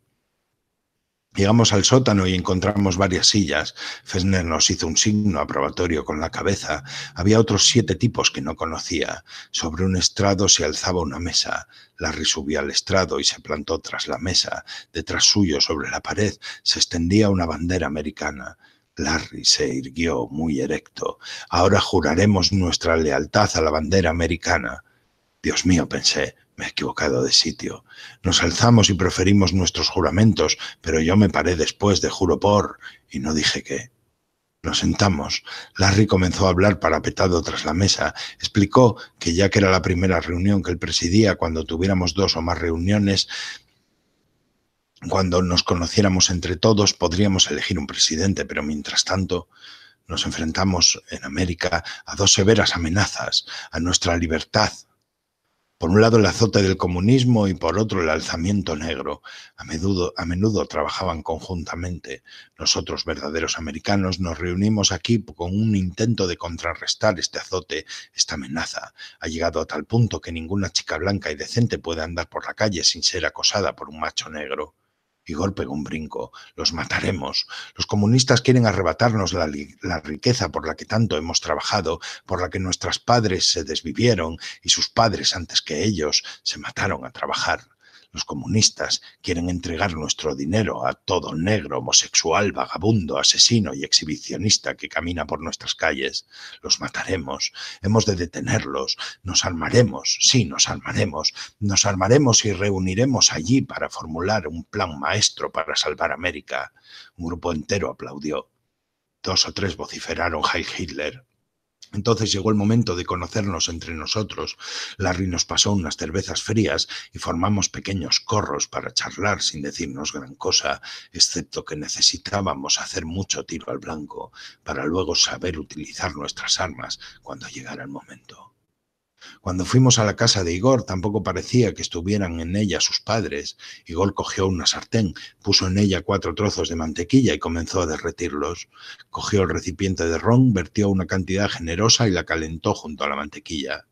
Llegamos al sótano y encontramos varias sillas. Fesner nos hizo un signo aprobatorio con la cabeza. Había otros siete tipos que no conocía. Sobre un estrado se alzaba una mesa. Larry subió al estrado y se plantó tras la mesa. Detrás suyo, sobre la pared, se extendía una bandera americana. Larry se irguió muy erecto. Ahora juraremos nuestra lealtad a la bandera americana. Dios mío, pensé, me he equivocado de sitio. Nos alzamos y proferimos nuestros juramentos, pero yo me paré después de juro por, y no dije qué. Nos sentamos. Larry comenzó a hablar parapetado tras la mesa. Explicó que ya que era la primera reunión que él presidía, cuando tuviéramos dos o más reuniones, cuando nos conociéramos entre todos podríamos elegir un presidente, pero mientras tanto nos enfrentamos en América a dos severas amenazas a nuestra libertad. Por un lado el azote del comunismo y por otro el alzamiento negro. A menudo, trabajaban conjuntamente. Nosotros, verdaderos americanos, nos reunimos aquí con un intento de contrarrestar este azote, esta amenaza. Ha llegado a tal punto que ninguna chica blanca y decente puede andar por la calle sin ser acosada por un macho negro. Y pegó un brinco. Los mataremos. Los comunistas quieren arrebatarnos la, la riqueza por la que tanto hemos trabajado, por la que nuestros padres se desvivieron y sus padres antes que ellos se mataron a trabajar comunistas quieren entregar nuestro dinero a todo negro, homosexual, vagabundo, asesino y exhibicionista que camina por nuestras calles. Los mataremos, hemos de detenerlos, nos armaremos, sí, nos armaremos, nos armaremos y reuniremos allí para formular un plan maestro para salvar América. Un grupo entero aplaudió. Dos o tres vociferaron Heil Hitler. Entonces llegó el momento de conocernos entre nosotros. Larry nos pasó unas cervezas frías y formamos pequeños corros para charlar sin decirnos gran cosa, excepto que necesitábamos hacer mucho tiro al blanco para luego saber utilizar nuestras armas cuando llegara el momento. Cuando fuimos a la casa de Igor tampoco parecía que estuvieran en ella sus padres. Igor cogió una sartén, puso en ella cuatro trozos de mantequilla y comenzó a derretirlos. Cogió el recipiente de ron, vertió una cantidad generosa y la calentó junto a la mantequilla.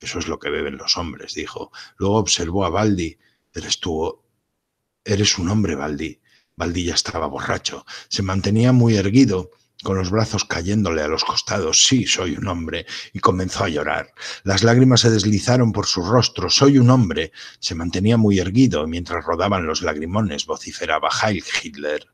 Eso es lo que beben los hombres, dijo. Luego observó a Baldi. Eres tú. Oh, eres un hombre, Baldi. Baldi ya estaba borracho. Se mantenía muy erguido con los brazos cayéndole a los costados. Sí, soy un hombre. Y comenzó a llorar. Las lágrimas se deslizaron por su rostro. Soy un hombre. Se mantenía muy erguido mientras rodaban los lagrimones, vociferaba Heil Hitler.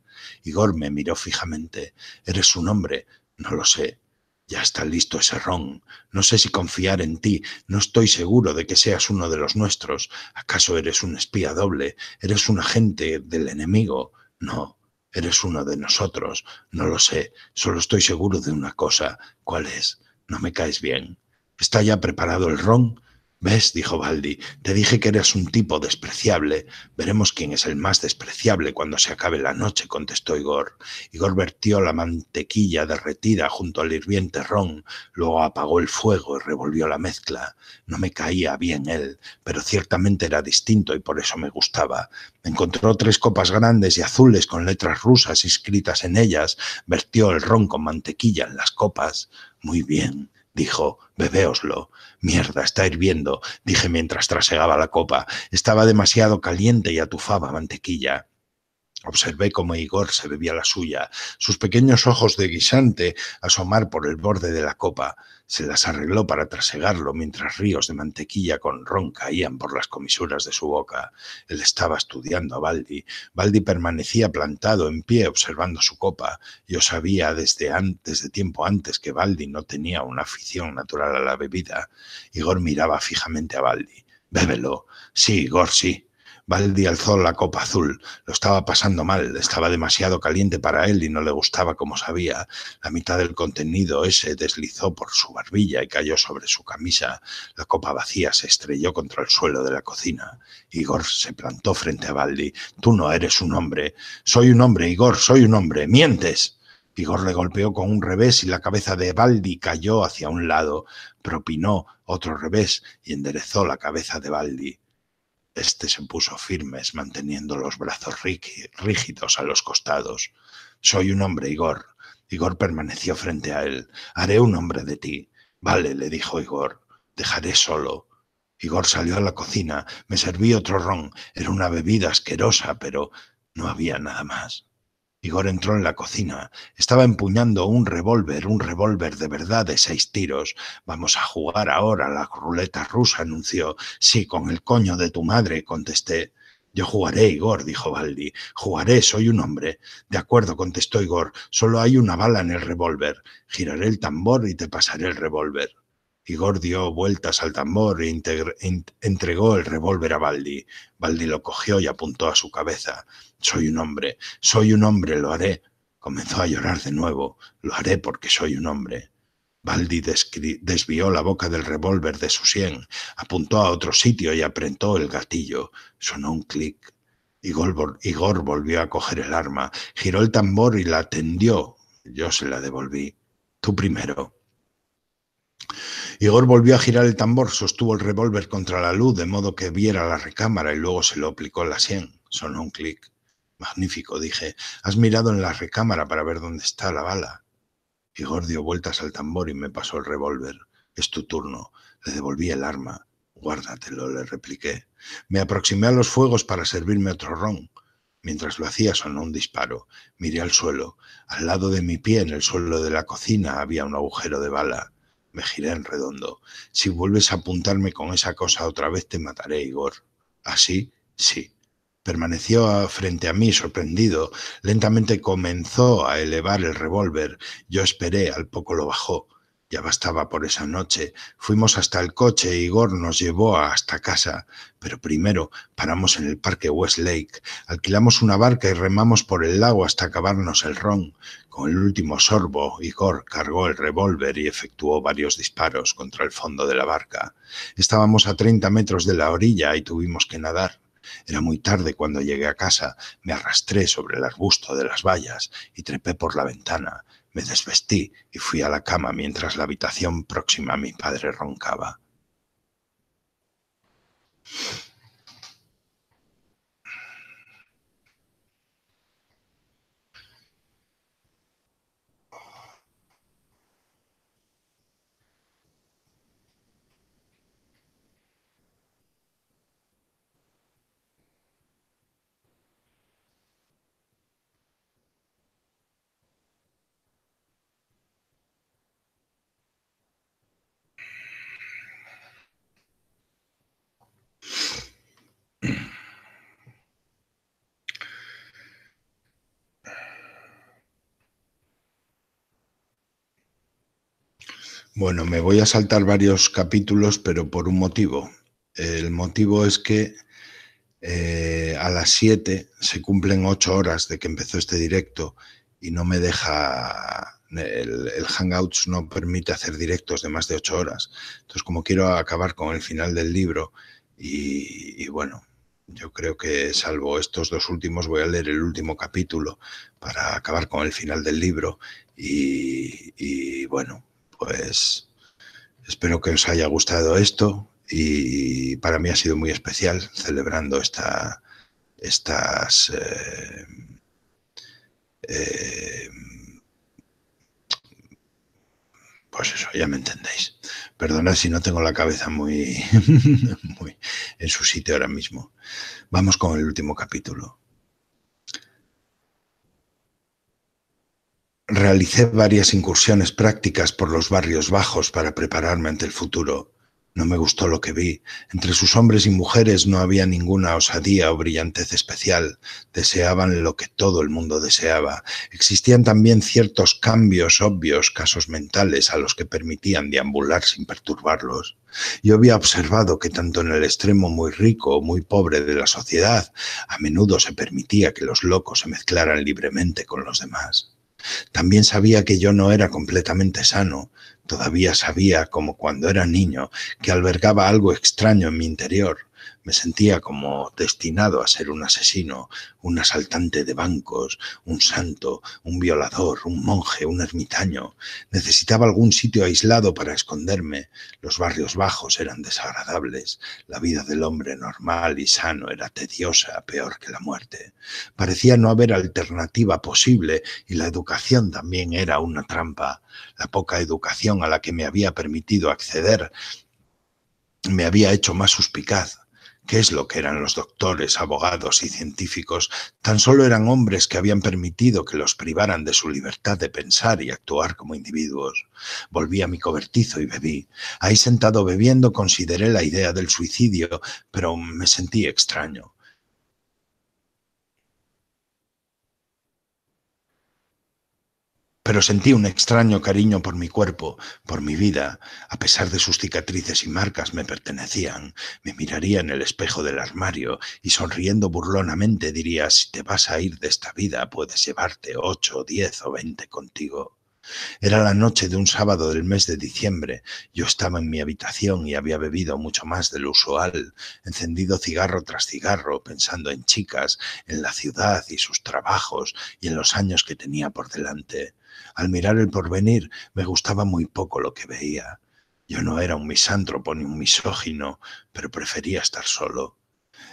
Igor me miró fijamente. ¿Eres un hombre? No lo sé. Ya está listo ese ron. No sé si confiar en ti. No estoy seguro de que seas uno de los nuestros. ¿Acaso eres un espía doble? ¿Eres un agente del enemigo? No, Eres uno de nosotros, no lo sé, solo estoy seguro de una cosa, ¿cuál es? No me caes bien. ¿Está ya preparado el ron? ¿Ves? dijo Baldi. Te dije que eras un tipo despreciable. Veremos quién es el más despreciable cuando se acabe la noche, contestó Igor. Igor vertió la mantequilla derretida junto al hirviente ron, luego apagó el fuego y revolvió la mezcla. No me caía bien él, pero ciertamente era distinto y por eso me gustaba. Encontró tres copas grandes y azules con letras rusas inscritas en ellas, vertió el ron con mantequilla en las copas. Muy bien, dijo, bebéoslo. Mierda, está hirviendo, dije mientras trasegaba la copa. Estaba demasiado caliente y atufaba mantequilla. Observé cómo Igor se bebía la suya, sus pequeños ojos de guisante asomar por el borde de la copa se las arregló para trasegarlo mientras ríos de mantequilla con ron caían por las comisuras de su boca. Él estaba estudiando a Baldi. Baldi permanecía plantado en pie observando su copa. Yo sabía desde, antes, de tiempo antes que Baldi no tenía una afición natural a la bebida. Igor miraba fijamente a Baldi. Bébelo. Sí, Igor, sí. Baldi alzó la copa azul. Lo estaba pasando mal, estaba demasiado caliente para él y no le gustaba como sabía. La mitad del contenido ese deslizó por su barbilla y cayó sobre su camisa. La copa vacía se estrelló contra el suelo de la cocina. Igor se plantó frente a Baldi. Tú no eres un hombre. Soy un hombre, Igor, soy un hombre. Mientes. Igor le golpeó con un revés y la cabeza de Baldi cayó hacia un lado, propinó otro revés y enderezó la cabeza de Baldi. Este se puso firmes, manteniendo los brazos rígidos a los costados. Soy un hombre, Igor. Igor permaneció frente a él. Haré un hombre de ti. Vale, le dijo Igor. Dejaré solo. Igor salió a la cocina. Me serví otro ron. Era una bebida asquerosa, pero no había nada más. Igor entró en la cocina. Estaba empuñando un revólver, un revólver de verdad de seis tiros. Vamos a jugar ahora la ruleta rusa, anunció. Sí, con el coño de tu madre, contesté. Yo jugaré, Igor, dijo Baldi. Jugaré, soy un hombre. De acuerdo, contestó Igor. Solo hay una bala en el revólver. Giraré el tambor y te pasaré el revólver. Igor dio vueltas al tambor e entregó el revólver a Baldi. Baldi lo cogió y apuntó a su cabeza soy un hombre, soy un hombre, lo haré. Comenzó a llorar de nuevo, lo haré porque soy un hombre. Baldi desvió la boca del revólver de su sien, apuntó a otro sitio y apretó el gatillo. Sonó un clic. Igor, volvió a coger el arma, giró el tambor y la tendió. Yo se la devolví. Tú primero. Igor volvió a girar el tambor, sostuvo el revólver contra la luz de modo que viera la recámara y luego se lo aplicó a la sien. Sonó un clic. Magnífico, dije. ¿Has mirado en la recámara para ver dónde está la bala? Igor dio vueltas al tambor y me pasó el revólver. Es tu turno. Le devolví el arma. Guárdatelo, le repliqué. Me aproximé a los fuegos para servirme otro ron. Mientras lo hacía sonó un disparo. Miré al suelo. Al lado de mi pie, en el suelo de la cocina, había un agujero de bala. Me giré en redondo. Si vuelves a apuntarme con esa cosa otra vez te mataré, Igor. Así, ¿Ah, sí. Permaneció frente a mí sorprendido. Lentamente comenzó a elevar el revólver. Yo esperé, al poco lo bajó. Ya bastaba por esa noche. Fuimos hasta el coche y Igor nos llevó hasta casa. Pero primero paramos en el parque Westlake. Alquilamos una barca y remamos por el lago hasta acabarnos el ron. Con el último sorbo, Igor cargó el revólver y efectuó varios disparos contra el fondo de la barca. Estábamos a 30 metros de la orilla y tuvimos que nadar. Era muy tarde cuando llegué a casa, me arrastré sobre el arbusto de las vallas y trepé por la ventana. Me desvestí y fui a la cama mientras la habitación próxima a mi padre roncaba. Bueno, me voy a saltar varios capítulos, pero por un motivo. El motivo es que eh, a las 7 se cumplen 8 horas de que empezó este directo y no me deja, el, Hangouts no permite hacer directos de más de 8 horas. Entonces, como quiero acabar con el final del libro y, bueno, yo creo que salvo estos dos últimos voy a leer el último capítulo para acabar con el final del libro y bueno, pues espero que os haya gustado esto y para mí ha sido muy especial celebrando esta, estas... Eh, eh, pues eso, ya me entendéis. Perdonad si no tengo la cabeza muy en su sitio ahora mismo. Vamos con el último capítulo. Realicé varias incursiones prácticas por los barrios bajos para prepararme ante el futuro. No me gustó lo que vi. Entre sus hombres y mujeres no había ninguna osadía o brillantez especial. Deseaban lo que todo el mundo deseaba. Existían también ciertos cambios obvios, casos mentales, a los que permitían deambular sin perturbarlos. Yo había observado que tanto en el extremo muy rico o muy pobre de la sociedad, a menudo se permitía que los locos se mezclaran libremente con los demás. También sabía que yo no era completamente sano. Todavía sabía, como cuando era niño, que albergaba algo extraño en mi interior. Me sentía como destinado a ser un asesino, un asaltante de bancos, un santo, un violador, un monje, un ermitaño. Necesitaba algún sitio aislado para esconderme. Los barrios bajos eran desagradables. La vida del hombre normal y sano era tediosa, peor que la muerte. Parecía no haber alternativa posible y la educación también era una trampa. La poca educación a la que me había permitido acceder me había hecho más suspicaz, ¿Qué es lo que eran los doctores, abogados y científicos? Tan solo eran hombres que habían permitido que los privaran de su libertad de pensar y actuar como individuos. Volví a mi cobertizo y bebí. Ahí sentado bebiendo consideré la idea del suicidio, pero me sentí extraño. pero sentí un extraño cariño por mi cuerpo, por mi vida. A pesar de sus cicatrices y marcas me pertenecían. Me miraría en el espejo del armario y sonriendo burlonamente diría, si te vas a ir de esta vida puedes llevarte ocho, diez o veinte contigo. Era la noche de un sábado del mes de diciembre. Yo estaba en mi habitación y había bebido mucho más del usual, encendido cigarro tras cigarro, pensando en chicas, en la ciudad y sus trabajos y en los años que tenía por delante. Al mirar el porvenir me gustaba muy poco lo que veía. Yo no era un misántropo ni un misógino, pero prefería estar solo.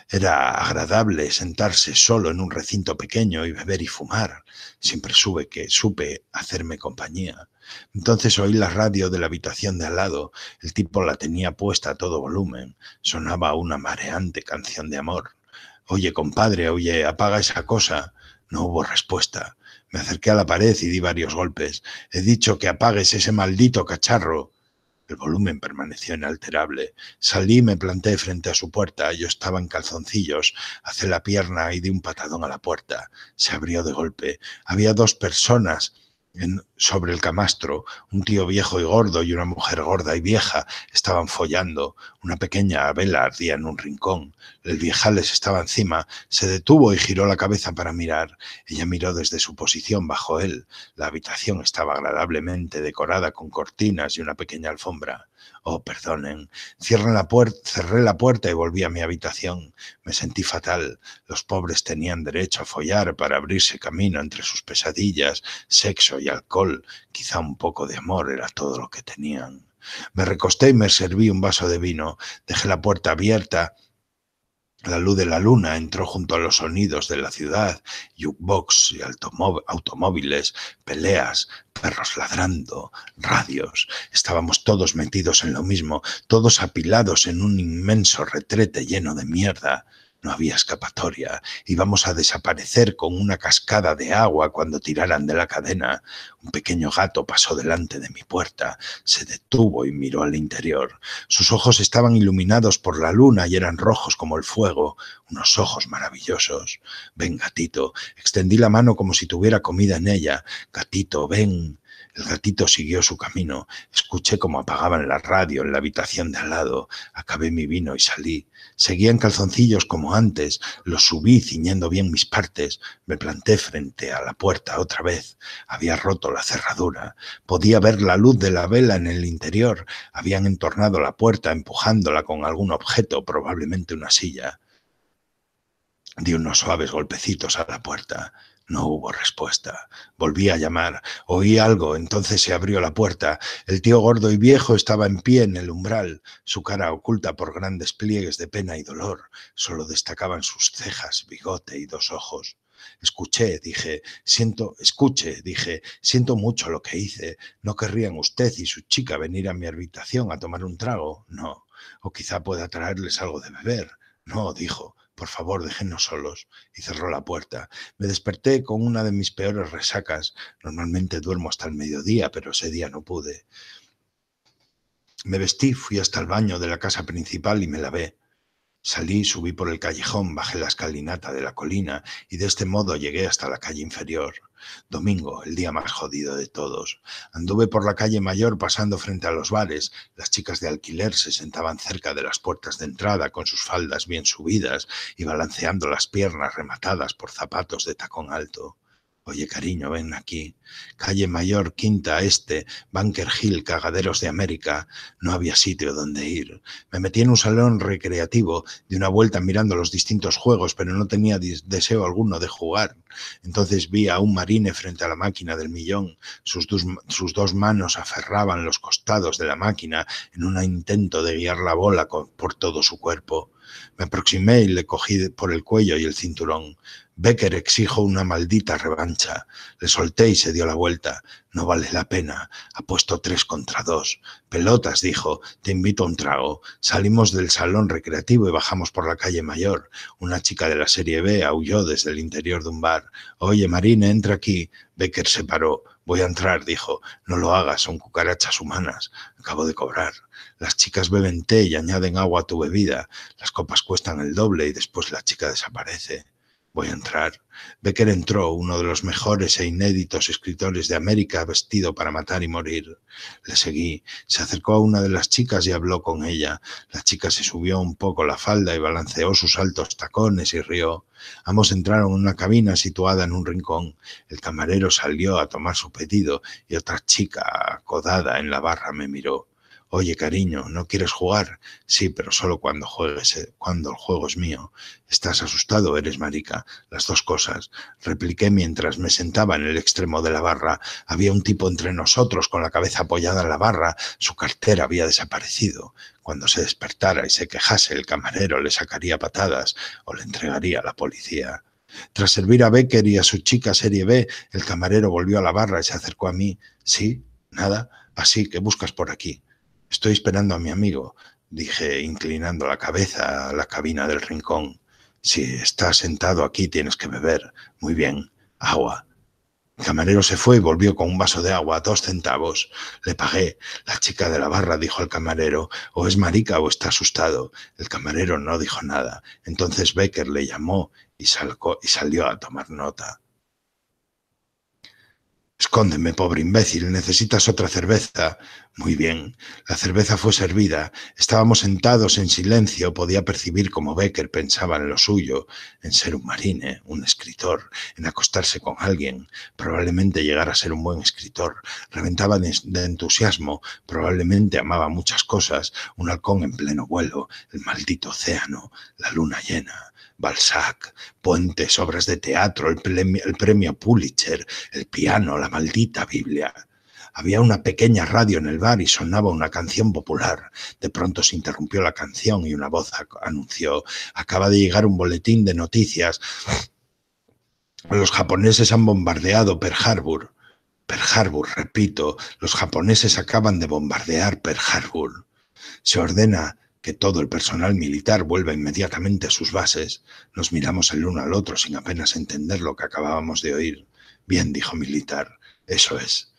Era agradable sentarse solo en un recinto pequeño y beber y fumar. Siempre sube que supe hacerme compañía. Entonces oí la radio de la habitación de al lado. El tipo la tenía puesta a todo volumen. Sonaba una mareante canción de amor. Oye, compadre, oye, apaga esa cosa. No hubo respuesta. Me acerqué a la pared y di varios golpes. He dicho que apagues ese maldito cacharro. El volumen permaneció inalterable. Salí y me planté frente a su puerta. Yo estaba en calzoncillos, Hacé la pierna y di un patadón a la puerta. Se abrió de golpe. Había dos personas sobre el camastro. Un tío viejo y gordo y una mujer gorda y vieja estaban follando. Una pequeña vela ardía en un rincón. El viejales estaba encima. Se detuvo y giró la cabeza para mirar. Ella miró desde su posición bajo él. La habitación estaba agradablemente decorada con cortinas y una pequeña alfombra. Oh, perdonen. Cierren la cerré la puerta y volví a mi habitación. Me sentí fatal. Los pobres tenían derecho a follar para abrirse camino entre sus pesadillas, sexo y alcohol. Quizá un poco de amor era todo lo que tenían. Me recosté y me serví un vaso de vino. Dejé la puerta abierta la luz de la luna entró junto a los sonidos de la ciudad, jukebox y automóviles, peleas, perros ladrando, radios. Estábamos todos metidos en lo mismo, todos apilados en un inmenso retrete lleno de mierda. No había escapatoria. Íbamos a desaparecer con una cascada de agua cuando tiraran de la cadena. Un pequeño gato pasó delante de mi puerta. Se detuvo y miró al interior. Sus ojos estaban iluminados por la luna y eran rojos como el fuego. Unos ojos maravillosos. Ven, gatito. Extendí la mano como si tuviera comida en ella. Gatito, ven. El ratito siguió su camino. Escuché cómo apagaban la radio en la habitación de al lado. Acabé mi vino y salí. Seguían en calzoncillos como antes. Los subí ciñendo bien mis partes. Me planté frente a la puerta otra vez. Había roto la cerradura. Podía ver la luz de la vela en el interior. Habían entornado la puerta empujándola con algún objeto, probablemente una silla. Di unos suaves golpecitos a la puerta. No hubo respuesta. Volví a llamar. Oí algo. Entonces se abrió la puerta. El tío gordo y viejo estaba en pie en el umbral, su cara oculta por grandes pliegues de pena y dolor. Solo destacaban sus cejas, bigote y dos ojos. Escuché, dije, siento, escuche, dije, siento mucho lo que hice. ¿No querrían usted y su chica venir a mi habitación a tomar un trago? No. O quizá pueda traerles algo de beber. No, dijo, por favor, déjenos solos. Y cerró la puerta. Me desperté con una de mis peores resacas. Normalmente duermo hasta el mediodía, pero ese día no pude. Me vestí, fui hasta el baño de la casa principal y me lavé. Salí, subí por el callejón, bajé la escalinata de la colina y de este modo llegué hasta la calle inferior. Domingo, el día más jodido de todos. Anduve por la calle mayor pasando frente a los bares. Las chicas de alquiler se sentaban cerca de las puertas de entrada con sus faldas bien subidas y balanceando las piernas rematadas por zapatos de tacón alto. Oye, cariño, ven aquí. Calle Mayor, Quinta Este, Bunker Hill, Cagaderos de América. No había sitio donde ir. Me metí en un salón recreativo, de una vuelta mirando los distintos juegos, pero no tenía deseo alguno de jugar. Entonces vi a un marine frente a la máquina del millón. Sus dos, sus dos manos aferraban los costados de la máquina en un intento de guiar la bola por todo su cuerpo. Me aproximé y le cogí por el cuello y el cinturón. Becker exijo una maldita revancha. Le solté y se dio la vuelta. No vale la pena. Apuesto tres contra dos. Pelotas, dijo. Te invito a un trago. Salimos del salón recreativo y bajamos por la calle mayor. Una chica de la serie B aulló desde el interior de un bar. Oye, Marina, entra aquí. Becker se paró. Voy a entrar, dijo. No lo hagas, son cucarachas humanas. Acabo de cobrar. Las chicas beben té y añaden agua a tu bebida. Las copas cuestan el doble y después la chica desaparece. Voy a entrar. Becker entró, uno de los mejores e inéditos escritores de América, vestido para matar y morir. Le seguí. Se acercó a una de las chicas y habló con ella. La chica se subió un poco la falda y balanceó sus altos tacones y rió. Ambos entraron en una cabina situada en un rincón. El camarero salió a tomar su pedido y otra chica, acodada en la barra, me miró. Oye, cariño, ¿no quieres jugar? Sí, pero solo cuando juegues, eh, cuando el juego es mío. ¿Estás asustado? Eres marica. Las dos cosas. Repliqué mientras me sentaba en el extremo de la barra. Había un tipo entre nosotros con la cabeza apoyada en la barra. Su cartera había desaparecido. Cuando se despertara y se quejase, el camarero le sacaría patadas o le entregaría a la policía. Tras servir a Becker y a su chica serie B, el camarero volvió a la barra y se acercó a mí. Sí, nada, así que buscas por aquí. Estoy esperando a mi amigo, dije, inclinando la cabeza a la cabina del rincón. Si estás sentado aquí tienes que beber. Muy bien, agua. El camarero se fue y volvió con un vaso de agua a dos centavos. Le pagué. La chica de la barra dijo al camarero, o es marica o está asustado. El camarero no dijo nada. Entonces Becker le llamó y, y salió a tomar nota. Escóndeme, pobre imbécil, necesitas otra cerveza. Muy bien. La cerveza fue servida. Estábamos sentados en silencio. Podía percibir cómo Becker pensaba en lo suyo, en ser un marine, un escritor, en acostarse con alguien, probablemente llegar a ser un buen escritor. Reventaba de, entusiasmo, probablemente amaba muchas cosas, un halcón en pleno vuelo, el maldito océano, la luna llena, Balzac, Puentes, obras de teatro, el premio, Pulitzer, el piano, la maldita Biblia. Había una pequeña radio en el bar y sonaba una canción popular. De pronto se interrumpió la canción y una voz anunció, acaba de llegar un boletín de noticias. Los japoneses han bombardeado Pearl Harbor. Pearl Harbor, repito, los japoneses acaban de bombardear Pearl Harbor. Se ordena que todo el personal militar vuelva inmediatamente a sus bases, nos miramos el uno al otro sin apenas entender lo que acabábamos de oír. Bien, dijo militar, eso es.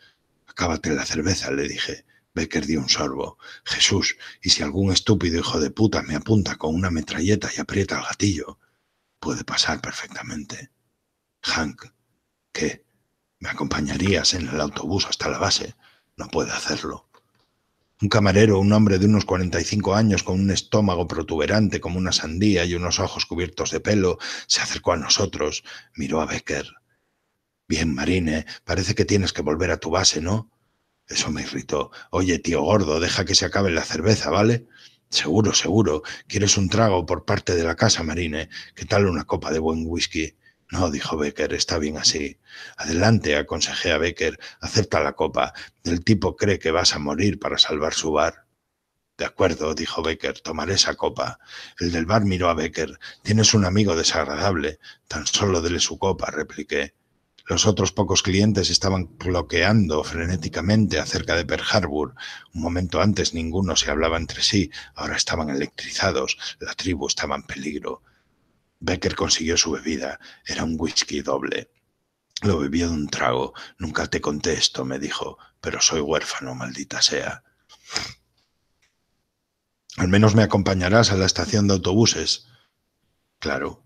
Acábate la cerveza, le dije. Becker dio un sorbo. Jesús, ¿y si algún estúpido hijo de puta me apunta con una metralleta y aprieta el gatillo? Puede pasar perfectamente. Hank, ¿qué? ¿Me acompañarías en el autobús hasta la base? No puede hacerlo. Un camarero, un hombre de unos 45 años, con un estómago protuberante como una sandía y unos ojos cubiertos de pelo, se acercó a nosotros, miró a Becker. Bien, Marine, parece que tienes que volver a tu base, ¿no? Eso me irritó. Oye, tío gordo, deja que se acabe la cerveza, ¿vale? Seguro, seguro. ¿Quieres un trago por parte de la casa, Marine? ¿Qué tal una copa de buen whisky? No, dijo Becker, está bien así. Adelante, aconsejé a Becker, acepta la copa. El tipo cree que vas a morir para salvar su bar. De acuerdo, dijo Becker, tomaré esa copa. El del bar miró a Becker. Tienes un amigo desagradable. Tan solo dele su copa, repliqué. Los otros pocos clientes estaban bloqueando frenéticamente acerca de Pearl Harbor. Un momento antes ninguno se hablaba entre sí, ahora estaban electrizados, la tribu estaba en peligro. Becker consiguió su bebida. Era un whisky doble. Lo bebió de un trago. Nunca te contesto, me dijo, pero soy huérfano, maldita sea. Al menos me acompañarás a la estación de autobuses. Claro,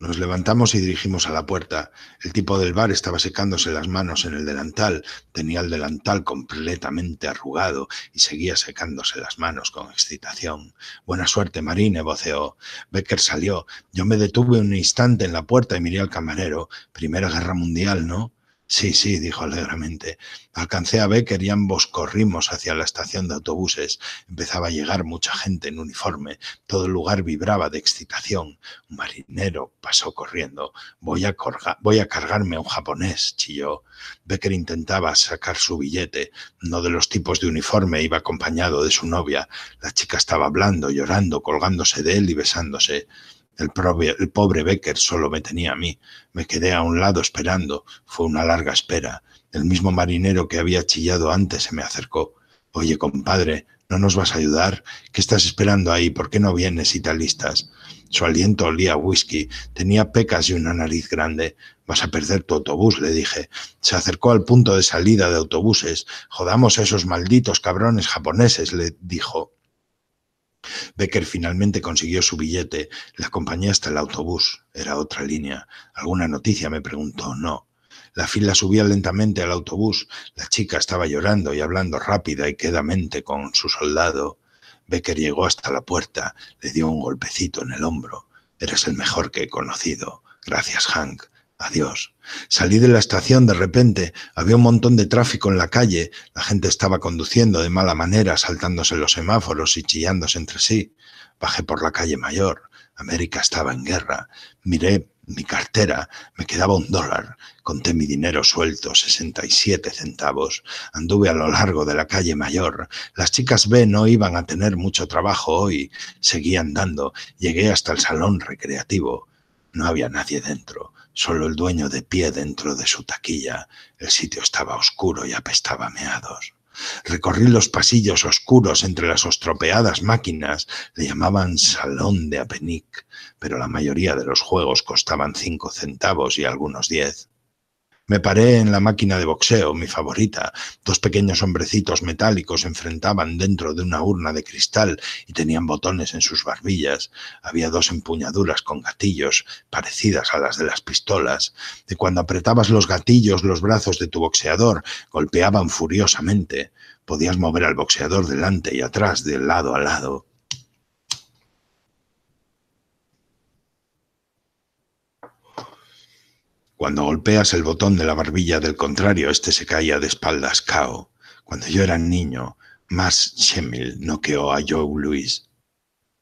nos levantamos y dirigimos a la puerta. El tipo del bar estaba secándose las manos en el delantal, tenía el delantal completamente arrugado y seguía secándose las manos con excitación. Buena suerte, Marine, voceó. Becker salió. Yo me detuve un instante en la puerta y miré al camarero. Primera Guerra Mundial, ¿no? Sí, sí, dijo alegremente. Alcancé a Becker y ambos corrimos hacia la estación de autobuses. Empezaba a llegar mucha gente en uniforme. Todo el lugar vibraba de excitación. Un marinero pasó corriendo. Voy a, voy a cargarme a un japonés, chilló. Becker intentaba sacar su billete. Uno de los tipos de uniforme iba acompañado de su novia. La chica estaba hablando, llorando, colgándose de él y besándose. El pobre, el pobre Becker solo me tenía a mí. Me quedé a un lado esperando. Fue una larga espera. El mismo marinero que había chillado antes se me acercó. Oye, compadre, ¿no nos vas a ayudar? ¿Qué estás esperando ahí? ¿Por qué no vienes y talistas? Su aliento olía a whisky. Tenía pecas y una nariz grande. Vas a perder tu autobús, le dije. Se acercó al punto de salida de autobuses. Jodamos a esos malditos cabrones japoneses, le dijo. Becker finalmente consiguió su billete. La acompañé hasta el autobús. Era otra línea. ¿Alguna noticia? me preguntó. No. La fila subía lentamente al autobús. La chica estaba llorando y hablando rápida y quedamente con su soldado. Becker llegó hasta la puerta. Le dio un golpecito en el hombro. Eres el mejor que he conocido. Gracias, Hank. Adiós. Salí de la estación de repente, había un montón de tráfico en la calle, la gente estaba conduciendo de mala manera, saltándose los semáforos y chillándose entre sí. Bajé por la calle mayor, América estaba en guerra. Miré mi cartera, me quedaba un dólar, conté mi dinero suelto, 67 centavos, anduve a lo largo de la calle mayor, las chicas B no iban a tener mucho trabajo hoy, seguí andando, llegué hasta el salón recreativo, no había nadie dentro, Solo el dueño de pie dentro de su taquilla. El sitio estaba oscuro y apestaba meados. Recorrí los pasillos oscuros entre las estropeadas máquinas, le llamaban salón de Apenic, pero la mayoría de los juegos costaban cinco centavos y algunos diez. Me paré en la máquina de boxeo, mi favorita. Dos pequeños hombrecitos metálicos se enfrentaban dentro de una urna de cristal y tenían botones en sus barbillas. Había dos empuñaduras con gatillos, parecidas a las de las pistolas. De cuando apretabas los gatillos, los brazos de tu boxeador golpeaban furiosamente. Podías mover al boxeador delante y atrás, de lado a lado. Cuando golpeas el botón de la barbilla del contrario, este se caía de espaldas cao. Cuando yo era niño, Max Schemmel noqueó a Joe Luis.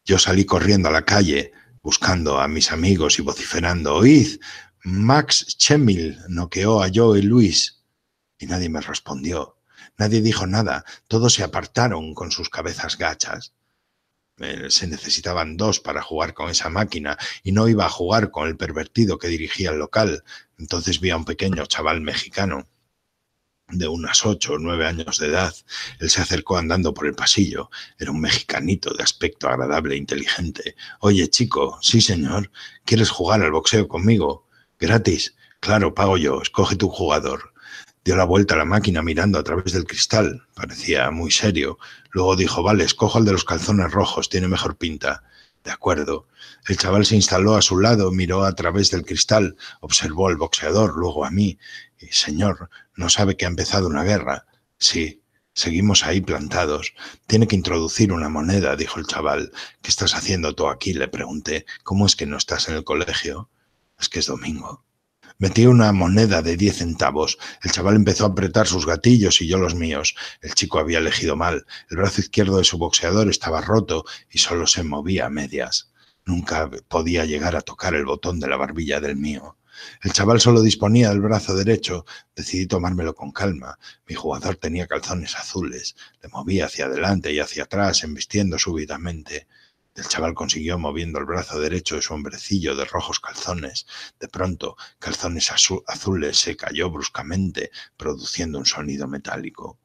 Yo salí corriendo a la calle, buscando a mis amigos y vociferando, oíd, Max Schemmel noqueó a Joe Luis. Y nadie me respondió. Nadie dijo nada. Todos se apartaron con sus cabezas gachas. Eh, se necesitaban dos para jugar con esa máquina y no iba a jugar con el pervertido que dirigía el local. Entonces vi a un pequeño chaval mexicano de unas ocho o nueve años de edad. Él se acercó andando por el pasillo. Era un mexicanito de aspecto agradable e inteligente. Oye, chico, sí, señor, ¿quieres jugar al boxeo conmigo? Gratis. Claro, pago yo. Escoge tu jugador. Dio la vuelta a la máquina mirando a través del cristal. Parecía muy serio. Luego dijo, vale, escojo el de los calzones rojos, tiene mejor pinta. De acuerdo. El chaval se instaló a su lado, miró a través del cristal, observó al boxeador, luego a mí. señor, no sabe que ha empezado una guerra. Sí, seguimos ahí plantados. Tiene que introducir una moneda, dijo el chaval. ¿Qué estás haciendo tú aquí? le pregunté. ¿Cómo es que no estás en el colegio? Es que es domingo. Metí una moneda de diez centavos. El chaval empezó a apretar sus gatillos y yo los míos. El chico había elegido mal. El brazo izquierdo de su boxeador estaba roto y solo se movía a medias. Nunca podía llegar a tocar el botón de la barbilla del mío. El chaval solo disponía del brazo derecho. Decidí tomármelo con calma. Mi jugador tenía calzones azules. Le movía hacia adelante y hacia atrás, embistiendo súbitamente. El chaval consiguió moviendo el brazo derecho de su hombrecillo de rojos calzones. De pronto, calzones azules se cayó bruscamente, produciendo un sonido metálico.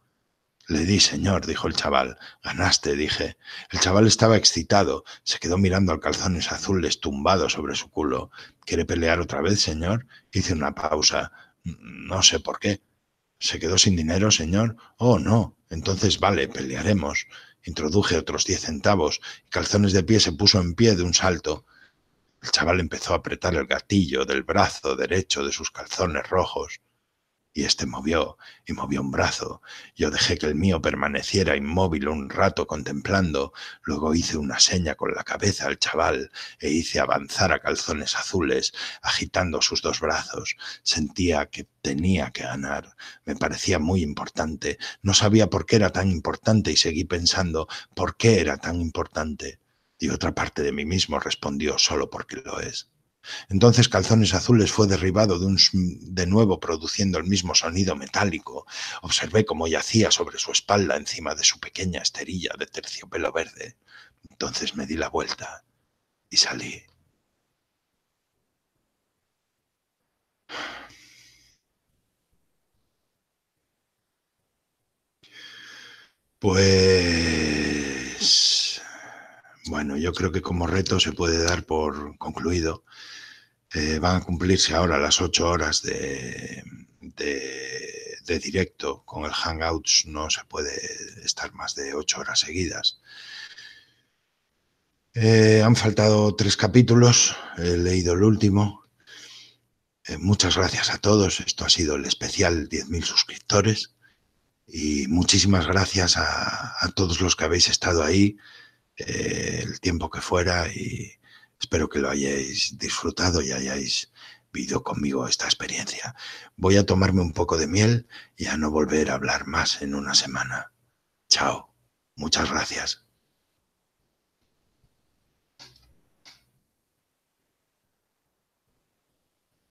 Le di, señor, dijo el chaval. Ganaste, dije. El chaval estaba excitado. Se quedó mirando al calzones azules tumbado sobre su culo. ¿Quiere pelear otra vez, señor? Hice una pausa. No sé por qué. ¿Se quedó sin dinero, señor? Oh, no. Entonces vale, pelearemos. Introduje otros diez centavos y Calzones de Pie se puso en pie de un salto. El chaval empezó a apretar el gatillo del brazo derecho de sus calzones rojos y este movió y movió un brazo. Yo dejé que el mío permaneciera inmóvil un rato contemplando, luego hice una seña con la cabeza al chaval e hice avanzar a calzones azules, agitando sus dos brazos. Sentía que tenía que ganar, me parecía muy importante, no sabía por qué era tan importante y seguí pensando por qué era tan importante. Y otra parte de mí mismo respondió solo porque lo es. Entonces Calzones Azules fue derribado de, un, de, nuevo produciendo el mismo sonido metálico. Observé cómo yacía sobre su espalda encima de su pequeña esterilla de terciopelo verde. Entonces me di la vuelta y salí. Pues bueno, yo creo que como reto se puede dar por concluido eh, van a cumplirse ahora las ocho horas de, directo. Con el Hangouts no se puede estar más de ocho horas seguidas. Eh, han faltado tres capítulos, he leído el último. Eh, muchas gracias a todos. Esto ha sido el especial 10.000 suscriptores. Y muchísimas gracias a, a, todos los que habéis estado ahí, el tiempo que fuera y, Espero que lo hayáis disfrutado y hayáis vivido conmigo esta experiencia. Voy a tomarme un poco de miel y a no volver a hablar más en una semana. Chao. Muchas gracias.